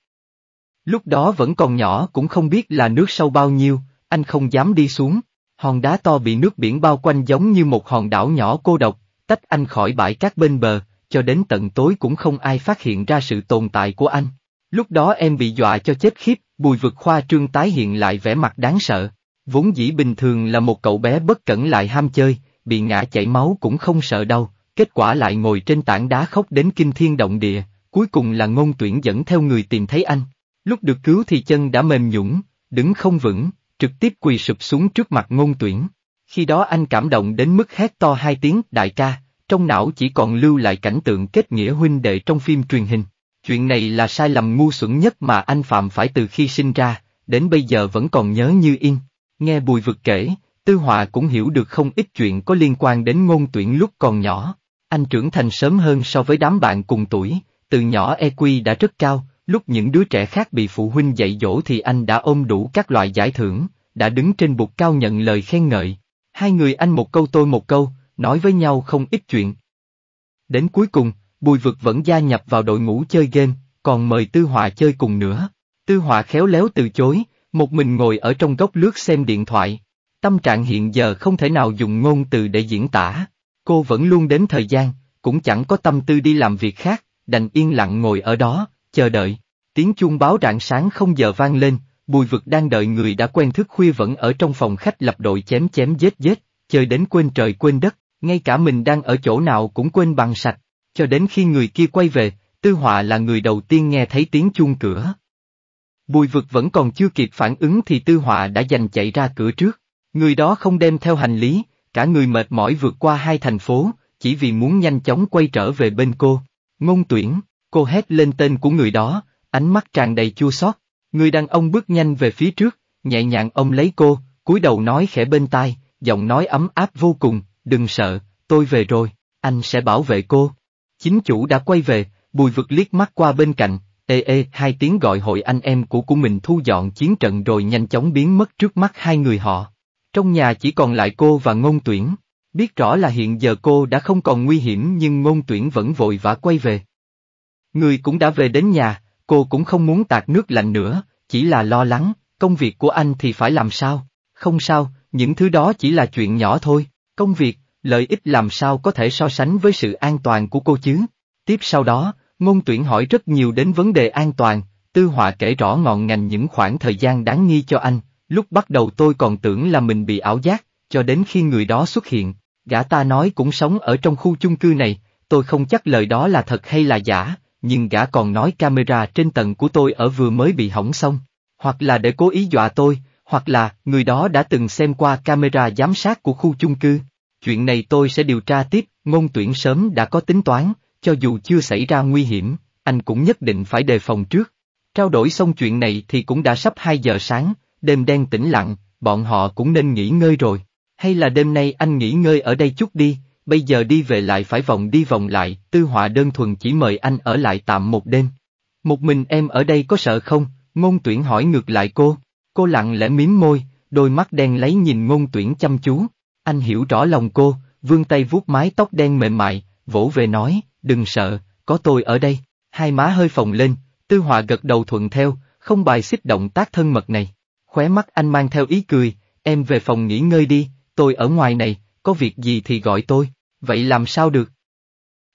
Lúc đó vẫn còn nhỏ cũng không biết là nước sâu bao nhiêu, anh không dám đi xuống. Hòn đá to bị nước biển bao quanh giống như một hòn đảo nhỏ cô độc, tách anh khỏi bãi cát bên bờ, cho đến tận tối cũng không ai phát hiện ra sự tồn tại của anh. Lúc đó em bị dọa cho chết khiếp, bùi vực khoa trương tái hiện lại vẻ mặt đáng sợ. Vốn dĩ bình thường là một cậu bé bất cẩn lại ham chơi, bị ngã chảy máu cũng không sợ đâu, kết quả lại ngồi trên tảng đá khóc đến kinh thiên động địa, cuối cùng là ngôn tuyển dẫn theo người tìm thấy anh. Lúc được cứu thì chân đã mềm nhũng, đứng không vững, trực tiếp quỳ sụp xuống trước mặt ngôn tuyển. Khi đó anh cảm động đến mức hét to hai tiếng đại ca, trong não chỉ còn lưu lại cảnh tượng kết nghĩa huynh đệ trong phim truyền hình. Chuyện này là sai lầm ngu xuẩn nhất mà anh Phạm phải từ khi sinh ra, đến bây giờ vẫn còn nhớ như in. Nghe bùi vực kể, Tư Họa cũng hiểu được không ít chuyện có liên quan đến ngôn tuyển lúc còn nhỏ. Anh trưởng thành sớm hơn so với đám bạn cùng tuổi, từ nhỏ EQ đã rất cao, lúc những đứa trẻ khác bị phụ huynh dạy dỗ thì anh đã ôm đủ các loại giải thưởng, đã đứng trên bục cao nhận lời khen ngợi. Hai người anh một câu tôi một câu, nói với nhau không ít chuyện. Đến cuối cùng, Bùi Vực vẫn gia nhập vào đội ngũ chơi game, còn mời Tư Họa chơi cùng nữa. Tư Họa khéo léo từ chối, một mình ngồi ở trong góc lướt xem điện thoại. Tâm trạng hiện giờ không thể nào dùng ngôn từ để diễn tả. Cô vẫn luôn đến thời gian, cũng chẳng có tâm tư đi làm việc khác, đành yên lặng ngồi ở đó, chờ đợi. Tiếng chuông báo rạng sáng không giờ vang lên, bùi vực đang đợi người đã quen thức khuya vẫn ở trong phòng khách lập đội chém chém giết giết, chơi đến quên trời quên đất, ngay cả mình đang ở chỗ nào cũng quên bằng sạch, cho đến khi người kia quay về, tư họa là người đầu tiên nghe thấy tiếng chuông cửa. Bùi vực vẫn còn chưa kịp phản ứng thì tư họa đã giành chạy ra cửa trước, người đó không đem theo hành lý, cả người mệt mỏi vượt qua hai thành phố, chỉ vì muốn nhanh chóng quay trở về bên cô. Ngôn tuyển, cô hét lên tên của người đó, ánh mắt tràn đầy chua xót. Người đàn ông bước nhanh về phía trước, nhẹ nhàng ông lấy cô, cúi đầu nói khẽ bên tai, giọng nói ấm áp vô cùng, đừng sợ, tôi về rồi, anh sẽ bảo vệ cô. Chính chủ đã quay về, bùi vực liếc mắt qua bên cạnh, ê ê hai tiếng gọi hội anh em của của mình thu dọn chiến trận rồi nhanh chóng biến mất trước mắt hai người họ. Trong nhà chỉ còn lại cô và ngôn tuyển. Biết rõ là hiện giờ cô đã không còn nguy hiểm nhưng ngôn tuyển vẫn vội vã quay về. Người cũng đã về đến nhà, cô cũng không muốn tạt nước lạnh nữa, chỉ là lo lắng, công việc của anh thì phải làm sao? Không sao, những thứ đó chỉ là chuyện nhỏ thôi, công việc, lợi ích làm sao có thể so sánh với sự an toàn của cô chứ? Tiếp sau đó, ngôn tuyển hỏi rất nhiều đến vấn đề an toàn, Tư Họa kể rõ ngọn ngành những khoảng thời gian đáng nghi cho anh, Lúc bắt đầu tôi còn tưởng là mình bị ảo giác, cho đến khi người đó xuất hiện, gã ta nói cũng sống ở trong khu chung cư này, tôi không chắc lời đó là thật hay là giả, nhưng gã còn nói camera trên tầng của tôi ở vừa mới bị hỏng xong, hoặc là để cố ý dọa tôi, hoặc là người đó đã từng xem qua camera giám sát của khu chung cư. Chuyện này tôi sẽ điều tra tiếp, ngôn tuyển sớm đã có tính toán, cho dù chưa xảy ra nguy hiểm, anh cũng nhất định phải đề phòng trước. Trao đổi xong chuyện này thì cũng đã sắp 2 giờ sáng, đêm đen tĩnh lặng, bọn họ cũng nên nghỉ ngơi rồi. Hay là đêm nay anh nghỉ ngơi ở đây chút đi, bây giờ đi về lại phải vòng đi vòng lại, tư họa đơn thuần chỉ mời anh ở lại tạm một đêm. Một mình em ở đây có sợ không? Ngôn tuyển hỏi ngược lại cô, cô lặng lẽ miếm môi, đôi mắt đen lấy nhìn ngôn tuyển chăm chú. Anh hiểu rõ lòng cô, vươn tay vuốt mái tóc đen mềm mại, vỗ về nói, đừng sợ, có tôi ở đây. Hai má hơi phồng lên, tư họa gật đầu thuận theo, không bài xích động tác thân mật này. Khóe mắt anh mang theo ý cười, em về phòng nghỉ ngơi đi, tôi ở ngoài này, có việc gì thì gọi tôi, vậy làm sao được?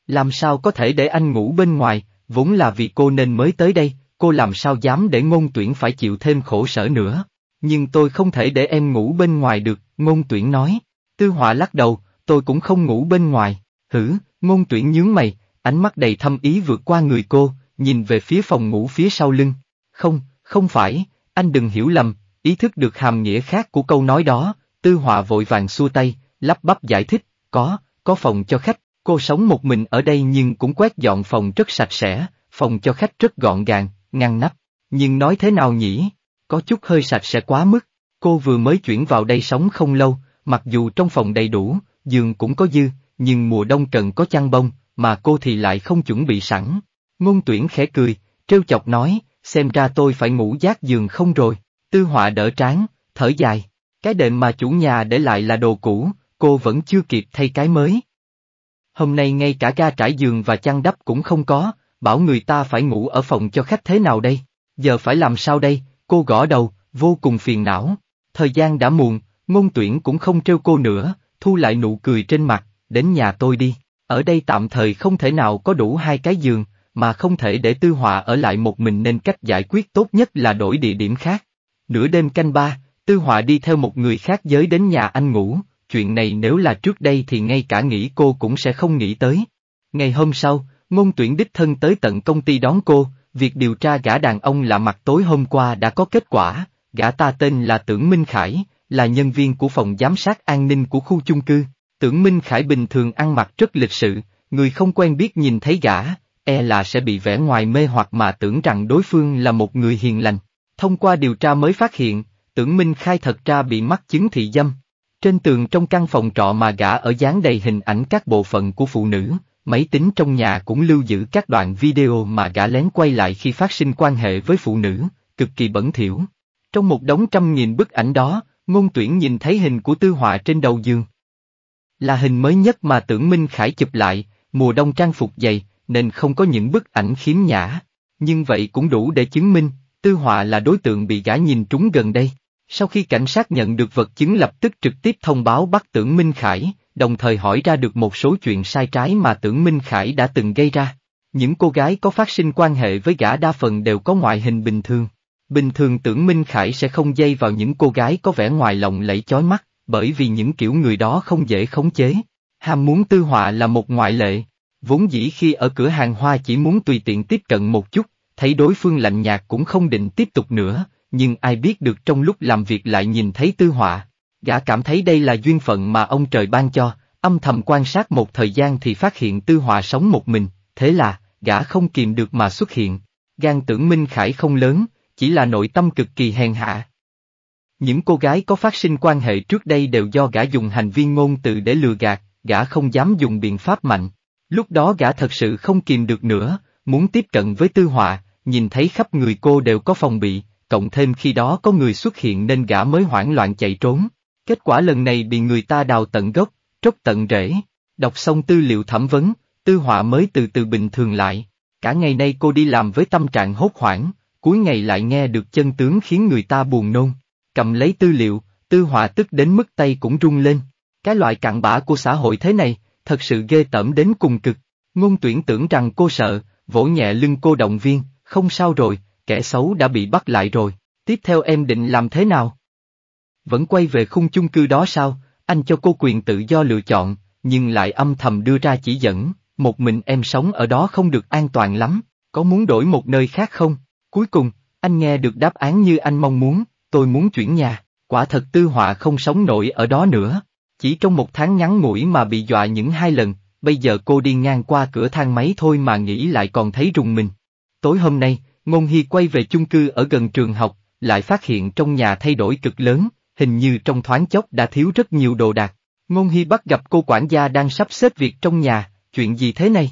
Làm sao có thể để anh ngủ bên ngoài, vốn là vì cô nên mới tới đây, cô làm sao dám để ngôn tuyển phải chịu thêm khổ sở nữa. Nhưng tôi không thể để em ngủ bên ngoài được, ngôn tuyển nói. Tư họa lắc đầu, tôi cũng không ngủ bên ngoài, hử, ngôn tuyển nhướng mày, ánh mắt đầy thâm ý vượt qua người cô, nhìn về phía phòng ngủ phía sau lưng. Không, không phải, anh đừng hiểu lầm, Ý thức được hàm nghĩa khác của câu nói đó, Tư Họa vội vàng xua tay, lắp bắp giải thích, có, có phòng cho khách, cô sống một mình ở đây nhưng cũng quét dọn phòng rất sạch sẽ, phòng cho khách rất gọn gàng, ngăn nắp. Nhưng nói thế nào nhỉ, có chút hơi sạch sẽ quá mức, cô vừa mới chuyển vào đây sống không lâu, mặc dù trong phòng đầy đủ, giường cũng có dư, nhưng mùa đông cần có chăn bông, mà cô thì lại không chuẩn bị sẵn. Ngôn tuyển khẽ cười, trêu chọc nói, xem ra tôi phải ngủ giác giường không rồi. Tư họa đỡ trán, thở dài, cái đệm mà chủ nhà để lại là đồ cũ, cô vẫn chưa kịp thay cái mới. Hôm nay ngay cả ga trải giường và chăn đắp cũng không có, bảo người ta phải ngủ ở phòng cho khách thế nào đây, giờ phải làm sao đây, cô gõ đầu, vô cùng phiền não. Thời gian đã muộn, ngôn tuyển cũng không trêu cô nữa, thu lại nụ cười trên mặt, đến nhà tôi đi, ở đây tạm thời không thể nào có đủ hai cái giường, mà không thể để tư họa ở lại một mình nên cách giải quyết tốt nhất là đổi địa điểm khác. Nửa đêm canh ba, Tư Họa đi theo một người khác giới đến nhà anh ngủ, chuyện này nếu là trước đây thì ngay cả nghĩ cô cũng sẽ không nghĩ tới. Ngày hôm sau, ngôn tuyển đích thân tới tận công ty đón cô, việc điều tra gã đàn ông là mặt tối hôm qua đã có kết quả, gã ta tên là Tưởng Minh Khải, là nhân viên của phòng giám sát an ninh của khu chung cư. Tưởng Minh Khải bình thường ăn mặc rất lịch sự, người không quen biết nhìn thấy gã, e là sẽ bị vẻ ngoài mê hoặc mà tưởng rằng đối phương là một người hiền lành. Thông qua điều tra mới phát hiện, tưởng Minh Khai thật ra bị mắc chứng thị dâm. Trên tường trong căn phòng trọ mà gã ở dán đầy hình ảnh các bộ phận của phụ nữ, máy tính trong nhà cũng lưu giữ các đoạn video mà gã lén quay lại khi phát sinh quan hệ với phụ nữ, cực kỳ bẩn thỉu. Trong một đống trăm nghìn bức ảnh đó, ngôn tuyển nhìn thấy hình của tư họa trên đầu giường. Là hình mới nhất mà tưởng Minh Khải chụp lại, mùa đông trang phục dày, nên không có những bức ảnh khiếm nhã. Nhưng vậy cũng đủ để chứng minh, Tư Họa là đối tượng bị gã nhìn trúng gần đây. Sau khi cảnh sát nhận được vật chứng lập tức trực tiếp thông báo bắt tưởng Minh Khải, đồng thời hỏi ra được một số chuyện sai trái mà tưởng Minh Khải đã từng gây ra. Những cô gái có phát sinh quan hệ với gã đa phần đều có ngoại hình bình thường. Bình thường tưởng Minh Khải sẽ không dây vào những cô gái có vẻ ngoài lòng lẫy chói mắt, bởi vì những kiểu người đó không dễ khống chế. Ham muốn tư họa là một ngoại lệ. Vốn dĩ khi ở cửa hàng hoa chỉ muốn tùy tiện tiếp cận một chút, thấy đối phương lạnh nhạt cũng không định tiếp tục nữa, nhưng ai biết được trong lúc làm việc lại nhìn thấy tư họa. Gã cảm thấy đây là duyên phận mà ông trời ban cho, âm thầm quan sát một thời gian thì phát hiện tư họa sống một mình, thế là, gã không kìm được mà xuất hiện. Gan tưởng Minh Khải không lớn, chỉ là nội tâm cực kỳ hèn hạ. Những cô gái có phát sinh quan hệ trước đây đều do gã dùng hành vi ngôn từ để lừa gạt, gã không dám dùng biện pháp mạnh. Lúc đó gã thật sự không kìm được nữa, muốn tiếp cận với tư họa, nhìn thấy khắp người cô đều có phòng bị, cộng thêm khi đó có người xuất hiện nên gã mới hoảng loạn chạy trốn. Kết quả lần này bị người ta đào tận gốc, trốc tận rễ. Đọc xong tư liệu thẩm vấn, tư họa mới từ từ bình thường lại. Cả ngày nay cô đi làm với tâm trạng hốt hoảng, cuối ngày lại nghe được chân tướng khiến người ta buồn nôn. Cầm lấy tư liệu, tư họa tức đến mức tay cũng rung lên. Cái loại cặn bã của xã hội thế này, thật sự ghê tởm đến cùng cực. Ngôn tuyển tưởng rằng cô sợ, vỗ nhẹ lưng cô động viên, không sao rồi, kẻ xấu đã bị bắt lại rồi, tiếp theo em định làm thế nào? Vẫn quay về khung chung cư đó sao, anh cho cô quyền tự do lựa chọn, nhưng lại âm thầm đưa ra chỉ dẫn, một mình em sống ở đó không được an toàn lắm, có muốn đổi một nơi khác không? Cuối cùng, anh nghe được đáp án như anh mong muốn, tôi muốn chuyển nhà, quả thật tư họa không sống nổi ở đó nữa. Chỉ trong một tháng ngắn ngủi mà bị dọa những hai lần, bây giờ cô đi ngang qua cửa thang máy thôi mà nghĩ lại còn thấy rùng mình. Tối hôm nay, Ngôn Hy quay về chung cư ở gần trường học, lại phát hiện trong nhà thay đổi cực lớn, hình như trong thoáng chốc đã thiếu rất nhiều đồ đạc. Ngôn Hy bắt gặp cô quản gia đang sắp xếp việc trong nhà, chuyện gì thế này?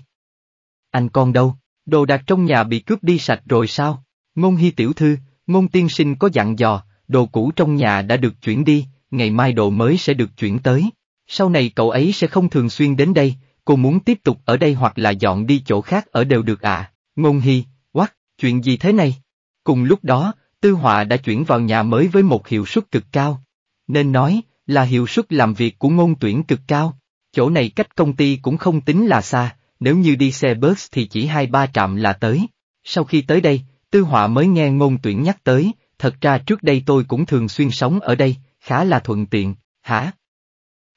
Anh con đâu, đồ đạc trong nhà bị cướp đi sạch rồi sao? Ngôn Hy tiểu thư, Ngôn tiên sinh có dặn dò, đồ cũ trong nhà đã được chuyển đi, ngày mai đồ mới sẽ được chuyển tới. Sau này cậu ấy sẽ không thường xuyên đến đây, cô muốn tiếp tục ở đây hoặc là dọn đi chỗ khác ở đều được ạ. À. Ngôn Hy, quắc, chuyện gì thế này? Cùng lúc đó, Tư Họa đã chuyển vào nhà mới với một hiệu suất cực cao. Nên nói, là hiệu suất làm việc của ngôn tuyển cực cao. Chỗ này cách công ty cũng không tính là xa, nếu như đi xe bus thì chỉ hai ba trạm là tới. Sau khi tới đây, Tư Họa mới nghe ngôn tuyển nhắc tới, thật ra trước đây tôi cũng thường xuyên sống ở đây, khá là thuận tiện, hả?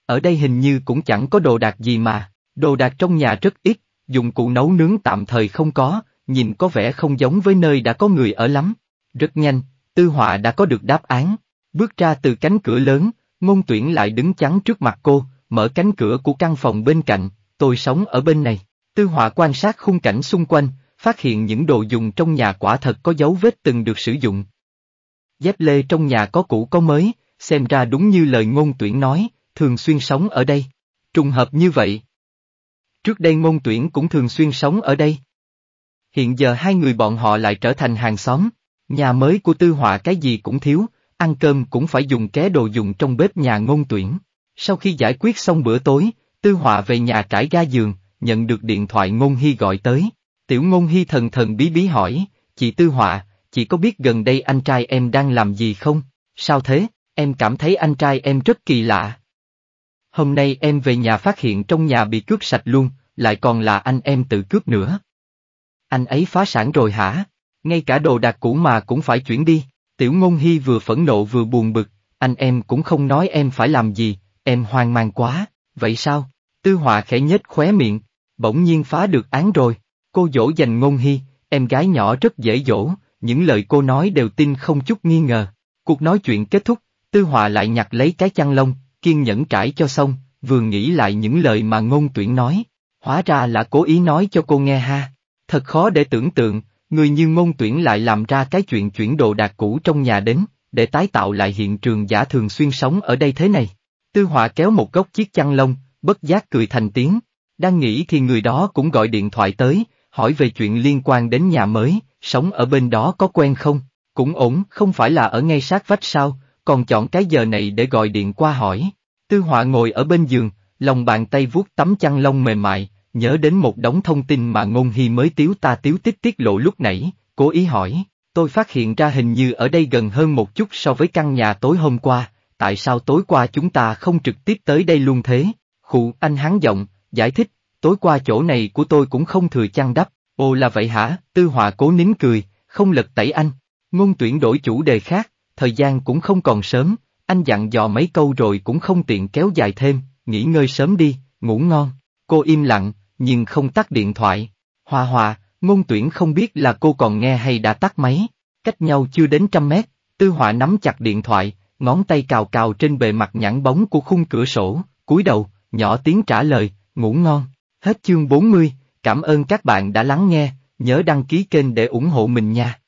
Ở đây hình như cũng chẳng có đồ đạc gì mà. Đồ đạc trong nhà rất ít, dụng cụ nấu nướng tạm thời không có, nhìn có vẻ không giống với nơi đã có người ở lắm. Rất nhanh, Tư Họa đã có được đáp án. Bước ra từ cánh cửa lớn, ngôn tuyển lại đứng chắn trước mặt cô, mở cánh cửa của căn phòng bên cạnh, tôi sống ở bên này. Tư Họa quan sát khung cảnh xung quanh, phát hiện những đồ dùng trong nhà quả thật có dấu vết từng được sử dụng. Dép lê trong nhà có cũ có mới, xem ra đúng như lời ngôn tuyển nói, thường xuyên sống ở đây. Trùng hợp như vậy. Trước đây môn tuyển cũng thường xuyên sống ở đây. Hiện giờ hai người bọn họ lại trở thành hàng xóm, nhà mới của tư họa cái gì cũng thiếu, ăn cơm cũng phải dùng ké đồ dùng trong bếp nhà ngôn tuyển. Sau khi giải quyết xong bữa tối, tư họa về nhà trải ga giường, nhận được điện thoại ngôn hy gọi tới. Tiểu ngôn hy thần thần bí bí hỏi, chị tư họa, chị có biết gần đây anh trai em đang làm gì không? Sao thế, em cảm thấy anh trai em rất kỳ lạ. Hôm nay em về nhà phát hiện trong nhà bị cướp sạch luôn, lại còn là anh em tự cướp nữa. Anh ấy phá sản rồi hả? Ngay cả đồ đạc cũ mà cũng phải chuyển đi. Tiểu Ngôn Hy vừa phẫn nộ vừa buồn bực, anh em cũng không nói em phải làm gì, em hoang mang quá, vậy sao? Tư Họa khẽ nhếch khóe miệng, bỗng nhiên phá được án rồi. Cô dỗ dành Ngôn Hy, em gái nhỏ rất dễ dỗ, những lời cô nói đều tin không chút nghi ngờ. Cuộc nói chuyện kết thúc, Tư Họa lại nhặt lấy cái chăn lông, kiên nhẫn trải cho xong, vừa nghĩ lại những lời mà ngôn tuyển nói, hóa ra là cố ý nói cho cô nghe ha. Thật khó để tưởng tượng, người như ngôn tuyển lại làm ra cái chuyện chuyển đồ đạc cũ trong nhà đến, để tái tạo lại hiện trường giả thường xuyên sống ở đây thế này. Tư họa kéo một góc chiếc chăn lông, bất giác cười thành tiếng. Đang nghĩ thì người đó cũng gọi điện thoại tới, hỏi về chuyện liên quan đến nhà mới, sống ở bên đó có quen không? Cũng ổn, không phải là ở ngay sát vách sao, còn chọn cái giờ này để gọi điện qua hỏi. Tư họa ngồi ở bên giường, lòng bàn tay vuốt tấm chăn lông mềm mại, nhớ đến một đống thông tin mà ngôn hy mới tiếu ta tiếu tích tiết lộ lúc nãy, cố ý hỏi, tôi phát hiện ra hình như ở đây gần hơn một chút so với căn nhà tối hôm qua, tại sao tối qua chúng ta không trực tiếp tới đây luôn thế? Khụ anh hán giọng, giải thích, tối qua chỗ này của tôi cũng không thừa chăn đắp, ồ là vậy hả, tư họa cố nín cười, không lật tẩy anh. Ngôn tuyển đổi chủ đề khác, thời gian cũng không còn sớm, anh dặn dò mấy câu rồi cũng không tiện kéo dài thêm, nghỉ ngơi sớm đi, ngủ ngon. Cô im lặng, nhưng không tắt điện thoại. Hòa hòa, ngôn tuyển không biết là cô còn nghe hay đã tắt máy. Cách nhau chưa đến trăm mét, tư họa nắm chặt điện thoại, ngón tay cào cào trên bề mặt nhẵn bóng của khung cửa sổ, cúi đầu, nhỏ tiếng trả lời, ngủ ngon. Hết chương 40, cảm ơn các bạn đã lắng nghe, nhớ đăng ký kênh để ủng hộ mình nha.